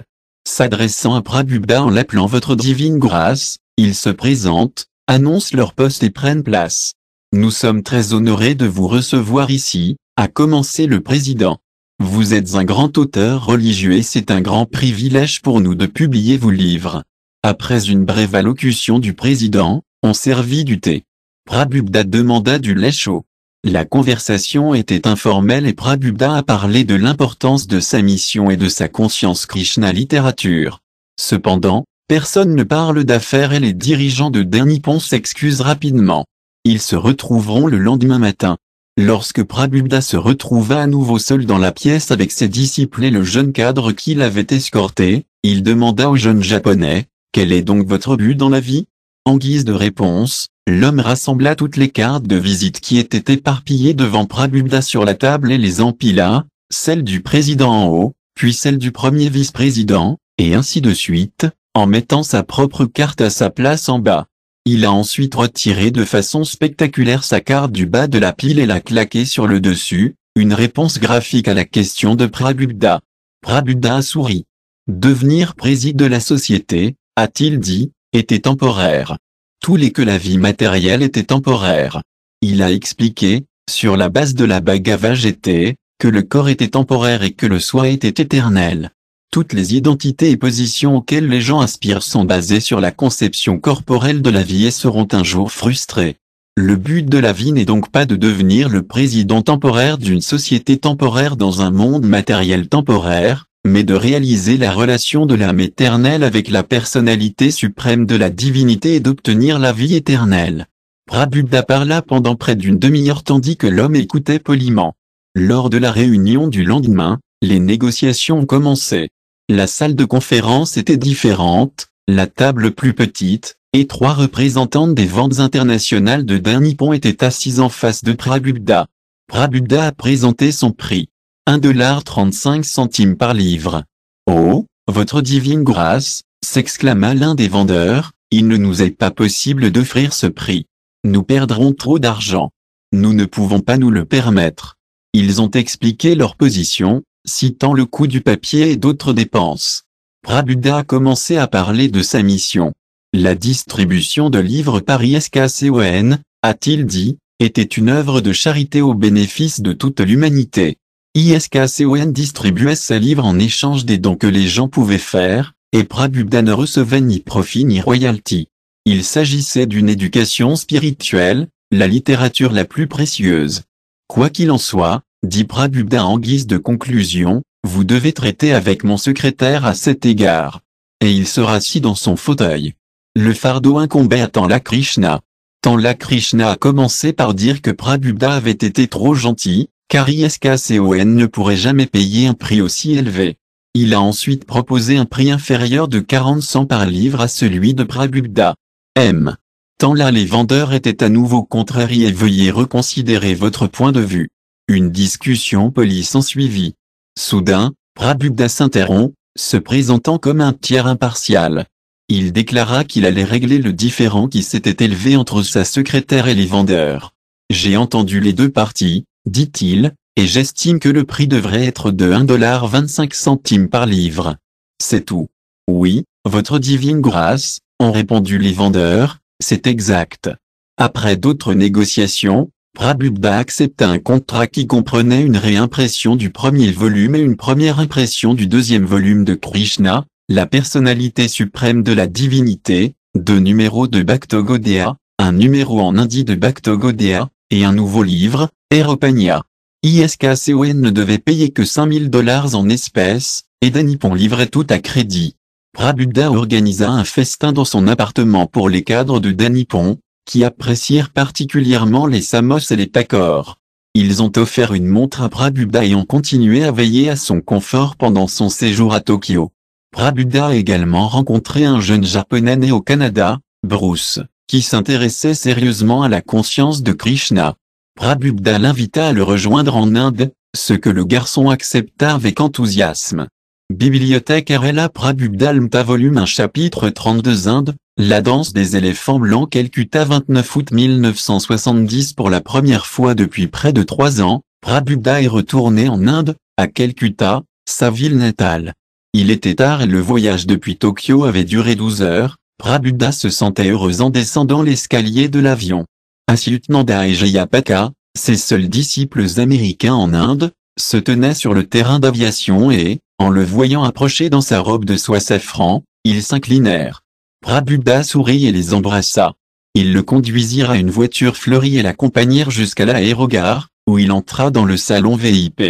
S'adressant à Prabhupada en l'appelant Votre divine grâce, ils se présentent, annoncent leur poste et prennent place. Nous sommes très honorés de vous recevoir ici, a commencé le président. Vous êtes un grand auteur religieux et c'est un grand privilège pour nous de publier vos livres. Après une brève allocution du président, on servit du thé. Prabhupada demanda du lait chaud. La conversation était informelle et Prabhupada a parlé de l'importance de sa mission et de sa conscience Krishna littérature. Cependant, personne ne parle d'affaires et les dirigeants de Dernipon s'excusent rapidement. Ils se retrouveront le lendemain matin. Lorsque Prabhupada se retrouva à nouveau seul dans la pièce avec ses disciples et le jeune cadre qui l'avait escorté, il demanda au jeune japonais, quel est donc votre but dans la vie En guise de réponse, L'homme rassembla toutes les cartes de visite qui étaient éparpillées devant Prabhupada sur la table et les empila, celle du président en haut, puis celle du premier vice-président, et ainsi de suite, en mettant sa propre carte à sa place en bas. Il a ensuite retiré de façon spectaculaire sa carte du bas de la pile et l'a claquée sur le dessus, une réponse graphique à la question de Prabhupada. Prabhupada a souri. Devenir président de la société, a-t-il dit, était temporaire tous les que la vie matérielle était temporaire. Il a expliqué, sur la base de la Bhagavad que le corps était temporaire et que le soi était éternel. Toutes les identités et positions auxquelles les gens aspirent sont basées sur la conception corporelle de la vie et seront un jour frustrées. Le but de la vie n'est donc pas de devenir le président temporaire d'une société temporaire dans un monde matériel temporaire, mais de réaliser la relation de l'âme éternelle avec la personnalité suprême de la divinité et d'obtenir la vie éternelle. Prabhupada parla pendant près d'une demi-heure tandis que l'homme écoutait poliment. Lors de la réunion du lendemain, les négociations commençaient. La salle de conférence était différente, la table plus petite, et trois représentantes des ventes internationales de pont étaient assises en face de Prabhupada. Prabhupada a présenté son prix. 1,35$ centimes par livre. Oh, votre divine grâce, s'exclama l'un des vendeurs, il ne nous est pas possible d'offrir ce prix. Nous perdrons trop d'argent. Nous ne pouvons pas nous le permettre. Ils ont expliqué leur position, citant le coût du papier et d'autres dépenses. Prabuddha a commencé à parler de sa mission. La distribution de livres par ISKCON, a-t-il dit, était une œuvre de charité au bénéfice de toute l'humanité. ISKCON distribuait ses livres en échange des dons que les gens pouvaient faire, et Prabhupada ne recevait ni profit ni royalty. Il s'agissait d'une éducation spirituelle, la littérature la plus précieuse. Quoi qu'il en soit, dit Prabhupada en guise de conclusion, vous devez traiter avec mon secrétaire à cet égard. Et il se rassit dans son fauteuil. Le fardeau incombait à la Krishna. la Krishna a commencé par dire que Prabhupada avait été trop gentil, car ISKCON ne pourrait jamais payer un prix aussi élevé. Il a ensuite proposé un prix inférieur de 40 cents par livre à celui de Prabubda. M. Tant là les vendeurs étaient à nouveau contrariés et veuillez reconsidérer votre point de vue. Une discussion polie suivit. Soudain, Prabubda s'interrompt, se présentant comme un tiers impartial. Il déclara qu'il allait régler le différend qui s'était élevé entre sa secrétaire et les vendeurs. J'ai entendu les deux parties, dit-il, et j'estime que le prix devrait être de 1,25 centimes par livre. C'est tout. Oui, votre divine grâce, ont répondu les vendeurs, c'est exact. Après d'autres négociations, Prabhupada accepta un contrat qui comprenait une réimpression du premier volume et une première impression du deuxième volume de Krishna, la personnalité suprême de la divinité, deux numéros de Bhaktogodea, un numéro en indi de Bhaktogodea, et un nouveau livre, Aeropania. ISKCON ne devait payer que 5000 dollars en espèces, et Danipon livrait tout à crédit. Prabhuda organisa un festin dans son appartement pour les cadres de Danipon, qui apprécièrent particulièrement les samos et les pakoras. Ils ont offert une montre à Prabhuda et ont continué à veiller à son confort pendant son séjour à Tokyo. Prabhuda a également rencontré un jeune japonais né au Canada, Bruce, qui s'intéressait sérieusement à la conscience de Krishna. Prabhupada l'invita à le rejoindre en Inde, ce que le garçon accepta avec enthousiasme. Bibliothèque R.L.A. Prabhupada L.M.T.A. volume 1 chapitre 32 Inde, la danse des éléphants blancs Calcutta 29 août 1970 pour la première fois depuis près de trois ans, Prabhupada est retourné en Inde, à Calcutta, sa ville natale. Il était tard et le voyage depuis Tokyo avait duré 12 heures, Prabhupada se sentait heureux en descendant l'escalier de l'avion. Asutnanda et Jayapaka, ses seuls disciples américains en Inde, se tenaient sur le terrain d'aviation et, en le voyant approcher dans sa robe de soie safran, ils s'inclinèrent. Prabhupada sourit et les embrassa. Ils le conduisirent à une voiture fleurie et l'accompagnèrent jusqu'à l'aérogare, où il entra dans le salon VIP.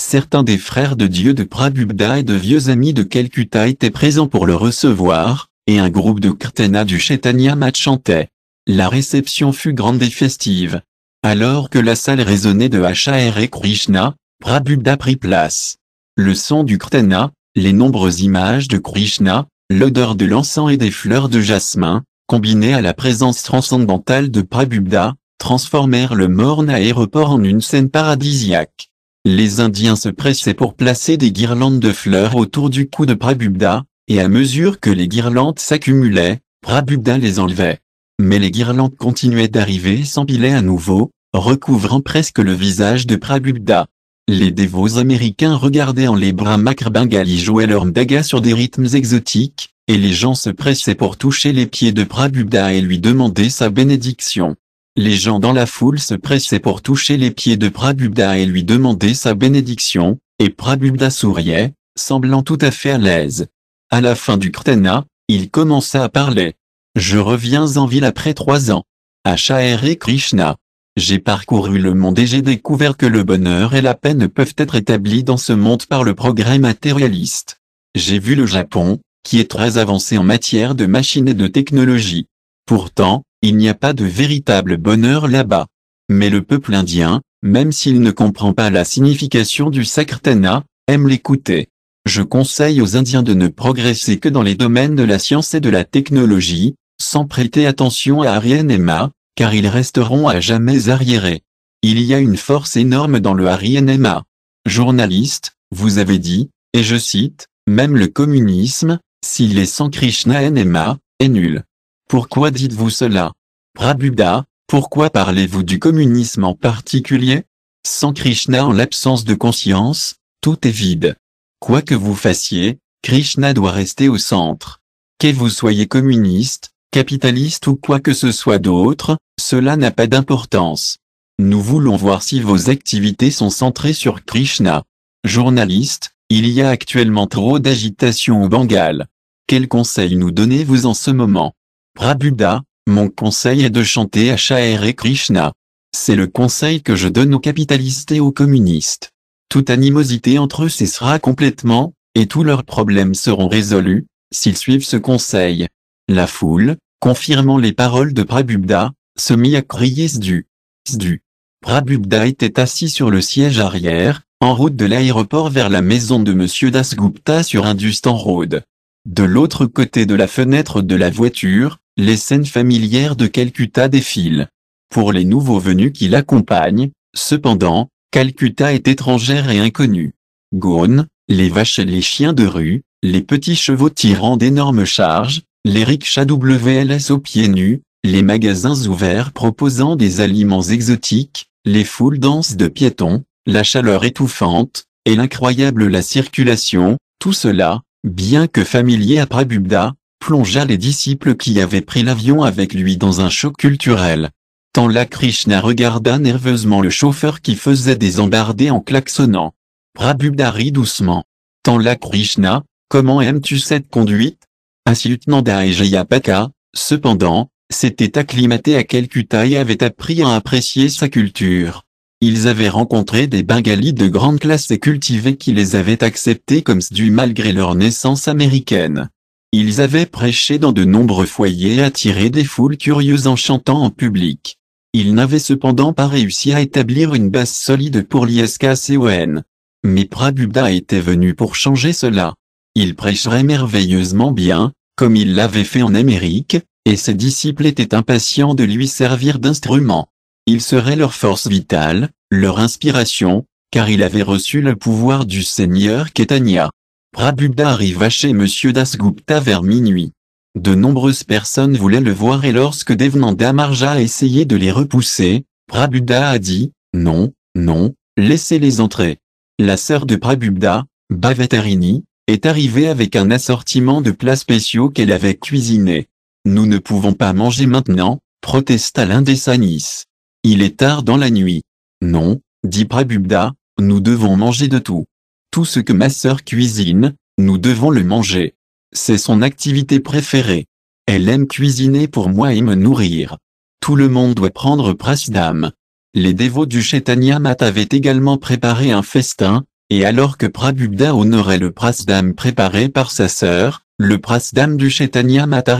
Certains des frères de Dieu de Prabhupada et de vieux amis de Calcutta étaient présents pour le recevoir, et un groupe de Kirtana du Chaitanya chantait. La réception fut grande et festive. Alors que la salle résonnait de H.A.R. et Krishna, Prabhupada prit place. Le son du Krtana, les nombreuses images de Krishna, l'odeur de l'encens et des fleurs de jasmin, combinées à la présence transcendantale de Prabhupada, transformèrent le morne aéroport en une scène paradisiaque. Les Indiens se pressaient pour placer des guirlandes de fleurs autour du cou de Prabhupada, et à mesure que les guirlandes s'accumulaient, Prabhupada les enlevait mais les guirlandes continuaient d'arriver s'empilaient à nouveau, recouvrant presque le visage de Prabhupada. Les dévots américains regardaient en les bras macre bengali jouer leur daga sur des rythmes exotiques, et les gens se pressaient pour toucher les pieds de Prabhupada et lui demander sa bénédiction. Les gens dans la foule se pressaient pour toucher les pieds de Prabhupada et lui demander sa bénédiction, et Prabhupada souriait, semblant tout à fait à l'aise. À la fin du krtana, il commença à parler. Je reviens en ville après trois ans. À Krishna. J'ai parcouru le monde et j'ai découvert que le bonheur et la paix ne peuvent être établis dans ce monde par le progrès matérialiste. J'ai vu le Japon, qui est très avancé en matière de machines et de technologie. Pourtant, il n'y a pas de véritable bonheur là-bas. Mais le peuple indien, même s'il ne comprend pas la signification du sakrtana, aime l'écouter. Je conseille aux Indiens de ne progresser que dans les domaines de la science et de la technologie, sans prêter attention à Ariane car ils resteront à jamais arriérés. Il y a une force énorme dans le Ariane Journaliste, vous avez dit, et je cite, même le communisme, s'il est sans Krishna Nema, est nul. Pourquoi dites-vous cela Prabhuda, pourquoi parlez-vous du communisme en particulier Sans Krishna en l'absence de conscience, tout est vide. Quoi que vous fassiez, Krishna doit rester au centre. Que vous soyez communiste, capitaliste ou quoi que ce soit d'autre, cela n'a pas d'importance. Nous voulons voir si vos activités sont centrées sur Krishna. Journaliste, il y a actuellement trop d'agitation au Bengale. Quel conseil nous donnez-vous en ce moment Prabhuda, mon conseil est de chanter à et Krishna. C'est le conseil que je donne aux capitalistes et aux communistes. Toute animosité entre eux cessera complètement, et tous leurs problèmes seront résolus, s'ils suivent ce conseil. La foule, confirmant les paroles de Prabubda, se mit à crier Sdu. Sdu. Prabhubda était assis sur le siège arrière, en route de l'aéroport vers la maison de M. Dasgupta sur Industan Road. De l'autre côté de la fenêtre de la voiture, les scènes familières de Calcutta défilent. Pour les nouveaux venus qui l'accompagnent, cependant, Calcutta est étrangère et inconnue. Gone, les vaches et les chiens de rue, les petits chevaux tirant d'énormes charges, les rickshaws WLS aux pieds nus, les magasins ouverts proposant des aliments exotiques, les foules denses de piétons, la chaleur étouffante, et l'incroyable la circulation, tout cela, bien que familier à Prabubda, plongea les disciples qui avaient pris l'avion avec lui dans un choc culturel. Tant la Krishna regarda nerveusement le chauffeur qui faisait des embardées en klaxonnant. Prabhupada rit doucement. Tant la Krishna, comment aimes-tu cette conduite Asiutnanda et Jayapaka, cependant, s'étaient acclimatés à Calcutta et avaient appris à apprécier sa culture. Ils avaient rencontré des Bengalis de grande classe et cultivés qui les avaient acceptés comme du malgré leur naissance américaine. Ils avaient prêché dans de nombreux foyers et attiré des foules curieuses en chantant en public. Ils n'avaient cependant pas réussi à établir une base solide pour l'ISKCON. Mais Prabhupada était venu pour changer cela. Il prêcherait merveilleusement bien, comme il l'avait fait en Amérique, et ses disciples étaient impatients de lui servir d'instrument. Il serait leur force vitale, leur inspiration, car il avait reçu le pouvoir du seigneur Ketania. Prabhupada arriva chez M. Dasgupta vers minuit. De nombreuses personnes voulaient le voir et lorsque Devnanda Marja a essayé de les repousser, Prabhupada a dit, non, non, laissez-les entrer. La sœur de Prabhupada, Bhavatarini, est arrivée avec un assortiment de plats spéciaux qu'elle avait cuisinés. Nous ne pouvons pas manger maintenant, protesta l'un des Sanis. Il est tard dans la nuit. Non, dit Prabubda, nous devons manger de tout. Tout ce que ma sœur cuisine, nous devons le manger. C'est son activité préférée. Elle aime cuisiner pour moi et me nourrir. Tout le monde doit prendre prasadam. Les dévots du Chaitanya avaient également préparé un festin, et alors que Prabhupada honorait le prasdam préparé par sa sœur, le prasdam du Chaitanya Mat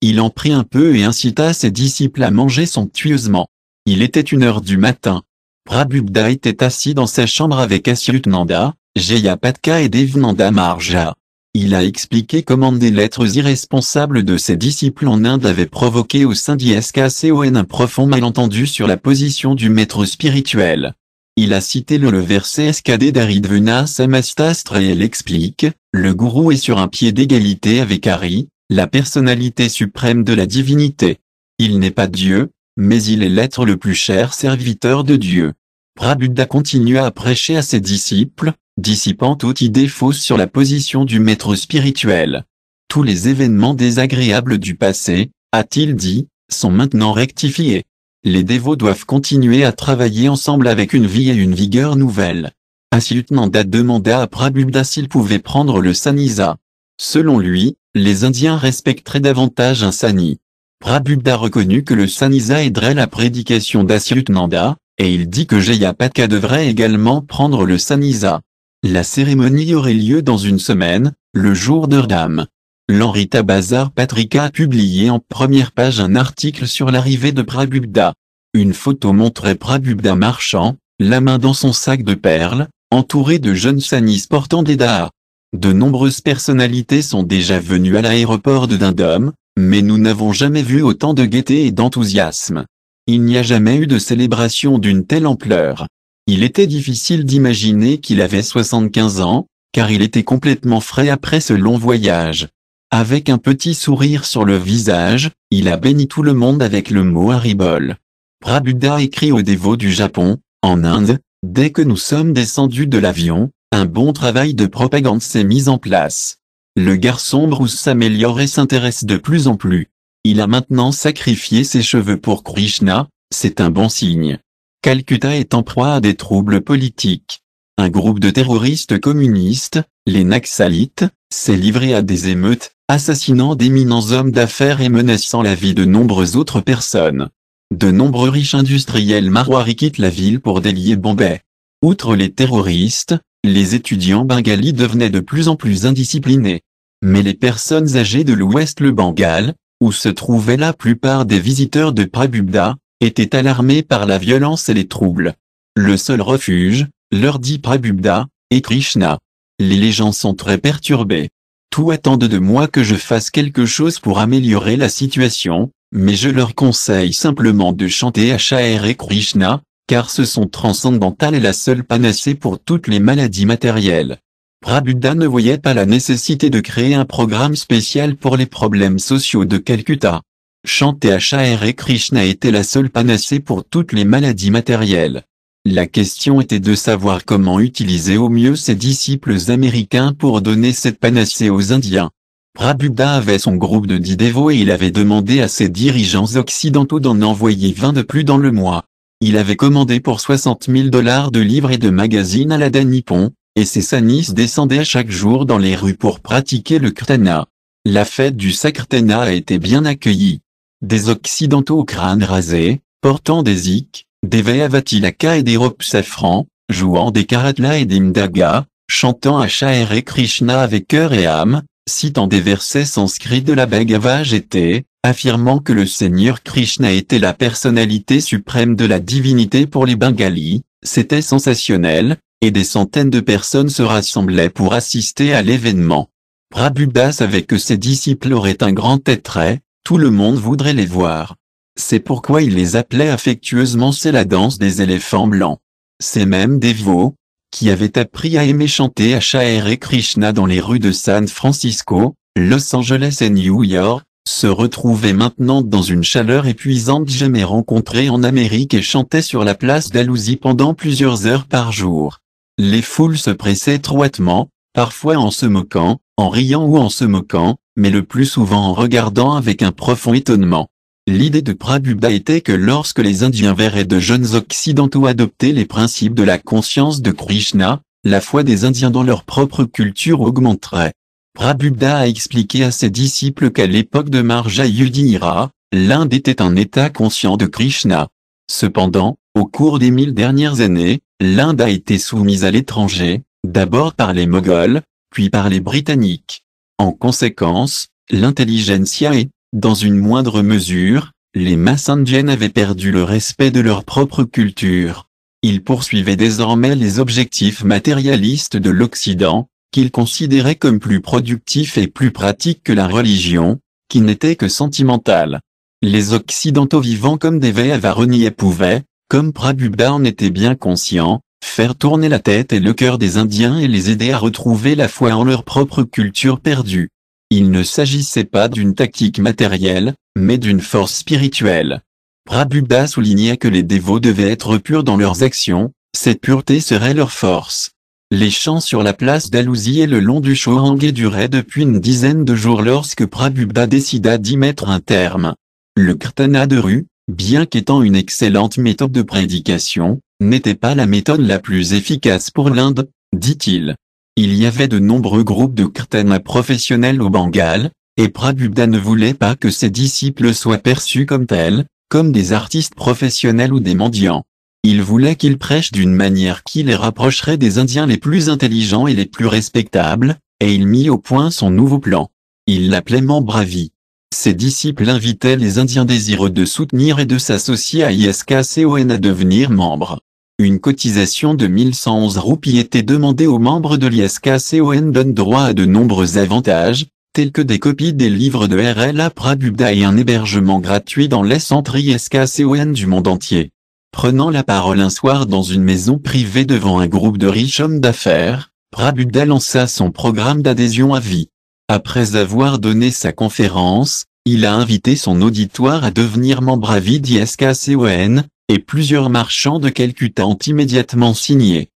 Il en prit un peu et incita ses disciples à manger somptueusement. Il était une heure du matin. Prabhupada était assis dans sa chambre avec Asyutnanda, Jayapatka et Devnanda Marja. Il a expliqué comment des lettres irresponsables de ses disciples en Inde avaient provoqué au sein d'ISKCON un profond malentendu sur la position du maître spirituel. Il a cité le, verset verset d'Aridvuna Samastastra et elle explique, le gourou est sur un pied d'égalité avec Ari, la personnalité suprême de la divinité. Il n'est pas Dieu, mais il est l'être le plus cher serviteur de Dieu. Prabuddha continua à prêcher à ses disciples, dissipant toute idée fausse sur la position du maître spirituel. Tous les événements désagréables du passé, a-t-il dit, sont maintenant rectifiés. Les dévots doivent continuer à travailler ensemble avec une vie et une vigueur nouvelles. Nanda demanda à Prabhupada s'il pouvait prendre le Sanisa. Selon lui, les Indiens respecteraient davantage un Sani. Prabhupada reconnut que le Sanisa aiderait la prédication Nanda, et il dit que Jayapatka devrait également prendre le Sanisa. La cérémonie aurait lieu dans une semaine, le jour d'Urdam. L'Henri Bazar Patrika a publié en première page un article sur l'arrivée de Prabhupada. Une photo montrait Prabhupada marchant, la main dans son sac de perles, entouré de jeunes sanis portant des dars. De nombreuses personnalités sont déjà venues à l'aéroport de Dindom, mais nous n'avons jamais vu autant de gaieté et d'enthousiasme. Il n'y a jamais eu de célébration d'une telle ampleur. Il était difficile d'imaginer qu'il avait 75 ans, car il était complètement frais après ce long voyage. Avec un petit sourire sur le visage, il a béni tout le monde avec le mot Haribol. Prabuddha écrit aux dévots du Japon, en Inde, dès que nous sommes descendus de l'avion, un bon travail de propagande s'est mis en place. Le garçon Bruce s'améliore et s'intéresse de plus en plus. Il a maintenant sacrifié ses cheveux pour Krishna, c'est un bon signe. Calcutta est en proie à des troubles politiques. Un groupe de terroristes communistes, les Naxalites, s'est livré à des émeutes, assassinant d'éminents hommes d'affaires et menaçant la vie de nombreuses autres personnes. De nombreux riches industriels marois quittent la ville pour délier Bombay. Outre les terroristes, les étudiants bengalis devenaient de plus en plus indisciplinés. Mais les personnes âgées de l'Ouest le Bengale, où se trouvaient la plupart des visiteurs de Prabubda, étaient alarmés par la violence et les troubles. Le seul refuge, leur dit Prabubda, est Krishna. Les légendes sont très perturbés tout attendent de moi que je fasse quelque chose pour améliorer la situation, mais je leur conseille simplement de chanter Acharya Krishna, car ce son transcendantal est la seule panacée pour toutes les maladies matérielles. Prabuddha ne voyait pas la nécessité de créer un programme spécial pour les problèmes sociaux de Calcutta. Chanter Acharya Krishna était la seule panacée pour toutes les maladies matérielles. La question était de savoir comment utiliser au mieux ses disciples américains pour donner cette panacée aux Indiens. Prabhupada avait son groupe de dix dévots et il avait demandé à ses dirigeants occidentaux d'en envoyer 20 de plus dans le mois. Il avait commandé pour 60 000 dollars de livres et de magazines à la Danipon, et ses sanis descendaient chaque jour dans les rues pour pratiquer le kirtana. La fête du Sakrtana a été bien accueillie. Des occidentaux au crâne rasés, portant des ik des Vayavatilaka et des robes safran, jouant des karatla et des mdaga, chantant à et Krishna avec cœur et âme, citant des versets sanscrits de la Bhagavad Gita, affirmant que le Seigneur Krishna était la personnalité suprême de la divinité pour les Bengalis, c'était sensationnel, et des centaines de personnes se rassemblaient pour assister à l'événement. Prabhupada savait que ses disciples auraient un grand attrait, tout le monde voudrait les voir. C'est pourquoi il les appelait affectueusement c'est la danse des éléphants blancs. Ces mêmes dévots, qui avaient appris à aimer chanter à et Krishna dans les rues de San Francisco, Los Angeles et New York, se retrouvaient maintenant dans une chaleur épuisante jamais rencontrée en Amérique et chantaient sur la place d'Alousie pendant plusieurs heures par jour. Les foules se pressaient étroitement, parfois en se moquant, en riant ou en se moquant, mais le plus souvent en regardant avec un profond étonnement. L'idée de Prabhupada était que lorsque les Indiens verraient de jeunes occidentaux adopter les principes de la conscience de Krishna, la foi des Indiens dans leur propre culture augmenterait. Prabhupada a expliqué à ses disciples qu'à l'époque de Marja Yudhira, l'Inde était un état conscient de Krishna. Cependant, au cours des mille dernières années, l'Inde a été soumise à l'étranger, d'abord par les Moghols, puis par les Britanniques. En conséquence, l'intelligentsia est... Dans une moindre mesure, les masses indiennes avaient perdu le respect de leur propre culture. Ils poursuivaient désormais les objectifs matérialistes de l'Occident, qu'ils considéraient comme plus productifs et plus pratiques que la religion, qui n'était que sentimentale. Les Occidentaux vivant comme des véhavaroniers pouvaient, comme Prabhupada en était bien conscient, faire tourner la tête et le cœur des Indiens et les aider à retrouver la foi en leur propre culture perdue. Il ne s'agissait pas d'une tactique matérielle, mais d'une force spirituelle. Prabhupada soulignait que les dévots devaient être purs dans leurs actions, cette pureté serait leur force. Les chants sur la place d'Alousie et le long du et duraient depuis une dizaine de jours lorsque Prabhupada décida d'y mettre un terme. Le kirtana de rue, bien qu'étant une excellente méthode de prédication, n'était pas la méthode la plus efficace pour l'Inde, dit-il. Il y avait de nombreux groupes de kirtanas professionnels au Bengale, et Prabhupada ne voulait pas que ses disciples soient perçus comme tels, comme des artistes professionnels ou des mendiants. Il voulait qu'ils prêchent d'une manière qui les rapprocherait des Indiens les plus intelligents et les plus respectables, et il mit au point son nouveau plan. Il l'appelait Membravi. Ses disciples invitaient les Indiens désireux de soutenir et de s'associer à ISKCON à devenir membres. Une cotisation de 1111 roupies était demandée aux membres de l'ISKCON donne droit à de nombreux avantages, tels que des copies des livres de RLA Prabhupada et un hébergement gratuit dans les centres ISKCON du monde entier. Prenant la parole un soir dans une maison privée devant un groupe de riches hommes d'affaires, Prabhupada lança son programme d'adhésion à vie. Après avoir donné sa conférence, il a invité son auditoire à devenir membre à vie d'ISKCON, et plusieurs marchands de Calcutta ont immédiatement signé.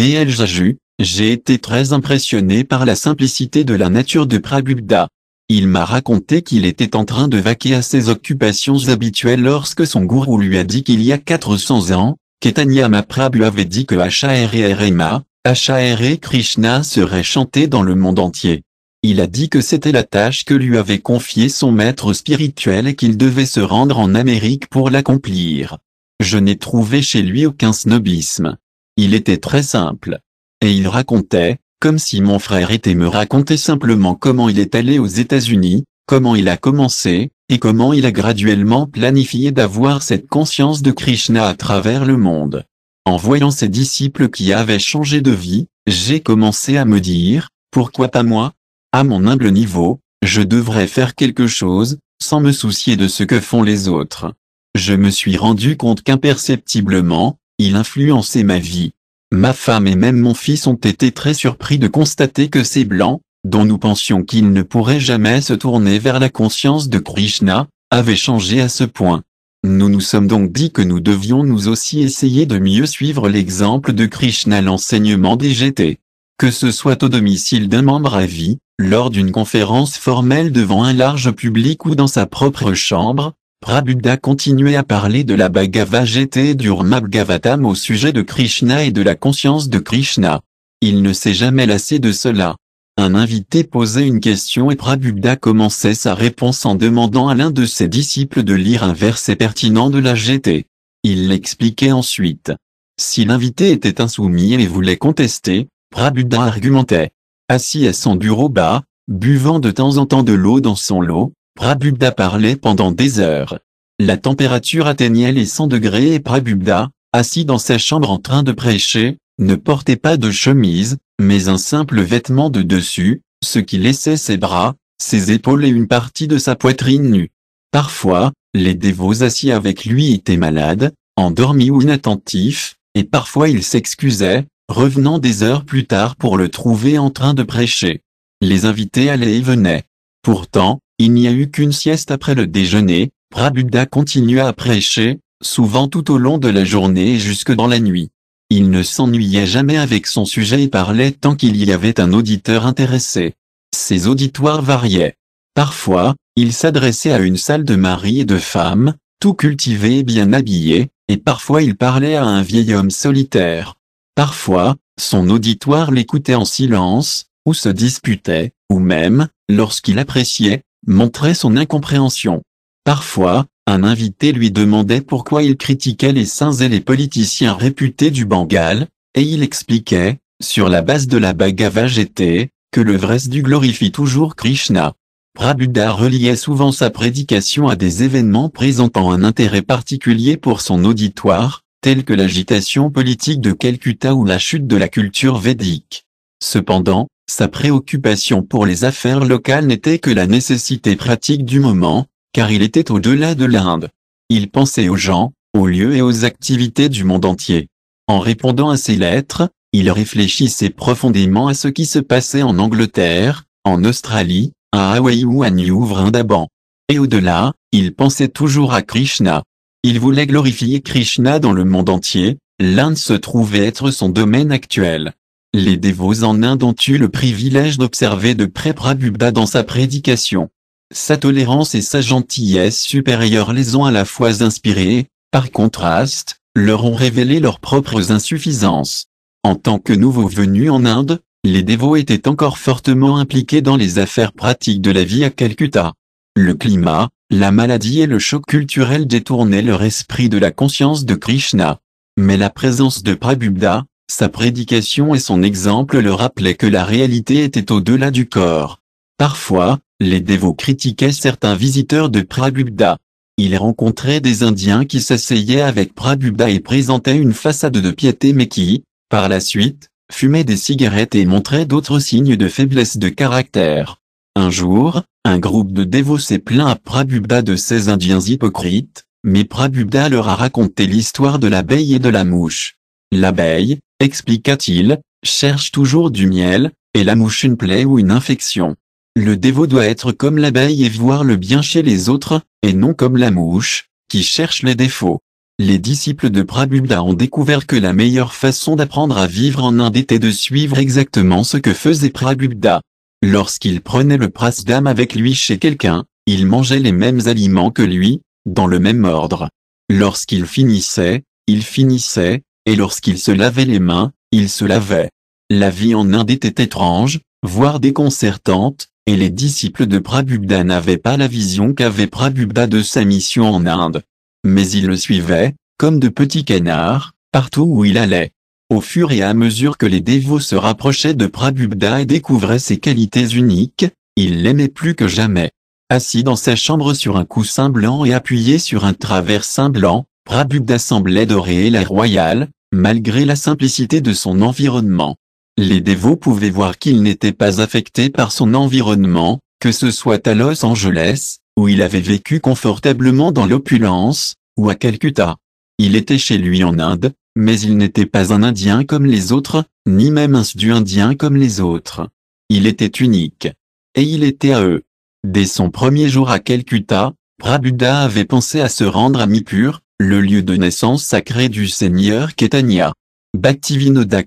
Jaju, j'ai été très impressionné par la simplicité de la nature de Prabhupada. Il m'a raconté qu'il était en train de vaquer à ses occupations habituelles lorsque son gourou lui a dit qu'il y a 400 ans, Ketanyama Prabhu avait dit que e Ma, Hare Krishna serait chanté dans le monde entier. Il a dit que c'était la tâche que lui avait confiée son maître spirituel et qu'il devait se rendre en Amérique pour l'accomplir. Je n'ai trouvé chez lui aucun snobisme. Il était très simple. Et il racontait, comme si mon frère était me racontait simplement comment il est allé aux États-Unis, comment il a commencé, et comment il a graduellement planifié d'avoir cette conscience de Krishna à travers le monde. En voyant ses disciples qui avaient changé de vie, j'ai commencé à me dire, pourquoi pas moi À mon humble niveau, je devrais faire quelque chose, sans me soucier de ce que font les autres. Je me suis rendu compte qu'imperceptiblement, il influençait ma vie. Ma femme et même mon fils ont été très surpris de constater que ces blancs, dont nous pensions qu'ils ne pourraient jamais se tourner vers la conscience de Krishna, avaient changé à ce point. Nous nous sommes donc dit que nous devions nous aussi essayer de mieux suivre l'exemple de Krishna l'enseignement des GT. Que ce soit au domicile d'un membre à vie, lors d'une conférence formelle devant un large public ou dans sa propre chambre, Prabhupada continuait à parler de la Bhagavad Gita et du Urmabhagavatam au sujet de Krishna et de la conscience de Krishna. Il ne s'est jamais lassé de cela. Un invité posait une question et Prabhupada commençait sa réponse en demandant à l'un de ses disciples de lire un verset pertinent de la GT. Il l'expliquait ensuite. Si l'invité était insoumis et voulait contester, Prabhupada argumentait. Assis à son bureau bas, buvant de temps en temps de l'eau dans son lot, Prabhupada parlait pendant des heures. La température atteignait les 100 degrés et Prabhupada, assis dans sa chambre en train de prêcher, ne portait pas de chemise, mais un simple vêtement de dessus, ce qui laissait ses bras, ses épaules et une partie de sa poitrine nue. Parfois, les dévots assis avec lui étaient malades, endormis ou inattentifs, et parfois ils s'excusaient, revenant des heures plus tard pour le trouver en train de prêcher. Les invités allaient et venaient. Pourtant, il n'y a eu qu'une sieste après le déjeuner, Prabuddha continua à prêcher, souvent tout au long de la journée et jusque dans la nuit. Il ne s'ennuyait jamais avec son sujet et parlait tant qu'il y avait un auditeur intéressé. Ses auditoires variaient. Parfois, il s'adressait à une salle de mari et de femmes, tout cultivé et bien habillé, et parfois il parlait à un vieil homme solitaire. Parfois, son auditoire l'écoutait en silence, ou se disputait, ou même, lorsqu'il appréciait, montrait son incompréhension. Parfois, un invité lui demandait pourquoi il critiquait les saints et les politiciens réputés du Bengale, et il expliquait, sur la base de la Bhagavad Gita, que le vrai du glorifie toujours Krishna. Prabhuda reliait souvent sa prédication à des événements présentant un intérêt particulier pour son auditoire, tels que l'agitation politique de Calcutta ou la chute de la culture védique. Cependant, sa préoccupation pour les affaires locales n'était que la nécessité pratique du moment, car il était au-delà de l'Inde. Il pensait aux gens, aux lieux et aux activités du monde entier. En répondant à ses lettres, il réfléchissait profondément à ce qui se passait en Angleterre, en Australie, à Hawaï ou à New Vrindaban. Et au-delà, il pensait toujours à Krishna. Il voulait glorifier Krishna dans le monde entier, l'Inde se trouvait être son domaine actuel. Les dévots en Inde ont eu le privilège d'observer de près Prabhupada dans sa prédication. Sa tolérance et sa gentillesse supérieure les ont à la fois inspirés, par contraste, leur ont révélé leurs propres insuffisances. En tant que nouveaux venus en Inde, les dévots étaient encore fortement impliqués dans les affaires pratiques de la vie à Calcutta. Le climat, la maladie et le choc culturel détournaient leur esprit de la conscience de Krishna. Mais la présence de Prabhupada, sa prédication et son exemple le rappelaient que la réalité était au-delà du corps. Parfois, les dévots critiquaient certains visiteurs de Prabhupada. Ils rencontraient des Indiens qui s'asseyaient avec Prabhupada et présentaient une façade de piété mais qui, par la suite, fumaient des cigarettes et montraient d'autres signes de faiblesse de caractère. Un jour, un groupe de dévots s'est plaint à Prabhupada de ces Indiens hypocrites, mais Prabhupada leur a raconté l'histoire de l'abeille et de la mouche. L'abeille, expliqua-t-il, cherche toujours du miel, et la mouche une plaie ou une infection. Le dévot doit être comme l'abeille et voir le bien chez les autres, et non comme la mouche, qui cherche les défauts. Les disciples de Prabhupada ont découvert que la meilleure façon d'apprendre à vivre en Inde était de suivre exactement ce que faisait Prabhupada. Lorsqu'il prenait le prasdam avec lui chez quelqu'un, il mangeait les mêmes aliments que lui, dans le même ordre. Lorsqu'il finissait, il finissait, et lorsqu'il se lavait les mains, il se lavait. La vie en Inde était étrange, voire déconcertante, et les disciples de Prabhupada n'avaient pas la vision qu'avait Prabhupada de sa mission en Inde. Mais ils le suivaient, comme de petits canards, partout où il allait. Au fur et à mesure que les dévots se rapprochaient de Prabhupada et découvraient ses qualités uniques, ils l'aimaient plus que jamais. Assis dans sa chambre sur un coussin blanc et appuyé sur un traversin blanc, Prabhupada semblait doré et royal malgré la simplicité de son environnement. Les dévots pouvaient voir qu'il n'était pas affecté par son environnement, que ce soit à Los Angeles, où il avait vécu confortablement dans l'opulence, ou à Calcutta. Il était chez lui en Inde, mais il n'était pas un Indien comme les autres, ni même un Sud Indien comme les autres. Il était unique. Et il était à eux. Dès son premier jour à Calcutta, Prabhuda avait pensé à se rendre à Mipur, le lieu de naissance sacré du seigneur Ketania. Bhaktivinoda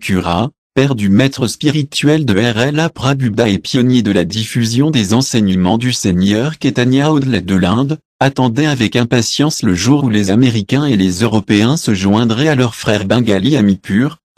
père du maître spirituel de R.L.A. Prabhupada et pionnier de la diffusion des enseignements du Seigneur Ketania au-delà de l'Inde, attendait avec impatience le jour où les Américains et les Européens se joindraient à leur frère Bengali à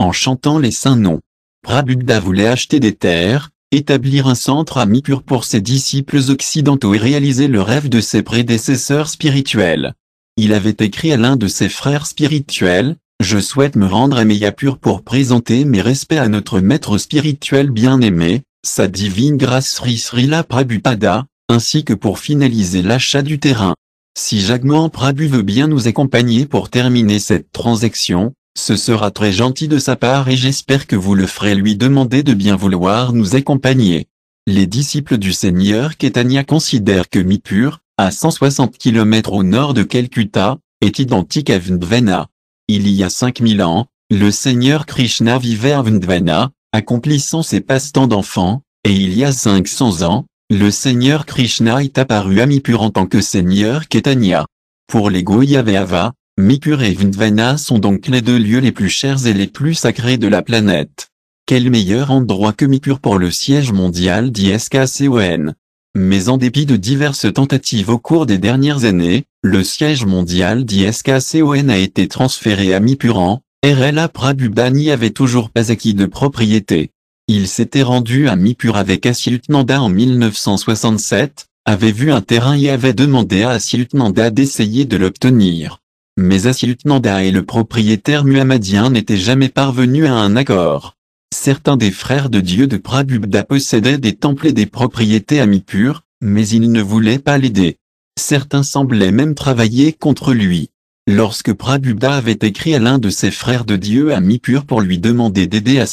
en chantant les saints noms. Prabhupada voulait acheter des terres, établir un centre à Mipur pour ses disciples occidentaux et réaliser le rêve de ses prédécesseurs spirituels. Il avait écrit à l'un de ses frères spirituels, « Je souhaite me rendre à Meyapur pour présenter mes respects à notre maître spirituel bien-aimé, sa divine grâce Sri Srila Prabhupada, ainsi que pour finaliser l'achat du terrain. Si Jagmohan Prabhu veut bien nous accompagner pour terminer cette transaction, ce sera très gentil de sa part et j'espère que vous le ferez lui demander de bien vouloir nous accompagner. Les disciples du Seigneur Ketania considèrent que Mipur, à 160 km au nord de Calcutta, est identique à Vrndavana. Il y a 5000 ans, le Seigneur Krishna vivait à Vndvana, accomplissant ses passe-temps d'enfant, et il y a 500 ans, le Seigneur Krishna est apparu à Mipur en tant que Seigneur Ketanya. Pour les Goyavehava, Mipur et Vndvana sont donc les deux lieux les plus chers et les plus sacrés de la planète. Quel meilleur endroit que Mipur pour le siège mondial d'ISKCON mais en dépit de diverses tentatives au cours des dernières années, le siège mondial d'ISKCON a été transféré à Mipuran, RLA Prabhubani avait toujours pas acquis de propriété. Il s'était rendu à Mipur avec nanda en 1967, avait vu un terrain et avait demandé à nanda d'essayer de l'obtenir. Mais nanda et le propriétaire muhammadien n'étaient jamais parvenus à un accord. Certains des frères de Dieu de Prabhupada possédaient des temples et des propriétés à Mipur, mais ils ne voulaient pas l'aider. Certains semblaient même travailler contre lui. Lorsque Prabhupada avait écrit à l'un de ses frères de Dieu à mi pour lui demander d'aider à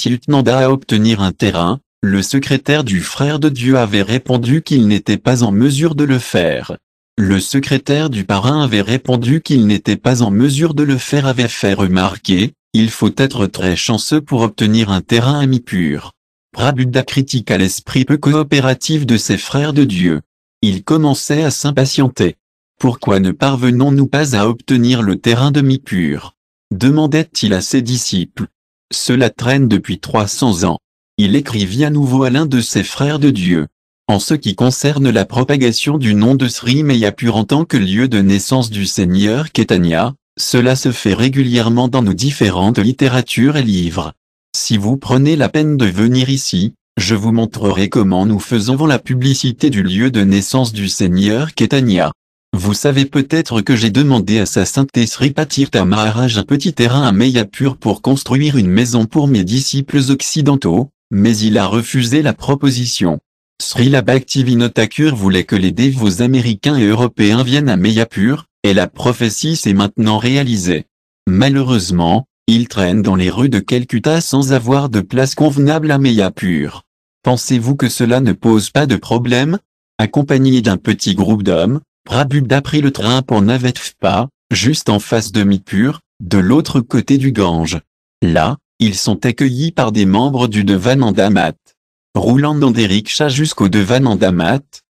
à obtenir un terrain, le secrétaire du frère de Dieu avait répondu qu'il n'était pas en mesure de le faire. Le secrétaire du parrain avait répondu qu'il n'était pas en mesure de le faire avait fait remarquer, il faut être très chanceux pour obtenir un terrain à mi pur. critique critiqua l'esprit peu coopératif de ses frères de Dieu. Il commençait à s'impatienter. Pourquoi ne parvenons-nous pas à obtenir le terrain mi pur demandait-il à ses disciples. Cela traîne depuis 300 ans. Il écrivit à nouveau à l'un de ses frères de Dieu. En ce qui concerne la propagation du nom de Sri Mayapur en tant que lieu de naissance du Seigneur Ketanya, cela se fait régulièrement dans nos différentes littératures et livres. Si vous prenez la peine de venir ici, je vous montrerai comment nous faisons la publicité du lieu de naissance du Seigneur Ketanya. Vous savez peut-être que j'ai demandé à sa sainteté Sri Patirtha Maharaj un petit terrain à Mayapur pour construire une maison pour mes disciples occidentaux, mais il a refusé la proposition. Srila Bhaktivinoda Thakur voulait que les dévots américains et européens viennent à Mayapur, et la prophétie s'est maintenant réalisée. Malheureusement, ils traînent dans les rues de Calcutta sans avoir de place convenable à Mayapur. Pensez-vous que cela ne pose pas de problème Accompagné d'un petit groupe d'hommes, Prabhupada prit le train pour Navetfpa, juste en face de Mipur, de l'autre côté du Gange. Là, ils sont accueillis par des membres du Devanandamat. Roulant dans des rickshaws jusqu'au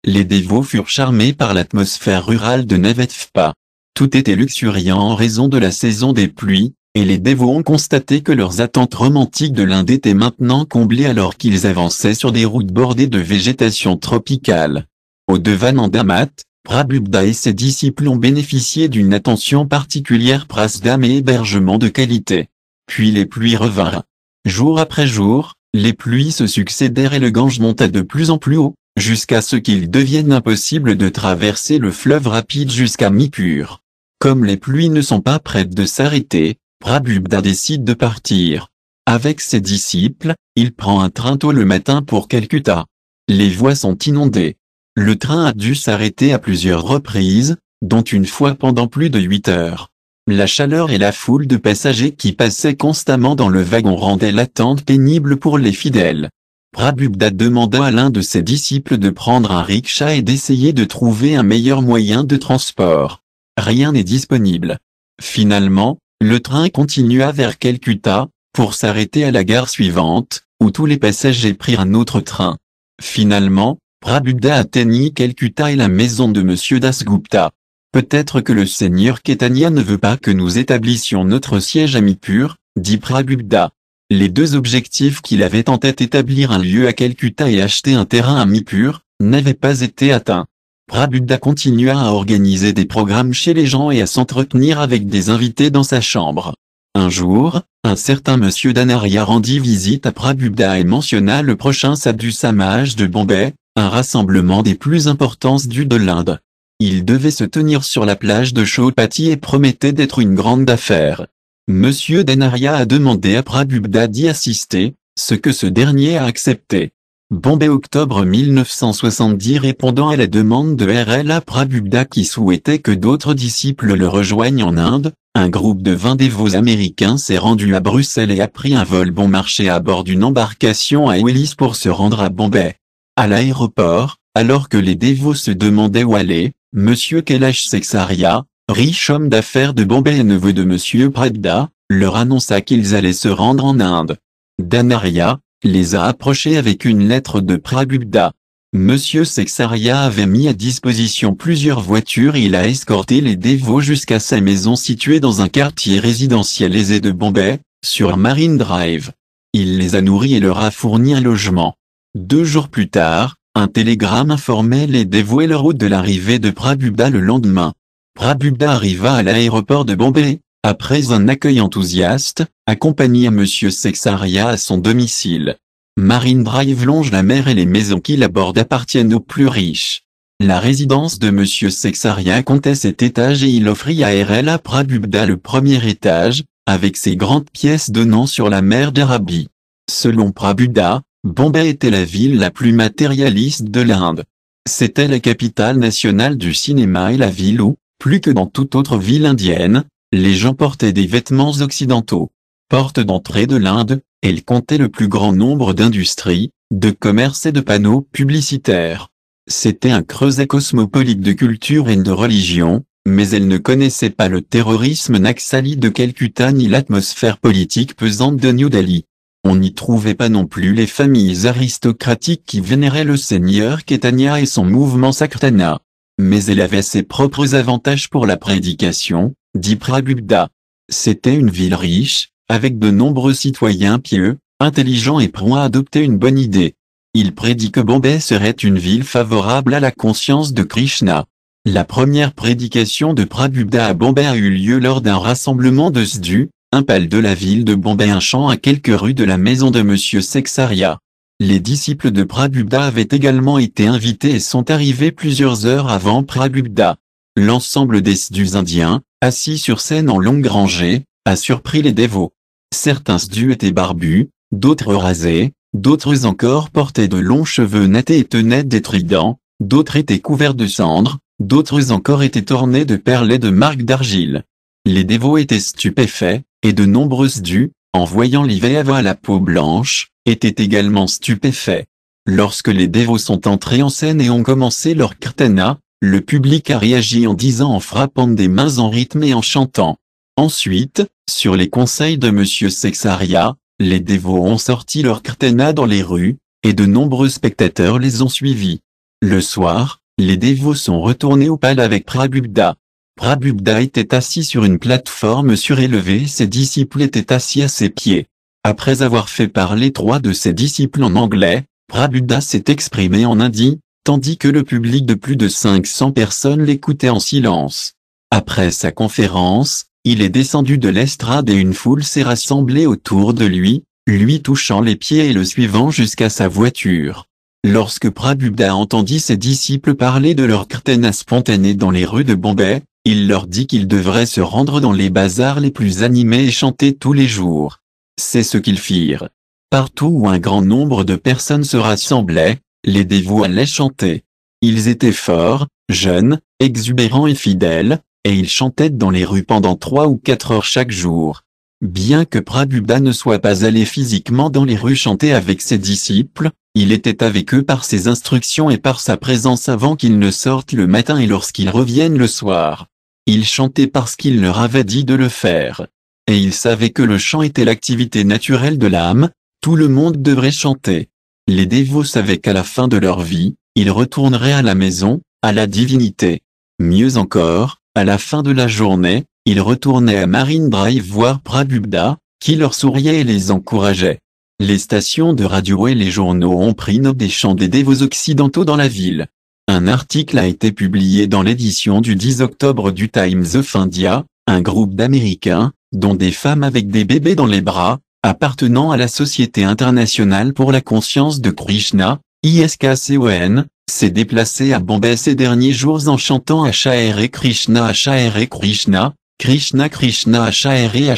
les dévots furent charmés par l'atmosphère rurale de Nevetfpa. Tout était luxuriant en raison de la saison des pluies, et les dévots ont constaté que leurs attentes romantiques de l'Inde étaient maintenant comblées alors qu'ils avançaient sur des routes bordées de végétation tropicale. Au Devanandamat, Prabhupada et ses disciples ont bénéficié d'une attention particulière prasdam et hébergement de qualité. Puis les pluies revinrent. Jour après jour, les pluies se succédèrent et le Gange monta de plus en plus haut, jusqu'à ce qu'il devienne impossible de traverser le fleuve rapide jusqu'à Mipur. Comme les pluies ne sont pas prêtes de s'arrêter, Prabhupada décide de partir. Avec ses disciples, il prend un train tôt le matin pour Calcutta. Les voies sont inondées. Le train a dû s'arrêter à plusieurs reprises, dont une fois pendant plus de 8 heures. La chaleur et la foule de passagers qui passaient constamment dans le wagon rendaient l'attente pénible pour les fidèles. Prabhupda demanda à l'un de ses disciples de prendre un rickshaw et d'essayer de trouver un meilleur moyen de transport. Rien n'est disponible. Finalement, le train continua vers Calcutta, pour s'arrêter à la gare suivante, où tous les passagers prirent un autre train. Finalement, Prabhupada atteignit Calcutta et la maison de M. Dasgupta. Peut-être que le seigneur Ketania ne veut pas que nous établissions notre siège à Mipur, dit Prabhupada. Les deux objectifs qu'il avait en tête établir un lieu à Calcutta et acheter un terrain à Mipur, n'avaient pas été atteints. Prabhupada continua à organiser des programmes chez les gens et à s'entretenir avec des invités dans sa chambre. Un jour, un certain monsieur Danaria rendit visite à Prabhupada et mentionna le prochain Sadhu Samaj de Bombay, un rassemblement des plus importants du de l'Inde. Il devait se tenir sur la plage de Chopati et promettait d'être une grande affaire. Monsieur Denaria a demandé à Prabhupada d'y assister, ce que ce dernier a accepté. Bombay octobre 1970 répondant à la demande de R.L.A. Prabhupada qui souhaitait que d'autres disciples le rejoignent en Inde, un groupe de 20 dévots américains s'est rendu à Bruxelles et a pris un vol bon marché à bord d'une embarcation à Willis pour se rendre à Bombay. À l'aéroport, alors que les dévots se demandaient où aller, M. Kailash Seksaria, riche homme d'affaires de Bombay et neveu de M. Pradda, leur annonça qu'ils allaient se rendre en Inde. Danaria, les a approchés avec une lettre de Prabhupada. Monsieur Seksaria avait mis à disposition plusieurs voitures et il a escorté les dévots jusqu'à sa maison située dans un quartier résidentiel aisé de Bombay, sur Marine Drive. Il les a nourris et leur a fourni un logement. Deux jours plus tard, un télégramme informait les dévoués leur route de l'arrivée de Prabhubda le lendemain. Prabubda arriva à l'aéroport de Bombay, après un accueil enthousiaste, accompagné à M. Sexaria à son domicile. Marine Drive longe la mer et les maisons la bordent appartiennent aux plus riches. La résidence de M. Sexaria comptait cet étage et il offrit à à Prabhubda le premier étage, avec ses grandes pièces donnant sur la mer d'Arabie. Selon Prabhubda, Bombay était la ville la plus matérialiste de l'Inde. C'était la capitale nationale du cinéma et la ville où, plus que dans toute autre ville indienne, les gens portaient des vêtements occidentaux. Porte d'entrée de l'Inde, elle comptait le plus grand nombre d'industries, de commerces et de panneaux publicitaires. C'était un creuset cosmopolite de culture et de religion, mais elle ne connaissait pas le terrorisme naxali de Calcutta ni l'atmosphère politique pesante de New Delhi. On n'y trouvait pas non plus les familles aristocratiques qui vénéraient le seigneur Ketanya et son mouvement Sakrtana. Mais elle avait ses propres avantages pour la prédication, dit Prabhupada. C'était une ville riche, avec de nombreux citoyens pieux, intelligents et prêts à adopter une bonne idée. Il prédit que Bombay serait une ville favorable à la conscience de Krishna. La première prédication de Prabhupada à Bombay a eu lieu lors d'un rassemblement de Sdu, un pal de la ville de Bombay un champ à quelques rues de la maison de Monsieur Sexaria. Les disciples de Prabhupada avaient également été invités et sont arrivés plusieurs heures avant Prabhupada. L'ensemble des Sdus indiens, assis sur scène en longue rangée, a surpris les dévots. Certains Sdus étaient barbus, d'autres rasés, d'autres encore portaient de longs cheveux nattés et tenaient des tridents, d'autres étaient couverts de cendres, d'autres encore étaient ornés de perles et de marques d'argile. Les dévots étaient stupéfaits, et de nombreuses dues, en voyant l'iveva à la peau blanche, étaient également stupéfaits. Lorsque les dévots sont entrés en scène et ont commencé leur kirtana, le public a réagi en disant en frappant des mains en rythme et en chantant. Ensuite, sur les conseils de M. Sexaria, les dévots ont sorti leur kirtana dans les rues, et de nombreux spectateurs les ont suivis. Le soir, les dévots sont retournés au pal avec Prabhupada. Prabhupada était assis sur une plateforme surélevée ses disciples étaient assis à ses pieds. Après avoir fait parler trois de ses disciples en anglais, Prabhupada s'est exprimé en hindi, tandis que le public de plus de 500 personnes l'écoutait en silence. Après sa conférence, il est descendu de l'estrade et une foule s'est rassemblée autour de lui, lui touchant les pieds et le suivant jusqu'à sa voiture. Lorsque Prabhupada entendit ses disciples parler de leur kirtana spontanée dans les rues de Bombay, il leur dit qu'ils devraient se rendre dans les bazars les plus animés et chanter tous les jours. C'est ce qu'ils firent. Partout où un grand nombre de personnes se rassemblaient, les dévots allaient chanter. Ils étaient forts, jeunes, exubérants et fidèles, et ils chantaient dans les rues pendant trois ou quatre heures chaque jour. Bien que Prabhupada ne soit pas allé physiquement dans les rues chanter avec ses disciples, il était avec eux par ses instructions et par sa présence avant qu'ils ne sortent le matin et lorsqu'ils reviennent le soir. Ils chantaient parce qu'il leur avait dit de le faire. Et ils savaient que le chant était l'activité naturelle de l'âme, tout le monde devrait chanter. Les dévots savaient qu'à la fin de leur vie, ils retourneraient à la maison, à la divinité. Mieux encore, à la fin de la journée, ils retournaient à Marine Drive voir Prabhupada, qui leur souriait et les encourageait. Les stations de radio et les journaux ont pris note des chants des dévots occidentaux dans la ville. Un article a été publié dans l'édition du 10 octobre du Times of India, un groupe d'Américains, dont des femmes avec des bébés dans les bras, appartenant à la Société internationale pour la conscience de Krishna, ISKCON, s'est déplacé à Bombay ces derniers jours en chantant Acharya Krishna Krishna, Krishna Krishna Acharya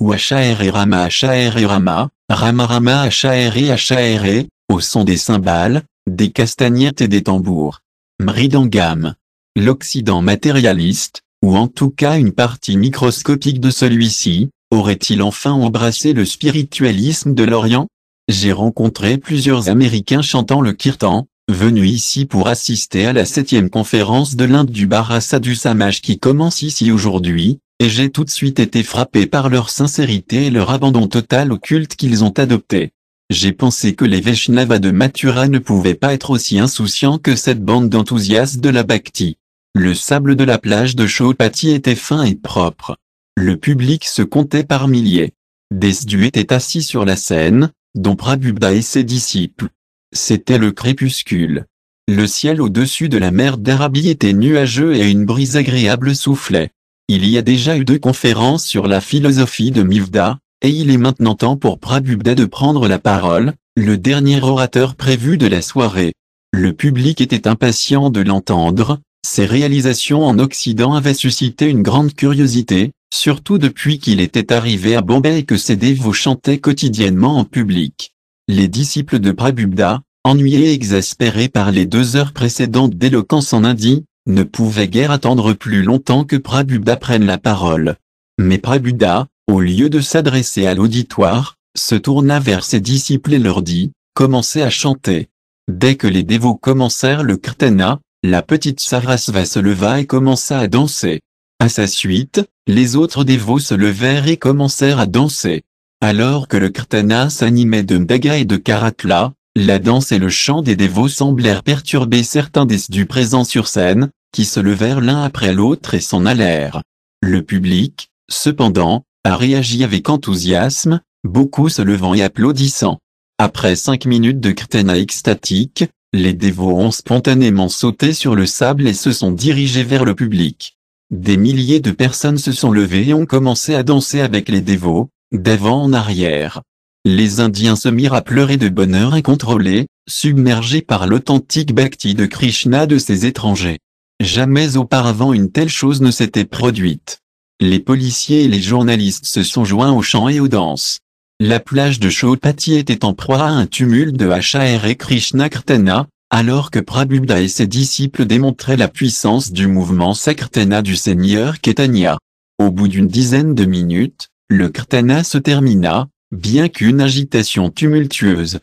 ou Rama Rama, Rama, Ramarama Achaere HARE, au son des cymbales, des castagnettes et des tambours. Mridangam. L'Occident matérialiste, ou en tout cas une partie microscopique de celui-ci, aurait-il enfin embrassé le spiritualisme de l'Orient J'ai rencontré plusieurs Américains chantant le kirtan, venus ici pour assister à la septième conférence de l'Inde du Barassa du Samaj qui commence ici aujourd'hui, et j'ai tout de suite été frappé par leur sincérité et leur abandon total au culte qu'ils ont adopté. J'ai pensé que les vaishnava de Mathura ne pouvaient pas être aussi insouciants que cette bande d'enthousiastes de la Bhakti. Le sable de la plage de Chaupati était fin et propre. Le public se comptait par milliers. Desdu étaient assis sur la scène, dont Prabhupada et ses disciples. C'était le crépuscule. Le ciel au-dessus de la mer d'Arabie était nuageux et une brise agréable soufflait. Il y a déjà eu deux conférences sur la philosophie de Mivda, et il est maintenant temps pour Prabhupada de prendre la parole, le dernier orateur prévu de la soirée. Le public était impatient de l'entendre, ses réalisations en Occident avaient suscité une grande curiosité, surtout depuis qu'il était arrivé à Bombay et que ses dévots chantaient quotidiennement en public. Les disciples de Prabhupada, ennuyés et exaspérés par les deux heures précédentes d'éloquence en Indie, ne pouvait guère attendre plus longtemps que Prabuddha prenne la parole. Mais Prabuddha, au lieu de s'adresser à l'auditoire, se tourna vers ses disciples et leur dit, commencez à chanter. Dès que les dévots commencèrent le kirtana, la petite Sarasva se leva et commença à danser. À sa suite, les autres dévots se levèrent et commencèrent à danser. Alors que le kirtana s'animait de Mdaga et de Karatla, la danse et le chant des dévots semblèrent perturber certains des du présents sur scène, qui se levèrent l'un après l'autre et s'en allèrent. Le public, cependant, a réagi avec enthousiasme, beaucoup se levant et applaudissant. Après cinq minutes de Krtena extatique, les dévots ont spontanément sauté sur le sable et se sont dirigés vers le public. Des milliers de personnes se sont levées et ont commencé à danser avec les dévots, d'avant en arrière les Indiens se mirent à pleurer de bonheur incontrôlé, submergés par l'authentique bhakti de Krishna de ces étrangers. Jamais auparavant une telle chose ne s'était produite. Les policiers et les journalistes se sont joints aux chants et aux danses. La plage de Chaupati était en proie à un tumulte de H.A.R. et Krishna Kirtana, alors que Prabhupada et ses disciples démontraient la puissance du mouvement Sakrtana du Seigneur Ketanya. Au bout d'une dizaine de minutes, le Kirtana se termina, bien qu'une agitation tumultueuse